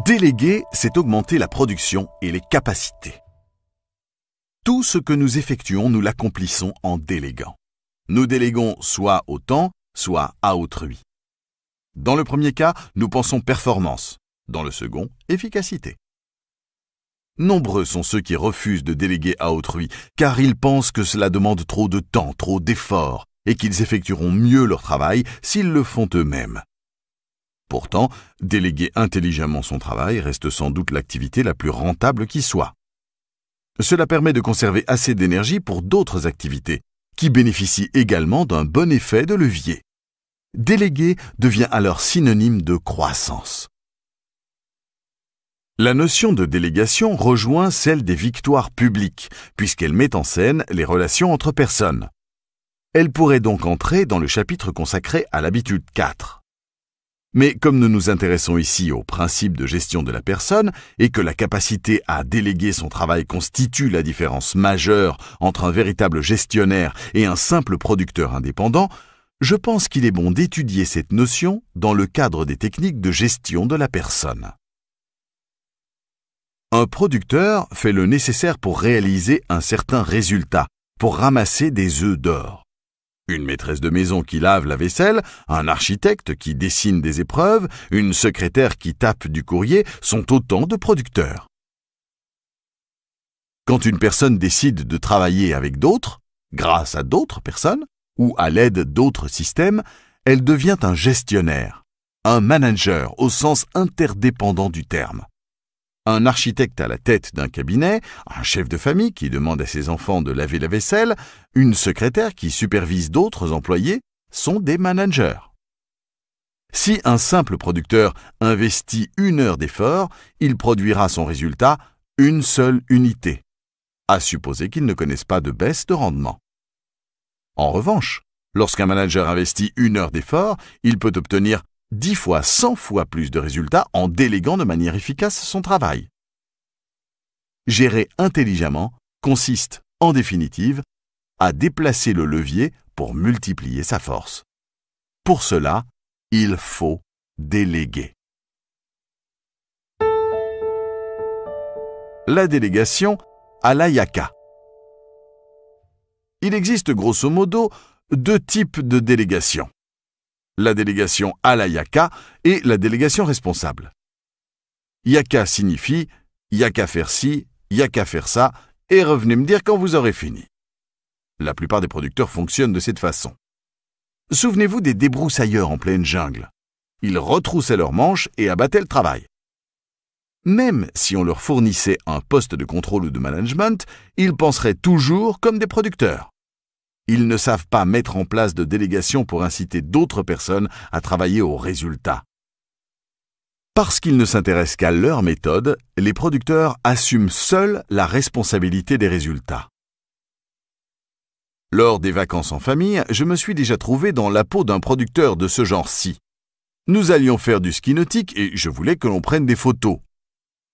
Déléguer, c'est augmenter la production et les capacités. Tout ce que nous effectuons, nous l'accomplissons en déléguant. Nous déléguons soit au temps, soit à autrui. Dans le premier cas, nous pensons performance, dans le second, efficacité. Nombreux sont ceux qui refusent de déléguer à autrui, car ils pensent que cela demande trop de temps, trop d'efforts, et qu'ils effectueront mieux leur travail s'ils le font eux-mêmes. Pourtant, déléguer intelligemment son travail reste sans doute l'activité la plus rentable qui soit. Cela permet de conserver assez d'énergie pour d'autres activités, qui bénéficient également d'un bon effet de levier. Déléguer devient alors synonyme de croissance. La notion de délégation rejoint celle des victoires publiques, puisqu'elle met en scène les relations entre personnes. Elle pourrait donc entrer dans le chapitre consacré à l'habitude 4. Mais comme nous nous intéressons ici au principe de gestion de la personne et que la capacité à déléguer son travail constitue la différence majeure entre un véritable gestionnaire et un simple producteur indépendant, je pense qu'il est bon d'étudier cette notion dans le cadre des techniques de gestion de la personne. Un producteur fait le nécessaire pour réaliser un certain résultat, pour ramasser des œufs d'or. Une maîtresse de maison qui lave la vaisselle, un architecte qui dessine des épreuves, une secrétaire qui tape du courrier sont autant de producteurs. Quand une personne décide de travailler avec d'autres, grâce à d'autres personnes, ou à l'aide d'autres systèmes, elle devient un gestionnaire, un manager au sens interdépendant du terme un architecte à la tête d'un cabinet, un chef de famille qui demande à ses enfants de laver la vaisselle, une secrétaire qui supervise d'autres employés, sont des managers. Si un simple producteur investit une heure d'effort, il produira son résultat une seule unité, à supposer qu'il ne connaisse pas de baisse de rendement. En revanche, lorsqu'un manager investit une heure d'effort, il peut obtenir 10 fois, 100 fois plus de résultats en déléguant de manière efficace son travail. Gérer intelligemment consiste, en définitive, à déplacer le levier pour multiplier sa force. Pour cela, il faut déléguer. La délégation à l'ayaka. Il existe grosso modo deux types de délégations la délégation à la Yaka et la délégation responsable. Yaka signifie Yaka faire ci, Yaka faire ça, et revenez me dire quand vous aurez fini. La plupart des producteurs fonctionnent de cette façon. Souvenez-vous des débroussailleurs en pleine jungle. Ils retroussaient leurs manches et abattaient le travail. Même si on leur fournissait un poste de contrôle ou de management, ils penseraient toujours comme des producteurs. Ils ne savent pas mettre en place de délégation pour inciter d'autres personnes à travailler aux résultats. Parce qu'ils ne s'intéressent qu'à leur méthode, les producteurs assument seuls la responsabilité des résultats. Lors des vacances en famille, je me suis déjà trouvé dans la peau d'un producteur de ce genre-ci. Nous allions faire du ski nautique et je voulais que l'on prenne des photos.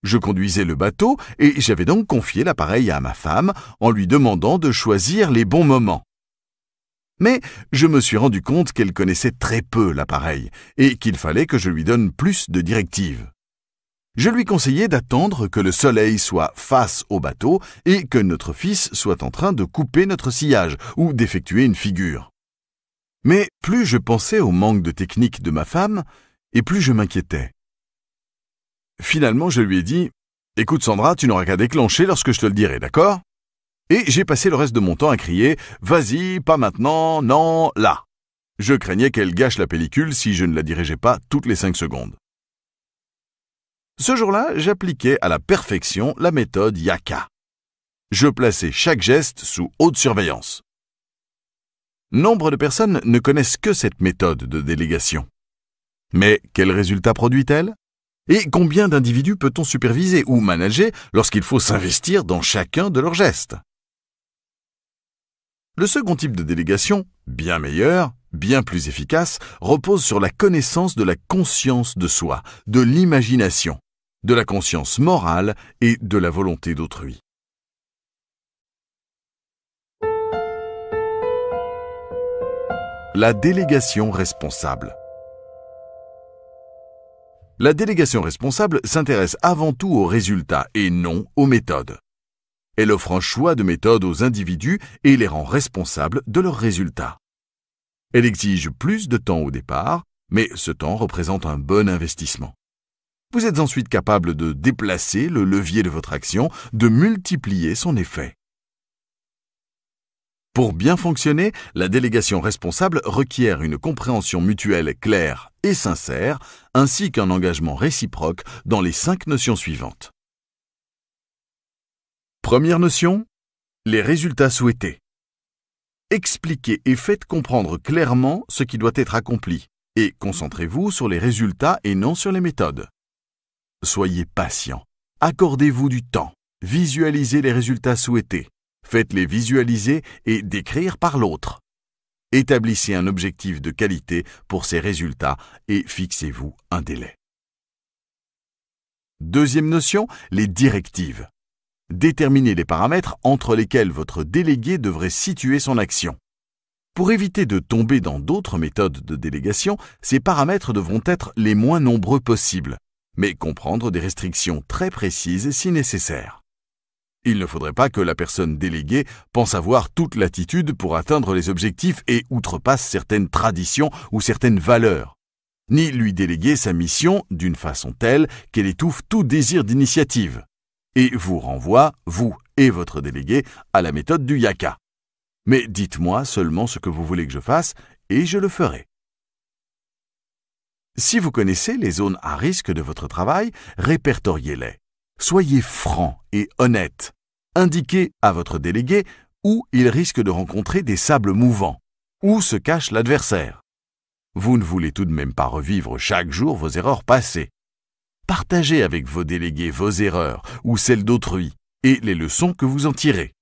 Je conduisais le bateau et j'avais donc confié l'appareil à ma femme en lui demandant de choisir les bons moments. Mais je me suis rendu compte qu'elle connaissait très peu l'appareil et qu'il fallait que je lui donne plus de directives. Je lui conseillais d'attendre que le soleil soit face au bateau et que notre fils soit en train de couper notre sillage ou d'effectuer une figure. Mais plus je pensais au manque de technique de ma femme, et plus je m'inquiétais. Finalement, je lui ai dit Écoute, Sandra, tu n'auras qu'à déclencher lorsque je te le dirai, d'accord et j'ai passé le reste de mon temps à crier Vas-y, pas maintenant, non, là. Je craignais qu'elle gâche la pellicule si je ne la dirigeais pas toutes les 5 secondes. Ce jour-là, j'appliquais à la perfection la méthode Yaka. Je plaçais chaque geste sous haute surveillance. Nombre de personnes ne connaissent que cette méthode de délégation. Mais quels résultat produit-elle Et combien d'individus peut-on superviser ou manager lorsqu'il faut s'investir dans chacun de leurs gestes le second type de délégation, bien meilleur, bien plus efficace, repose sur la connaissance de la conscience de soi, de l'imagination, de la conscience morale et de la volonté d'autrui. La délégation responsable. La délégation responsable s'intéresse avant tout aux résultats et non aux méthodes. Elle offre un choix de méthodes aux individus et les rend responsables de leurs résultats. Elle exige plus de temps au départ, mais ce temps représente un bon investissement. Vous êtes ensuite capable de déplacer le levier de votre action, de multiplier son effet. Pour bien fonctionner, la délégation responsable requiert une compréhension mutuelle claire et sincère, ainsi qu'un engagement réciproque dans les cinq notions suivantes. Première notion, les résultats souhaités. Expliquez et faites comprendre clairement ce qui doit être accompli et concentrez-vous sur les résultats et non sur les méthodes. Soyez patient, accordez-vous du temps, visualisez les résultats souhaités, faites-les visualiser et décrire par l'autre. Établissez un objectif de qualité pour ces résultats et fixez-vous un délai. Deuxième notion, les directives. Déterminez les paramètres entre lesquels votre délégué devrait situer son action. Pour éviter de tomber dans d'autres méthodes de délégation, ces paramètres devront être les moins nombreux possibles, mais comprendre des restrictions très précises si nécessaire. Il ne faudrait pas que la personne déléguée pense avoir toute l'attitude pour atteindre les objectifs et outrepasse certaines traditions ou certaines valeurs, ni lui déléguer sa mission d'une façon telle qu'elle étouffe tout désir d'initiative et vous renvoie, vous et votre délégué, à la méthode du yaka. Mais dites-moi seulement ce que vous voulez que je fasse, et je le ferai. Si vous connaissez les zones à risque de votre travail, répertoriez-les. Soyez franc et honnête. Indiquez à votre délégué où il risque de rencontrer des sables mouvants, où se cache l'adversaire. Vous ne voulez tout de même pas revivre chaque jour vos erreurs passées. Partagez avec vos délégués vos erreurs ou celles d'autrui et les leçons que vous en tirez.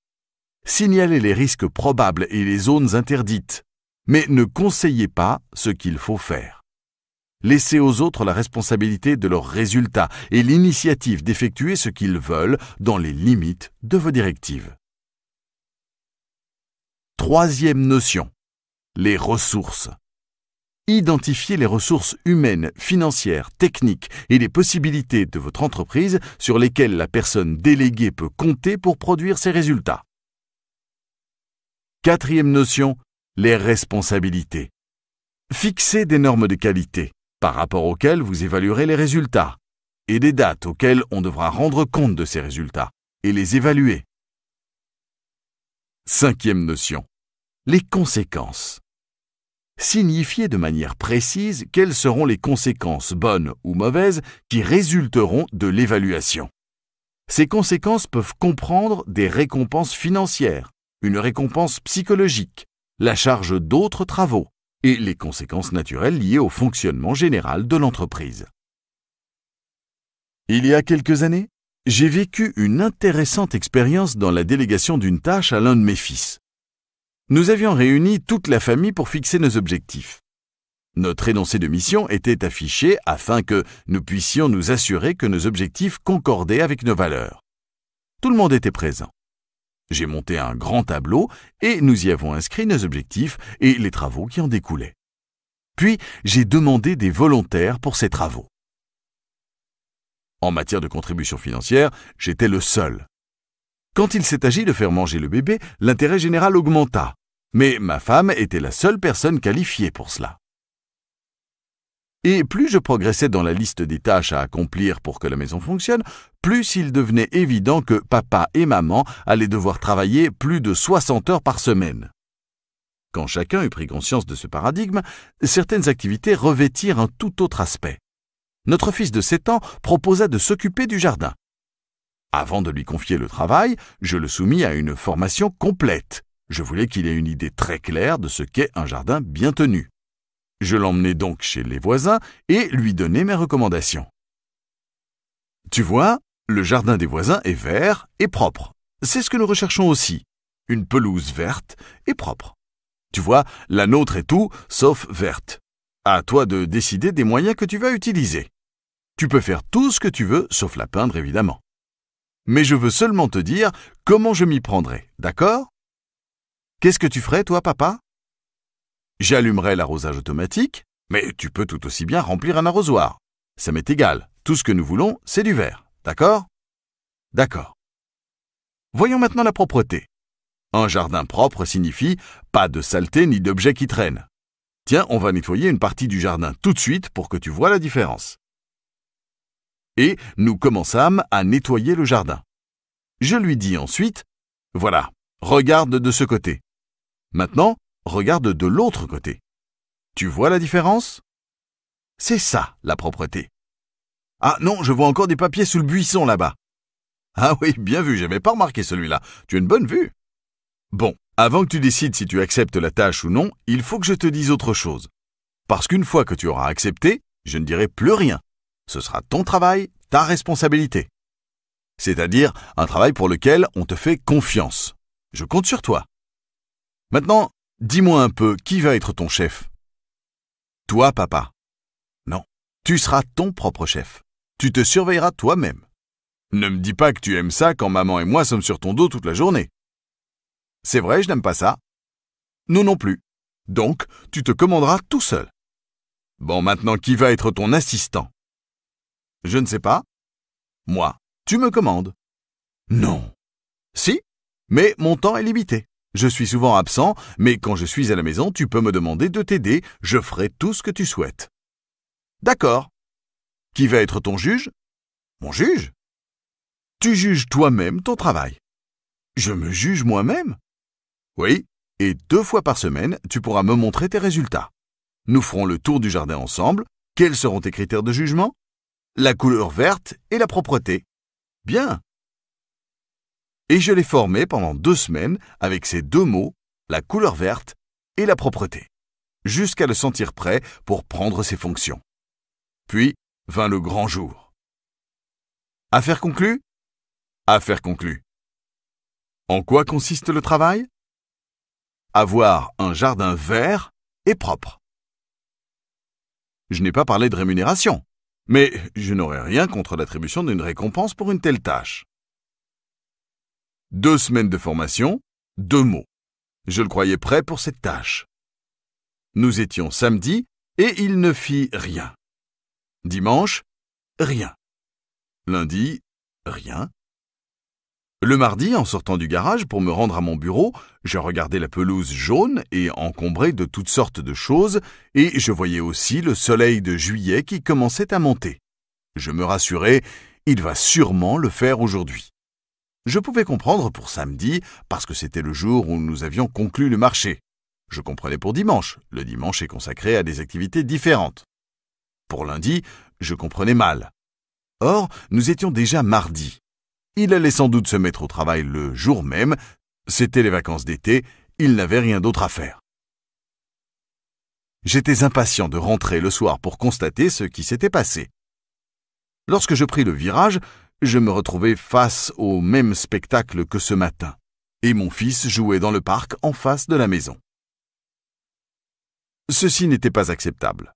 Signalez les risques probables et les zones interdites, mais ne conseillez pas ce qu'il faut faire. Laissez aux autres la responsabilité de leurs résultats et l'initiative d'effectuer ce qu'ils veulent dans les limites de vos directives. Troisième notion, les ressources. Identifiez les ressources humaines, financières, techniques et les possibilités de votre entreprise sur lesquelles la personne déléguée peut compter pour produire ses résultats. Quatrième notion, les responsabilités. Fixez des normes de qualité par rapport auxquelles vous évaluerez les résultats et des dates auxquelles on devra rendre compte de ces résultats et les évaluer. Cinquième notion, les conséquences signifier de manière précise quelles seront les conséquences bonnes ou mauvaises qui résulteront de l'évaluation. Ces conséquences peuvent comprendre des récompenses financières, une récompense psychologique, la charge d'autres travaux et les conséquences naturelles liées au fonctionnement général de l'entreprise. Il y a quelques années, j'ai vécu une intéressante expérience dans la délégation d'une tâche à l'un de mes fils nous avions réuni toute la famille pour fixer nos objectifs. Notre énoncé de mission était affiché afin que nous puissions nous assurer que nos objectifs concordaient avec nos valeurs. Tout le monde était présent. J'ai monté un grand tableau et nous y avons inscrit nos objectifs et les travaux qui en découlaient. Puis j'ai demandé des volontaires pour ces travaux. En matière de contribution financière, j'étais le seul. Quand il s'est agi de faire manger le bébé, l'intérêt général augmenta mais ma femme était la seule personne qualifiée pour cela. Et plus je progressais dans la liste des tâches à accomplir pour que la maison fonctionne, plus il devenait évident que papa et maman allaient devoir travailler plus de 60 heures par semaine. Quand chacun eut pris conscience de ce paradigme, certaines activités revêtirent un tout autre aspect. Notre fils de 7 ans proposa de s'occuper du jardin. Avant de lui confier le travail, je le soumis à une formation complète. Je voulais qu'il ait une idée très claire de ce qu'est un jardin bien tenu. Je l'emmenais donc chez les voisins et lui donnai mes recommandations. Tu vois, le jardin des voisins est vert et propre. C'est ce que nous recherchons aussi. Une pelouse verte et propre. Tu vois, la nôtre est tout sauf verte. À toi de décider des moyens que tu vas utiliser. Tu peux faire tout ce que tu veux, sauf la peindre évidemment. Mais je veux seulement te dire comment je m'y prendrai, d'accord Qu'est-ce que tu ferais, toi, papa J'allumerais l'arrosage automatique, mais tu peux tout aussi bien remplir un arrosoir. Ça m'est égal. Tout ce que nous voulons, c'est du verre. D'accord D'accord. Voyons maintenant la propreté. Un jardin propre signifie pas de saleté ni d'objets qui traînent. Tiens, on va nettoyer une partie du jardin tout de suite pour que tu vois la différence. Et nous commençâmes à nettoyer le jardin. Je lui dis ensuite, voilà, regarde de ce côté. Maintenant, regarde de l'autre côté. Tu vois la différence C'est ça, la propreté. Ah non, je vois encore des papiers sous le buisson là-bas. Ah oui, bien vu, j'avais pas remarqué celui-là. Tu as une bonne vue. Bon, avant que tu décides si tu acceptes la tâche ou non, il faut que je te dise autre chose. Parce qu'une fois que tu auras accepté, je ne dirai plus rien. Ce sera ton travail, ta responsabilité. C'est-à-dire un travail pour lequel on te fait confiance. Je compte sur toi. Maintenant, dis-moi un peu, qui va être ton chef Toi, papa. Non, tu seras ton propre chef. Tu te surveilleras toi-même. Ne me dis pas que tu aimes ça quand maman et moi sommes sur ton dos toute la journée. C'est vrai, je n'aime pas ça. Nous non plus. Donc, tu te commanderas tout seul. Bon, maintenant, qui va être ton assistant Je ne sais pas. Moi, tu me commandes. Non. Si, mais mon temps est limité. Je suis souvent absent, mais quand je suis à la maison, tu peux me demander de t'aider, je ferai tout ce que tu souhaites. D'accord. Qui va être ton juge Mon juge Tu juges toi-même ton travail. Je me juge moi-même Oui, et deux fois par semaine, tu pourras me montrer tes résultats. Nous ferons le tour du jardin ensemble. Quels seront tes critères de jugement La couleur verte et la propreté. Bien, et je l'ai formé pendant deux semaines avec ces deux mots, la couleur verte et la propreté, jusqu'à le sentir prêt pour prendre ses fonctions. Puis vint le grand jour. Affaire conclue Affaire conclue. En quoi consiste le travail Avoir un jardin vert et propre. Je n'ai pas parlé de rémunération, mais je n'aurais rien contre l'attribution d'une récompense pour une telle tâche. Deux semaines de formation, deux mots. Je le croyais prêt pour cette tâche. Nous étions samedi et il ne fit rien. Dimanche, rien. Lundi, rien. Le mardi, en sortant du garage pour me rendre à mon bureau, je regardais la pelouse jaune et encombrée de toutes sortes de choses, et je voyais aussi le soleil de juillet qui commençait à monter. Je me rassurais, il va sûrement le faire aujourd'hui. Je pouvais comprendre pour samedi, parce que c'était le jour où nous avions conclu le marché. Je comprenais pour dimanche, le dimanche est consacré à des activités différentes. Pour lundi, je comprenais mal. Or, nous étions déjà mardi. Il allait sans doute se mettre au travail le jour même, c'était les vacances d'été, il n'avait rien d'autre à faire. J'étais impatient de rentrer le soir pour constater ce qui s'était passé. Lorsque je pris le virage, je me retrouvais face au même spectacle que ce matin, et mon fils jouait dans le parc en face de la maison. Ceci n'était pas acceptable.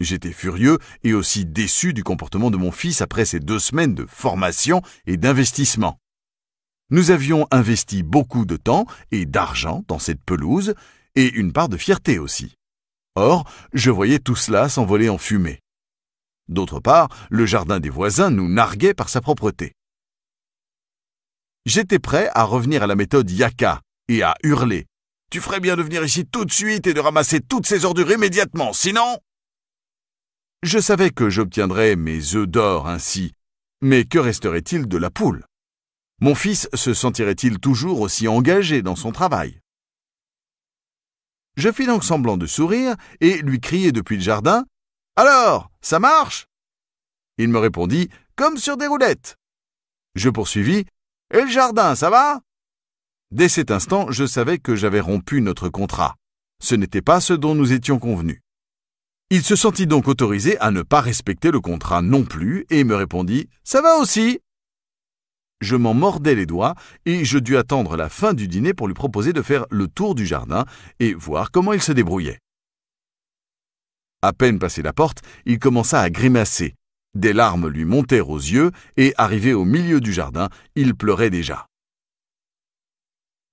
J'étais furieux et aussi déçu du comportement de mon fils après ces deux semaines de formation et d'investissement. Nous avions investi beaucoup de temps et d'argent dans cette pelouse, et une part de fierté aussi. Or, je voyais tout cela s'envoler en fumée. D'autre part, le jardin des voisins nous narguait par sa propreté. J'étais prêt à revenir à la méthode Yaka et à hurler. Tu ferais bien de venir ici tout de suite et de ramasser toutes ces ordures immédiatement, sinon... Je savais que j'obtiendrais mes œufs d'or ainsi, mais que resterait-il de la poule Mon fils se sentirait-il toujours aussi engagé dans son travail Je fis donc semblant de sourire et lui criai depuis le jardin alors, ça marche Il me répondit Comme sur des roulettes. Je poursuivis Et le jardin, ça va Dès cet instant, je savais que j'avais rompu notre contrat. Ce n'était pas ce dont nous étions convenus. Il se sentit donc autorisé à ne pas respecter le contrat non plus et me répondit Ça va aussi Je m'en mordais les doigts et je dus attendre la fin du dîner pour lui proposer de faire le tour du jardin et voir comment il se débrouillait. À peine passé la porte, il commença à grimacer. Des larmes lui montèrent aux yeux, et arrivé au milieu du jardin, il pleurait déjà.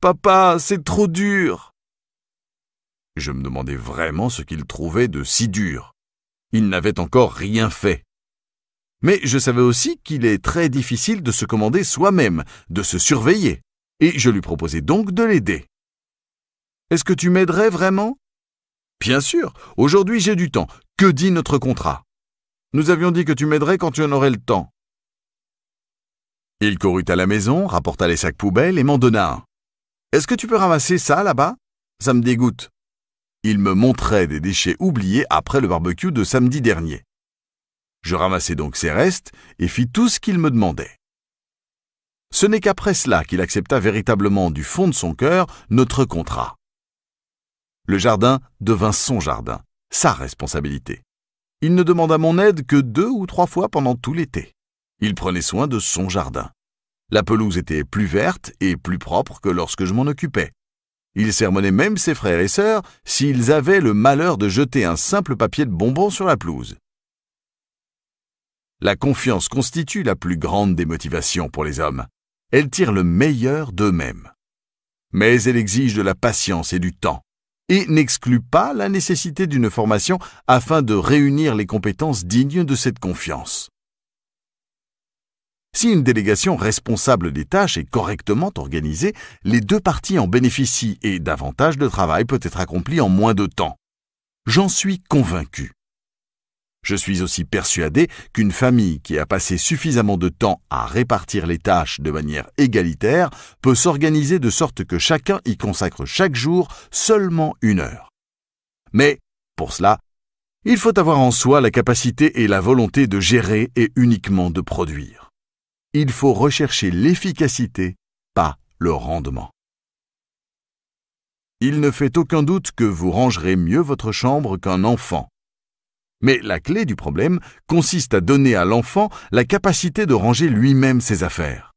Papa, c'est trop dur. Je me demandais vraiment ce qu'il trouvait de si dur. Il n'avait encore rien fait. Mais je savais aussi qu'il est très difficile de se commander soi-même, de se surveiller, et je lui proposais donc de l'aider. Est-ce que tu m'aiderais vraiment Bien sûr, aujourd'hui j'ai du temps. Que dit notre contrat Nous avions dit que tu m'aiderais quand tu en aurais le temps. Il courut à la maison, rapporta les sacs poubelles et m'en donna un. Est-ce que tu peux ramasser ça là-bas Ça me dégoûte. Il me montrait des déchets oubliés après le barbecue de samedi dernier. Je ramassai donc ses restes et fis tout ce qu'il me demandait. Ce n'est qu'après cela qu'il accepta véritablement du fond de son cœur notre contrat. Le jardin devint son jardin, sa responsabilité. Il ne demanda mon aide que deux ou trois fois pendant tout l'été. Il prenait soin de son jardin. La pelouse était plus verte et plus propre que lorsque je m'en occupais. Il sermonnait même ses frères et sœurs s'ils avaient le malheur de jeter un simple papier de bonbon sur la pelouse. La confiance constitue la plus grande des motivations pour les hommes. Elle tire le meilleur d'eux-mêmes. Mais elle exige de la patience et du temps et n'exclut pas la nécessité d'une formation afin de réunir les compétences dignes de cette confiance. Si une délégation responsable des tâches est correctement organisée, les deux parties en bénéficient et davantage de travail peut être accompli en moins de temps. J'en suis convaincu. Je suis aussi persuadé qu'une famille qui a passé suffisamment de temps à répartir les tâches de manière égalitaire peut s'organiser de sorte que chacun y consacre chaque jour seulement une heure. Mais, pour cela, il faut avoir en soi la capacité et la volonté de gérer et uniquement de produire. Il faut rechercher l'efficacité, pas le rendement. Il ne fait aucun doute que vous rangerez mieux votre chambre qu'un enfant mais la clé du problème consiste à donner à l'enfant la capacité de ranger lui-même ses affaires.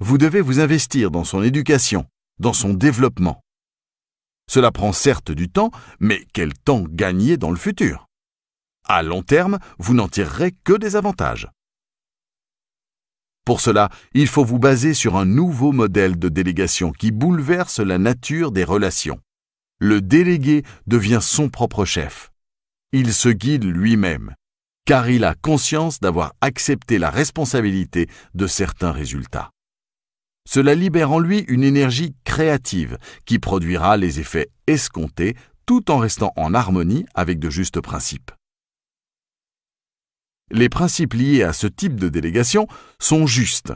Vous devez vous investir dans son éducation, dans son développement. Cela prend certes du temps, mais quel temps gagner dans le futur À long terme, vous n'en tirerez que des avantages. Pour cela, il faut vous baser sur un nouveau modèle de délégation qui bouleverse la nature des relations. Le délégué devient son propre chef il se guide lui-même, car il a conscience d'avoir accepté la responsabilité de certains résultats. Cela libère en lui une énergie créative qui produira les effets escomptés tout en restant en harmonie avec de justes principes. Les principes liés à ce type de délégation sont justes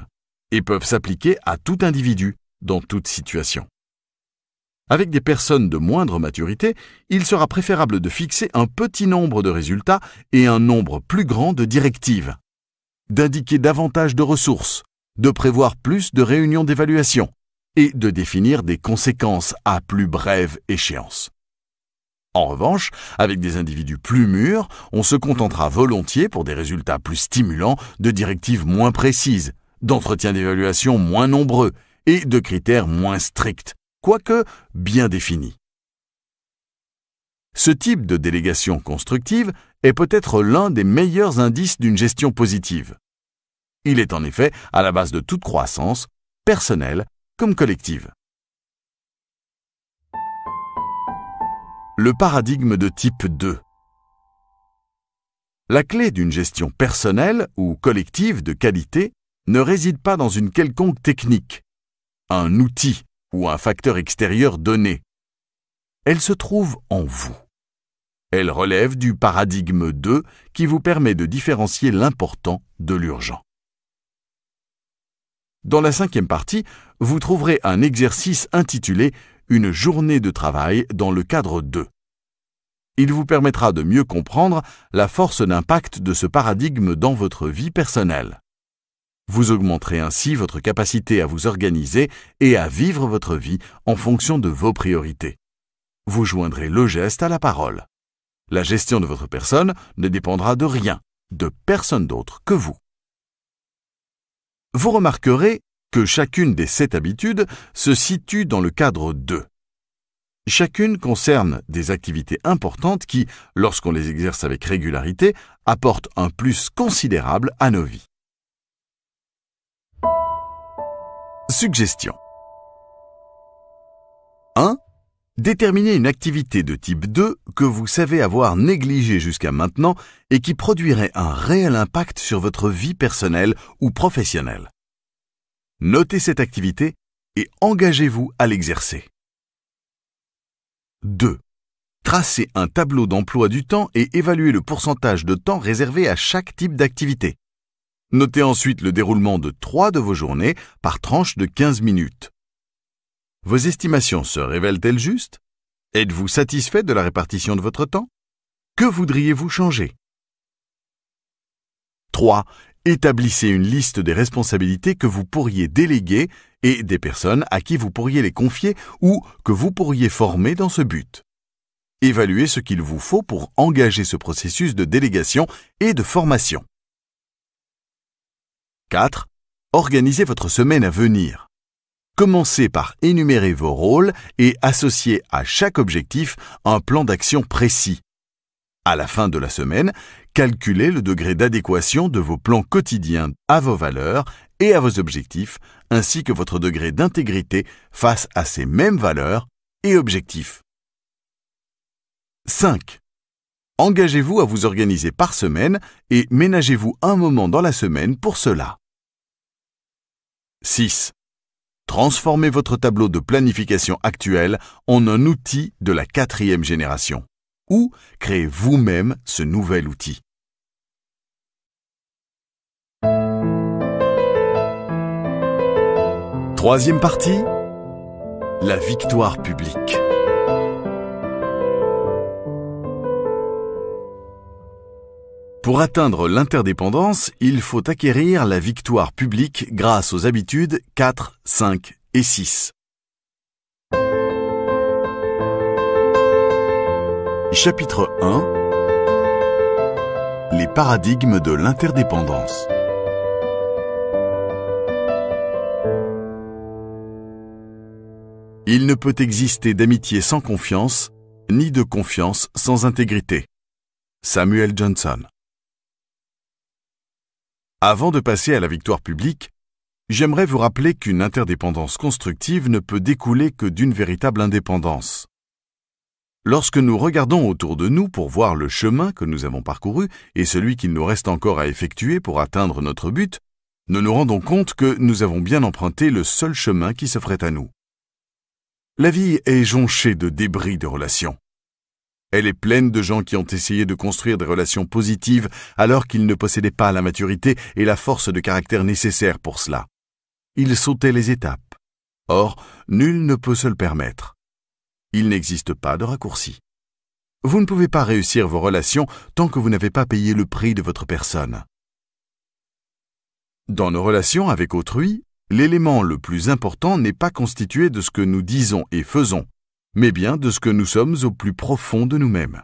et peuvent s'appliquer à tout individu dans toute situation. Avec des personnes de moindre maturité, il sera préférable de fixer un petit nombre de résultats et un nombre plus grand de directives, d'indiquer davantage de ressources, de prévoir plus de réunions d'évaluation et de définir des conséquences à plus brève échéance. En revanche, avec des individus plus mûrs, on se contentera volontiers, pour des résultats plus stimulants, de directives moins précises, d'entretiens d'évaluation moins nombreux et de critères moins stricts, quoique bien défini, Ce type de délégation constructive est peut-être l'un des meilleurs indices d'une gestion positive. Il est en effet à la base de toute croissance, personnelle comme collective. Le paradigme de type 2 La clé d'une gestion personnelle ou collective de qualité ne réside pas dans une quelconque technique, un outil ou un facteur extérieur donné. Elle se trouve en vous. Elle relève du paradigme 2 qui vous permet de différencier l'important de l'urgent. Dans la cinquième partie, vous trouverez un exercice intitulé Une journée de travail dans le cadre 2. Il vous permettra de mieux comprendre la force d'impact de ce paradigme dans votre vie personnelle. Vous augmenterez ainsi votre capacité à vous organiser et à vivre votre vie en fonction de vos priorités. Vous joindrez le geste à la parole. La gestion de votre personne ne dépendra de rien, de personne d'autre que vous. Vous remarquerez que chacune des sept habitudes se situe dans le cadre 2. Chacune concerne des activités importantes qui, lorsqu'on les exerce avec régularité, apportent un plus considérable à nos vies. Suggestion 1. Déterminez une activité de type 2 que vous savez avoir négligée jusqu'à maintenant et qui produirait un réel impact sur votre vie personnelle ou professionnelle. Notez cette activité et engagez-vous à l'exercer. 2. Tracez un tableau d'emploi du temps et évaluez le pourcentage de temps réservé à chaque type d'activité. Notez ensuite le déroulement de trois de vos journées par tranche de 15 minutes. Vos estimations se révèlent-elles justes Êtes-vous satisfait de la répartition de votre temps Que voudriez-vous changer 3. Établissez une liste des responsabilités que vous pourriez déléguer et des personnes à qui vous pourriez les confier ou que vous pourriez former dans ce but. Évaluez ce qu'il vous faut pour engager ce processus de délégation et de formation. 4. Organisez votre semaine à venir. Commencez par énumérer vos rôles et associer à chaque objectif un plan d'action précis. À la fin de la semaine, calculez le degré d'adéquation de vos plans quotidiens à vos valeurs et à vos objectifs, ainsi que votre degré d'intégrité face à ces mêmes valeurs et objectifs. 5. Engagez-vous à vous organiser par semaine et ménagez-vous un moment dans la semaine pour cela. 6. Transformez votre tableau de planification actuel en un outil de la quatrième génération ou créez vous-même ce nouvel outil. Troisième partie, la victoire publique. Pour atteindre l'interdépendance, il faut acquérir la victoire publique grâce aux habitudes 4, 5 et 6. Chapitre 1 Les paradigmes de l'interdépendance Il ne peut exister d'amitié sans confiance, ni de confiance sans intégrité. Samuel Johnson avant de passer à la victoire publique, j'aimerais vous rappeler qu'une interdépendance constructive ne peut découler que d'une véritable indépendance. Lorsque nous regardons autour de nous pour voir le chemin que nous avons parcouru et celui qu'il nous reste encore à effectuer pour atteindre notre but, nous nous rendons compte que nous avons bien emprunté le seul chemin qui s'offrait à nous. La vie est jonchée de débris de relations. Elle est pleine de gens qui ont essayé de construire des relations positives alors qu'ils ne possédaient pas la maturité et la force de caractère nécessaire pour cela. Ils sautaient les étapes. Or, nul ne peut se le permettre. Il n'existe pas de raccourci. Vous ne pouvez pas réussir vos relations tant que vous n'avez pas payé le prix de votre personne. Dans nos relations avec autrui, l'élément le plus important n'est pas constitué de ce que nous disons et faisons, mais bien de ce que nous sommes au plus profond de nous-mêmes.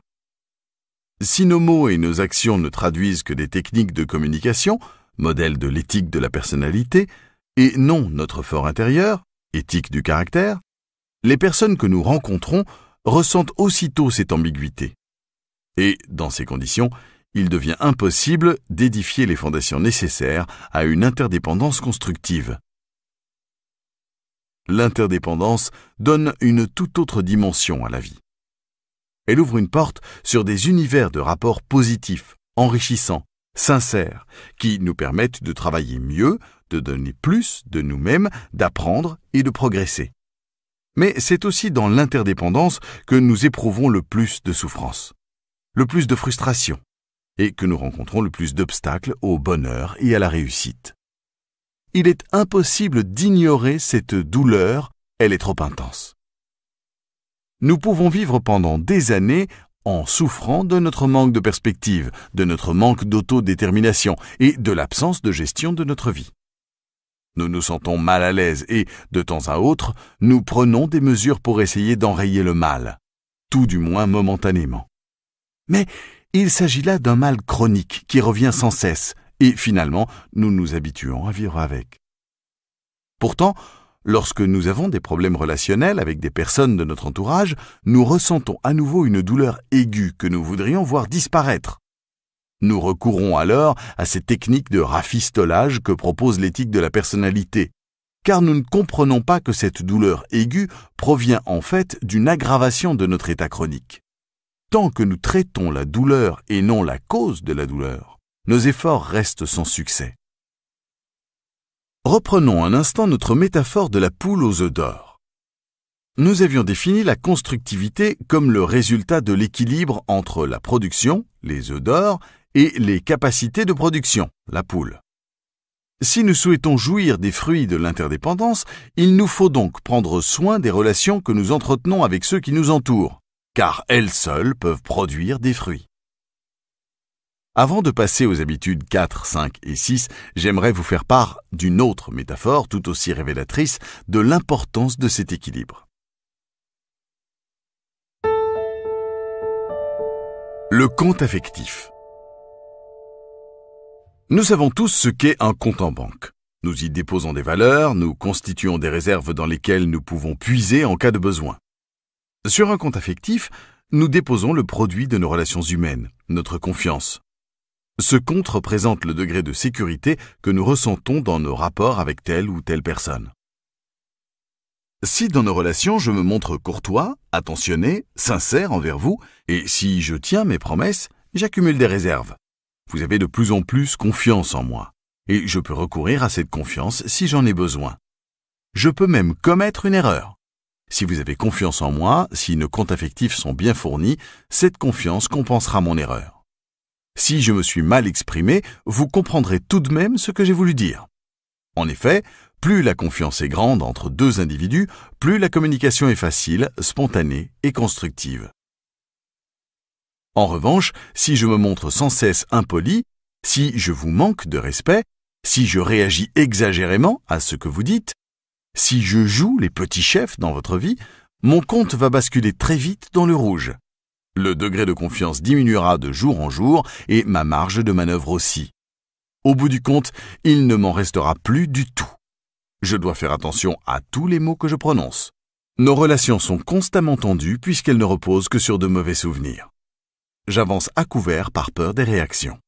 Si nos mots et nos actions ne traduisent que des techniques de communication, modèle de l'éthique de la personnalité, et non notre fort intérieur, éthique du caractère, les personnes que nous rencontrons ressentent aussitôt cette ambiguïté. Et, dans ces conditions, il devient impossible d'édifier les fondations nécessaires à une interdépendance constructive l'interdépendance donne une toute autre dimension à la vie. Elle ouvre une porte sur des univers de rapports positifs, enrichissants, sincères, qui nous permettent de travailler mieux, de donner plus de nous-mêmes, d'apprendre et de progresser. Mais c'est aussi dans l'interdépendance que nous éprouvons le plus de souffrance, le plus de frustration, et que nous rencontrons le plus d'obstacles au bonheur et à la réussite il est impossible d'ignorer cette douleur, elle est trop intense. Nous pouvons vivre pendant des années en souffrant de notre manque de perspective, de notre manque d'autodétermination et de l'absence de gestion de notre vie. Nous nous sentons mal à l'aise et, de temps à autre, nous prenons des mesures pour essayer d'enrayer le mal, tout du moins momentanément. Mais il s'agit là d'un mal chronique qui revient sans cesse, et finalement nous nous habituons à vivre avec. Pourtant, lorsque nous avons des problèmes relationnels avec des personnes de notre entourage, nous ressentons à nouveau une douleur aiguë que nous voudrions voir disparaître. Nous recourons alors à ces techniques de rafistolage que propose l'éthique de la personnalité, car nous ne comprenons pas que cette douleur aiguë provient en fait d'une aggravation de notre état chronique. Tant que nous traitons la douleur et non la cause de la douleur, nos efforts restent sans succès. Reprenons un instant notre métaphore de la poule aux œufs d'or. Nous avions défini la constructivité comme le résultat de l'équilibre entre la production, les œufs d'or, et les capacités de production, la poule. Si nous souhaitons jouir des fruits de l'interdépendance, il nous faut donc prendre soin des relations que nous entretenons avec ceux qui nous entourent, car elles seules peuvent produire des fruits. Avant de passer aux habitudes 4, 5 et 6, j'aimerais vous faire part d'une autre métaphore tout aussi révélatrice de l'importance de cet équilibre. Le compte affectif. Nous savons tous ce qu'est un compte en banque. Nous y déposons des valeurs, nous constituons des réserves dans lesquelles nous pouvons puiser en cas de besoin. Sur un compte affectif, nous déposons le produit de nos relations humaines, notre confiance, ce compte représente le degré de sécurité que nous ressentons dans nos rapports avec telle ou telle personne. Si dans nos relations je me montre courtois, attentionné, sincère envers vous, et si je tiens mes promesses, j'accumule des réserves. Vous avez de plus en plus confiance en moi, et je peux recourir à cette confiance si j'en ai besoin. Je peux même commettre une erreur. Si vous avez confiance en moi, si nos comptes affectifs sont bien fournis, cette confiance compensera mon erreur. Si je me suis mal exprimé, vous comprendrez tout de même ce que j'ai voulu dire. En effet, plus la confiance est grande entre deux individus, plus la communication est facile, spontanée et constructive. En revanche, si je me montre sans cesse impoli, si je vous manque de respect, si je réagis exagérément à ce que vous dites, si je joue les petits chefs dans votre vie, mon compte va basculer très vite dans le rouge. Le degré de confiance diminuera de jour en jour et ma marge de manœuvre aussi. Au bout du compte, il ne m'en restera plus du tout. Je dois faire attention à tous les mots que je prononce. Nos relations sont constamment tendues puisqu'elles ne reposent que sur de mauvais souvenirs. J'avance à couvert par peur des réactions.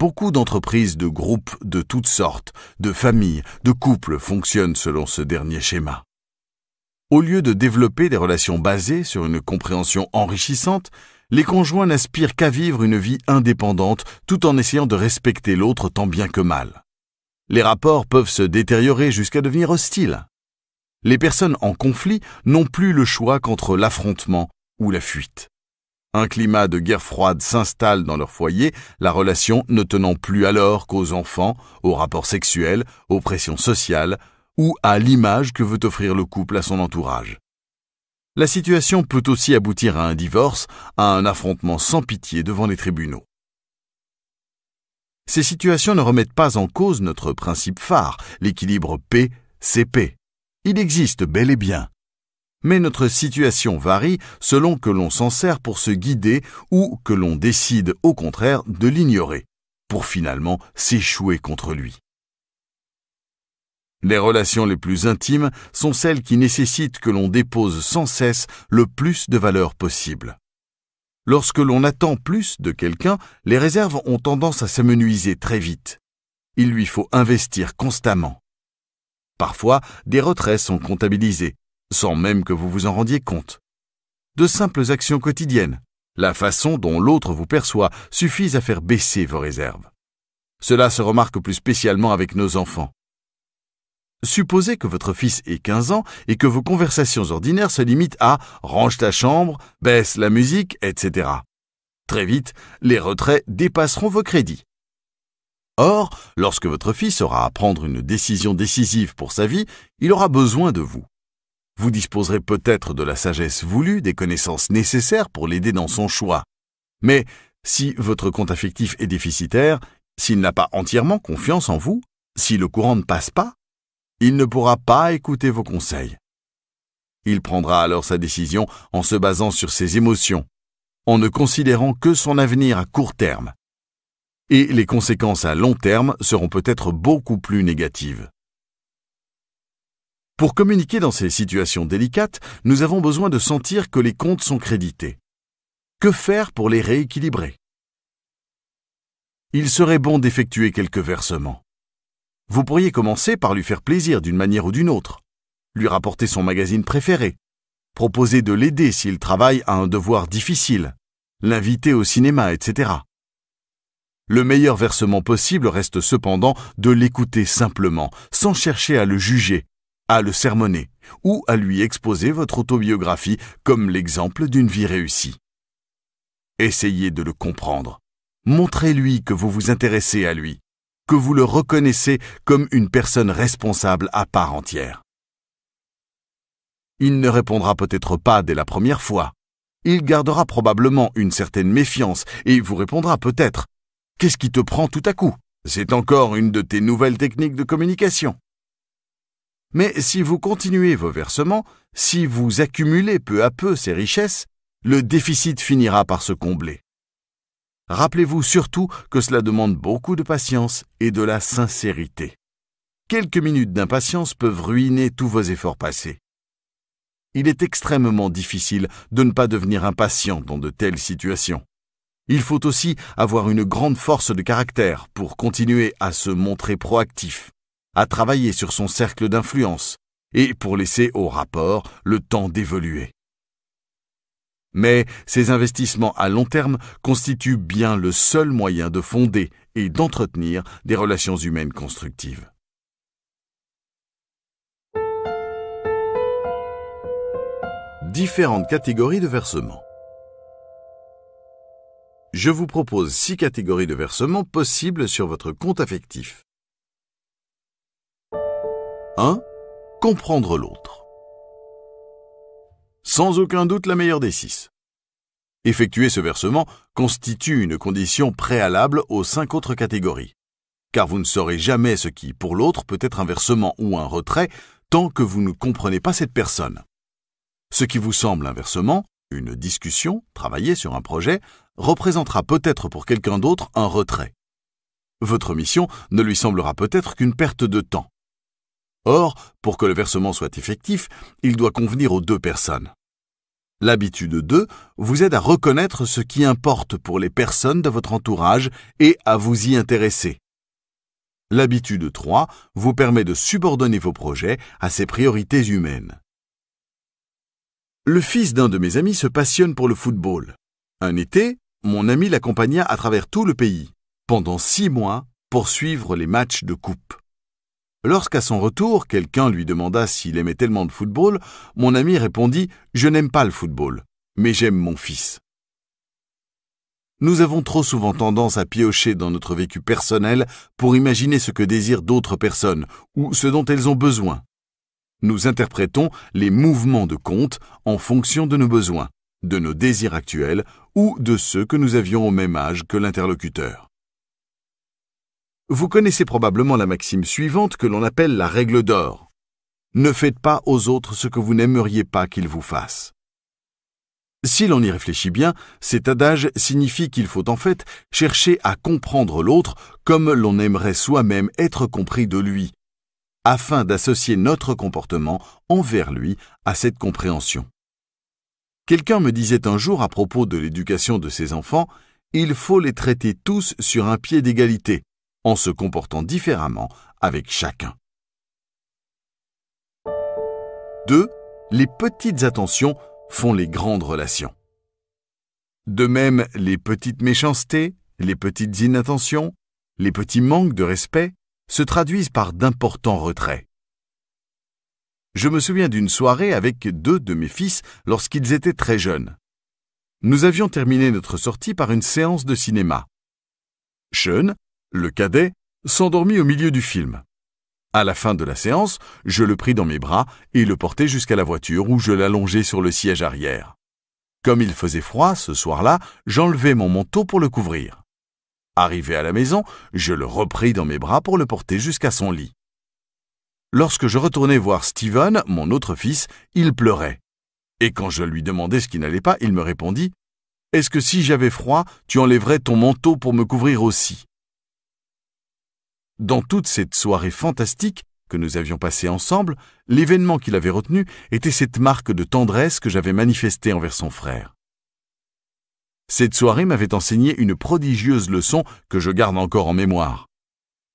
Beaucoup d'entreprises, de groupes, de toutes sortes, de familles, de couples fonctionnent selon ce dernier schéma. Au lieu de développer des relations basées sur une compréhension enrichissante, les conjoints n'aspirent qu'à vivre une vie indépendante tout en essayant de respecter l'autre tant bien que mal. Les rapports peuvent se détériorer jusqu'à devenir hostiles. Les personnes en conflit n'ont plus le choix qu'entre l'affrontement ou la fuite. Un climat de guerre froide s'installe dans leur foyer, la relation ne tenant plus alors qu'aux enfants, aux rapports sexuels, aux pressions sociales, ou à l'image que veut offrir le couple à son entourage. La situation peut aussi aboutir à un divorce, à un affrontement sans pitié devant les tribunaux. Ces situations ne remettent pas en cause notre principe phare, l'équilibre P-CP. Il existe bel et bien. Mais notre situation varie selon que l'on s'en sert pour se guider ou que l'on décide au contraire de l'ignorer, pour finalement s'échouer contre lui. Les relations les plus intimes sont celles qui nécessitent que l'on dépose sans cesse le plus de valeur possible. Lorsque l'on attend plus de quelqu'un, les réserves ont tendance à s'amenuiser très vite. Il lui faut investir constamment. Parfois, des retraits sont comptabilisés, sans même que vous vous en rendiez compte. De simples actions quotidiennes, la façon dont l'autre vous perçoit, suffisent à faire baisser vos réserves. Cela se remarque plus spécialement avec nos enfants. Supposez que votre fils ait 15 ans et que vos conversations ordinaires se limitent à range ta chambre, baisse la musique, etc. Très vite, les retraits dépasseront vos crédits. Or, lorsque votre fils aura à prendre une décision décisive pour sa vie, il aura besoin de vous. Vous disposerez peut-être de la sagesse voulue, des connaissances nécessaires pour l'aider dans son choix. Mais si votre compte affectif est déficitaire, s'il n'a pas entièrement confiance en vous, si le courant ne passe pas, il ne pourra pas écouter vos conseils. Il prendra alors sa décision en se basant sur ses émotions, en ne considérant que son avenir à court terme. Et les conséquences à long terme seront peut-être beaucoup plus négatives. Pour communiquer dans ces situations délicates, nous avons besoin de sentir que les comptes sont crédités. Que faire pour les rééquilibrer Il serait bon d'effectuer quelques versements. Vous pourriez commencer par lui faire plaisir d'une manière ou d'une autre, lui rapporter son magazine préféré, proposer de l'aider s'il travaille à un devoir difficile, l'inviter au cinéma, etc. Le meilleur versement possible reste cependant de l'écouter simplement, sans chercher à le juger, à le sermonner ou à lui exposer votre autobiographie comme l'exemple d'une vie réussie. Essayez de le comprendre. Montrez-lui que vous vous intéressez à lui, vous le reconnaissez comme une personne responsable à part entière. Il ne répondra peut-être pas dès la première fois. Il gardera probablement une certaine méfiance et vous répondra peut-être ⁇ Qu'est-ce qui te prend tout à coup ?⁇ C'est encore une de tes nouvelles techniques de communication. Mais si vous continuez vos versements, si vous accumulez peu à peu ces richesses, le déficit finira par se combler. Rappelez-vous surtout que cela demande beaucoup de patience et de la sincérité. Quelques minutes d'impatience peuvent ruiner tous vos efforts passés. Il est extrêmement difficile de ne pas devenir impatient dans de telles situations. Il faut aussi avoir une grande force de caractère pour continuer à se montrer proactif, à travailler sur son cercle d'influence et pour laisser au rapport le temps d'évoluer. Mais ces investissements à long terme constituent bien le seul moyen de fonder et d'entretenir des relations humaines constructives. Différentes catégories de versements. Je vous propose six catégories de versements possibles sur votre compte affectif. 1. Comprendre l'autre sans aucun doute la meilleure des six. Effectuer ce versement constitue une condition préalable aux cinq autres catégories, car vous ne saurez jamais ce qui, pour l'autre, peut être un versement ou un retrait tant que vous ne comprenez pas cette personne. Ce qui vous semble un versement, une discussion, travailler sur un projet, représentera peut-être pour quelqu'un d'autre un retrait. Votre mission ne lui semblera peut-être qu'une perte de temps. Or, pour que le versement soit effectif, il doit convenir aux deux personnes. L'habitude 2 vous aide à reconnaître ce qui importe pour les personnes de votre entourage et à vous y intéresser. L'habitude 3 vous permet de subordonner vos projets à ses priorités humaines. Le fils d'un de mes amis se passionne pour le football. Un été, mon ami l'accompagna à travers tout le pays, pendant six mois, pour suivre les matchs de coupe. Lorsqu'à son retour, quelqu'un lui demanda s'il aimait tellement de football, mon ami répondit Je n'aime pas le football, mais j'aime mon fils. Nous avons trop souvent tendance à piocher dans notre vécu personnel pour imaginer ce que désirent d'autres personnes ou ce dont elles ont besoin. Nous interprétons les mouvements de compte en fonction de nos besoins, de nos désirs actuels ou de ceux que nous avions au même âge que l'interlocuteur. Vous connaissez probablement la maxime suivante que l'on appelle la règle d'or. Ne faites pas aux autres ce que vous n'aimeriez pas qu'ils vous fassent. Si l'on y réfléchit bien, cet adage signifie qu'il faut en fait chercher à comprendre l'autre comme l'on aimerait soi-même être compris de lui, afin d'associer notre comportement envers lui à cette compréhension. Quelqu'un me disait un jour à propos de l'éducation de ses enfants, il faut les traiter tous sur un pied d'égalité en se comportant différemment avec chacun. 2. Les petites attentions font les grandes relations. De même, les petites méchancetés, les petites inattentions, les petits manques de respect se traduisent par d'importants retraits. Je me souviens d'une soirée avec deux de mes fils lorsqu'ils étaient très jeunes. Nous avions terminé notre sortie par une séance de cinéma le cadet, s'endormit au milieu du film. À la fin de la séance, je le pris dans mes bras et le portai jusqu'à la voiture où je l'allongeai sur le siège arrière. Comme il faisait froid ce soir-là, j'enlevai mon manteau pour le couvrir. Arrivé à la maison, je le repris dans mes bras pour le porter jusqu'à son lit. Lorsque je retournai voir Steven, mon autre fils, il pleurait. Et quand je lui demandai ce qui n'allait pas, il me répondit Est-ce que si j'avais froid, tu enlèverais ton manteau pour me couvrir aussi dans toute cette soirée fantastique que nous avions passée ensemble, l'événement qu'il avait retenu était cette marque de tendresse que j'avais manifestée envers son frère. Cette soirée m'avait enseigné une prodigieuse leçon que je garde encore en mémoire.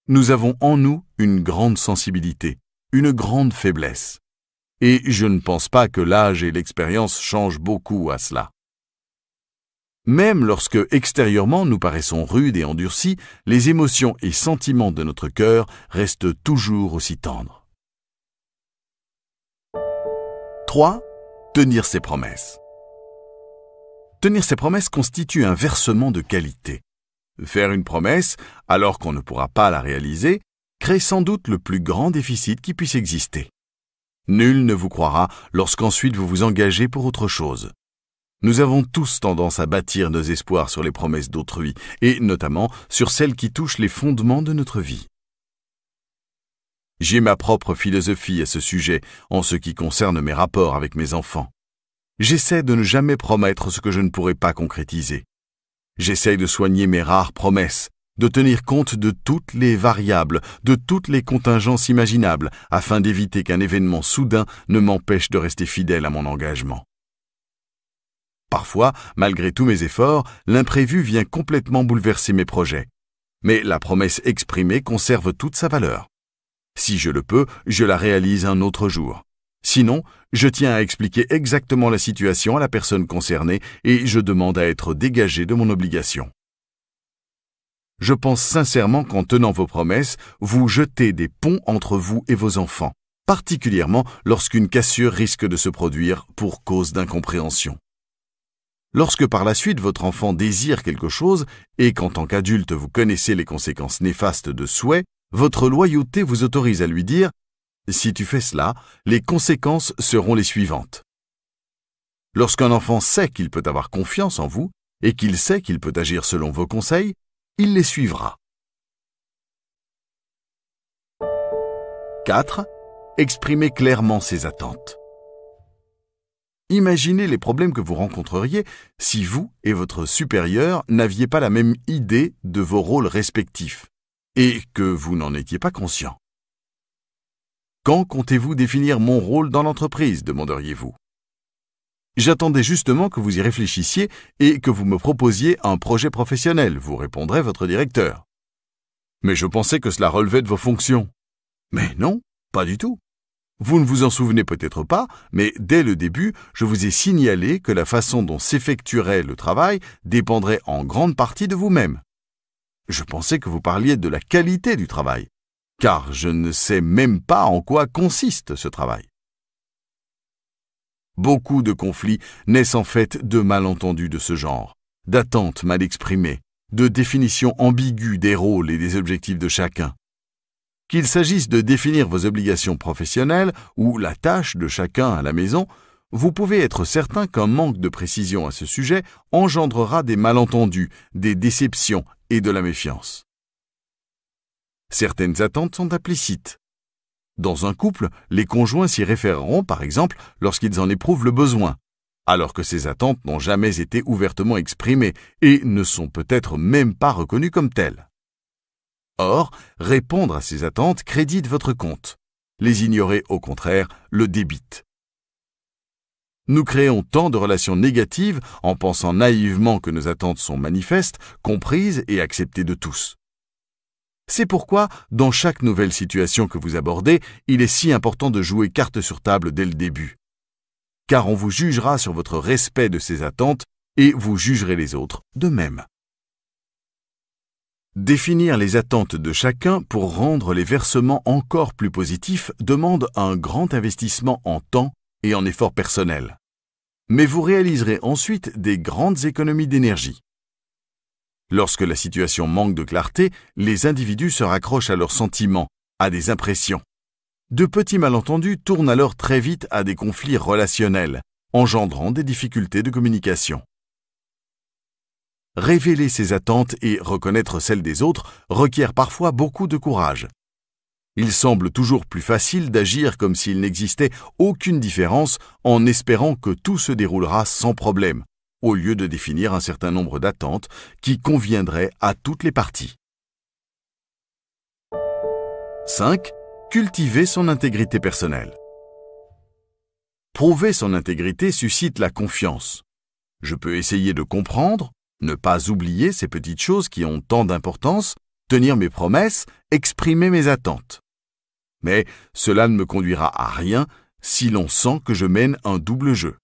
Nous avons en nous une grande sensibilité, une grande faiblesse. Et je ne pense pas que l'âge et l'expérience changent beaucoup à cela. Même lorsque extérieurement nous paraissons rudes et endurcis, les émotions et sentiments de notre cœur restent toujours aussi tendres. 3. Tenir ses promesses. Tenir ses promesses constitue un versement de qualité. Faire une promesse, alors qu'on ne pourra pas la réaliser, crée sans doute le plus grand déficit qui puisse exister. Nul ne vous croira lorsqu'ensuite vous vous engagez pour autre chose. Nous avons tous tendance à bâtir nos espoirs sur les promesses d'autrui, et notamment sur celles qui touchent les fondements de notre vie. J'ai ma propre philosophie à ce sujet en ce qui concerne mes rapports avec mes enfants. J'essaie de ne jamais promettre ce que je ne pourrai pas concrétiser. J'essaie de soigner mes rares promesses, de tenir compte de toutes les variables, de toutes les contingences imaginables, afin d'éviter qu'un événement soudain ne m'empêche de rester fidèle à mon engagement. Parfois, malgré tous mes efforts, l'imprévu vient complètement bouleverser mes projets. Mais la promesse exprimée conserve toute sa valeur. Si je le peux, je la réalise un autre jour. Sinon, je tiens à expliquer exactement la situation à la personne concernée et je demande à être dégagé de mon obligation. Je pense sincèrement qu'en tenant vos promesses, vous jetez des ponts entre vous et vos enfants, particulièrement lorsqu'une cassure risque de se produire pour cause d'incompréhension. Lorsque par la suite votre enfant désire quelque chose et qu'en tant qu'adulte vous connaissez les conséquences néfastes de souhait, votre loyauté vous autorise à lui dire ⁇ Si tu fais cela, les conséquences seront les suivantes ⁇ Lorsqu'un enfant sait qu'il peut avoir confiance en vous et qu'il sait qu'il peut agir selon vos conseils, il les suivra. 4. Exprimez clairement ses attentes. Imaginez les problèmes que vous rencontreriez si vous et votre supérieur n'aviez pas la même idée de vos rôles respectifs et que vous n'en étiez pas conscient. Quand comptez-vous définir mon rôle dans l'entreprise demanderiez-vous. J'attendais justement que vous y réfléchissiez et que vous me proposiez un projet professionnel, vous répondrait votre directeur. Mais je pensais que cela relevait de vos fonctions. Mais non, pas du tout. Vous ne vous en souvenez peut-être pas, mais dès le début, je vous ai signalé que la façon dont s'effectuerait le travail dépendrait en grande partie de vous-même. Je pensais que vous parliez de la qualité du travail, car je ne sais même pas en quoi consiste ce travail. Beaucoup de conflits naissent en fait de malentendus de ce genre, d'attentes mal exprimées, de définitions ambiguës des rôles et des objectifs de chacun. Qu'il s'agisse de définir vos obligations professionnelles ou la tâche de chacun à la maison, vous pouvez être certain qu'un manque de précision à ce sujet engendrera des malentendus, des déceptions et de la méfiance. Certaines attentes sont implicites. Dans un couple, les conjoints s'y référeront par exemple lorsqu'ils en éprouvent le besoin, alors que ces attentes n'ont jamais été ouvertement exprimées et ne sont peut-être même pas reconnues comme telles. Or, répondre à ces attentes crédite votre compte. Les ignorer, au contraire, le débite. Nous créons tant de relations négatives en pensant naïvement que nos attentes sont manifestes, comprises et acceptées de tous. C'est pourquoi, dans chaque nouvelle situation que vous abordez, il est si important de jouer carte sur table dès le début. Car on vous jugera sur votre respect de ces attentes et vous jugerez les autres de même. Définir les attentes de chacun pour rendre les versements encore plus positifs demande un grand investissement en temps et en effort personnel. Mais vous réaliserez ensuite des grandes économies d'énergie. Lorsque la situation manque de clarté, les individus se raccrochent à leurs sentiments, à des impressions. De petits malentendus tournent alors très vite à des conflits relationnels, engendrant des difficultés de communication révéler ses attentes et reconnaître celles des autres requiert parfois beaucoup de courage. Il semble toujours plus facile d'agir comme s'il n'existait aucune différence en espérant que tout se déroulera sans problème, au lieu de définir un certain nombre d'attentes qui conviendraient à toutes les parties. 5. Cultiver son intégrité personnelle. Prouver son intégrité suscite la confiance. Je peux essayer de comprendre, ne pas oublier ces petites choses qui ont tant d'importance, tenir mes promesses, exprimer mes attentes. Mais cela ne me conduira à rien si l'on sent que je mène un double jeu.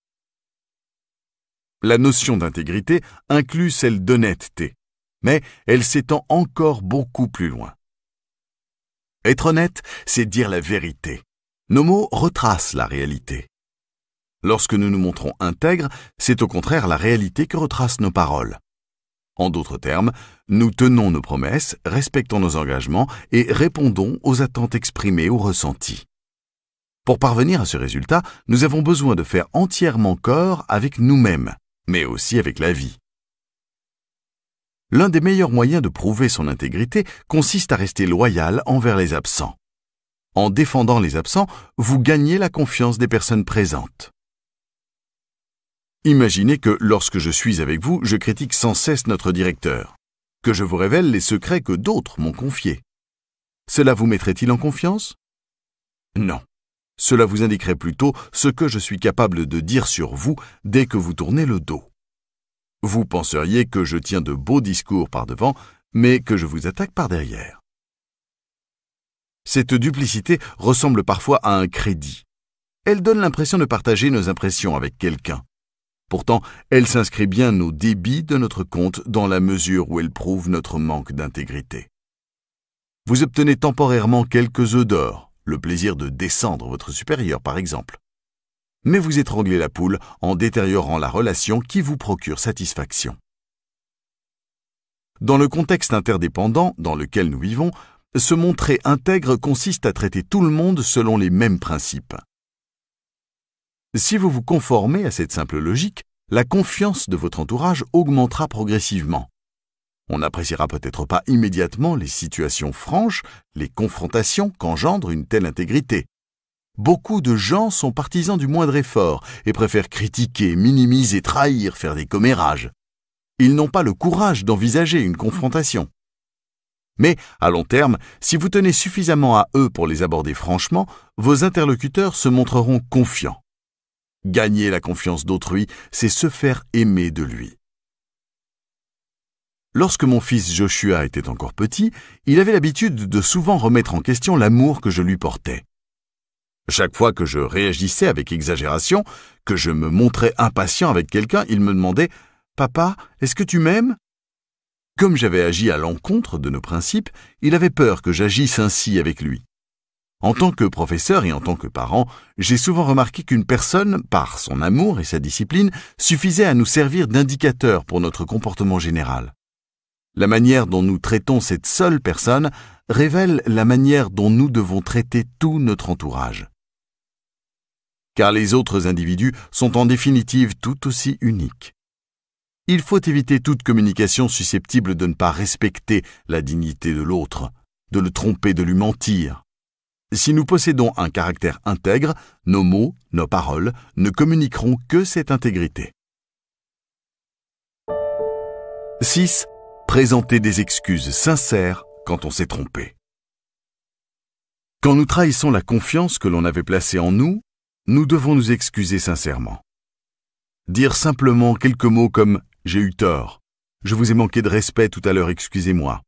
La notion d'intégrité inclut celle d'honnêteté, mais elle s'étend encore beaucoup plus loin. Être honnête, c'est dire la vérité. Nos mots retracent la réalité. Lorsque nous nous montrons intègres, c'est au contraire la réalité que retracent nos paroles. En d'autres termes, nous tenons nos promesses, respectons nos engagements et répondons aux attentes exprimées ou ressenties. Pour parvenir à ce résultat, nous avons besoin de faire entièrement corps avec nous-mêmes, mais aussi avec la vie. L'un des meilleurs moyens de prouver son intégrité consiste à rester loyal envers les absents. En défendant les absents, vous gagnez la confiance des personnes présentes. Imaginez que lorsque je suis avec vous, je critique sans cesse notre directeur, que je vous révèle les secrets que d'autres m'ont confiés. Cela vous mettrait-il en confiance Non. Cela vous indiquerait plutôt ce que je suis capable de dire sur vous dès que vous tournez le dos. Vous penseriez que je tiens de beaux discours par devant, mais que je vous attaque par derrière. Cette duplicité ressemble parfois à un crédit. Elle donne l'impression de partager nos impressions avec quelqu'un. Pourtant, elle s'inscrit bien au débit de notre compte dans la mesure où elle prouve notre manque d'intégrité. Vous obtenez temporairement quelques œufs d'or, le plaisir de descendre votre supérieur par exemple. Mais vous étranglez la poule en détériorant la relation qui vous procure satisfaction. Dans le contexte interdépendant dans lequel nous vivons, se montrer intègre consiste à traiter tout le monde selon les mêmes principes. Si vous vous conformez à cette simple logique, la confiance de votre entourage augmentera progressivement. On n'appréciera peut-être pas immédiatement les situations franches, les confrontations qu'engendre une telle intégrité. Beaucoup de gens sont partisans du moindre effort et préfèrent critiquer, minimiser, trahir, faire des commérages. Ils n'ont pas le courage d'envisager une confrontation. Mais, à long terme, si vous tenez suffisamment à eux pour les aborder franchement, vos interlocuteurs se montreront confiants. Gagner la confiance d'autrui, c'est se faire aimer de lui. Lorsque mon fils Joshua était encore petit, il avait l'habitude de souvent remettre en question l'amour que je lui portais. Chaque fois que je réagissais avec exagération, que je me montrais impatient avec quelqu'un, il me demandait ⁇ Papa, est-ce que tu m'aimes ?⁇ Comme j'avais agi à l'encontre de nos principes, il avait peur que j'agisse ainsi avec lui. En tant que professeur et en tant que parent, j'ai souvent remarqué qu'une personne, par son amour et sa discipline, suffisait à nous servir d'indicateur pour notre comportement général. La manière dont nous traitons cette seule personne révèle la manière dont nous devons traiter tout notre entourage. Car les autres individus sont en définitive tout aussi uniques. Il faut éviter toute communication susceptible de ne pas respecter la dignité de l'autre, de le tromper, de lui mentir, si nous possédons un caractère intègre, nos mots, nos paroles ne communiqueront que cette intégrité. 6. Présenter des excuses sincères quand on s'est trompé. Quand nous trahissons la confiance que l'on avait placée en nous, nous devons nous excuser sincèrement. Dire simplement quelques mots comme J'ai eu tort, je vous ai manqué de respect tout à l'heure, excusez-moi.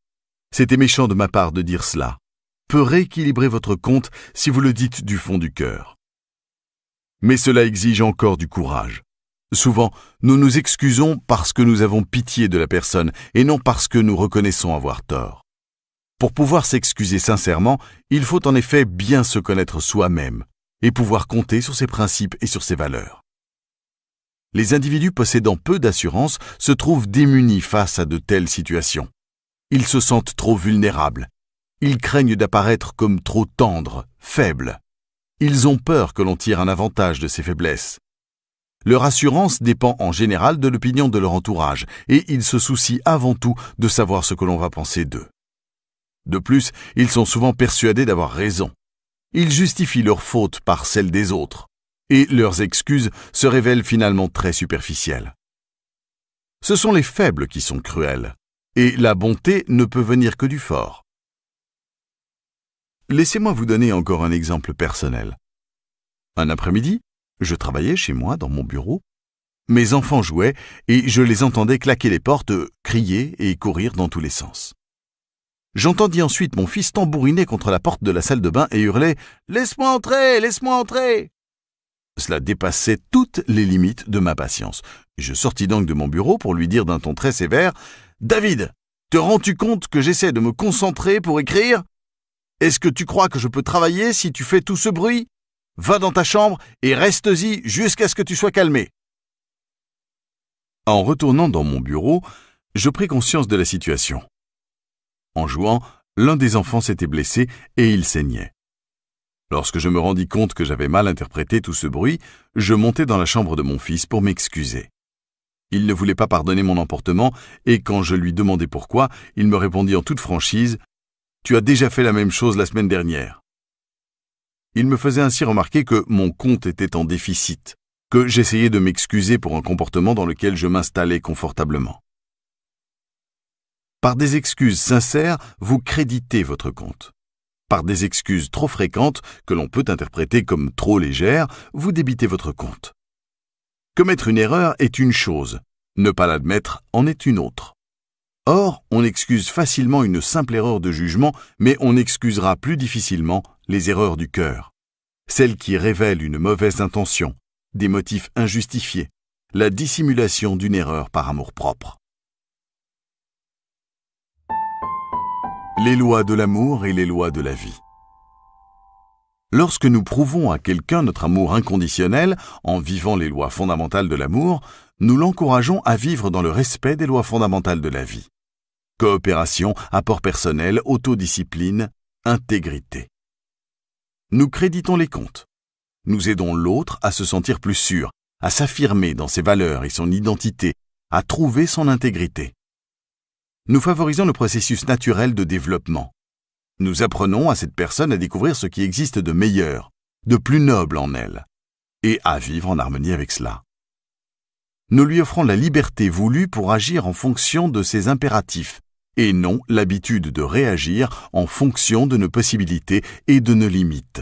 C'était méchant de ma part de dire cela peut rééquilibrer votre compte si vous le dites du fond du cœur. Mais cela exige encore du courage. Souvent, nous nous excusons parce que nous avons pitié de la personne et non parce que nous reconnaissons avoir tort. Pour pouvoir s'excuser sincèrement, il faut en effet bien se connaître soi-même et pouvoir compter sur ses principes et sur ses valeurs. Les individus possédant peu d'assurance se trouvent démunis face à de telles situations. Ils se sentent trop vulnérables ils craignent d'apparaître comme trop tendres, faibles. Ils ont peur que l'on tire un avantage de ces faiblesses. Leur assurance dépend en général de l'opinion de leur entourage, et ils se soucient avant tout de savoir ce que l'on va penser d'eux. De plus, ils sont souvent persuadés d'avoir raison. Ils justifient leurs fautes par celles des autres, et leurs excuses se révèlent finalement très superficielles. Ce sont les faibles qui sont cruels, et la bonté ne peut venir que du fort. Laissez-moi vous donner encore un exemple personnel. Un après-midi, je travaillais chez moi dans mon bureau. Mes enfants jouaient et je les entendais claquer les portes, crier et courir dans tous les sens. J'entendis ensuite mon fils tambouriner contre la porte de la salle de bain et hurler ⁇ Laisse-moi entrer Laisse-moi entrer !⁇ Cela dépassait toutes les limites de ma patience. Je sortis donc de mon bureau pour lui dire d'un ton très sévère ⁇ David, te rends-tu compte que j'essaie de me concentrer pour écrire ?⁇ est-ce que tu crois que je peux travailler si tu fais tout ce bruit Va dans ta chambre et reste-y jusqu'à ce que tu sois calmé. En retournant dans mon bureau, je pris conscience de la situation. En jouant, l'un des enfants s'était blessé et il saignait. Lorsque je me rendis compte que j'avais mal interprété tout ce bruit, je montai dans la chambre de mon fils pour m'excuser. Il ne voulait pas pardonner mon emportement, et quand je lui demandai pourquoi, il me répondit en toute franchise tu as déjà fait la même chose la semaine dernière. Il me faisait ainsi remarquer que mon compte était en déficit, que j'essayais de m'excuser pour un comportement dans lequel je m'installais confortablement. Par des excuses sincères, vous créditez votre compte. Par des excuses trop fréquentes, que l'on peut interpréter comme trop légères, vous débitez votre compte. Commettre une erreur est une chose, ne pas l'admettre en est une autre. Or, on excuse facilement une simple erreur de jugement, mais on excusera plus difficilement les erreurs du cœur, celles qui révèlent une mauvaise intention, des motifs injustifiés, la dissimulation d'une erreur par amour-propre. Les lois de l'amour et les lois de la vie. Lorsque nous prouvons à quelqu'un notre amour inconditionnel en vivant les lois fondamentales de l'amour, nous l'encourageons à vivre dans le respect des lois fondamentales de la vie. Coopération, apport personnel, autodiscipline, intégrité. Nous créditons les comptes. Nous aidons l'autre à se sentir plus sûr, à s'affirmer dans ses valeurs et son identité, à trouver son intégrité. Nous favorisons le processus naturel de développement. Nous apprenons à cette personne à découvrir ce qui existe de meilleur, de plus noble en elle, et à vivre en harmonie avec cela. Nous lui offrons la liberté voulue pour agir en fonction de ses impératifs, et non l'habitude de réagir en fonction de nos possibilités et de nos limites.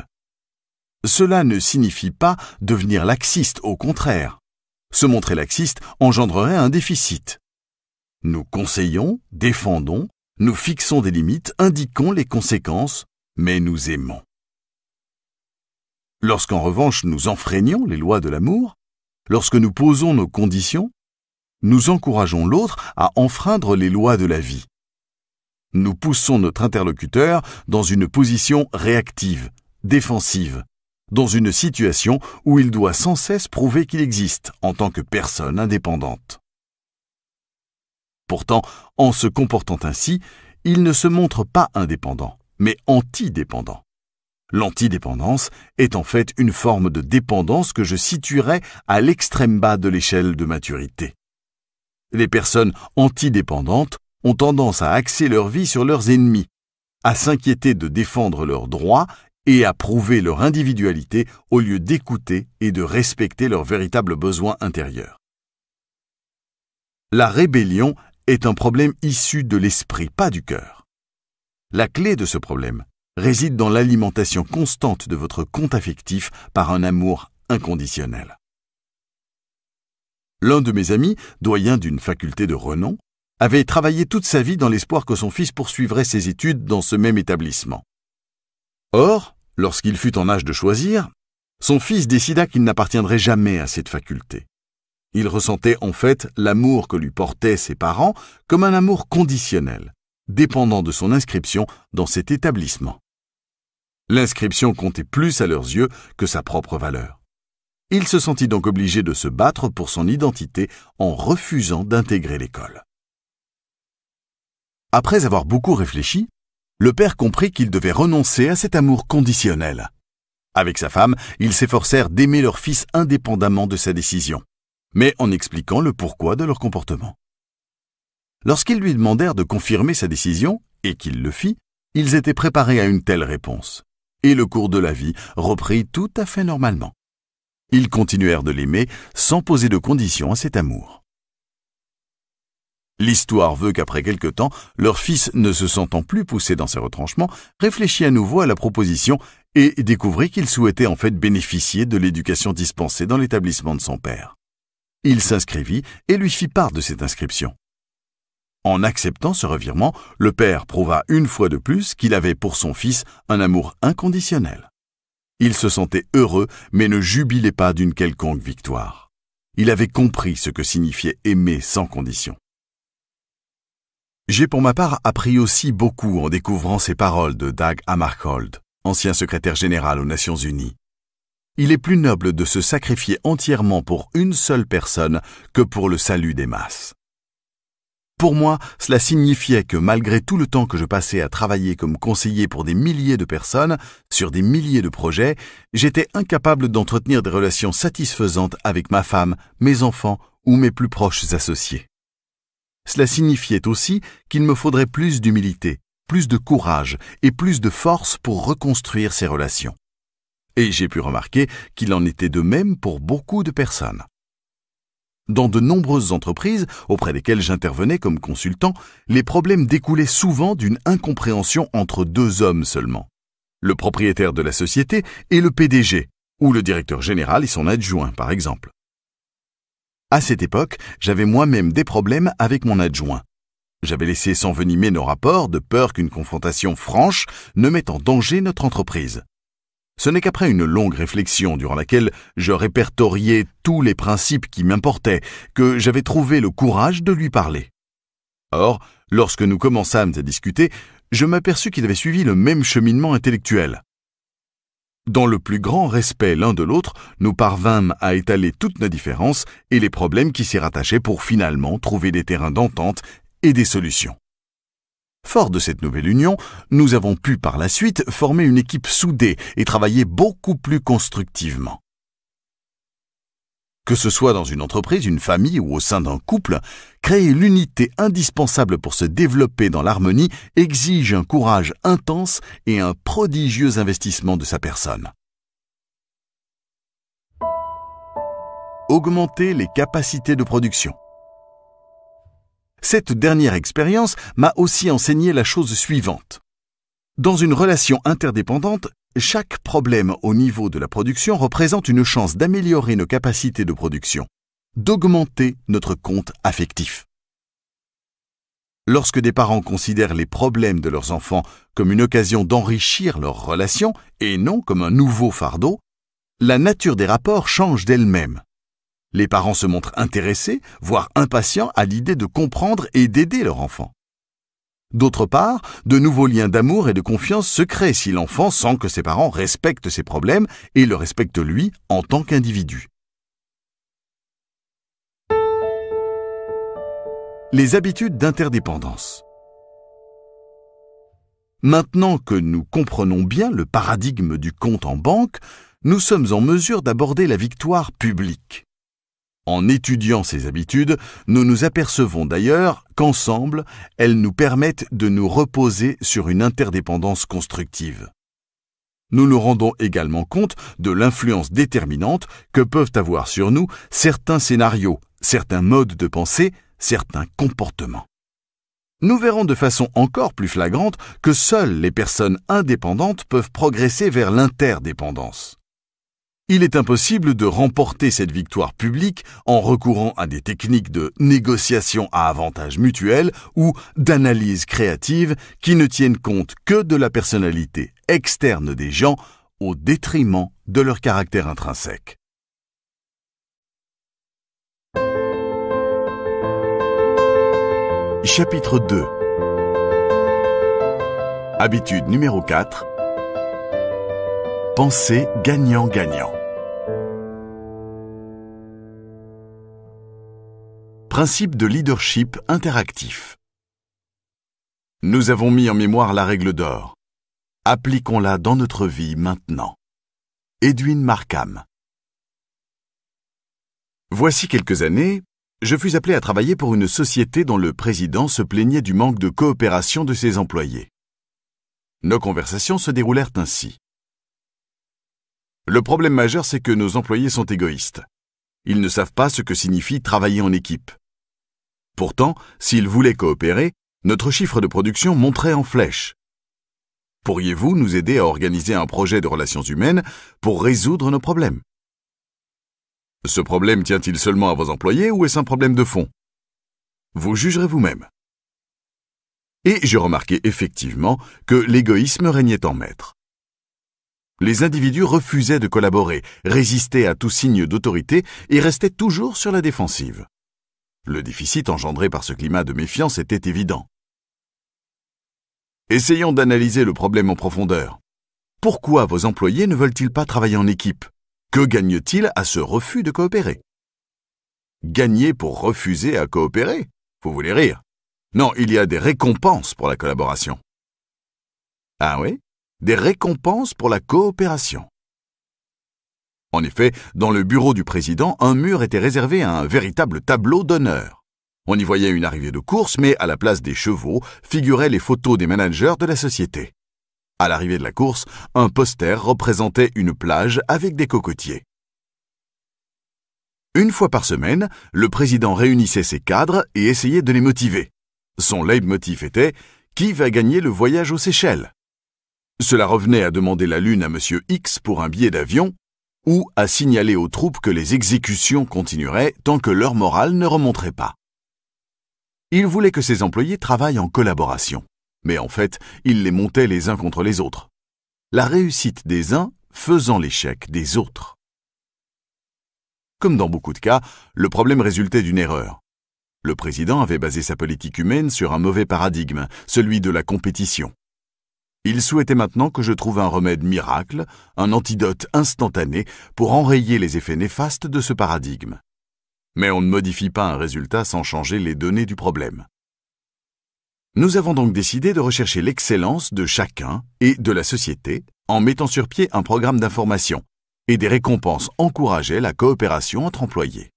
Cela ne signifie pas devenir laxiste, au contraire. Se montrer laxiste engendrerait un déficit. Nous conseillons, défendons, nous fixons des limites, indiquons les conséquences, mais nous aimons. Lorsqu'en revanche nous enfreignons les lois de l'amour, lorsque nous posons nos conditions, nous encourageons l'autre à enfreindre les lois de la vie. Nous poussons notre interlocuteur dans une position réactive, défensive, dans une situation où il doit sans cesse prouver qu'il existe en tant que personne indépendante. Pourtant, en se comportant ainsi, il ne se montre pas indépendant, mais antidépendant. L'antidépendance est en fait une forme de dépendance que je situerais à l'extrême bas de l'échelle de maturité. Les personnes antidépendantes ont tendance à axer leur vie sur leurs ennemis, à s'inquiéter de défendre leurs droits et à prouver leur individualité au lieu d'écouter et de respecter leurs véritables besoins intérieurs. La rébellion est un problème issu de l'esprit, pas du cœur. La clé de ce problème réside dans l'alimentation constante de votre compte affectif par un amour inconditionnel. L'un de mes amis, doyen d'une faculté de renom, avait travaillé toute sa vie dans l'espoir que son fils poursuivrait ses études dans ce même établissement. Or, lorsqu'il fut en âge de choisir, son fils décida qu'il n'appartiendrait jamais à cette faculté. Il ressentait en fait l'amour que lui portaient ses parents comme un amour conditionnel, dépendant de son inscription dans cet établissement. L'inscription comptait plus à leurs yeux que sa propre valeur. Il se sentit donc obligé de se battre pour son identité en refusant d'intégrer l'école. Après avoir beaucoup réfléchi, le père comprit qu'il devait renoncer à cet amour conditionnel. Avec sa femme, ils s'efforcèrent d'aimer leur fils indépendamment de sa décision, mais en expliquant le pourquoi de leur comportement. Lorsqu'ils lui demandèrent de confirmer sa décision, et qu'il le fit, ils étaient préparés à une telle réponse, et le cours de la vie reprit tout à fait normalement. Ils continuèrent de l'aimer sans poser de conditions à cet amour. L'histoire veut qu'après quelque temps, leur fils, ne se sentant plus poussé dans ses retranchements, réfléchit à nouveau à la proposition et découvrit qu'il souhaitait en fait bénéficier de l'éducation dispensée dans l'établissement de son père. Il s'inscrivit et lui fit part de cette inscription. En acceptant ce revirement, le père prouva une fois de plus qu'il avait pour son fils un amour inconditionnel. Il se sentait heureux, mais ne jubilait pas d'une quelconque victoire. Il avait compris ce que signifiait aimer sans condition. J'ai pour ma part appris aussi beaucoup en découvrant ces paroles de Dag Hammarskjöld, ancien secrétaire général aux Nations Unies. Il est plus noble de se sacrifier entièrement pour une seule personne que pour le salut des masses. Pour moi, cela signifiait que malgré tout le temps que je passais à travailler comme conseiller pour des milliers de personnes, sur des milliers de projets, j'étais incapable d'entretenir des relations satisfaisantes avec ma femme, mes enfants ou mes plus proches associés. Cela signifiait aussi qu'il me faudrait plus d'humilité, plus de courage et plus de force pour reconstruire ces relations. Et j'ai pu remarquer qu'il en était de même pour beaucoup de personnes. Dans de nombreuses entreprises auprès desquelles j'intervenais comme consultant, les problèmes découlaient souvent d'une incompréhension entre deux hommes seulement, le propriétaire de la société et le PDG, ou le directeur général et son adjoint par exemple. À cette époque, j'avais moi-même des problèmes avec mon adjoint. J'avais laissé s'envenimer nos rapports de peur qu'une confrontation franche ne mette en danger notre entreprise. Ce n'est qu'après une longue réflexion durant laquelle je répertoriais tous les principes qui m'importaient que j'avais trouvé le courage de lui parler. Or, lorsque nous commençâmes à discuter, je m'aperçus qu'il avait suivi le même cheminement intellectuel. Dans le plus grand respect l'un de l'autre, nous parvînmes à étaler toutes nos différences et les problèmes qui s'y rattachaient pour finalement trouver des terrains d'entente et des solutions. Fort de cette nouvelle union, nous avons pu par la suite former une équipe soudée et travailler beaucoup plus constructivement. Que ce soit dans une entreprise, une famille ou au sein d'un couple, créer l'unité indispensable pour se développer dans l'harmonie exige un courage intense et un prodigieux investissement de sa personne. Augmenter les capacités de production. Cette dernière expérience m'a aussi enseigné la chose suivante. Dans une relation interdépendante, chaque problème au niveau de la production représente une chance d'améliorer nos capacités de production, d'augmenter notre compte affectif. Lorsque des parents considèrent les problèmes de leurs enfants comme une occasion d'enrichir leurs relations et non comme un nouveau fardeau, la nature des rapports change d'elle-même. Les parents se montrent intéressés, voire impatients à l'idée de comprendre et d'aider leur enfant. D'autre part, de nouveaux liens d'amour et de confiance se créent si l'enfant sent que ses parents respectent ses problèmes et le respectent lui en tant qu'individu. Les habitudes d'interdépendance. Maintenant que nous comprenons bien le paradigme du compte en banque, nous sommes en mesure d'aborder la victoire publique. En étudiant ces habitudes, nous nous apercevons d'ailleurs qu'ensemble, elles nous permettent de nous reposer sur une interdépendance constructive. Nous nous rendons également compte de l'influence déterminante que peuvent avoir sur nous certains scénarios, certains modes de pensée, certains comportements. Nous verrons de façon encore plus flagrante que seules les personnes indépendantes peuvent progresser vers l'interdépendance. Il est impossible de remporter cette victoire publique en recourant à des techniques de négociation à avantage mutuel ou d'analyse créative qui ne tiennent compte que de la personnalité externe des gens au détriment de leur caractère intrinsèque. Chapitre 2 Habitude numéro 4 Pensée gagnant-gagnant. Principe de leadership interactif. Nous avons mis en mémoire la règle d'or. Appliquons-la dans notre vie maintenant. Edwin Markham. Voici quelques années, je fus appelé à travailler pour une société dont le président se plaignait du manque de coopération de ses employés. Nos conversations se déroulèrent ainsi. Le problème majeur, c'est que nos employés sont égoïstes. Ils ne savent pas ce que signifie travailler en équipe. Pourtant, s'ils voulaient coopérer, notre chiffre de production monterait en flèche. Pourriez-vous nous aider à organiser un projet de relations humaines pour résoudre nos problèmes Ce problème tient-il seulement à vos employés ou est-ce un problème de fond Vous jugerez vous-même. Et j'ai remarqué effectivement que l'égoïsme régnait en maître. Les individus refusaient de collaborer, résistaient à tout signe d'autorité et restaient toujours sur la défensive. Le déficit engendré par ce climat de méfiance était évident. Essayons d'analyser le problème en profondeur. Pourquoi vos employés ne veulent-ils pas travailler en équipe Que gagnent-ils à ce refus de coopérer Gagner pour refuser à coopérer Vous voulez rire Non, il y a des récompenses pour la collaboration. Ah oui des récompenses pour la coopération. En effet, dans le bureau du président, un mur était réservé à un véritable tableau d'honneur. On y voyait une arrivée de course, mais à la place des chevaux figuraient les photos des managers de la société. À l'arrivée de la course, un poster représentait une plage avec des cocotiers. Une fois par semaine, le président réunissait ses cadres et essayait de les motiver. Son leitmotiv était Qui va gagner le voyage aux Seychelles cela revenait à demander la Lune à M. X pour un billet d'avion, ou à signaler aux troupes que les exécutions continueraient tant que leur morale ne remonterait pas. Il voulait que ses employés travaillent en collaboration, mais en fait, il les montait les uns contre les autres. La réussite des uns faisant l'échec des autres. Comme dans beaucoup de cas, le problème résultait d'une erreur. Le président avait basé sa politique humaine sur un mauvais paradigme, celui de la compétition. Il souhaitait maintenant que je trouve un remède miracle, un antidote instantané pour enrayer les effets néfastes de ce paradigme. Mais on ne modifie pas un résultat sans changer les données du problème. Nous avons donc décidé de rechercher l'excellence de chacun et de la société en mettant sur pied un programme d'information, et des récompenses encourageaient la coopération entre employés.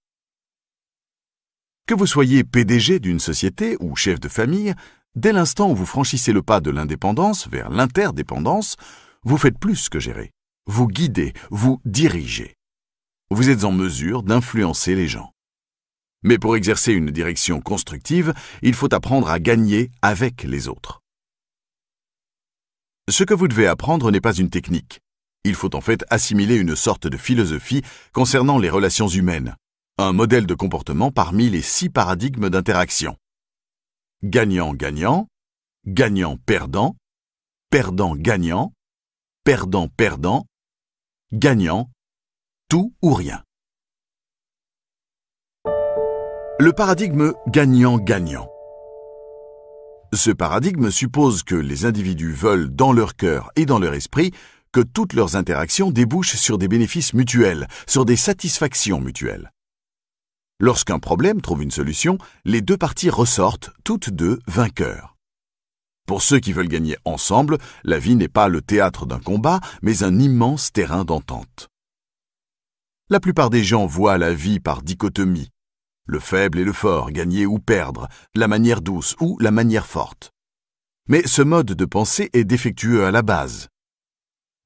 Que vous soyez PDG d'une société ou chef de famille, Dès l'instant où vous franchissez le pas de l'indépendance vers l'interdépendance, vous faites plus que gérer. Vous guidez, vous dirigez. Vous êtes en mesure d'influencer les gens. Mais pour exercer une direction constructive, il faut apprendre à gagner avec les autres. Ce que vous devez apprendre n'est pas une technique. Il faut en fait assimiler une sorte de philosophie concernant les relations humaines, un modèle de comportement parmi les six paradigmes d'interaction gagnant-gagnant, gagnant-perdant, perdant-gagnant, perdant-perdant, gagnant, tout ou rien. Le paradigme gagnant-gagnant. Ce paradigme suppose que les individus veulent dans leur cœur et dans leur esprit que toutes leurs interactions débouchent sur des bénéfices mutuels, sur des satisfactions mutuelles. Lorsqu'un problème trouve une solution, les deux parties ressortent, toutes deux vainqueurs. Pour ceux qui veulent gagner ensemble, la vie n'est pas le théâtre d'un combat, mais un immense terrain d'entente. La plupart des gens voient la vie par dichotomie. Le faible et le fort, gagner ou perdre, la manière douce ou la manière forte. Mais ce mode de pensée est défectueux à la base.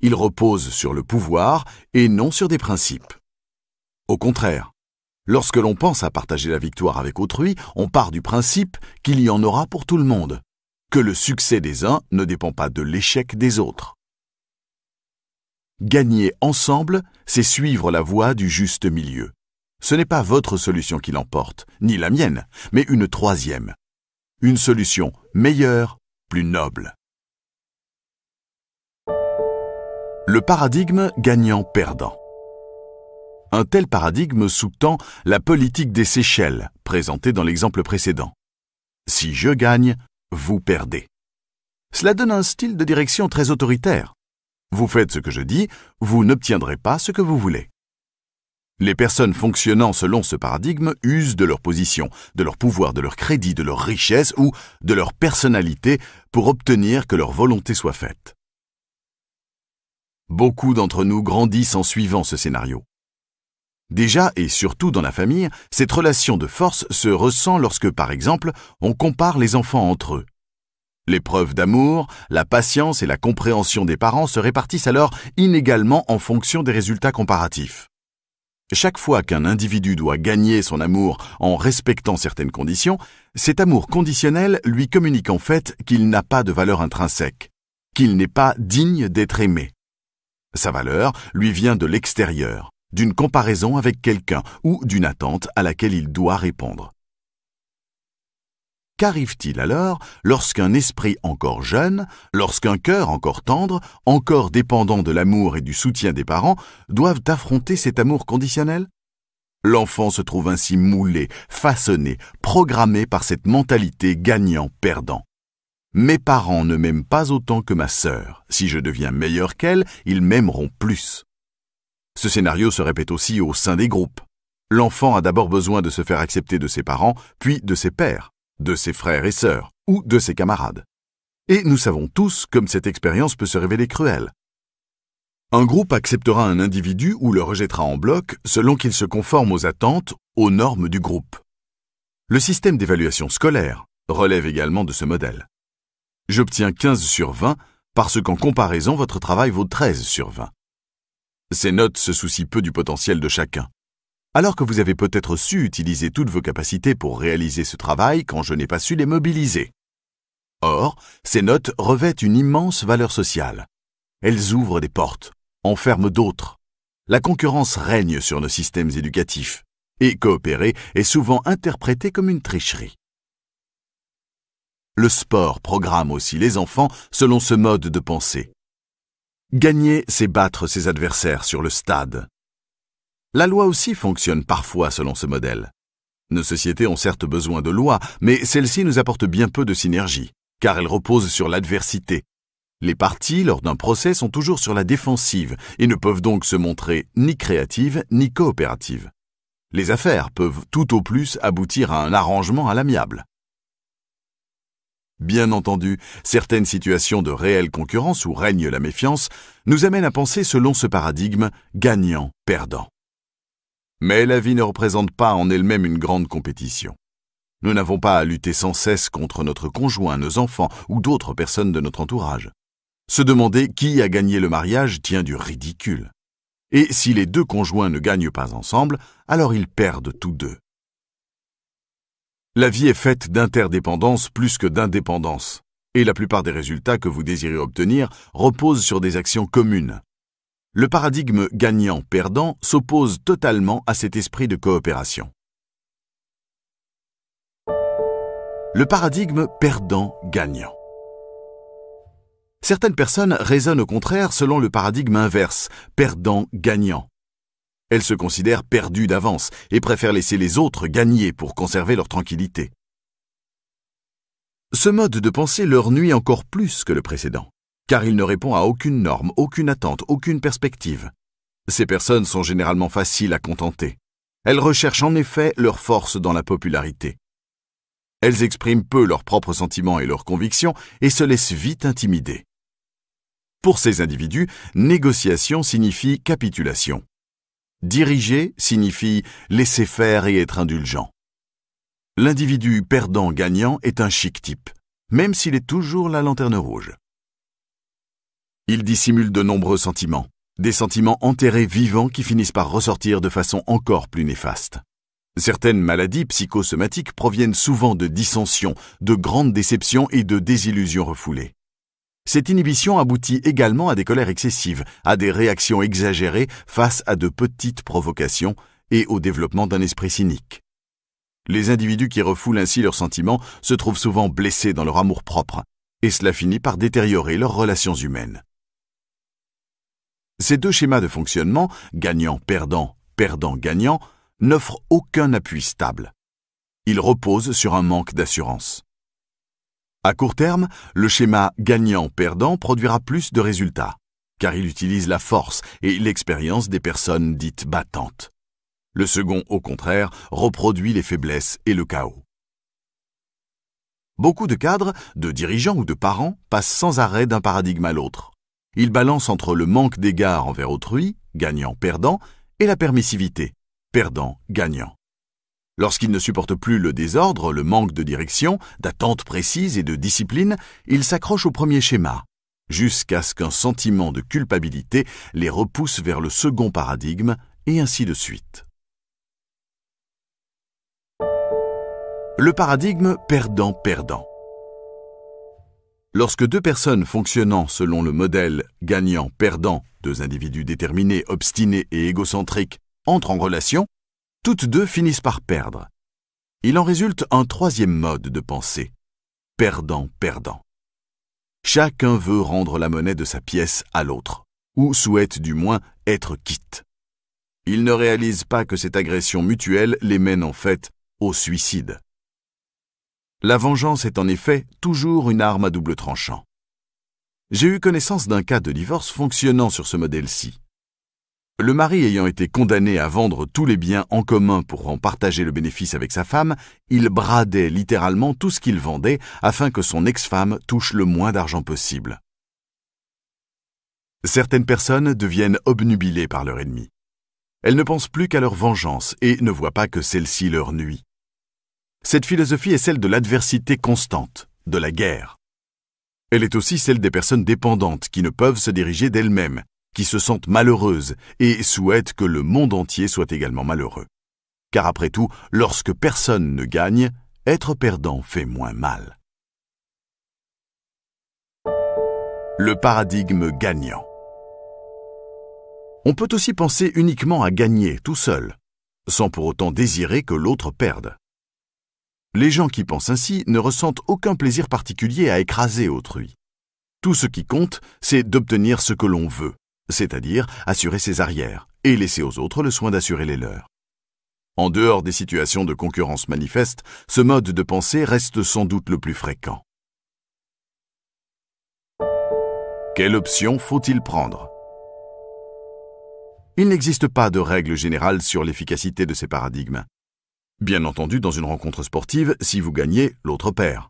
Il repose sur le pouvoir et non sur des principes. Au contraire, Lorsque l'on pense à partager la victoire avec autrui, on part du principe qu'il y en aura pour tout le monde, que le succès des uns ne dépend pas de l'échec des autres. Gagner ensemble, c'est suivre la voie du juste milieu. Ce n'est pas votre solution qui l'emporte, ni la mienne, mais une troisième. Une solution meilleure, plus noble. Le paradigme gagnant-perdant un tel paradigme sous-tend la politique des Seychelles, présentée dans l'exemple précédent. Si je gagne, vous perdez. Cela donne un style de direction très autoritaire. Vous faites ce que je dis, vous n'obtiendrez pas ce que vous voulez. Les personnes fonctionnant selon ce paradigme usent de leur position, de leur pouvoir, de leur crédit, de leur richesse ou de leur personnalité pour obtenir que leur volonté soit faite. Beaucoup d'entre nous grandissent en suivant ce scénario. Déjà et surtout dans la famille, cette relation de force se ressent lorsque, par exemple, on compare les enfants entre eux. Les preuves d'amour, la patience et la compréhension des parents se répartissent alors inégalement en fonction des résultats comparatifs. Chaque fois qu'un individu doit gagner son amour en respectant certaines conditions, cet amour conditionnel lui communique en fait qu'il n'a pas de valeur intrinsèque, qu'il n'est pas digne d'être aimé. Sa valeur lui vient de l'extérieur, d'une comparaison avec quelqu'un ou d'une attente à laquelle il doit répondre. Qu'arrive-t-il alors lorsqu'un esprit encore jeune, lorsqu'un cœur encore tendre, encore dépendant de l'amour et du soutien des parents, doivent affronter cet amour conditionnel L'enfant se trouve ainsi moulé, façonné, programmé par cette mentalité gagnant-perdant. Mes parents ne m'aiment pas autant que ma sœur. Si je deviens meilleur qu'elle, ils m'aimeront plus. Ce scénario se répète aussi au sein des groupes. L'enfant a d'abord besoin de se faire accepter de ses parents, puis de ses pères, de ses frères et sœurs, ou de ses camarades. Et nous savons tous comme cette expérience peut se révéler cruelle. Un groupe acceptera un individu ou le rejettera en bloc selon qu'il se conforme aux attentes, aux normes du groupe. Le système d'évaluation scolaire relève également de ce modèle. J'obtiens 15 sur 20 parce qu'en comparaison votre travail vaut 13 sur 20. Ces notes se soucient peu du potentiel de chacun. Alors que vous avez peut-être su utiliser toutes vos capacités pour réaliser ce travail quand je n'ai pas su les mobiliser. Or, ces notes revêtent une immense valeur sociale. Elles ouvrent des portes, enferment d'autres. La concurrence règne sur nos systèmes éducatifs, et coopérer est souvent interprété comme une tricherie. Le sport programme aussi les enfants selon ce mode de pensée. Gagner, c'est battre ses adversaires sur le stade. La loi aussi fonctionne parfois selon ce modèle. Nos sociétés ont certes besoin de lois, mais celles-ci nous apportent bien peu de synergie, car elles reposent sur l'adversité. Les parties, lors d'un procès, sont toujours sur la défensive et ne peuvent donc se montrer ni créatives ni coopératives. Les affaires peuvent tout au plus aboutir à un arrangement à l'amiable. Bien entendu, certaines situations de réelle concurrence où règne la méfiance nous amènent à penser selon ce paradigme gagnant-perdant. Mais la vie ne représente pas en elle-même une grande compétition. Nous n'avons pas à lutter sans cesse contre notre conjoint, nos enfants ou d'autres personnes de notre entourage. Se demander qui a gagné le mariage tient du ridicule. Et si les deux conjoints ne gagnent pas ensemble, alors ils perdent tous deux. La vie est faite d'interdépendance plus que d'indépendance, et la plupart des résultats que vous désirez obtenir reposent sur des actions communes. Le paradigme gagnant-perdant s'oppose totalement à cet esprit de coopération. Le paradigme perdant-gagnant. Certaines personnes raisonnent au contraire selon le paradigme inverse, perdant-gagnant, elles se considèrent perdues d'avance et préfèrent laisser les autres gagner pour conserver leur tranquillité. Ce mode de pensée leur nuit encore plus que le précédent, car il ne répond à aucune norme, aucune attente, aucune perspective. Ces personnes sont généralement faciles à contenter. Elles recherchent en effet leur force dans la popularité. Elles expriment peu leurs propres sentiments et leurs convictions et se laissent vite intimider. Pour ces individus, négociation signifie capitulation. Diriger signifie laisser faire et être indulgent. L'individu perdant-gagnant est un chic type, même s'il est toujours la lanterne rouge. Il dissimule de nombreux sentiments, des sentiments enterrés vivants qui finissent par ressortir de façon encore plus néfaste. Certaines maladies psychosomatiques proviennent souvent de dissensions, de grandes déceptions et de désillusions refoulées. Cette inhibition aboutit également à des colères excessives, à des réactions exagérées face à de petites provocations et au développement d'un esprit cynique. Les individus qui refoulent ainsi leurs sentiments se trouvent souvent blessés dans leur amour-propre, et cela finit par détériorer leurs relations humaines. Ces deux schémas de fonctionnement, gagnant-perdant, perdant-gagnant, n'offrent aucun appui stable. Ils reposent sur un manque d'assurance. À court terme, le schéma gagnant-perdant produira plus de résultats, car il utilise la force et l'expérience des personnes dites battantes. Le second, au contraire, reproduit les faiblesses et le chaos. Beaucoup de cadres, de dirigeants ou de parents passent sans arrêt d'un paradigme à l'autre. Ils balancent entre le manque d'égard envers autrui, gagnant-perdant, et la permissivité, perdant-gagnant. Lorsqu'ils ne supportent plus le désordre, le manque de direction, d'attente précise et de discipline, ils s'accrochent au premier schéma, jusqu'à ce qu'un sentiment de culpabilité les repousse vers le second paradigme, et ainsi de suite. Le paradigme perdant-perdant. Lorsque deux personnes fonctionnant selon le modèle gagnant-perdant, deux individus déterminés, obstinés et égocentriques, entrent en relation, toutes deux finissent par perdre. Il en résulte un troisième mode de pensée, perdant-perdant. Chacun veut rendre la monnaie de sa pièce à l'autre, ou souhaite du moins être quitte. Ils ne réalisent pas que cette agression mutuelle les mène en fait au suicide. La vengeance est en effet toujours une arme à double tranchant. J'ai eu connaissance d'un cas de divorce fonctionnant sur ce modèle-ci. Le mari ayant été condamné à vendre tous les biens en commun pour en partager le bénéfice avec sa femme, il bradait littéralement tout ce qu'il vendait afin que son ex-femme touche le moins d'argent possible. Certaines personnes deviennent obnubilées par leur ennemi. Elles ne pensent plus qu'à leur vengeance et ne voient pas que celle-ci leur nuit. Cette philosophie est celle de l'adversité constante, de la guerre. Elle est aussi celle des personnes dépendantes qui ne peuvent se diriger d'elles-mêmes qui se sentent malheureuses et souhaitent que le monde entier soit également malheureux. Car après tout, lorsque personne ne gagne, être perdant fait moins mal. Le paradigme gagnant. On peut aussi penser uniquement à gagner tout seul, sans pour autant désirer que l'autre perde. Les gens qui pensent ainsi ne ressentent aucun plaisir particulier à écraser autrui. Tout ce qui compte, c'est d'obtenir ce que l'on veut, c'est-à-dire assurer ses arrières, et laisser aux autres le soin d'assurer les leurs. En dehors des situations de concurrence manifeste, ce mode de pensée reste sans doute le plus fréquent. Quelle option faut-il prendre Il n'existe pas de règle générale sur l'efficacité de ces paradigmes. Bien entendu, dans une rencontre sportive, si vous gagnez, l'autre perd.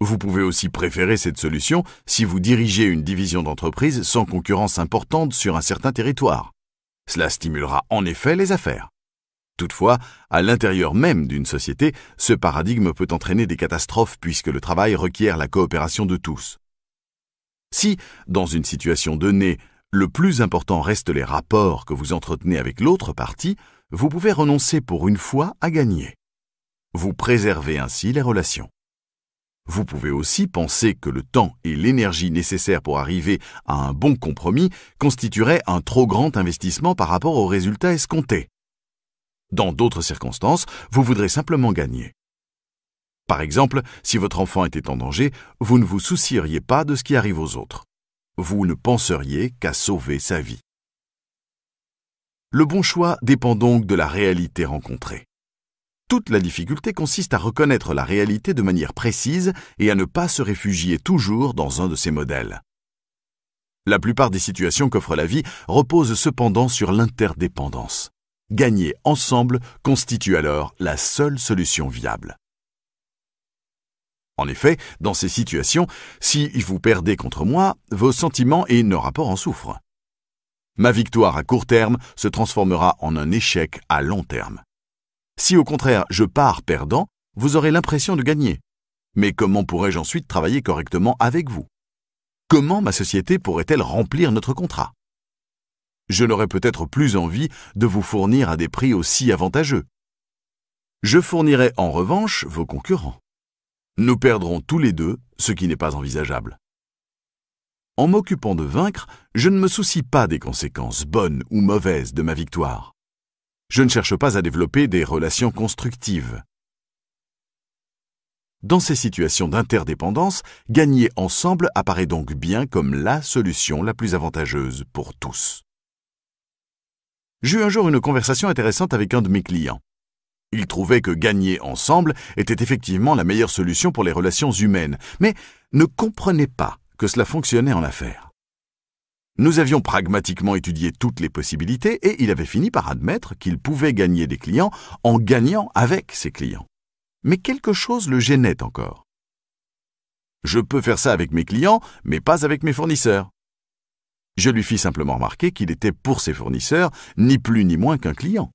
Vous pouvez aussi préférer cette solution si vous dirigez une division d'entreprise sans concurrence importante sur un certain territoire. Cela stimulera en effet les affaires. Toutefois, à l'intérieur même d'une société, ce paradigme peut entraîner des catastrophes puisque le travail requiert la coopération de tous. Si, dans une situation donnée, le plus important reste les rapports que vous entretenez avec l'autre partie, vous pouvez renoncer pour une fois à gagner. Vous préservez ainsi les relations. Vous pouvez aussi penser que le temps et l'énergie nécessaires pour arriver à un bon compromis constitueraient un trop grand investissement par rapport aux résultats escomptés. Dans d'autres circonstances, vous voudrez simplement gagner. Par exemple, si votre enfant était en danger, vous ne vous soucieriez pas de ce qui arrive aux autres. Vous ne penseriez qu'à sauver sa vie. Le bon choix dépend donc de la réalité rencontrée. Toute la difficulté consiste à reconnaître la réalité de manière précise et à ne pas se réfugier toujours dans un de ces modèles. La plupart des situations qu'offre la vie reposent cependant sur l'interdépendance. Gagner ensemble constitue alors la seule solution viable. En effet, dans ces situations, si vous perdez contre moi, vos sentiments et nos rapports en souffrent. Ma victoire à court terme se transformera en un échec à long terme. Si au contraire je pars perdant, vous aurez l'impression de gagner. Mais comment pourrais-je ensuite travailler correctement avec vous Comment ma société pourrait-elle remplir notre contrat Je n'aurais peut-être plus envie de vous fournir à des prix aussi avantageux. Je fournirai en revanche vos concurrents. Nous perdrons tous les deux, ce qui n'est pas envisageable. En m'occupant de vaincre, je ne me soucie pas des conséquences, bonnes ou mauvaises, de ma victoire je ne cherche pas à développer des relations constructives. Dans ces situations d'interdépendance, gagner ensemble apparaît donc bien comme la solution la plus avantageuse pour tous. J'eus un jour une conversation intéressante avec un de mes clients. Il trouvait que gagner ensemble était effectivement la meilleure solution pour les relations humaines, mais ne comprenait pas que cela fonctionnait en affaires. Nous avions pragmatiquement étudié toutes les possibilités et il avait fini par admettre qu'il pouvait gagner des clients en gagnant avec ses clients. Mais quelque chose le gênait encore. Je peux faire ça avec mes clients, mais pas avec mes fournisseurs. Je lui fis simplement remarquer qu'il était pour ses fournisseurs ni plus ni moins qu'un client.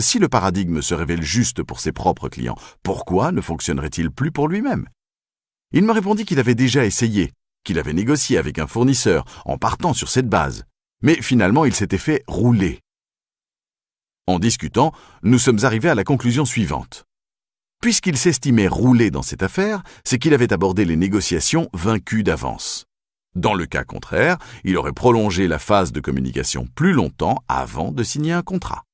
Si le paradigme se révèle juste pour ses propres clients, pourquoi ne fonctionnerait-il plus pour lui-même Il me répondit qu'il avait déjà essayé, qu'il avait négocié avec un fournisseur en partant sur cette base, mais finalement il s'était fait rouler. En discutant, nous sommes arrivés à la conclusion suivante. Puisqu'il s'estimait roulé dans cette affaire, c'est qu'il avait abordé les négociations vaincues d'avance. Dans le cas contraire, il aurait prolongé la phase de communication plus longtemps avant de signer un contrat.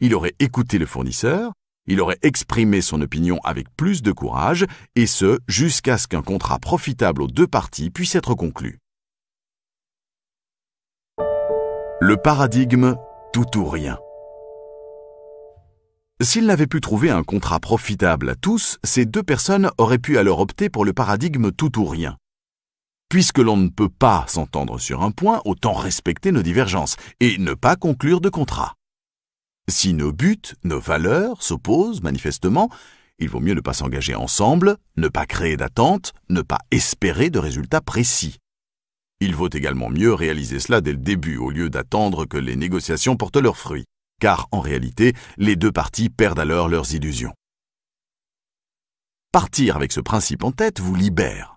Il aurait écouté le fournisseur, il aurait exprimé son opinion avec plus de courage, et ce, jusqu'à ce qu'un contrat profitable aux deux parties puisse être conclu. Le paradigme tout ou rien. S'il n'avait pu trouver un contrat profitable à tous, ces deux personnes auraient pu alors opter pour le paradigme tout ou rien. Puisque l'on ne peut pas s'entendre sur un point, autant respecter nos divergences et ne pas conclure de contrat. Si nos buts, nos valeurs s'opposent manifestement, il vaut mieux ne pas s'engager ensemble, ne pas créer d'attentes, ne pas espérer de résultats précis. Il vaut également mieux réaliser cela dès le début au lieu d'attendre que les négociations portent leurs fruits, car en réalité, les deux parties perdent alors leurs illusions. Partir avec ce principe en tête vous libère.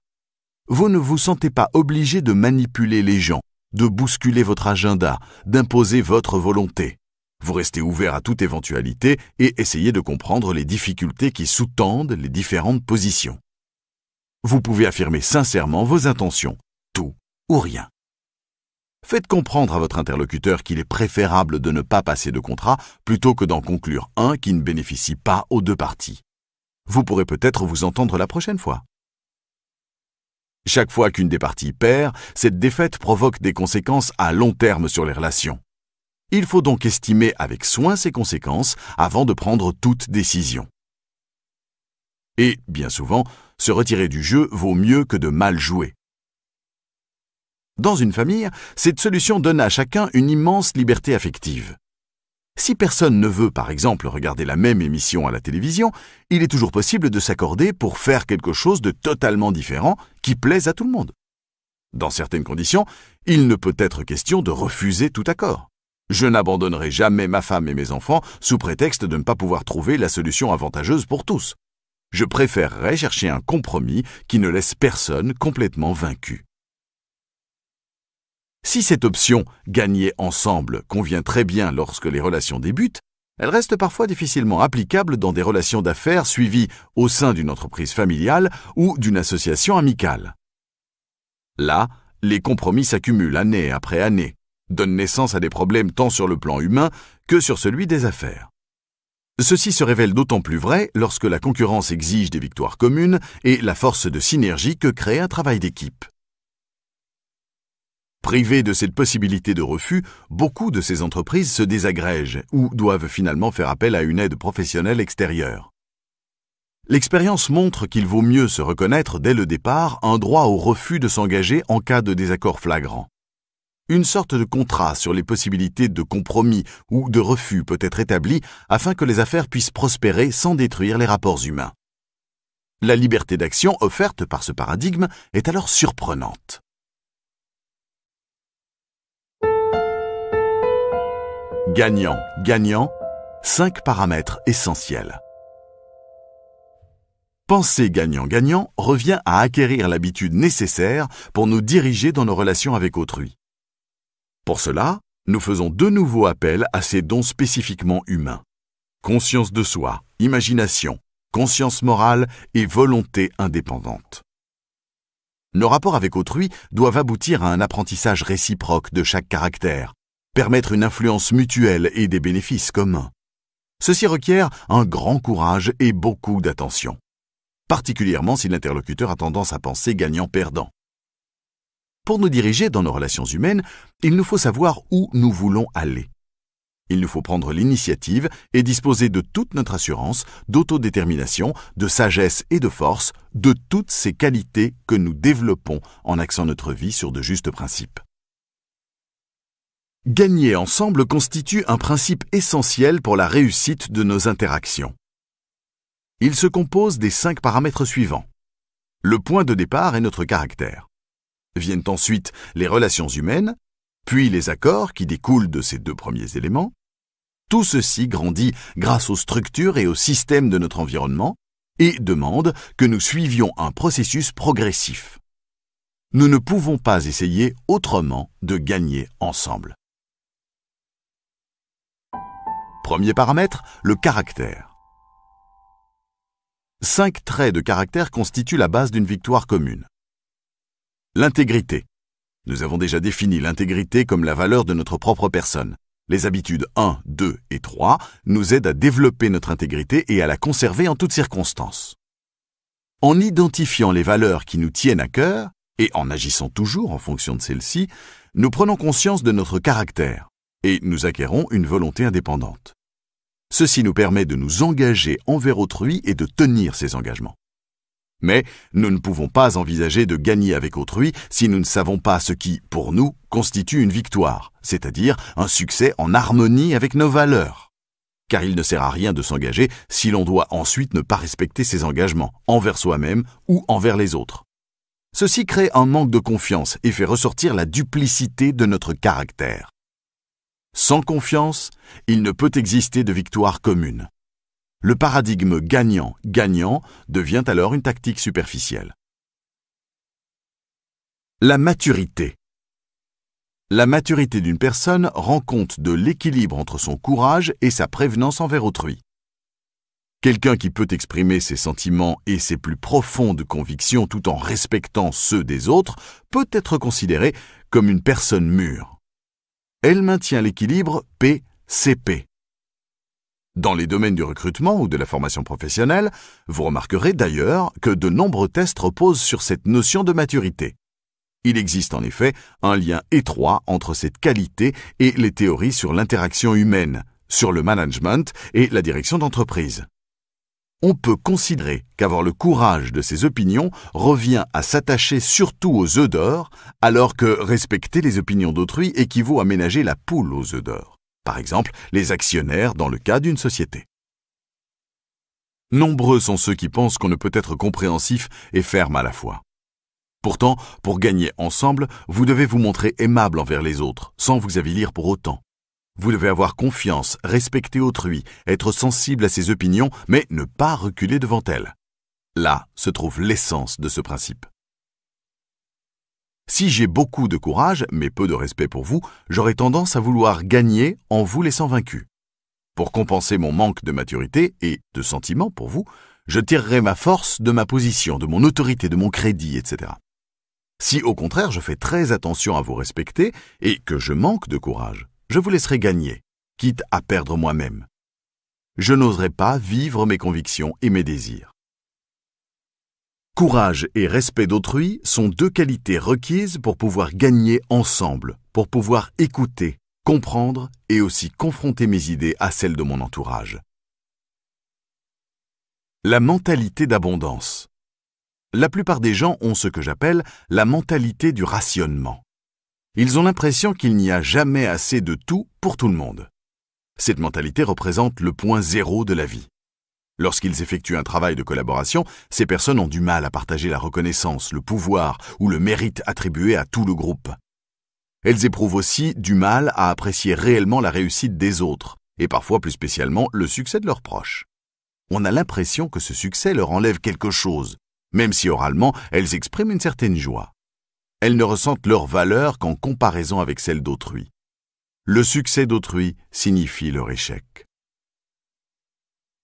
Vous ne vous sentez pas obligé de manipuler les gens, de bousculer votre agenda, d'imposer votre volonté. Vous restez ouvert à toute éventualité et essayez de comprendre les difficultés qui sous-tendent les différentes positions. Vous pouvez affirmer sincèrement vos intentions, tout ou rien. Faites comprendre à votre interlocuteur qu'il est préférable de ne pas passer de contrat plutôt que d'en conclure un qui ne bénéficie pas aux deux parties. Vous pourrez peut-être vous entendre la prochaine fois. Chaque fois qu'une des parties perd, cette défaite provoque des conséquences à long terme sur les relations. Il faut donc estimer avec soin ses conséquences avant de prendre toute décision. Et, bien souvent, se retirer du jeu vaut mieux que de mal jouer. Dans une famille, cette solution donne à chacun une immense liberté affective. Si personne ne veut, par exemple, regarder la même émission à la télévision, il est toujours possible de s'accorder pour faire quelque chose de totalement différent qui plaise à tout le monde. Dans certaines conditions, il ne peut être question de refuser tout accord. Je n'abandonnerai jamais ma femme et mes enfants sous prétexte de ne pas pouvoir trouver la solution avantageuse pour tous. Je préférerais chercher un compromis qui ne laisse personne complètement vaincu. Si cette option gagner ensemble convient très bien lorsque les relations débutent, elle reste parfois difficilement applicable dans des relations d'affaires suivies au sein d'une entreprise familiale ou d'une association amicale. Là, les compromis s'accumulent année après année, donne naissance à des problèmes tant sur le plan humain que sur celui des affaires. Ceci se révèle d'autant plus vrai lorsque la concurrence exige des victoires communes et la force de synergie que crée un travail d'équipe. Privés de cette possibilité de refus, beaucoup de ces entreprises se désagrègent ou doivent finalement faire appel à une aide professionnelle extérieure. L'expérience montre qu'il vaut mieux se reconnaître dès le départ un droit au refus de s'engager en cas de désaccord flagrant. Une sorte de contrat sur les possibilités de compromis ou de refus peut être établi afin que les affaires puissent prospérer sans détruire les rapports humains. La liberté d'action offerte par ce paradigme est alors surprenante. Gagnant, gagnant, cinq paramètres essentiels. Penser gagnant-gagnant revient à acquérir l'habitude nécessaire pour nous diriger dans nos relations avec autrui. Pour cela, nous faisons de nouveau appel à ces dons spécifiquement humains. Conscience de soi, imagination, conscience morale et volonté indépendante. Nos rapports avec autrui doivent aboutir à un apprentissage réciproque de chaque caractère, permettre une influence mutuelle et des bénéfices communs. Ceci requiert un grand courage et beaucoup d'attention, particulièrement si l'interlocuteur a tendance à penser gagnant-perdant. Pour nous diriger dans nos relations humaines, il nous faut savoir où nous voulons aller. Il nous faut prendre l'initiative et disposer de toute notre assurance, d'autodétermination, de sagesse et de force, de toutes ces qualités que nous développons en axant notre vie sur de justes principes. Gagner ensemble constitue un principe essentiel pour la réussite de nos interactions. Il se compose des cinq paramètres suivants. Le point de départ est notre caractère. Viennent ensuite les relations humaines, puis les accords qui découlent de ces deux premiers éléments. Tout ceci grandit grâce aux structures et aux systèmes de notre environnement et demande que nous suivions un processus progressif. Nous ne pouvons pas essayer autrement de gagner ensemble. Premier paramètre, le caractère. Cinq traits de caractère constituent la base d'une victoire commune. L'intégrité. Nous avons déjà défini l'intégrité comme la valeur de notre propre personne. Les habitudes 1, 2 et 3 nous aident à développer notre intégrité et à la conserver en toutes circonstances. En identifiant les valeurs qui nous tiennent à cœur, et en agissant toujours en fonction de celles-ci, nous prenons conscience de notre caractère et nous acquérons une volonté indépendante. Ceci nous permet de nous engager envers autrui et de tenir ces engagements. Mais nous ne pouvons pas envisager de gagner avec autrui si nous ne savons pas ce qui, pour nous, constitue une victoire, c'est-à-dire un succès en harmonie avec nos valeurs. Car il ne sert à rien de s'engager si l'on doit ensuite ne pas respecter ses engagements, envers soi-même ou envers les autres. Ceci crée un manque de confiance et fait ressortir la duplicité de notre caractère. Sans confiance, il ne peut exister de victoire commune. Le paradigme gagnant-gagnant devient alors une tactique superficielle. La maturité. La maturité d'une personne rend compte de l'équilibre entre son courage et sa prévenance envers autrui. Quelqu'un qui peut exprimer ses sentiments et ses plus profondes convictions tout en respectant ceux des autres peut être considéré comme une personne mûre. Elle maintient l'équilibre PCP. Dans les domaines du recrutement ou de la formation professionnelle, vous remarquerez d'ailleurs que de nombreux tests reposent sur cette notion de maturité. Il existe en effet un lien étroit entre cette qualité et les théories sur l'interaction humaine, sur le management et la direction d'entreprise. On peut considérer qu'avoir le courage de ses opinions revient à s'attacher surtout aux œufs d'or, alors que respecter les opinions d'autrui équivaut à ménager la poule aux œufs d'or par exemple les actionnaires dans le cas d'une société. Nombreux sont ceux qui pensent qu'on ne peut être compréhensif et ferme à la fois. Pourtant, pour gagner ensemble, vous devez vous montrer aimable envers les autres, sans vous avilir pour autant. Vous devez avoir confiance, respecter autrui, être sensible à ses opinions, mais ne pas reculer devant elles. Là se trouve l'essence de ce principe. Si j'ai beaucoup de courage, mais peu de respect pour vous, j'aurai tendance à vouloir gagner en vous laissant vaincu. Pour compenser mon manque de maturité et de sentiment pour vous, je tirerai ma force de ma position, de mon autorité, de mon crédit, etc. Si au contraire je fais très attention à vous respecter et que je manque de courage, je vous laisserai gagner, quitte à perdre moi-même. Je n'oserai pas vivre mes convictions et mes désirs. Courage et respect d'autrui sont deux qualités requises pour pouvoir gagner ensemble, pour pouvoir écouter, comprendre et aussi confronter mes idées à celles de mon entourage. La mentalité d'abondance. La plupart des gens ont ce que j'appelle la mentalité du rationnement. Ils ont l'impression qu'il n'y a jamais assez de tout pour tout le monde. Cette mentalité représente le point zéro de la vie. Lorsqu'ils effectuent un travail de collaboration, ces personnes ont du mal à partager la reconnaissance, le pouvoir ou le mérite attribué à tout le groupe. Elles éprouvent aussi du mal à apprécier réellement la réussite des autres, et parfois plus spécialement le succès de leurs proches. On a l'impression que ce succès leur enlève quelque chose, même si oralement elles expriment une certaine joie. Elles ne ressentent leur valeur qu'en comparaison avec celle d'autrui. Le succès d'autrui signifie leur échec.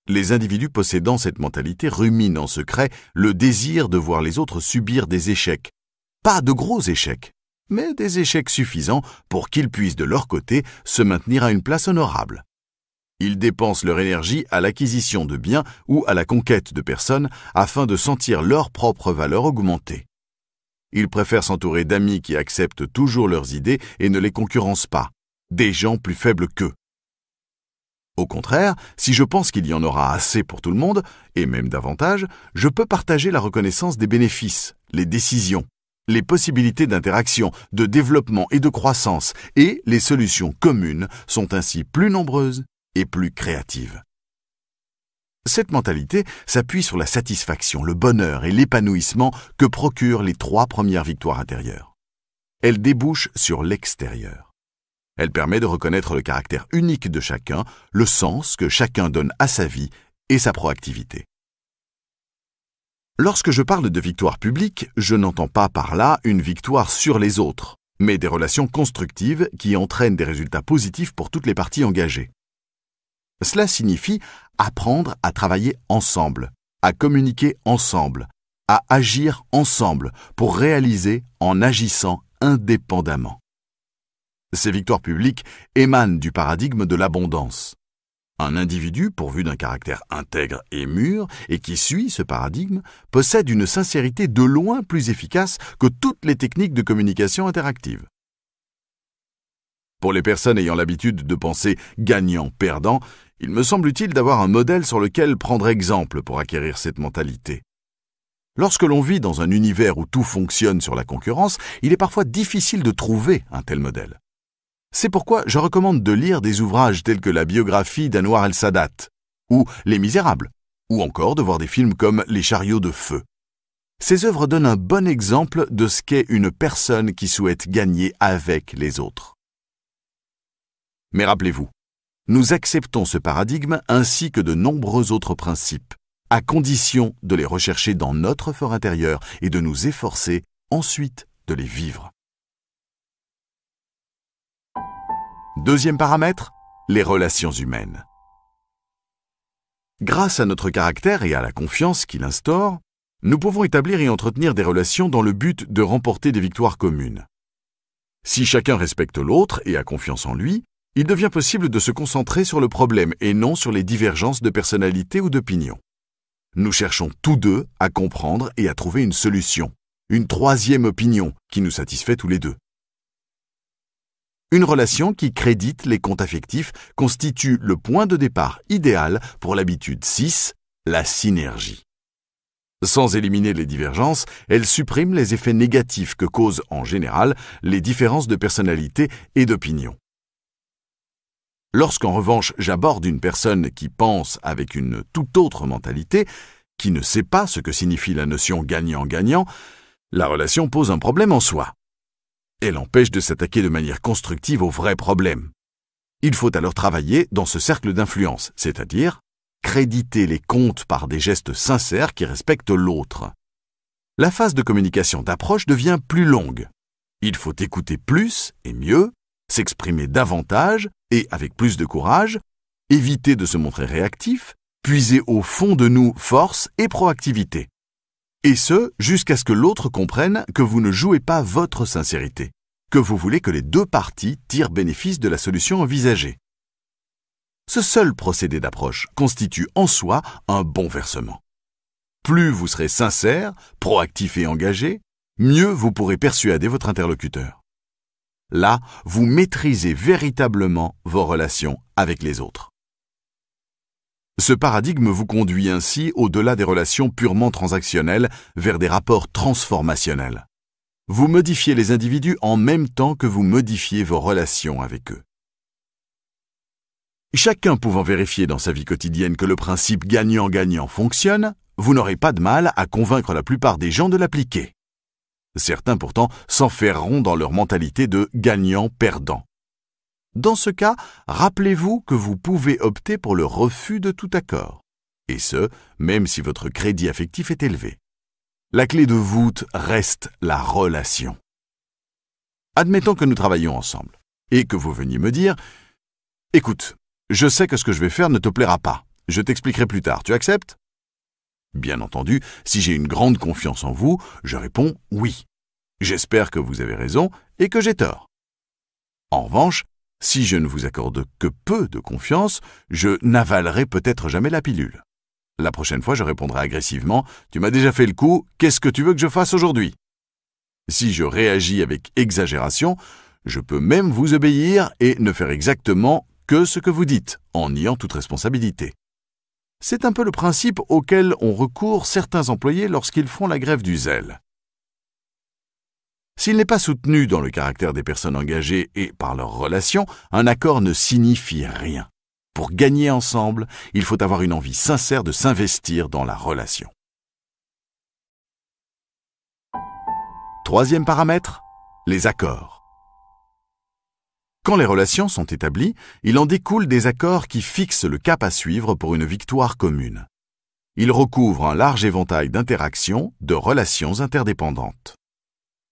Les individus possédant cette mentalité ruminent en secret le désir de voir les autres subir des échecs. Pas de gros échecs, mais des échecs suffisants pour qu'ils puissent de leur côté se maintenir à une place honorable. Ils dépensent leur énergie à l'acquisition de biens ou à la conquête de personnes afin de sentir leur propre valeur augmenter. Ils préfèrent s'entourer d'amis qui acceptent toujours leurs idées et ne les concurrencent pas, des gens plus faibles qu'eux. Au contraire, si je pense qu'il y en aura assez pour tout le monde, et même davantage, je peux partager la reconnaissance des bénéfices, les décisions, les possibilités d'interaction, de développement et de croissance, et les solutions communes sont ainsi plus nombreuses et plus créatives. Cette mentalité s'appuie sur la satisfaction, le bonheur et l'épanouissement que procurent les trois premières victoires intérieures. Elle débouche sur l'extérieur. Elle permet de reconnaître le caractère unique de chacun, le sens que chacun donne à sa vie et sa proactivité. Lorsque je parle de victoire publique, je n'entends pas par là une victoire sur les autres, mais des relations constructives qui entraînent des résultats positifs pour toutes les parties engagées. Cela signifie apprendre à travailler ensemble, à communiquer ensemble, à agir ensemble pour réaliser en agissant indépendamment. Ces victoires publiques émanent du paradigme de l'abondance. Un individu pourvu d'un caractère intègre et mûr, et qui suit ce paradigme, possède une sincérité de loin plus efficace que toutes les techniques de communication interactive. Pour les personnes ayant l'habitude de penser gagnant-perdant, il me semble utile d'avoir un modèle sur lequel prendre exemple pour acquérir cette mentalité. Lorsque l'on vit dans un univers où tout fonctionne sur la concurrence, il est parfois difficile de trouver un tel modèle. C'est pourquoi je recommande de lire des ouvrages tels que la biographie d'Anwar el-Sadat, ou Les Misérables, ou encore de voir des films comme Les chariots de feu. Ces œuvres donnent un bon exemple de ce qu'est une personne qui souhaite gagner avec les autres. Mais rappelez-vous, nous acceptons ce paradigme ainsi que de nombreux autres principes, à condition de les rechercher dans notre fort intérieur et de nous efforcer ensuite de les vivre. Deuxième paramètre, les relations humaines. Grâce à notre caractère et à la confiance qu'il instaure, nous pouvons établir et entretenir des relations dans le but de remporter des victoires communes. Si chacun respecte l'autre et a confiance en lui, il devient possible de se concentrer sur le problème et non sur les divergences de personnalité ou d'opinion. Nous cherchons tous deux à comprendre et à trouver une solution, une troisième opinion qui nous satisfait tous les deux. Une relation qui crédite les comptes affectifs constitue le point de départ idéal pour l'habitude 6, la synergie. Sans éliminer les divergences, elle supprime les effets négatifs que causent en général les différences de personnalité et d'opinion. Lorsqu'en revanche j'aborde une personne qui pense avec une tout autre mentalité, qui ne sait pas ce que signifie la notion gagnant-gagnant, la relation pose un problème en soi. Elle empêche de s'attaquer de manière constructive aux vrais problèmes. Il faut alors travailler dans ce cercle d'influence, c'est-à-dire créditer les comptes par des gestes sincères qui respectent l'autre. La phase de communication d'approche devient plus longue. Il faut écouter plus et mieux, s'exprimer davantage et avec plus de courage, éviter de se montrer réactif, puiser au fond de nous force et proactivité et ce, jusqu'à ce que l'autre comprenne que vous ne jouez pas votre sincérité, que vous voulez que les deux parties tirent bénéfice de la solution envisagée. Ce seul procédé d'approche constitue en soi un bon versement. Plus vous serez sincère, proactif et engagé, mieux vous pourrez persuader votre interlocuteur. Là, vous maîtrisez véritablement vos relations avec les autres. Ce paradigme vous conduit ainsi au-delà des relations purement transactionnelles vers des rapports transformationnels. Vous modifiez les individus en même temps que vous modifiez vos relations avec eux. Chacun pouvant vérifier dans sa vie quotidienne que le principe gagnant-gagnant fonctionne, vous n'aurez pas de mal à convaincre la plupart des gens de l'appliquer. Certains pourtant s'enferreront dans leur mentalité de gagnant-perdant. Dans ce cas, rappelez-vous que vous pouvez opter pour le refus de tout accord, et ce, même si votre crédit affectif est élevé. La clé de voûte reste la relation. Admettons que nous travaillions ensemble, et que vous veniez me dire ⁇ Écoute, je sais que ce que je vais faire ne te plaira pas, je t'expliquerai plus tard, tu acceptes ?⁇ Bien entendu, si j'ai une grande confiance en vous, je réponds ⁇ Oui ⁇ J'espère que vous avez raison et que j'ai tort. En revanche, si je ne vous accorde que peu de confiance, je n'avalerai peut-être jamais la pilule. La prochaine fois, je répondrai agressivement Tu m'as déjà fait le coup, qu'est-ce que tu veux que je fasse aujourd'hui Si je réagis avec exagération, je peux même vous obéir et ne faire exactement que ce que vous dites, en niant toute responsabilité. C'est un peu le principe auquel ont recours certains employés lorsqu'ils font la grève du zèle. S'il n'est pas soutenu dans le caractère des personnes engagées et par leurs relations, un accord ne signifie rien. Pour gagner ensemble, il faut avoir une envie sincère de s'investir dans la relation. Troisième paramètre, les accords. Quand les relations sont établies, il en découle des accords qui fixent le cap à suivre pour une victoire commune. Ils recouvrent un large éventail d'interactions, de relations interdépendantes.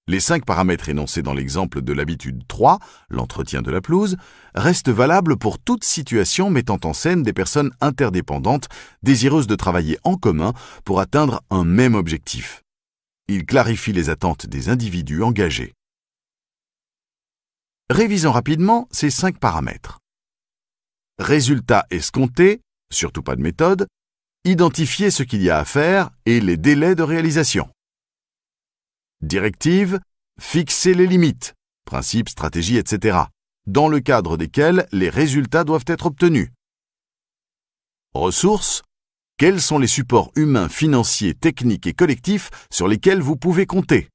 Les cinq paramètres énoncés dans l'exemple de l'habitude 3, l'entretien de la pelouse, restent valables pour toute situation mettant en scène des personnes interdépendantes désireuses de travailler en commun pour atteindre un même objectif. Il clarifie les attentes des individus engagés. Révisons rapidement ces cinq paramètres. Résultat escompté, surtout pas de méthode, identifier ce qu'il y a à faire et les délais de réalisation. Directive, fixer les limites, principes, stratégies, etc., dans le cadre desquels les résultats doivent être obtenus. Ressources, quels sont les supports humains, financiers, techniques et collectifs sur lesquels vous pouvez compter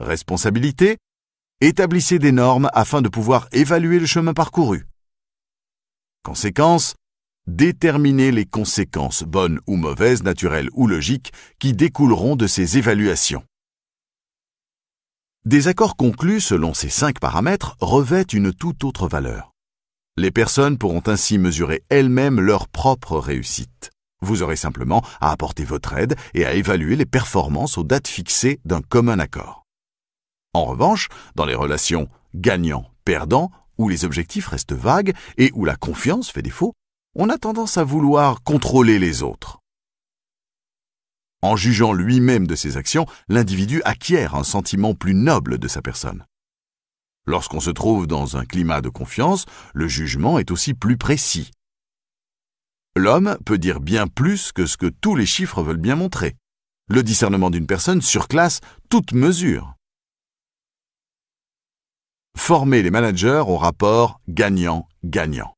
Responsabilité, établissez des normes afin de pouvoir évaluer le chemin parcouru. Conséquences, déterminer les conséquences, bonnes ou mauvaises, naturelles ou logiques, qui découleront de ces évaluations des accords conclus selon ces cinq paramètres revêtent une toute autre valeur. Les personnes pourront ainsi mesurer elles-mêmes leur propre réussite. Vous aurez simplement à apporter votre aide et à évaluer les performances aux dates fixées d'un commun accord. En revanche, dans les relations gagnant-perdant, où les objectifs restent vagues et où la confiance fait défaut, on a tendance à vouloir contrôler les autres. En jugeant lui-même de ses actions, l'individu acquiert un sentiment plus noble de sa personne. Lorsqu'on se trouve dans un climat de confiance, le jugement est aussi plus précis. L'homme peut dire bien plus que ce que tous les chiffres veulent bien montrer. Le discernement d'une personne surclasse toute mesure. Former les managers au rapport gagnant-gagnant.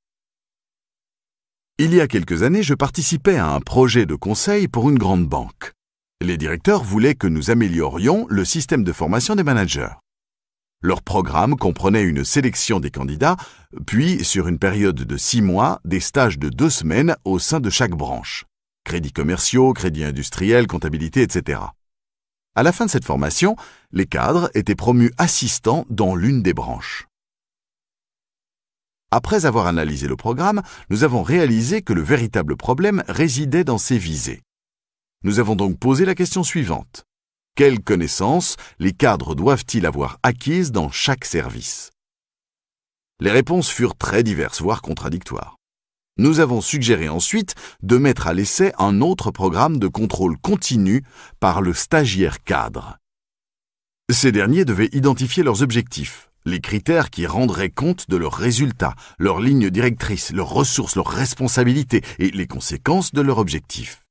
Il y a quelques années, je participais à un projet de conseil pour une grande banque. Les directeurs voulaient que nous améliorions le système de formation des managers. Leur programme comprenait une sélection des candidats, puis, sur une période de six mois, des stages de deux semaines au sein de chaque branche. Crédits commerciaux, crédits industriels, comptabilité, etc. À la fin de cette formation, les cadres étaient promus assistants dans l'une des branches. Après avoir analysé le programme, nous avons réalisé que le véritable problème résidait dans ses visées. Nous avons donc posé la question suivante. Quelles connaissances les cadres doivent-ils avoir acquises dans chaque service Les réponses furent très diverses, voire contradictoires. Nous avons suggéré ensuite de mettre à l'essai un autre programme de contrôle continu par le stagiaire cadre. Ces derniers devaient identifier leurs objectifs, les critères qui rendraient compte de leurs résultats, leurs lignes directrices, leurs ressources, leurs responsabilités et les conséquences de leurs objectifs.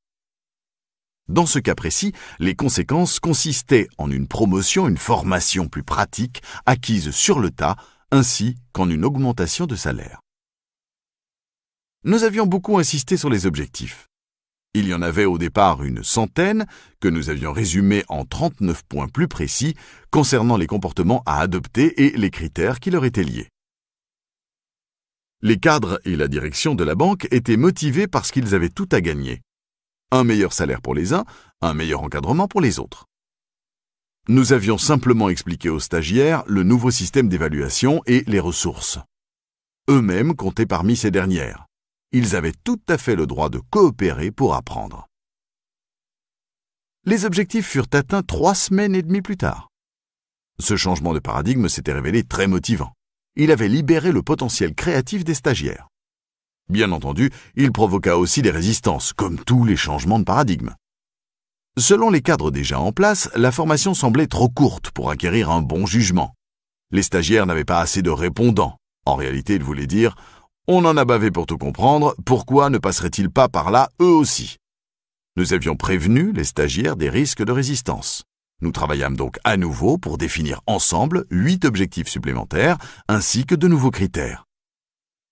Dans ce cas précis, les conséquences consistaient en une promotion, une formation plus pratique, acquise sur le tas, ainsi qu'en une augmentation de salaire. Nous avions beaucoup insisté sur les objectifs. Il y en avait au départ une centaine, que nous avions résumé en 39 points plus précis concernant les comportements à adopter et les critères qui leur étaient liés. Les cadres et la direction de la banque étaient motivés parce qu'ils avaient tout à gagner un meilleur salaire pour les uns, un meilleur encadrement pour les autres. Nous avions simplement expliqué aux stagiaires le nouveau système d'évaluation et les ressources. Eux-mêmes comptaient parmi ces dernières. Ils avaient tout à fait le droit de coopérer pour apprendre. Les objectifs furent atteints trois semaines et demie plus tard. Ce changement de paradigme s'était révélé très motivant. Il avait libéré le potentiel créatif des stagiaires. Bien entendu, il provoqua aussi des résistances, comme tous les changements de paradigme. Selon les cadres déjà en place, la formation semblait trop courte pour acquérir un bon jugement. Les stagiaires n'avaient pas assez de répondants. En réalité, ils voulaient dire On en a bavé pour tout comprendre, pourquoi ne passerait ils pas par là eux aussi Nous avions prévenu les stagiaires des risques de résistance. Nous travaillâmes donc à nouveau pour définir ensemble huit objectifs supplémentaires ainsi que de nouveaux critères.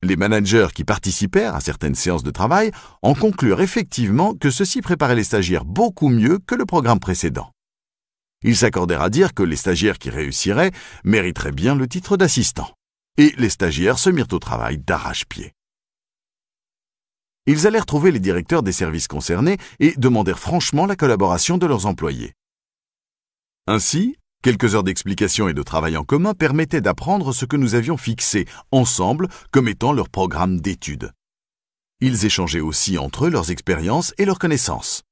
Les managers qui participèrent à certaines séances de travail en conclurent effectivement que ceci préparait les stagiaires beaucoup mieux que le programme précédent. Ils s'accordèrent à dire que les stagiaires qui réussiraient mériteraient bien le titre d'assistant. Et les stagiaires se mirent au travail d'arrache-pied. Ils allèrent trouver les directeurs des services concernés et demandèrent franchement la collaboration de leurs employés. Ainsi, Quelques heures d'explication et de travail en commun permettaient d'apprendre ce que nous avions fixé ensemble comme étant leur programme d'études. Ils échangeaient aussi entre eux leurs expériences et leurs connaissances.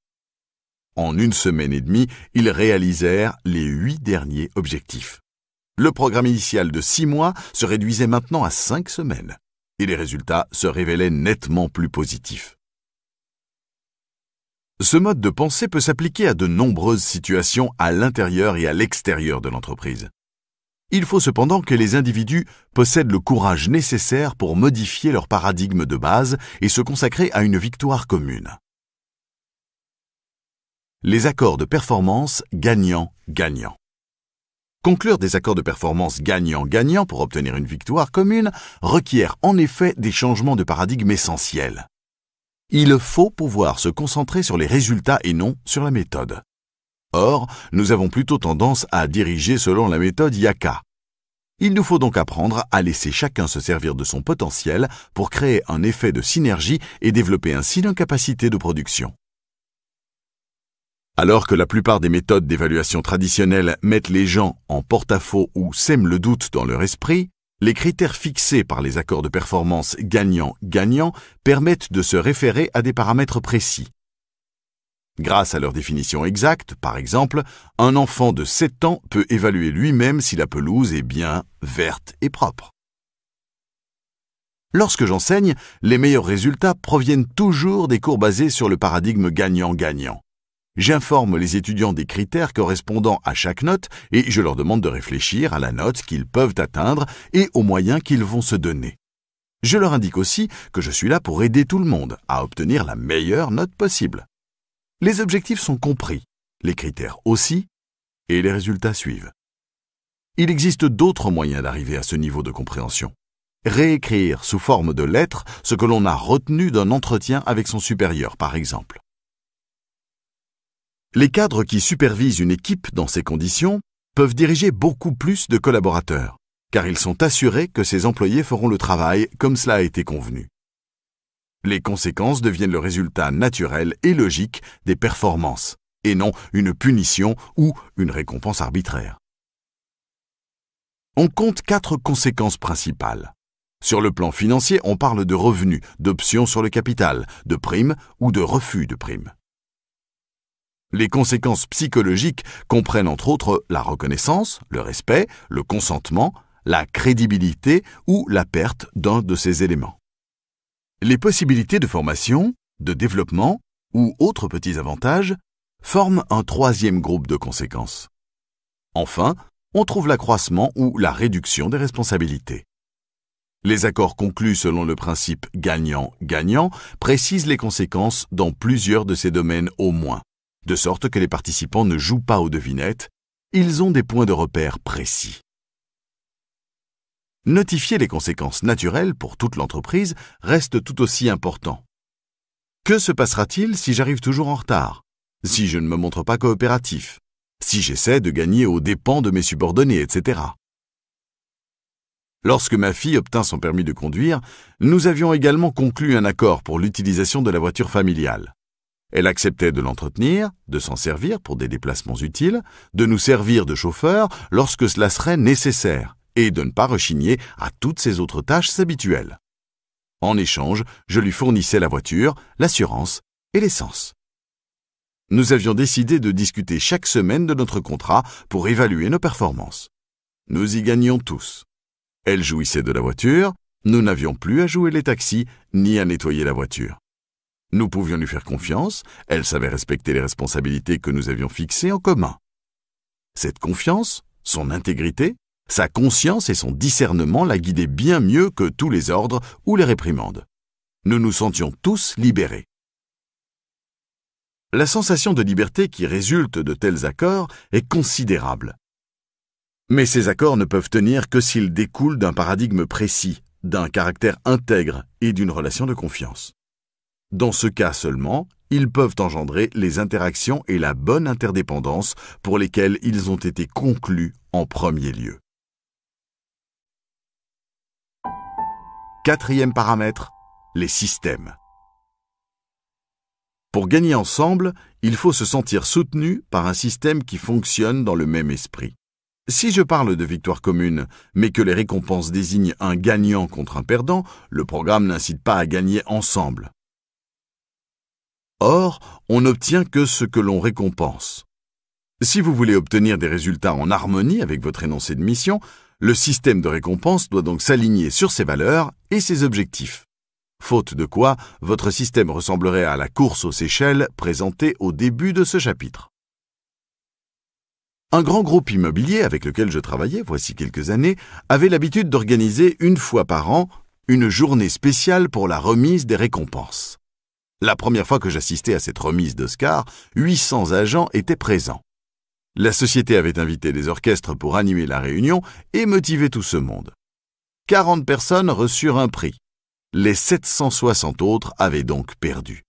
En une semaine et demie, ils réalisèrent les huit derniers objectifs. Le programme initial de six mois se réduisait maintenant à cinq semaines, et les résultats se révélaient nettement plus positifs. Ce mode de pensée peut s'appliquer à de nombreuses situations à l'intérieur et à l'extérieur de l'entreprise. Il faut cependant que les individus possèdent le courage nécessaire pour modifier leur paradigme de base et se consacrer à une victoire commune. Les accords de performance gagnant-gagnant. Conclure des accords de performance gagnant-gagnant pour obtenir une victoire commune requiert en effet des changements de paradigme essentiels. Il faut pouvoir se concentrer sur les résultats et non sur la méthode. Or, nous avons plutôt tendance à diriger selon la méthode Yaka. Il nous faut donc apprendre à laisser chacun se servir de son potentiel pour créer un effet de synergie et développer ainsi nos capacités de production. Alors que la plupart des méthodes d'évaluation traditionnelles mettent les gens en porte-à-faux ou sèment le doute dans leur esprit, les critères fixés par les accords de performance gagnant-gagnant permettent de se référer à des paramètres précis. Grâce à leur définition exacte, par exemple, un enfant de 7 ans peut évaluer lui-même si la pelouse est bien verte et propre. Lorsque j'enseigne, les meilleurs résultats proviennent toujours des cours basés sur le paradigme gagnant-gagnant. J'informe les étudiants des critères correspondant à chaque note et je leur demande de réfléchir à la note qu'ils peuvent atteindre et aux moyens qu'ils vont se donner. Je leur indique aussi que je suis là pour aider tout le monde à obtenir la meilleure note possible. Les objectifs sont compris, les critères aussi, et les résultats suivent. Il existe d'autres moyens d'arriver à ce niveau de compréhension. Réécrire sous forme de lettres ce que l'on a retenu d'un entretien avec son supérieur, par exemple. Les cadres qui supervisent une équipe dans ces conditions peuvent diriger beaucoup plus de collaborateurs, car ils sont assurés que ces employés feront le travail comme cela a été convenu. Les conséquences deviennent le résultat naturel et logique des performances, et non une punition ou une récompense arbitraire. On compte quatre conséquences principales. Sur le plan financier, on parle de revenus, d'options sur le capital, de primes ou de refus de primes. Les conséquences psychologiques comprennent entre autres la reconnaissance, le respect, le consentement, la crédibilité ou la perte d'un de ces éléments. Les possibilités de formation, de développement ou autres petits avantages forment un troisième groupe de conséquences. Enfin, on trouve l'accroissement ou la réduction des responsabilités. Les accords conclus selon le principe gagnant-gagnant précisent les conséquences dans plusieurs de ces domaines au moins de sorte que les participants ne jouent pas aux devinettes, ils ont des points de repère précis. Notifier les conséquences naturelles pour toute l'entreprise reste tout aussi important. Que se passera-t-il si j'arrive toujours en retard Si je ne me montre pas coopératif Si j'essaie de gagner aux dépens de mes subordonnés, etc. Lorsque ma fille obtint son permis de conduire, nous avions également conclu un accord pour l'utilisation de la voiture familiale. Elle acceptait de l'entretenir, de s'en servir pour des déplacements utiles, de nous servir de chauffeur lorsque cela serait nécessaire, et de ne pas rechigner à toutes ses autres tâches habituelles. En échange, je lui fournissais la voiture, l'assurance et l'essence. Nous avions décidé de discuter chaque semaine de notre contrat pour évaluer nos performances. Nous y gagnions tous. Elle jouissait de la voiture, nous n'avions plus à jouer les taxis ni à nettoyer la voiture. Nous pouvions lui faire confiance, elle savait respecter les responsabilités que nous avions fixées en commun. Cette confiance, son intégrité, sa conscience et son discernement la guidaient bien mieux que tous les ordres ou les réprimandes. Nous nous sentions tous libérés. La sensation de liberté qui résulte de tels accords est considérable. Mais ces accords ne peuvent tenir que s'ils découlent d'un paradigme précis, d'un caractère intègre et d'une relation de confiance. Dans ce cas seulement, ils peuvent engendrer les interactions et la bonne interdépendance pour lesquelles ils ont été conclus en premier lieu. Quatrième paramètre, les systèmes. Pour gagner ensemble, il faut se sentir soutenu par un système qui fonctionne dans le même esprit. Si je parle de victoire commune, mais que les récompenses désignent un gagnant contre un perdant, le programme n'incite pas à gagner ensemble. Or, on n'obtient que ce que l'on récompense. Si vous voulez obtenir des résultats en harmonie avec votre énoncé de mission, le système de récompense doit donc s'aligner sur ses valeurs et ses objectifs. Faute de quoi, votre système ressemblerait à la course aux Seychelles présentée au début de ce chapitre. Un grand groupe immobilier avec lequel je travaillais voici quelques années avait l'habitude d'organiser une fois par an une journée spéciale pour la remise des récompenses. La première fois que j'assistais à cette remise d'Oscar, 800 agents étaient présents. La société avait invité des orchestres pour animer la réunion et motiver tout ce monde. 40 personnes reçurent un prix. Les 760 autres avaient donc perdu.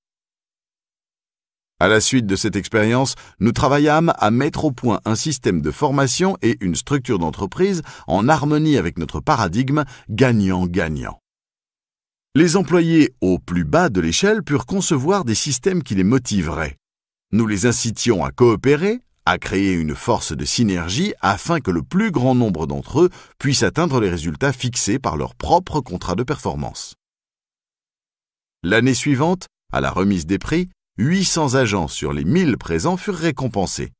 À la suite de cette expérience, nous travaillâmes à mettre au point un système de formation et une structure d'entreprise en harmonie avec notre paradigme gagnant-gagnant. Les employés au plus bas de l'échelle purent concevoir des systèmes qui les motiveraient. Nous les incitions à coopérer, à créer une force de synergie afin que le plus grand nombre d'entre eux puissent atteindre les résultats fixés par leur propre contrat de performance. L'année suivante, à la remise des prix, 800 agents sur les 1000 présents furent récompensés.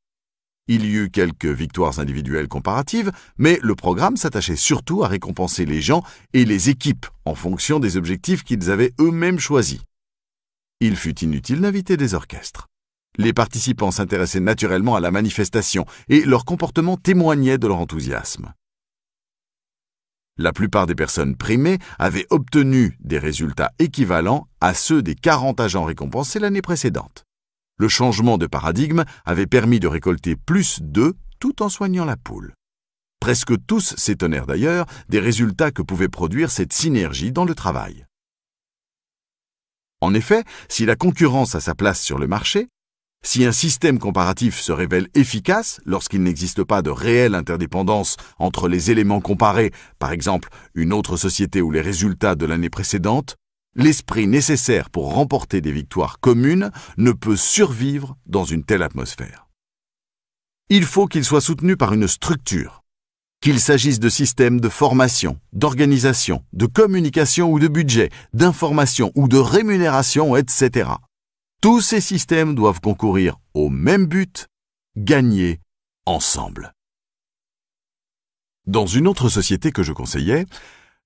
Il y eut quelques victoires individuelles comparatives, mais le programme s'attachait surtout à récompenser les gens et les équipes en fonction des objectifs qu'ils avaient eux-mêmes choisis. Il fut inutile d'inviter des orchestres. Les participants s'intéressaient naturellement à la manifestation et leur comportement témoignait de leur enthousiasme. La plupart des personnes primées avaient obtenu des résultats équivalents à ceux des 40 agents récompensés l'année précédente. Le changement de paradigme avait permis de récolter plus d'œufs tout en soignant la poule. Presque tous s'étonnèrent d'ailleurs des résultats que pouvait produire cette synergie dans le travail. En effet, si la concurrence a sa place sur le marché, si un système comparatif se révèle efficace lorsqu'il n'existe pas de réelle interdépendance entre les éléments comparés, par exemple une autre société ou les résultats de l'année précédente, L'esprit nécessaire pour remporter des victoires communes ne peut survivre dans une telle atmosphère. Il faut qu'il soit soutenu par une structure, qu'il s'agisse de systèmes de formation, d'organisation, de communication ou de budget, d'information ou de rémunération, etc. Tous ces systèmes doivent concourir au même but, gagner ensemble. Dans une autre société que je conseillais,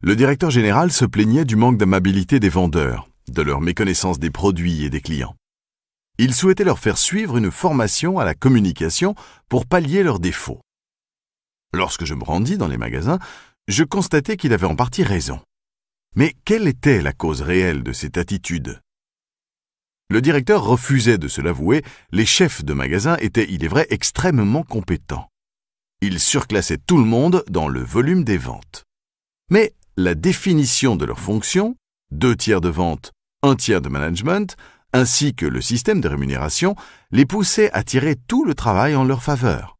le directeur général se plaignait du manque d'amabilité des vendeurs, de leur méconnaissance des produits et des clients. Il souhaitait leur faire suivre une formation à la communication pour pallier leurs défauts. Lorsque je me rendis dans les magasins, je constatais qu'il avait en partie raison. Mais quelle était la cause réelle de cette attitude Le directeur refusait de se l'avouer, les chefs de magasins étaient, il est vrai, extrêmement compétents. Ils surclassaient tout le monde dans le volume des ventes. Mais la définition de leurs fonctions, deux tiers de vente, un tiers de management, ainsi que le système de rémunération, les poussait à tirer tout le travail en leur faveur.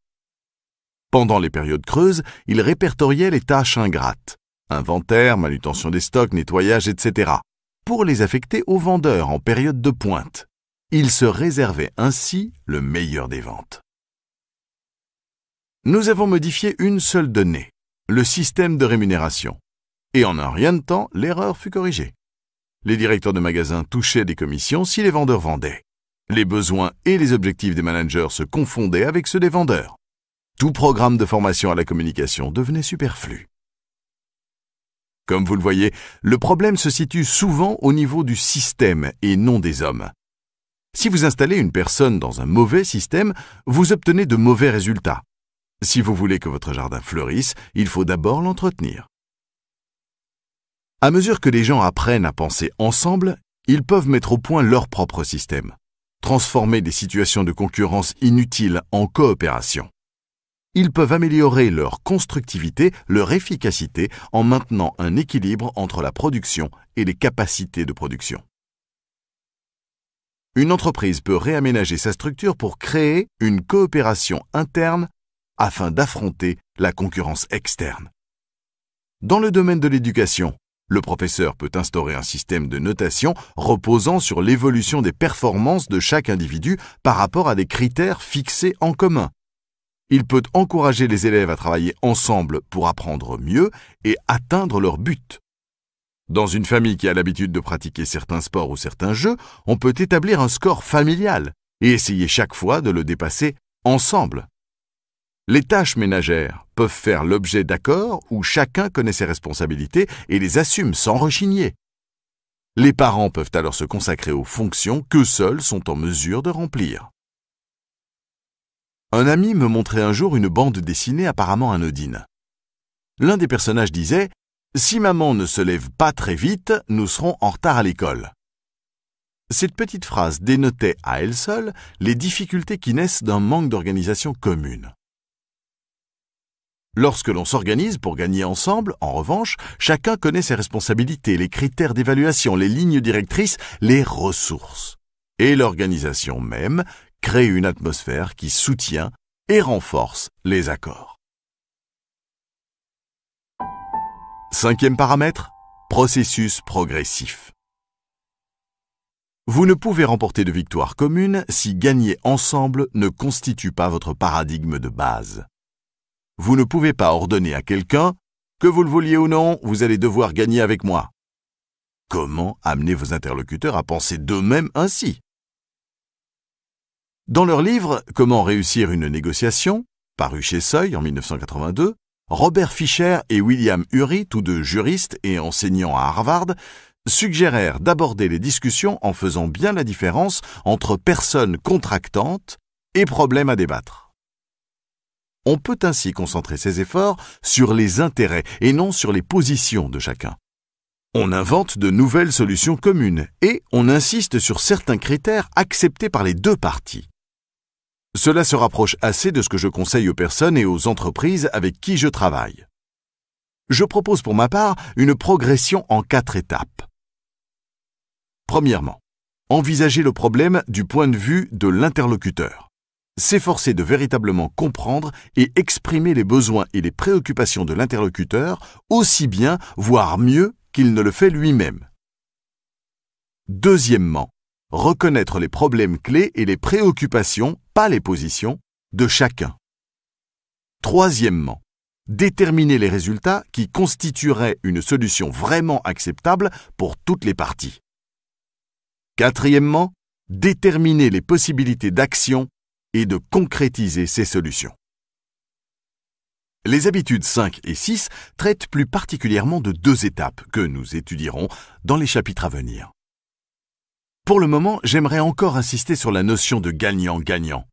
Pendant les périodes creuses, ils répertoriaient les tâches ingrates, inventaire, manutention des stocks, nettoyage, etc., pour les affecter aux vendeurs en période de pointe. Ils se réservaient ainsi le meilleur des ventes. Nous avons modifié une seule donnée, le système de rémunération et en un rien de temps, l'erreur fut corrigée. Les directeurs de magasins touchaient des commissions si les vendeurs vendaient. Les besoins et les objectifs des managers se confondaient avec ceux des vendeurs. Tout programme de formation à la communication devenait superflu. Comme vous le voyez, le problème se situe souvent au niveau du système et non des hommes. Si vous installez une personne dans un mauvais système, vous obtenez de mauvais résultats. Si vous voulez que votre jardin fleurisse, il faut d'abord l'entretenir. À mesure que les gens apprennent à penser ensemble, ils peuvent mettre au point leur propre système, transformer des situations de concurrence inutiles en coopération. Ils peuvent améliorer leur constructivité, leur efficacité en maintenant un équilibre entre la production et les capacités de production. Une entreprise peut réaménager sa structure pour créer une coopération interne afin d'affronter la concurrence externe. Dans le domaine de l'éducation, le professeur peut instaurer un système de notation reposant sur l'évolution des performances de chaque individu par rapport à des critères fixés en commun. Il peut encourager les élèves à travailler ensemble pour apprendre mieux et atteindre leur but. Dans une famille qui a l'habitude de pratiquer certains sports ou certains jeux, on peut établir un score familial et essayer chaque fois de le dépasser ensemble. Les tâches ménagères peuvent faire l'objet d'accords où chacun connaît ses responsabilités et les assume sans rechigner. Les parents peuvent alors se consacrer aux fonctions qu'eux seuls sont en mesure de remplir. Un ami me montrait un jour une bande dessinée apparemment anodine. L'un des personnages disait Si maman ne se lève pas très vite, nous serons en retard à l'école. Cette petite phrase dénotait à elle seule les difficultés qui naissent d'un manque d'organisation commune. Lorsque l'on s'organise pour gagner ensemble, en revanche, chacun connaît ses responsabilités, les critères d'évaluation, les lignes directrices, les ressources. Et l'organisation même crée une atmosphère qui soutient et renforce les accords. Cinquième paramètre, processus progressif. Vous ne pouvez remporter de victoire commune si gagner ensemble ne constitue pas votre paradigme de base. Vous ne pouvez pas ordonner à quelqu'un que vous le vouliez ou non, vous allez devoir gagner avec moi. Comment amener vos interlocuteurs à penser d'eux-mêmes ainsi Dans leur livre Comment réussir une négociation, paru chez Seuil en 1982, Robert Fischer et William Ury, tous deux juristes et enseignants à Harvard, suggérèrent d'aborder les discussions en faisant bien la différence entre personnes contractantes et problèmes à débattre. On peut ainsi concentrer ses efforts sur les intérêts et non sur les positions de chacun. On invente de nouvelles solutions communes et on insiste sur certains critères acceptés par les deux parties. Cela se rapproche assez de ce que je conseille aux personnes et aux entreprises avec qui je travaille. Je propose pour ma part une progression en quatre étapes. Premièrement, envisager le problème du point de vue de l'interlocuteur s'efforcer de véritablement comprendre et exprimer les besoins et les préoccupations de l'interlocuteur aussi bien, voire mieux, qu'il ne le fait lui-même. Deuxièmement, reconnaître les problèmes clés et les préoccupations, pas les positions, de chacun. Troisièmement, déterminer les résultats qui constitueraient une solution vraiment acceptable pour toutes les parties. Quatrièmement, déterminer les possibilités d'action et de concrétiser ces solutions. Les habitudes 5 et 6 traitent plus particulièrement de deux étapes que nous étudierons dans les chapitres à venir. Pour le moment, j'aimerais encore insister sur la notion de gagnant-gagnant.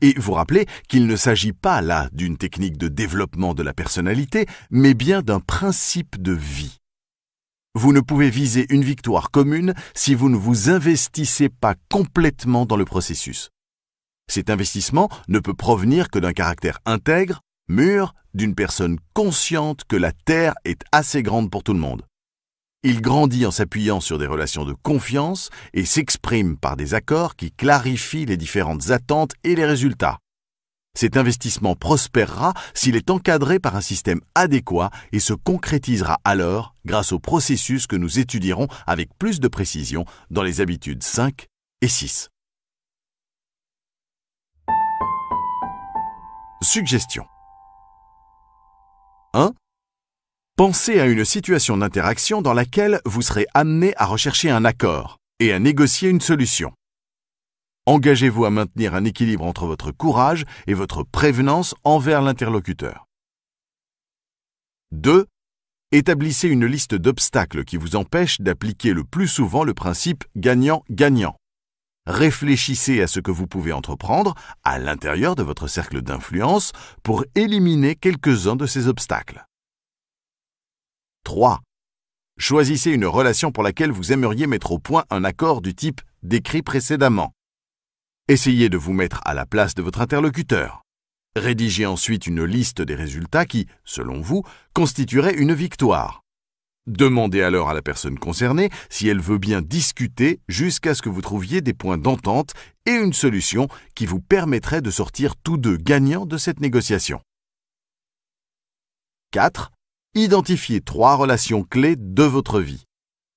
Et vous rappeler qu'il ne s'agit pas là d'une technique de développement de la personnalité, mais bien d'un principe de vie. Vous ne pouvez viser une victoire commune si vous ne vous investissez pas complètement dans le processus. Cet investissement ne peut provenir que d'un caractère intègre, mûr, d'une personne consciente que la Terre est assez grande pour tout le monde. Il grandit en s'appuyant sur des relations de confiance et s'exprime par des accords qui clarifient les différentes attentes et les résultats. Cet investissement prospérera s'il est encadré par un système adéquat et se concrétisera alors grâce au processus que nous étudierons avec plus de précision dans les habitudes 5 et 6. Suggestion 1. Pensez à une situation d'interaction dans laquelle vous serez amené à rechercher un accord et à négocier une solution. Engagez-vous à maintenir un équilibre entre votre courage et votre prévenance envers l'interlocuteur. 2. Établissez une liste d'obstacles qui vous empêchent d'appliquer le plus souvent le principe gagnant-gagnant Réfléchissez à ce que vous pouvez entreprendre à l'intérieur de votre cercle d'influence pour éliminer quelques-uns de ces obstacles. 3. Choisissez une relation pour laquelle vous aimeriez mettre au point un accord du type décrit précédemment. Essayez de vous mettre à la place de votre interlocuteur. Rédigez ensuite une liste des résultats qui, selon vous, constitueraient une victoire. Demandez alors à la personne concernée si elle veut bien discuter jusqu'à ce que vous trouviez des points d'entente et une solution qui vous permettrait de sortir tous deux gagnants de cette négociation. 4. Identifiez trois relations clés de votre vie.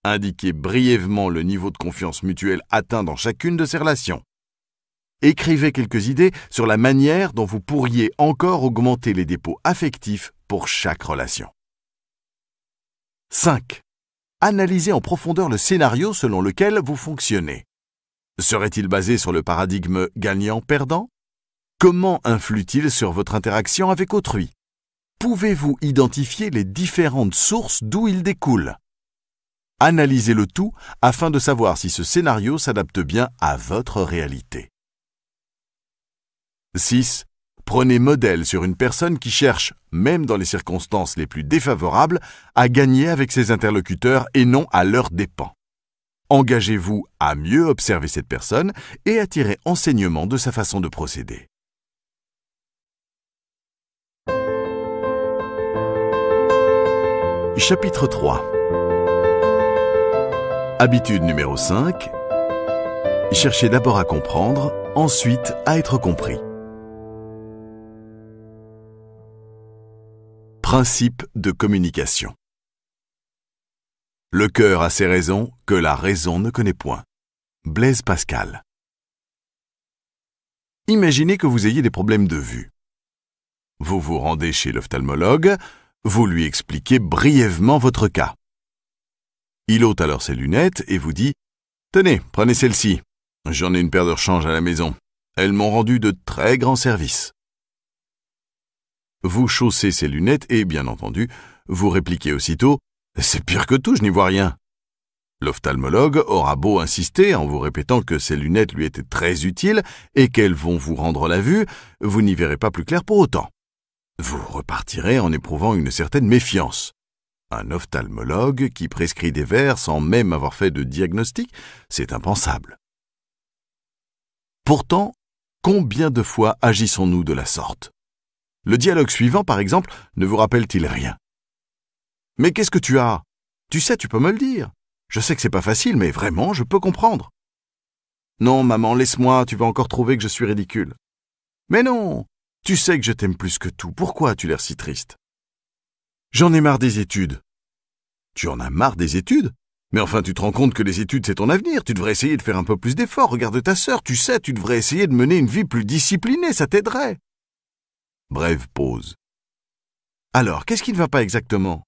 Indiquez brièvement le niveau de confiance mutuelle atteint dans chacune de ces relations. Écrivez quelques idées sur la manière dont vous pourriez encore augmenter les dépôts affectifs pour chaque relation. 5. Analysez en profondeur le scénario selon lequel vous fonctionnez. Serait-il basé sur le paradigme gagnant-perdant Comment influe-t-il sur votre interaction avec autrui Pouvez-vous identifier les différentes sources d'où il découle Analysez le tout afin de savoir si ce scénario s'adapte bien à votre réalité. 6. Prenez modèle sur une personne qui cherche, même dans les circonstances les plus défavorables, à gagner avec ses interlocuteurs et non à leurs dépens. Engagez-vous à mieux observer cette personne et à tirer enseignement de sa façon de procéder. Chapitre 3 Habitude numéro 5 Cherchez d'abord à comprendre, ensuite à être compris. Principe de communication. Le cœur a ses raisons que la raison ne connaît point. Blaise Pascal. Imaginez que vous ayez des problèmes de vue. Vous vous rendez chez l'ophtalmologue, vous lui expliquez brièvement votre cas. Il ôte alors ses lunettes et vous dit Tenez, prenez celle-ci. J'en ai une paire de rechange à la maison. Elles m'ont rendu de très grands services. Vous chaussez ses lunettes et, bien entendu, vous répliquez aussitôt C'est pire que tout, je n'y vois rien. L'ophtalmologue aura beau insister en vous répétant que ces lunettes lui étaient très utiles et qu'elles vont vous rendre la vue, vous n'y verrez pas plus clair pour autant. Vous repartirez en éprouvant une certaine méfiance. Un ophtalmologue qui prescrit des verres sans même avoir fait de diagnostic, c'est impensable. Pourtant, combien de fois agissons-nous de la sorte le dialogue suivant, par exemple, ne vous rappelle-t-il rien Mais qu'est-ce que tu as Tu sais, tu peux me le dire. Je sais que c'est pas facile, mais vraiment, je peux comprendre. Non, maman, laisse-moi, tu vas encore trouver que je suis ridicule. Mais non Tu sais que je t'aime plus que tout, pourquoi as-tu l'air si triste J'en ai marre des études. Tu en as marre des études mais enfin, tu te rends compte que les études, c'est ton avenir. Tu devrais essayer de faire un peu plus d'efforts. Regarde ta sœur. Tu sais, tu devrais essayer de mener une vie plus disciplinée. Ça t'aiderait. Brève pause. Alors, qu'est-ce qui ne va pas exactement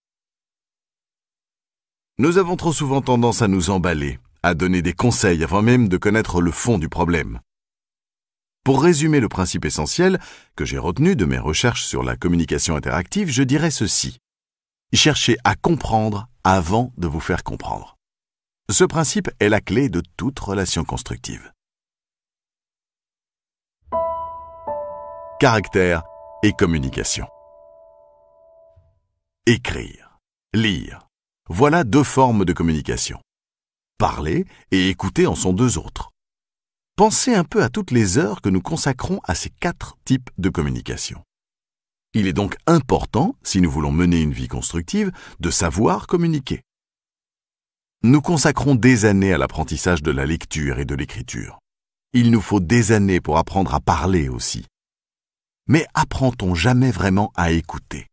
Nous avons trop souvent tendance à nous emballer, à donner des conseils avant même de connaître le fond du problème. Pour résumer le principe essentiel que j'ai retenu de mes recherches sur la communication interactive, je dirais ceci. Cherchez à comprendre avant de vous faire comprendre. Ce principe est la clé de toute relation constructive. Caractère et communication. Écrire, lire, voilà deux formes de communication. Parler et écouter en sont deux autres. Pensez un peu à toutes les heures que nous consacrons à ces quatre types de communication. Il est donc important, si nous voulons mener une vie constructive, de savoir communiquer. Nous consacrons des années à l'apprentissage de la lecture et de l'écriture. Il nous faut des années pour apprendre à parler aussi. Mais apprend-on jamais vraiment à écouter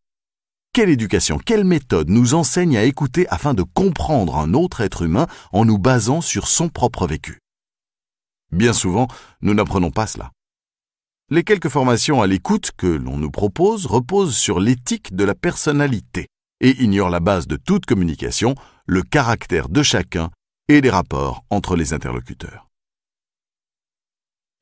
Quelle éducation, quelle méthode nous enseigne à écouter afin de comprendre un autre être humain en nous basant sur son propre vécu Bien souvent, nous n'apprenons pas cela. Les quelques formations à l'écoute que l'on nous propose reposent sur l'éthique de la personnalité et ignorent la base de toute communication, le caractère de chacun et les rapports entre les interlocuteurs.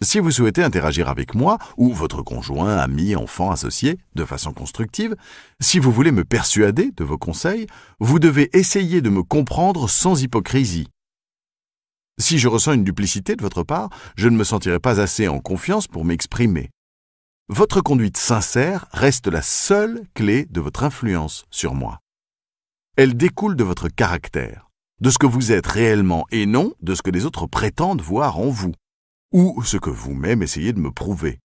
Si vous souhaitez interagir avec moi ou votre conjoint, ami, enfant, associé, de façon constructive, si vous voulez me persuader de vos conseils, vous devez essayer de me comprendre sans hypocrisie. Si je ressens une duplicité de votre part, je ne me sentirai pas assez en confiance pour m'exprimer. Votre conduite sincère reste la seule clé de votre influence sur moi. Elle découle de votre caractère, de ce que vous êtes réellement et non de ce que les autres prétendent voir en vous ou ce que vous-même essayez de me prouver.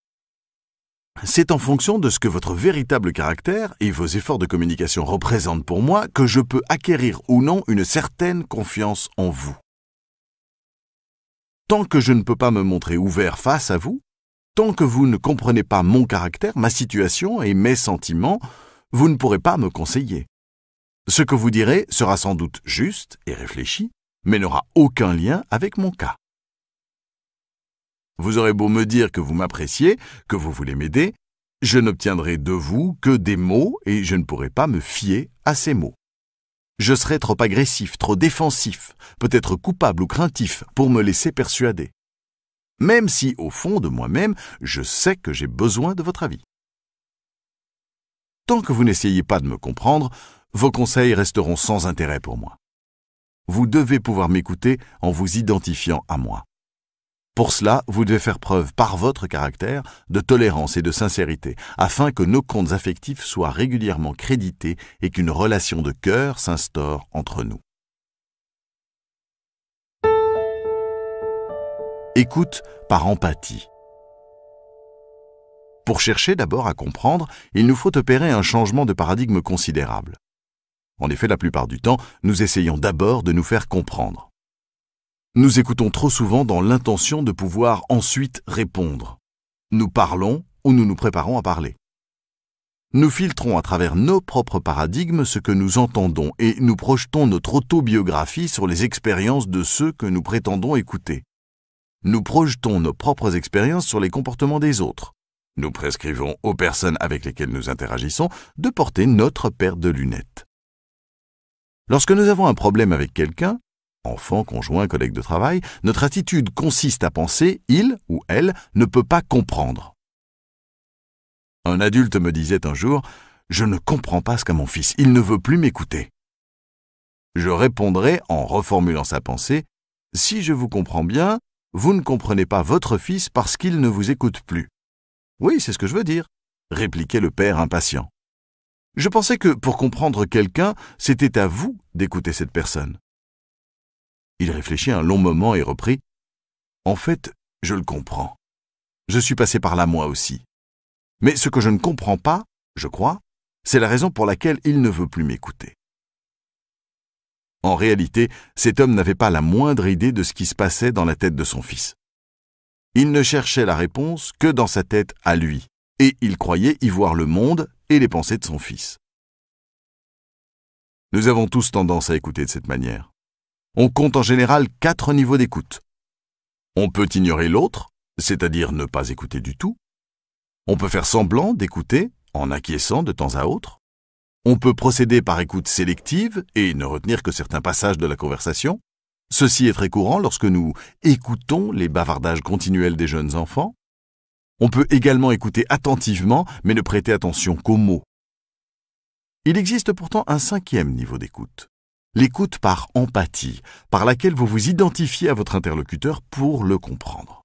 C'est en fonction de ce que votre véritable caractère et vos efforts de communication représentent pour moi que je peux acquérir ou non une certaine confiance en vous. Tant que je ne peux pas me montrer ouvert face à vous, tant que vous ne comprenez pas mon caractère, ma situation et mes sentiments, vous ne pourrez pas me conseiller. Ce que vous direz sera sans doute juste et réfléchi, mais n'aura aucun lien avec mon cas. Vous aurez beau me dire que vous m'appréciez, que vous voulez m'aider, je n'obtiendrai de vous que des mots et je ne pourrai pas me fier à ces mots. Je serai trop agressif, trop défensif, peut-être coupable ou craintif pour me laisser persuader. Même si, au fond de moi-même, je sais que j'ai besoin de votre avis. Tant que vous n'essayez pas de me comprendre, vos conseils resteront sans intérêt pour moi. Vous devez pouvoir m'écouter en vous identifiant à moi. Pour cela, vous devez faire preuve par votre caractère de tolérance et de sincérité, afin que nos comptes affectifs soient régulièrement crédités et qu'une relation de cœur s'instaure entre nous. Écoute par empathie. Pour chercher d'abord à comprendre, il nous faut opérer un changement de paradigme considérable. En effet, la plupart du temps, nous essayons d'abord de nous faire comprendre. Nous écoutons trop souvent dans l'intention de pouvoir ensuite répondre. Nous parlons ou nous nous préparons à parler. Nous filtrons à travers nos propres paradigmes ce que nous entendons et nous projetons notre autobiographie sur les expériences de ceux que nous prétendons écouter. Nous projetons nos propres expériences sur les comportements des autres. Nous prescrivons aux personnes avec lesquelles nous interagissons de porter notre paire de lunettes. Lorsque nous avons un problème avec quelqu'un, enfant, conjoint, collègue de travail, notre attitude consiste à penser il ou elle ne peut pas comprendre. Un adulte me disait un jour Je ne comprends pas ce qu'a mon fils, il ne veut plus m'écouter. Je répondrai en reformulant sa pensée Si je vous comprends bien, vous ne comprenez pas votre fils parce qu'il ne vous écoute plus. Oui, c'est ce que je veux dire, répliquait le père impatient. Je pensais que pour comprendre quelqu'un, c'était à vous d'écouter cette personne. Il réfléchit un long moment et reprit. En fait, je le comprends. Je suis passé par là moi aussi. Mais ce que je ne comprends pas, je crois, c'est la raison pour laquelle il ne veut plus m'écouter. En réalité, cet homme n'avait pas la moindre idée de ce qui se passait dans la tête de son fils. Il ne cherchait la réponse que dans sa tête à lui, et il croyait y voir le monde et les pensées de son fils. Nous avons tous tendance à écouter de cette manière on compte en général quatre niveaux d'écoute. On peut ignorer l'autre, c'est-à-dire ne pas écouter du tout. On peut faire semblant d'écouter en acquiesçant de temps à autre. On peut procéder par écoute sélective et ne retenir que certains passages de la conversation. Ceci est très courant lorsque nous écoutons les bavardages continuels des jeunes enfants. On peut également écouter attentivement, mais ne prêter attention qu'aux mots. Il existe pourtant un cinquième niveau d'écoute, l'écoute par empathie, par laquelle vous vous identifiez à votre interlocuteur pour le comprendre.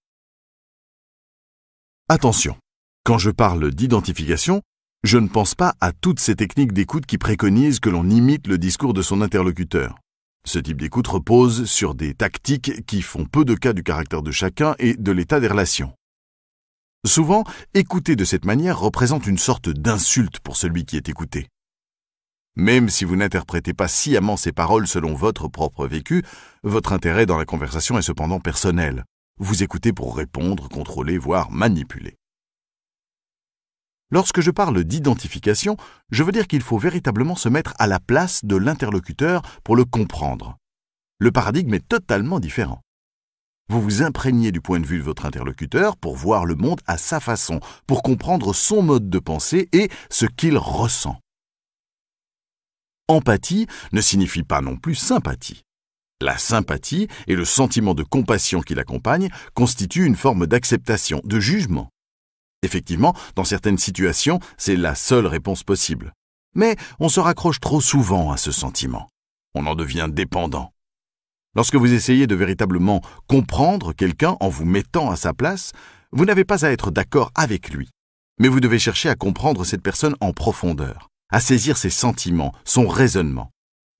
Attention, quand je parle d'identification, je ne pense pas à toutes ces techniques d'écoute qui préconisent que l'on imite le discours de son interlocuteur. Ce type d'écoute repose sur des tactiques qui font peu de cas du caractère de chacun et de l'état des relations. Souvent, écouter de cette manière représente une sorte d'insulte pour celui qui est écouté. Même si vous n'interprétez pas sciemment ces paroles selon votre propre vécu, votre intérêt dans la conversation est cependant personnel. Vous écoutez pour répondre, contrôler, voire manipuler. Lorsque je parle d'identification, je veux dire qu'il faut véritablement se mettre à la place de l'interlocuteur pour le comprendre. Le paradigme est totalement différent. Vous vous imprégnez du point de vue de votre interlocuteur pour voir le monde à sa façon, pour comprendre son mode de pensée et ce qu'il ressent. Empathie ne signifie pas non plus sympathie. La sympathie et le sentiment de compassion qui l'accompagne constituent une forme d'acceptation, de jugement. Effectivement, dans certaines situations, c'est la seule réponse possible. Mais on se raccroche trop souvent à ce sentiment. On en devient dépendant. Lorsque vous essayez de véritablement comprendre quelqu'un en vous mettant à sa place, vous n'avez pas à être d'accord avec lui, mais vous devez chercher à comprendre cette personne en profondeur à saisir ses sentiments, son raisonnement.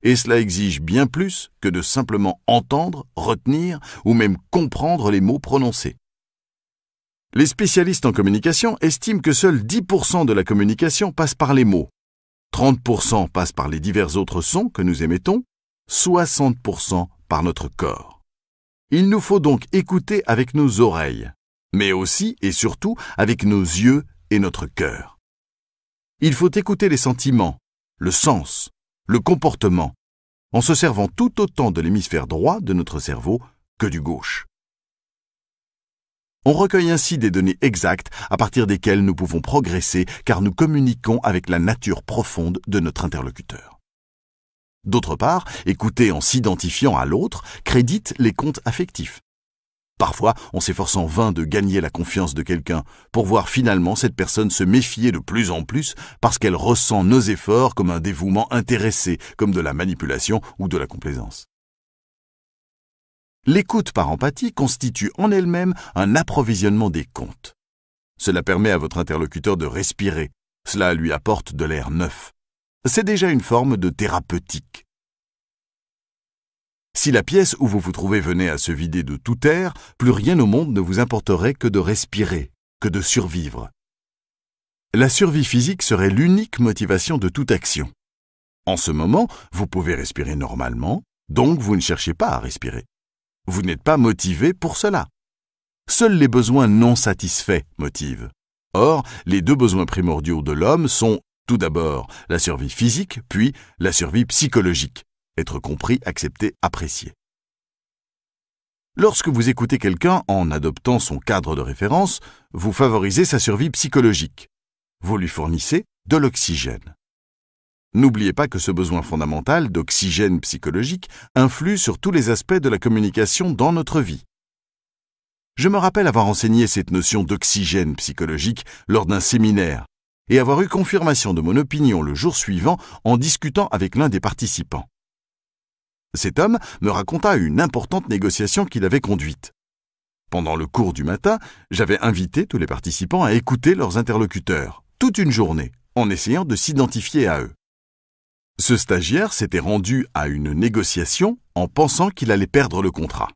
Et cela exige bien plus que de simplement entendre, retenir ou même comprendre les mots prononcés. Les spécialistes en communication estiment que seuls 10% de la communication passe par les mots, 30% passe par les divers autres sons que nous émettons, 60% par notre corps. Il nous faut donc écouter avec nos oreilles, mais aussi et surtout avec nos yeux et notre cœur. Il faut écouter les sentiments, le sens, le comportement, en se servant tout autant de l'hémisphère droit de notre cerveau que du gauche. On recueille ainsi des données exactes à partir desquelles nous pouvons progresser car nous communiquons avec la nature profonde de notre interlocuteur. D'autre part, écouter en s'identifiant à l'autre crédite les comptes affectifs. Parfois, on s'efforce en vain de gagner la confiance de quelqu'un, pour voir finalement cette personne se méfier de plus en plus parce qu'elle ressent nos efforts comme un dévouement intéressé, comme de la manipulation ou de la complaisance. L'écoute par empathie constitue en elle-même un approvisionnement des comptes. Cela permet à votre interlocuteur de respirer, cela lui apporte de l'air neuf. C'est déjà une forme de thérapeutique. Si la pièce où vous vous trouvez venait à se vider de tout air, plus rien au monde ne vous importerait que de respirer, que de survivre. La survie physique serait l'unique motivation de toute action. En ce moment, vous pouvez respirer normalement, donc vous ne cherchez pas à respirer. Vous n'êtes pas motivé pour cela. Seuls les besoins non satisfaits motivent. Or, les deux besoins primordiaux de l'homme sont tout d'abord la survie physique, puis la survie psychologique être compris, accepté, apprécié. Lorsque vous écoutez quelqu'un en adoptant son cadre de référence, vous favorisez sa survie psychologique. Vous lui fournissez de l'oxygène. N'oubliez pas que ce besoin fondamental d'oxygène psychologique influe sur tous les aspects de la communication dans notre vie. Je me rappelle avoir enseigné cette notion d'oxygène psychologique lors d'un séminaire et avoir eu confirmation de mon opinion le jour suivant en discutant avec l'un des participants. Cet homme me raconta une importante négociation qu'il avait conduite. Pendant le cours du matin, j'avais invité tous les participants à écouter leurs interlocuteurs, toute une journée, en essayant de s'identifier à eux. Ce stagiaire s'était rendu à une négociation en pensant qu'il allait perdre le contrat.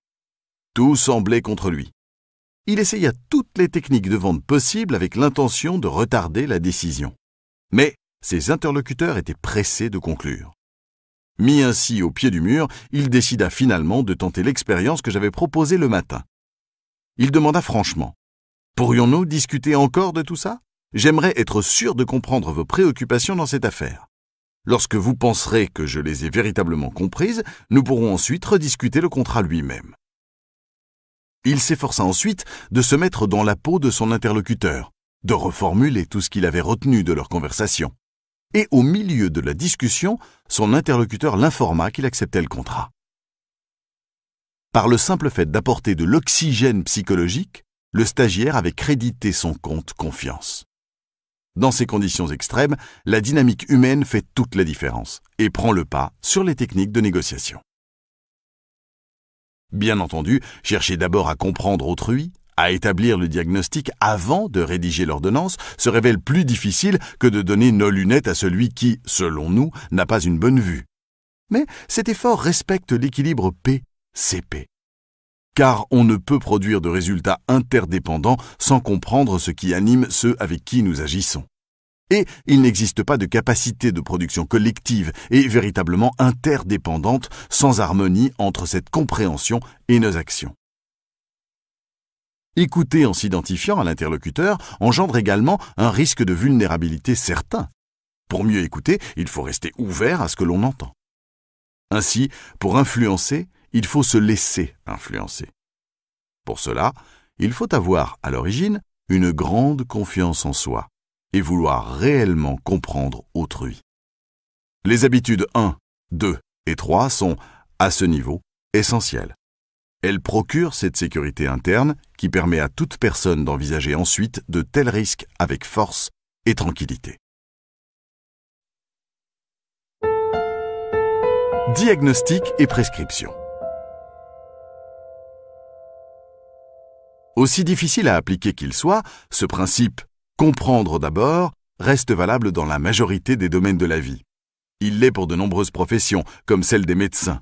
Tout semblait contre lui. Il essaya toutes les techniques de vente possibles avec l'intention de retarder la décision. Mais ses interlocuteurs étaient pressés de conclure. Mis ainsi au pied du mur, il décida finalement de tenter l'expérience que j'avais proposée le matin. Il demanda franchement Pourrions-nous discuter encore de tout ça J'aimerais être sûr de comprendre vos préoccupations dans cette affaire. Lorsque vous penserez que je les ai véritablement comprises, nous pourrons ensuite rediscuter le contrat lui-même. Il s'efforça ensuite de se mettre dans la peau de son interlocuteur, de reformuler tout ce qu'il avait retenu de leur conversation et au milieu de la discussion, son interlocuteur l'informa qu'il acceptait le contrat. Par le simple fait d'apporter de l'oxygène psychologique, le stagiaire avait crédité son compte confiance. Dans ces conditions extrêmes, la dynamique humaine fait toute la différence et prend le pas sur les techniques de négociation. Bien entendu, chercher d'abord à comprendre autrui, à établir le diagnostic avant de rédiger l'ordonnance se révèle plus difficile que de donner nos lunettes à celui qui, selon nous, n'a pas une bonne vue. Mais cet effort respecte l'équilibre p Car on ne peut produire de résultats interdépendants sans comprendre ce qui anime ceux avec qui nous agissons. Et il n'existe pas de capacité de production collective et véritablement interdépendante sans harmonie entre cette compréhension et nos actions. Écouter en s'identifiant à l'interlocuteur engendre également un risque de vulnérabilité certain. Pour mieux écouter, il faut rester ouvert à ce que l'on entend. Ainsi, pour influencer, il faut se laisser influencer. Pour cela, il faut avoir, à l'origine, une grande confiance en soi et vouloir réellement comprendre autrui. Les habitudes 1, 2 et 3 sont, à ce niveau, essentielles. Elle procure cette sécurité interne qui permet à toute personne d'envisager ensuite de tels risques avec force et tranquillité. Diagnostic et prescription. Aussi difficile à appliquer qu'il soit, ce principe comprendre d'abord reste valable dans la majorité des domaines de la vie. Il l'est pour de nombreuses professions, comme celle des médecins.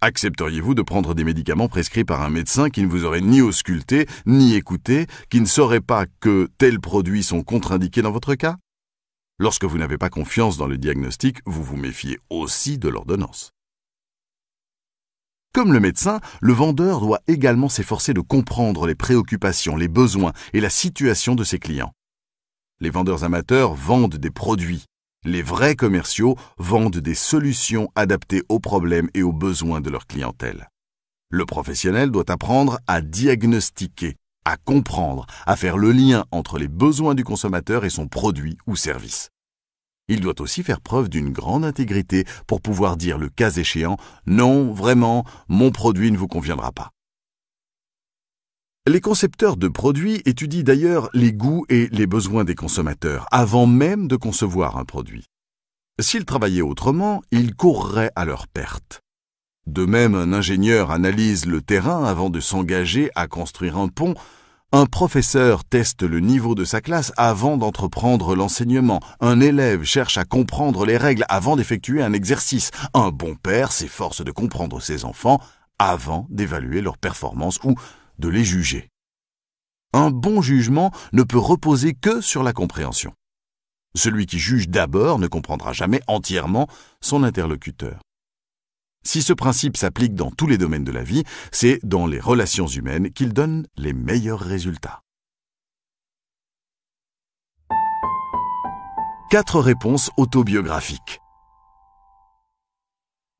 Accepteriez-vous de prendre des médicaments prescrits par un médecin qui ne vous aurait ni ausculté, ni écouté, qui ne saurait pas que tels produits sont contre-indiqués dans votre cas Lorsque vous n'avez pas confiance dans le diagnostic, vous vous méfiez aussi de l'ordonnance. Comme le médecin, le vendeur doit également s'efforcer de comprendre les préoccupations, les besoins et la situation de ses clients. Les vendeurs amateurs vendent des produits, les vrais commerciaux vendent des solutions adaptées aux problèmes et aux besoins de leur clientèle. Le professionnel doit apprendre à diagnostiquer, à comprendre, à faire le lien entre les besoins du consommateur et son produit ou service. Il doit aussi faire preuve d'une grande intégrité pour pouvoir dire le cas échéant ⁇ Non, vraiment, mon produit ne vous conviendra pas ⁇ les concepteurs de produits étudient d'ailleurs les goûts et les besoins des consommateurs avant même de concevoir un produit. S'ils travaillaient autrement, ils courraient à leur perte. De même, un ingénieur analyse le terrain avant de s'engager à construire un pont, un professeur teste le niveau de sa classe avant d'entreprendre l'enseignement, un élève cherche à comprendre les règles avant d'effectuer un exercice, un bon père s'efforce de comprendre ses enfants avant d'évaluer leur performance ou de les juger. Un bon jugement ne peut reposer que sur la compréhension. Celui qui juge d'abord ne comprendra jamais entièrement son interlocuteur. Si ce principe s'applique dans tous les domaines de la vie, c'est dans les relations humaines qu'il donne les meilleurs résultats. Quatre réponses autobiographiques.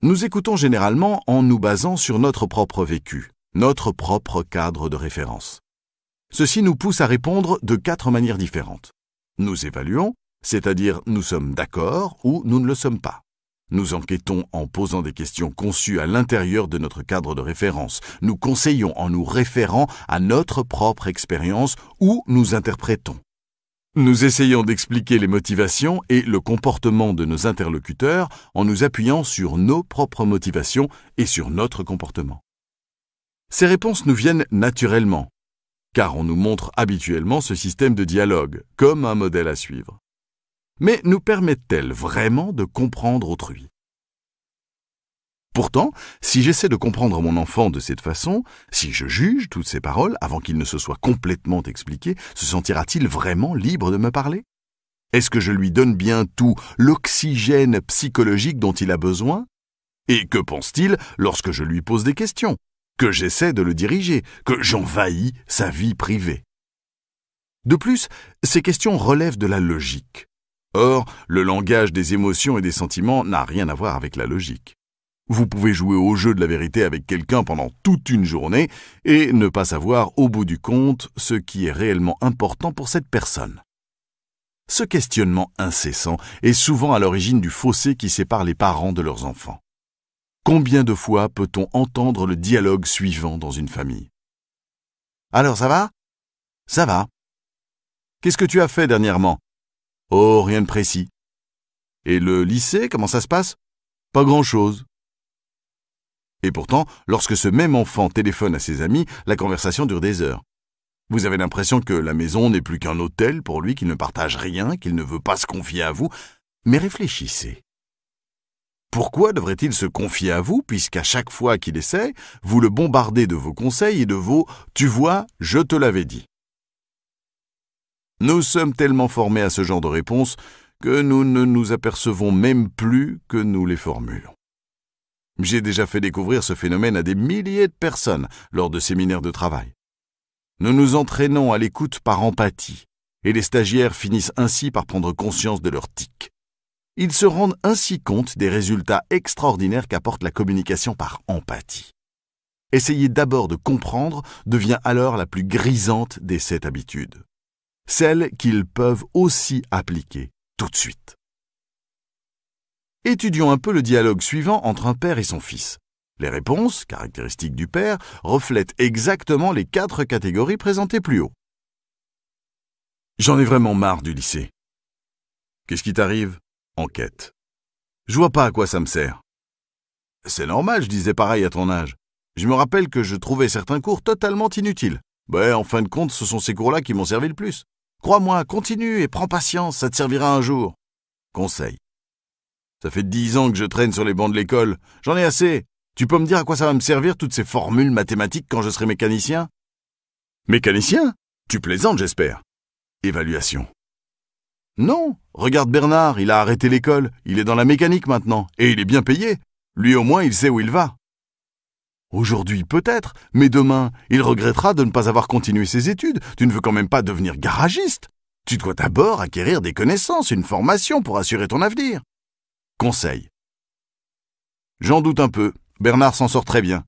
Nous écoutons généralement en nous basant sur notre propre vécu notre propre cadre de référence. Ceci nous pousse à répondre de quatre manières différentes. Nous évaluons, c'est-à-dire nous sommes d'accord ou nous ne le sommes pas. Nous enquêtons en posant des questions conçues à l'intérieur de notre cadre de référence. Nous conseillons en nous référant à notre propre expérience ou nous interprétons. Nous essayons d'expliquer les motivations et le comportement de nos interlocuteurs en nous appuyant sur nos propres motivations et sur notre comportement. Ces réponses nous viennent naturellement, car on nous montre habituellement ce système de dialogue comme un modèle à suivre. Mais nous permettent-elles vraiment de comprendre autrui Pourtant, si j'essaie de comprendre mon enfant de cette façon, si je juge toutes ses paroles avant qu'il ne se soit complètement expliqué, se sentira-t-il vraiment libre de me parler Est-ce que je lui donne bien tout l'oxygène psychologique dont il a besoin Et que pense-t-il lorsque je lui pose des questions que j'essaie de le diriger, que j'envahis sa vie privée. De plus, ces questions relèvent de la logique. Or, le langage des émotions et des sentiments n'a rien à voir avec la logique. Vous pouvez jouer au jeu de la vérité avec quelqu'un pendant toute une journée et ne pas savoir au bout du compte ce qui est réellement important pour cette personne. Ce questionnement incessant est souvent à l'origine du fossé qui sépare les parents de leurs enfants. Combien de fois peut-on entendre le dialogue suivant dans une famille Alors ça va Ça va. Qu'est-ce que tu as fait dernièrement Oh, rien de précis. Et le lycée, comment ça se passe Pas grand-chose. Et pourtant, lorsque ce même enfant téléphone à ses amis, la conversation dure des heures. Vous avez l'impression que la maison n'est plus qu'un hôtel pour lui, qu'il ne partage rien, qu'il ne veut pas se confier à vous, mais réfléchissez. Pourquoi devrait-il se confier à vous, puisqu'à chaque fois qu'il essaie, vous le bombardez de vos conseils et de vos ⁇ Tu vois, je te l'avais dit ⁇ Nous sommes tellement formés à ce genre de réponses que nous ne nous apercevons même plus que nous les formulons. J'ai déjà fait découvrir ce phénomène à des milliers de personnes lors de séminaires de travail. Nous nous entraînons à l'écoute par empathie, et les stagiaires finissent ainsi par prendre conscience de leur tic. Ils se rendent ainsi compte des résultats extraordinaires qu'apporte la communication par empathie. Essayer d'abord de comprendre devient alors la plus grisante des sept habitudes, celle qu'ils peuvent aussi appliquer tout de suite. Étudions un peu le dialogue suivant entre un père et son fils. Les réponses, caractéristiques du père, reflètent exactement les quatre catégories présentées plus haut. J'en ai vraiment marre du lycée. Qu'est-ce qui t'arrive Enquête. Je vois pas à quoi ça me sert. C'est normal, je disais pareil à ton âge. Je me rappelle que je trouvais certains cours totalement inutiles. Ben, en fin de compte, ce sont ces cours-là qui m'ont servi le plus. Crois-moi, continue et prends patience, ça te servira un jour. Conseil. Ça fait dix ans que je traîne sur les bancs de l'école. J'en ai assez. Tu peux me dire à quoi ça va me servir toutes ces formules mathématiques quand je serai mécanicien Mécanicien Tu plaisantes, j'espère. Évaluation. Non, regarde Bernard, il a arrêté l'école, il est dans la mécanique maintenant, et il est bien payé. Lui au moins, il sait où il va. Aujourd'hui peut-être, mais demain, il regrettera de ne pas avoir continué ses études. Tu ne veux quand même pas devenir garagiste. Tu dois d'abord acquérir des connaissances, une formation pour assurer ton avenir. Conseil. J'en doute un peu. Bernard s'en sort très bien.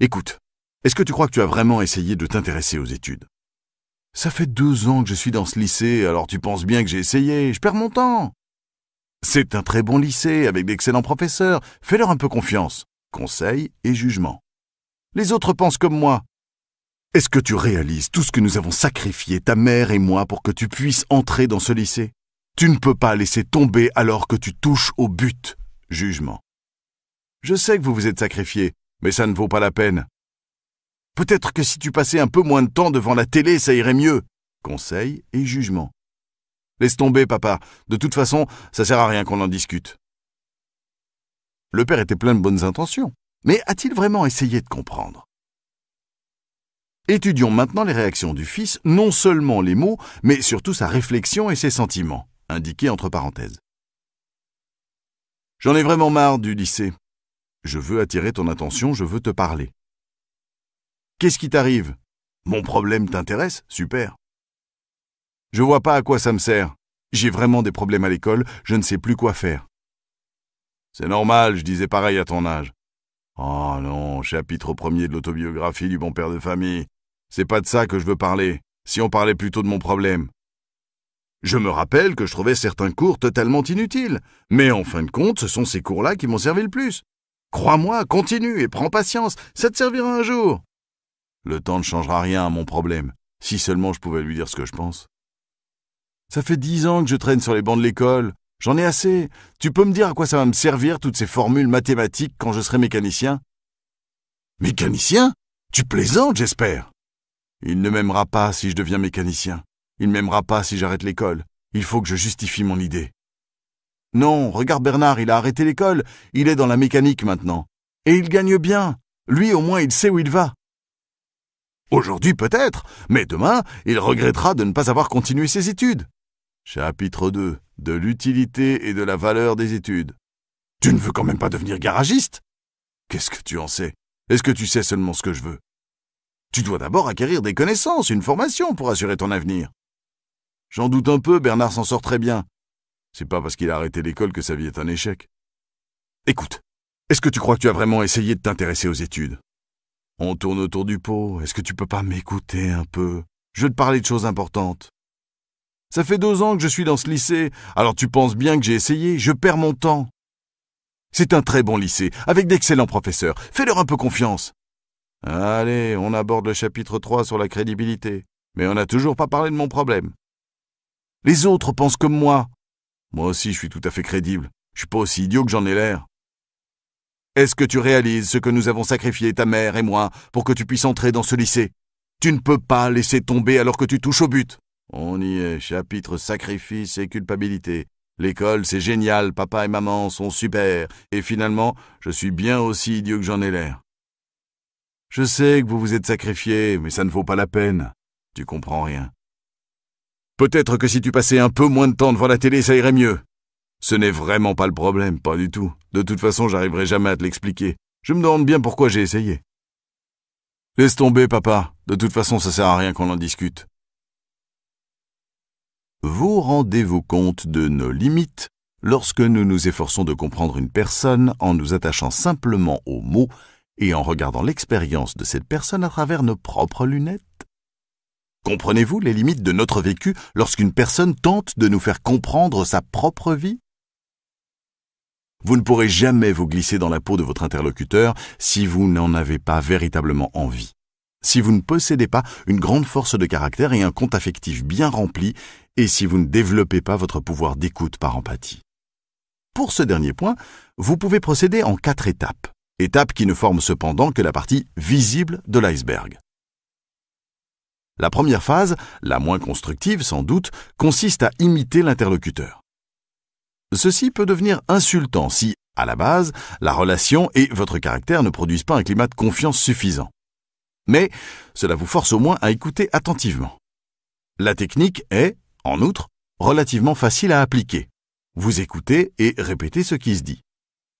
Écoute, est-ce que tu crois que tu as vraiment essayé de t'intéresser aux études ça fait deux ans que je suis dans ce lycée, alors tu penses bien que j'ai essayé, je perds mon temps. C'est un très bon lycée, avec d'excellents professeurs, fais-leur un peu confiance. Conseil et jugement. Les autres pensent comme moi. Est-ce que tu réalises tout ce que nous avons sacrifié, ta mère et moi, pour que tu puisses entrer dans ce lycée Tu ne peux pas laisser tomber alors que tu touches au but. Jugement. Je sais que vous vous êtes sacrifié, mais ça ne vaut pas la peine. Peut-être que si tu passais un peu moins de temps devant la télé, ça irait mieux. Conseil et jugement. Laisse tomber, papa. De toute façon, ça sert à rien qu'on en discute. Le père était plein de bonnes intentions, mais a-t-il vraiment essayé de comprendre Étudions maintenant les réactions du fils, non seulement les mots, mais surtout sa réflexion et ses sentiments, indiqués entre parenthèses. J'en ai vraiment marre du lycée. Je veux attirer ton attention, je veux te parler. Qu'est-ce qui t'arrive Mon problème t'intéresse Super. Je vois pas à quoi ça me sert. J'ai vraiment des problèmes à l'école, je ne sais plus quoi faire. C'est normal, je disais pareil à ton âge. Oh non, chapitre premier de l'autobiographie du bon père de famille. C'est pas de ça que je veux parler, si on parlait plutôt de mon problème. Je me rappelle que je trouvais certains cours totalement inutiles, mais en fin de compte, ce sont ces cours-là qui m'ont servi le plus. Crois-moi, continue et prends patience, ça te servira un jour. Le temps ne changera rien à mon problème, si seulement je pouvais lui dire ce que je pense. Ça fait dix ans que je traîne sur les bancs de l'école. J'en ai assez. Tu peux me dire à quoi ça va me servir toutes ces formules mathématiques quand je serai mécanicien Mécanicien Tu plaisantes, j'espère. Il ne m'aimera pas si je deviens mécanicien. Il ne m'aimera pas si j'arrête l'école. Il faut que je justifie mon idée. Non, regarde Bernard, il a arrêté l'école. Il est dans la mécanique maintenant. Et il gagne bien. Lui, au moins, il sait où il va. Aujourd'hui peut-être, mais demain, il regrettera de ne pas avoir continué ses études. Chapitre 2 De l'utilité et de la valeur des études. Tu ne veux quand même pas devenir garagiste Qu'est-ce que tu en sais Est-ce que tu sais seulement ce que je veux Tu dois d'abord acquérir des connaissances, une formation pour assurer ton avenir. J'en doute un peu, Bernard s'en sort très bien. C'est pas parce qu'il a arrêté l'école que sa vie est un échec. Écoute, est-ce que tu crois que tu as vraiment essayé de t'intéresser aux études on tourne autour du pot, est-ce que tu peux pas m'écouter un peu Je veux te parler de choses importantes. Ça fait deux ans que je suis dans ce lycée, alors tu penses bien que j'ai essayé, je perds mon temps. C'est un très bon lycée, avec d'excellents professeurs, fais-leur un peu confiance. Allez, on aborde le chapitre 3 sur la crédibilité, mais on n'a toujours pas parlé de mon problème. Les autres pensent comme moi. Moi aussi, je suis tout à fait crédible, je suis pas aussi idiot que j'en ai l'air. Est-ce que tu réalises ce que nous avons sacrifié, ta mère et moi, pour que tu puisses entrer dans ce lycée Tu ne peux pas laisser tomber alors que tu touches au but. On y est, chapitre sacrifice et culpabilité. L'école, c'est génial, papa et maman sont super, et finalement, je suis bien aussi idiot que j'en ai l'air. Je sais que vous vous êtes sacrifié, mais ça ne vaut pas la peine. Tu comprends rien. Peut-être que si tu passais un peu moins de temps devant la télé, ça irait mieux. Ce n'est vraiment pas le problème, pas du tout. De toute façon, j'arriverai jamais à te l'expliquer. Je me demande bien pourquoi j'ai essayé. Laisse tomber, papa. De toute façon, ça sert à rien qu'on en discute. Vous rendez-vous compte de nos limites lorsque nous nous efforçons de comprendre une personne en nous attachant simplement aux mots et en regardant l'expérience de cette personne à travers nos propres lunettes Comprenez-vous les limites de notre vécu lorsqu'une personne tente de nous faire comprendre sa propre vie vous ne pourrez jamais vous glisser dans la peau de votre interlocuteur si vous n'en avez pas véritablement envie. Si vous ne possédez pas une grande force de caractère et un compte affectif bien rempli, et si vous ne développez pas votre pouvoir d'écoute par empathie. Pour ce dernier point, vous pouvez procéder en quatre étapes, étapes qui ne forment cependant que la partie visible de l'iceberg. La première phase, la moins constructive sans doute, consiste à imiter l'interlocuteur. Ceci peut devenir insultant si, à la base, la relation et votre caractère ne produisent pas un climat de confiance suffisant. Mais cela vous force au moins à écouter attentivement. La technique est, en outre, relativement facile à appliquer. Vous écoutez et répétez ce qui se dit.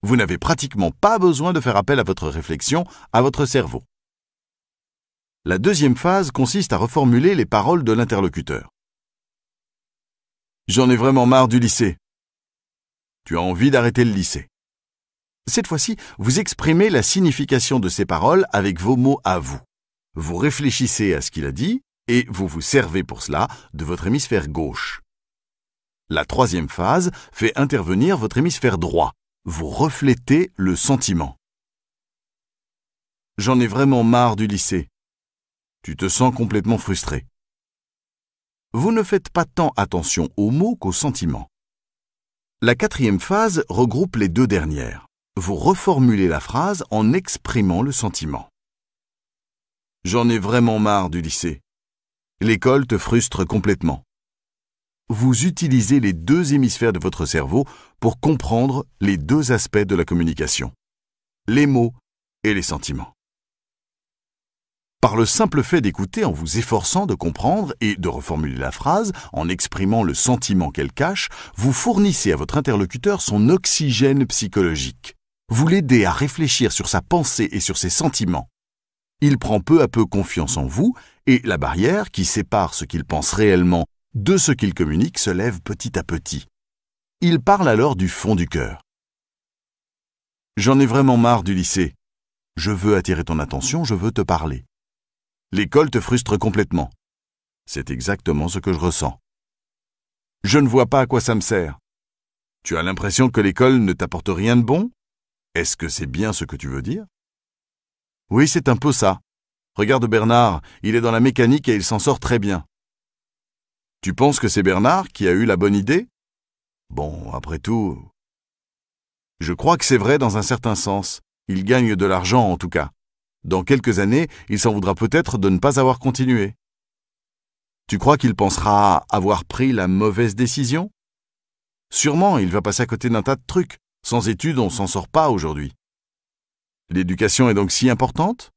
Vous n'avez pratiquement pas besoin de faire appel à votre réflexion, à votre cerveau. La deuxième phase consiste à reformuler les paroles de l'interlocuteur. J'en ai vraiment marre du lycée. Tu as envie d'arrêter le lycée. Cette fois-ci, vous exprimez la signification de ces paroles avec vos mots à vous. Vous réfléchissez à ce qu'il a dit et vous vous servez pour cela de votre hémisphère gauche. La troisième phase fait intervenir votre hémisphère droit. Vous reflétez le sentiment. J'en ai vraiment marre du lycée. Tu te sens complètement frustré. Vous ne faites pas tant attention aux mots qu'aux sentiments. La quatrième phase regroupe les deux dernières. Vous reformulez la phrase en exprimant le sentiment. J'en ai vraiment marre du lycée. L'école te frustre complètement. Vous utilisez les deux hémisphères de votre cerveau pour comprendre les deux aspects de la communication, les mots et les sentiments par le simple fait d'écouter en vous efforçant de comprendre et de reformuler la phrase, en exprimant le sentiment qu'elle cache, vous fournissez à votre interlocuteur son oxygène psychologique. Vous l'aidez à réfléchir sur sa pensée et sur ses sentiments. Il prend peu à peu confiance en vous et la barrière qui sépare ce qu'il pense réellement de ce qu'il communique se lève petit à petit. Il parle alors du fond du cœur. J'en ai vraiment marre du lycée. Je veux attirer ton attention, je veux te parler. L'école te frustre complètement. C'est exactement ce que je ressens. Je ne vois pas à quoi ça me sert. Tu as l'impression que l'école ne t'apporte rien de bon Est-ce que c'est bien ce que tu veux dire Oui, c'est un peu ça. Regarde Bernard, il est dans la mécanique et il s'en sort très bien. Tu penses que c'est Bernard qui a eu la bonne idée Bon, après tout... Je crois que c'est vrai dans un certain sens. Il gagne de l'argent en tout cas. Dans quelques années, il s'en voudra peut-être de ne pas avoir continué. Tu crois qu'il pensera avoir pris la mauvaise décision Sûrement, il va passer à côté d'un tas de trucs. Sans études, on s'en sort pas aujourd'hui. L'éducation est donc si importante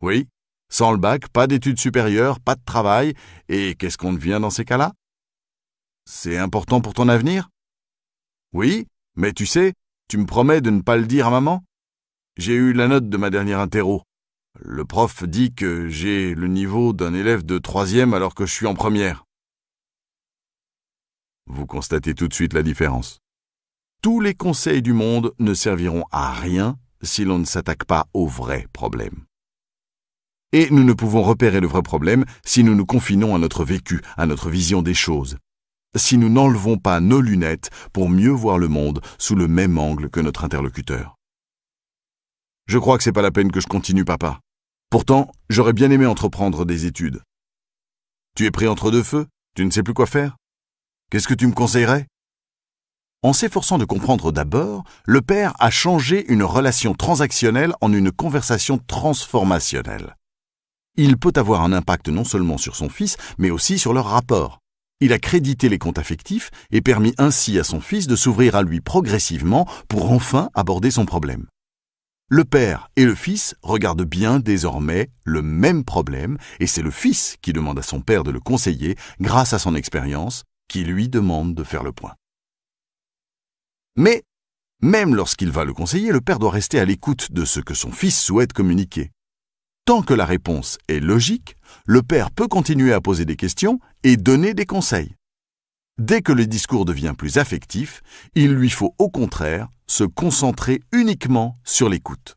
Oui. Sans le bac, pas d'études supérieures, pas de travail, et qu'est-ce qu'on devient dans ces cas-là C'est important pour ton avenir Oui, mais tu sais, tu me promets de ne pas le dire à maman j'ai eu la note de ma dernière interro. Le prof dit que j'ai le niveau d'un élève de troisième alors que je suis en première. Vous constatez tout de suite la différence. Tous les conseils du monde ne serviront à rien si l'on ne s'attaque pas au vrai problème. Et nous ne pouvons repérer le vrai problème si nous nous confinons à notre vécu, à notre vision des choses, si nous n'enlevons pas nos lunettes pour mieux voir le monde sous le même angle que notre interlocuteur. Je crois que c'est pas la peine que je continue, papa. Pourtant, j'aurais bien aimé entreprendre des études. Tu es pris entre deux feux, tu ne sais plus quoi faire. Qu'est-ce que tu me conseillerais En s'efforçant de comprendre d'abord, le père a changé une relation transactionnelle en une conversation transformationnelle. Il peut avoir un impact non seulement sur son fils, mais aussi sur leur rapport. Il a crédité les comptes affectifs et permis ainsi à son fils de s'ouvrir à lui progressivement pour enfin aborder son problème. Le père et le fils regardent bien désormais le même problème, et c'est le fils qui demande à son père de le conseiller grâce à son expérience, qui lui demande de faire le point. Mais, même lorsqu'il va le conseiller, le père doit rester à l'écoute de ce que son fils souhaite communiquer. Tant que la réponse est logique, le père peut continuer à poser des questions et donner des conseils. Dès que le discours devient plus affectif, il lui faut au contraire se concentrer uniquement sur l'écoute.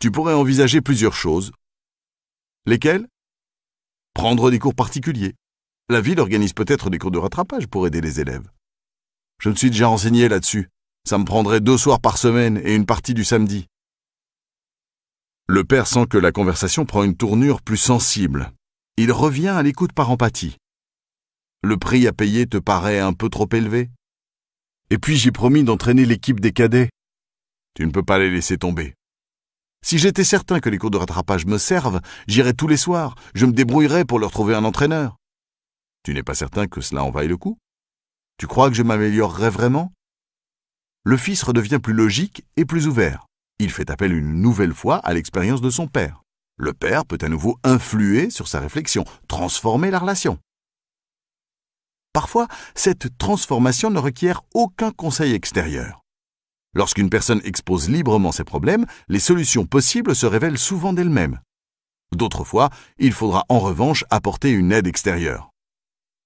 Tu pourrais envisager plusieurs choses. Lesquelles Prendre des cours particuliers. La ville organise peut-être des cours de rattrapage pour aider les élèves. Je me suis déjà renseigné là-dessus. Ça me prendrait deux soirs par semaine et une partie du samedi. Le père sent que la conversation prend une tournure plus sensible. Il revient à l'écoute par empathie. Le prix à payer te paraît un peu trop élevé Et puis j'ai promis d'entraîner l'équipe des cadets. Tu ne peux pas les laisser tomber. Si j'étais certain que les cours de rattrapage me servent, j'irais tous les soirs, je me débrouillerais pour leur trouver un entraîneur. Tu n'es pas certain que cela en vaille le coup Tu crois que je m'améliorerais vraiment Le fils redevient plus logique et plus ouvert. Il fait appel une nouvelle fois à l'expérience de son père. Le père peut à nouveau influer sur sa réflexion, transformer la relation. Parfois, cette transformation ne requiert aucun conseil extérieur. Lorsqu'une personne expose librement ses problèmes, les solutions possibles se révèlent souvent d'elles-mêmes. D'autres fois, il faudra en revanche apporter une aide extérieure.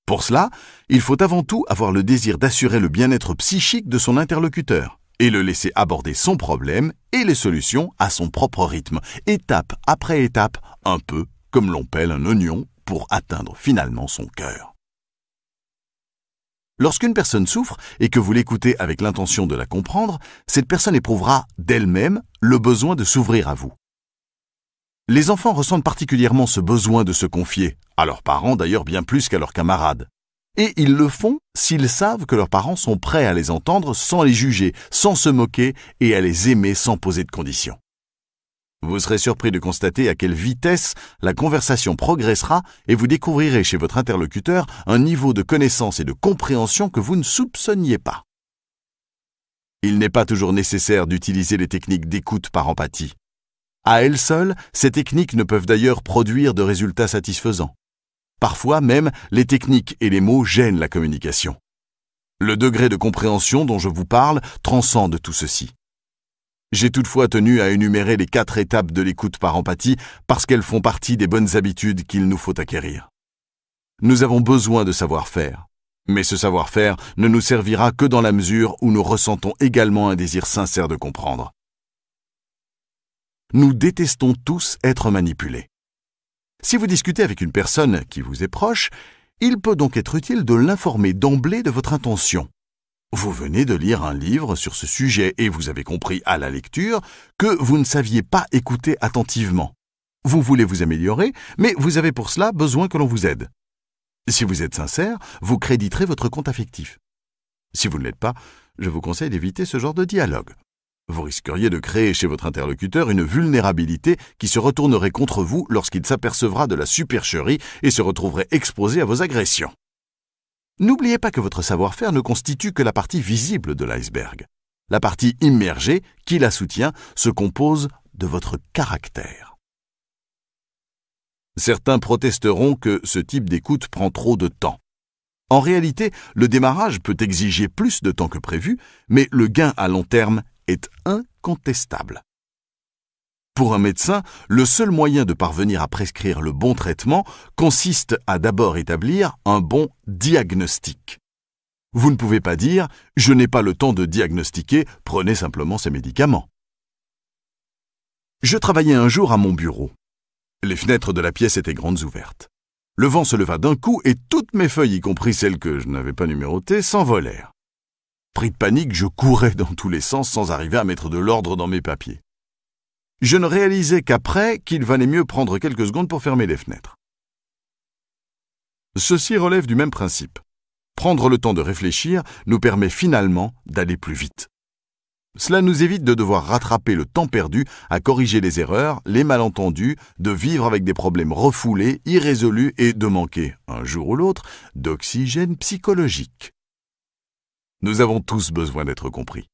Pour cela, il faut avant tout avoir le désir d'assurer le bien-être psychique de son interlocuteur et le laisser aborder son problème et les solutions à son propre rythme, étape après étape, un peu comme l'on pèle un oignon pour atteindre finalement son cœur. Lorsqu'une personne souffre et que vous l'écoutez avec l'intention de la comprendre, cette personne éprouvera d'elle-même le besoin de s'ouvrir à vous. Les enfants ressentent particulièrement ce besoin de se confier, à leurs parents d'ailleurs bien plus qu'à leurs camarades. Et ils le font s'ils savent que leurs parents sont prêts à les entendre sans les juger, sans se moquer et à les aimer sans poser de conditions. Vous serez surpris de constater à quelle vitesse la conversation progressera et vous découvrirez chez votre interlocuteur un niveau de connaissance et de compréhension que vous ne soupçonniez pas. Il n'est pas toujours nécessaire d'utiliser les techniques d'écoute par empathie. À elles seules, ces techniques ne peuvent d'ailleurs produire de résultats satisfaisants. Parfois même, les techniques et les mots gênent la communication. Le degré de compréhension dont je vous parle transcende tout ceci. J'ai toutefois tenu à énumérer les quatre étapes de l'écoute par empathie parce qu'elles font partie des bonnes habitudes qu'il nous faut acquérir. Nous avons besoin de savoir-faire, mais ce savoir-faire ne nous servira que dans la mesure où nous ressentons également un désir sincère de comprendre. Nous détestons tous être manipulés. Si vous discutez avec une personne qui vous est proche, il peut donc être utile de l'informer d'emblée de votre intention. Vous venez de lire un livre sur ce sujet et vous avez compris à la lecture que vous ne saviez pas écouter attentivement. Vous voulez vous améliorer, mais vous avez pour cela besoin que l'on vous aide. Si vous êtes sincère, vous créditerez votre compte affectif. Si vous ne l'êtes pas, je vous conseille d'éviter ce genre de dialogue. Vous risqueriez de créer chez votre interlocuteur une vulnérabilité qui se retournerait contre vous lorsqu'il s'apercevra de la supercherie et se retrouverait exposé à vos agressions. N'oubliez pas que votre savoir-faire ne constitue que la partie visible de l'iceberg. La partie immergée, qui la soutient, se compose de votre caractère. Certains protesteront que ce type d'écoute prend trop de temps. En réalité, le démarrage peut exiger plus de temps que prévu, mais le gain à long terme est incontestable. Pour un médecin, le seul moyen de parvenir à prescrire le bon traitement consiste à d'abord établir un bon diagnostic. Vous ne pouvez pas dire ⁇ Je n'ai pas le temps de diagnostiquer, prenez simplement ces médicaments ⁇ Je travaillais un jour à mon bureau. Les fenêtres de la pièce étaient grandes ouvertes. Le vent se leva d'un coup et toutes mes feuilles, y compris celles que je n'avais pas numérotées, s'envolèrent. Pris de panique, je courais dans tous les sens sans arriver à mettre de l'ordre dans mes papiers je ne réalisais qu'après qu'il valait mieux prendre quelques secondes pour fermer les fenêtres. Ceci relève du même principe. Prendre le temps de réfléchir nous permet finalement d'aller plus vite. Cela nous évite de devoir rattraper le temps perdu à corriger les erreurs, les malentendus, de vivre avec des problèmes refoulés, irrésolus et de manquer, un jour ou l'autre, d'oxygène psychologique. Nous avons tous besoin d'être compris.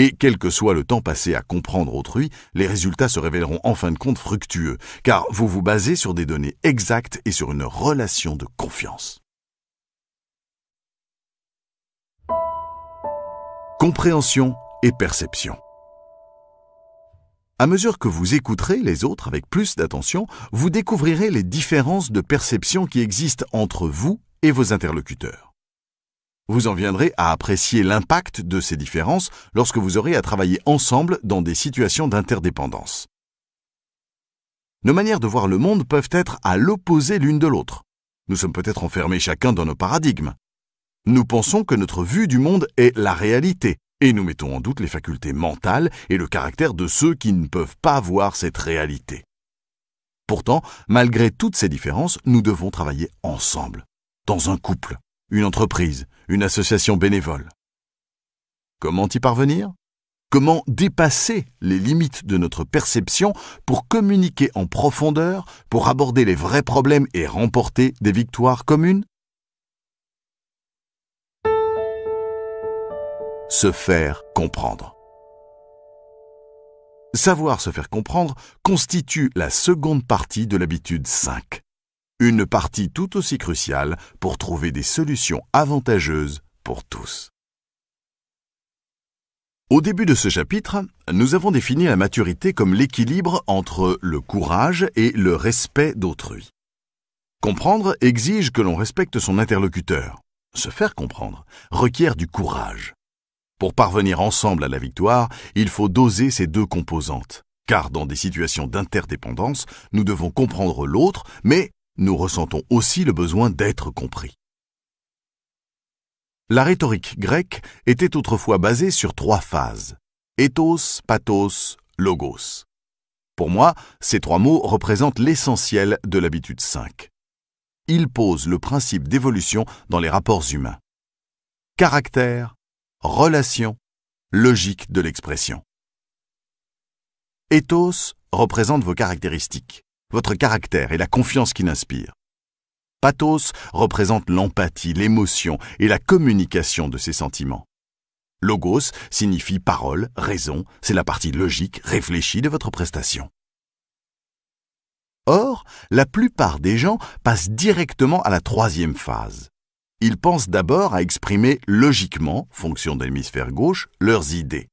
Et quel que soit le temps passé à comprendre autrui, les résultats se révéleront en fin de compte fructueux, car vous vous basez sur des données exactes et sur une relation de confiance. Compréhension et perception. À mesure que vous écouterez les autres avec plus d'attention, vous découvrirez les différences de perception qui existent entre vous et vos interlocuteurs vous en viendrez à apprécier l'impact de ces différences lorsque vous aurez à travailler ensemble dans des situations d'interdépendance. Nos manières de voir le monde peuvent être à l'opposé l'une de l'autre. Nous sommes peut-être enfermés chacun dans nos paradigmes. Nous pensons que notre vue du monde est la réalité, et nous mettons en doute les facultés mentales et le caractère de ceux qui ne peuvent pas voir cette réalité. Pourtant, malgré toutes ces différences, nous devons travailler ensemble, dans un couple une entreprise, une association bénévole. Comment y parvenir Comment dépasser les limites de notre perception pour communiquer en profondeur, pour aborder les vrais problèmes et remporter des victoires communes Se faire comprendre. Savoir se faire comprendre constitue la seconde partie de l'habitude 5 une partie tout aussi cruciale pour trouver des solutions avantageuses pour tous. Au début de ce chapitre, nous avons défini la maturité comme l'équilibre entre le courage et le respect d'autrui. Comprendre exige que l'on respecte son interlocuteur. Se faire comprendre requiert du courage. Pour parvenir ensemble à la victoire, il faut doser ces deux composantes, car dans des situations d'interdépendance, nous devons comprendre l'autre, mais nous ressentons aussi le besoin d'être compris. La rhétorique grecque était autrefois basée sur trois phases. éthos, pathos, logos. Pour moi, ces trois mots représentent l'essentiel de l'habitude 5. Ils posent le principe d'évolution dans les rapports humains. Caractère, relation, logique de l'expression. Ethos représente vos caractéristiques votre caractère et la confiance qu'il inspire. Pathos représente l'empathie, l'émotion et la communication de ses sentiments. Logos signifie parole, raison, c'est la partie logique, réfléchie de votre prestation. Or, la plupart des gens passent directement à la troisième phase. Ils pensent d'abord à exprimer logiquement, fonction de l'hémisphère gauche, leurs idées.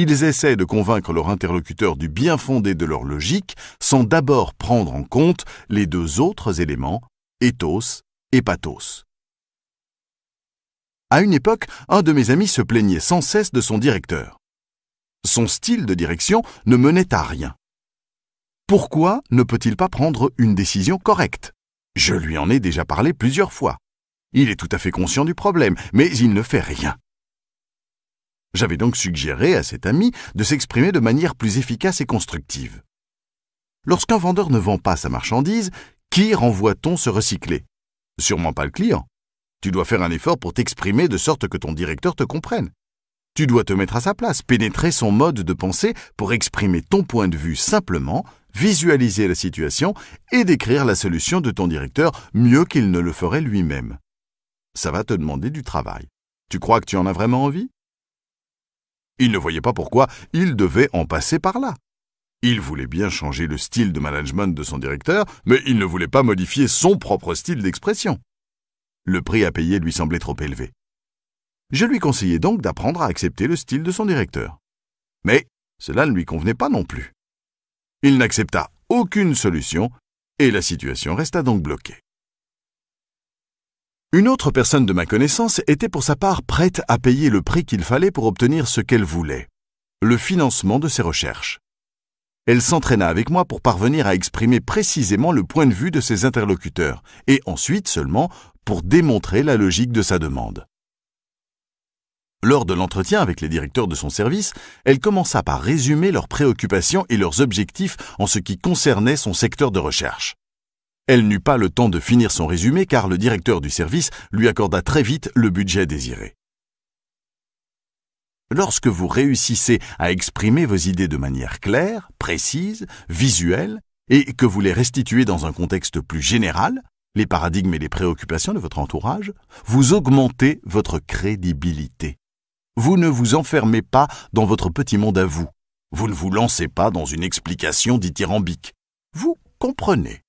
Ils essaient de convaincre leur interlocuteur du bien fondé de leur logique sans d'abord prendre en compte les deux autres éléments, éthos et pathos. À une époque, un de mes amis se plaignait sans cesse de son directeur. Son style de direction ne menait à rien. Pourquoi ne peut-il pas prendre une décision correcte Je lui en ai déjà parlé plusieurs fois. Il est tout à fait conscient du problème, mais il ne fait rien. J'avais donc suggéré à cet ami de s'exprimer de manière plus efficace et constructive. Lorsqu'un vendeur ne vend pas sa marchandise, qui renvoie-t-on se recycler Sûrement pas le client. Tu dois faire un effort pour t'exprimer de sorte que ton directeur te comprenne. Tu dois te mettre à sa place, pénétrer son mode de pensée pour exprimer ton point de vue simplement, visualiser la situation et décrire la solution de ton directeur mieux qu'il ne le ferait lui-même. Ça va te demander du travail. Tu crois que tu en as vraiment envie il ne voyait pas pourquoi il devait en passer par là. Il voulait bien changer le style de management de son directeur, mais il ne voulait pas modifier son propre style d'expression. Le prix à payer lui semblait trop élevé. Je lui conseillais donc d'apprendre à accepter le style de son directeur. Mais cela ne lui convenait pas non plus. Il n'accepta aucune solution et la situation resta donc bloquée. Une autre personne de ma connaissance était pour sa part prête à payer le prix qu'il fallait pour obtenir ce qu'elle voulait, le financement de ses recherches. Elle s'entraîna avec moi pour parvenir à exprimer précisément le point de vue de ses interlocuteurs, et ensuite seulement pour démontrer la logique de sa demande. Lors de l'entretien avec les directeurs de son service, elle commença par résumer leurs préoccupations et leurs objectifs en ce qui concernait son secteur de recherche. Elle n'eut pas le temps de finir son résumé car le directeur du service lui accorda très vite le budget désiré. Lorsque vous réussissez à exprimer vos idées de manière claire, précise, visuelle, et que vous les restituez dans un contexte plus général, les paradigmes et les préoccupations de votre entourage, vous augmentez votre crédibilité. Vous ne vous enfermez pas dans votre petit monde à vous. Vous ne vous lancez pas dans une explication dithyrambique. Vous comprenez.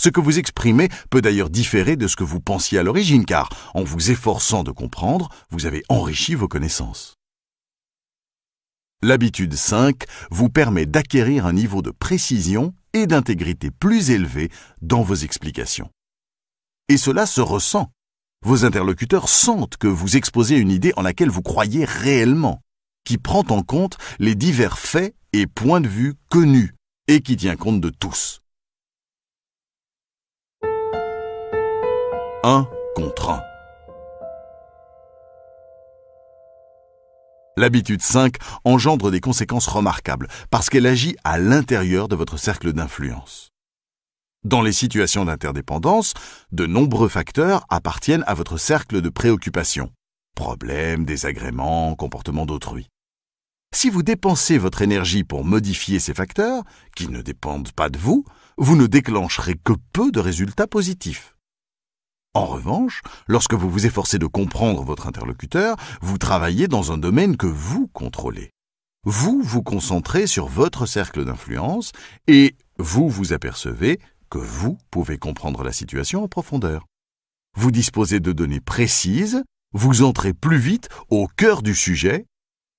Ce que vous exprimez peut d'ailleurs différer de ce que vous pensiez à l'origine, car en vous efforçant de comprendre, vous avez enrichi vos connaissances. L'habitude 5 vous permet d'acquérir un niveau de précision et d'intégrité plus élevé dans vos explications. Et cela se ressent. Vos interlocuteurs sentent que vous exposez une idée en laquelle vous croyez réellement, qui prend en compte les divers faits et points de vue connus, et qui tient compte de tous. Un contre L'habitude 5 engendre des conséquences remarquables parce qu'elle agit à l'intérieur de votre cercle d'influence. Dans les situations d'interdépendance, de nombreux facteurs appartiennent à votre cercle de préoccupation. Problèmes, désagréments, comportements d'autrui. Si vous dépensez votre énergie pour modifier ces facteurs, qui ne dépendent pas de vous, vous ne déclencherez que peu de résultats positifs. En revanche, lorsque vous vous efforcez de comprendre votre interlocuteur, vous travaillez dans un domaine que vous contrôlez. Vous vous concentrez sur votre cercle d'influence et vous vous apercevez que vous pouvez comprendre la situation en profondeur. Vous disposez de données précises, vous entrez plus vite au cœur du sujet,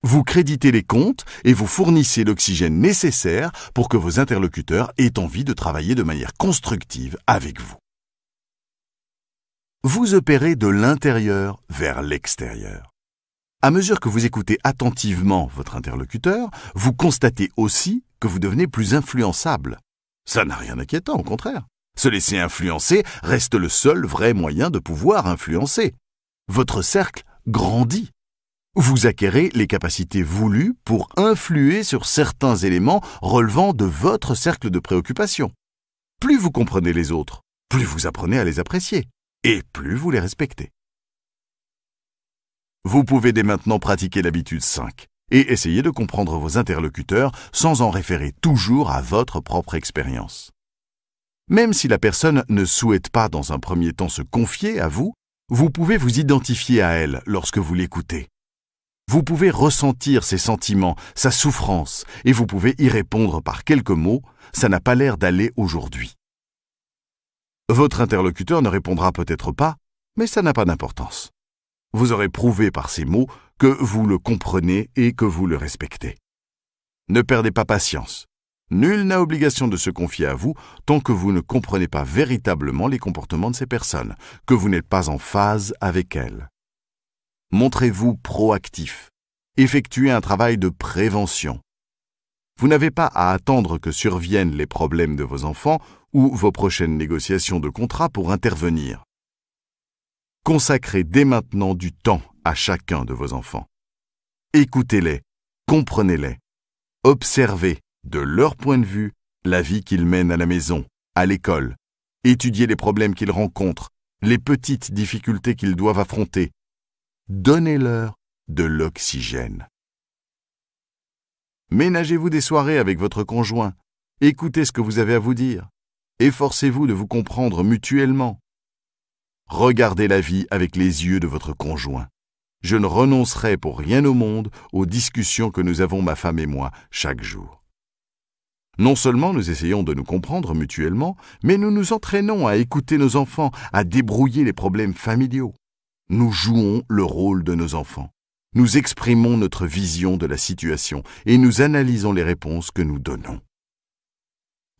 vous créditez les comptes et vous fournissez l'oxygène nécessaire pour que vos interlocuteurs aient envie de travailler de manière constructive avec vous vous opérez de l'intérieur vers l'extérieur. À mesure que vous écoutez attentivement votre interlocuteur, vous constatez aussi que vous devenez plus influençable. Ça n'a rien d'inquiétant, au contraire. Se laisser influencer reste le seul vrai moyen de pouvoir influencer. Votre cercle grandit. Vous acquérez les capacités voulues pour influer sur certains éléments relevant de votre cercle de préoccupation. Plus vous comprenez les autres, plus vous apprenez à les apprécier et plus vous les respectez. Vous pouvez dès maintenant pratiquer l'habitude 5 et essayer de comprendre vos interlocuteurs sans en référer toujours à votre propre expérience. Même si la personne ne souhaite pas dans un premier temps se confier à vous, vous pouvez vous identifier à elle lorsque vous l'écoutez. Vous pouvez ressentir ses sentiments, sa souffrance, et vous pouvez y répondre par quelques mots ⁇ ça n'a pas l'air d'aller aujourd'hui ⁇ votre interlocuteur ne répondra peut-être pas, mais ça n'a pas d'importance. Vous aurez prouvé par ces mots que vous le comprenez et que vous le respectez. Ne perdez pas patience. Nul n'a obligation de se confier à vous tant que vous ne comprenez pas véritablement les comportements de ces personnes, que vous n'êtes pas en phase avec elles. Montrez-vous proactif. Effectuez un travail de prévention. Vous n'avez pas à attendre que surviennent les problèmes de vos enfants ou vos prochaines négociations de contrat pour intervenir. Consacrez dès maintenant du temps à chacun de vos enfants. Écoutez-les, comprenez-les, observez, de leur point de vue, la vie qu'ils mènent à la maison, à l'école, étudiez les problèmes qu'ils rencontrent, les petites difficultés qu'ils doivent affronter. Donnez-leur de l'oxygène. Ménagez-vous des soirées avec votre conjoint, écoutez ce que vous avez à vous dire, efforcez-vous de vous comprendre mutuellement. Regardez la vie avec les yeux de votre conjoint. Je ne renoncerai pour rien au monde aux discussions que nous avons ma femme et moi chaque jour. Non seulement nous essayons de nous comprendre mutuellement, mais nous nous entraînons à écouter nos enfants, à débrouiller les problèmes familiaux. Nous jouons le rôle de nos enfants. Nous exprimons notre vision de la situation et nous analysons les réponses que nous donnons.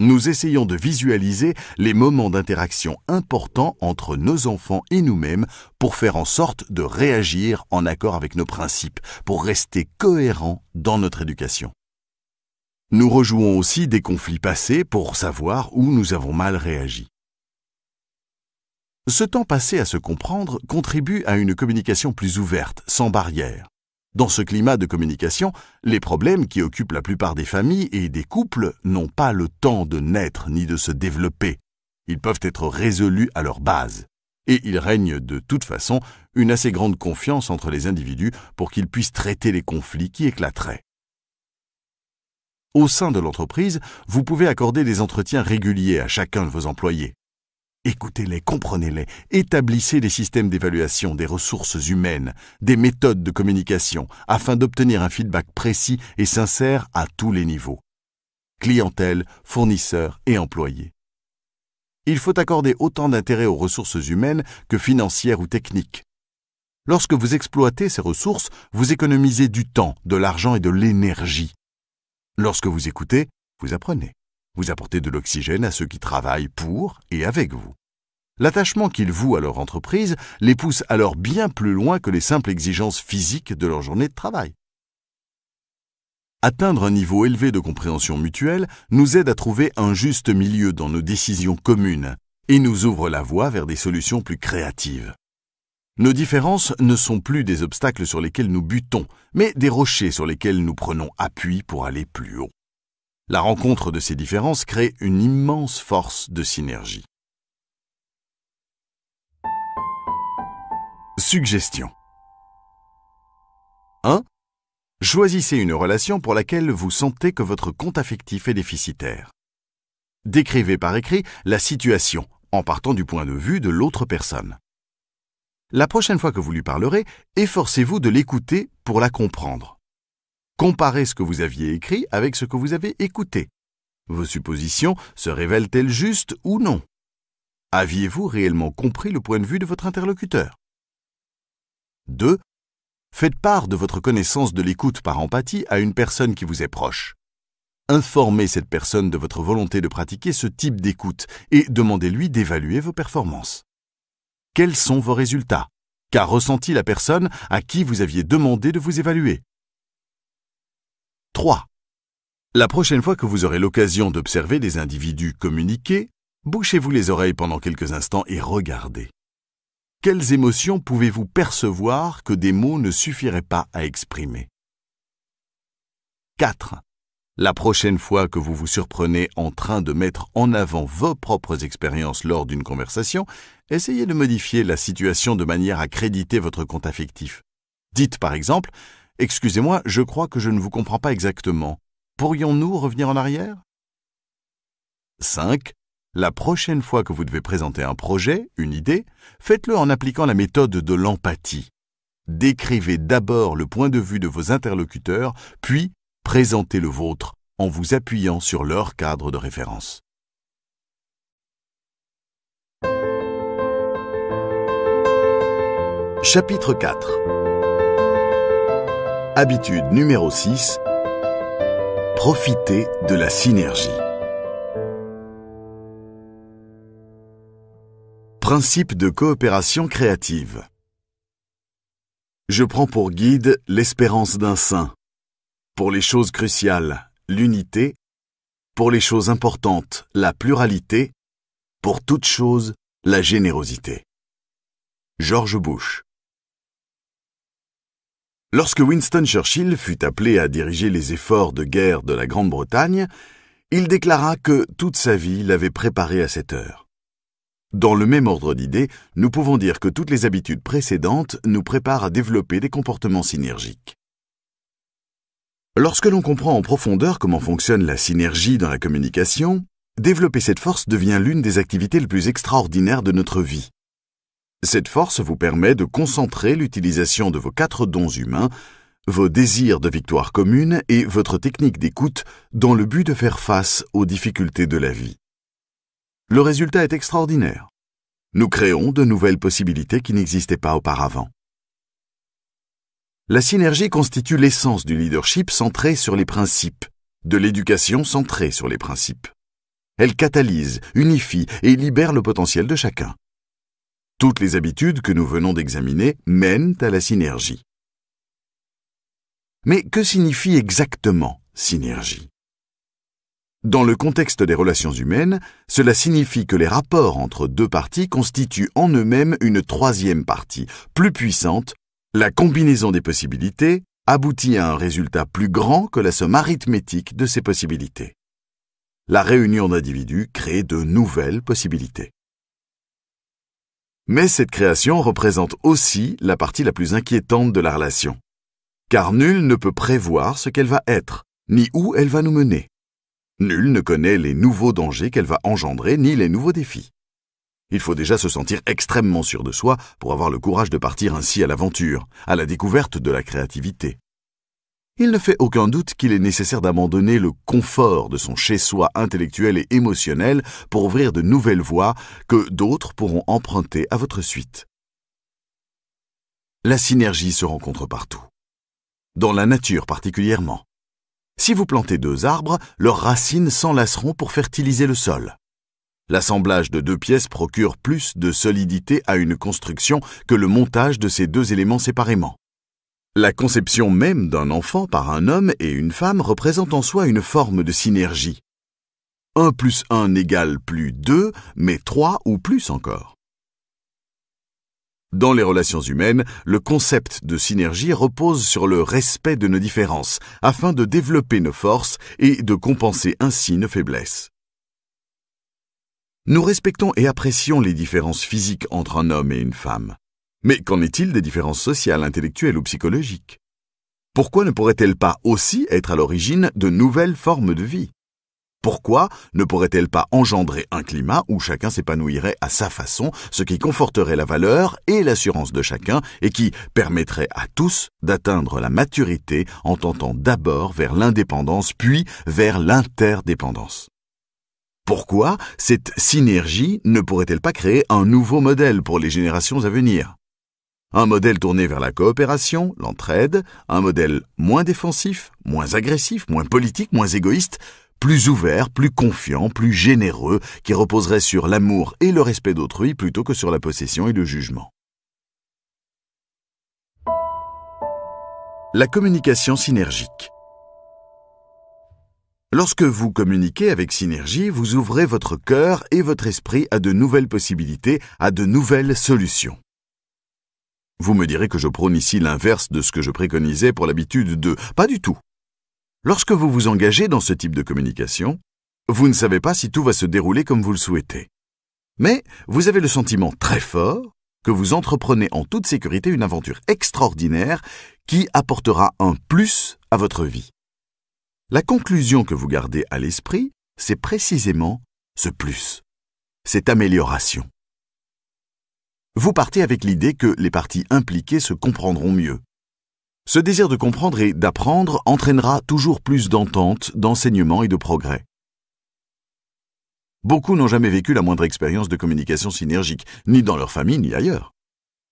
Nous essayons de visualiser les moments d'interaction importants entre nos enfants et nous-mêmes pour faire en sorte de réagir en accord avec nos principes, pour rester cohérents dans notre éducation. Nous rejouons aussi des conflits passés pour savoir où nous avons mal réagi. Ce temps passé à se comprendre contribue à une communication plus ouverte, sans barrière. Dans ce climat de communication, les problèmes qui occupent la plupart des familles et des couples n'ont pas le temps de naître ni de se développer. Ils peuvent être résolus à leur base. Et il règne de toute façon une assez grande confiance entre les individus pour qu'ils puissent traiter les conflits qui éclateraient. Au sein de l'entreprise, vous pouvez accorder des entretiens réguliers à chacun de vos employés. Écoutez-les, comprenez-les, établissez des systèmes d'évaluation des ressources humaines, des méthodes de communication, afin d'obtenir un feedback précis et sincère à tous les niveaux. Clientèle, fournisseurs et employés. Il faut accorder autant d'intérêt aux ressources humaines que financières ou techniques. Lorsque vous exploitez ces ressources, vous économisez du temps, de l'argent et de l'énergie. Lorsque vous écoutez, vous apprenez. Vous apportez de l'oxygène à ceux qui travaillent pour et avec vous. L'attachement qu'ils vouent à leur entreprise les pousse alors bien plus loin que les simples exigences physiques de leur journée de travail. Atteindre un niveau élevé de compréhension mutuelle nous aide à trouver un juste milieu dans nos décisions communes et nous ouvre la voie vers des solutions plus créatives. Nos différences ne sont plus des obstacles sur lesquels nous butons, mais des rochers sur lesquels nous prenons appui pour aller plus haut. La rencontre de ces différences crée une immense force de synergie. Suggestion 1. Choisissez une relation pour laquelle vous sentez que votre compte affectif est déficitaire. Décrivez par écrit la situation en partant du point de vue de l'autre personne. La prochaine fois que vous lui parlerez, efforcez-vous de l'écouter pour la comprendre. Comparez ce que vous aviez écrit avec ce que vous avez écouté. Vos suppositions se révèlent-elles justes ou non Aviez-vous réellement compris le point de vue de votre interlocuteur 2. Faites part de votre connaissance de l'écoute par empathie à une personne qui vous est proche. Informez cette personne de votre volonté de pratiquer ce type d'écoute et demandez-lui d'évaluer vos performances. Quels sont vos résultats Qu'a ressenti la personne à qui vous aviez demandé de vous évaluer 3. La prochaine fois que vous aurez l'occasion d'observer des individus communiquer, bouchez-vous les oreilles pendant quelques instants et regardez. Quelles émotions pouvez-vous percevoir que des mots ne suffiraient pas à exprimer 4. La prochaine fois que vous vous surprenez en train de mettre en avant vos propres expériences lors d'une conversation, essayez de modifier la situation de manière à créditer votre compte affectif. Dites par exemple Excusez-moi, je crois que je ne vous comprends pas exactement. Pourrions-nous revenir en arrière 5. La prochaine fois que vous devez présenter un projet, une idée, faites-le en appliquant la méthode de l'empathie. Décrivez d'abord le point de vue de vos interlocuteurs, puis présentez le vôtre en vous appuyant sur leur cadre de référence. Chapitre 4 Habitude numéro 6. Profiter de la synergie. Principe de coopération créative. Je prends pour guide l'espérance d'un saint. Pour les choses cruciales, l'unité. Pour les choses importantes, la pluralité. Pour toutes choses, la générosité. George Bush Lorsque Winston Churchill fut appelé à diriger les efforts de guerre de la Grande-Bretagne, il déclara que toute sa vie l'avait préparé à cette heure. Dans le même ordre d'idées, nous pouvons dire que toutes les habitudes précédentes nous préparent à développer des comportements synergiques. Lorsque l'on comprend en profondeur comment fonctionne la synergie dans la communication, développer cette force devient l'une des activités les plus extraordinaires de notre vie. Cette force vous permet de concentrer l'utilisation de vos quatre dons humains, vos désirs de victoire commune et votre technique d'écoute dans le but de faire face aux difficultés de la vie. Le résultat est extraordinaire. Nous créons de nouvelles possibilités qui n'existaient pas auparavant. La synergie constitue l'essence du leadership centré sur les principes, de l'éducation centrée sur les principes. Elle catalyse, unifie et libère le potentiel de chacun. Toutes les habitudes que nous venons d'examiner mènent à la synergie. Mais que signifie exactement synergie Dans le contexte des relations humaines, cela signifie que les rapports entre deux parties constituent en eux-mêmes une troisième partie, plus puissante. La combinaison des possibilités aboutit à un résultat plus grand que la somme arithmétique de ces possibilités. La réunion d'individus crée de nouvelles possibilités. Mais cette création représente aussi la partie la plus inquiétante de la relation. Car nul ne peut prévoir ce qu'elle va être, ni où elle va nous mener. Nul ne connaît les nouveaux dangers qu'elle va engendrer, ni les nouveaux défis. Il faut déjà se sentir extrêmement sûr de soi pour avoir le courage de partir ainsi à l'aventure, à la découverte de la créativité il ne fait aucun doute qu'il est nécessaire d'abandonner le confort de son chez-soi intellectuel et émotionnel pour ouvrir de nouvelles voies que d'autres pourront emprunter à votre suite. La synergie se rencontre partout, dans la nature particulièrement. Si vous plantez deux arbres, leurs racines s'enlaceront pour fertiliser le sol. L'assemblage de deux pièces procure plus de solidité à une construction que le montage de ces deux éléments séparément. La conception même d'un enfant par un homme et une femme représente en soi une forme de synergie. 1 plus 1 n'égale plus 2, mais 3 ou plus encore. Dans les relations humaines, le concept de synergie repose sur le respect de nos différences, afin de développer nos forces et de compenser ainsi nos faiblesses. Nous respectons et apprécions les différences physiques entre un homme et une femme. Mais qu'en est-il des différences sociales, intellectuelles ou psychologiques Pourquoi ne pourrait-elle pas aussi être à l'origine de nouvelles formes de vie Pourquoi ne pourrait-elle pas engendrer un climat où chacun s'épanouirait à sa façon, ce qui conforterait la valeur et l'assurance de chacun et qui permettrait à tous d'atteindre la maturité en tentant d'abord vers l'indépendance puis vers l'interdépendance pourquoi cette synergie ne pourrait-elle pas créer un nouveau modèle pour les générations à venir un modèle tourné vers la coopération, l'entraide, un modèle moins défensif, moins agressif, moins politique, moins égoïste, plus ouvert, plus confiant, plus généreux, qui reposerait sur l'amour et le respect d'autrui plutôt que sur la possession et le jugement. La communication synergique. Lorsque vous communiquez avec Synergie, vous ouvrez votre cœur et votre esprit à de nouvelles possibilités, à de nouvelles solutions. Vous me direz que je prône ici l'inverse de ce que je préconisais pour l'habitude de... Pas du tout. Lorsque vous vous engagez dans ce type de communication, vous ne savez pas si tout va se dérouler comme vous le souhaitez. Mais vous avez le sentiment très fort que vous entreprenez en toute sécurité une aventure extraordinaire qui apportera un plus à votre vie. La conclusion que vous gardez à l'esprit, c'est précisément ce plus, cette amélioration vous partez avec l'idée que les parties impliquées se comprendront mieux. Ce désir de comprendre et d'apprendre entraînera toujours plus d'entente, d'enseignement et de progrès. Beaucoup n'ont jamais vécu la moindre expérience de communication synergique, ni dans leur famille, ni ailleurs.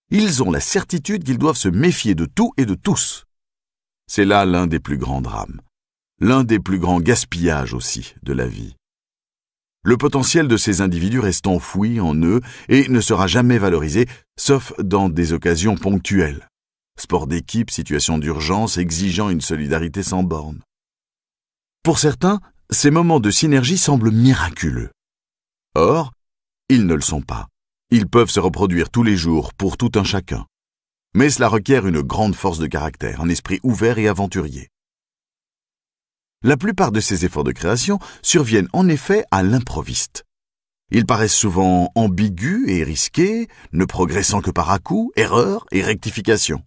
Ils ont la certitude qu'ils doivent se méfier de tout et de tous. C'est là l'un des plus grands drames, l'un des plus grands gaspillages aussi de la vie le potentiel de ces individus reste enfoui en eux et ne sera jamais valorisé, sauf dans des occasions ponctuelles. Sport d'équipe, situation d'urgence exigeant une solidarité sans borne. Pour certains, ces moments de synergie semblent miraculeux. Or, ils ne le sont pas. Ils peuvent se reproduire tous les jours pour tout un chacun. Mais cela requiert une grande force de caractère, un esprit ouvert et aventurier. La plupart de ces efforts de création surviennent en effet à l'improviste. Ils paraissent souvent ambigus et risqués, ne progressant que par à-coups, erreurs et rectifications.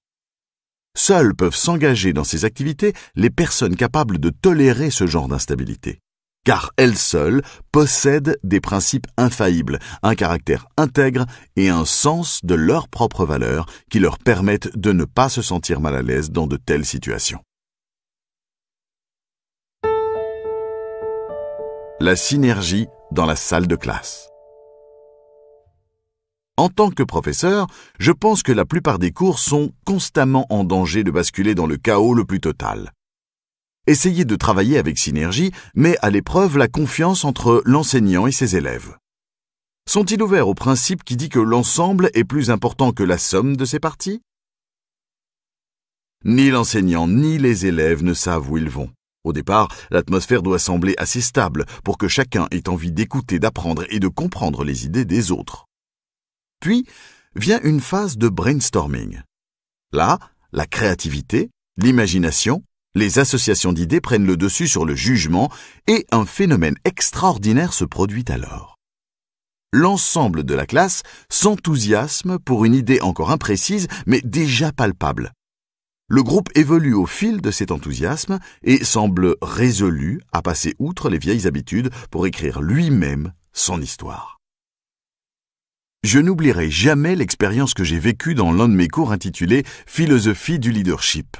Seuls peuvent s'engager dans ces activités les personnes capables de tolérer ce genre d'instabilité, car elles seules possèdent des principes infaillibles, un caractère intègre et un sens de leur propres valeur qui leur permettent de ne pas se sentir mal à l'aise dans de telles situations. la synergie dans la salle de classe. En tant que professeur, je pense que la plupart des cours sont constamment en danger de basculer dans le chaos le plus total. Essayez de travailler avec synergie met à l'épreuve la confiance entre l'enseignant et ses élèves. Sont-ils ouverts au principe qui dit que l'ensemble est plus important que la somme de ses parties Ni l'enseignant ni les élèves ne savent où ils vont. Au départ, l'atmosphère doit sembler assez stable pour que chacun ait envie d'écouter, d'apprendre et de comprendre les idées des autres. Puis vient une phase de brainstorming. Là, la créativité, l'imagination, les associations d'idées prennent le dessus sur le jugement et un phénomène extraordinaire se produit alors. L'ensemble de la classe s'enthousiasme pour une idée encore imprécise mais déjà palpable le groupe évolue au fil de cet enthousiasme et semble résolu à passer outre les vieilles habitudes pour écrire lui-même son histoire. Je n'oublierai jamais l'expérience que j'ai vécue dans l'un de mes cours intitulé Philosophie du leadership.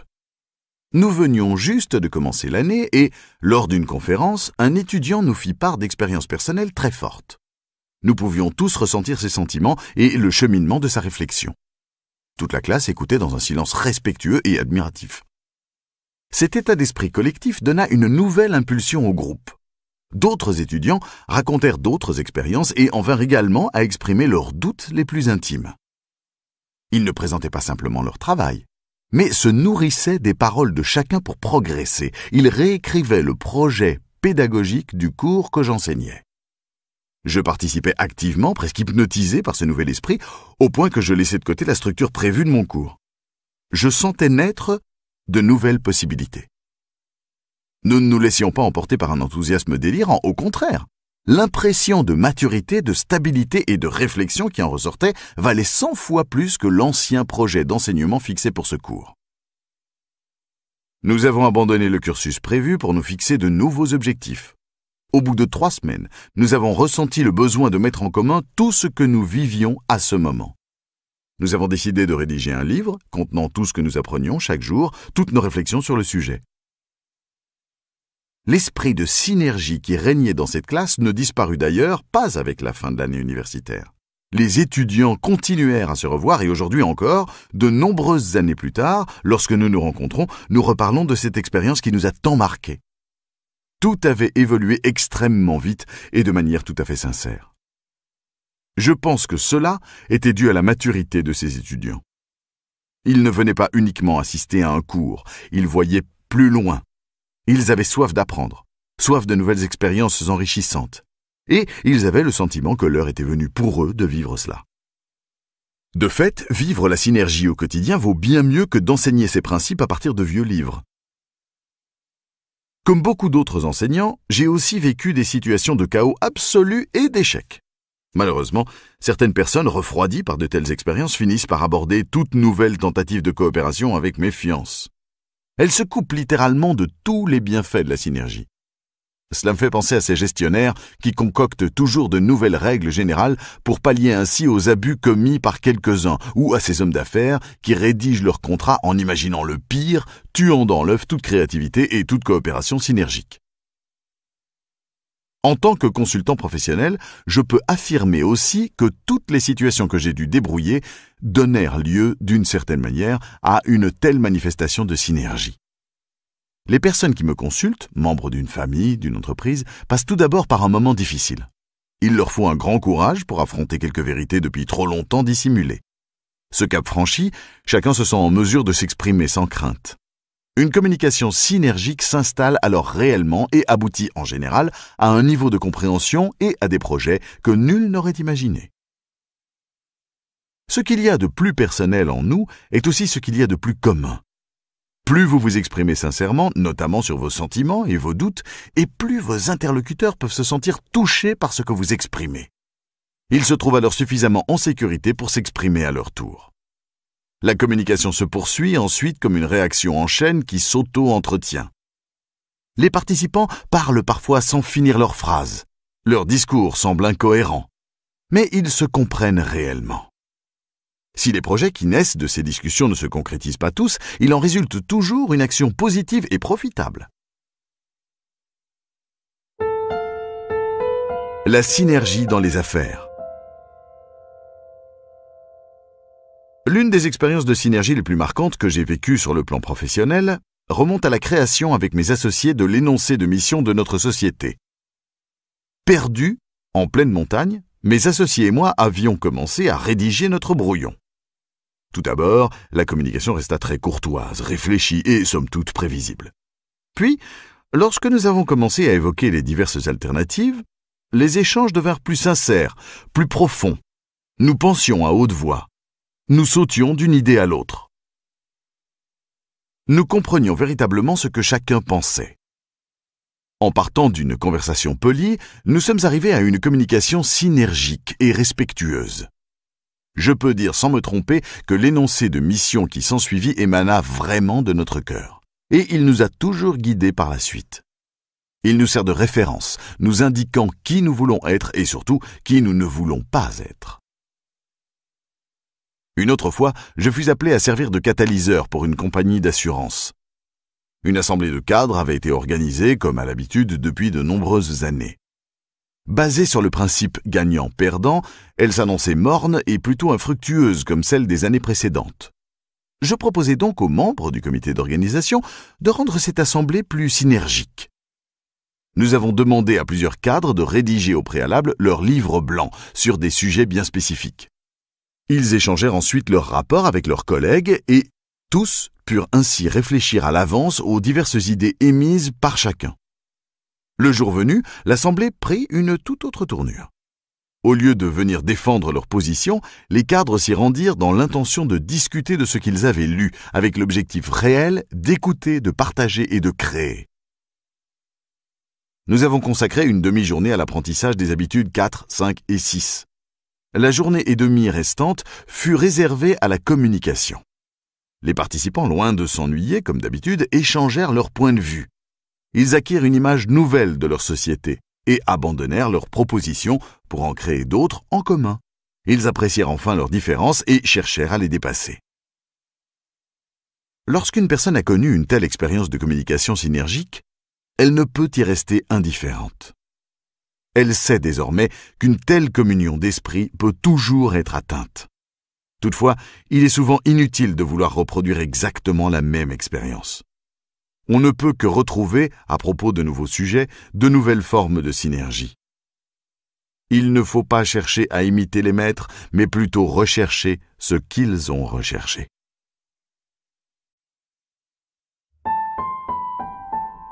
Nous venions juste de commencer l'année et, lors d'une conférence, un étudiant nous fit part d'expériences personnelles très fortes. Nous pouvions tous ressentir ses sentiments et le cheminement de sa réflexion. Toute la classe écoutait dans un silence respectueux et admiratif. Cet état d'esprit collectif donna une nouvelle impulsion au groupe. D'autres étudiants racontèrent d'autres expériences et en vinrent également à exprimer leurs doutes les plus intimes. Ils ne présentaient pas simplement leur travail, mais se nourrissaient des paroles de chacun pour progresser. Ils réécrivaient le projet pédagogique du cours que j'enseignais. Je participais activement, presque hypnotisé par ce nouvel esprit, au point que je laissais de côté la structure prévue de mon cours. Je sentais naître de nouvelles possibilités. Nous ne nous laissions pas emporter par un enthousiasme délirant, au contraire. L'impression de maturité, de stabilité et de réflexion qui en ressortait valait cent fois plus que l'ancien projet d'enseignement fixé pour ce cours. Nous avons abandonné le cursus prévu pour nous fixer de nouveaux objectifs. Au bout de trois semaines, nous avons ressenti le besoin de mettre en commun tout ce que nous vivions à ce moment. Nous avons décidé de rédiger un livre contenant tout ce que nous apprenions chaque jour, toutes nos réflexions sur le sujet. L'esprit de synergie qui régnait dans cette classe ne disparut d'ailleurs pas avec la fin de l'année universitaire. Les étudiants continuèrent à se revoir et aujourd'hui encore, de nombreuses années plus tard, lorsque nous nous rencontrons, nous reparlons de cette expérience qui nous a tant marqués. Tout avait évolué extrêmement vite et de manière tout à fait sincère. Je pense que cela était dû à la maturité de ces étudiants. Ils ne venaient pas uniquement assister à un cours, ils voyaient plus loin. Ils avaient soif d'apprendre, soif de nouvelles expériences enrichissantes, et ils avaient le sentiment que l'heure était venue pour eux de vivre cela. De fait, vivre la synergie au quotidien vaut bien mieux que d'enseigner ces principes à partir de vieux livres. Comme beaucoup d'autres enseignants, j'ai aussi vécu des situations de chaos absolu et d'échec. Malheureusement, certaines personnes refroidies par de telles expériences finissent par aborder toute nouvelle tentative de coopération avec méfiance. Elles se coupent littéralement de tous les bienfaits de la synergie. Cela me fait penser à ces gestionnaires qui concoctent toujours de nouvelles règles générales pour pallier ainsi aux abus commis par quelques-uns, ou à ces hommes d'affaires qui rédigent leurs contrats en imaginant le pire, tuant dans l'œuf toute créativité et toute coopération synergique. En tant que consultant professionnel, je peux affirmer aussi que toutes les situations que j'ai dû débrouiller donnèrent lieu, d'une certaine manière, à une telle manifestation de synergie. Les personnes qui me consultent, membres d'une famille, d'une entreprise, passent tout d'abord par un moment difficile. Il leur faut un grand courage pour affronter quelques vérités depuis trop longtemps dissimulées. Ce cap franchi, chacun se sent en mesure de s'exprimer sans crainte. Une communication synergique s'installe alors réellement et aboutit en général à un niveau de compréhension et à des projets que nul n'aurait imaginés. Ce qu'il y a de plus personnel en nous est aussi ce qu'il y a de plus commun, plus vous vous exprimez sincèrement, notamment sur vos sentiments et vos doutes, et plus vos interlocuteurs peuvent se sentir touchés par ce que vous exprimez. Ils se trouvent alors suffisamment en sécurité pour s'exprimer à leur tour. La communication se poursuit ensuite comme une réaction en chaîne qui s'auto-entretient. Les participants parlent parfois sans finir leurs phrases. Leur discours semble incohérent. Mais ils se comprennent réellement. Si les projets qui naissent de ces discussions ne se concrétisent pas tous, il en résulte toujours une action positive et profitable. La synergie dans les affaires. L'une des expériences de synergie les plus marquantes que j'ai vécues sur le plan professionnel remonte à la création avec mes associés de l'énoncé de mission de notre société. Perdus, en pleine montagne, mes associés et moi avions commencé à rédiger notre brouillon. Tout d'abord, la communication resta très courtoise, réfléchie et, somme toute, prévisible. Puis, lorsque nous avons commencé à évoquer les diverses alternatives, les échanges devinrent plus sincères, plus profonds. Nous pensions à haute voix. Nous sautions d'une idée à l'autre. Nous comprenions véritablement ce que chacun pensait. En partant d'une conversation polie, nous sommes arrivés à une communication synergique et respectueuse. Je peux dire sans me tromper que l'énoncé de mission qui s'ensuivit émana vraiment de notre cœur, et il nous a toujours guidés par la suite. Il nous sert de référence, nous indiquant qui nous voulons être et surtout qui nous ne voulons pas être. Une autre fois, je fus appelé à servir de catalyseur pour une compagnie d'assurance. Une assemblée de cadres avait été organisée, comme à l'habitude, depuis de nombreuses années. Basée sur le principe gagnant-perdant, elle s'annonçait morne et plutôt infructueuse comme celle des années précédentes. Je proposais donc aux membres du comité d'organisation de rendre cette assemblée plus synergique. Nous avons demandé à plusieurs cadres de rédiger au préalable leur livre blanc sur des sujets bien spécifiques. Ils échangèrent ensuite leurs rapports avec leurs collègues et tous purent ainsi réfléchir à l'avance aux diverses idées émises par chacun. Le jour venu, l'Assemblée prit une toute autre tournure. Au lieu de venir défendre leur position, les cadres s'y rendirent dans l'intention de discuter de ce qu'ils avaient lu, avec l'objectif réel d'écouter, de partager et de créer. Nous avons consacré une demi-journée à l'apprentissage des habitudes 4, 5 et 6. La journée et demie restante fut réservée à la communication. Les participants, loin de s'ennuyer comme d'habitude, échangèrent leurs points de vue ils acquirent une image nouvelle de leur société et abandonnèrent leurs propositions pour en créer d'autres en commun. Ils apprécièrent enfin leurs différences et cherchèrent à les dépasser. Lorsqu'une personne a connu une telle expérience de communication synergique, elle ne peut y rester indifférente. Elle sait désormais qu'une telle communion d'esprit peut toujours être atteinte. Toutefois, il est souvent inutile de vouloir reproduire exactement la même expérience on ne peut que retrouver, à propos de nouveaux sujets, de nouvelles formes de synergie. Il ne faut pas chercher à imiter les maîtres, mais plutôt rechercher ce qu'ils ont recherché.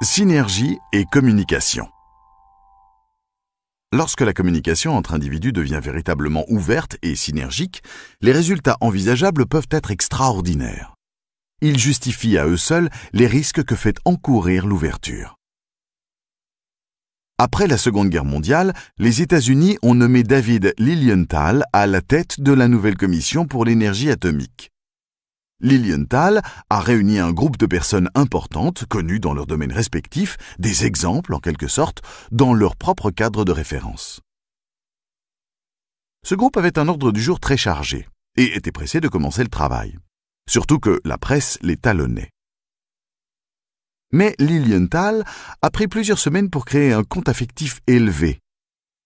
Synergie et communication. Lorsque la communication entre individus devient véritablement ouverte et synergique, les résultats envisageables peuvent être extraordinaires. Ils justifient à eux seuls les risques que fait encourir l'ouverture. Après la Seconde Guerre mondiale, les États-Unis ont nommé David Lilienthal à la tête de la nouvelle commission pour l'énergie atomique. Lilienthal a réuni un groupe de personnes importantes, connues dans leur domaine respectif, des exemples en quelque sorte, dans leur propre cadre de référence. Ce groupe avait un ordre du jour très chargé et était pressé de commencer le travail surtout que la presse les talonnait. Mais Lilienthal a pris plusieurs semaines pour créer un compte affectif élevé.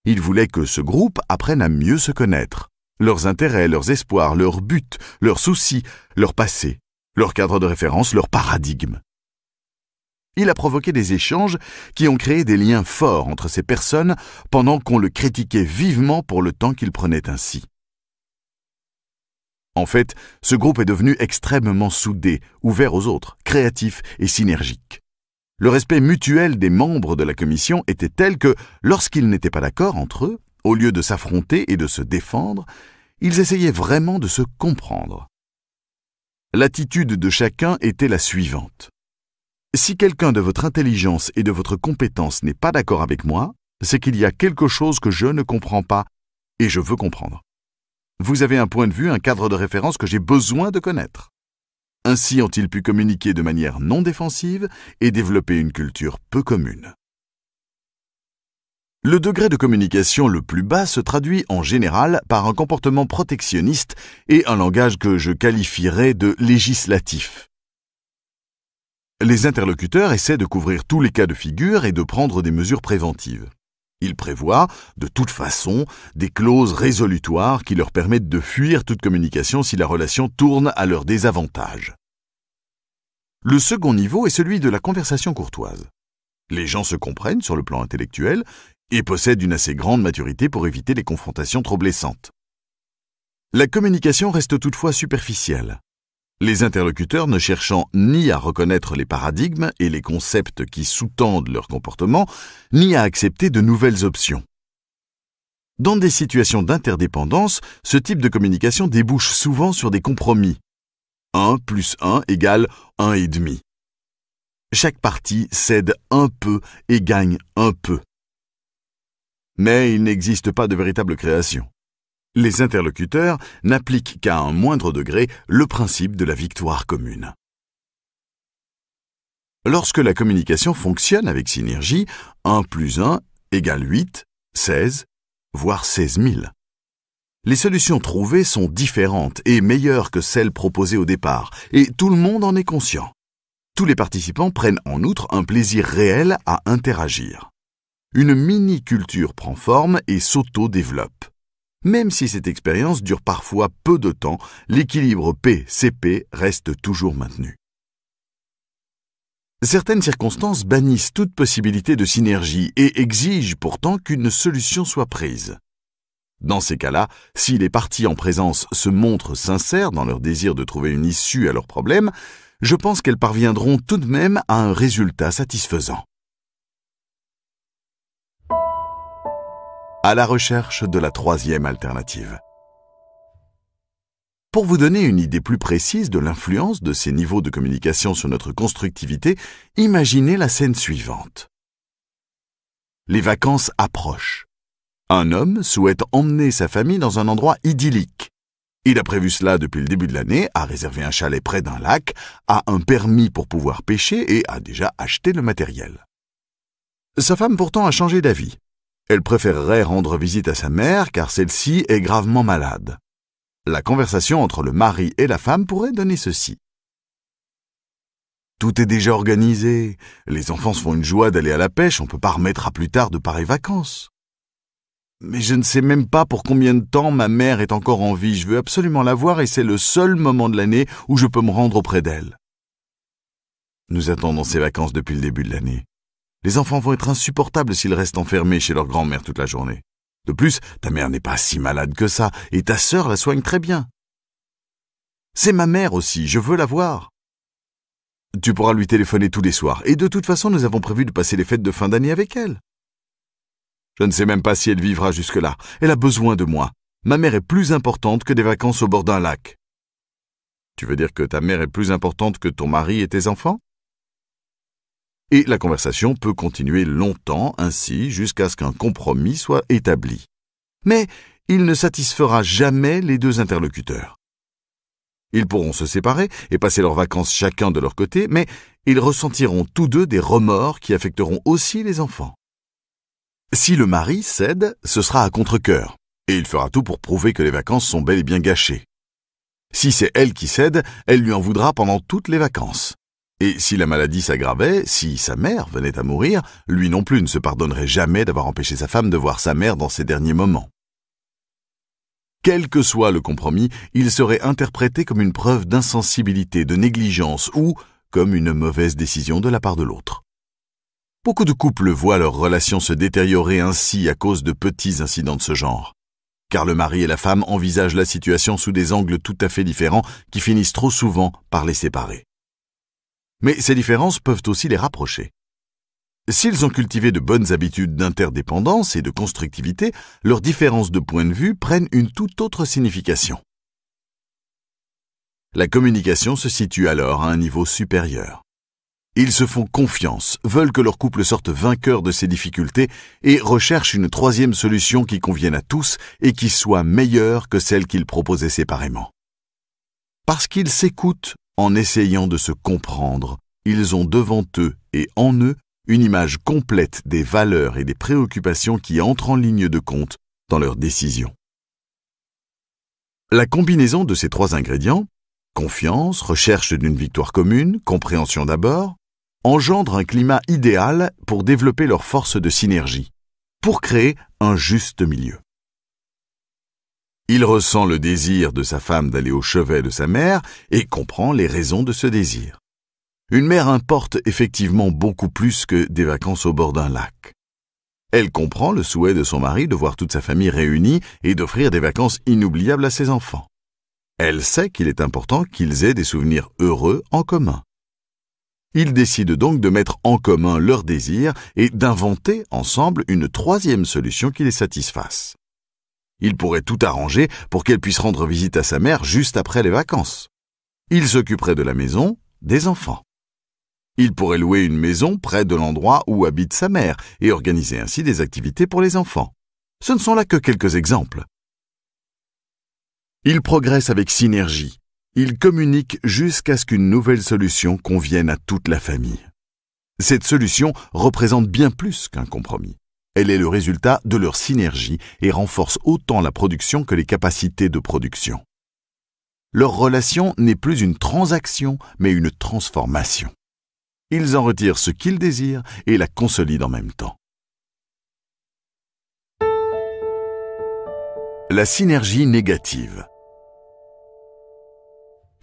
Il voulait que ce groupe apprenne à mieux se connaître, leurs intérêts, leurs espoirs, leurs buts, leurs soucis, leur passé, leur cadre de référence, leur paradigme. Il a provoqué des échanges qui ont créé des liens forts entre ces personnes pendant qu'on le critiquait vivement pour le temps qu'il prenait ainsi. En fait, ce groupe est devenu extrêmement soudé, ouvert aux autres, créatif et synergique. Le respect mutuel des membres de la commission était tel que, lorsqu'ils n'étaient pas d'accord entre eux, au lieu de s'affronter et de se défendre, ils essayaient vraiment de se comprendre. L'attitude de chacun était la suivante. Si quelqu'un de votre intelligence et de votre compétence n'est pas d'accord avec moi, c'est qu'il y a quelque chose que je ne comprends pas et je veux comprendre vous avez un point de vue, un cadre de référence que j'ai besoin de connaître. Ainsi ont-ils pu communiquer de manière non défensive et développer une culture peu commune. Le degré de communication le plus bas se traduit en général par un comportement protectionniste et un langage que je qualifierais de législatif. Les interlocuteurs essaient de couvrir tous les cas de figure et de prendre des mesures préventives. Ils prévoient, de toute façon, des clauses résolutoires qui leur permettent de fuir toute communication si la relation tourne à leur désavantage. Le second niveau est celui de la conversation courtoise. Les gens se comprennent sur le plan intellectuel et possèdent une assez grande maturité pour éviter les confrontations trop blessantes. La communication reste toutefois superficielle les interlocuteurs ne cherchant ni à reconnaître les paradigmes et les concepts qui sous-tendent leur comportement, ni à accepter de nouvelles options. Dans des situations d'interdépendance, ce type de communication débouche souvent sur des compromis. 1 plus 1 égale demi. Chaque partie cède un peu et gagne un peu. Mais il n'existe pas de véritable création les interlocuteurs n'appliquent qu'à un moindre degré le principe de la victoire commune. Lorsque la communication fonctionne avec synergie, 1 plus 1 égale 8, 16, voire 16 000. Les solutions trouvées sont différentes et meilleures que celles proposées au départ, et tout le monde en est conscient. Tous les participants prennent en outre un plaisir réel à interagir. Une mini-culture prend forme et s'auto-développe. Même si cette expérience dure parfois peu de temps, l'équilibre PCP reste toujours maintenu. Certaines circonstances bannissent toute possibilité de synergie et exigent pourtant qu'une solution soit prise. Dans ces cas-là, si les parties en présence se montrent sincères dans leur désir de trouver une issue à leur problème, je pense qu'elles parviendront tout de même à un résultat satisfaisant. à la recherche de la troisième alternative. Pour vous donner une idée plus précise de l'influence de ces niveaux de communication sur notre constructivité, imaginez la scène suivante. Les vacances approchent. Un homme souhaite emmener sa famille dans un endroit idyllique. Il a prévu cela depuis le début de l'année, a réservé un chalet près d'un lac, a un permis pour pouvoir pêcher et a déjà acheté le matériel. Sa femme pourtant a changé d'avis. Elle préférerait rendre visite à sa mère car celle-ci est gravement malade. La conversation entre le mari et la femme pourrait donner ceci. Tout est déjà organisé. Les enfants se font une joie d'aller à la pêche, on peut pas remettre à plus tard de pareilles vacances. Mais je ne sais même pas pour combien de temps ma mère est encore en vie. Je veux absolument la voir et c'est le seul moment de l'année où je peux me rendre auprès d'elle. Nous attendons ces vacances depuis le début de l'année. Les enfants vont être insupportables s'ils restent enfermés chez leur grand-mère toute la journée. De plus, ta mère n'est pas si malade que ça, et ta sœur la soigne très bien. C'est ma mère aussi, je veux la voir. Tu pourras lui téléphoner tous les soirs, et de toute façon nous avons prévu de passer les fêtes de fin d'année avec elle. Je ne sais même pas si elle vivra jusque-là, elle a besoin de moi. Ma mère est plus importante que des vacances au bord d'un lac. Tu veux dire que ta mère est plus importante que ton mari et tes enfants et la conversation peut continuer longtemps ainsi jusqu'à ce qu'un compromis soit établi. Mais il ne satisfera jamais les deux interlocuteurs. Ils pourront se séparer et passer leurs vacances chacun de leur côté, mais ils ressentiront tous deux des remords qui affecteront aussi les enfants. Si le mari cède, ce sera à contre-cœur, et il fera tout pour prouver que les vacances sont bel et bien gâchées. Si c'est elle qui cède, elle lui en voudra pendant toutes les vacances. Et si la maladie s'aggravait, si sa mère venait à mourir, lui non plus ne se pardonnerait jamais d'avoir empêché sa femme de voir sa mère dans ses derniers moments. Quel que soit le compromis, il serait interprété comme une preuve d'insensibilité, de négligence ou comme une mauvaise décision de la part de l'autre. Beaucoup de couples voient leur relation se détériorer ainsi à cause de petits incidents de ce genre, car le mari et la femme envisagent la situation sous des angles tout à fait différents qui finissent trop souvent par les séparer mais ces différences peuvent aussi les rapprocher. S'ils ont cultivé de bonnes habitudes d'interdépendance et de constructivité, leurs différences de point de vue prennent une toute autre signification. La communication se situe alors à un niveau supérieur. Ils se font confiance, veulent que leur couple sorte vainqueur de ces difficultés et recherchent une troisième solution qui convienne à tous et qui soit meilleure que celle qu'ils proposaient séparément. Parce qu'ils s'écoutent, en essayant de se comprendre, ils ont devant eux et en eux une image complète des valeurs et des préoccupations qui entrent en ligne de compte dans leurs décisions. La combinaison de ces trois ingrédients, confiance, recherche d'une victoire commune, compréhension d'abord, engendre un climat idéal pour développer leur force de synergie, pour créer un juste milieu. Il ressent le désir de sa femme d'aller au chevet de sa mère et comprend les raisons de ce désir. Une mère importe effectivement beaucoup plus que des vacances au bord d'un lac. Elle comprend le souhait de son mari de voir toute sa famille réunie et d'offrir des vacances inoubliables à ses enfants. Elle sait qu'il est important qu'ils aient des souvenirs heureux en commun. Ils décident donc de mettre en commun leurs désirs et d'inventer ensemble une troisième solution qui les satisfasse. Il pourrait tout arranger pour qu'elle puisse rendre visite à sa mère juste après les vacances. Il s'occuperait de la maison, des enfants. Il pourrait louer une maison près de l'endroit où habite sa mère et organiser ainsi des activités pour les enfants. Ce ne sont là que quelques exemples. Il progresse avec synergie. Il communique jusqu'à ce qu'une nouvelle solution convienne à toute la famille. Cette solution représente bien plus qu'un compromis. Elle est le résultat de leur synergie et renforce autant la production que les capacités de production. Leur relation n'est plus une transaction, mais une transformation. Ils en retirent ce qu'ils désirent et la consolident en même temps. La synergie négative.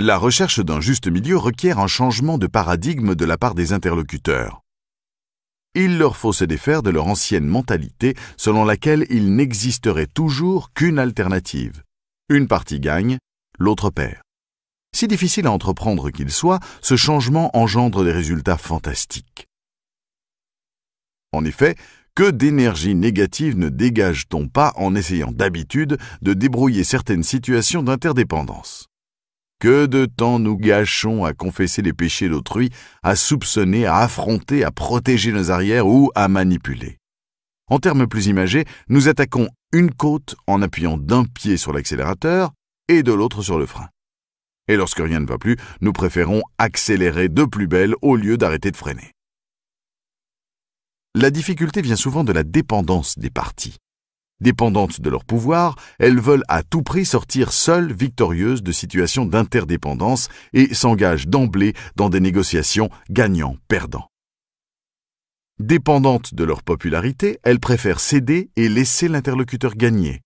La recherche d'un juste milieu requiert un changement de paradigme de la part des interlocuteurs. Il leur faut se défaire de leur ancienne mentalité selon laquelle il n'existerait toujours qu'une alternative. Une partie gagne, l'autre perd. Si difficile à entreprendre qu'il soit, ce changement engendre des résultats fantastiques. En effet, que d'énergie négative ne dégage-t-on pas en essayant d'habitude de débrouiller certaines situations d'interdépendance que de temps nous gâchons à confesser les péchés d'autrui, à soupçonner, à affronter, à protéger nos arrières ou à manipuler. En termes plus imagés, nous attaquons une côte en appuyant d'un pied sur l'accélérateur et de l'autre sur le frein. Et lorsque rien ne va plus, nous préférons accélérer de plus belle au lieu d'arrêter de freiner. La difficulté vient souvent de la dépendance des parties. Dépendantes de leur pouvoir, elles veulent à tout prix sortir seules victorieuses de situations d'interdépendance et s'engagent d'emblée dans des négociations gagnant-perdant. Dépendantes de leur popularité, elles préfèrent céder et laisser l'interlocuteur gagner.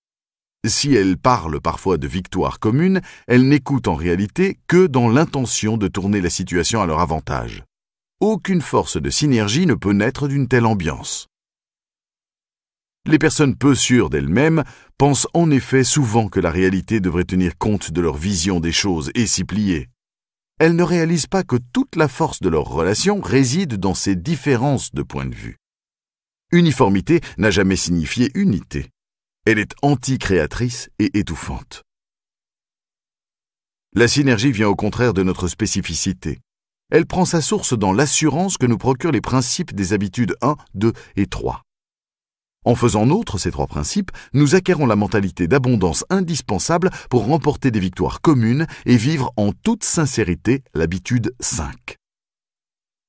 Si elles parlent parfois de victoire commune, elles n'écoutent en réalité que dans l'intention de tourner la situation à leur avantage. Aucune force de synergie ne peut naître d'une telle ambiance. Les personnes peu sûres d'elles-mêmes pensent en effet souvent que la réalité devrait tenir compte de leur vision des choses et s'y plier. Elles ne réalisent pas que toute la force de leur relation réside dans ces différences de point de vue. Uniformité n'a jamais signifié unité. Elle est anticréatrice et étouffante. La synergie vient au contraire de notre spécificité. Elle prend sa source dans l'assurance que nous procurent les principes des habitudes 1, 2 et 3. En faisant nôtre ces trois principes, nous acquérons la mentalité d'abondance indispensable pour remporter des victoires communes et vivre en toute sincérité l'habitude 5.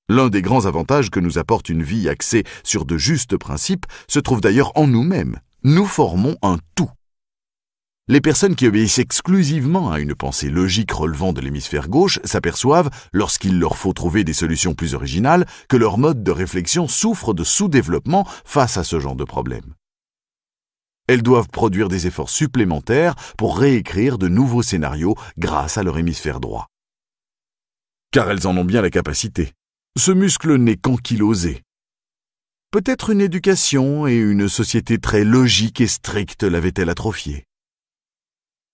L'un des grands avantages que nous apporte une vie axée sur de justes principes se trouve d'ailleurs en nous-mêmes. Nous formons un tout. Les personnes qui obéissent exclusivement à une pensée logique relevant de l'hémisphère gauche s'aperçoivent, lorsqu'il leur faut trouver des solutions plus originales, que leur mode de réflexion souffre de sous-développement face à ce genre de problème. Elles doivent produire des efforts supplémentaires pour réécrire de nouveaux scénarios grâce à leur hémisphère droit. Car elles en ont bien la capacité. Ce muscle n'est qu'ankylosé. Peut-être une éducation et une société très logique et stricte l'avaient-elles atrophié.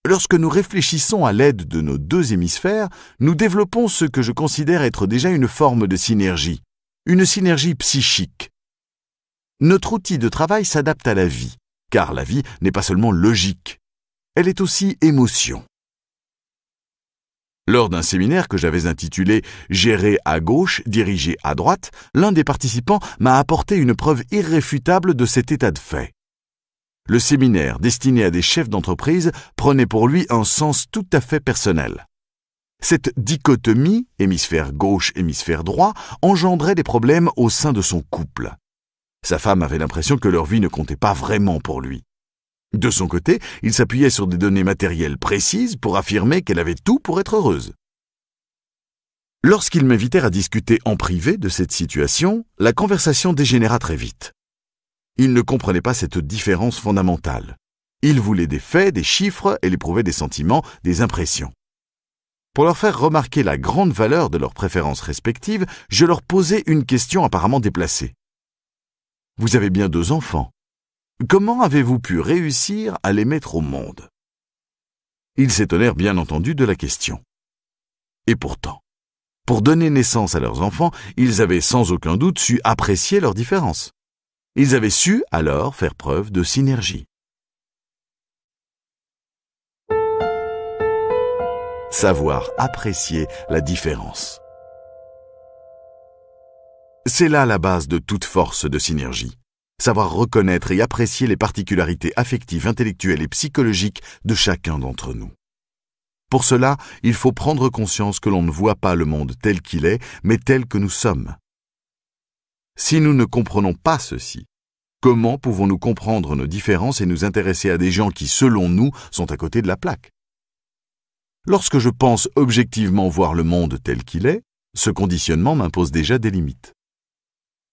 Lorsque nous réfléchissons à l'aide de nos deux hémisphères, nous développons ce que je considère être déjà une forme de synergie, une synergie psychique. Notre outil de travail s'adapte à la vie, car la vie n'est pas seulement logique, elle est aussi émotion. Lors d'un séminaire que j'avais intitulé Gérer à gauche, diriger à droite, l'un des participants m'a apporté une preuve irréfutable de cet état de fait. Le séminaire destiné à des chefs d'entreprise prenait pour lui un sens tout à fait personnel. Cette dichotomie, hémisphère gauche, hémisphère droit, engendrait des problèmes au sein de son couple. Sa femme avait l'impression que leur vie ne comptait pas vraiment pour lui. De son côté, il s'appuyait sur des données matérielles précises pour affirmer qu'elle avait tout pour être heureuse. Lorsqu'ils m'invitèrent à discuter en privé de cette situation, la conversation dégénéra très vite. Ils ne comprenaient pas cette différence fondamentale. Ils voulaient des faits, des chiffres et l'éprouvait des sentiments, des impressions. Pour leur faire remarquer la grande valeur de leurs préférences respectives, je leur posais une question apparemment déplacée. Vous avez bien deux enfants. Comment avez-vous pu réussir à les mettre au monde Ils s'étonnèrent bien entendu de la question. Et pourtant, pour donner naissance à leurs enfants, ils avaient sans aucun doute su apprécier leurs différences. Ils avaient su alors faire preuve de synergie. Savoir apprécier la différence. C'est là la base de toute force de synergie. Savoir reconnaître et apprécier les particularités affectives, intellectuelles et psychologiques de chacun d'entre nous. Pour cela, il faut prendre conscience que l'on ne voit pas le monde tel qu'il est, mais tel que nous sommes. Si nous ne comprenons pas ceci, comment pouvons-nous comprendre nos différences et nous intéresser à des gens qui, selon nous, sont à côté de la plaque Lorsque je pense objectivement voir le monde tel qu'il est, ce conditionnement m'impose déjà des limites.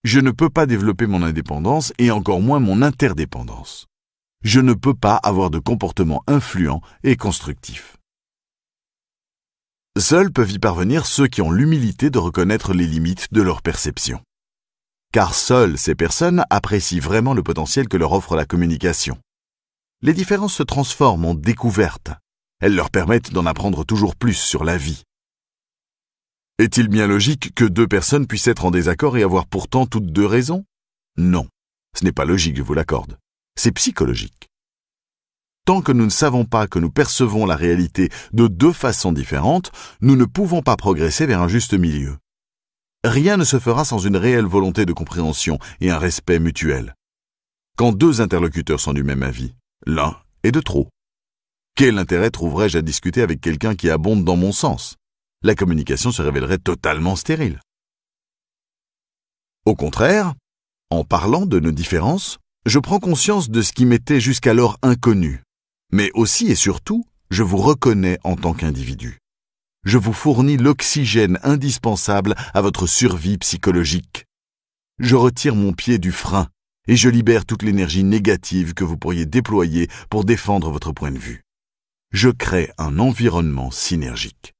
Je ne peux pas développer mon indépendance et encore moins mon interdépendance. Je ne peux pas avoir de comportement influent et constructif. Seuls peuvent y parvenir ceux qui ont l'humilité de reconnaître les limites de leur perception car seules ces personnes apprécient vraiment le potentiel que leur offre la communication. Les différences se transforment en découvertes. Elles leur permettent d'en apprendre toujours plus sur la vie. Est-il bien logique que deux personnes puissent être en désaccord et avoir pourtant toutes deux raisons Non, ce n'est pas logique, je vous l'accorde. C'est psychologique. Tant que nous ne savons pas que nous percevons la réalité de deux façons différentes, nous ne pouvons pas progresser vers un juste milieu rien ne se fera sans une réelle volonté de compréhension et un respect mutuel. Quand deux interlocuteurs sont du même avis, l'un est de trop. Quel intérêt trouverais-je à discuter avec quelqu'un qui abonde dans mon sens La communication se révélerait totalement stérile. Au contraire, en parlant de nos différences, je prends conscience de ce qui m'était jusqu'alors inconnu, mais aussi et surtout, je vous reconnais en tant qu'individu je vous fournis l'oxygène indispensable à votre survie psychologique. Je retire mon pied du frein et je libère toute l'énergie négative que vous pourriez déployer pour défendre votre point de vue. Je crée un environnement synergique.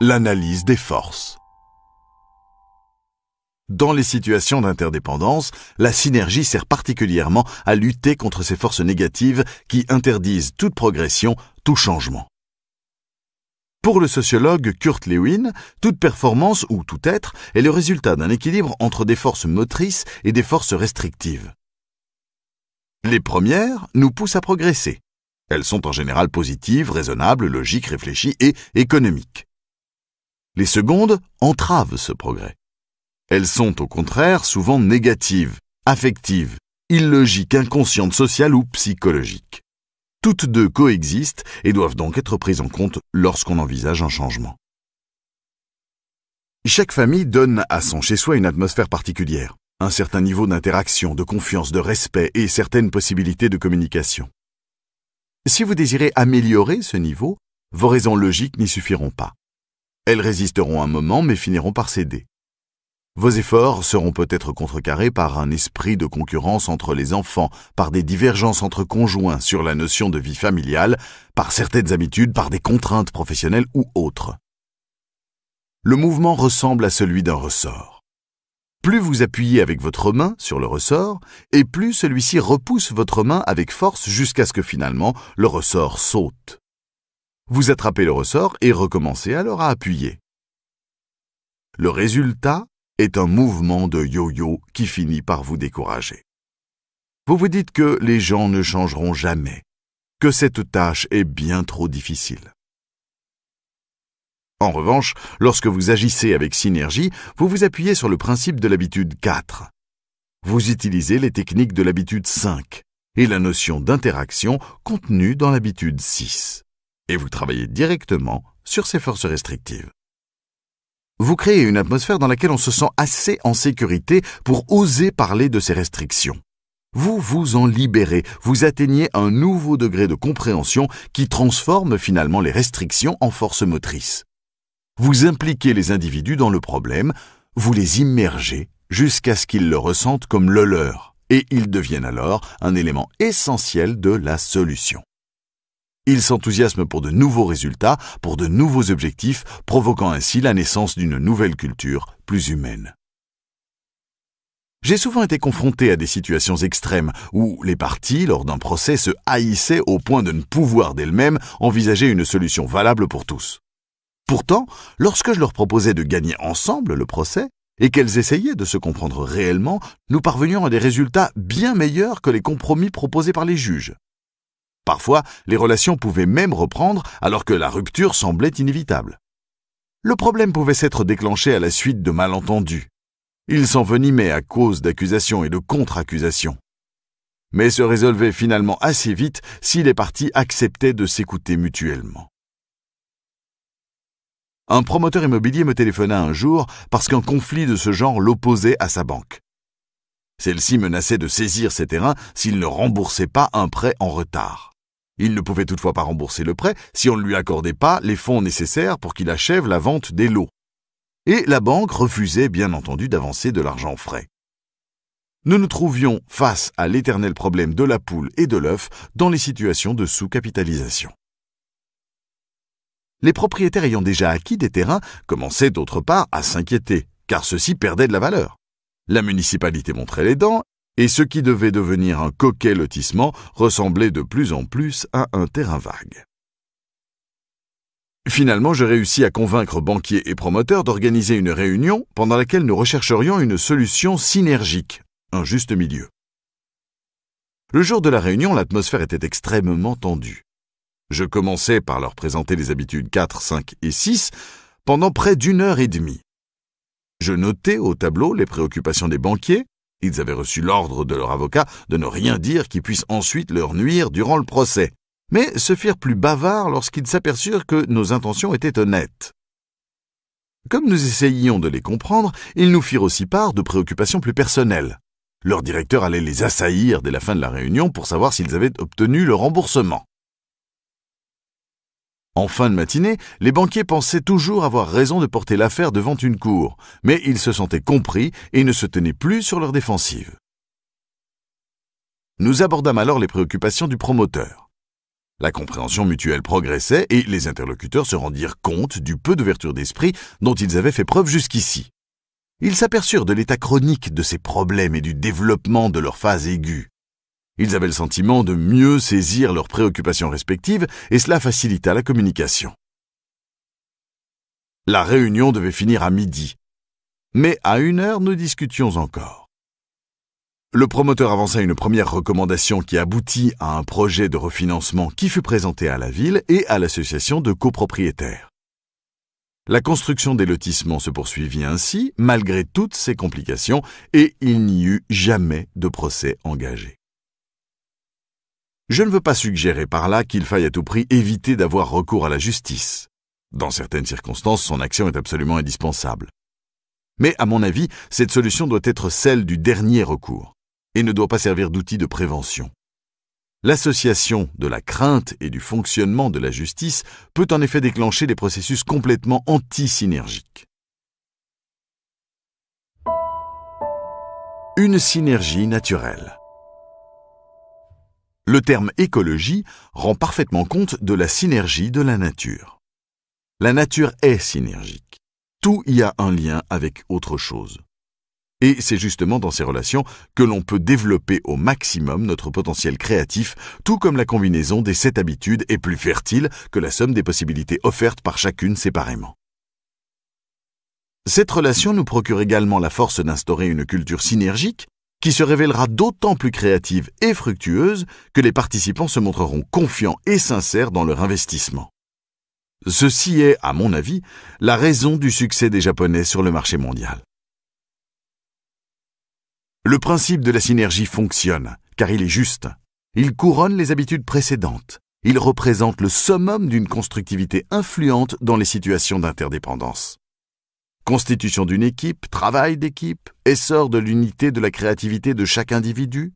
L'analyse des forces. Dans les situations d'interdépendance, la synergie sert particulièrement à lutter contre ces forces négatives qui interdisent toute progression, tout changement. Pour le sociologue Kurt Lewin, toute performance ou tout être est le résultat d'un équilibre entre des forces motrices et des forces restrictives. Les premières nous poussent à progresser. Elles sont en général positives, raisonnables, logiques, réfléchies et économiques. Les secondes entravent ce progrès. Elles sont au contraire souvent négatives, affectives, illogiques, inconscientes sociales ou psychologiques. Toutes deux coexistent et doivent donc être prises en compte lorsqu'on envisage un changement. Chaque famille donne à son chez-soi une atmosphère particulière, un certain niveau d'interaction, de confiance, de respect et certaines possibilités de communication. Si vous désirez améliorer ce niveau, vos raisons logiques n'y suffiront pas. Elles résisteront un moment mais finiront par céder. Vos efforts seront peut-être contrecarrés par un esprit de concurrence entre les enfants, par des divergences entre conjoints sur la notion de vie familiale, par certaines habitudes, par des contraintes professionnelles ou autres. Le mouvement ressemble à celui d'un ressort. Plus vous appuyez avec votre main sur le ressort, et plus celui-ci repousse votre main avec force jusqu'à ce que finalement le ressort saute. Vous attrapez le ressort et recommencez alors à appuyer. Le résultat est un mouvement de yo-yo qui finit par vous décourager. Vous vous dites que les gens ne changeront jamais, que cette tâche est bien trop difficile. En revanche, lorsque vous agissez avec synergie, vous vous appuyez sur le principe de l'habitude 4. Vous utilisez les techniques de l'habitude 5 et la notion d'interaction contenue dans l'habitude 6. Et vous travaillez directement sur ces forces restrictives vous créez une atmosphère dans laquelle on se sent assez en sécurité pour oser parler de ces restrictions. Vous vous en libérez, vous atteignez un nouveau degré de compréhension qui transforme finalement les restrictions en force motrice. Vous impliquez les individus dans le problème, vous les immergez jusqu'à ce qu'ils le ressentent comme le leur, et ils deviennent alors un élément essentiel de la solution. Ils s'enthousiasment pour de nouveaux résultats, pour de nouveaux objectifs, provoquant ainsi la naissance d'une nouvelle culture plus humaine. J'ai souvent été confronté à des situations extrêmes où les parties, lors d'un procès, se haïssaient au point de ne pouvoir d'elles-mêmes envisager une solution valable pour tous. Pourtant, lorsque je leur proposais de gagner ensemble le procès, et qu'elles essayaient de se comprendre réellement, nous parvenions à des résultats bien meilleurs que les compromis proposés par les juges. Parfois, les relations pouvaient même reprendre alors que la rupture semblait inévitable. Le problème pouvait s'être déclenché à la suite de malentendus. Il s'envenimait à cause d'accusations et de contre-accusations. Mais se résolvait finalement assez vite si les parties acceptaient de s'écouter mutuellement. Un promoteur immobilier me téléphona un jour parce qu'un conflit de ce genre l'opposait à sa banque. Celle-ci menaçait de saisir ses terrains s'il ne remboursait pas un prêt en retard. Il ne pouvait toutefois pas rembourser le prêt si on ne lui accordait pas les fonds nécessaires pour qu'il achève la vente des lots. Et la banque refusait bien entendu d'avancer de l'argent frais. Nous nous trouvions face à l'éternel problème de la poule et de l'œuf dans les situations de sous-capitalisation. Les propriétaires ayant déjà acquis des terrains commençaient d'autre part à s'inquiéter, car ceux-ci perdaient de la valeur. La municipalité montrait les dents et ce qui devait devenir un coquet lotissement ressemblait de plus en plus à un terrain vague. Finalement, je réussis à convaincre banquiers et promoteurs d'organiser une réunion pendant laquelle nous rechercherions une solution synergique, un juste milieu. Le jour de la réunion, l'atmosphère était extrêmement tendue. Je commençais par leur présenter les habitudes 4, 5 et 6 pendant près d'une heure et demie. Je notais au tableau les préoccupations des banquiers, ils avaient reçu l'ordre de leur avocat de ne rien dire qui puisse ensuite leur nuire durant le procès, mais se firent plus bavards lorsqu'ils s'aperçurent que nos intentions étaient honnêtes. Comme nous essayions de les comprendre, ils nous firent aussi part de préoccupations plus personnelles. Leur directeur allait les assaillir dès la fin de la réunion pour savoir s'ils avaient obtenu le remboursement. En fin de matinée, les banquiers pensaient toujours avoir raison de porter l'affaire devant une cour, mais ils se sentaient compris et ne se tenaient plus sur leur défensive. Nous abordâmes alors les préoccupations du promoteur. La compréhension mutuelle progressait et les interlocuteurs se rendirent compte du peu d'ouverture d'esprit dont ils avaient fait preuve jusqu'ici. Ils s'aperçurent de l'état chronique de ces problèmes et du développement de leur phase aiguë. Ils avaient le sentiment de mieux saisir leurs préoccupations respectives et cela facilita la communication. La réunion devait finir à midi, mais à une heure nous discutions encore. Le promoteur avança une première recommandation qui aboutit à un projet de refinancement qui fut présenté à la ville et à l'association de copropriétaires. La construction des lotissements se poursuivit ainsi, malgré toutes ces complications, et il n'y eut jamais de procès engagé. Je ne veux pas suggérer par là qu'il faille à tout prix éviter d'avoir recours à la justice. Dans certaines circonstances, son action est absolument indispensable. Mais à mon avis, cette solution doit être celle du dernier recours, et ne doit pas servir d'outil de prévention. L'association de la crainte et du fonctionnement de la justice peut en effet déclencher des processus complètement antisynergiques. Une synergie naturelle le terme écologie rend parfaitement compte de la synergie de la nature. La nature est synergique. Tout y a un lien avec autre chose. Et c'est justement dans ces relations que l'on peut développer au maximum notre potentiel créatif, tout comme la combinaison des sept habitudes est plus fertile que la somme des possibilités offertes par chacune séparément. Cette relation nous procure également la force d'instaurer une culture synergique qui se révélera d'autant plus créative et fructueuse que les participants se montreront confiants et sincères dans leur investissement. Ceci est, à mon avis, la raison du succès des Japonais sur le marché mondial. Le principe de la synergie fonctionne, car il est juste. Il couronne les habitudes précédentes. Il représente le summum d'une constructivité influente dans les situations d'interdépendance constitution d'une équipe, travail d'équipe, essor de l'unité de la créativité de chaque individu.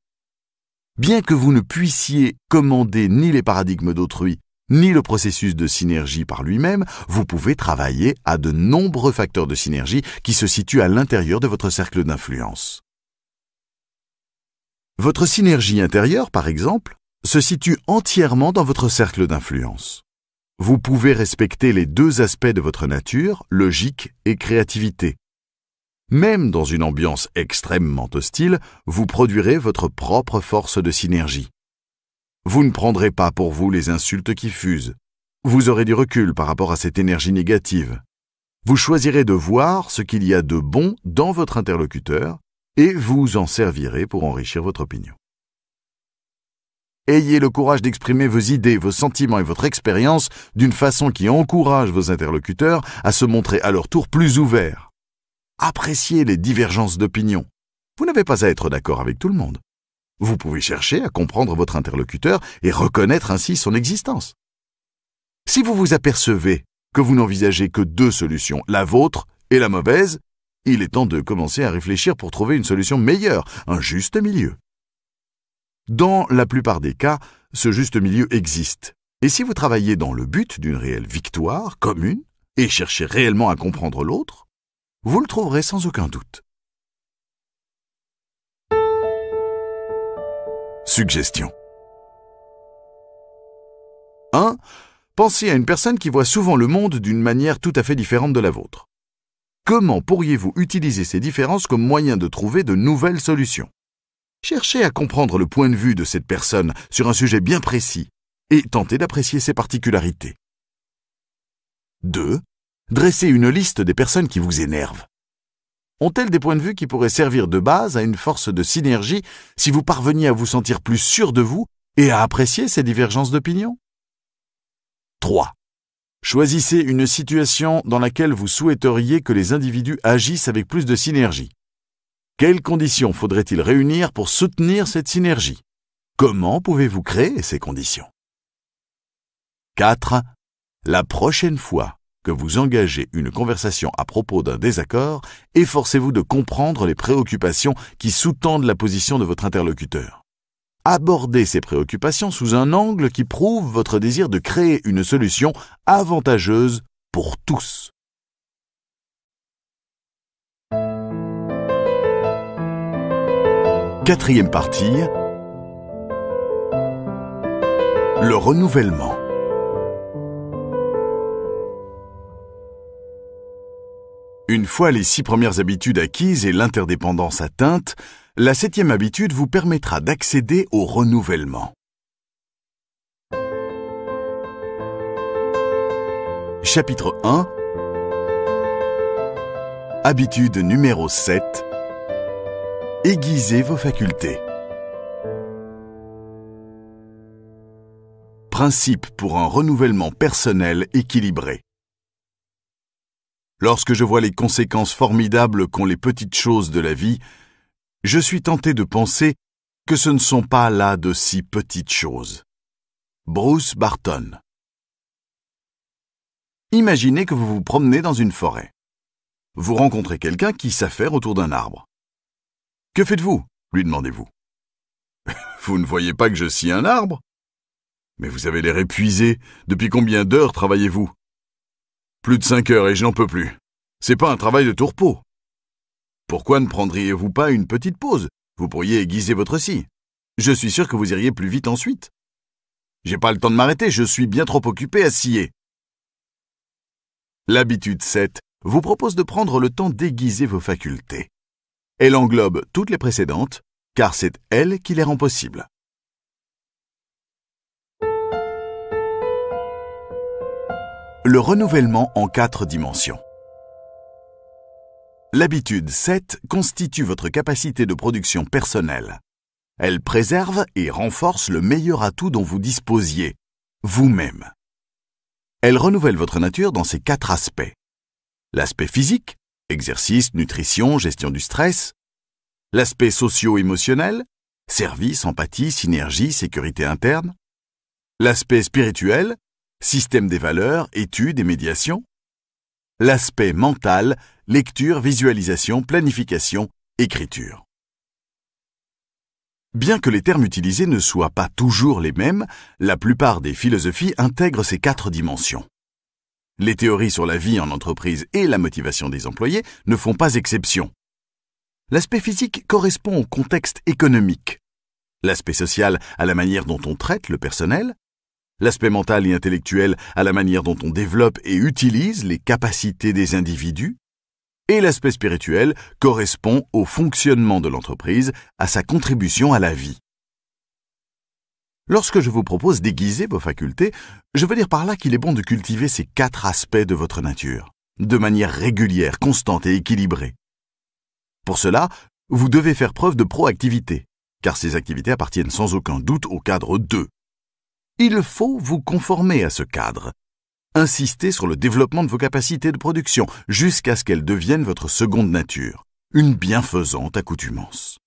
Bien que vous ne puissiez commander ni les paradigmes d'autrui, ni le processus de synergie par lui-même, vous pouvez travailler à de nombreux facteurs de synergie qui se situent à l'intérieur de votre cercle d'influence. Votre synergie intérieure, par exemple, se situe entièrement dans votre cercle d'influence vous pouvez respecter les deux aspects de votre nature, logique et créativité. Même dans une ambiance extrêmement hostile, vous produirez votre propre force de synergie. Vous ne prendrez pas pour vous les insultes qui fusent. Vous aurez du recul par rapport à cette énergie négative. Vous choisirez de voir ce qu'il y a de bon dans votre interlocuteur et vous en servirez pour enrichir votre opinion. Ayez le courage d'exprimer vos idées, vos sentiments et votre expérience d'une façon qui encourage vos interlocuteurs à se montrer à leur tour plus ouverts. Appréciez les divergences d'opinion. Vous n'avez pas à être d'accord avec tout le monde. Vous pouvez chercher à comprendre votre interlocuteur et reconnaître ainsi son existence. Si vous vous apercevez que vous n'envisagez que deux solutions, la vôtre et la mauvaise, il est temps de commencer à réfléchir pour trouver une solution meilleure, un juste milieu. Dans la plupart des cas, ce juste milieu existe. Et si vous travaillez dans le but d'une réelle victoire commune et cherchez réellement à comprendre l'autre, vous le trouverez sans aucun doute. Suggestion 1. Pensez à une personne qui voit souvent le monde d'une manière tout à fait différente de la vôtre. Comment pourriez-vous utiliser ces différences comme moyen de trouver de nouvelles solutions Cherchez à comprendre le point de vue de cette personne sur un sujet bien précis et tentez d'apprécier ses particularités. 2. Dressez une liste des personnes qui vous énervent. Ont-elles des points de vue qui pourraient servir de base à une force de synergie si vous parveniez à vous sentir plus sûr de vous et à apprécier ces divergences d'opinion 3. Choisissez une situation dans laquelle vous souhaiteriez que les individus agissent avec plus de synergie. Quelles conditions faudrait-il réunir pour soutenir cette synergie Comment pouvez-vous créer ces conditions 4. La prochaine fois que vous engagez une conversation à propos d'un désaccord, efforcez-vous de comprendre les préoccupations qui sous-tendent la position de votre interlocuteur. Abordez ces préoccupations sous un angle qui prouve votre désir de créer une solution avantageuse pour tous. Quatrième partie. Le renouvellement. Une fois les six premières habitudes acquises et l'interdépendance atteinte, la septième habitude vous permettra d'accéder au renouvellement. Chapitre 1 Habitude numéro 7 Aiguisez vos facultés. Principe pour un renouvellement personnel équilibré. Lorsque je vois les conséquences formidables qu'ont les petites choses de la vie, je suis tenté de penser que ce ne sont pas là de si petites choses. Bruce Barton Imaginez que vous vous promenez dans une forêt. Vous rencontrez quelqu'un qui s'affaire autour d'un arbre. Que faites-vous lui demandez-vous. Vous ne voyez pas que je scie un arbre Mais vous avez l'air épuisé. Depuis combien d'heures travaillez-vous Plus de cinq heures et je n'en peux plus. C'est pas un travail de tourpeau. Pourquoi ne prendriez-vous pas une petite pause Vous pourriez aiguiser votre scie. Je suis sûr que vous iriez plus vite ensuite. J'ai pas le temps de m'arrêter, je suis bien trop occupé à scier. L'habitude 7 vous propose de prendre le temps d'aiguiser vos facultés. Elle englobe toutes les précédentes, car c'est elle qui les rend possibles. Le renouvellement en quatre dimensions. L'habitude 7 constitue votre capacité de production personnelle. Elle préserve et renforce le meilleur atout dont vous disposiez, vous-même. Elle renouvelle votre nature dans ses quatre aspects. L'aspect physique, exercice, nutrition, gestion du stress, l'aspect socio-émotionnel, service, empathie, synergie, sécurité interne, l'aspect spirituel, système des valeurs, études et médiation, l'aspect mental, lecture, visualisation, planification, écriture. Bien que les termes utilisés ne soient pas toujours les mêmes, la plupart des philosophies intègrent ces quatre dimensions. Les théories sur la vie en entreprise et la motivation des employés ne font pas exception. L'aspect physique correspond au contexte économique, l'aspect social à la manière dont on traite le personnel, l'aspect mental et intellectuel à la manière dont on développe et utilise les capacités des individus, et l'aspect spirituel correspond au fonctionnement de l'entreprise, à sa contribution à la vie. Lorsque je vous propose d'aiguiser vos facultés, je veux dire par là qu'il est bon de cultiver ces quatre aspects de votre nature, de manière régulière, constante et équilibrée. Pour cela, vous devez faire preuve de proactivité, car ces activités appartiennent sans aucun doute au cadre 2. Il faut vous conformer à ce cadre. Insister sur le développement de vos capacités de production jusqu'à ce qu'elles deviennent votre seconde nature, une bienfaisante accoutumance.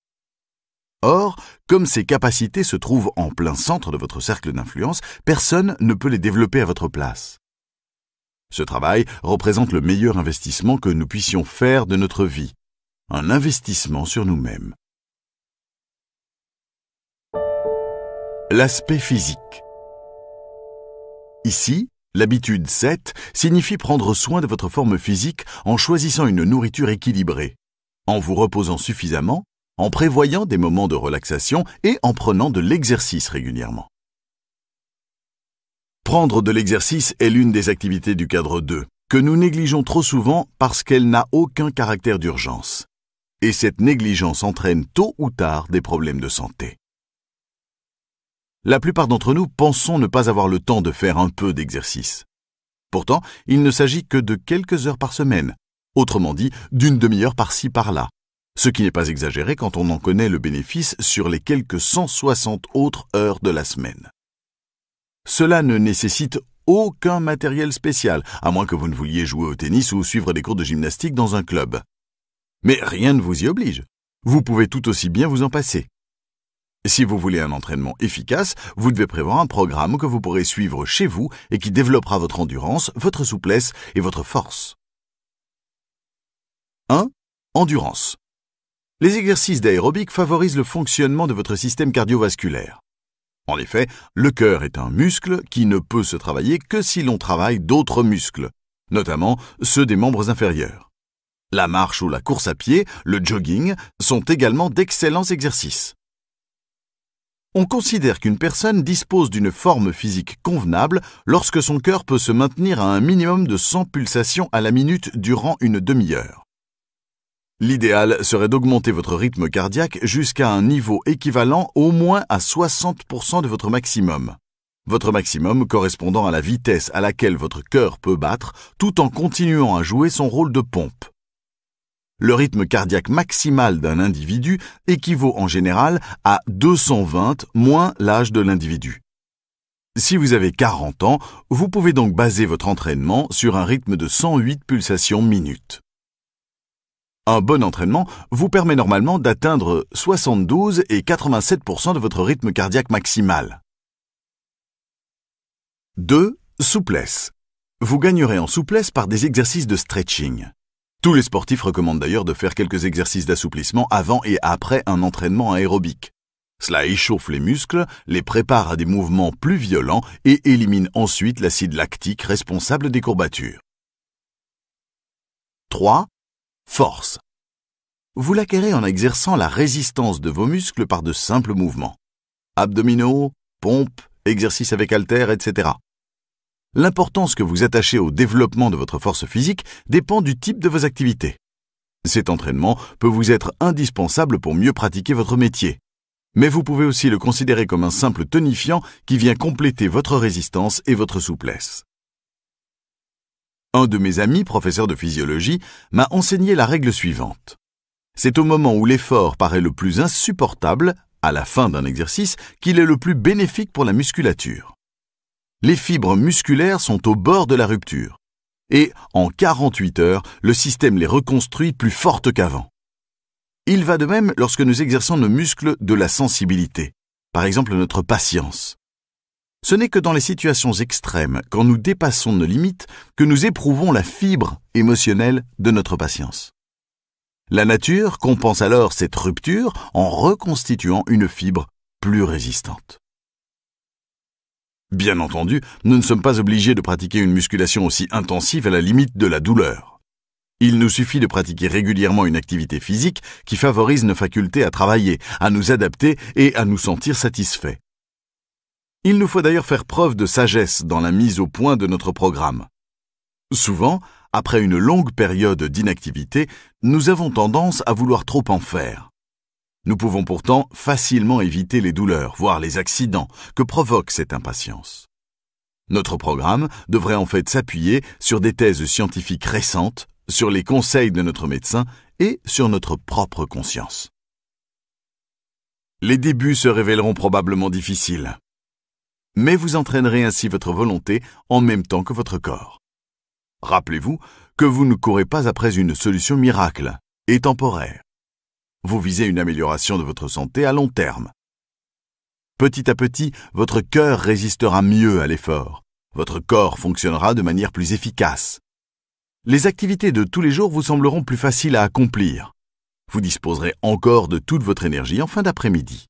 Or, comme ces capacités se trouvent en plein centre de votre cercle d'influence, personne ne peut les développer à votre place. Ce travail représente le meilleur investissement que nous puissions faire de notre vie, un investissement sur nous-mêmes. L'aspect physique. Ici, l'habitude 7 signifie prendre soin de votre forme physique en choisissant une nourriture équilibrée, en vous reposant suffisamment en prévoyant des moments de relaxation et en prenant de l'exercice régulièrement. Prendre de l'exercice est l'une des activités du cadre 2, que nous négligeons trop souvent parce qu'elle n'a aucun caractère d'urgence. Et cette négligence entraîne tôt ou tard des problèmes de santé. La plupart d'entre nous pensons ne pas avoir le temps de faire un peu d'exercice. Pourtant, il ne s'agit que de quelques heures par semaine, autrement dit d'une demi-heure par-ci par-là, ce qui n'est pas exagéré quand on en connaît le bénéfice sur les quelques 160 autres heures de la semaine. Cela ne nécessite aucun matériel spécial, à moins que vous ne vouliez jouer au tennis ou suivre des cours de gymnastique dans un club. Mais rien ne vous y oblige. Vous pouvez tout aussi bien vous en passer. Si vous voulez un entraînement efficace, vous devez prévoir un programme que vous pourrez suivre chez vous et qui développera votre endurance, votre souplesse et votre force. 1. Endurance. Les exercices d'aérobic favorisent le fonctionnement de votre système cardiovasculaire. En effet, le cœur est un muscle qui ne peut se travailler que si l'on travaille d'autres muscles, notamment ceux des membres inférieurs. La marche ou la course à pied, le jogging, sont également d'excellents exercices. On considère qu'une personne dispose d'une forme physique convenable lorsque son cœur peut se maintenir à un minimum de 100 pulsations à la minute durant une demi-heure. L'idéal serait d'augmenter votre rythme cardiaque jusqu'à un niveau équivalent au moins à 60% de votre maximum. Votre maximum correspondant à la vitesse à laquelle votre cœur peut battre tout en continuant à jouer son rôle de pompe. Le rythme cardiaque maximal d'un individu équivaut en général à 220 moins l'âge de l'individu. Si vous avez 40 ans, vous pouvez donc baser votre entraînement sur un rythme de 108 pulsations minutes. Un bon entraînement vous permet normalement d'atteindre 72 et 87 de votre rythme cardiaque maximal. 2. Souplesse. Vous gagnerez en souplesse par des exercices de stretching. Tous les sportifs recommandent d'ailleurs de faire quelques exercices d'assouplissement avant et après un entraînement aérobique. Cela échauffe les muscles, les prépare à des mouvements plus violents et élimine ensuite l'acide lactique responsable des courbatures. 3. Force. Vous l'acquérez en exerçant la résistance de vos muscles par de simples mouvements. Abdominaux, pompes, exercices avec haltères, etc. L'importance que vous attachez au développement de votre force physique dépend du type de vos activités. Cet entraînement peut vous être indispensable pour mieux pratiquer votre métier. Mais vous pouvez aussi le considérer comme un simple tonifiant qui vient compléter votre résistance et votre souplesse. Un de mes amis, professeur de physiologie, m'a enseigné la règle suivante. C'est au moment où l'effort paraît le plus insupportable, à la fin d'un exercice, qu'il est le plus bénéfique pour la musculature. Les fibres musculaires sont au bord de la rupture. Et, en 48 heures, le système les reconstruit plus fortes qu'avant. Il va de même lorsque nous exerçons nos muscles de la sensibilité, par exemple notre patience. Ce n'est que dans les situations extrêmes, quand nous dépassons nos limites, que nous éprouvons la fibre émotionnelle de notre patience. La nature compense alors cette rupture en reconstituant une fibre plus résistante. Bien entendu, nous ne sommes pas obligés de pratiquer une musculation aussi intensive à la limite de la douleur. Il nous suffit de pratiquer régulièrement une activité physique qui favorise nos facultés à travailler, à nous adapter et à nous sentir satisfaits. Il nous faut d'ailleurs faire preuve de sagesse dans la mise au point de notre programme. Souvent, après une longue période d'inactivité, nous avons tendance à vouloir trop en faire. Nous pouvons pourtant facilement éviter les douleurs, voire les accidents que provoque cette impatience. Notre programme devrait en fait s'appuyer sur des thèses scientifiques récentes, sur les conseils de notre médecin et sur notre propre conscience. Les débuts se révéleront probablement difficiles mais vous entraînerez ainsi votre volonté en même temps que votre corps. Rappelez-vous que vous ne courez pas après une solution miracle et temporaire. Vous visez une amélioration de votre santé à long terme. Petit à petit, votre cœur résistera mieux à l'effort. Votre corps fonctionnera de manière plus efficace. Les activités de tous les jours vous sembleront plus faciles à accomplir. Vous disposerez encore de toute votre énergie en fin d'après-midi.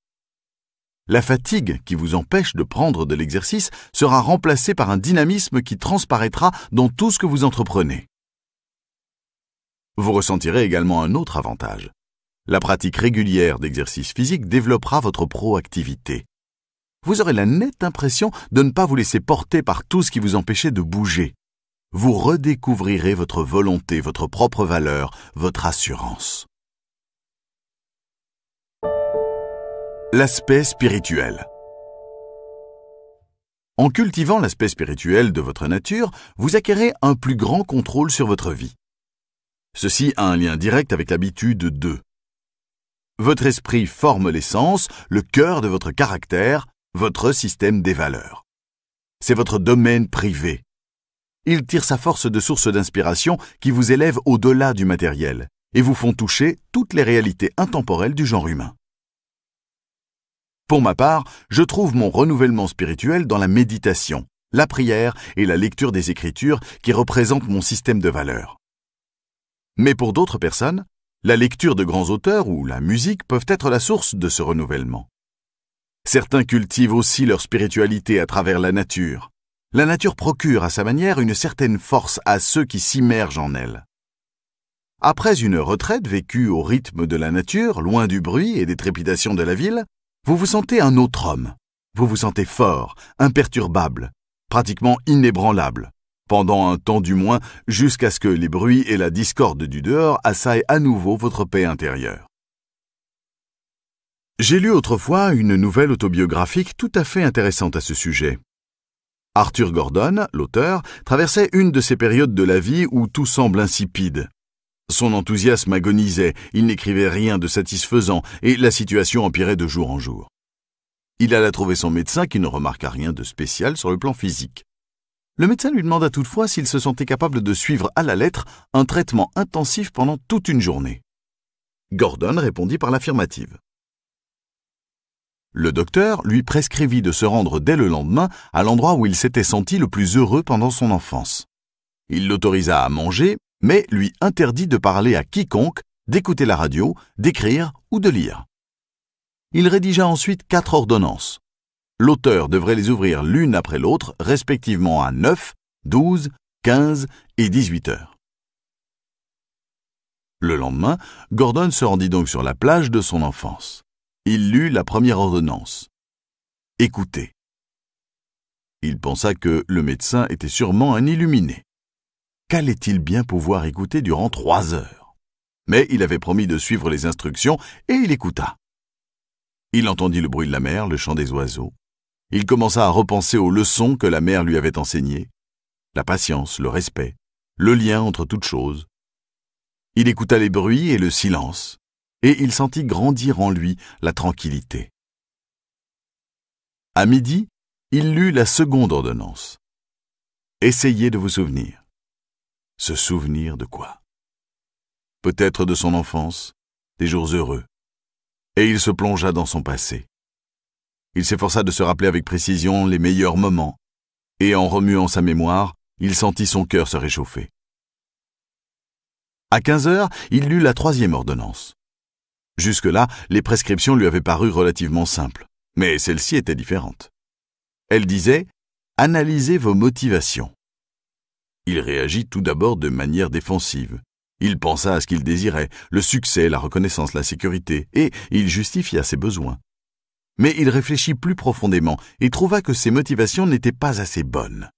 La fatigue qui vous empêche de prendre de l'exercice sera remplacée par un dynamisme qui transparaîtra dans tout ce que vous entreprenez. Vous ressentirez également un autre avantage. La pratique régulière d'exercice physique développera votre proactivité. Vous aurez la nette impression de ne pas vous laisser porter par tout ce qui vous empêchait de bouger. Vous redécouvrirez votre volonté, votre propre valeur, votre assurance. L'aspect spirituel. En cultivant l'aspect spirituel de votre nature, vous acquérez un plus grand contrôle sur votre vie. Ceci a un lien direct avec l'habitude 2. Votre esprit forme l'essence, le cœur de votre caractère, votre système des valeurs. C'est votre domaine privé. Il tire sa force de sources d'inspiration qui vous élèvent au-delà du matériel et vous font toucher toutes les réalités intemporelles du genre humain. Pour ma part, je trouve mon renouvellement spirituel dans la méditation, la prière et la lecture des Écritures qui représentent mon système de valeurs. Mais pour d'autres personnes, la lecture de grands auteurs ou la musique peuvent être la source de ce renouvellement. Certains cultivent aussi leur spiritualité à travers la nature. La nature procure à sa manière une certaine force à ceux qui s'immergent en elle. Après une retraite vécue au rythme de la nature, loin du bruit et des trépidations de la ville, vous vous sentez un autre homme. Vous vous sentez fort, imperturbable, pratiquement inébranlable, pendant un temps du moins jusqu'à ce que les bruits et la discorde du dehors assaillent à nouveau votre paix intérieure. J'ai lu autrefois une nouvelle autobiographique tout à fait intéressante à ce sujet. Arthur Gordon, l'auteur, traversait une de ces périodes de la vie où tout semble insipide, son enthousiasme agonisait, il n'écrivait rien de satisfaisant, et la situation empirait de jour en jour. Il alla trouver son médecin qui ne remarqua rien de spécial sur le plan physique. Le médecin lui demanda toutefois s'il se sentait capable de suivre à la lettre un traitement intensif pendant toute une journée. Gordon répondit par l'affirmative. Le docteur lui prescrivit de se rendre dès le lendemain à l'endroit où il s'était senti le plus heureux pendant son enfance. Il l'autorisa à manger, mais lui interdit de parler à quiconque, d'écouter la radio, d'écrire ou de lire. Il rédigea ensuite quatre ordonnances. L'auteur devrait les ouvrir l'une après l'autre, respectivement à 9, 12, 15 et 18 heures. Le lendemain, Gordon se rendit donc sur la plage de son enfance. Il lut la première ordonnance. Écoutez. Il pensa que le médecin était sûrement un illuminé qu'allait-il bien pouvoir écouter durant trois heures Mais il avait promis de suivre les instructions et il écouta. Il entendit le bruit de la mer, le chant des oiseaux. Il commença à repenser aux leçons que la mer lui avait enseignées. La patience, le respect, le lien entre toutes choses. Il écouta les bruits et le silence, et il sentit grandir en lui la tranquillité. À midi, il lut la seconde ordonnance. Essayez de vous souvenir. Se souvenir de quoi Peut-être de son enfance, des jours heureux. Et il se plongea dans son passé. Il s'efforça de se rappeler avec précision les meilleurs moments, et en remuant sa mémoire, il sentit son cœur se réchauffer. À 15 heures, il lut la troisième ordonnance. Jusque-là, les prescriptions lui avaient paru relativement simples, mais celle-ci était différente. Elle disait Analysez vos motivations. Il réagit tout d'abord de manière défensive. Il pensa à ce qu'il désirait, le succès, la reconnaissance, la sécurité, et il justifia ses besoins. Mais il réfléchit plus profondément et trouva que ses motivations n'étaient pas assez bonnes.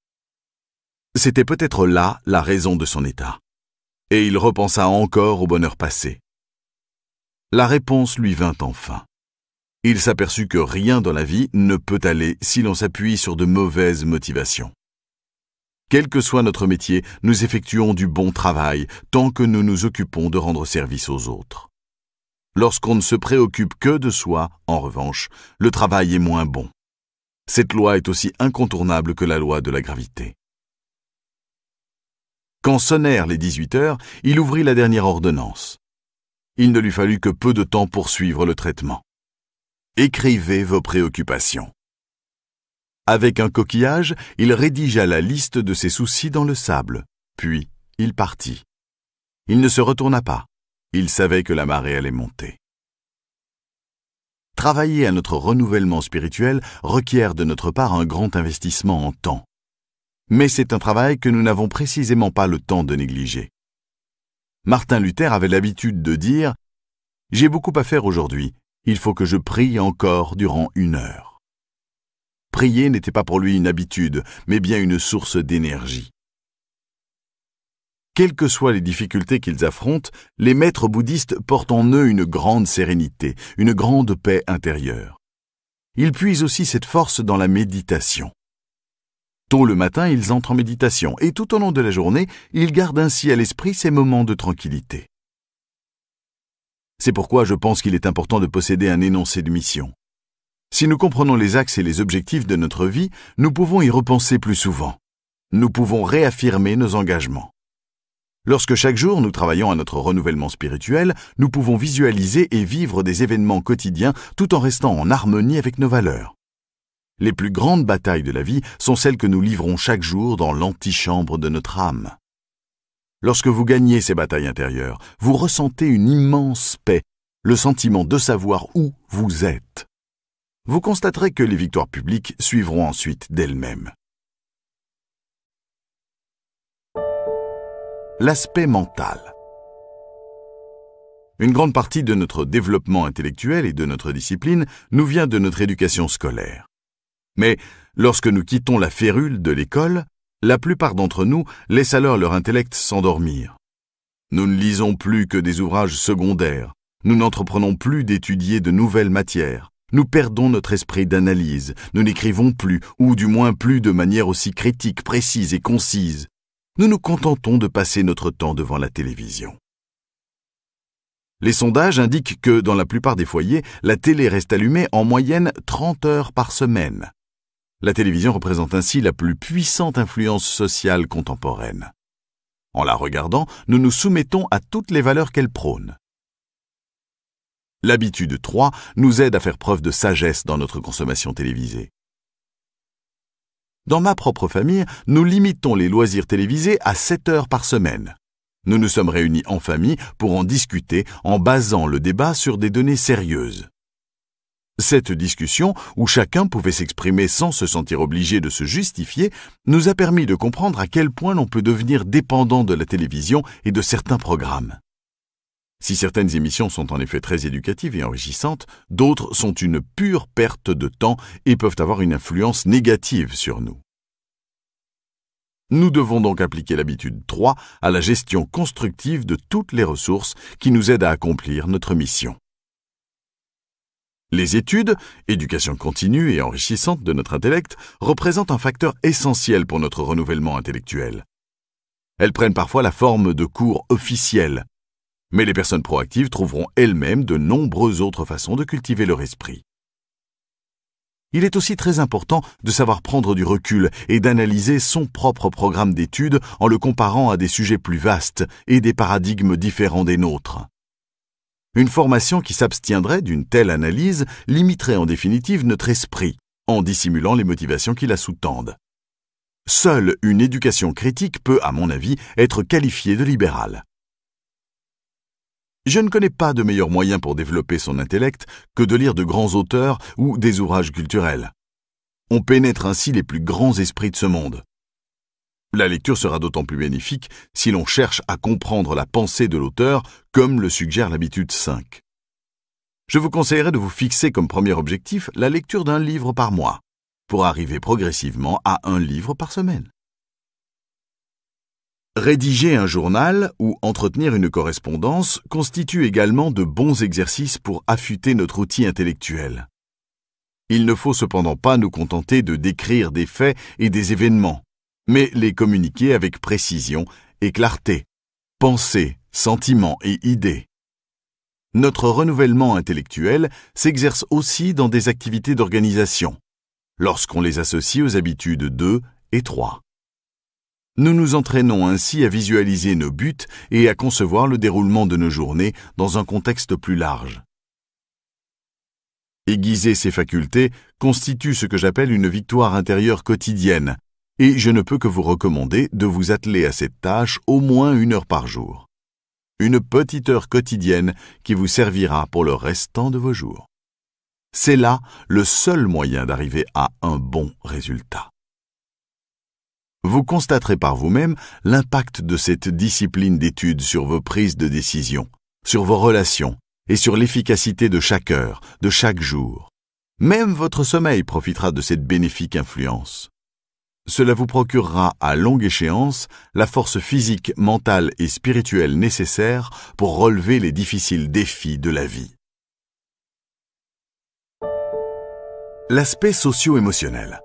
C'était peut-être là la raison de son état. Et il repensa encore au bonheur passé. La réponse lui vint enfin. Il s'aperçut que rien dans la vie ne peut aller si l'on s'appuie sur de mauvaises motivations. Quel que soit notre métier, nous effectuons du bon travail tant que nous nous occupons de rendre service aux autres. Lorsqu'on ne se préoccupe que de soi, en revanche, le travail est moins bon. Cette loi est aussi incontournable que la loi de la gravité. Quand sonnèrent les 18 heures, il ouvrit la dernière ordonnance. Il ne lui fallut que peu de temps pour suivre le traitement. Écrivez vos préoccupations. Avec un coquillage, il rédigea la liste de ses soucis dans le sable, puis il partit. Il ne se retourna pas. Il savait que la marée allait monter. Travailler à notre renouvellement spirituel requiert de notre part un grand investissement en temps. Mais c'est un travail que nous n'avons précisément pas le temps de négliger. Martin Luther avait l'habitude de dire ⁇ J'ai beaucoup à faire aujourd'hui, il faut que je prie encore durant une heure. Prier n'était pas pour lui une habitude, mais bien une source d'énergie. Quelles que soient les difficultés qu'ils affrontent, les maîtres bouddhistes portent en eux une grande sérénité, une grande paix intérieure. Ils puisent aussi cette force dans la méditation. Tôt le matin, ils entrent en méditation, et tout au long de la journée, ils gardent ainsi à l'esprit ces moments de tranquillité. C'est pourquoi je pense qu'il est important de posséder un énoncé de mission. Si nous comprenons les axes et les objectifs de notre vie, nous pouvons y repenser plus souvent. Nous pouvons réaffirmer nos engagements. Lorsque chaque jour nous travaillons à notre renouvellement spirituel, nous pouvons visualiser et vivre des événements quotidiens tout en restant en harmonie avec nos valeurs. Les plus grandes batailles de la vie sont celles que nous livrons chaque jour dans l'antichambre de notre âme. Lorsque vous gagnez ces batailles intérieures, vous ressentez une immense paix, le sentiment de savoir où vous êtes vous constaterez que les victoires publiques suivront ensuite d'elles-mêmes. L'aspect mental. Une grande partie de notre développement intellectuel et de notre discipline nous vient de notre éducation scolaire. Mais lorsque nous quittons la férule de l'école, la plupart d'entre nous laissent alors leur intellect s'endormir. Nous ne lisons plus que des ouvrages secondaires, nous n'entreprenons plus d'étudier de nouvelles matières, nous perdons notre esprit d'analyse, nous n'écrivons plus, ou du moins plus de manière aussi critique, précise et concise. Nous nous contentons de passer notre temps devant la télévision. Les sondages indiquent que, dans la plupart des foyers, la télé reste allumée en moyenne 30 heures par semaine. La télévision représente ainsi la plus puissante influence sociale contemporaine. En la regardant, nous nous soumettons à toutes les valeurs qu'elle prône. L'habitude 3 nous aide à faire preuve de sagesse dans notre consommation télévisée. Dans ma propre famille, nous limitons les loisirs télévisés à 7 heures par semaine. Nous nous sommes réunis en famille pour en discuter en basant le débat sur des données sérieuses. Cette discussion, où chacun pouvait s'exprimer sans se sentir obligé de se justifier, nous a permis de comprendre à quel point l'on peut devenir dépendant de la télévision et de certains programmes. Si certaines émissions sont en effet très éducatives et enrichissantes, d'autres sont une pure perte de temps et peuvent avoir une influence négative sur nous. Nous devons donc appliquer l'habitude 3 à la gestion constructive de toutes les ressources qui nous aident à accomplir notre mission. Les études, éducation continue et enrichissante de notre intellect, représentent un facteur essentiel pour notre renouvellement intellectuel. Elles prennent parfois la forme de cours officiels, mais les personnes proactives trouveront elles-mêmes de nombreuses autres façons de cultiver leur esprit. Il est aussi très important de savoir prendre du recul et d'analyser son propre programme d'études en le comparant à des sujets plus vastes et des paradigmes différents des nôtres. Une formation qui s'abstiendrait d'une telle analyse limiterait en définitive notre esprit, en dissimulant les motivations qui la sous-tendent. Seule une éducation critique peut, à mon avis, être qualifiée de libérale. Je ne connais pas de meilleur moyen pour développer son intellect que de lire de grands auteurs ou des ouvrages culturels. On pénètre ainsi les plus grands esprits de ce monde. La lecture sera d'autant plus bénéfique si l'on cherche à comprendre la pensée de l'auteur comme le suggère l'habitude 5. Je vous conseillerais de vous fixer comme premier objectif la lecture d'un livre par mois, pour arriver progressivement à un livre par semaine. Rédiger un journal ou entretenir une correspondance constitue également de bons exercices pour affûter notre outil intellectuel. Il ne faut cependant pas nous contenter de décrire des faits et des événements, mais les communiquer avec précision et clarté, pensée, sentiments et idées. Notre renouvellement intellectuel s'exerce aussi dans des activités d'organisation, lorsqu'on les associe aux habitudes 2 et 3. Nous nous entraînons ainsi à visualiser nos buts et à concevoir le déroulement de nos journées dans un contexte plus large. Aiguiser ces facultés constitue ce que j'appelle une victoire intérieure quotidienne, et je ne peux que vous recommander de vous atteler à cette tâche au moins une heure par jour. Une petite heure quotidienne qui vous servira pour le restant de vos jours. C'est là le seul moyen d'arriver à un bon résultat vous constaterez par vous-même l'impact de cette discipline d'étude sur vos prises de décision, sur vos relations et sur l'efficacité de chaque heure, de chaque jour. Même votre sommeil profitera de cette bénéfique influence. Cela vous procurera à longue échéance la force physique, mentale et spirituelle nécessaire pour relever les difficiles défis de la vie. L'aspect socio-émotionnel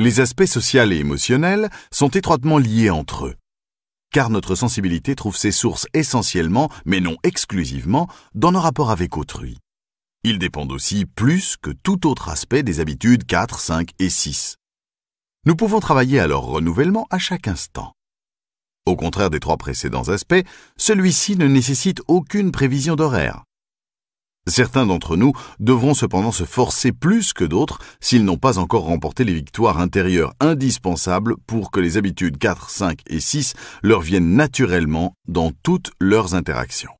les aspects social et émotionnels sont étroitement liés entre eux, car notre sensibilité trouve ses sources essentiellement, mais non exclusivement, dans nos rapports avec autrui. Ils dépendent aussi plus que tout autre aspect des habitudes 4, 5 et 6. Nous pouvons travailler à leur renouvellement à chaque instant. Au contraire des trois précédents aspects, celui-ci ne nécessite aucune prévision d'horaire. Certains d'entre nous devront cependant se forcer plus que d'autres s'ils n'ont pas encore remporté les victoires intérieures indispensables pour que les habitudes 4, 5 et 6 leur viennent naturellement dans toutes leurs interactions.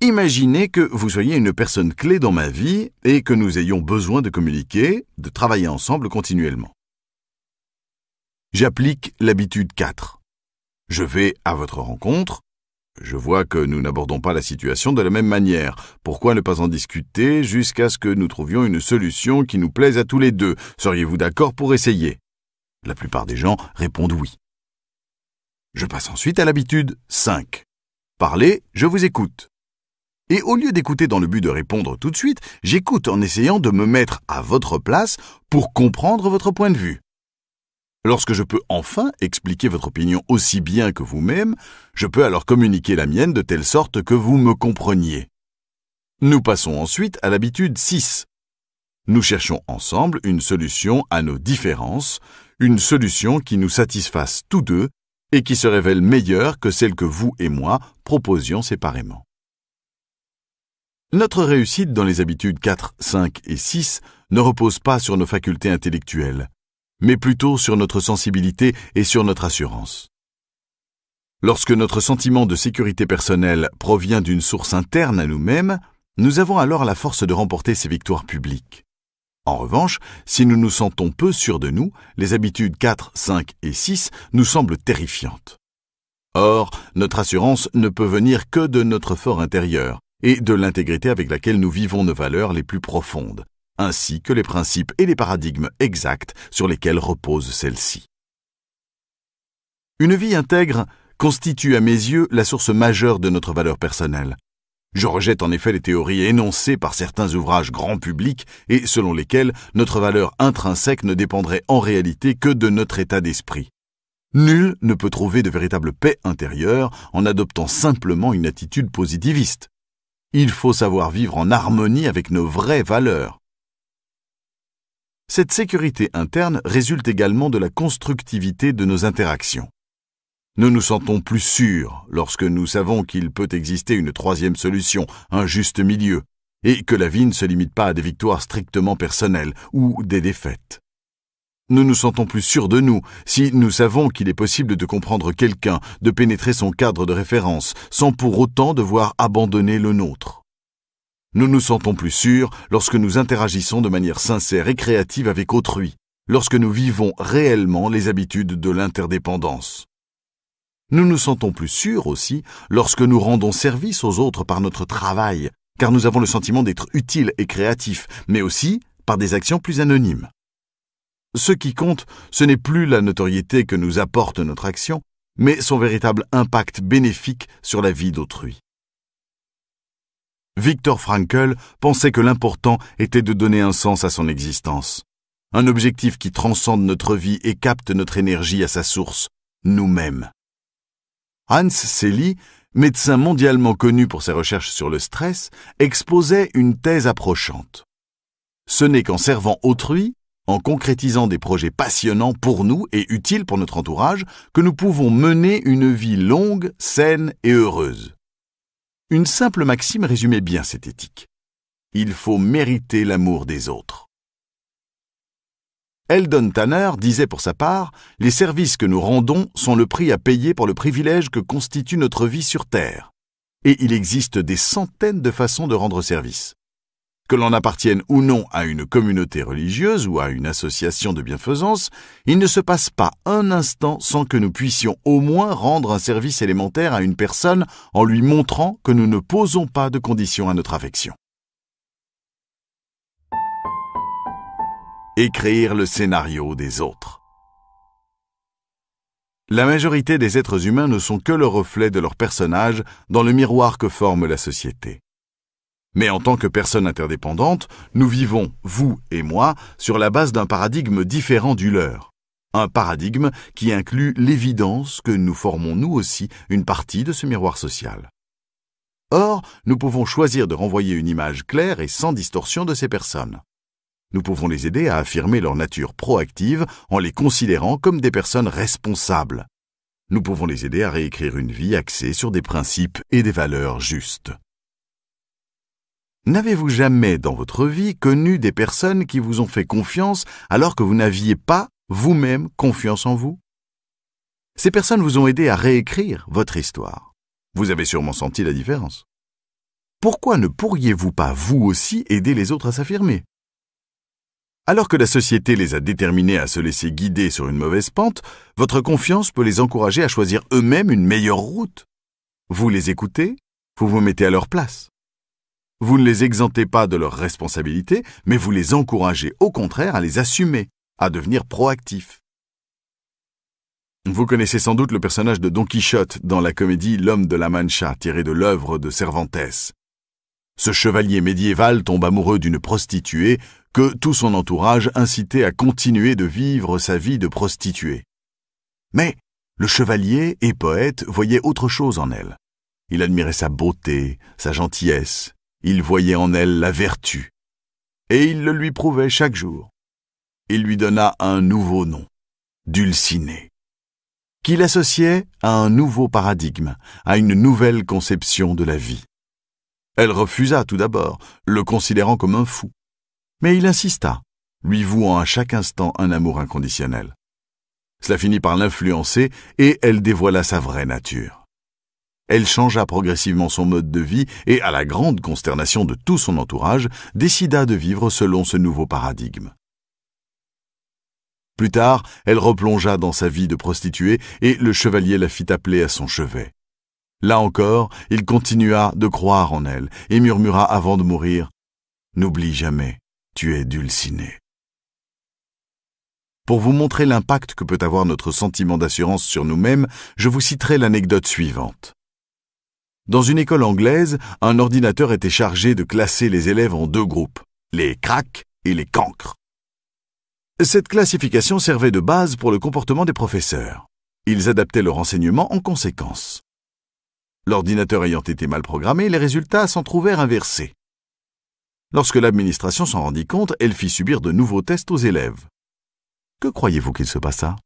Imaginez que vous soyez une personne clé dans ma vie et que nous ayons besoin de communiquer, de travailler ensemble continuellement. J'applique l'habitude 4. Je vais à votre rencontre, je vois que nous n'abordons pas la situation de la même manière. Pourquoi ne pas en discuter jusqu'à ce que nous trouvions une solution qui nous plaise à tous les deux Seriez-vous d'accord pour essayer La plupart des gens répondent oui. Je passe ensuite à l'habitude 5. Parlez, je vous écoute. Et au lieu d'écouter dans le but de répondre tout de suite, j'écoute en essayant de me mettre à votre place pour comprendre votre point de vue. Lorsque je peux enfin expliquer votre opinion aussi bien que vous-même, je peux alors communiquer la mienne de telle sorte que vous me compreniez. Nous passons ensuite à l'habitude 6. Nous cherchons ensemble une solution à nos différences, une solution qui nous satisfasse tous deux et qui se révèle meilleure que celle que vous et moi proposions séparément. Notre réussite dans les habitudes 4, 5 et 6 ne repose pas sur nos facultés intellectuelles mais plutôt sur notre sensibilité et sur notre assurance. Lorsque notre sentiment de sécurité personnelle provient d'une source interne à nous-mêmes, nous avons alors la force de remporter ces victoires publiques. En revanche, si nous nous sentons peu sûrs de nous, les habitudes 4, 5 et 6 nous semblent terrifiantes. Or, notre assurance ne peut venir que de notre fort intérieur et de l'intégrité avec laquelle nous vivons nos valeurs les plus profondes, ainsi que les principes et les paradigmes exacts sur lesquels repose celle-ci. Une vie intègre constitue à mes yeux la source majeure de notre valeur personnelle. Je rejette en effet les théories énoncées par certains ouvrages grand public et selon lesquelles notre valeur intrinsèque ne dépendrait en réalité que de notre état d'esprit. Nul ne peut trouver de véritable paix intérieure en adoptant simplement une attitude positiviste. Il faut savoir vivre en harmonie avec nos vraies valeurs. Cette sécurité interne résulte également de la constructivité de nos interactions. Nous nous sentons plus sûrs lorsque nous savons qu'il peut exister une troisième solution, un juste milieu, et que la vie ne se limite pas à des victoires strictement personnelles ou des défaites. Nous nous sentons plus sûrs de nous si nous savons qu'il est possible de comprendre quelqu'un, de pénétrer son cadre de référence, sans pour autant devoir abandonner le nôtre. Nous nous sentons plus sûrs lorsque nous interagissons de manière sincère et créative avec autrui, lorsque nous vivons réellement les habitudes de l'interdépendance. Nous nous sentons plus sûrs aussi lorsque nous rendons service aux autres par notre travail, car nous avons le sentiment d'être utiles et créatifs, mais aussi par des actions plus anonymes. Ce qui compte, ce n'est plus la notoriété que nous apporte notre action, mais son véritable impact bénéfique sur la vie d'autrui. Victor Frankl pensait que l'important était de donner un sens à son existence, un objectif qui transcende notre vie et capte notre énergie à sa source, nous-mêmes. Hans Sely, médecin mondialement connu pour ses recherches sur le stress, exposait une thèse approchante. Ce n'est qu'en servant autrui, en concrétisant des projets passionnants pour nous et utiles pour notre entourage, que nous pouvons mener une vie longue, saine et heureuse. Une simple maxime résumait bien cette éthique. Il faut mériter l'amour des autres. Eldon Tanner disait pour sa part Les services que nous rendons sont le prix à payer pour le privilège que constitue notre vie sur Terre. Et il existe des centaines de façons de rendre service. Que l'on appartienne ou non à une communauté religieuse ou à une association de bienfaisance, il ne se passe pas un instant sans que nous puissions au moins rendre un service élémentaire à une personne en lui montrant que nous ne posons pas de conditions à notre affection. Écrire le scénario des autres. La majorité des êtres humains ne sont que le reflet de leur personnage dans le miroir que forme la société. Mais en tant que personnes interdépendantes, nous vivons, vous et moi, sur la base d'un paradigme différent du leur. Un paradigme qui inclut l'évidence que nous formons nous aussi une partie de ce miroir social. Or, nous pouvons choisir de renvoyer une image claire et sans distorsion de ces personnes. Nous pouvons les aider à affirmer leur nature proactive en les considérant comme des personnes responsables. Nous pouvons les aider à réécrire une vie axée sur des principes et des valeurs justes. N'avez-vous jamais dans votre vie connu des personnes qui vous ont fait confiance alors que vous n'aviez pas vous-même confiance en vous Ces personnes vous ont aidé à réécrire votre histoire. Vous avez sûrement senti la différence. Pourquoi ne pourriez-vous pas vous aussi aider les autres à s'affirmer Alors que la société les a déterminés à se laisser guider sur une mauvaise pente, votre confiance peut les encourager à choisir eux-mêmes une meilleure route. Vous les écoutez, vous vous mettez à leur place. Vous ne les exemptez pas de leurs responsabilités, mais vous les encouragez au contraire à les assumer, à devenir proactifs. Vous connaissez sans doute le personnage de Don Quichotte dans la comédie L'homme de la Mancha, tirée de l'œuvre de Cervantes. Ce chevalier médiéval tombe amoureux d'une prostituée que tout son entourage incitait à continuer de vivre sa vie de prostituée. Mais le chevalier et poète voyait autre chose en elle. Il admirait sa beauté, sa gentillesse, il voyait en elle la vertu, et il le lui prouvait chaque jour. Il lui donna un nouveau nom, Dulcinée, qu'il associait à un nouveau paradigme, à une nouvelle conception de la vie. Elle refusa tout d'abord, le considérant comme un fou. Mais il insista, lui vouant à chaque instant un amour inconditionnel. Cela finit par l'influencer et elle dévoila sa vraie nature. Elle changea progressivement son mode de vie et, à la grande consternation de tout son entourage, décida de vivre selon ce nouveau paradigme. Plus tard, elle replongea dans sa vie de prostituée et le chevalier la fit appeler à son chevet. Là encore, il continua de croire en elle et murmura avant de mourir N'oublie jamais, tu es Dulcinée. Pour vous montrer l'impact que peut avoir notre sentiment d'assurance sur nous-mêmes, je vous citerai l'anecdote suivante. Dans une école anglaise, un ordinateur était chargé de classer les élèves en deux groupes, les cracks et les cancres. Cette classification servait de base pour le comportement des professeurs. Ils adaptaient leur enseignement en conséquence. L'ordinateur ayant été mal programmé, les résultats s'en trouvèrent inversés. Lorsque l'administration s'en rendit compte, elle fit subir de nouveaux tests aux élèves. Que croyez-vous qu'il se passa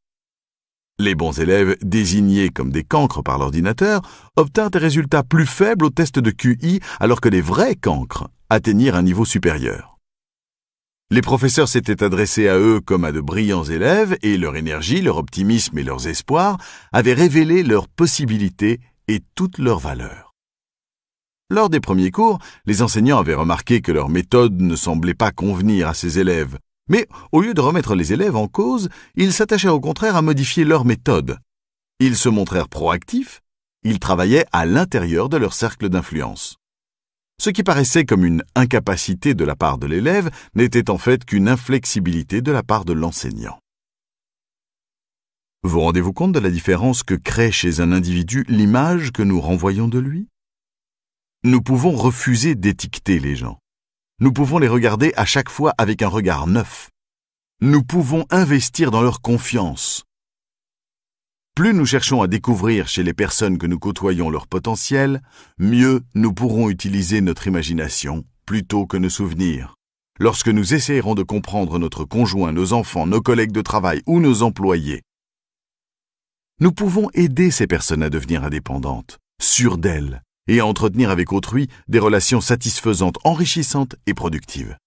les bons élèves, désignés comme des cancres par l'ordinateur, obtinrent des résultats plus faibles au test de QI alors que les vrais cancres atteignirent un niveau supérieur. Les professeurs s'étaient adressés à eux comme à de brillants élèves et leur énergie, leur optimisme et leurs espoirs avaient révélé leurs possibilités et toutes leurs valeurs. Lors des premiers cours, les enseignants avaient remarqué que leur méthode ne semblait pas convenir à ces élèves, mais au lieu de remettre les élèves en cause, ils s'attachaient au contraire à modifier leur méthode. Ils se montrèrent proactifs, ils travaillaient à l'intérieur de leur cercle d'influence. Ce qui paraissait comme une incapacité de la part de l'élève n'était en fait qu'une inflexibilité de la part de l'enseignant. Vous rendez-vous compte de la différence que crée chez un individu l'image que nous renvoyons de lui Nous pouvons refuser d'étiqueter les gens. Nous pouvons les regarder à chaque fois avec un regard neuf. Nous pouvons investir dans leur confiance. Plus nous cherchons à découvrir chez les personnes que nous côtoyons leur potentiel, mieux nous pourrons utiliser notre imagination plutôt que nos souvenirs. Lorsque nous essayerons de comprendre notre conjoint, nos enfants, nos collègues de travail ou nos employés, nous pouvons aider ces personnes à devenir indépendantes, sûres d'elles, et à entretenir avec autrui des relations satisfaisantes, enrichissantes et productives.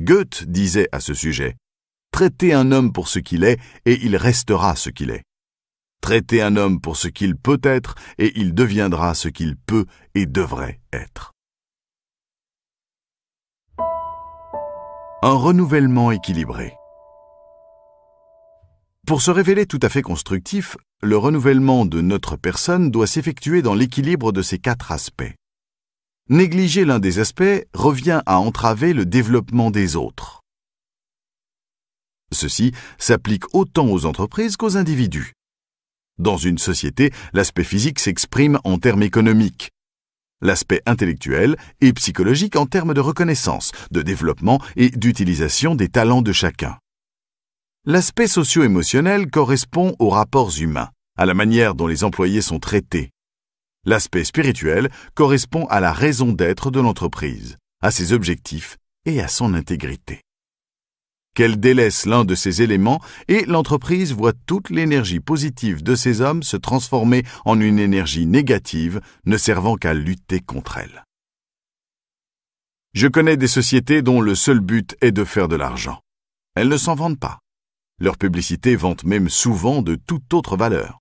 Goethe disait à ce sujet Traitez un homme pour ce qu'il est, et il restera ce qu'il est. Traitez un homme pour ce qu'il peut être, et il deviendra ce qu'il peut et devrait être. Un renouvellement équilibré. Pour se révéler tout à fait constructif, le renouvellement de notre personne doit s'effectuer dans l'équilibre de ces quatre aspects. Négliger l'un des aspects revient à entraver le développement des autres. Ceci s'applique autant aux entreprises qu'aux individus. Dans une société, l'aspect physique s'exprime en termes économiques, l'aspect intellectuel et psychologique en termes de reconnaissance, de développement et d'utilisation des talents de chacun. L'aspect socio-émotionnel correspond aux rapports humains, à la manière dont les employés sont traités. L'aspect spirituel correspond à la raison d'être de l'entreprise, à ses objectifs et à son intégrité. Qu'elle délaisse l'un de ces éléments et l'entreprise voit toute l'énergie positive de ses hommes se transformer en une énergie négative ne servant qu'à lutter contre elle. Je connais des sociétés dont le seul but est de faire de l'argent. Elles ne s'en vendent pas. Leur publicité vante même souvent de toute autre valeur.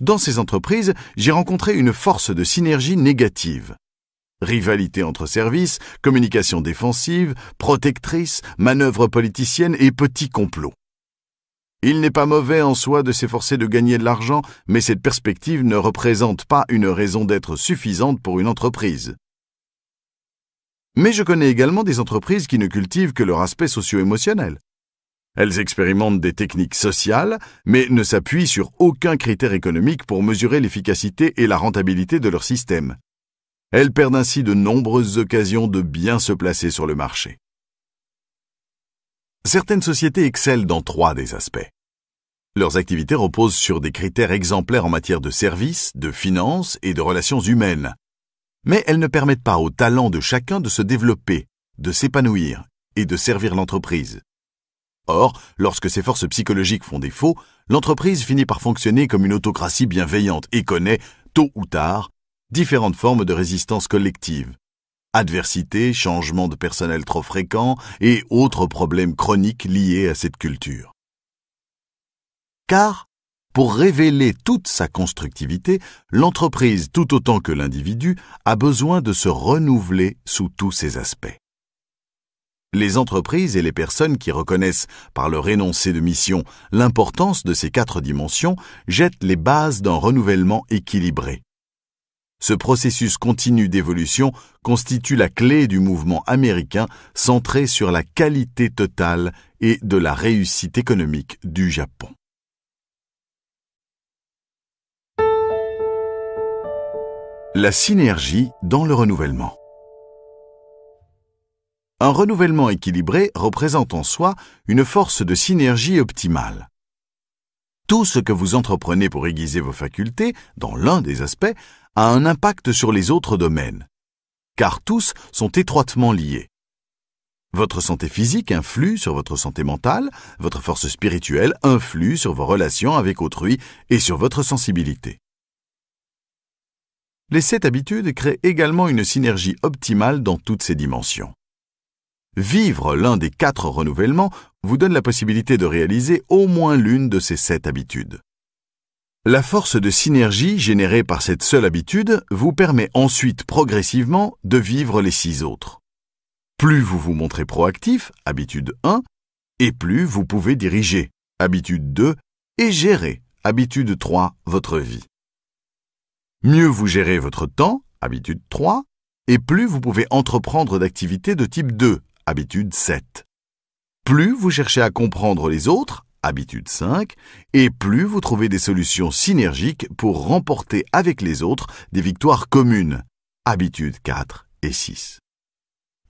Dans ces entreprises, j'ai rencontré une force de synergie négative. Rivalité entre services, communication défensive, protectrice, manœuvre politicienne et petits complots. Il n'est pas mauvais en soi de s'efforcer de gagner de l'argent, mais cette perspective ne représente pas une raison d'être suffisante pour une entreprise. Mais je connais également des entreprises qui ne cultivent que leur aspect socio-émotionnel. Elles expérimentent des techniques sociales, mais ne s'appuient sur aucun critère économique pour mesurer l'efficacité et la rentabilité de leur système. Elles perdent ainsi de nombreuses occasions de bien se placer sur le marché. Certaines sociétés excellent dans trois des aspects. Leurs activités reposent sur des critères exemplaires en matière de services, de finances et de relations humaines. Mais elles ne permettent pas au talent de chacun de se développer, de s'épanouir et de servir l'entreprise. Or, lorsque ces forces psychologiques font défaut, l'entreprise finit par fonctionner comme une autocratie bienveillante et connaît, tôt ou tard, différentes formes de résistance collective. Adversité, changement de personnel trop fréquent et autres problèmes chroniques liés à cette culture. Car, pour révéler toute sa constructivité, l'entreprise tout autant que l'individu a besoin de se renouveler sous tous ses aspects. Les entreprises et les personnes qui reconnaissent par leur énoncé de mission l'importance de ces quatre dimensions jettent les bases d'un renouvellement équilibré. Ce processus continu d'évolution constitue la clé du mouvement américain centré sur la qualité totale et de la réussite économique du Japon. La synergie dans le renouvellement. Un renouvellement équilibré représente en soi une force de synergie optimale. Tout ce que vous entreprenez pour aiguiser vos facultés, dans l'un des aspects, a un impact sur les autres domaines, car tous sont étroitement liés. Votre santé physique influe sur votre santé mentale, votre force spirituelle influe sur vos relations avec autrui et sur votre sensibilité. Les sept habitudes créent également une synergie optimale dans toutes ces dimensions. Vivre l'un des quatre renouvellements vous donne la possibilité de réaliser au moins l'une de ces sept habitudes. La force de synergie générée par cette seule habitude vous permet ensuite progressivement de vivre les six autres. Plus vous vous montrez proactif, habitude 1, et plus vous pouvez diriger, habitude 2, et gérer, habitude 3, votre vie. Mieux vous gérez votre temps, habitude 3, et plus vous pouvez entreprendre d'activités de type 2, habitude 7. Plus vous cherchez à comprendre les autres, habitude 5, et plus vous trouvez des solutions synergiques pour remporter avec les autres des victoires communes, habitude 4 et 6.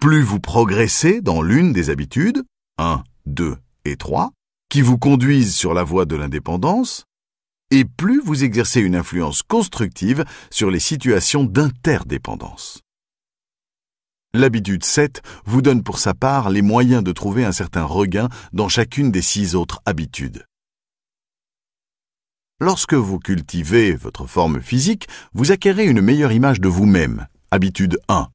Plus vous progressez dans l'une des habitudes, 1, 2 et 3, qui vous conduisent sur la voie de l'indépendance, et plus vous exercez une influence constructive sur les situations d'interdépendance. L'habitude 7 vous donne pour sa part les moyens de trouver un certain regain dans chacune des six autres habitudes. Lorsque vous cultivez votre forme physique, vous acquérez une meilleure image de vous-même. Habitude 1.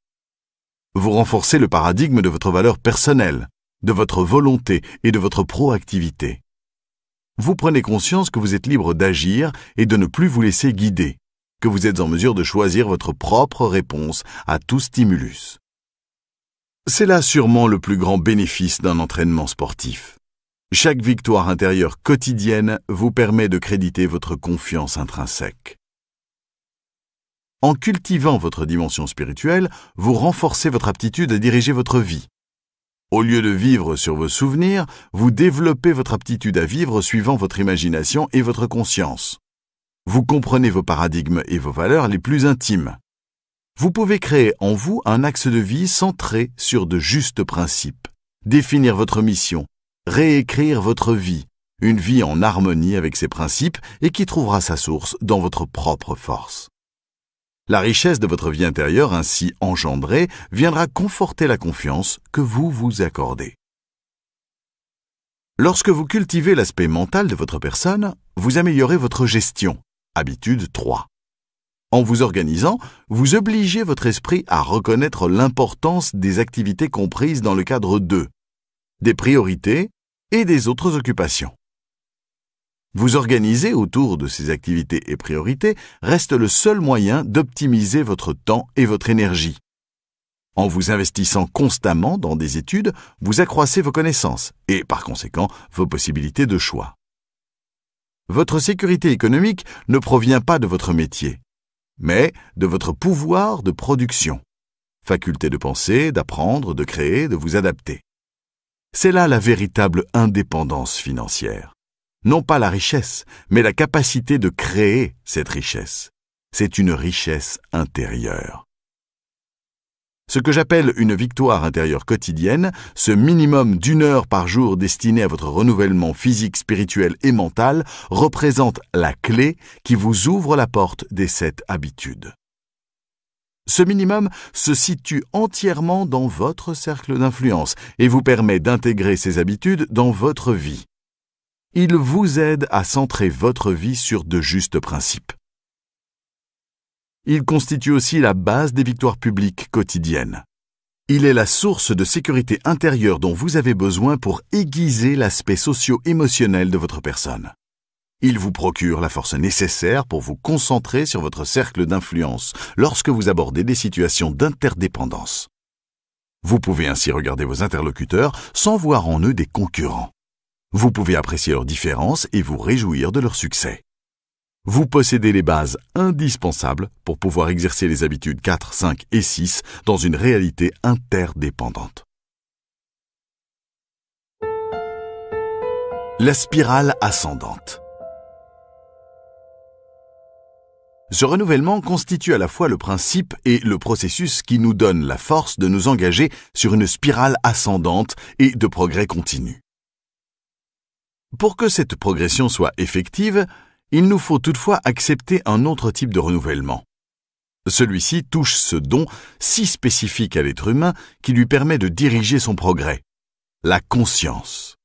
Vous renforcez le paradigme de votre valeur personnelle, de votre volonté et de votre proactivité. Vous prenez conscience que vous êtes libre d'agir et de ne plus vous laisser guider, que vous êtes en mesure de choisir votre propre réponse à tout stimulus. C'est là sûrement le plus grand bénéfice d'un entraînement sportif. Chaque victoire intérieure quotidienne vous permet de créditer votre confiance intrinsèque. En cultivant votre dimension spirituelle, vous renforcez votre aptitude à diriger votre vie. Au lieu de vivre sur vos souvenirs, vous développez votre aptitude à vivre suivant votre imagination et votre conscience. Vous comprenez vos paradigmes et vos valeurs les plus intimes vous pouvez créer en vous un axe de vie centré sur de justes principes, définir votre mission, réécrire votre vie, une vie en harmonie avec ces principes et qui trouvera sa source dans votre propre force. La richesse de votre vie intérieure ainsi engendrée viendra conforter la confiance que vous vous accordez. Lorsque vous cultivez l'aspect mental de votre personne, vous améliorez votre gestion. Habitude 3. En vous organisant, vous obligez votre esprit à reconnaître l'importance des activités comprises dans le cadre 2, des priorités et des autres occupations. Vous organiser autour de ces activités et priorités reste le seul moyen d'optimiser votre temps et votre énergie. En vous investissant constamment dans des études, vous accroissez vos connaissances et par conséquent vos possibilités de choix. Votre sécurité économique ne provient pas de votre métier mais de votre pouvoir de production. Faculté de penser, d'apprendre, de créer, de vous adapter. C'est là la véritable indépendance financière. Non pas la richesse, mais la capacité de créer cette richesse. C'est une richesse intérieure. Ce que j'appelle une victoire intérieure quotidienne, ce minimum d'une heure par jour destiné à votre renouvellement physique, spirituel et mental, représente la clé qui vous ouvre la porte des sept habitudes. Ce minimum se situe entièrement dans votre cercle d'influence et vous permet d'intégrer ces habitudes dans votre vie. Il vous aide à centrer votre vie sur de justes principes il constitue aussi la base des victoires publiques quotidiennes. Il est la source de sécurité intérieure dont vous avez besoin pour aiguiser l'aspect socio-émotionnel de votre personne. Il vous procure la force nécessaire pour vous concentrer sur votre cercle d'influence lorsque vous abordez des situations d'interdépendance. Vous pouvez ainsi regarder vos interlocuteurs sans voir en eux des concurrents. Vous pouvez apprécier leurs différences et vous réjouir de leur succès vous possédez les bases indispensables pour pouvoir exercer les habitudes 4, 5 et 6 dans une réalité interdépendante. La spirale ascendante. Ce renouvellement constitue à la fois le principe et le processus qui nous donne la force de nous engager sur une spirale ascendante et de progrès continu. Pour que cette progression soit effective, il nous faut toutefois accepter un autre type de renouvellement. Celui-ci touche ce don si spécifique à l'être humain qui lui permet de diriger son progrès, la conscience.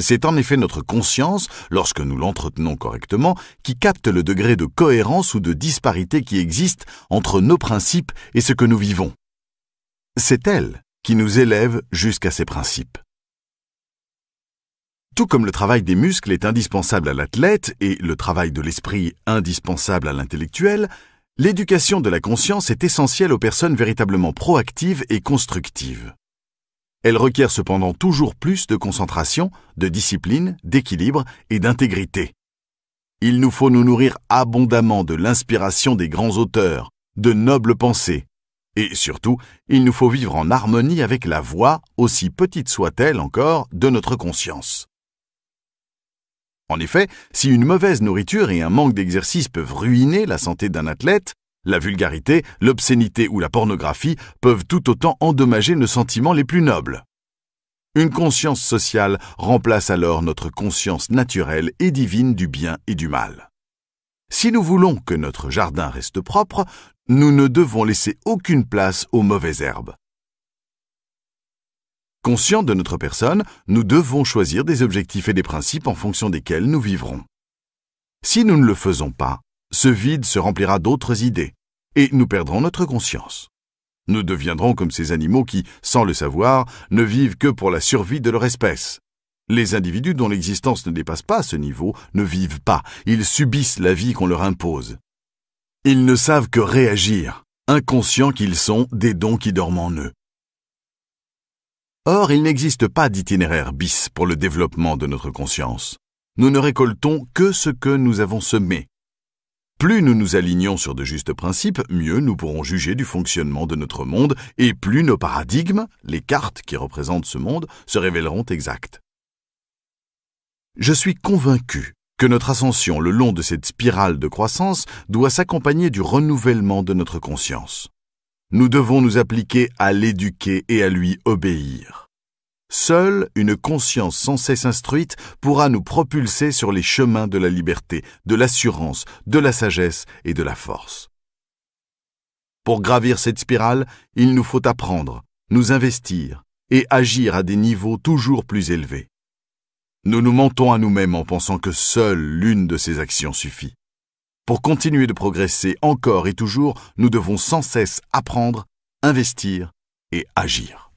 C'est en effet notre conscience, lorsque nous l'entretenons correctement, qui capte le degré de cohérence ou de disparité qui existe entre nos principes et ce que nous vivons. C'est elle qui nous élève jusqu'à ces principes. Tout comme le travail des muscles est indispensable à l'athlète et le travail de l'esprit indispensable à l'intellectuel, l'éducation de la conscience est essentielle aux personnes véritablement proactives et constructives. Elle requiert cependant toujours plus de concentration, de discipline, d'équilibre et d'intégrité. Il nous faut nous nourrir abondamment de l'inspiration des grands auteurs, de nobles pensées, et surtout, il nous faut vivre en harmonie avec la voix, aussi petite soit-elle encore, de notre conscience. En effet, si une mauvaise nourriture et un manque d'exercice peuvent ruiner la santé d'un athlète, la vulgarité, l'obscénité ou la pornographie peuvent tout autant endommager nos sentiments les plus nobles. Une conscience sociale remplace alors notre conscience naturelle et divine du bien et du mal. Si nous voulons que notre jardin reste propre, nous ne devons laisser aucune place aux mauvaises herbes. Conscients de notre personne, nous devons choisir des objectifs et des principes en fonction desquels nous vivrons. Si nous ne le faisons pas, ce vide se remplira d'autres idées, et nous perdrons notre conscience. Nous deviendrons comme ces animaux qui, sans le savoir, ne vivent que pour la survie de leur espèce. Les individus dont l'existence ne dépasse pas ce niveau ne vivent pas, ils subissent la vie qu'on leur impose. Ils ne savent que réagir, inconscients qu'ils sont des dons qui dorment en eux. Or, il n'existe pas d'itinéraire bis pour le développement de notre conscience. Nous ne récoltons que ce que nous avons semé. Plus nous nous alignons sur de justes principes, mieux nous pourrons juger du fonctionnement de notre monde, et plus nos paradigmes, les cartes qui représentent ce monde, se révéleront exacts. Je suis convaincu que notre ascension le long de cette spirale de croissance doit s'accompagner du renouvellement de notre conscience nous devons nous appliquer à l'éduquer et à lui obéir. Seule une conscience sans cesse instruite pourra nous propulser sur les chemins de la liberté, de l'assurance, de la sagesse et de la force. Pour gravir cette spirale, il nous faut apprendre, nous investir et agir à des niveaux toujours plus élevés. Nous nous mentons à nous-mêmes en pensant que seule l'une de ces actions suffit. Pour continuer de progresser encore et toujours, nous devons sans cesse apprendre, investir et agir.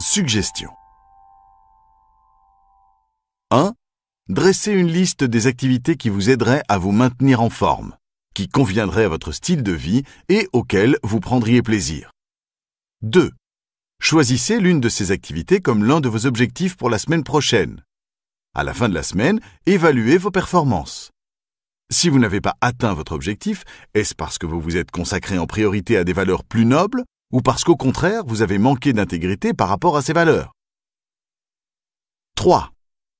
Suggestion 1. Dressez une liste des activités qui vous aideraient à vous maintenir en forme, qui conviendraient à votre style de vie et auxquelles vous prendriez plaisir. 2. Choisissez l'une de ces activités comme l'un de vos objectifs pour la semaine prochaine à la fin de la semaine, évaluez vos performances. Si vous n'avez pas atteint votre objectif, est-ce parce que vous vous êtes consacré en priorité à des valeurs plus nobles ou parce qu'au contraire, vous avez manqué d'intégrité par rapport à ces valeurs 3.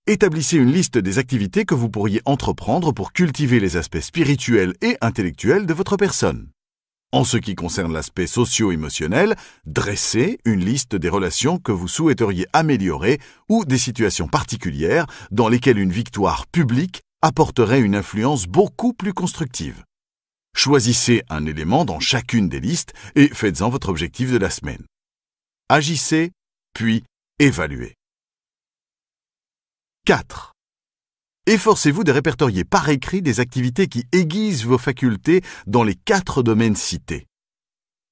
Établissez une liste des activités que vous pourriez entreprendre pour cultiver les aspects spirituels et intellectuels de votre personne en ce qui concerne l'aspect socio-émotionnel, dressez une liste des relations que vous souhaiteriez améliorer ou des situations particulières dans lesquelles une victoire publique apporterait une influence beaucoup plus constructive. Choisissez un élément dans chacune des listes et faites-en votre objectif de la semaine. Agissez, puis évaluez. 4. Efforcez-vous de répertorier par écrit des activités qui aiguisent vos facultés dans les quatre domaines cités.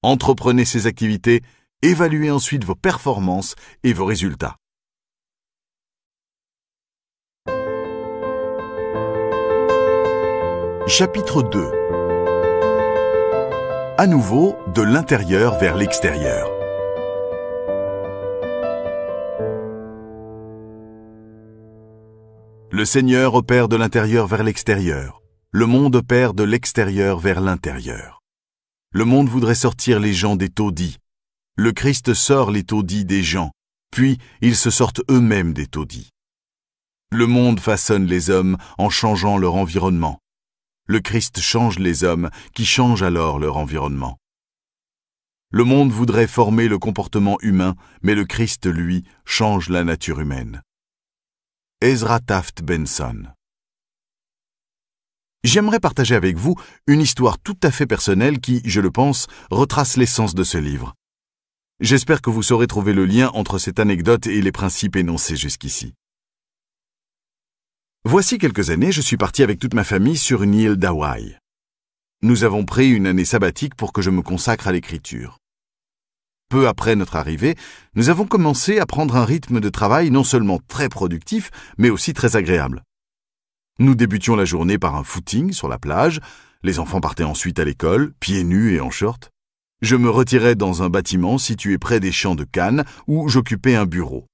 Entreprenez ces activités, évaluez ensuite vos performances et vos résultats. Chapitre 2 À nouveau, de l'intérieur vers l'extérieur. Le Seigneur opère de l'intérieur vers l'extérieur. Le monde opère de l'extérieur vers l'intérieur. Le monde voudrait sortir les gens des taudis. Le Christ sort les taudis des gens, puis ils se sortent eux-mêmes des taudis. Le monde façonne les hommes en changeant leur environnement. Le Christ change les hommes, qui changent alors leur environnement. Le monde voudrait former le comportement humain, mais le Christ, lui, change la nature humaine. Ezra Taft Benson. J'aimerais partager avec vous une histoire tout à fait personnelle qui, je le pense, retrace l'essence de ce livre. J'espère que vous saurez trouver le lien entre cette anecdote et les principes énoncés jusqu'ici. Voici quelques années, je suis parti avec toute ma famille sur une île d'Hawaï. Nous avons pris une année sabbatique pour que je me consacre à l'écriture peu après notre arrivée, nous avons commencé à prendre un rythme de travail non seulement très productif, mais aussi très agréable. Nous débutions la journée par un footing sur la plage, les enfants partaient ensuite à l'école, pieds nus et en short. Je me retirais dans un bâtiment situé près des champs de Cannes où j'occupais un bureau.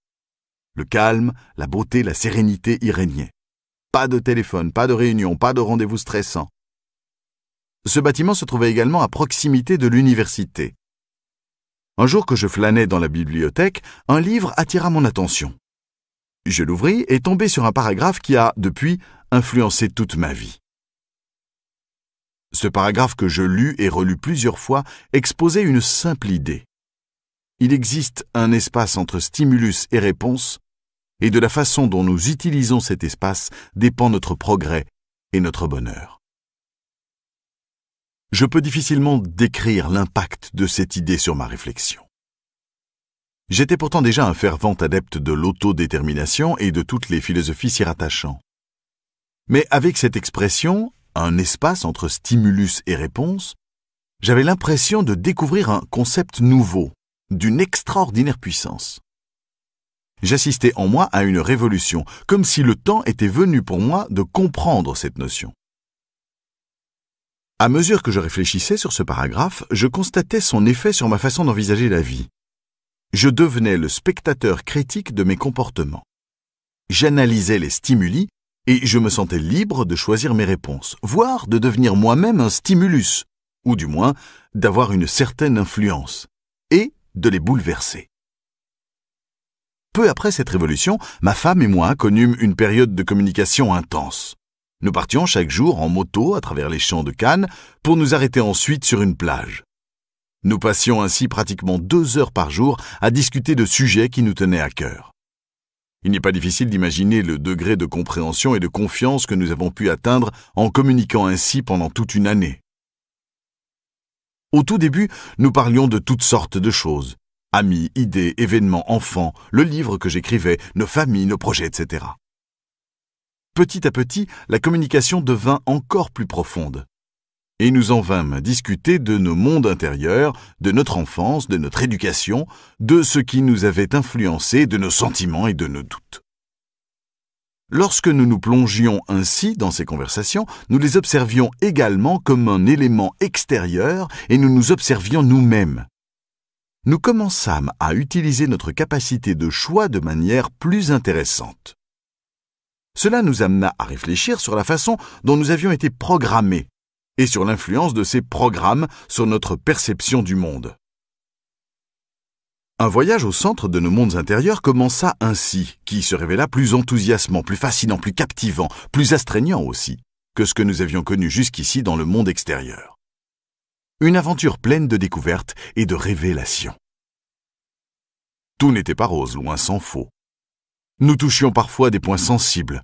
Le calme, la beauté, la sérénité y régnaient. Pas de téléphone, pas de réunion, pas de rendez-vous stressant. Ce bâtiment se trouvait également à proximité de l'université. Un jour que je flânais dans la bibliothèque, un livre attira mon attention. Je l'ouvris et tombai sur un paragraphe qui a, depuis, influencé toute ma vie. Ce paragraphe que je lus et relus plusieurs fois exposait une simple idée. Il existe un espace entre stimulus et réponse, et de la façon dont nous utilisons cet espace dépend notre progrès et notre bonheur je peux difficilement décrire l'impact de cette idée sur ma réflexion. J'étais pourtant déjà un fervent adepte de l'autodétermination et de toutes les philosophies s'y rattachant. Mais avec cette expression, un espace entre stimulus et réponse, j'avais l'impression de découvrir un concept nouveau, d'une extraordinaire puissance. J'assistais en moi à une révolution, comme si le temps était venu pour moi de comprendre cette notion. À mesure que je réfléchissais sur ce paragraphe, je constatais son effet sur ma façon d'envisager la vie. Je devenais le spectateur critique de mes comportements. J'analysais les stimuli et je me sentais libre de choisir mes réponses, voire de devenir moi-même un stimulus, ou du moins d'avoir une certaine influence, et de les bouleverser. Peu après cette révolution, ma femme et moi connûmes une période de communication intense. Nous partions chaque jour en moto à travers les champs de Cannes pour nous arrêter ensuite sur une plage. Nous passions ainsi pratiquement deux heures par jour à discuter de sujets qui nous tenaient à cœur. Il n'est pas difficile d'imaginer le degré de compréhension et de confiance que nous avons pu atteindre en communiquant ainsi pendant toute une année. Au tout début, nous parlions de toutes sortes de choses. Amis, idées, événements, enfants, le livre que j'écrivais, nos familles, nos projets, etc petit à petit, la communication devint encore plus profonde. Et nous en vîmes discuter de nos mondes intérieurs, de notre enfance, de notre éducation, de ce qui nous avait influencé, de nos sentiments et de nos doutes. Lorsque nous nous plongions ainsi dans ces conversations, nous les observions également comme un élément extérieur et nous nous observions nous-mêmes. Nous commençâmes à utiliser notre capacité de choix de manière plus intéressante. Cela nous amena à réfléchir sur la façon dont nous avions été programmés et sur l'influence de ces programmes sur notre perception du monde. Un voyage au centre de nos mondes intérieurs commença ainsi, qui se révéla plus enthousiasmant, plus fascinant, plus captivant, plus astreignant aussi, que ce que nous avions connu jusqu'ici dans le monde extérieur. Une aventure pleine de découvertes et de révélations. Tout n'était pas rose, loin s'en faux. Nous touchions parfois des points sensibles.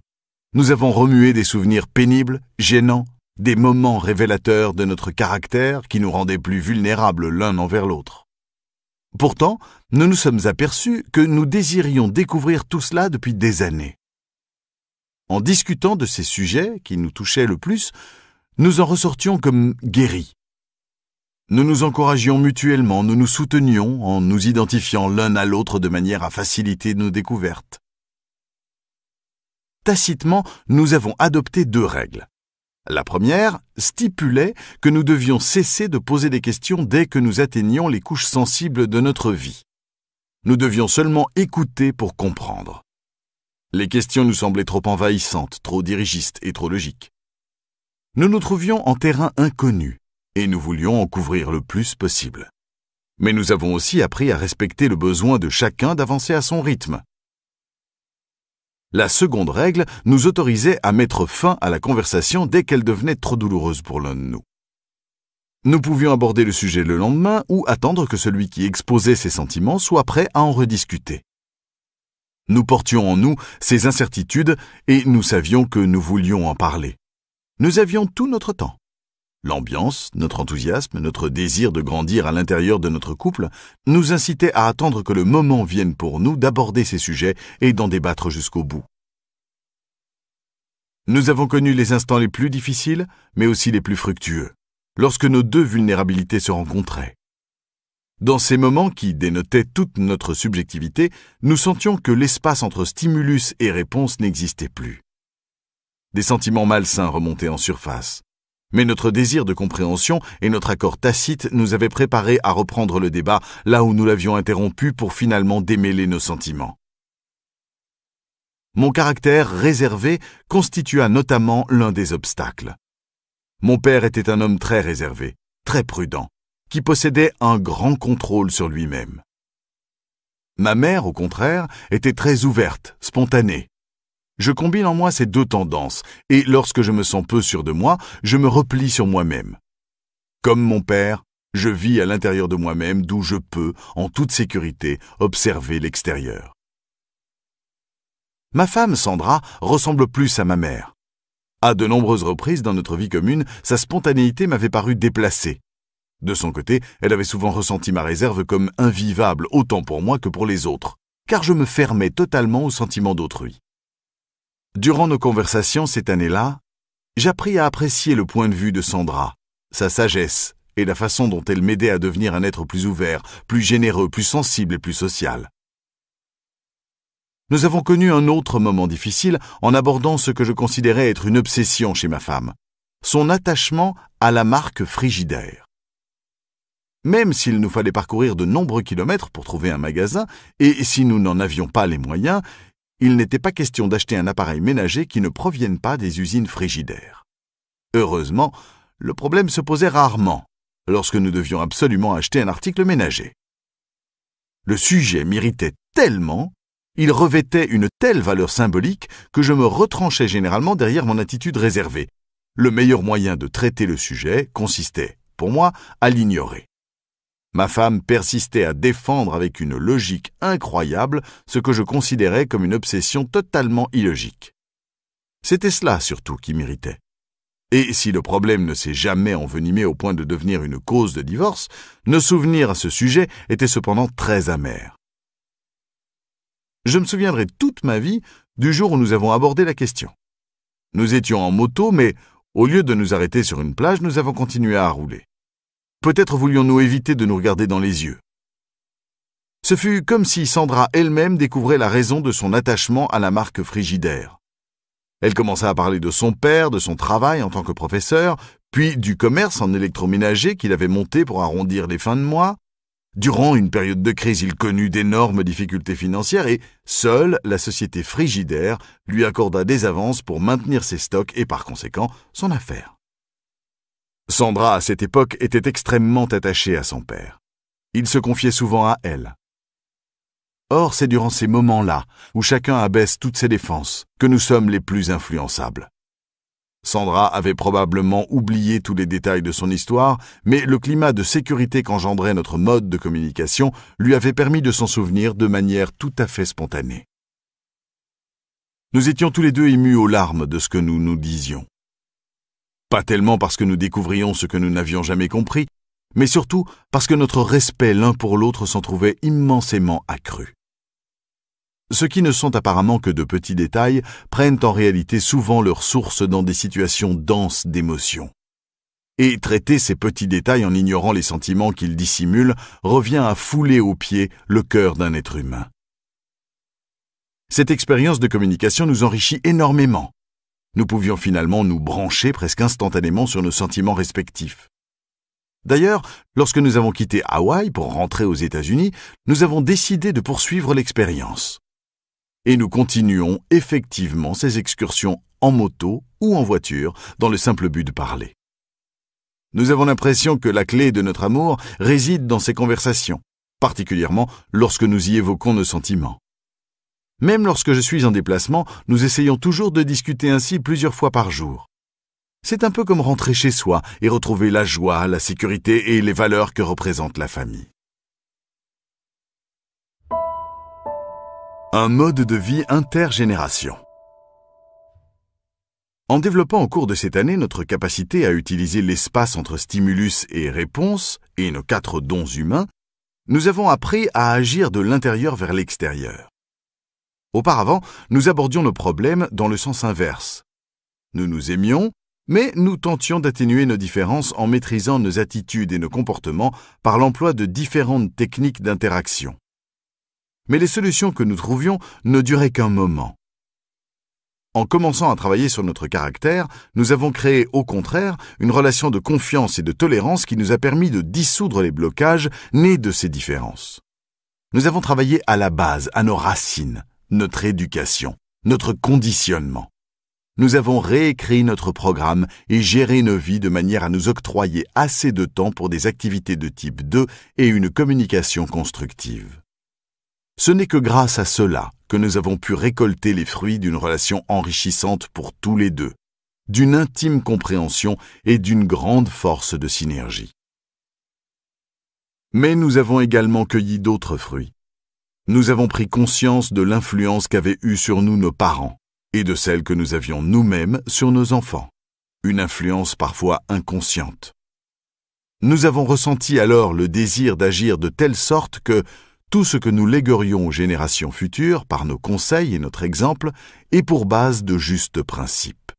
Nous avons remué des souvenirs pénibles, gênants, des moments révélateurs de notre caractère qui nous rendaient plus vulnérables l'un envers l'autre. Pourtant, nous nous sommes aperçus que nous désirions découvrir tout cela depuis des années. En discutant de ces sujets qui nous touchaient le plus, nous en ressortions comme guéris. Nous nous encouragions mutuellement, nous nous soutenions en nous identifiant l'un à l'autre de manière à faciliter nos découvertes tacitement, nous avons adopté deux règles. La première stipulait que nous devions cesser de poser des questions dès que nous atteignions les couches sensibles de notre vie. Nous devions seulement écouter pour comprendre. Les questions nous semblaient trop envahissantes, trop dirigistes et trop logiques. Nous nous trouvions en terrain inconnu, et nous voulions en couvrir le plus possible. Mais nous avons aussi appris à respecter le besoin de chacun d'avancer à son rythme, la seconde règle nous autorisait à mettre fin à la conversation dès qu'elle devenait trop douloureuse pour l'un de nous. Nous pouvions aborder le sujet le lendemain ou attendre que celui qui exposait ses sentiments soit prêt à en rediscuter. Nous portions en nous ces incertitudes et nous savions que nous voulions en parler. Nous avions tout notre temps. L'ambiance, notre enthousiasme, notre désir de grandir à l'intérieur de notre couple nous incitaient à attendre que le moment vienne pour nous d'aborder ces sujets et d'en débattre jusqu'au bout. Nous avons connu les instants les plus difficiles, mais aussi les plus fructueux, lorsque nos deux vulnérabilités se rencontraient. Dans ces moments qui dénotaient toute notre subjectivité, nous sentions que l'espace entre stimulus et réponse n'existait plus. Des sentiments malsains remontaient en surface, mais notre désir de compréhension et notre accord tacite nous avaient préparés à reprendre le débat là où nous l'avions interrompu pour finalement démêler nos sentiments. Mon caractère réservé constitua notamment l'un des obstacles. Mon père était un homme très réservé, très prudent, qui possédait un grand contrôle sur lui-même. Ma mère, au contraire, était très ouverte, spontanée, je combine en moi ces deux tendances, et lorsque je me sens peu sûr de moi, je me replie sur moi-même. Comme mon père, je vis à l'intérieur de moi-même d'où je peux, en toute sécurité, observer l'extérieur. Ma femme, Sandra, ressemble plus à ma mère. À de nombreuses reprises dans notre vie commune, sa spontanéité m'avait paru déplacée. De son côté, elle avait souvent ressenti ma réserve comme invivable autant pour moi que pour les autres, car je me fermais totalement aux sentiments d'autrui. Durant nos conversations cette année-là, j'appris à apprécier le point de vue de Sandra, sa sagesse et la façon dont elle m'aidait à devenir un être plus ouvert, plus généreux, plus sensible et plus social. Nous avons connu un autre moment difficile en abordant ce que je considérais être une obsession chez ma femme, son attachement à la marque Frigidaire. Même s'il nous fallait parcourir de nombreux kilomètres pour trouver un magasin, et si nous n'en avions pas les moyens, il n'était pas question d'acheter un appareil ménager qui ne provienne pas des usines frigidaires. Heureusement, le problème se posait rarement lorsque nous devions absolument acheter un article ménager. Le sujet m'irritait tellement, il revêtait une telle valeur symbolique que je me retranchais généralement derrière mon attitude réservée. Le meilleur moyen de traiter le sujet consistait, pour moi, à l'ignorer. Ma femme persistait à défendre avec une logique incroyable ce que je considérais comme une obsession totalement illogique. C'était cela surtout qui m'irritait. Et si le problème ne s'est jamais envenimé au point de devenir une cause de divorce, nos souvenirs à ce sujet étaient cependant très amers. Je me souviendrai toute ma vie du jour où nous avons abordé la question. Nous étions en moto, mais au lieu de nous arrêter sur une plage, nous avons continué à rouler. Peut-être voulions-nous éviter de nous regarder dans les yeux. Ce fut comme si Sandra elle-même découvrait la raison de son attachement à la marque Frigidaire. Elle commença à parler de son père, de son travail en tant que professeur, puis du commerce en électroménager qu'il avait monté pour arrondir les fins de mois. Durant une période de crise, il connut d'énormes difficultés financières et seule la société Frigidaire lui accorda des avances pour maintenir ses stocks et par conséquent son affaire. Sandra, à cette époque, était extrêmement attachée à son père. Il se confiait souvent à elle. Or, c'est durant ces moments-là, où chacun abaisse toutes ses défenses, que nous sommes les plus influençables. Sandra avait probablement oublié tous les détails de son histoire, mais le climat de sécurité qu'engendrait notre mode de communication lui avait permis de s'en souvenir de manière tout à fait spontanée. Nous étions tous les deux émus aux larmes de ce que nous nous disions pas tellement parce que nous découvrions ce que nous n'avions jamais compris, mais surtout parce que notre respect l'un pour l'autre s'en trouvait immensément accru. Ceux qui ne sont apparemment que de petits détails prennent en réalité souvent leur source dans des situations denses d'émotions. Et traiter ces petits détails en ignorant les sentiments qu'ils dissimulent revient à fouler aux pieds le cœur d'un être humain. Cette expérience de communication nous enrichit énormément, nous pouvions finalement nous brancher presque instantanément sur nos sentiments respectifs. D'ailleurs, lorsque nous avons quitté Hawaï pour rentrer aux États-Unis, nous avons décidé de poursuivre l'expérience. Et nous continuons effectivement ces excursions en moto ou en voiture dans le simple but de parler. Nous avons l'impression que la clé de notre amour réside dans ces conversations, particulièrement lorsque nous y évoquons nos sentiments. Même lorsque je suis en déplacement, nous essayons toujours de discuter ainsi plusieurs fois par jour. C'est un peu comme rentrer chez soi et retrouver la joie, la sécurité et les valeurs que représente la famille. Un mode de vie intergénération. En développant au cours de cette année notre capacité à utiliser l'espace entre stimulus et réponse et nos quatre dons humains, nous avons appris à agir de l'intérieur vers l'extérieur. Auparavant, nous abordions nos problèmes dans le sens inverse. Nous nous aimions, mais nous tentions d'atténuer nos différences en maîtrisant nos attitudes et nos comportements par l'emploi de différentes techniques d'interaction. Mais les solutions que nous trouvions ne duraient qu'un moment. En commençant à travailler sur notre caractère, nous avons créé au contraire une relation de confiance et de tolérance qui nous a permis de dissoudre les blocages nés de ces différences. Nous avons travaillé à la base, à nos racines, notre éducation, notre conditionnement. Nous avons réécrit notre programme et géré nos vies de manière à nous octroyer assez de temps pour des activités de type 2 et une communication constructive. Ce n'est que grâce à cela que nous avons pu récolter les fruits d'une relation enrichissante pour tous les deux, d'une intime compréhension et d'une grande force de synergie. Mais nous avons également cueilli d'autres fruits nous avons pris conscience de l'influence qu'avaient eue sur nous nos parents et de celle que nous avions nous-mêmes sur nos enfants, une influence parfois inconsciente. Nous avons ressenti alors le désir d'agir de telle sorte que tout ce que nous léguerions aux générations futures par nos conseils et notre exemple est pour base de justes principes.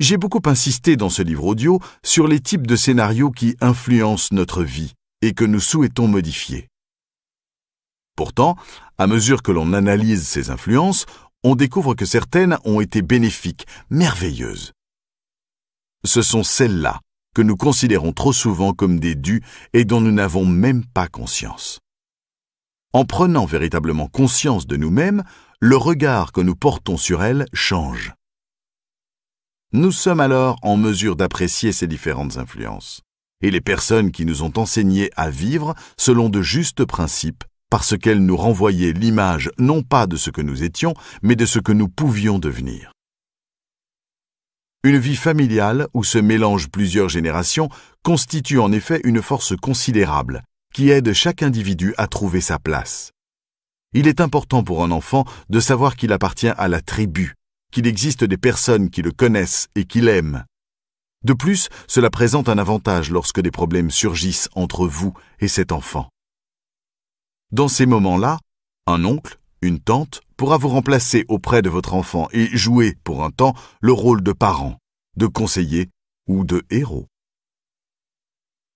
J'ai beaucoup insisté dans ce livre audio sur les types de scénarios qui influencent notre vie et que nous souhaitons modifier. Pourtant, à mesure que l'on analyse ces influences, on découvre que certaines ont été bénéfiques, merveilleuses. Ce sont celles-là que nous considérons trop souvent comme des dues et dont nous n'avons même pas conscience. En prenant véritablement conscience de nous-mêmes, le regard que nous portons sur elles change. Nous sommes alors en mesure d'apprécier ces différentes influences, et les personnes qui nous ont enseigné à vivre selon de justes principes parce qu'elle nous renvoyait l'image non pas de ce que nous étions, mais de ce que nous pouvions devenir. Une vie familiale où se mélangent plusieurs générations constitue en effet une force considérable qui aide chaque individu à trouver sa place. Il est important pour un enfant de savoir qu'il appartient à la tribu, qu'il existe des personnes qui le connaissent et qui l'aiment. De plus, cela présente un avantage lorsque des problèmes surgissent entre vous et cet enfant. Dans ces moments-là, un oncle, une tante, pourra vous remplacer auprès de votre enfant et jouer, pour un temps, le rôle de parent, de conseiller ou de héros.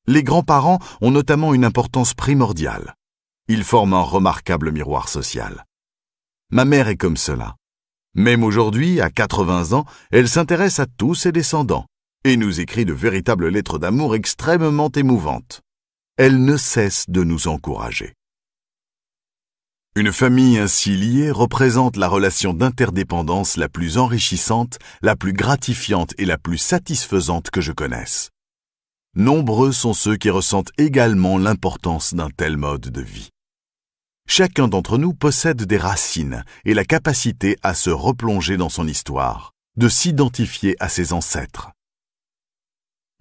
Les grands-parents ont notamment une importance primordiale. Ils forment un remarquable miroir social. Ma mère est comme cela. Même aujourd'hui, à 80 ans, elle s'intéresse à tous ses descendants et nous écrit de véritables lettres d'amour extrêmement émouvantes. Elle ne cesse de nous encourager. Une famille ainsi liée représente la relation d'interdépendance la plus enrichissante, la plus gratifiante et la plus satisfaisante que je connaisse. Nombreux sont ceux qui ressentent également l'importance d'un tel mode de vie. Chacun d'entre nous possède des racines et la capacité à se replonger dans son histoire, de s'identifier à ses ancêtres.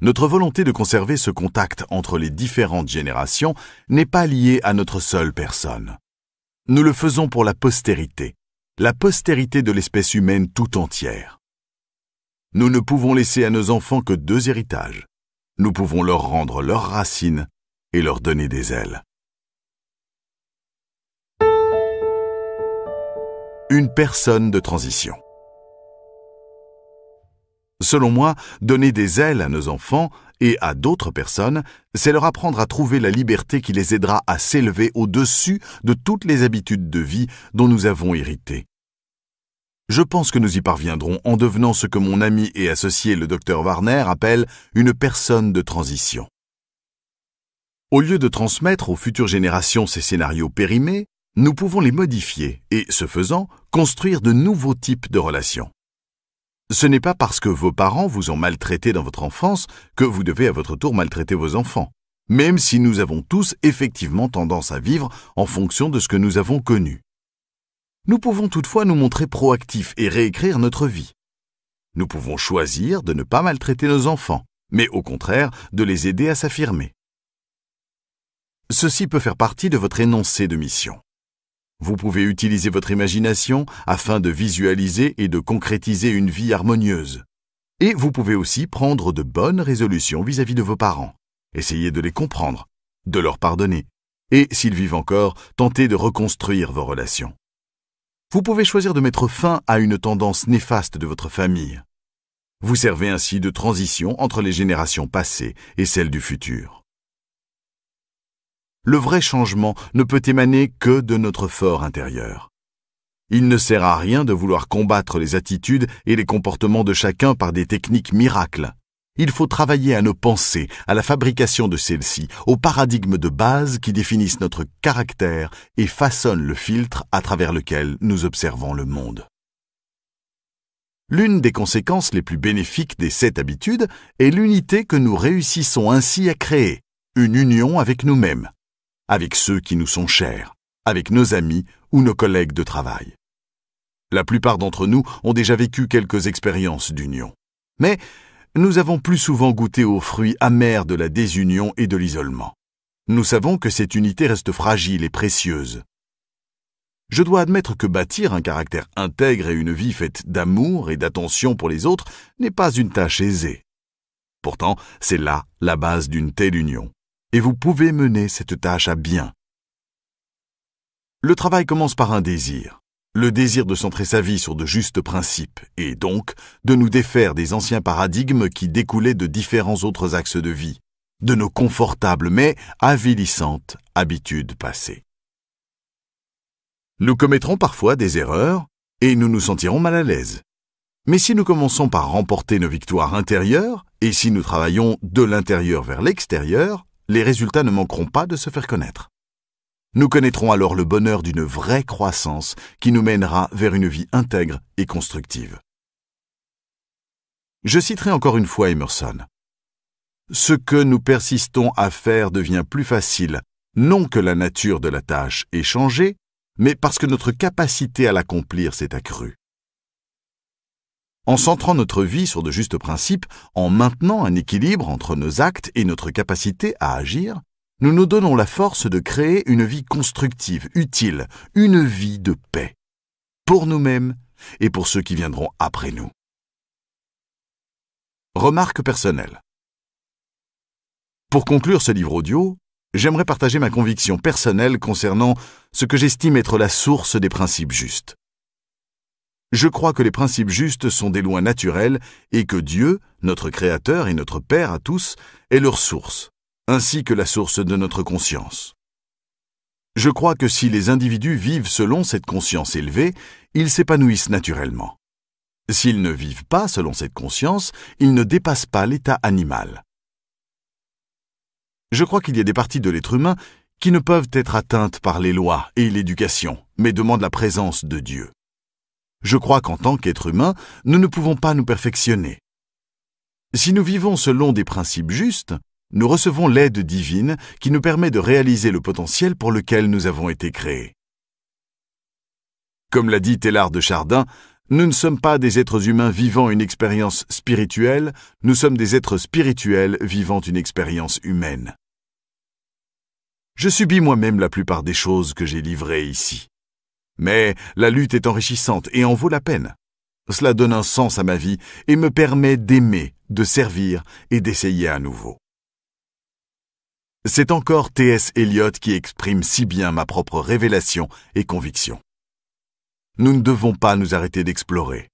Notre volonté de conserver ce contact entre les différentes générations n'est pas liée à notre seule personne nous le faisons pour la postérité, la postérité de l'espèce humaine tout entière. Nous ne pouvons laisser à nos enfants que deux héritages. Nous pouvons leur rendre leurs racines et leur donner des ailes. Une personne de transition. Selon moi, donner des ailes à nos enfants et à d'autres personnes, c'est leur apprendre à trouver la liberté qui les aidera à s'élever au-dessus de toutes les habitudes de vie dont nous avons hérité. Je pense que nous y parviendrons en devenant ce que mon ami et associé le docteur Warner appelle une personne de transition. Au lieu de transmettre aux futures générations ces scénarios périmés, nous pouvons les modifier et, ce faisant, construire de nouveaux types de relations. Ce n'est pas parce que vos parents vous ont maltraité dans votre enfance que vous devez à votre tour maltraiter vos enfants, même si nous avons tous effectivement tendance à vivre en fonction de ce que nous avons connu. Nous pouvons toutefois nous montrer proactifs et réécrire notre vie. Nous pouvons choisir de ne pas maltraiter nos enfants, mais au contraire de les aider à s'affirmer. Ceci peut faire partie de votre énoncé de mission. Vous pouvez utiliser votre imagination afin de visualiser et de concrétiser une vie harmonieuse. Et vous pouvez aussi prendre de bonnes résolutions vis-à-vis de vos parents. Essayez de les comprendre, de leur pardonner. Et s'ils vivent encore, tentez de reconstruire vos relations. Vous pouvez choisir de mettre fin à une tendance néfaste de votre famille. Vous servez ainsi de transition entre les générations passées et celles du futur le vrai changement ne peut émaner que de notre fort intérieur. Il ne sert à rien de vouloir combattre les attitudes et les comportements de chacun par des techniques miracles. Il faut travailler à nos pensées, à la fabrication de celles-ci, aux paradigmes de base qui définissent notre caractère et façonnent le filtre à travers lequel nous observons le monde. L'une des conséquences les plus bénéfiques des sept habitudes est l'unité que nous réussissons ainsi à créer, une union avec nous-mêmes avec ceux qui nous sont chers, avec nos amis ou nos collègues de travail. La plupart d'entre nous ont déjà vécu quelques expériences d'union. Mais nous avons plus souvent goûté aux fruits amers de la désunion et de l'isolement. Nous savons que cette unité reste fragile et précieuse. Je dois admettre que bâtir un caractère intègre et une vie faite d'amour et d'attention pour les autres n'est pas une tâche aisée. Pourtant, c'est là la base d'une telle union et vous pouvez mener cette tâche à bien. Le travail commence par un désir, le désir de centrer sa vie sur de justes principes, et donc de nous défaire des anciens paradigmes qui découlaient de différents autres axes de vie, de nos confortables mais avilissantes habitudes passées. Nous commettrons parfois des erreurs, et nous nous sentirons mal à l'aise. Mais si nous commençons par remporter nos victoires intérieures, et si nous travaillons de l'intérieur vers l'extérieur, les résultats ne manqueront pas de se faire connaître. Nous connaîtrons alors le bonheur d'une vraie croissance qui nous mènera vers une vie intègre et constructive. Je citerai encore une fois Emerson. Ce que nous persistons à faire devient plus facile, non que la nature de la tâche ait changé, mais parce que notre capacité à l'accomplir s'est accrue en centrant notre vie sur de justes principes, en maintenant un équilibre entre nos actes et notre capacité à agir, nous nous donnons la force de créer une vie constructive, utile, une vie de paix, pour nous-mêmes et pour ceux qui viendront après nous. Remarque personnelle. Pour conclure ce livre audio, j'aimerais partager ma conviction personnelle concernant ce que j'estime être la source des principes justes je crois que les principes justes sont des lois naturelles et que Dieu, notre Créateur et notre Père à tous, est leur source, ainsi que la source de notre conscience. Je crois que si les individus vivent selon cette conscience élevée, ils s'épanouissent naturellement. S'ils ne vivent pas selon cette conscience, ils ne dépassent pas l'état animal. Je crois qu'il y a des parties de l'être humain qui ne peuvent être atteintes par les lois et l'éducation, mais demandent la présence de Dieu. Je crois qu'en tant qu'être humain, nous ne pouvons pas nous perfectionner. Si nous vivons selon des principes justes, nous recevons l'aide divine qui nous permet de réaliser le potentiel pour lequel nous avons été créés. Comme l'a dit Tellard de Chardin, nous ne sommes pas des êtres humains vivant une expérience spirituelle, nous sommes des êtres spirituels vivant une expérience humaine. Je subis moi-même la plupart des choses que j'ai livrées ici. Mais la lutte est enrichissante et en vaut la peine. Cela donne un sens à ma vie et me permet d'aimer, de servir et d'essayer à nouveau. C'est encore T.S. Eliot qui exprime si bien ma propre révélation et conviction. Nous ne devons pas nous arrêter d'explorer.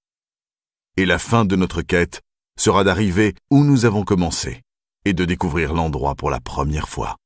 Et la fin de notre quête sera d'arriver où nous avons commencé et de découvrir l'endroit pour la première fois.